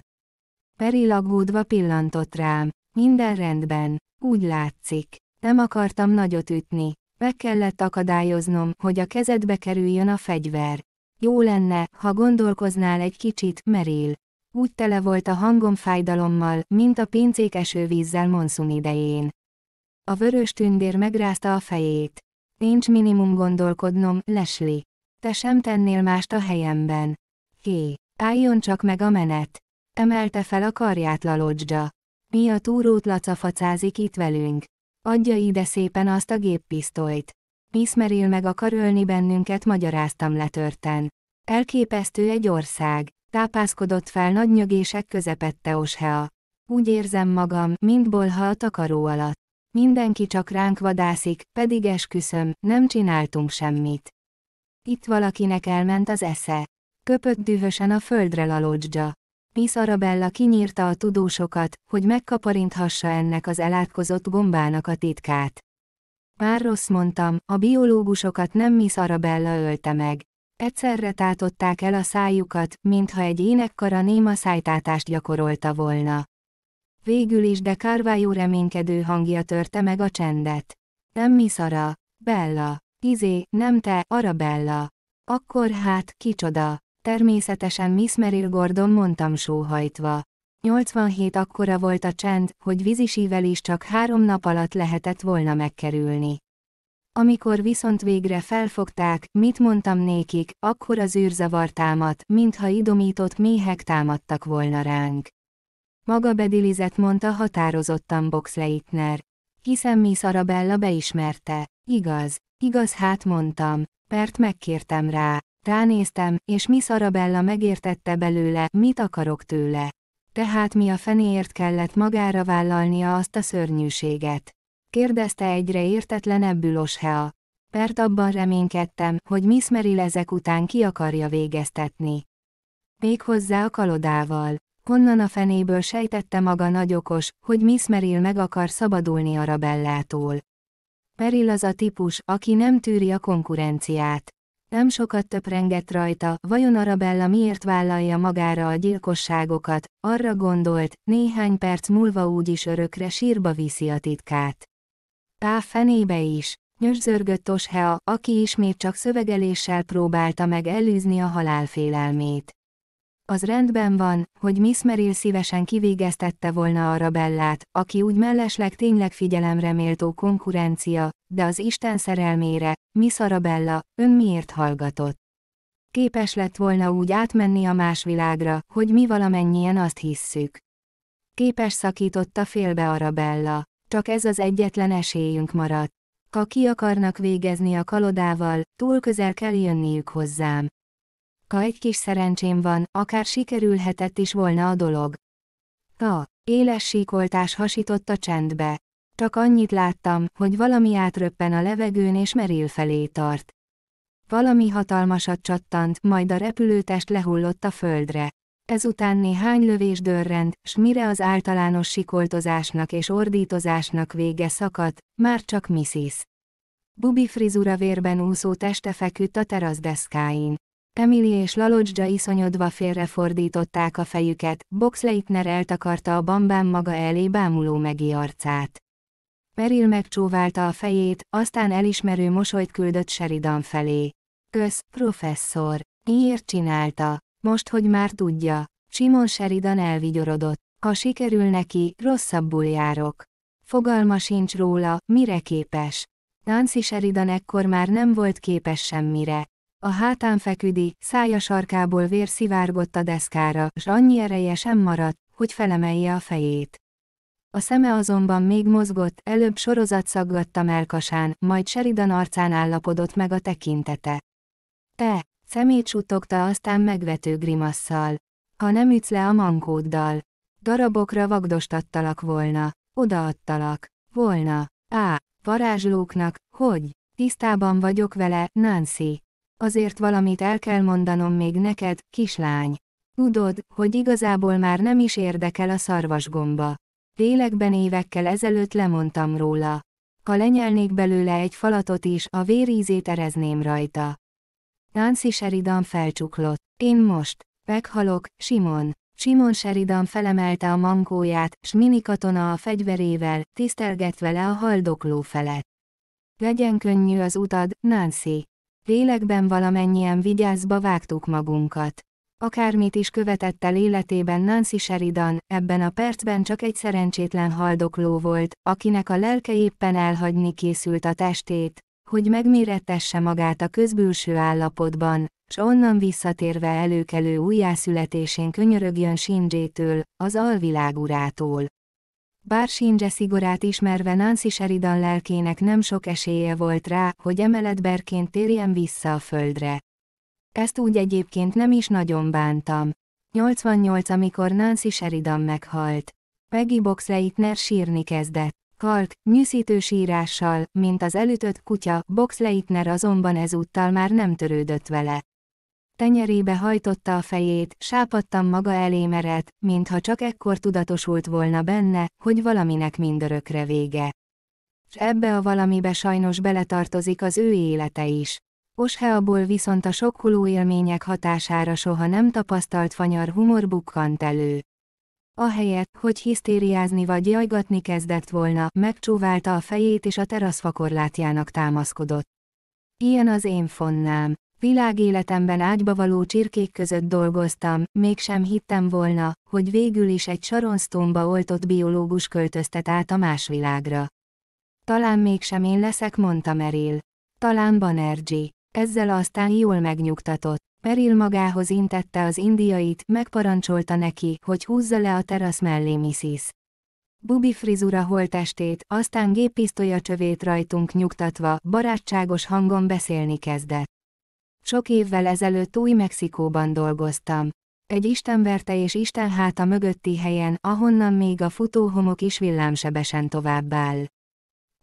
Peri lagódva pillantott rám. Minden rendben. Úgy látszik, nem akartam nagyot ütni. Meg kellett akadályoznom, hogy a kezedbe kerüljön a fegyver. Jó lenne, ha gondolkoznál egy kicsit, merél. Úgy tele volt a hangom fájdalommal, mint a pincék esővízzel monszun idején. A vörös tündér megrázta a fejét. Nincs minimum gondolkodnom, Lesli. Te sem tennél mást a helyemben. Hé, álljon csak meg a menet. Emelte fel a karját Lalodzsa. Mi a túrót lacafacázik itt velünk. Adja ide szépen azt a géppisztolyt. Miss Merrill meg akar ölni bennünket, magyaráztam letörten. Elképesztő egy ország. Tápászkodott fel nagy nyögések közepette Oshea. Úgy érzem magam, mint bolha a takaró alatt. Mindenki csak ránk vadászik, pedig esküszöm, nem csináltunk semmit. Itt valakinek elment az esze. Köpött dühösen a földre lalodzsa. Miss Arabella kinyírta a tudósokat, hogy megkaparinthassa ennek az elátkozott gombának a titkát. Már rossz mondtam, a biológusokat nem Miss Arabella ölte meg. Egyszerre tátották el a szájukat, mintha egy énekkara néma szájtátást gyakorolta volna. Végül is de Carvajó reménykedő hangja törte meg a csendet. Nem Miss Ara, Bella, izé, nem te, Arabella. Akkor hát, kicsoda. Természetesen Miss Merrill Gordon mondtam sóhajtva. 87 akkora volt a csend, hogy vízisível is csak három nap alatt lehetett volna megkerülni. Amikor viszont végre felfogták, mit mondtam nékik, akkor az űrzavar támadt, mintha idomított méhek támadtak volna ránk. Maga bedilizett mondta határozottan Boxleitner. Hiszen mi Arabella beismerte. Igaz, igaz hát mondtam, mert megkértem rá, Ránéztem, és Miss Arabella megértette belőle, mit akarok tőle. Tehát mi a fenéért kellett magára vállalnia azt a szörnyűséget? Kérdezte egyre értetlenebbül Oshea. Pert abban reménykedtem, hogy Miss Merrill ezek után ki akarja végeztetni. Méghozzá a kalodával. Honnan a fenéből sejtette maga nagyokos, hogy Miss Merrill meg akar szabadulni Arabellától. Peril az a típus, aki nem tűri a konkurenciát. Nem sokat töprengett rajta, vajon Arabella miért vállalja magára a gyilkosságokat, arra gondolt, néhány perc múlva úgyis örökre sírba viszi a titkát. Pá fenébe is, nyöszörgött Oshea, aki ismét csak szövegeléssel próbálta meg elűzni a halálfélelmét. Az rendben van, hogy Miss Merrill szívesen kivégeztette volna a rabellát, aki úgy mellesleg tényleg figyelemre méltó konkurencia, de az Isten szerelmére, Miss Arabella, ön miért hallgatott? Képes lett volna úgy átmenni a más világra, hogy mi valamennyien azt hisszük. Képes szakította félbe Arabella. Csak ez az egyetlen esélyünk maradt. Ha ki akarnak végezni a kalodával, túl közel kell jönniük hozzám ha egy kis szerencsém van, akár sikerülhetett is volna a dolog. A éles síkoltás hasított a csendbe. Csak annyit láttam, hogy valami átröppen a levegőn és merél felé tart. Valami hatalmasat csattant, majd a repülőtest lehullott a földre. Ezután néhány lövés dörrend, s mire az általános sikoltozásnak és ordítozásnak vége szakadt, már csak Missis. Bubi frizura vérben úszó teste feküdt a teraszdeszkáin. Emily és Lalodzsa iszonyodva félrefordították a fejüket, Boxleitner eltakarta a bambán maga elé bámuló megi arcát. Meril megcsóválta a fejét, aztán elismerő mosolyt küldött Sheridan felé. Kösz, professzor. Miért csinálta? Most, hogy már tudja. Simon Sheridan elvigyorodott. Ha sikerül neki, rosszabbul járok. Fogalma sincs róla, mire képes. Nancy Sheridan ekkor már nem volt képes semmire. A hátán feküdi, szája sarkából vér szivárgott a deszkára, s annyi ereje sem maradt, hogy felemelje a fejét. A szeme azonban még mozgott, előbb sorozat szaggatta melkasán, majd Sheridan arcán állapodott meg a tekintete. Te, szemét suttogta aztán megvető grimasszal. Ha nem ütsz le a mankóddal. Darabokra vagdostattalak volna, odaadtalak, volna, á, varázslóknak, hogy, tisztában vagyok vele, Nancy, Azért valamit el kell mondanom még neked, kislány. Tudod, hogy igazából már nem is érdekel a szarvasgomba. Télekben évekkel ezelőtt lemondtam róla. Ha lenyelnék belőle egy falatot is, a vérízét erezném rajta. Nancy Sheridan felcsuklott. Én most. Meghalok, Simon. Simon Sheridan felemelte a mankóját, s minikatona a fegyverével, tisztelgetve le a haldokló felett. Legyen könnyű az utad, Nancy lélekben valamennyien vigyázba vágtuk magunkat. Akármit is követett el életében Nancy Sheridan, ebben a percben csak egy szerencsétlen haldokló volt, akinek a lelke éppen elhagyni készült a testét, hogy megmérettesse magát a közbülső állapotban, s onnan visszatérve előkelő újjászületésén könyörögjön től, az alvilágurától. Bár Shinje szigorát ismerve Nancy Sheridan lelkének nem sok esélye volt rá, hogy emeletberként térjen vissza a földre. Ezt úgy egyébként nem is nagyon bántam. 88 amikor Nancy Sheridan meghalt. Peggy Leitner sírni kezdett. Kalk, nyűszítő sírással, mint az elütött kutya, Leitner azonban ezúttal már nem törődött vele tenyerébe hajtotta a fejét, sápadtam maga elé mintha csak ekkor tudatosult volna benne, hogy valaminek mindörökre vége. S ebbe a valamibe sajnos beletartozik az ő élete is. Osheaból viszont a sokkuló élmények hatására soha nem tapasztalt fanyar humor bukkant elő. Ahelyett, hogy hisztériázni vagy jajgatni kezdett volna, megcsóválta a fejét és a teraszfakorlátjának támaszkodott. Ilyen az én fonnám. Világéletemben ágyba való csirkék között dolgoztam, mégsem hittem volna, hogy végül is egy Sharon oltott biológus költöztet át a más világra. Talán mégsem én leszek, mondta Meril. Talán Banerji. Ezzel aztán jól megnyugtatott. Meril magához intette az indiait, megparancsolta neki, hogy húzza le a terasz mellé Missis. Bubi frizura holtestét, aztán géppisztolya csövét rajtunk nyugtatva, barátságos hangon beszélni kezdett. Sok évvel ezelőtt Új-Mexikóban dolgoztam. Egy istenverte és Isten háta mögötti helyen, ahonnan még a futóhomok is villámsebesen továbbáll.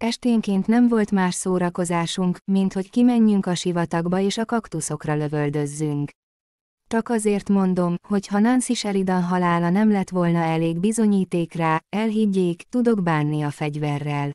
Esténként nem volt más szórakozásunk, mint hogy kimenjünk a sivatagba és a kaktuszokra lövöldözzünk. Csak azért mondom, hogy ha Nancy Sheridan halála nem lett volna elég bizonyíték rá, elhiggyék, tudok bánni a fegyverrel.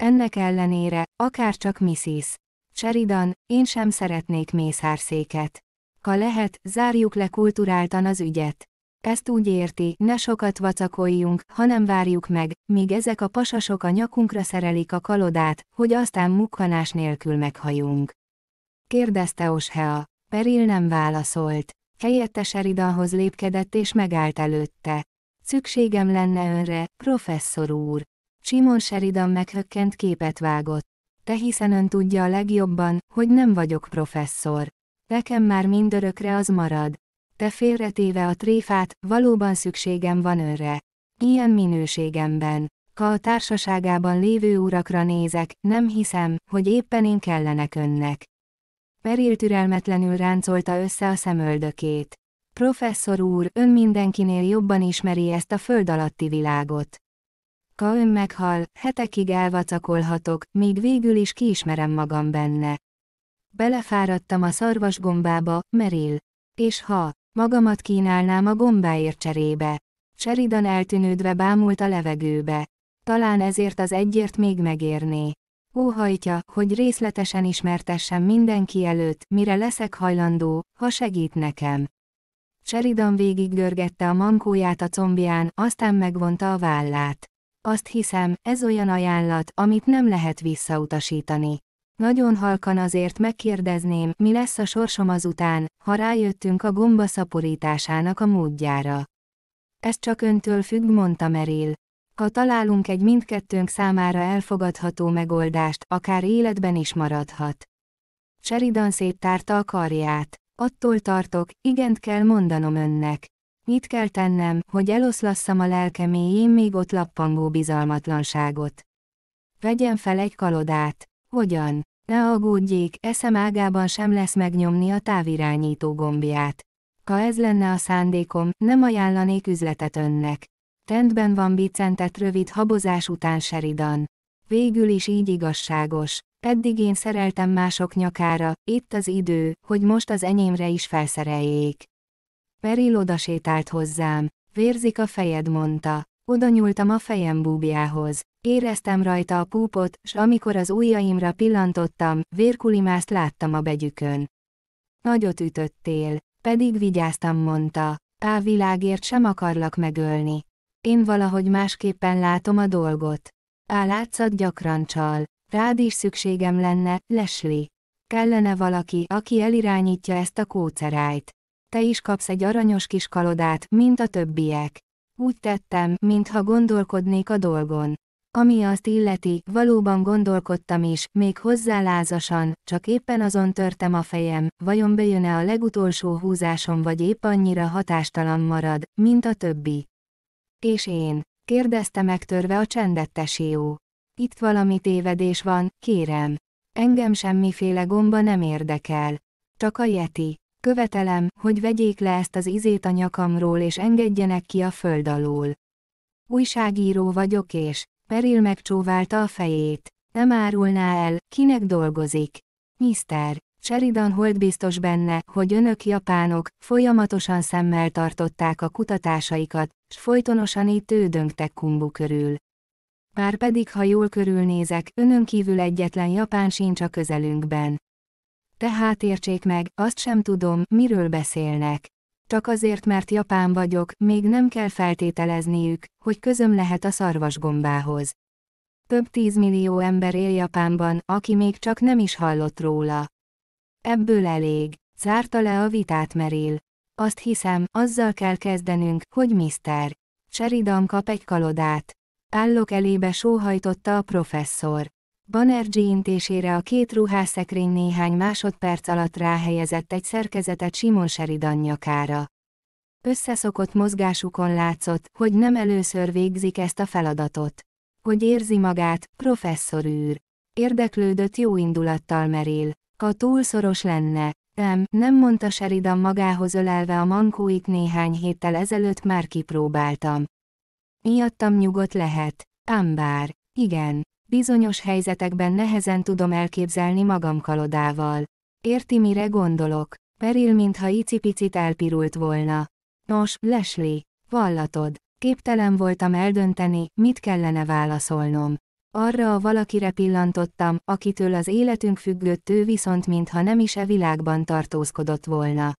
Ennek ellenére, akár csak Mrs. Sheridan, én sem szeretnék mészárszéket. Ha lehet, zárjuk le kulturáltan az ügyet. Ezt úgy érti, ne sokat vacakoljunk, hanem várjuk meg, míg ezek a pasasok a nyakunkra szerelik a kalodát, hogy aztán mukkanás nélkül meghajunk. Kérdezte Oshea. Peril nem válaszolt. Helyette Seridanhoz lépkedett és megállt előtte. Szükségem lenne önre, professzor úr. Simon Sheridan meghökkent képet vágott te hiszen ön tudja a legjobban, hogy nem vagyok professzor. Nekem már mindörökre az marad. Te félretéve a tréfát, valóban szükségem van önre. Ilyen minőségemben. Ha a társaságában lévő urakra nézek, nem hiszem, hogy éppen én kellenek önnek. Peril türelmetlenül ráncolta össze a szemöldökét. Professzor úr, ön mindenkinél jobban ismeri ezt a föld alatti világot. Ka ön meghal, hetekig elvacakolhatok, míg végül is kiismerem magam benne. Belefáradtam a szarvas gombába, Meril. És ha, magamat kínálnám a gombáért cserébe. Sheridan eltűnődve bámult a levegőbe. Talán ezért az egyért még megérné. Óhajtja, hogy részletesen ismertessem mindenki előtt, mire leszek hajlandó, ha segít nekem. Sheridan végig görgette a mankóját a combján, aztán megvonta a vállát. Azt hiszem, ez olyan ajánlat, amit nem lehet visszautasítani. Nagyon halkan azért megkérdezném, mi lesz a sorsom azután, ha rájöttünk a gomba szaporításának a módjára. Ez csak öntől függ, mondta Meril. Ha találunk egy mindkettőnk számára elfogadható megoldást, akár életben is maradhat. Sheridan széttárta a karját. Attól tartok, igent kell mondanom önnek. Mit kell tennem, hogy eloszlasszam a lelkemé? Én még ott lappangó bizalmatlanságot? Vegyen fel egy kalodát. Hogyan? Ne aggódjék, eszem ágában sem lesz megnyomni a távirányító gombját. Ha ez lenne a szándékom, nem ajánlanék üzletet önnek. Tendben van bicentet rövid habozás után Seridan. Végül is így igazságos. Eddig én szereltem mások nyakára, itt az idő, hogy most az enyémre is felszereljék. Peril odasétált hozzám, vérzik a fejed, mondta. Oda nyúltam a fejem búbjához. Éreztem rajta a púpot, s amikor az ujjaimra pillantottam, vérkulimást láttam a begyükön. Nagyot ütöttél, pedig vigyáztam, mondta. Á világért sem akarlak megölni. Én valahogy másképpen látom a dolgot. Á látszat gyakran csal. Rád is szükségem lenne, Leslie. Kellene valaki, aki elirányítja ezt a kócerájt te is kapsz egy aranyos kis kalodát, mint a többiek. Úgy tettem, mintha gondolkodnék a dolgon. Ami azt illeti, valóban gondolkodtam is, még hozzá lázasan, csak éppen azon törtem a fejem, vajon bejön-e a legutolsó húzásom vagy épp annyira hatástalan marad, mint a többi. És én? kérdezte megtörve a csendet Itt valami tévedés van, kérem. Engem semmiféle gomba nem érdekel. Csak a Yeti. Követelem, hogy vegyék le ezt az izét a nyakamról és engedjenek ki a föld alól. Újságíró vagyok és Peril megcsóválta a fejét. Nem árulná el, kinek dolgozik. Mister, Sheridan Holt biztos benne, hogy önök japánok folyamatosan szemmel tartották a kutatásaikat, s folytonosan így tődöngtek kumbu körül. Már pedig ha jól körülnézek, önön kívül egyetlen japán sincs a közelünkben. Tehát értsék meg, azt sem tudom, miről beszélnek. Csak azért, mert japán vagyok, még nem kell feltételezniük, hogy közöm lehet a szarvasgombához. Több tízmillió ember él Japánban, aki még csak nem is hallott róla. Ebből elég, zárta le a vitát Meril. Azt hiszem, azzal kell kezdenünk, hogy Mr. Sheridan kap egy kalodát. Állok elébe sóhajtotta a professzor. Banerji intésére a két ruhászekrény néhány másodperc alatt ráhelyezett egy szerkezetet Simon Sheridan nyakára. Összeszokott mozgásukon látszott, hogy nem először végzik ezt a feladatot. Hogy érzi magát, professzor űr. Érdeklődött jó indulattal merél. Ha túl szoros lenne, nem, nem mondta Sheridan magához ölelve a mankóit néhány héttel ezelőtt már kipróbáltam. Miattam nyugodt lehet. Ám bár, igen, Bizonyos helyzetekben nehezen tudom elképzelni magam kalodával. Érti mire gondolok? Peril mintha icipicit elpirult volna. Nos, Leslie, vallatod. Képtelen voltam eldönteni, mit kellene válaszolnom. Arra a valakire pillantottam, akitől az életünk függött ő viszont mintha nem is e világban tartózkodott volna.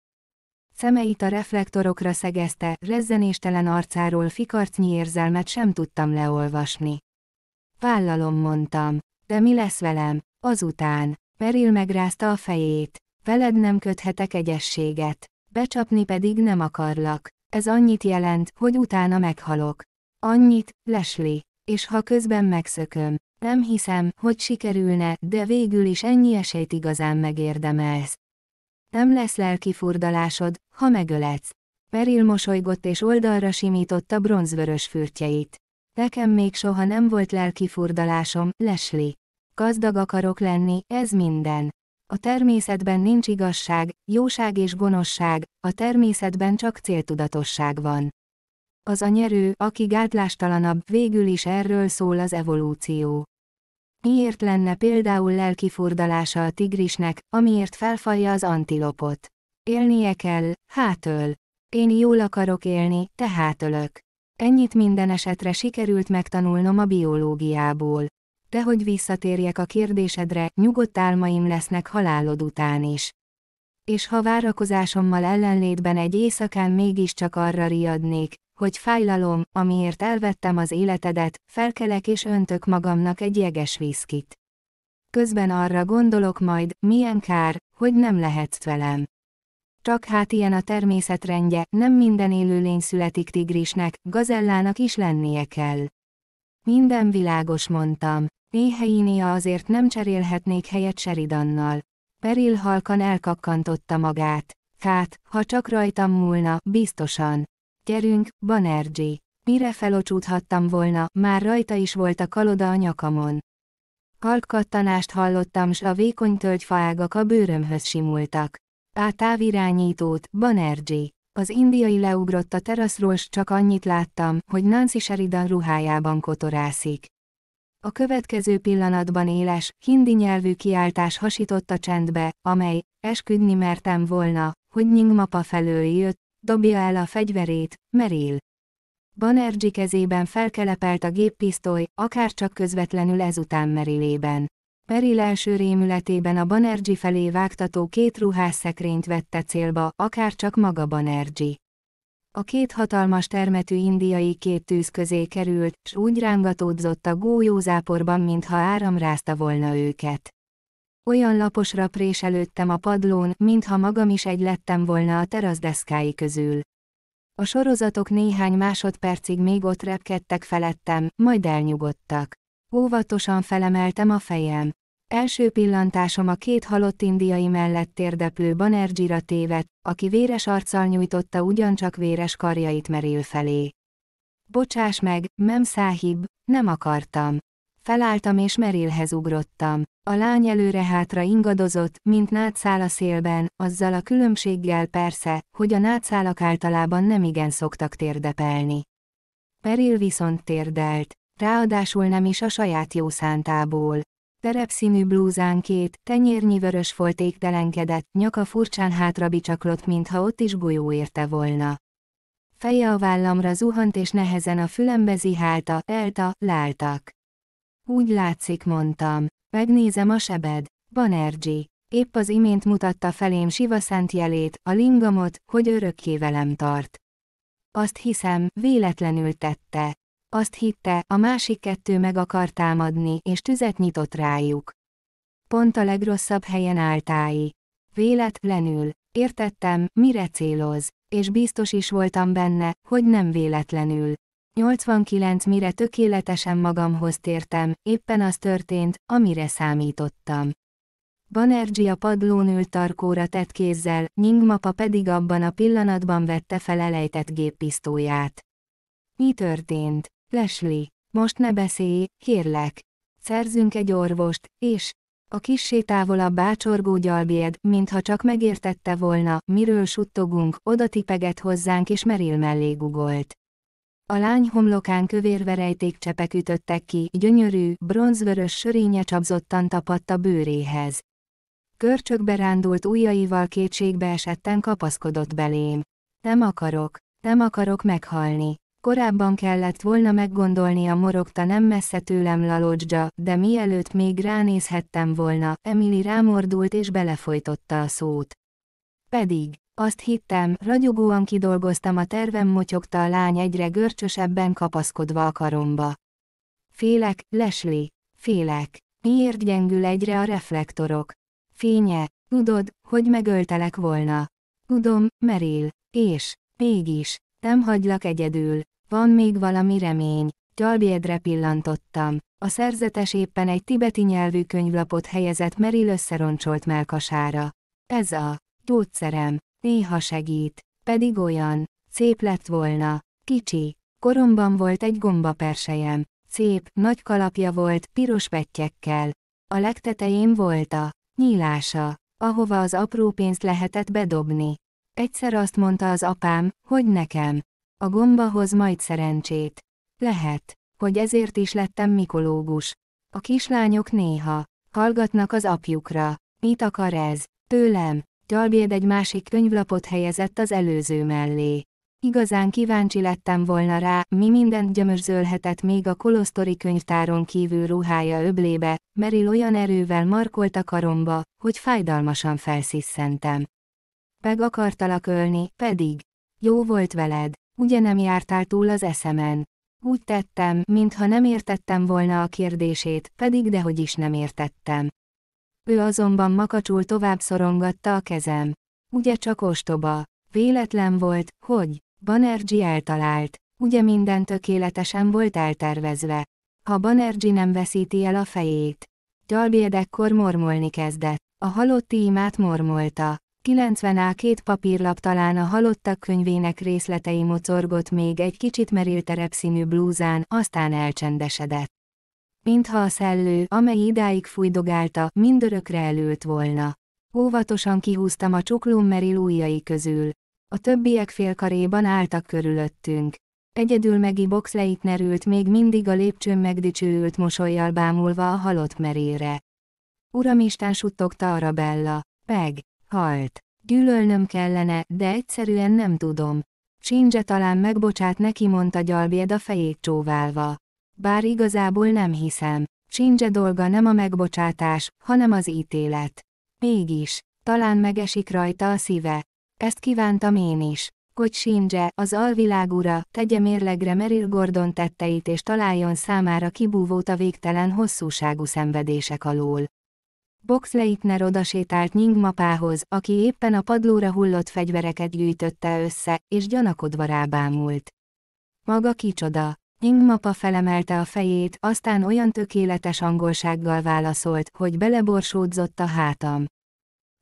Szemeit a reflektorokra szegezte, rezzenéstelen arcáról fikartnyi érzelmet sem tudtam leolvasni. Vállalom mondtam. De mi lesz velem? Azután. Peril megrázta a fejét. Veled nem köthetek egyességet. Becsapni pedig nem akarlak. Ez annyit jelent, hogy utána meghalok. Annyit, lesli. És ha közben megszököm. Nem hiszem, hogy sikerülne, de végül is ennyi esélyt igazán megérdemelsz. Nem lesz lelki furdalásod, ha megöletsz. Peril mosolygott és oldalra simította bronzvörös fürtjeit. Nekem még soha nem volt lelkifurdalásom, lesli. Gazdag akarok lenni, ez minden. A természetben nincs igazság, jóság és gonoszság, a természetben csak céltudatosság van. Az a nyerő, aki gátlástalanabb, végül is erről szól az evolúció. Miért lenne például lelkifurdalása a tigrisnek, amiért felfalja az antilopot? Élnie kell, hátöl. Én jól akarok élni, te hátölök. Ennyit minden esetre sikerült megtanulnom a biológiából. De hogy visszatérjek a kérdésedre, nyugodt álmaim lesznek halálod után is. És ha várakozásommal ellenlétben egy éjszakán mégiscsak arra riadnék, hogy fájlalom, amiért elvettem az életedet, felkelek és öntök magamnak egy jeges viszkit. Közben arra gondolok majd, milyen kár, hogy nem lehetsz velem. Csak hát ilyen a természetrendje nem minden élőlény születik tigrisnek, gazellának is lennie kell. Minden világos mondtam. Néhelyé azért nem cserélhetnék helyet Seridannal. Peril halkan elkakkantotta magát. Hát, ha csak rajtam múlna, biztosan. Gyerünk, Banerji, Mire felocsúthattam volna, már rajta is volt a kaloda a nyakamon. Halk kattanást hallottam s a vékony tölgyfaágak a bőrömhöz simultak. A távirányítót, Banerjee. Az indiai leugrott a teraszról s csak annyit láttam, hogy Nancy Sheridan ruhájában kotorászik. A következő pillanatban éles, hindi nyelvű kiáltás hasított a csendbe, amely, esküdni mertem volna, hogy Nyingmapa felől jött, dobja el a fegyverét, merél. Banerjee kezében felkelepelt a géppisztoly, akár csak közvetlenül ezután merilében. Peril első rémületében a banerji felé vágtató két ruhás szekrényt vette célba, akár csak maga banerji. A két hatalmas termetű indiai két tűz közé került, s úgy rángatódzott a gólyózáporban, mintha áram rázta volna őket. Olyan laposra préselődtem a padlón, mintha magam is egy lettem volna a teraszdeszkái közül. A sorozatok néhány másodpercig még ott repkedtek felettem, majd elnyugodtak. Óvatosan felemeltem a fejem. Első pillantásom a két halott indiai mellett térdeplő Banerjira tévedt, aki véres arccal nyújtotta ugyancsak véres karjait merél felé. Bocsáss meg, nem száhib, nem akartam. Felálltam és Merilhez ugrottam. A lány előre-hátra ingadozott, mint nátszál a szélben, azzal a különbséggel persze, hogy a nátszálak általában nem igen szoktak térdepelni. Meril viszont térdelt, ráadásul nem is a saját jó szántából terepszínű blúzán két, tenyérnyi vörös folt égtelenkedett, nyaka furcsán hátra bicsaklott, mintha ott is golyó érte volna. Feje a vállamra zuhant és nehezen a fülembe zihálta, elta, láltak. Úgy látszik, mondtam. Megnézem a sebed. Banerji Épp az imént mutatta felém Siva szent jelét, a lingamot, hogy örökké velem tart. Azt hiszem, véletlenül tette. Azt hitte, a másik kettő meg akar támadni, és tüzet nyitott rájuk. Pont a legrosszabb helyen álltái. Véletlenül. Értettem, mire céloz, és biztos is voltam benne, hogy nem véletlenül. 89 mire tökéletesen magamhoz tértem, éppen az történt, amire számítottam. Banerji a padlón ült tarkóra tett kézzel, Nyingmapa pedig abban a pillanatban vette fel elejtett géppisztóját. Mi történt? Leslie, most ne beszélj, kérlek. Szerzünk egy orvost, és... A kissé távolabb bácsorgó gyalbéd, mintha csak megértette volna, miről suttogunk, oda tipeget hozzánk és meril mellé gugolt. A lány homlokán kövérverejték csepek ütöttek ki, gyönyörű, bronzvörös sörénye csapzottan tapadt a bőréhez. Körcsökbe rándult ujjaival kétségbe esetten kapaszkodott belém. Nem akarok, nem akarok meghalni. Korábban kellett volna meggondolnia morogta nem messze tőlem lalocsdzsa, de mielőtt még ránézhettem volna, Emily rámordult és belefolytotta a szót. Pedig, azt hittem, ragyogóan kidolgoztam a tervem motyogta a lány egyre görcsösebben kapaszkodva a karomba. Félek, lesli, félek. Miért gyengül egyre a reflektorok? Fénye, tudod, hogy megöltelek volna. Tudom, merél, és, mégis, nem hagylak egyedül, van még valami remény. gyalbiedre pillantottam. A szerzetes éppen egy tibeti nyelvű könyvlapot helyezett Meril összeroncsolt melkasára. Ez a gyógyszerem, néha segít, pedig olyan, szép lett volna, kicsi. Koromban volt egy gomba persejem, szép, nagy kalapja volt, piros pettyekkel. A legtetején volt a nyílása, ahova az apró pénzt lehetett bedobni. Egyszer azt mondta az apám, hogy nekem, a gomba hoz majd szerencsét. Lehet, hogy ezért is lettem mikológus. A kislányok néha hallgatnak az apjukra. Mit akar ez? Tőlem. Gyalbéd egy másik könyvlapot helyezett az előző mellé. Igazán kíváncsi lettem volna rá, mi mindent gyömörzölhetett még a kolosztori könyvtáron kívül ruhája öblébe, Meril olyan erővel markolt a karomba, hogy fájdalmasan felszisszentem. Peg akartalak ölni, pedig. Jó volt veled. Ugye nem jártál túl az eszemen? Úgy tettem, mintha nem értettem volna a kérdését, pedig dehogy is nem értettem. Ő azonban makacsul tovább szorongatta a kezem. Ugye csak ostoba. Véletlen volt, hogy Banerji eltalált. Ugye minden tökéletesen volt eltervezve. Ha Banerji nem veszíti el a fejét. Gyalbédekkor mormolni kezdett. A halotti imát mormolta. 90A két papírlap talán a halottak könyvének részletei mocorgott még egy kicsit merélterebb színű blúzán, aztán elcsendesedett. Mintha a szellő, amely idáig fújdogálta, mindörökre elült volna. Óvatosan kihúztam a csuklum meril ujjai közül. A többiek félkaréban álltak körülöttünk. Egyedül Megi boxleit nerült még mindig a lépcsőn megdicsőült mosolyjal bámulva a halott merére. Uramistán suttogta Arabella. peg. Halt. Gyűlölnöm kellene, de egyszerűen nem tudom. Sinje talán megbocsát neki, mondta gyalbéd a fejét csóválva. Bár igazából nem hiszem. Sinje dolga nem a megbocsátás, hanem az ítélet. Mégis, talán megesik rajta a szíve. Ezt kívántam én is. Hogy Sinje, az alvilág ura, tegye mérlegre Meril Gordon tetteit és találjon számára kibúvót a végtelen hosszúságú szenvedések alól. Box Leitner odasétált mapához, aki éppen a padlóra hullott fegyvereket gyűjtötte össze, és gyanakodva rábámult. Maga kicsoda. Nyingmapa felemelte a fejét, aztán olyan tökéletes angolsággal válaszolt, hogy beleborsódzott a hátam.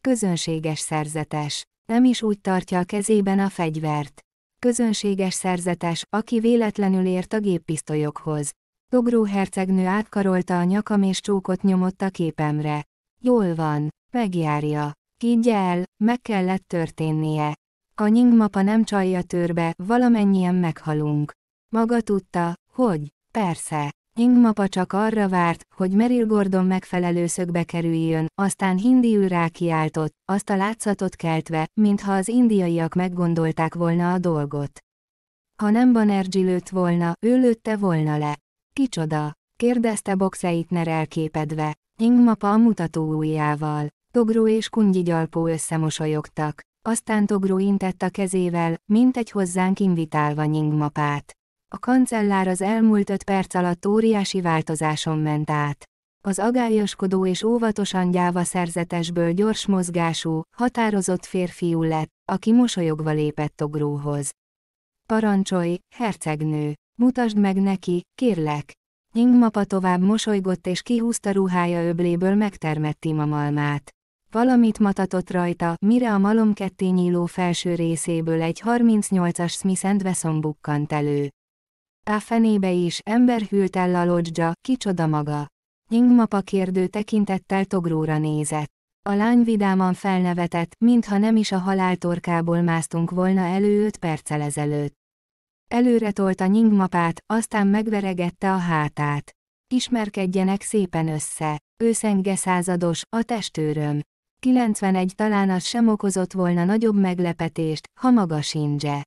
Közönséges szerzetes. Nem is úgy tartja a kezében a fegyvert. Közönséges szerzetes, aki véletlenül ért a géppisztolyokhoz. Dogró hercegnő átkarolta a nyakam és csókot nyomott a képemre. Jól van, megjárja. Higgy el, meg kellett történnie. A nyingmapa nem csalja törbe, valamennyien meghalunk. Maga tudta, hogy, persze, nyingmapa csak arra várt, hogy Meril Gordon megfelelő szögbe kerüljön, aztán hindiül kiáltott, azt a látszatot keltve, mintha az indiaiak meggondolták volna a dolgot. Ha nem Banerjee lőtt volna, ő lőtte volna le. Kicsoda! kérdezte Boxeitner elképedve, Ingmapa a mutató ujjával. Togró és Kungyi Gyalpó összemosolyogtak, aztán Togró intett a kezével, mint egy hozzánk invitálva Nyingmapát. A kancellár az elmúlt öt perc alatt óriási változáson ment át. Az agályoskodó és óvatosan gyáva szerzetesből gyors mozgású, határozott férfiú lett, aki mosolyogva lépett Togróhoz. Parancsolj, hercegnő, mutasd meg neki, kérlek, Nyingmapa tovább mosolygott és kihúzta ruhája öbléből megtermett imamalmát, Valamit matatott rajta, mire a malom ketté nyíló felső részéből egy 38-as Smith Wesson bukkant elő. A fenébe is, ember hűlt el a lodzsa, kicsoda maga. Nyingmapa kérdő tekintettel togróra nézett. A lány vidáman felnevetett, mintha nem is a haláltorkából másztunk volna elő öt perccel ezelőtt. Előre tolta nyingmapát, aztán megveregette a hátát. Ismerkedjenek szépen össze. Őszenge százados, a testőröm. 91 talán az sem okozott volna nagyobb meglepetést, ha maga sincse.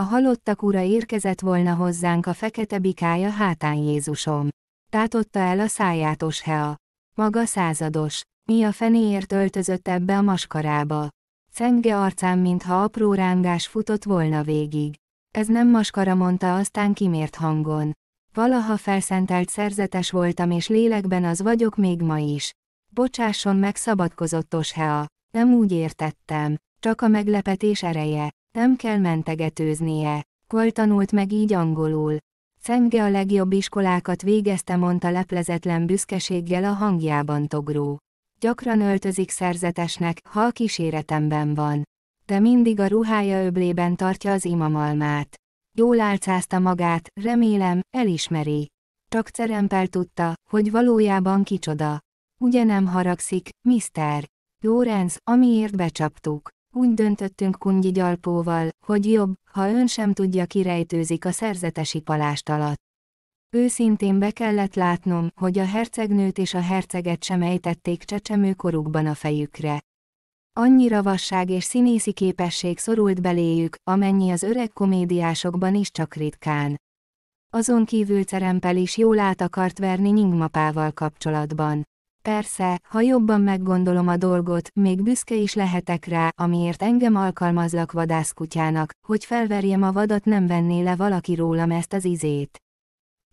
A halottak ura érkezett volna hozzánk a fekete bikája hátán Jézusom. Tátotta el a szájátos hea. Maga százados. Mi a fenéért öltözött ebbe a maskarába? Szenge arcán, mintha apró rángás futott volna végig. Ez nem maskara mondta aztán kimért hangon. Valaha felszentelt szerzetes voltam és lélekben az vagyok még ma is. Bocsásson meg szabadkozott Oshea. Nem úgy értettem. Csak a meglepetés ereje. Nem kell mentegetőznie. Kol tanult meg így angolul. Cenge a legjobb iskolákat végezte, mondta leplezetlen büszkeséggel a hangjában Togró. Gyakran öltözik szerzetesnek, ha a kíséretemben van. De mindig a ruhája öblében tartja az imamalmát. Jól álcázta magát, remélem, elismeri. Csak cerempel tudta, hogy valójában kicsoda. Ugye nem haragszik, miszter? Lorenz, amiért becsaptuk. Úgy döntöttünk Kungyi gyalpóval, hogy jobb, ha ön sem tudja kirejtőzik a szerzetesi palást alatt. Őszintén be kellett látnom, hogy a hercegnőt és a herceget sem ejtették csecsemőkorukban a fejükre. Annyira vasság és színészi képesség szorult beléjük, amennyi az öreg komédiásokban is csak ritkán. Azon kívül Cerempel is jól át akart verni Nyingmapával kapcsolatban. Persze, ha jobban meggondolom a dolgot, még büszke is lehetek rá, amiért engem alkalmazlak vadászkutyának, hogy felverjem a vadat nem venné le valaki rólam ezt az izét.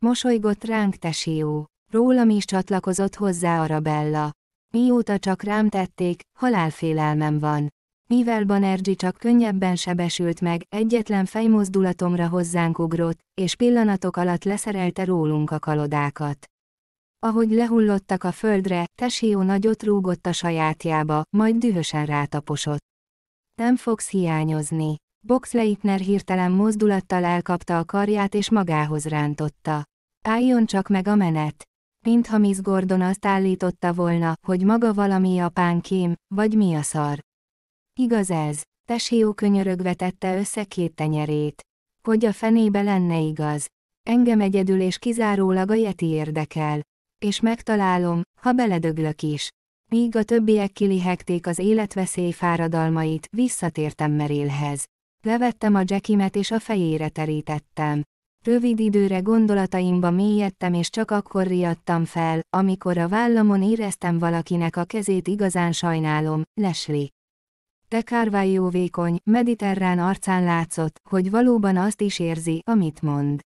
Mosolygott ránk Tesió. Rólam is csatlakozott hozzá Arabella. Mióta csak rám tették, halálfélelmem van. Mivel Banerji csak könnyebben sebesült meg, egyetlen fejmozdulatomra hozzánk ugrott, és pillanatok alatt leszerelte rólunk a kalodákat. Ahogy lehullottak a földre, Tesió nagyot rúgott a sajátjába, majd dühösen rátaposott. Nem fogsz hiányozni. Boxleitner hirtelen mozdulattal elkapta a karját és magához rántotta. Álljon csak meg a menet mintha Miss Gordon azt állította volna, hogy maga valami kém, vagy mi a szar. Igaz ez, Teshió könyörögve tette össze két tenyerét. Hogy a fenébe lenne igaz. Engem egyedül és kizárólag a Yeti érdekel. És megtalálom, ha beledöglök is. Míg a többiek kilihegték az életveszély fáradalmait, visszatértem Merélhez. Levettem a jackimet és a fejére terítettem. Rövid időre gondolataimba mélyedtem és csak akkor riadtam fel, amikor a vállamon éreztem valakinek a kezét igazán sajnálom, Leslie. De jó vékony, mediterrán arcán látszott, hogy valóban azt is érzi, amit mond.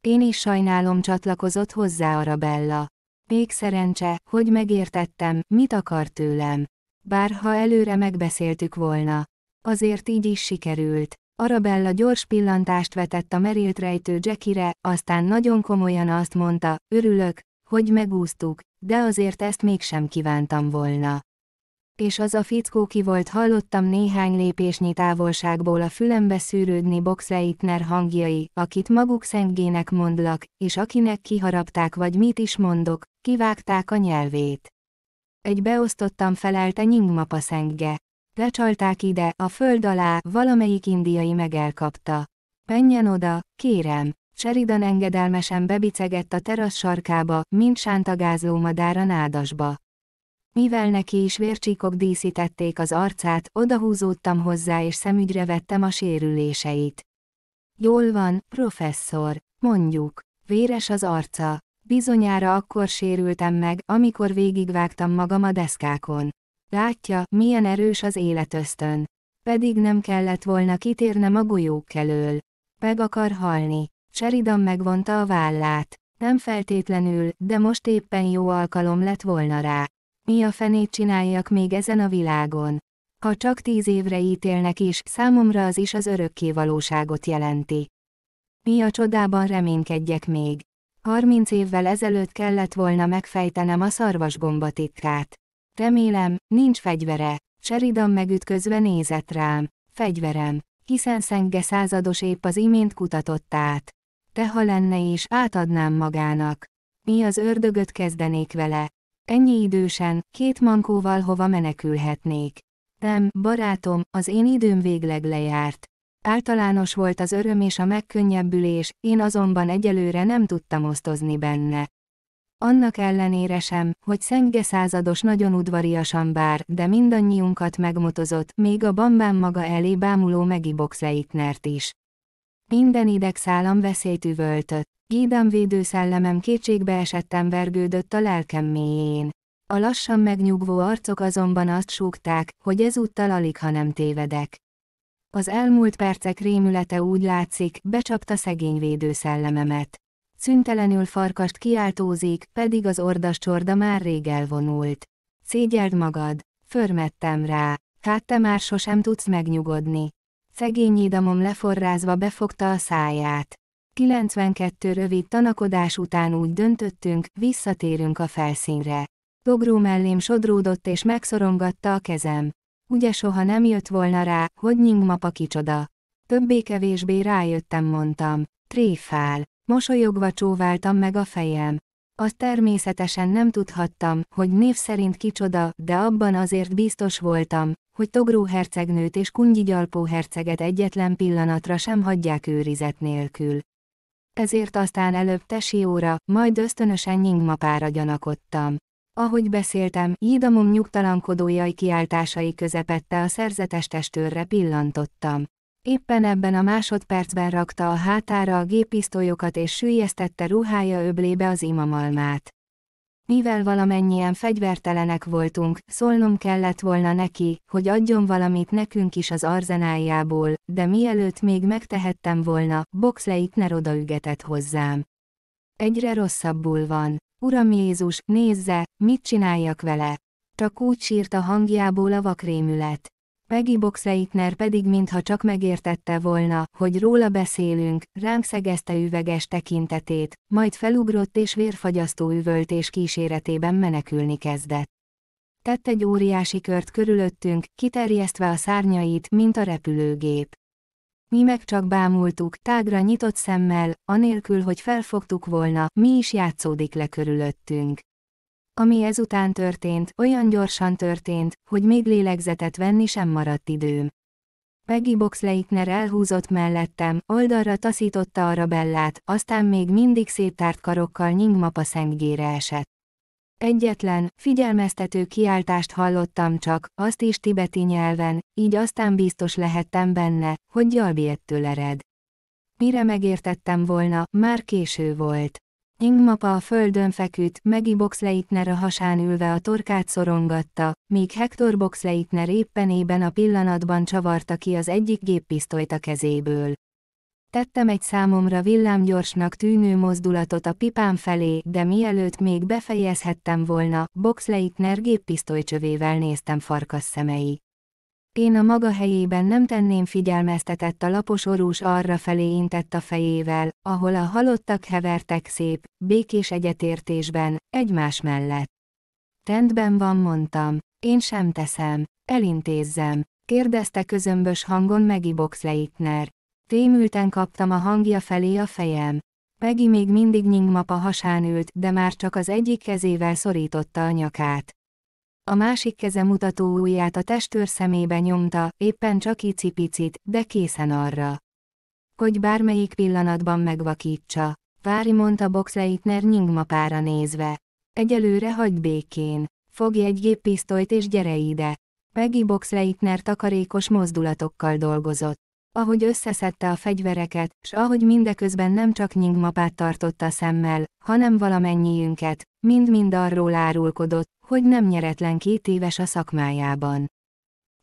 Én is sajnálom csatlakozott hozzá Arabella. Még szerencse, hogy megértettem, mit akar tőlem. Bár ha előre megbeszéltük volna. Azért így is sikerült. Arabella gyors pillantást vetett a merélt rejtő Jackire, aztán nagyon komolyan azt mondta, örülök, hogy megúsztuk, de azért ezt mégsem kívántam volna. És az a fickó ki volt hallottam néhány lépésnyi távolságból a fülembe szűrődni Boxreitner hangjai, akit maguk szentgének mondlak, és akinek kiharapták vagy mit is mondok, kivágták a nyelvét. Egy beosztottam felelte Nyingmapa szentge. Lecsalták ide, a föld alá, valamelyik indiai megelkapta. Penjen oda, kérem. Sheridan engedelmesen bebicegett a terasz sarkába, mint sántagázó madár a nádasba. Mivel neki is vércsíkok díszítették az arcát, odahúzódtam hozzá és szemügyre vettem a sérüléseit. Jól van, professzor, mondjuk, véres az arca. Bizonyára akkor sérültem meg, amikor végigvágtam magam a deszkákon. Látja, milyen erős az élet ösztön. Pedig nem kellett volna kitérnem a golyók elől. Meg akar halni. Sheridan megvonta a vállát. Nem feltétlenül, de most éppen jó alkalom lett volna rá. Mi a fenét csináljak még ezen a világon? Ha csak tíz évre ítélnek is, számomra az is az örökké valóságot jelenti. Mi a csodában reménykedjek még? Harminc évvel ezelőtt kellett volna megfejtenem a szarvasgomba titkát. Remélem, nincs fegyvere. Sheridan megütközve nézett rám. Fegyverem. Hiszen szenge százados épp az imént kutatott át. Te ha lenne és átadnám magának. Mi az ördögöt kezdenék vele? Ennyi idősen, két mankóval hova menekülhetnék. Nem, barátom, az én időm végleg lejárt. Általános volt az öröm és a megkönnyebbülés, én azonban egyelőre nem tudtam osztozni benne. Annak ellenére sem, hogy Szentge százados nagyon udvariasan bár, de mindannyiunkat megmotozott, még a bambán maga elé bámuló megibox Leitnert is. Minden idegszálam veszélyt üvöltött. Gédám védőszellemem kétségbe esettem vergődött a lelkem mélyén. A lassan megnyugvó arcok azonban azt súgták, hogy ezúttal alig ha nem tévedek. Az elmúlt percek rémülete úgy látszik, becsapta szegény védőszellememet szüntelenül farkast kiáltózik, pedig az ordas csorda már rég elvonult. Szégyeld magad, förmettem rá, hát te már sosem tudsz megnyugodni. Szegény idamom leforrázva befogta a száját. 92 rövid tanakodás után úgy döntöttünk, visszatérünk a felszínre. Dogró mellém sodródott és megszorongatta a kezem. Ugye soha nem jött volna rá, hogy nyingmapa kicsoda. Többé-kevésbé rájöttem, mondtam. Tréfál. Mosolyogva csóváltam meg a fejem. Azt természetesen nem tudhattam, hogy név szerint kicsoda, de abban azért biztos voltam, hogy Togró hercegnőt és Kungyi Gyalpó herceget egyetlen pillanatra sem hagyják őrizet nélkül. Ezért aztán előbb óra, majd ösztönösen nyingmapára gyanakodtam. Ahogy beszéltem, ídamom nyugtalankodójai kiáltásai közepette a szerzetes testőrre pillantottam. Éppen ebben a másodpercben rakta a hátára a géppisztolyokat és sűjesztette ruhája öblébe az imamalmát. Mivel valamennyien fegyvertelenek voltunk, szólnom kellett volna neki, hogy adjon valamit nekünk is az arzenájából, de mielőtt még megtehettem volna, Boxleitner odaügetett hozzám. Egyre rosszabbul van. Uram Jézus, nézze, mit csináljak vele? Csak úgy sírt a hangjából a vakrémület. Peggy Boxeitner pedig mintha csak megértette volna, hogy róla beszélünk, ránk szegezte üveges tekintetét, majd felugrott és vérfagyasztó üvöltés kíséretében menekülni kezdett. Tett egy óriási kört körülöttünk, kiterjesztve a szárnyait, mint a repülőgép. Mi meg csak bámultuk, tágra nyitott szemmel, anélkül, hogy felfogtuk volna, mi is játszódik le körülöttünk. Ami ezután történt, olyan gyorsan történt, hogy még lélegzetet venni sem maradt időm. Peggy Boxleitner elhúzott mellettem, oldalra taszította a rabellát, aztán még mindig széttárt karokkal nyingmapa szengére esett. Egyetlen, figyelmeztető kiáltást hallottam csak, azt is tibeti nyelven, így aztán biztos lehettem benne, hogy gyalbiettől ered. Mire megértettem volna, már késő volt. Ingmapa a földön feküdt, Megi Boxleitner a hasán ülve a torkát szorongatta, míg Hector Boxleitner éppen ében a pillanatban csavarta ki az egyik géppisztolyt a kezéből. Tettem egy számomra villámgyorsnak tűnő mozdulatot a pipám felé, de mielőtt még befejezhettem volna, Boxleitner géppisztolycsövével néztem farkas szemei. Én a maga helyében nem tenném figyelmeztetett a lapos orús arra felé intett a fejével, ahol a halottak hevertek szép, békés egyetértésben, egymás mellett. Tendben van, mondtam. Én sem teszem. Elintézzem. Kérdezte közömbös hangon Megi Boxleitner. Témülten kaptam a hangja felé a fejem. Megi még mindig nyingmapa hasán ült, de már csak az egyik kezével szorította a nyakát. A másik keze mutató ujját a testőr szemébe nyomta, éppen csak icipicit, de készen arra. Hogy bármelyik pillanatban megvakítsa. Vári mondta Boxleitner nyingmapára nézve. Egyelőre hagyd békén. Fogj egy géppisztolyt és gyere ide. Peggy Boxleitner takarékos mozdulatokkal dolgozott. Ahogy összeszedte a fegyvereket, s ahogy mindeközben nem csak nyingmapát tartotta szemmel, hanem valamennyiünket, mind-mind arról árulkodott, hogy nem nyeretlen két éves a szakmájában.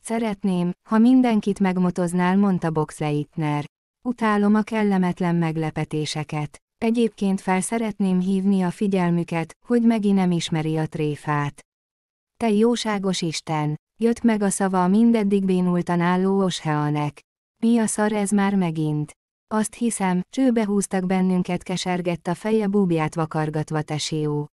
Szeretném, ha mindenkit megmotoznál, mondta Boxleitner. Utálom a kellemetlen meglepetéseket. Egyébként fel szeretném hívni a figyelmüket, hogy Megi nem ismeri a tréfát. Te jóságos Isten! Jött meg a szava a mindeddig bénultan álló Osheanek. Mi a szar ez már megint? Azt hiszem, csőbe húztak bennünket kesergett a feje búbját vakargatva tesió.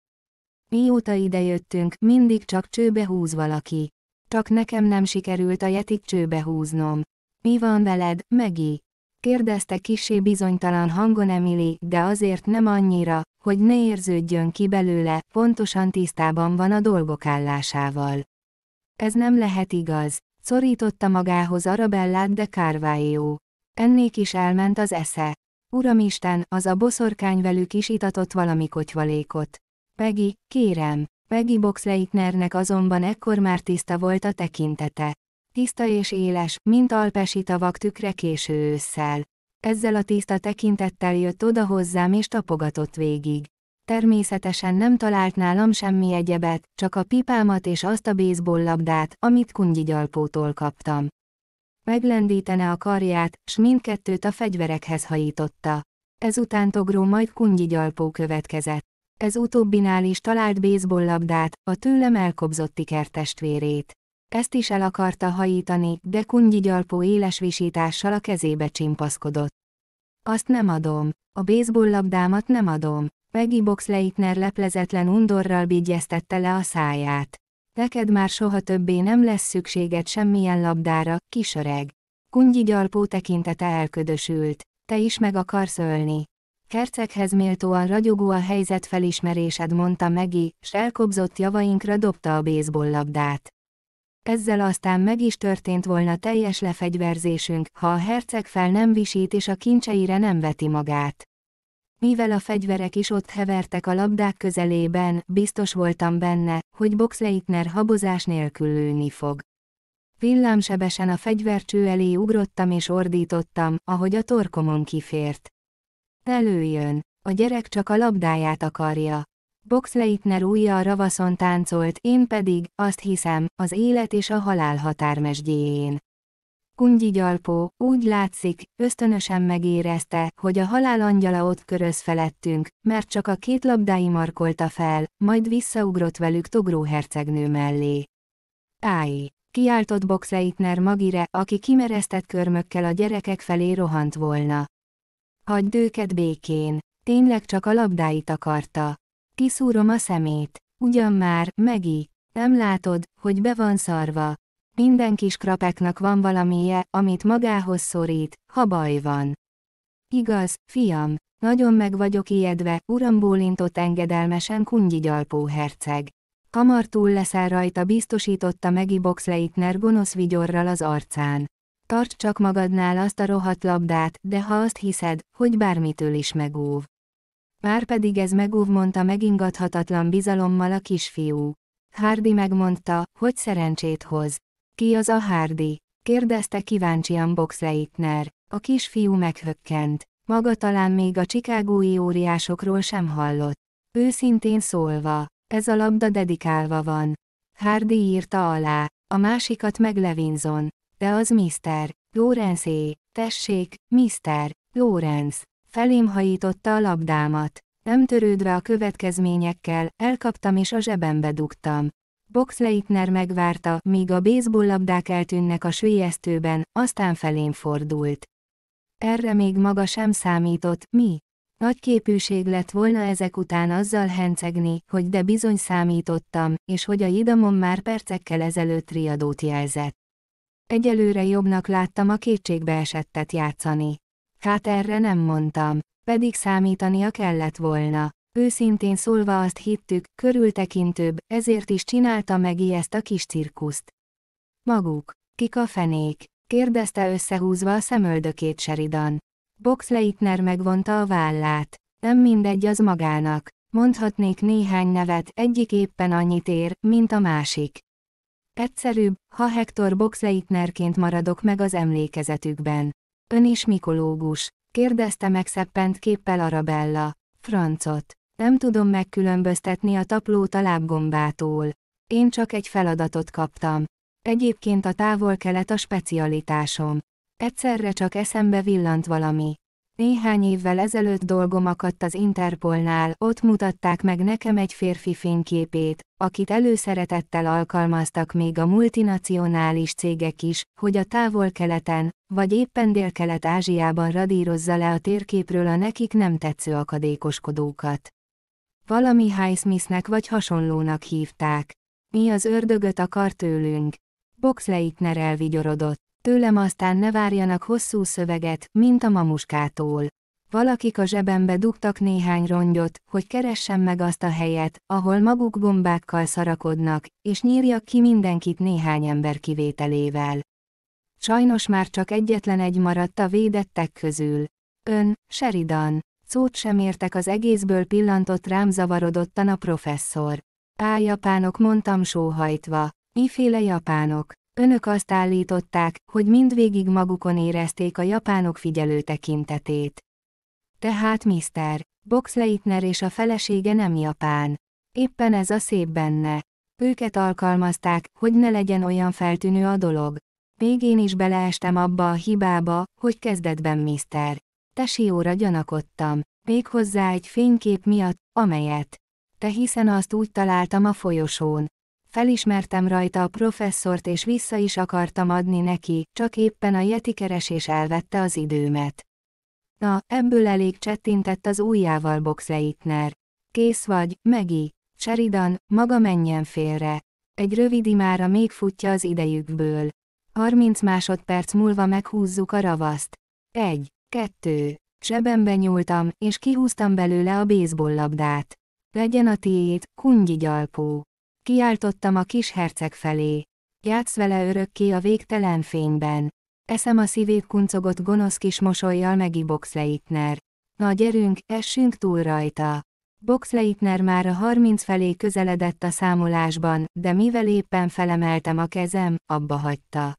Mióta idejöttünk, mindig csak csőbe húz valaki. Csak nekem nem sikerült a jetik csőbe húznom. Mi van veled, Megi? Kérdezte kisé bizonytalan hangon Emily, de azért nem annyira, hogy ne érződjön ki belőle, pontosan tisztában van a dolgok állásával. Ez nem lehet igaz, szorította magához Arabellát de Carvajó. Ennék is elment az esze. Uramisten, az a boszorkány velük is itatott valami kotyvalékot. Peggy, kérem. Peggy Boxleitnernek azonban ekkor már tiszta volt a tekintete. Tiszta és éles, mint alpesi tavak tükre késő ősszel. Ezzel a tiszta tekintettel jött oda hozzám és tapogatott végig. Természetesen nem talált nálam semmi egyebet, csak a pipámat és azt a baseball labdát, amit kungyi gyalpótól kaptam. Meglendítene a karját, s mindkettőt a fegyverekhez hajította. Ezután Togró majd kungyi gyalpó következett. Ez utóbbinál is talált baseball labdát, a tőlem elkobzott ikertestvérét. Ezt is el akarta hajítani, de kungyi gyalpó éles visítással a kezébe csimpaszkodott. Azt nem adom. A baseball labdámat nem adom. Peggy Boxleitner leplezetlen undorral bígyeztette le a száját. Neked már soha többé nem lesz szükséged semmilyen labdára, kisöreg. Kungyi gyalpó tekintete elködösült. Te is meg akarsz ölni. Herceghez méltóan ragyogó a helyzet felismerésed mondta Megi, s elkobzott javainkra dobta a baseball labdát. Ezzel aztán meg is történt volna teljes lefegyverzésünk, ha a herceg fel nem visít és a kincseire nem veti magát. Mivel a fegyverek is ott hevertek a labdák közelében, biztos voltam benne, hogy Boxleitner habozás nélkül lőni fog. Villámsebesen a fegyvercső elé ugrottam és ordítottam, ahogy a torkomon kifért. Előjön. A gyerek csak a labdáját akarja. Boxleitner újja a ravaszon táncolt, én pedig, azt hiszem, az élet és a halál határmesdjéjén. Kungyi gyalpó, úgy látszik, ösztönösen megérezte, hogy a halál angyala ott köröz felettünk, mert csak a két labdái markolta fel, majd visszaugrott velük Togró hercegnő mellé. Áj! kiáltott Boxleitner magire, aki kimeresztett körmökkel a gyerekek felé rohant volna. Hagyd őket békén. Tényleg csak a labdáit akarta. Kiszúrom a szemét. Ugyan már, megi. Nem látod, hogy be van szarva. Minden kis krapeknak van valamije, amit magához szorít, ha baj van. Igaz, fiam, nagyon meg vagyok ijedve, uram bólintott engedelmesen gyalpó herceg. Kamar túl leszel rajta biztosította Megi Boxleitner gonosz vigyorral az arcán. Tarts csak magadnál azt a rohadt labdát, de ha azt hiszed, hogy bármitől is megúv. Már pedig ez megúv mondta megingathatatlan bizalommal a kisfiú. Hardy megmondta, hogy szerencsét hoz. Ki az a Hardy? kérdezte kíváncsian Boxleitner. A kisfiú meghökkent. Maga talán még a csikágói óriásokról sem hallott. Őszintén szólva, ez a labda dedikálva van. Hardy írta alá, a másikat meg Levinson de az Mr. Lorenzé, tessék, Mr. Lorenz, Felém hajította a labdámat. Nem törődve a következményekkel, elkaptam és a zsebembe dugtam. Boxleitner megvárta, míg a baseball eltűnnek a sülyeztőben, aztán felém fordult. Erre még maga sem számított, mi? Nagy képűség lett volna ezek után azzal hencegni, hogy de bizony számítottam, és hogy a idamon már percekkel ezelőtt riadót jelzett. Egyelőre jobbnak láttam a kétségbeesettet játszani. Hát erre nem mondtam, pedig számítania kellett volna. Őszintén szólva azt hittük, körültekintőbb, ezért is csinálta meg ezt a kis cirkuszt. Maguk, kik a fenék? kérdezte összehúzva a szemöldökét Sheridan. Box Leitner megvonta a vállát. Nem mindegy az magának. Mondhatnék néhány nevet, egyik éppen annyit ér, mint a másik. Egyszerűbb, ha Hector Boxleitnerként maradok meg az emlékezetükben. Ön is mikológus, kérdezte megszeppent képpel Arabella. Francot. Nem tudom megkülönböztetni a taplót a lábgombától. Én csak egy feladatot kaptam. Egyébként a távol-kelet a specialitásom. Egyszerre csak eszembe villant valami. Néhány évvel ezelőtt dolgom akadt az Interpolnál, ott mutatták meg nekem egy férfi fényképét, akit előszeretettel alkalmaztak még a multinacionális cégek is, hogy a távol-keleten, vagy éppen dél-kelet-ázsiában radírozza le a térképről a nekik nem tetsző akadékoskodókat. Valami Highsmithnek vagy hasonlónak hívták. Mi az ördögöt akar tőlünk? Boxleitner elvigyorodott. Tőlem aztán ne várjanak hosszú szöveget, mint a mamuskától. Valakik a zsebembe dugtak néhány rongyot, hogy keressem meg azt a helyet, ahol maguk gombákkal szarakodnak, és nyírjak ki mindenkit néhány ember kivételével. Sajnos már csak egyetlen egy maradt a védettek közül. Ön, Sheridan. Szót sem értek az egészből pillantott rám zavarodottan a professzor. Pá japánok mondtam sóhajtva. Miféle japánok? Önök azt állították, hogy mindvégig magukon érezték a japánok figyelő tekintetét. Tehát Mr. Boxleitner és a felesége nem japán. Éppen ez a szép benne. Őket alkalmazták, hogy ne legyen olyan feltűnő a dolog. Még én is beleestem abba a hibába, hogy kezdetben Mr. Tesióra gyanakodtam. Még hozzá egy fénykép miatt, amelyet. Te hiszen azt úgy találtam a folyosón. Felismertem rajta a professzort és vissza is akartam adni neki, csak éppen a jeti keresés elvette az időmet. Na, ebből elég csettintett az ujjával Boxleitner. Kész vagy, Megi. Sheridan, maga menjen félre. Egy rövid imára még futja az idejükből. 30 másodperc múlva meghúzzuk a ravaszt. Egy, kettő, Zsebembe nyúltam, és kihúztam belőle a labdát. Legyen a tiét, kungyi gyalpó. Kiáltottam a kis herceg felé. Játsz vele örökké a végtelen fényben. Eszem a szívét kuncogott gonosz kis mosolyjal megi Boxleitner. Na gyerünk, essünk túl rajta. Boxleitner már a harminc felé közeledett a számolásban, de mivel éppen felemeltem a kezem, abba hagyta.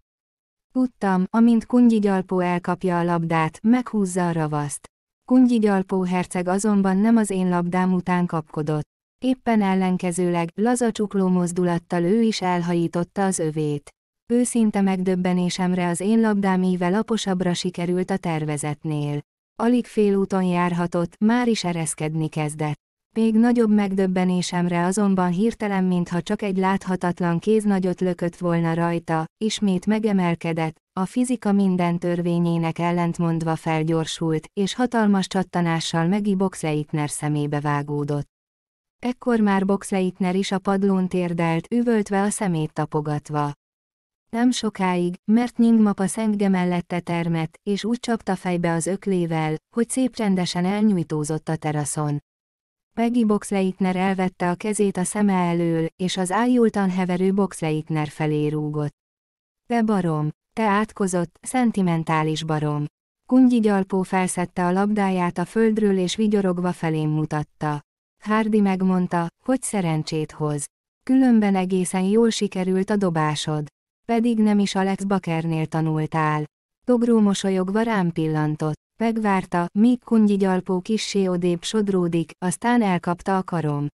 Tudtam, amint Kungyi Gyalpó elkapja a labdát, meghúzza a ravaszt. Kungyi Gyalpó herceg azonban nem az én labdám után kapkodott éppen ellenkezőleg, laza csukló mozdulattal ő is elhajította az övét. Őszinte megdöbbenésemre az én labdám íve laposabbra sikerült a tervezetnél. Alig félúton járhatott, már is ereszkedni kezdett. Még nagyobb megdöbbenésemre azonban hirtelen, mintha csak egy láthatatlan kéz nagyot lökött volna rajta, ismét megemelkedett, a fizika minden törvényének ellentmondva felgyorsult, és hatalmas csattanással Megi Boxleitner szemébe vágódott. Ekkor már Boxleitner is a padlón térdelt, üvöltve a szemét tapogatva. Nem sokáig, mert a szentge mellette termett, és úgy csapta fejbe az öklével, hogy szép rendesen elnyújtózott a teraszon. Peggy Boxleitner elvette a kezét a szeme elől, és az ájultan heverő Boxleitner felé rúgott. Te barom, te átkozott, szentimentális barom. Kungyi gyalpó felszette a labdáját a földről és vigyorogva felém mutatta. Hardy megmondta, hogy szerencsét hoz. Különben egészen jól sikerült a dobásod. Pedig nem is Alex Bakernél tanultál. Togró mosolyogva rám pillantott. Megvárta, míg kungyi gyalpó kissé odébb sodródik, aztán elkapta a karom.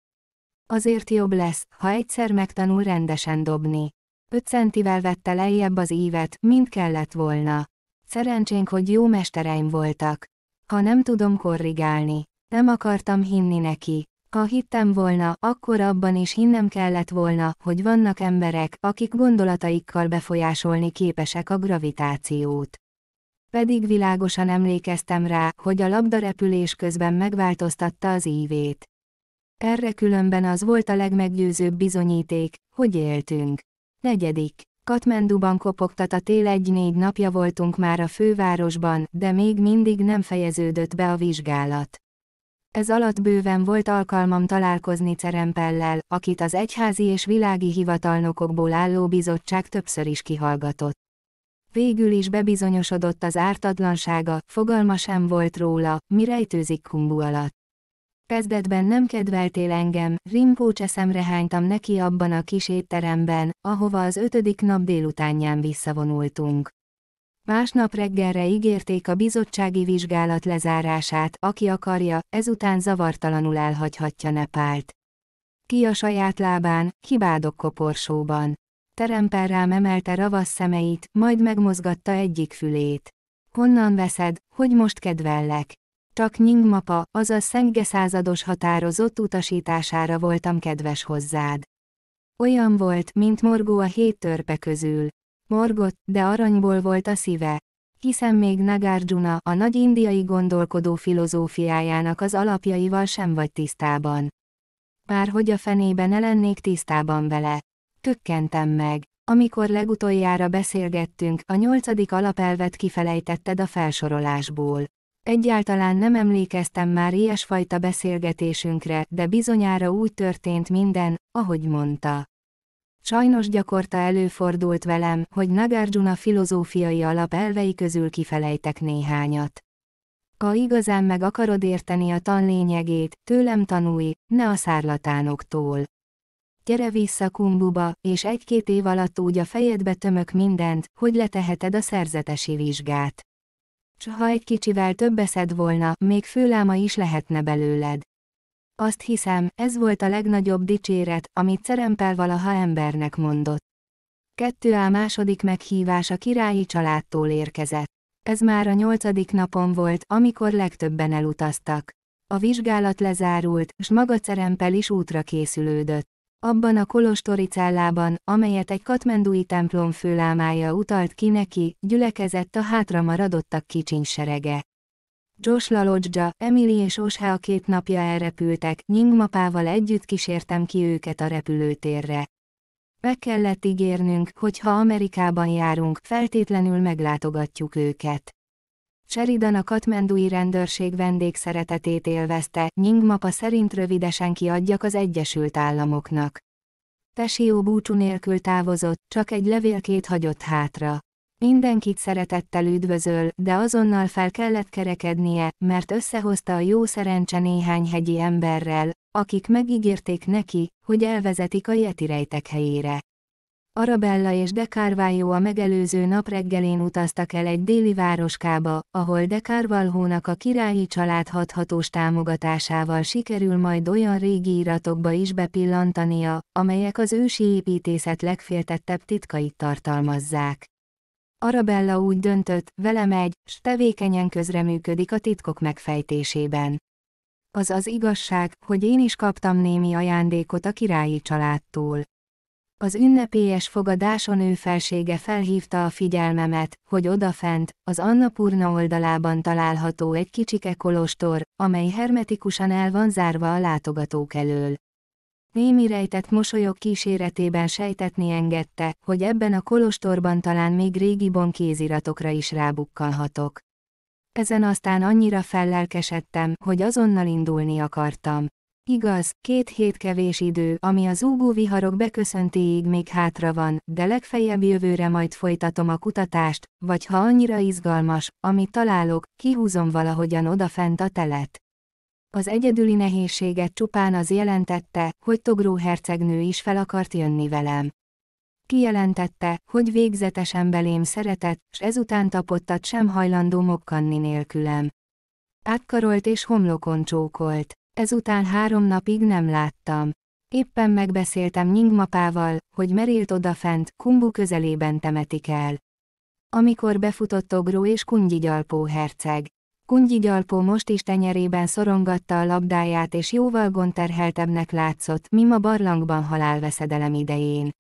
Azért jobb lesz, ha egyszer megtanul rendesen dobni. 5 centivel vette lejjebb az ívet, mint kellett volna. Szerencsénk, hogy jó mestereim voltak. Ha nem tudom korrigálni. Nem akartam hinni neki. Ha hittem volna, akkor abban is hinnem kellett volna, hogy vannak emberek, akik gondolataikkal befolyásolni képesek a gravitációt. Pedig világosan emlékeztem rá, hogy a labdarepülés közben megváltoztatta az ívét. Erre különben az volt a legmeggyőzőbb bizonyíték, hogy éltünk. Negyedik. Katmenduban kopogtat a tél egy-négy napja voltunk már a fővárosban, de még mindig nem fejeződött be a vizsgálat. Ez alatt bőven volt alkalmam találkozni Cerempellel, akit az egyházi és világi hivatalnokokból álló bizottság többször is kihallgatott. Végül is bebizonyosodott az ártatlansága, fogalma sem volt róla, mi rejtőzik kumbu alatt. Kezdetben nem kedveltél engem, rimpócs eszemre hánytam neki abban a kis étteremben, ahova az ötödik nap délutánján visszavonultunk. Másnap reggelre ígérték a bizottsági vizsgálat lezárását, aki akarja, ezután zavartalanul elhagyhatja Nepált. Ki a saját lábán, hibádok koporsóban. Teremper rám emelte ravasz szemeit, majd megmozgatta egyik fülét. Honnan veszed, hogy most kedvellek? Csak Nyingmapa, azaz szenge százados határozott utasítására voltam kedves hozzád. Olyan volt, mint morgó a hét törpe közül. Morgott, de aranyból volt a szíve. Hiszen még Nagarjuna, a nagy indiai gondolkodó filozófiájának az alapjaival sem vagy tisztában. Bár hogy a fenébe ne lennék tisztában vele. Tökkentem meg. Amikor legutoljára beszélgettünk, a nyolcadik alapelvet kifelejtetted a felsorolásból. Egyáltalán nem emlékeztem már ilyesfajta beszélgetésünkre, de bizonyára úgy történt minden, ahogy mondta. Sajnos gyakorta előfordult velem, hogy Nagarjuna filozófiai alapelvei közül kifelejtek néhányat. Ha igazán meg akarod érteni a tan lényegét, tőlem tanulj, ne a szárlatánoktól. Gyere vissza kumbuba, és egy-két év alatt úgy a fejedbe tömök mindent, hogy leteheted a szerzetesi vizsgát. S ha egy kicsivel több eszed volna, még főláma is lehetne belőled. Azt hiszem, ez volt a legnagyobb dicséret, amit Szerempel valaha embernek mondott. Kettő a második meghívás a királyi családtól érkezett. Ez már a nyolcadik napon volt, amikor legtöbben elutaztak. A vizsgálat lezárult, s maga Cerempel is útra készülődött. Abban a kolostori cellában, amelyet egy katmendúi templom főlámája utalt ki neki, gyülekezett a hátra maradottak kicsiny serege. Josh Lalodzsa, Emily és Osha a két napja elrepültek, Nyingmapával együtt kísértem ki őket a repülőtérre. Meg kellett ígérnünk, hogy ha Amerikában járunk, feltétlenül meglátogatjuk őket. Sheridan a katmendui rendőrség vendégszeretetét élvezte, Nyingmapa szerint rövidesen kiadjak az Egyesült Államoknak. Tesió búcsú nélkül távozott, csak egy levélkét hagyott hátra. Mindenkit szeretettel üdvözöl, de azonnal fel kellett kerekednie, mert összehozta a jó szerencse néhány hegyi emberrel, akik megígérték neki, hogy elvezetik a Yeti rejtek helyére. Arabella és De Carvalho a megelőző nap reggelén utaztak el egy déli városkába, ahol De a királyi család hathatós támogatásával sikerül majd olyan régi iratokba is bepillantania, amelyek az ősi építészet legféltettebb titkait tartalmazzák. Arabella úgy döntött, vele megy, s tevékenyen közreműködik a titkok megfejtésében. Az az igazság, hogy én is kaptam némi ajándékot a királyi családtól. Az ünnepélyes fogadáson ő felsége felhívta a figyelmemet, hogy odafent, az Annapurna oldalában található egy kicsike kolostor, amely hermetikusan el van zárva a látogatók elől. Némi rejtett mosolyok kíséretében sejtetni engedte, hogy ebben a kolostorban talán még régi kéziratokra is rábukkalhatok. Ezen aztán annyira fellelkesedtem, hogy azonnal indulni akartam. Igaz, két hét kevés idő, ami az úgó viharok beköszöntéig még hátra van, de legfeljebb jövőre majd folytatom a kutatást, vagy ha annyira izgalmas, amit találok, kihúzom valahogyan odafent a telet. Az egyedüli nehézséget csupán az jelentette, hogy Togró hercegnő is fel akart jönni velem. Kijelentette, hogy végzetesen belém szeretett, s ezután tapottat sem hajlandó mokkanni nélkülem. Átkarolt és homlokon csókolt. Ezután három napig nem láttam. Éppen megbeszéltem Nyingmapával, hogy merélt odafent, Kumbu közelében temetik el. Amikor befutott Ogró és Kungyi Gyalpó herceg, Gungyi Gyalpó most is tenyerében szorongatta a labdáját és jóval gonterheltebbnek látszott, mi a barlangban halálveszedelem idején.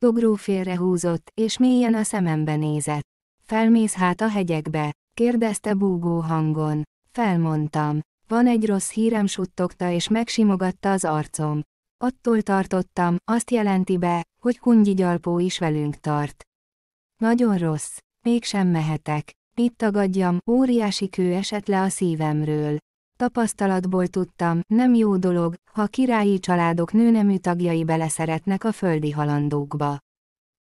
Dogró félrehúzott, és mélyen a szemembe nézett. Felmész hát a hegyekbe? kérdezte búgó hangon. Felmondtam. Van egy rossz hírem suttogta és megsimogatta az arcom. Attól tartottam, azt jelenti be, hogy Kungyi Gyalpó is velünk tart. Nagyon rossz, mégsem mehetek. Itt tagadjam, óriási kő esett le a szívemről. Tapasztalatból tudtam, nem jó dolog, ha királyi családok nőnemű tagjai beleszeretnek a földi halandókba.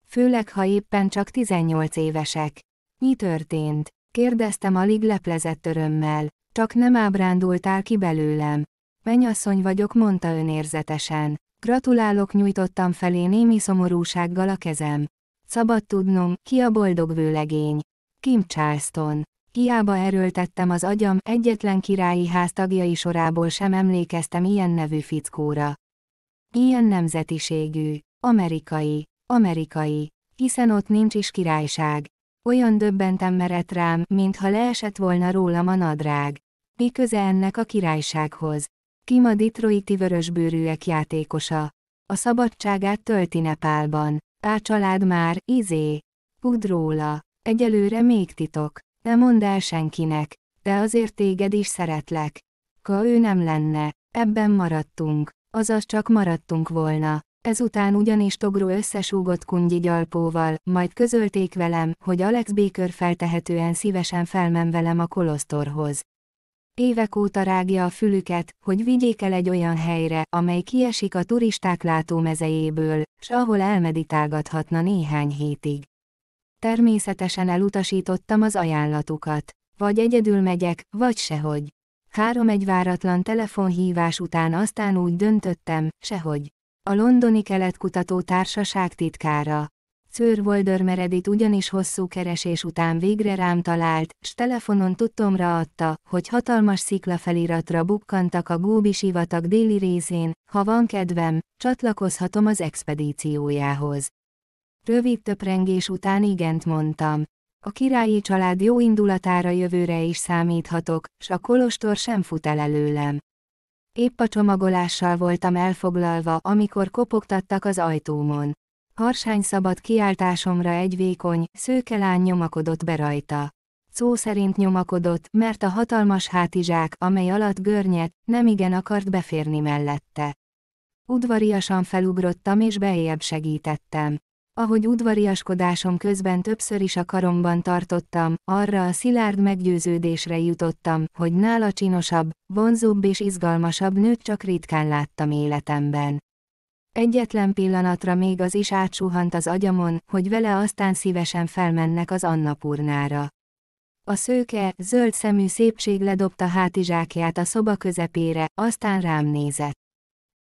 Főleg, ha éppen csak 18 évesek. Mi történt? Kérdeztem alig leplezett örömmel. Csak nem ábrándultál ki belőlem. Menyasszony vagyok, mondta önérzetesen. Gratulálok nyújtottam felé némi szomorúsággal a kezem. Szabad tudnom, ki a boldog vőlegény. Kim Charleston. Hiába erőltettem az agyam, egyetlen királyi ház tagjai sorából sem emlékeztem ilyen nevű fickóra. Ilyen nemzetiségű, amerikai, amerikai, hiszen ott nincs is királyság. Olyan döbbentem merett rám, mintha leesett volna rólam a nadrág. Mi köze ennek a királysághoz? Kim a Detroiti vörösbőrűek játékosa. A szabadságát tölti Nepálban. a család már, izé. pudróla. róla. Egyelőre még titok. Ne mondd el senkinek. De azért téged is szeretlek. Ka ő nem lenne. Ebben maradtunk. Azaz csak maradtunk volna. Ezután ugyanis Togró összesúgott Kungyi gyalpóval, majd közölték velem, hogy Alex Baker feltehetően szívesen felmen velem a kolostorhoz. Évek óta rágja a fülüket, hogy vigyék el egy olyan helyre, amely kiesik a turisták látómezejéből, s ahol elmeditálgathatna néhány hétig. Természetesen elutasítottam az ajánlatukat. Vagy egyedül megyek, vagy sehogy. Három egy váratlan telefonhívás után aztán úgy döntöttem, sehogy. A londoni keletkutató társaság titkára. Sir Walder Meredit ugyanis hosszú keresés után végre rám talált, s telefonon tudtomra adta, hogy hatalmas sziklafeliratra bukkantak a Góbi sivatag déli részén, ha van kedvem, csatlakozhatom az expedíciójához. Rövid töprengés után igent mondtam. A királyi család jó indulatára jövőre is számíthatok, s a kolostor sem fut el előlem. Épp a csomagolással voltam elfoglalva, amikor kopogtattak az ajtómon. Harsány szabad kiáltásomra egy vékony, szőke lány nyomakodott be rajta. Szó szerint nyomakodott, mert a hatalmas hátizsák, amely alatt görnyet, nemigen akart beférni mellette. Udvariasan felugrottam és bejebb segítettem ahogy udvariaskodásom közben többször is a karomban tartottam, arra a szilárd meggyőződésre jutottam, hogy nála csinosabb, vonzóbb és izgalmasabb nőt csak ritkán láttam életemben. Egyetlen pillanatra még az is átsuhant az agyamon, hogy vele aztán szívesen felmennek az Annapurnára. A szőke, zöld szemű szépség ledobta hátizsákját a szoba közepére, aztán rám nézett.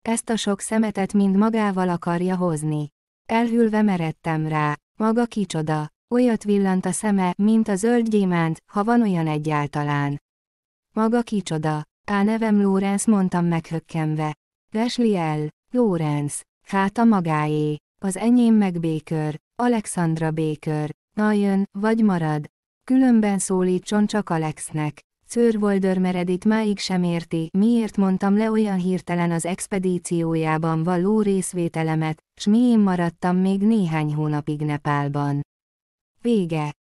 Ezt a sok szemetet mind magával akarja hozni. Elhülve meredtem rá, maga kicsoda, olyat villant a szeme, mint a zöld gyémánt, ha van olyan egyáltalán. Maga kicsoda, á nevem Lórenz mondtam meghökkenve. Vesli el, Lórenz, hát a magáé, az enyém meg Békör, Alexandra Békör, na jön, vagy marad. Különben szólítson csak Alexnek. Sir Walder Meredith máig sem érti, miért mondtam le olyan hirtelen az expedíciójában való részvételemet, s miért maradtam még néhány hónapig Nepálban. Vége